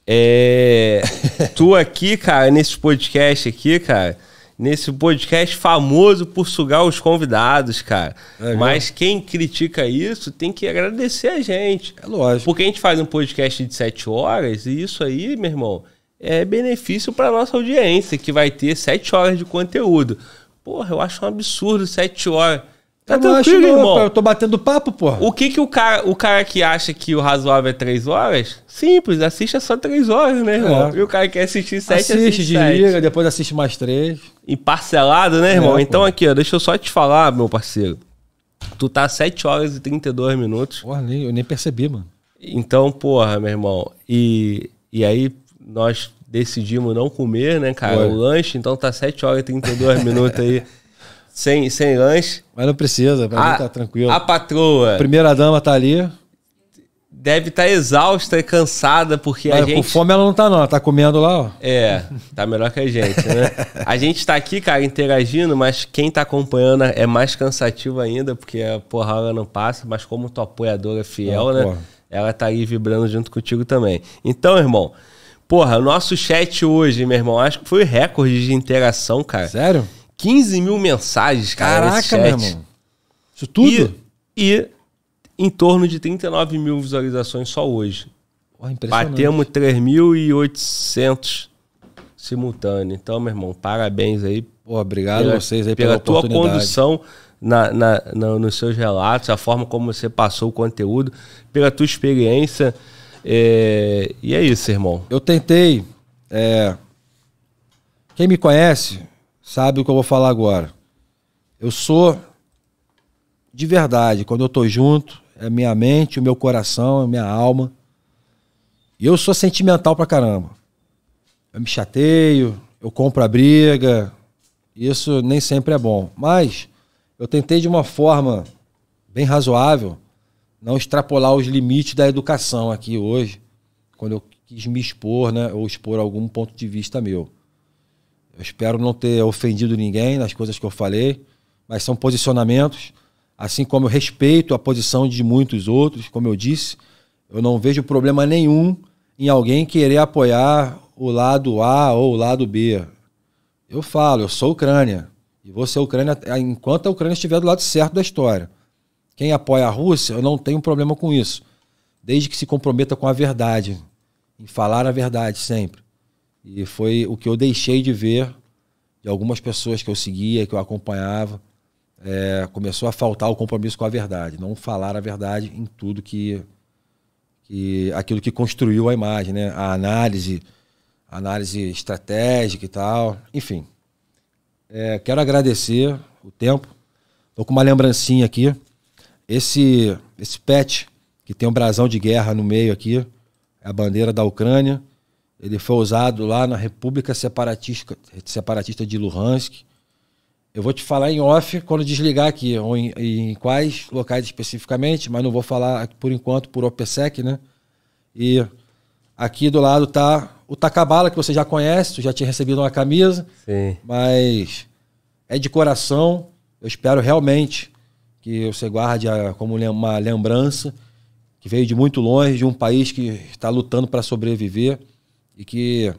É. tu aqui, cara, nesse podcast aqui, cara nesse podcast famoso por sugar os convidados, cara. É, Mas quem critica isso tem que agradecer a gente. É lógico. Porque a gente faz um podcast de sete horas e isso aí, meu irmão, é benefício para nossa audiência, que vai ter sete horas de conteúdo. Porra, eu acho um absurdo sete horas. Tá tranquilo, acho, irmão. eu
tô batendo papo, porra.
O que que o cara, o cara que acha que o razoável é três horas? Simples, assista só três horas, né, irmão? É. E o cara quer assistir sete, assiste, assiste desliga,
depois assiste mais três, E
parcelado, né, irmão? É, então pô. aqui, ó, deixa eu só te falar, meu parceiro. Tu tá 7 horas e 32 minutos. Porra, nem, eu nem percebi, mano. Então, porra, meu irmão. E, e aí nós decidimos não comer, né, cara? O lanche, então tá 7 horas e 32 minutos aí. sem, sem lanche. Mas não precisa, pra a, mim tá tranquilo. A patroa. A primeira
dama tá ali.
Deve estar tá exausta e cansada, porque Mas a gente. Com
fome ela não tá, não. Ela tá comendo lá, ó.
É, tá melhor que a gente, né? a gente tá aqui, cara, interagindo, mas quem tá acompanhando é mais cansativo ainda, porque a porra ela não passa, mas como tua apoiadora fiel, ah, né? Ela tá aí vibrando junto contigo também. Então, irmão, porra, o nosso chat hoje, meu irmão, acho que foi recorde de interação, cara. Sério? 15 mil mensagens, cara. Caraca, meu irmão. Isso tudo? E, e, em torno de 39 mil visualizações só hoje. Oh, Batemos 3.800 simultâneo. Então, meu irmão, parabéns aí. Pô, obrigado pela, a vocês aí pela, pela tua condução na, na, na, nos seus relatos, a forma como você passou o conteúdo, pela tua experiência. É... E é isso,
irmão. Eu tentei. É... Quem me conhece sabe o que eu vou falar agora. Eu sou de verdade, quando eu tô junto, é minha mente, o meu coração, a minha alma. E eu sou sentimental pra caramba. Eu me chateio, eu compro a briga. Isso nem sempre é bom. Mas eu tentei de uma forma bem razoável não extrapolar os limites da educação aqui hoje, quando eu quis me expor, né, ou expor algum ponto de vista meu. Eu espero não ter ofendido ninguém nas coisas que eu falei, mas são posicionamentos, assim como eu respeito a posição de muitos outros, como eu disse, eu não vejo problema nenhum em alguém querer apoiar o lado A ou o lado B. Eu falo, eu sou Ucrânia. E vou ser Ucrânia enquanto a Ucrânia estiver do lado certo da história. Quem apoia a Rússia, eu não tenho problema com isso. Desde que se comprometa com a verdade. Em falar a verdade sempre. E foi o que eu deixei de ver de algumas pessoas que eu seguia, que eu acompanhava. É, começou a faltar o compromisso com a verdade, não falar a verdade em tudo que, que aquilo que construiu a imagem, né? A análise, a análise estratégica e tal, enfim. É, quero agradecer o tempo. estou com uma lembrancinha aqui. Esse esse pet que tem um brasão de guerra no meio aqui, é a bandeira da Ucrânia. Ele foi usado lá na República Separatista, Separatista de Luhansk. Eu vou te falar em off quando desligar aqui, ou em, em quais locais especificamente, mas não vou falar por enquanto por OPSEC, né? E aqui do lado tá o Takabala, que você já conhece, tu já tinha recebido uma camisa. Sim. Mas é de coração. Eu espero realmente que você guarde a, como uma lembrança que veio de muito longe, de um país que está lutando para sobreviver e que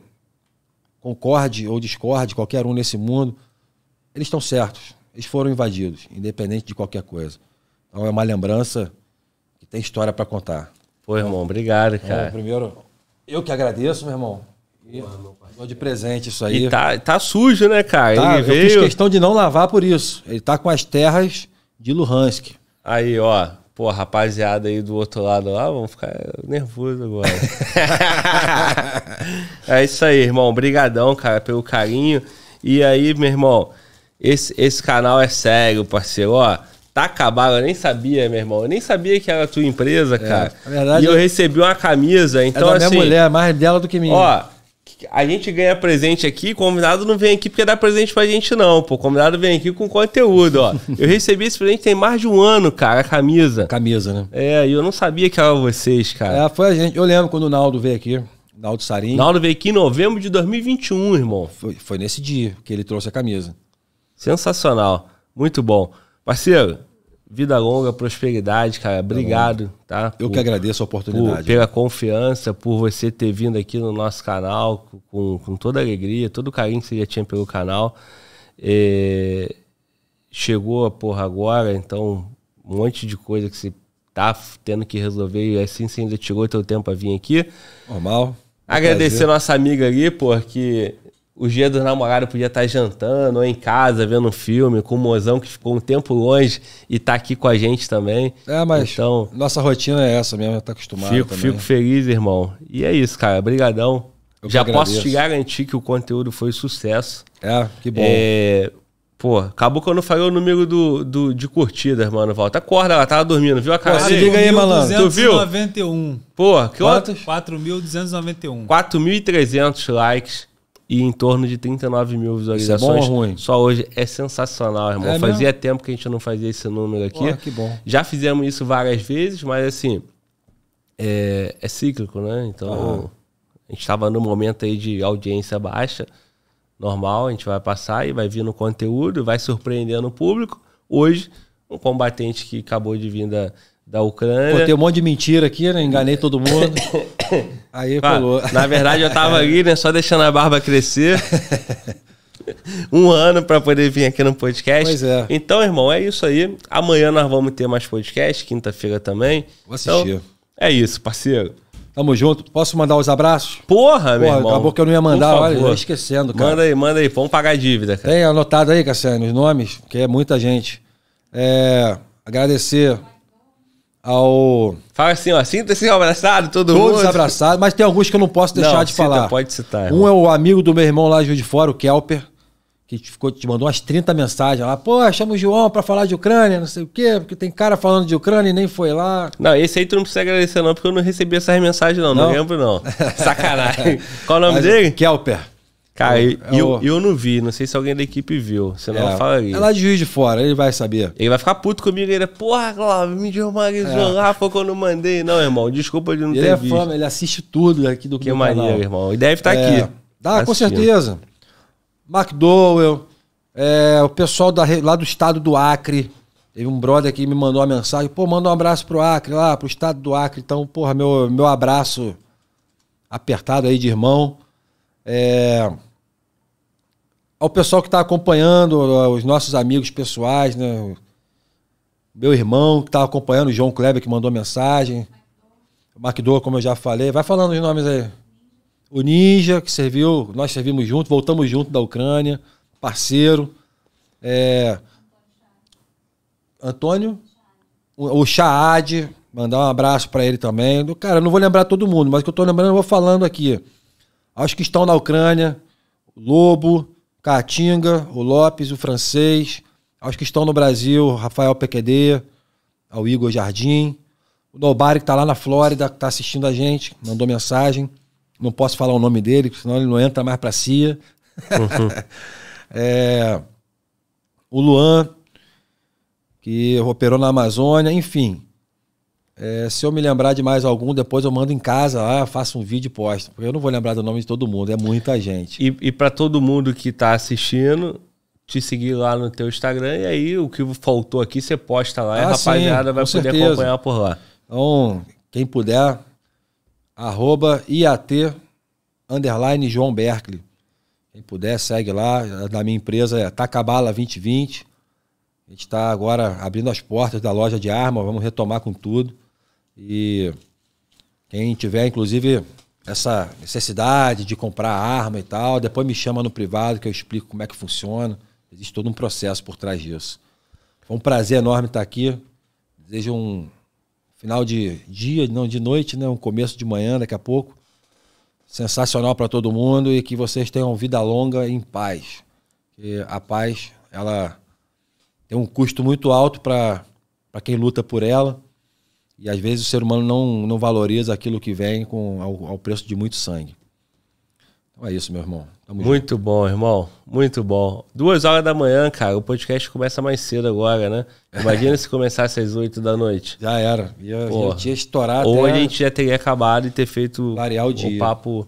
concorde ou discorde, qualquer um nesse mundo, eles estão certos. Eles foram invadidos, independente de qualquer coisa. Então é uma lembrança que tem história para contar. Pô, irmão, obrigado, então, cara. primeiro, eu que agradeço, meu irmão. E de presente isso aí. E tá, tá sujo, né, cara? Tá, Ele eu veio... fiz questão de não lavar por isso. Ele tá com as terras de Luhansk. Aí, ó
pô, rapaziada aí do outro lado lá, vamos ficar nervoso agora. é isso aí, irmão. Obrigadão, cara, pelo carinho. E aí, meu irmão, esse, esse canal é sério, parceiro. Ó, tá acabado, eu nem sabia, meu irmão. Eu nem sabia que era tua empresa, é, cara. É, verdade, e eu recebi uma camisa, é então é da assim. Minha mulher,
mais dela do que minha. Ó,
a gente ganha presente aqui, convidado não vem aqui porque dá presente pra gente, não, pô. Convidado vem aqui com conteúdo, ó. Eu recebi esse presente tem mais de um ano, cara, a camisa. Camisa, né? É, e eu não sabia que era vocês, cara.
É, foi a gente. Eu lembro quando o Naldo veio aqui.
Naldo Sarim. Naldo
veio aqui em novembro de 2021, irmão. Foi, foi nesse dia que ele trouxe a camisa.
Sensacional. Muito bom. Parceiro, Vida longa, prosperidade, cara. Tá Obrigado, tá? Eu por, que agradeço a oportunidade. Por, pela confiança, por você ter vindo aqui no nosso canal com, com toda a alegria, todo o carinho que você já tinha pelo canal. É, chegou a porra agora, então um monte de coisa que você tá tendo que resolver e assim você ainda tirou teu tempo a vir aqui. Normal. Agradecer nossa amiga ali, porque o dia do namorado podia estar tá jantando ou em casa, vendo um filme, com o mozão que ficou um tempo longe e está aqui com a gente também. É, mas então,
nossa rotina é essa mesmo, tá acostumado. Fico, também. fico
feliz, irmão. E é isso, cara. Obrigadão. Já posso te garantir que o conteúdo foi sucesso. É, que bom. É, pô, acabou que eu não falei o número do, do, de curtidas, mano, Volta. Acorda, ela tava dormindo, viu a cara? Pô, se liga aí, malandro. Tu viu?
4.291. Pô, que Quantos? 4.291.
4.300 likes e em torno de 39 mil visualizações. Isso é bom ou ruim? Só hoje é sensacional, irmão. É Fazia mesmo? tempo que a gente não fazia esse número aqui. que bom. Já fizemos isso várias vezes, mas assim, é, é cíclico, né? Então, a gente estava no momento aí de audiência baixa, normal, a gente vai passar e vai vir no conteúdo, vai surpreendendo o público. Hoje, um combatente que acabou de vir da, da Ucrânia. Botei um
monte de mentira aqui, né? Enganei todo mundo. Aí ah, Na verdade, eu tava ali,
né? Só deixando a barba crescer. um ano para poder vir aqui no podcast. Pois é. Então, irmão, é isso aí. Amanhã nós vamos ter mais podcast, quinta-feira também. Vou assistir. Então, é isso, parceiro. Tamo junto. Posso mandar os abraços?
Porra, Porra meu irmão. Acabou que eu não ia mandar, olha, eu esquecendo, cara. Manda aí,
manda aí. Vamos pagar a dívida,
cara. Tem anotado aí, Cassiano, os nomes, que é muita gente. É, agradecer ao. Fala assim, ó, sinta-se assim, abraçado, todo Todos mundo. Todos abraçados, mas tem alguns que eu não posso deixar não, de cita, falar.
Pode citar. Irmão.
Um é o amigo do meu irmão lá de Juiz de Fora, o Kelper, que ficou, te mandou umas 30 mensagens lá. Pô, chama o João pra falar de Ucrânia, não sei o quê, porque tem cara falando de Ucrânia e nem foi lá.
Não, esse aí tu não precisa agradecer, não, porque eu não recebi essas mensagens, não, não, não lembro, não. Sacanagem. Qual o nome mas, dele? Kelper. Cara, é eu, é eu, eu, não vi, não sei se alguém da equipe viu,
senão é, fala aí É lá de Juiz de Fora, ele vai saber. Ele vai ficar puto comigo, ele é,
porra, Cláudio, me desmoralizou é. lá, foi que eu não mandei. Não, irmão, desculpa de não ele ter é visto. Ele é fã, ele assiste
tudo aqui do
Que maneiro, irmão. E deve estar tá é, aqui. Dá, com certeza.
McDowell, é, o pessoal da, lá do estado do Acre, Teve um brother que me mandou uma mensagem, pô, manda um abraço pro Acre lá, pro estado do Acre. Então, porra, meu, meu abraço apertado aí de irmão. É ao pessoal que está acompanhando, os nossos amigos pessoais, né? Meu irmão que está acompanhando, o João Kleber, que mandou mensagem. O McDoa, como eu já falei. Vai falando os nomes aí. O Ninja, que serviu, nós servimos junto, voltamos junto da Ucrânia, parceiro. É... Antônio? O Chaad, mandar um abraço para ele também. Cara, eu não vou lembrar todo mundo, mas o que eu estou lembrando, eu vou falando aqui. Acho que estão na Ucrânia, Lobo, Caatinga, o Lopes, o francês, aos que estão no Brasil, Rafael Pequedê, ao Igor Jardim, o Nobari que está lá na Flórida, que está assistindo a gente, mandou mensagem. Não posso falar o nome dele, senão ele não entra mais para CIA. Uhum. é, o Luan, que operou na Amazônia, enfim. É, se eu me lembrar de mais algum, depois eu mando em casa lá, faço um vídeo e posto. Porque eu não vou lembrar do nome de todo mundo, é muita gente. E, e para todo mundo que está assistindo, te
seguir lá no teu Instagram e aí o que faltou aqui você posta lá ah, e a ah, rapaziada sim, vai poder certeza. acompanhar
por lá. Então, quem puder, arroba IAT underline João Berkeley. Quem puder, segue lá. Da minha empresa é Tacabala 2020. A gente está agora abrindo as portas da loja de arma, vamos retomar com tudo. E quem tiver, inclusive, essa necessidade de comprar arma e tal, depois me chama no privado que eu explico como é que funciona. Existe todo um processo por trás disso. Foi um prazer enorme estar aqui. Desejo um final de dia, não de noite, né? um começo de manhã daqui a pouco. Sensacional para todo mundo e que vocês tenham vida longa em paz. E a paz, ela tem um custo muito alto para quem luta por ela e às vezes o ser humano não, não valoriza aquilo que vem com, ao, ao preço de muito sangue. Então é isso, meu irmão. Tamo muito junto. bom, irmão. Muito bom. Duas horas da
manhã, cara. O podcast começa mais cedo agora, né? Imagina se começasse às oito da noite. Já era. Ia, Pô, estourar Ou até... a gente já teria acabado e ter feito o, o papo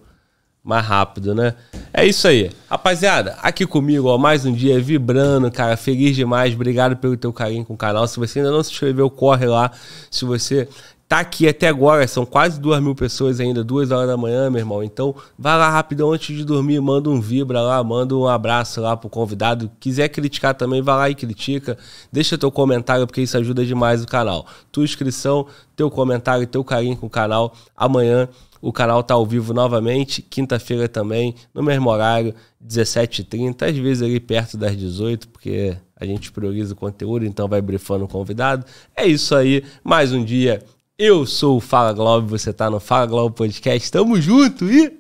mais rápido, né? É isso aí. Rapaziada, aqui comigo, ó, mais um dia vibrando, cara, feliz demais. Obrigado pelo teu carinho com o canal. Se você ainda não se inscreveu, corre lá. Se você tá aqui até agora, são quase duas mil pessoas ainda, duas horas da manhã, meu irmão. Então, vai lá rapidão antes de dormir, manda um vibra lá, manda um abraço lá pro convidado. Quiser criticar também, vai lá e critica. Deixa teu comentário, porque isso ajuda demais o canal. Tua inscrição, teu comentário, teu carinho com o canal. Amanhã o canal tá ao vivo novamente, quinta-feira também, no mesmo horário, 17h30, às vezes ali perto das 18 porque a gente prioriza o conteúdo, então vai brifando o convidado. É isso aí, mais um dia. Eu sou o Fala Globo, você tá no Fala Globo Podcast. Tamo junto e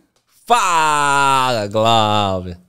Fala Globo!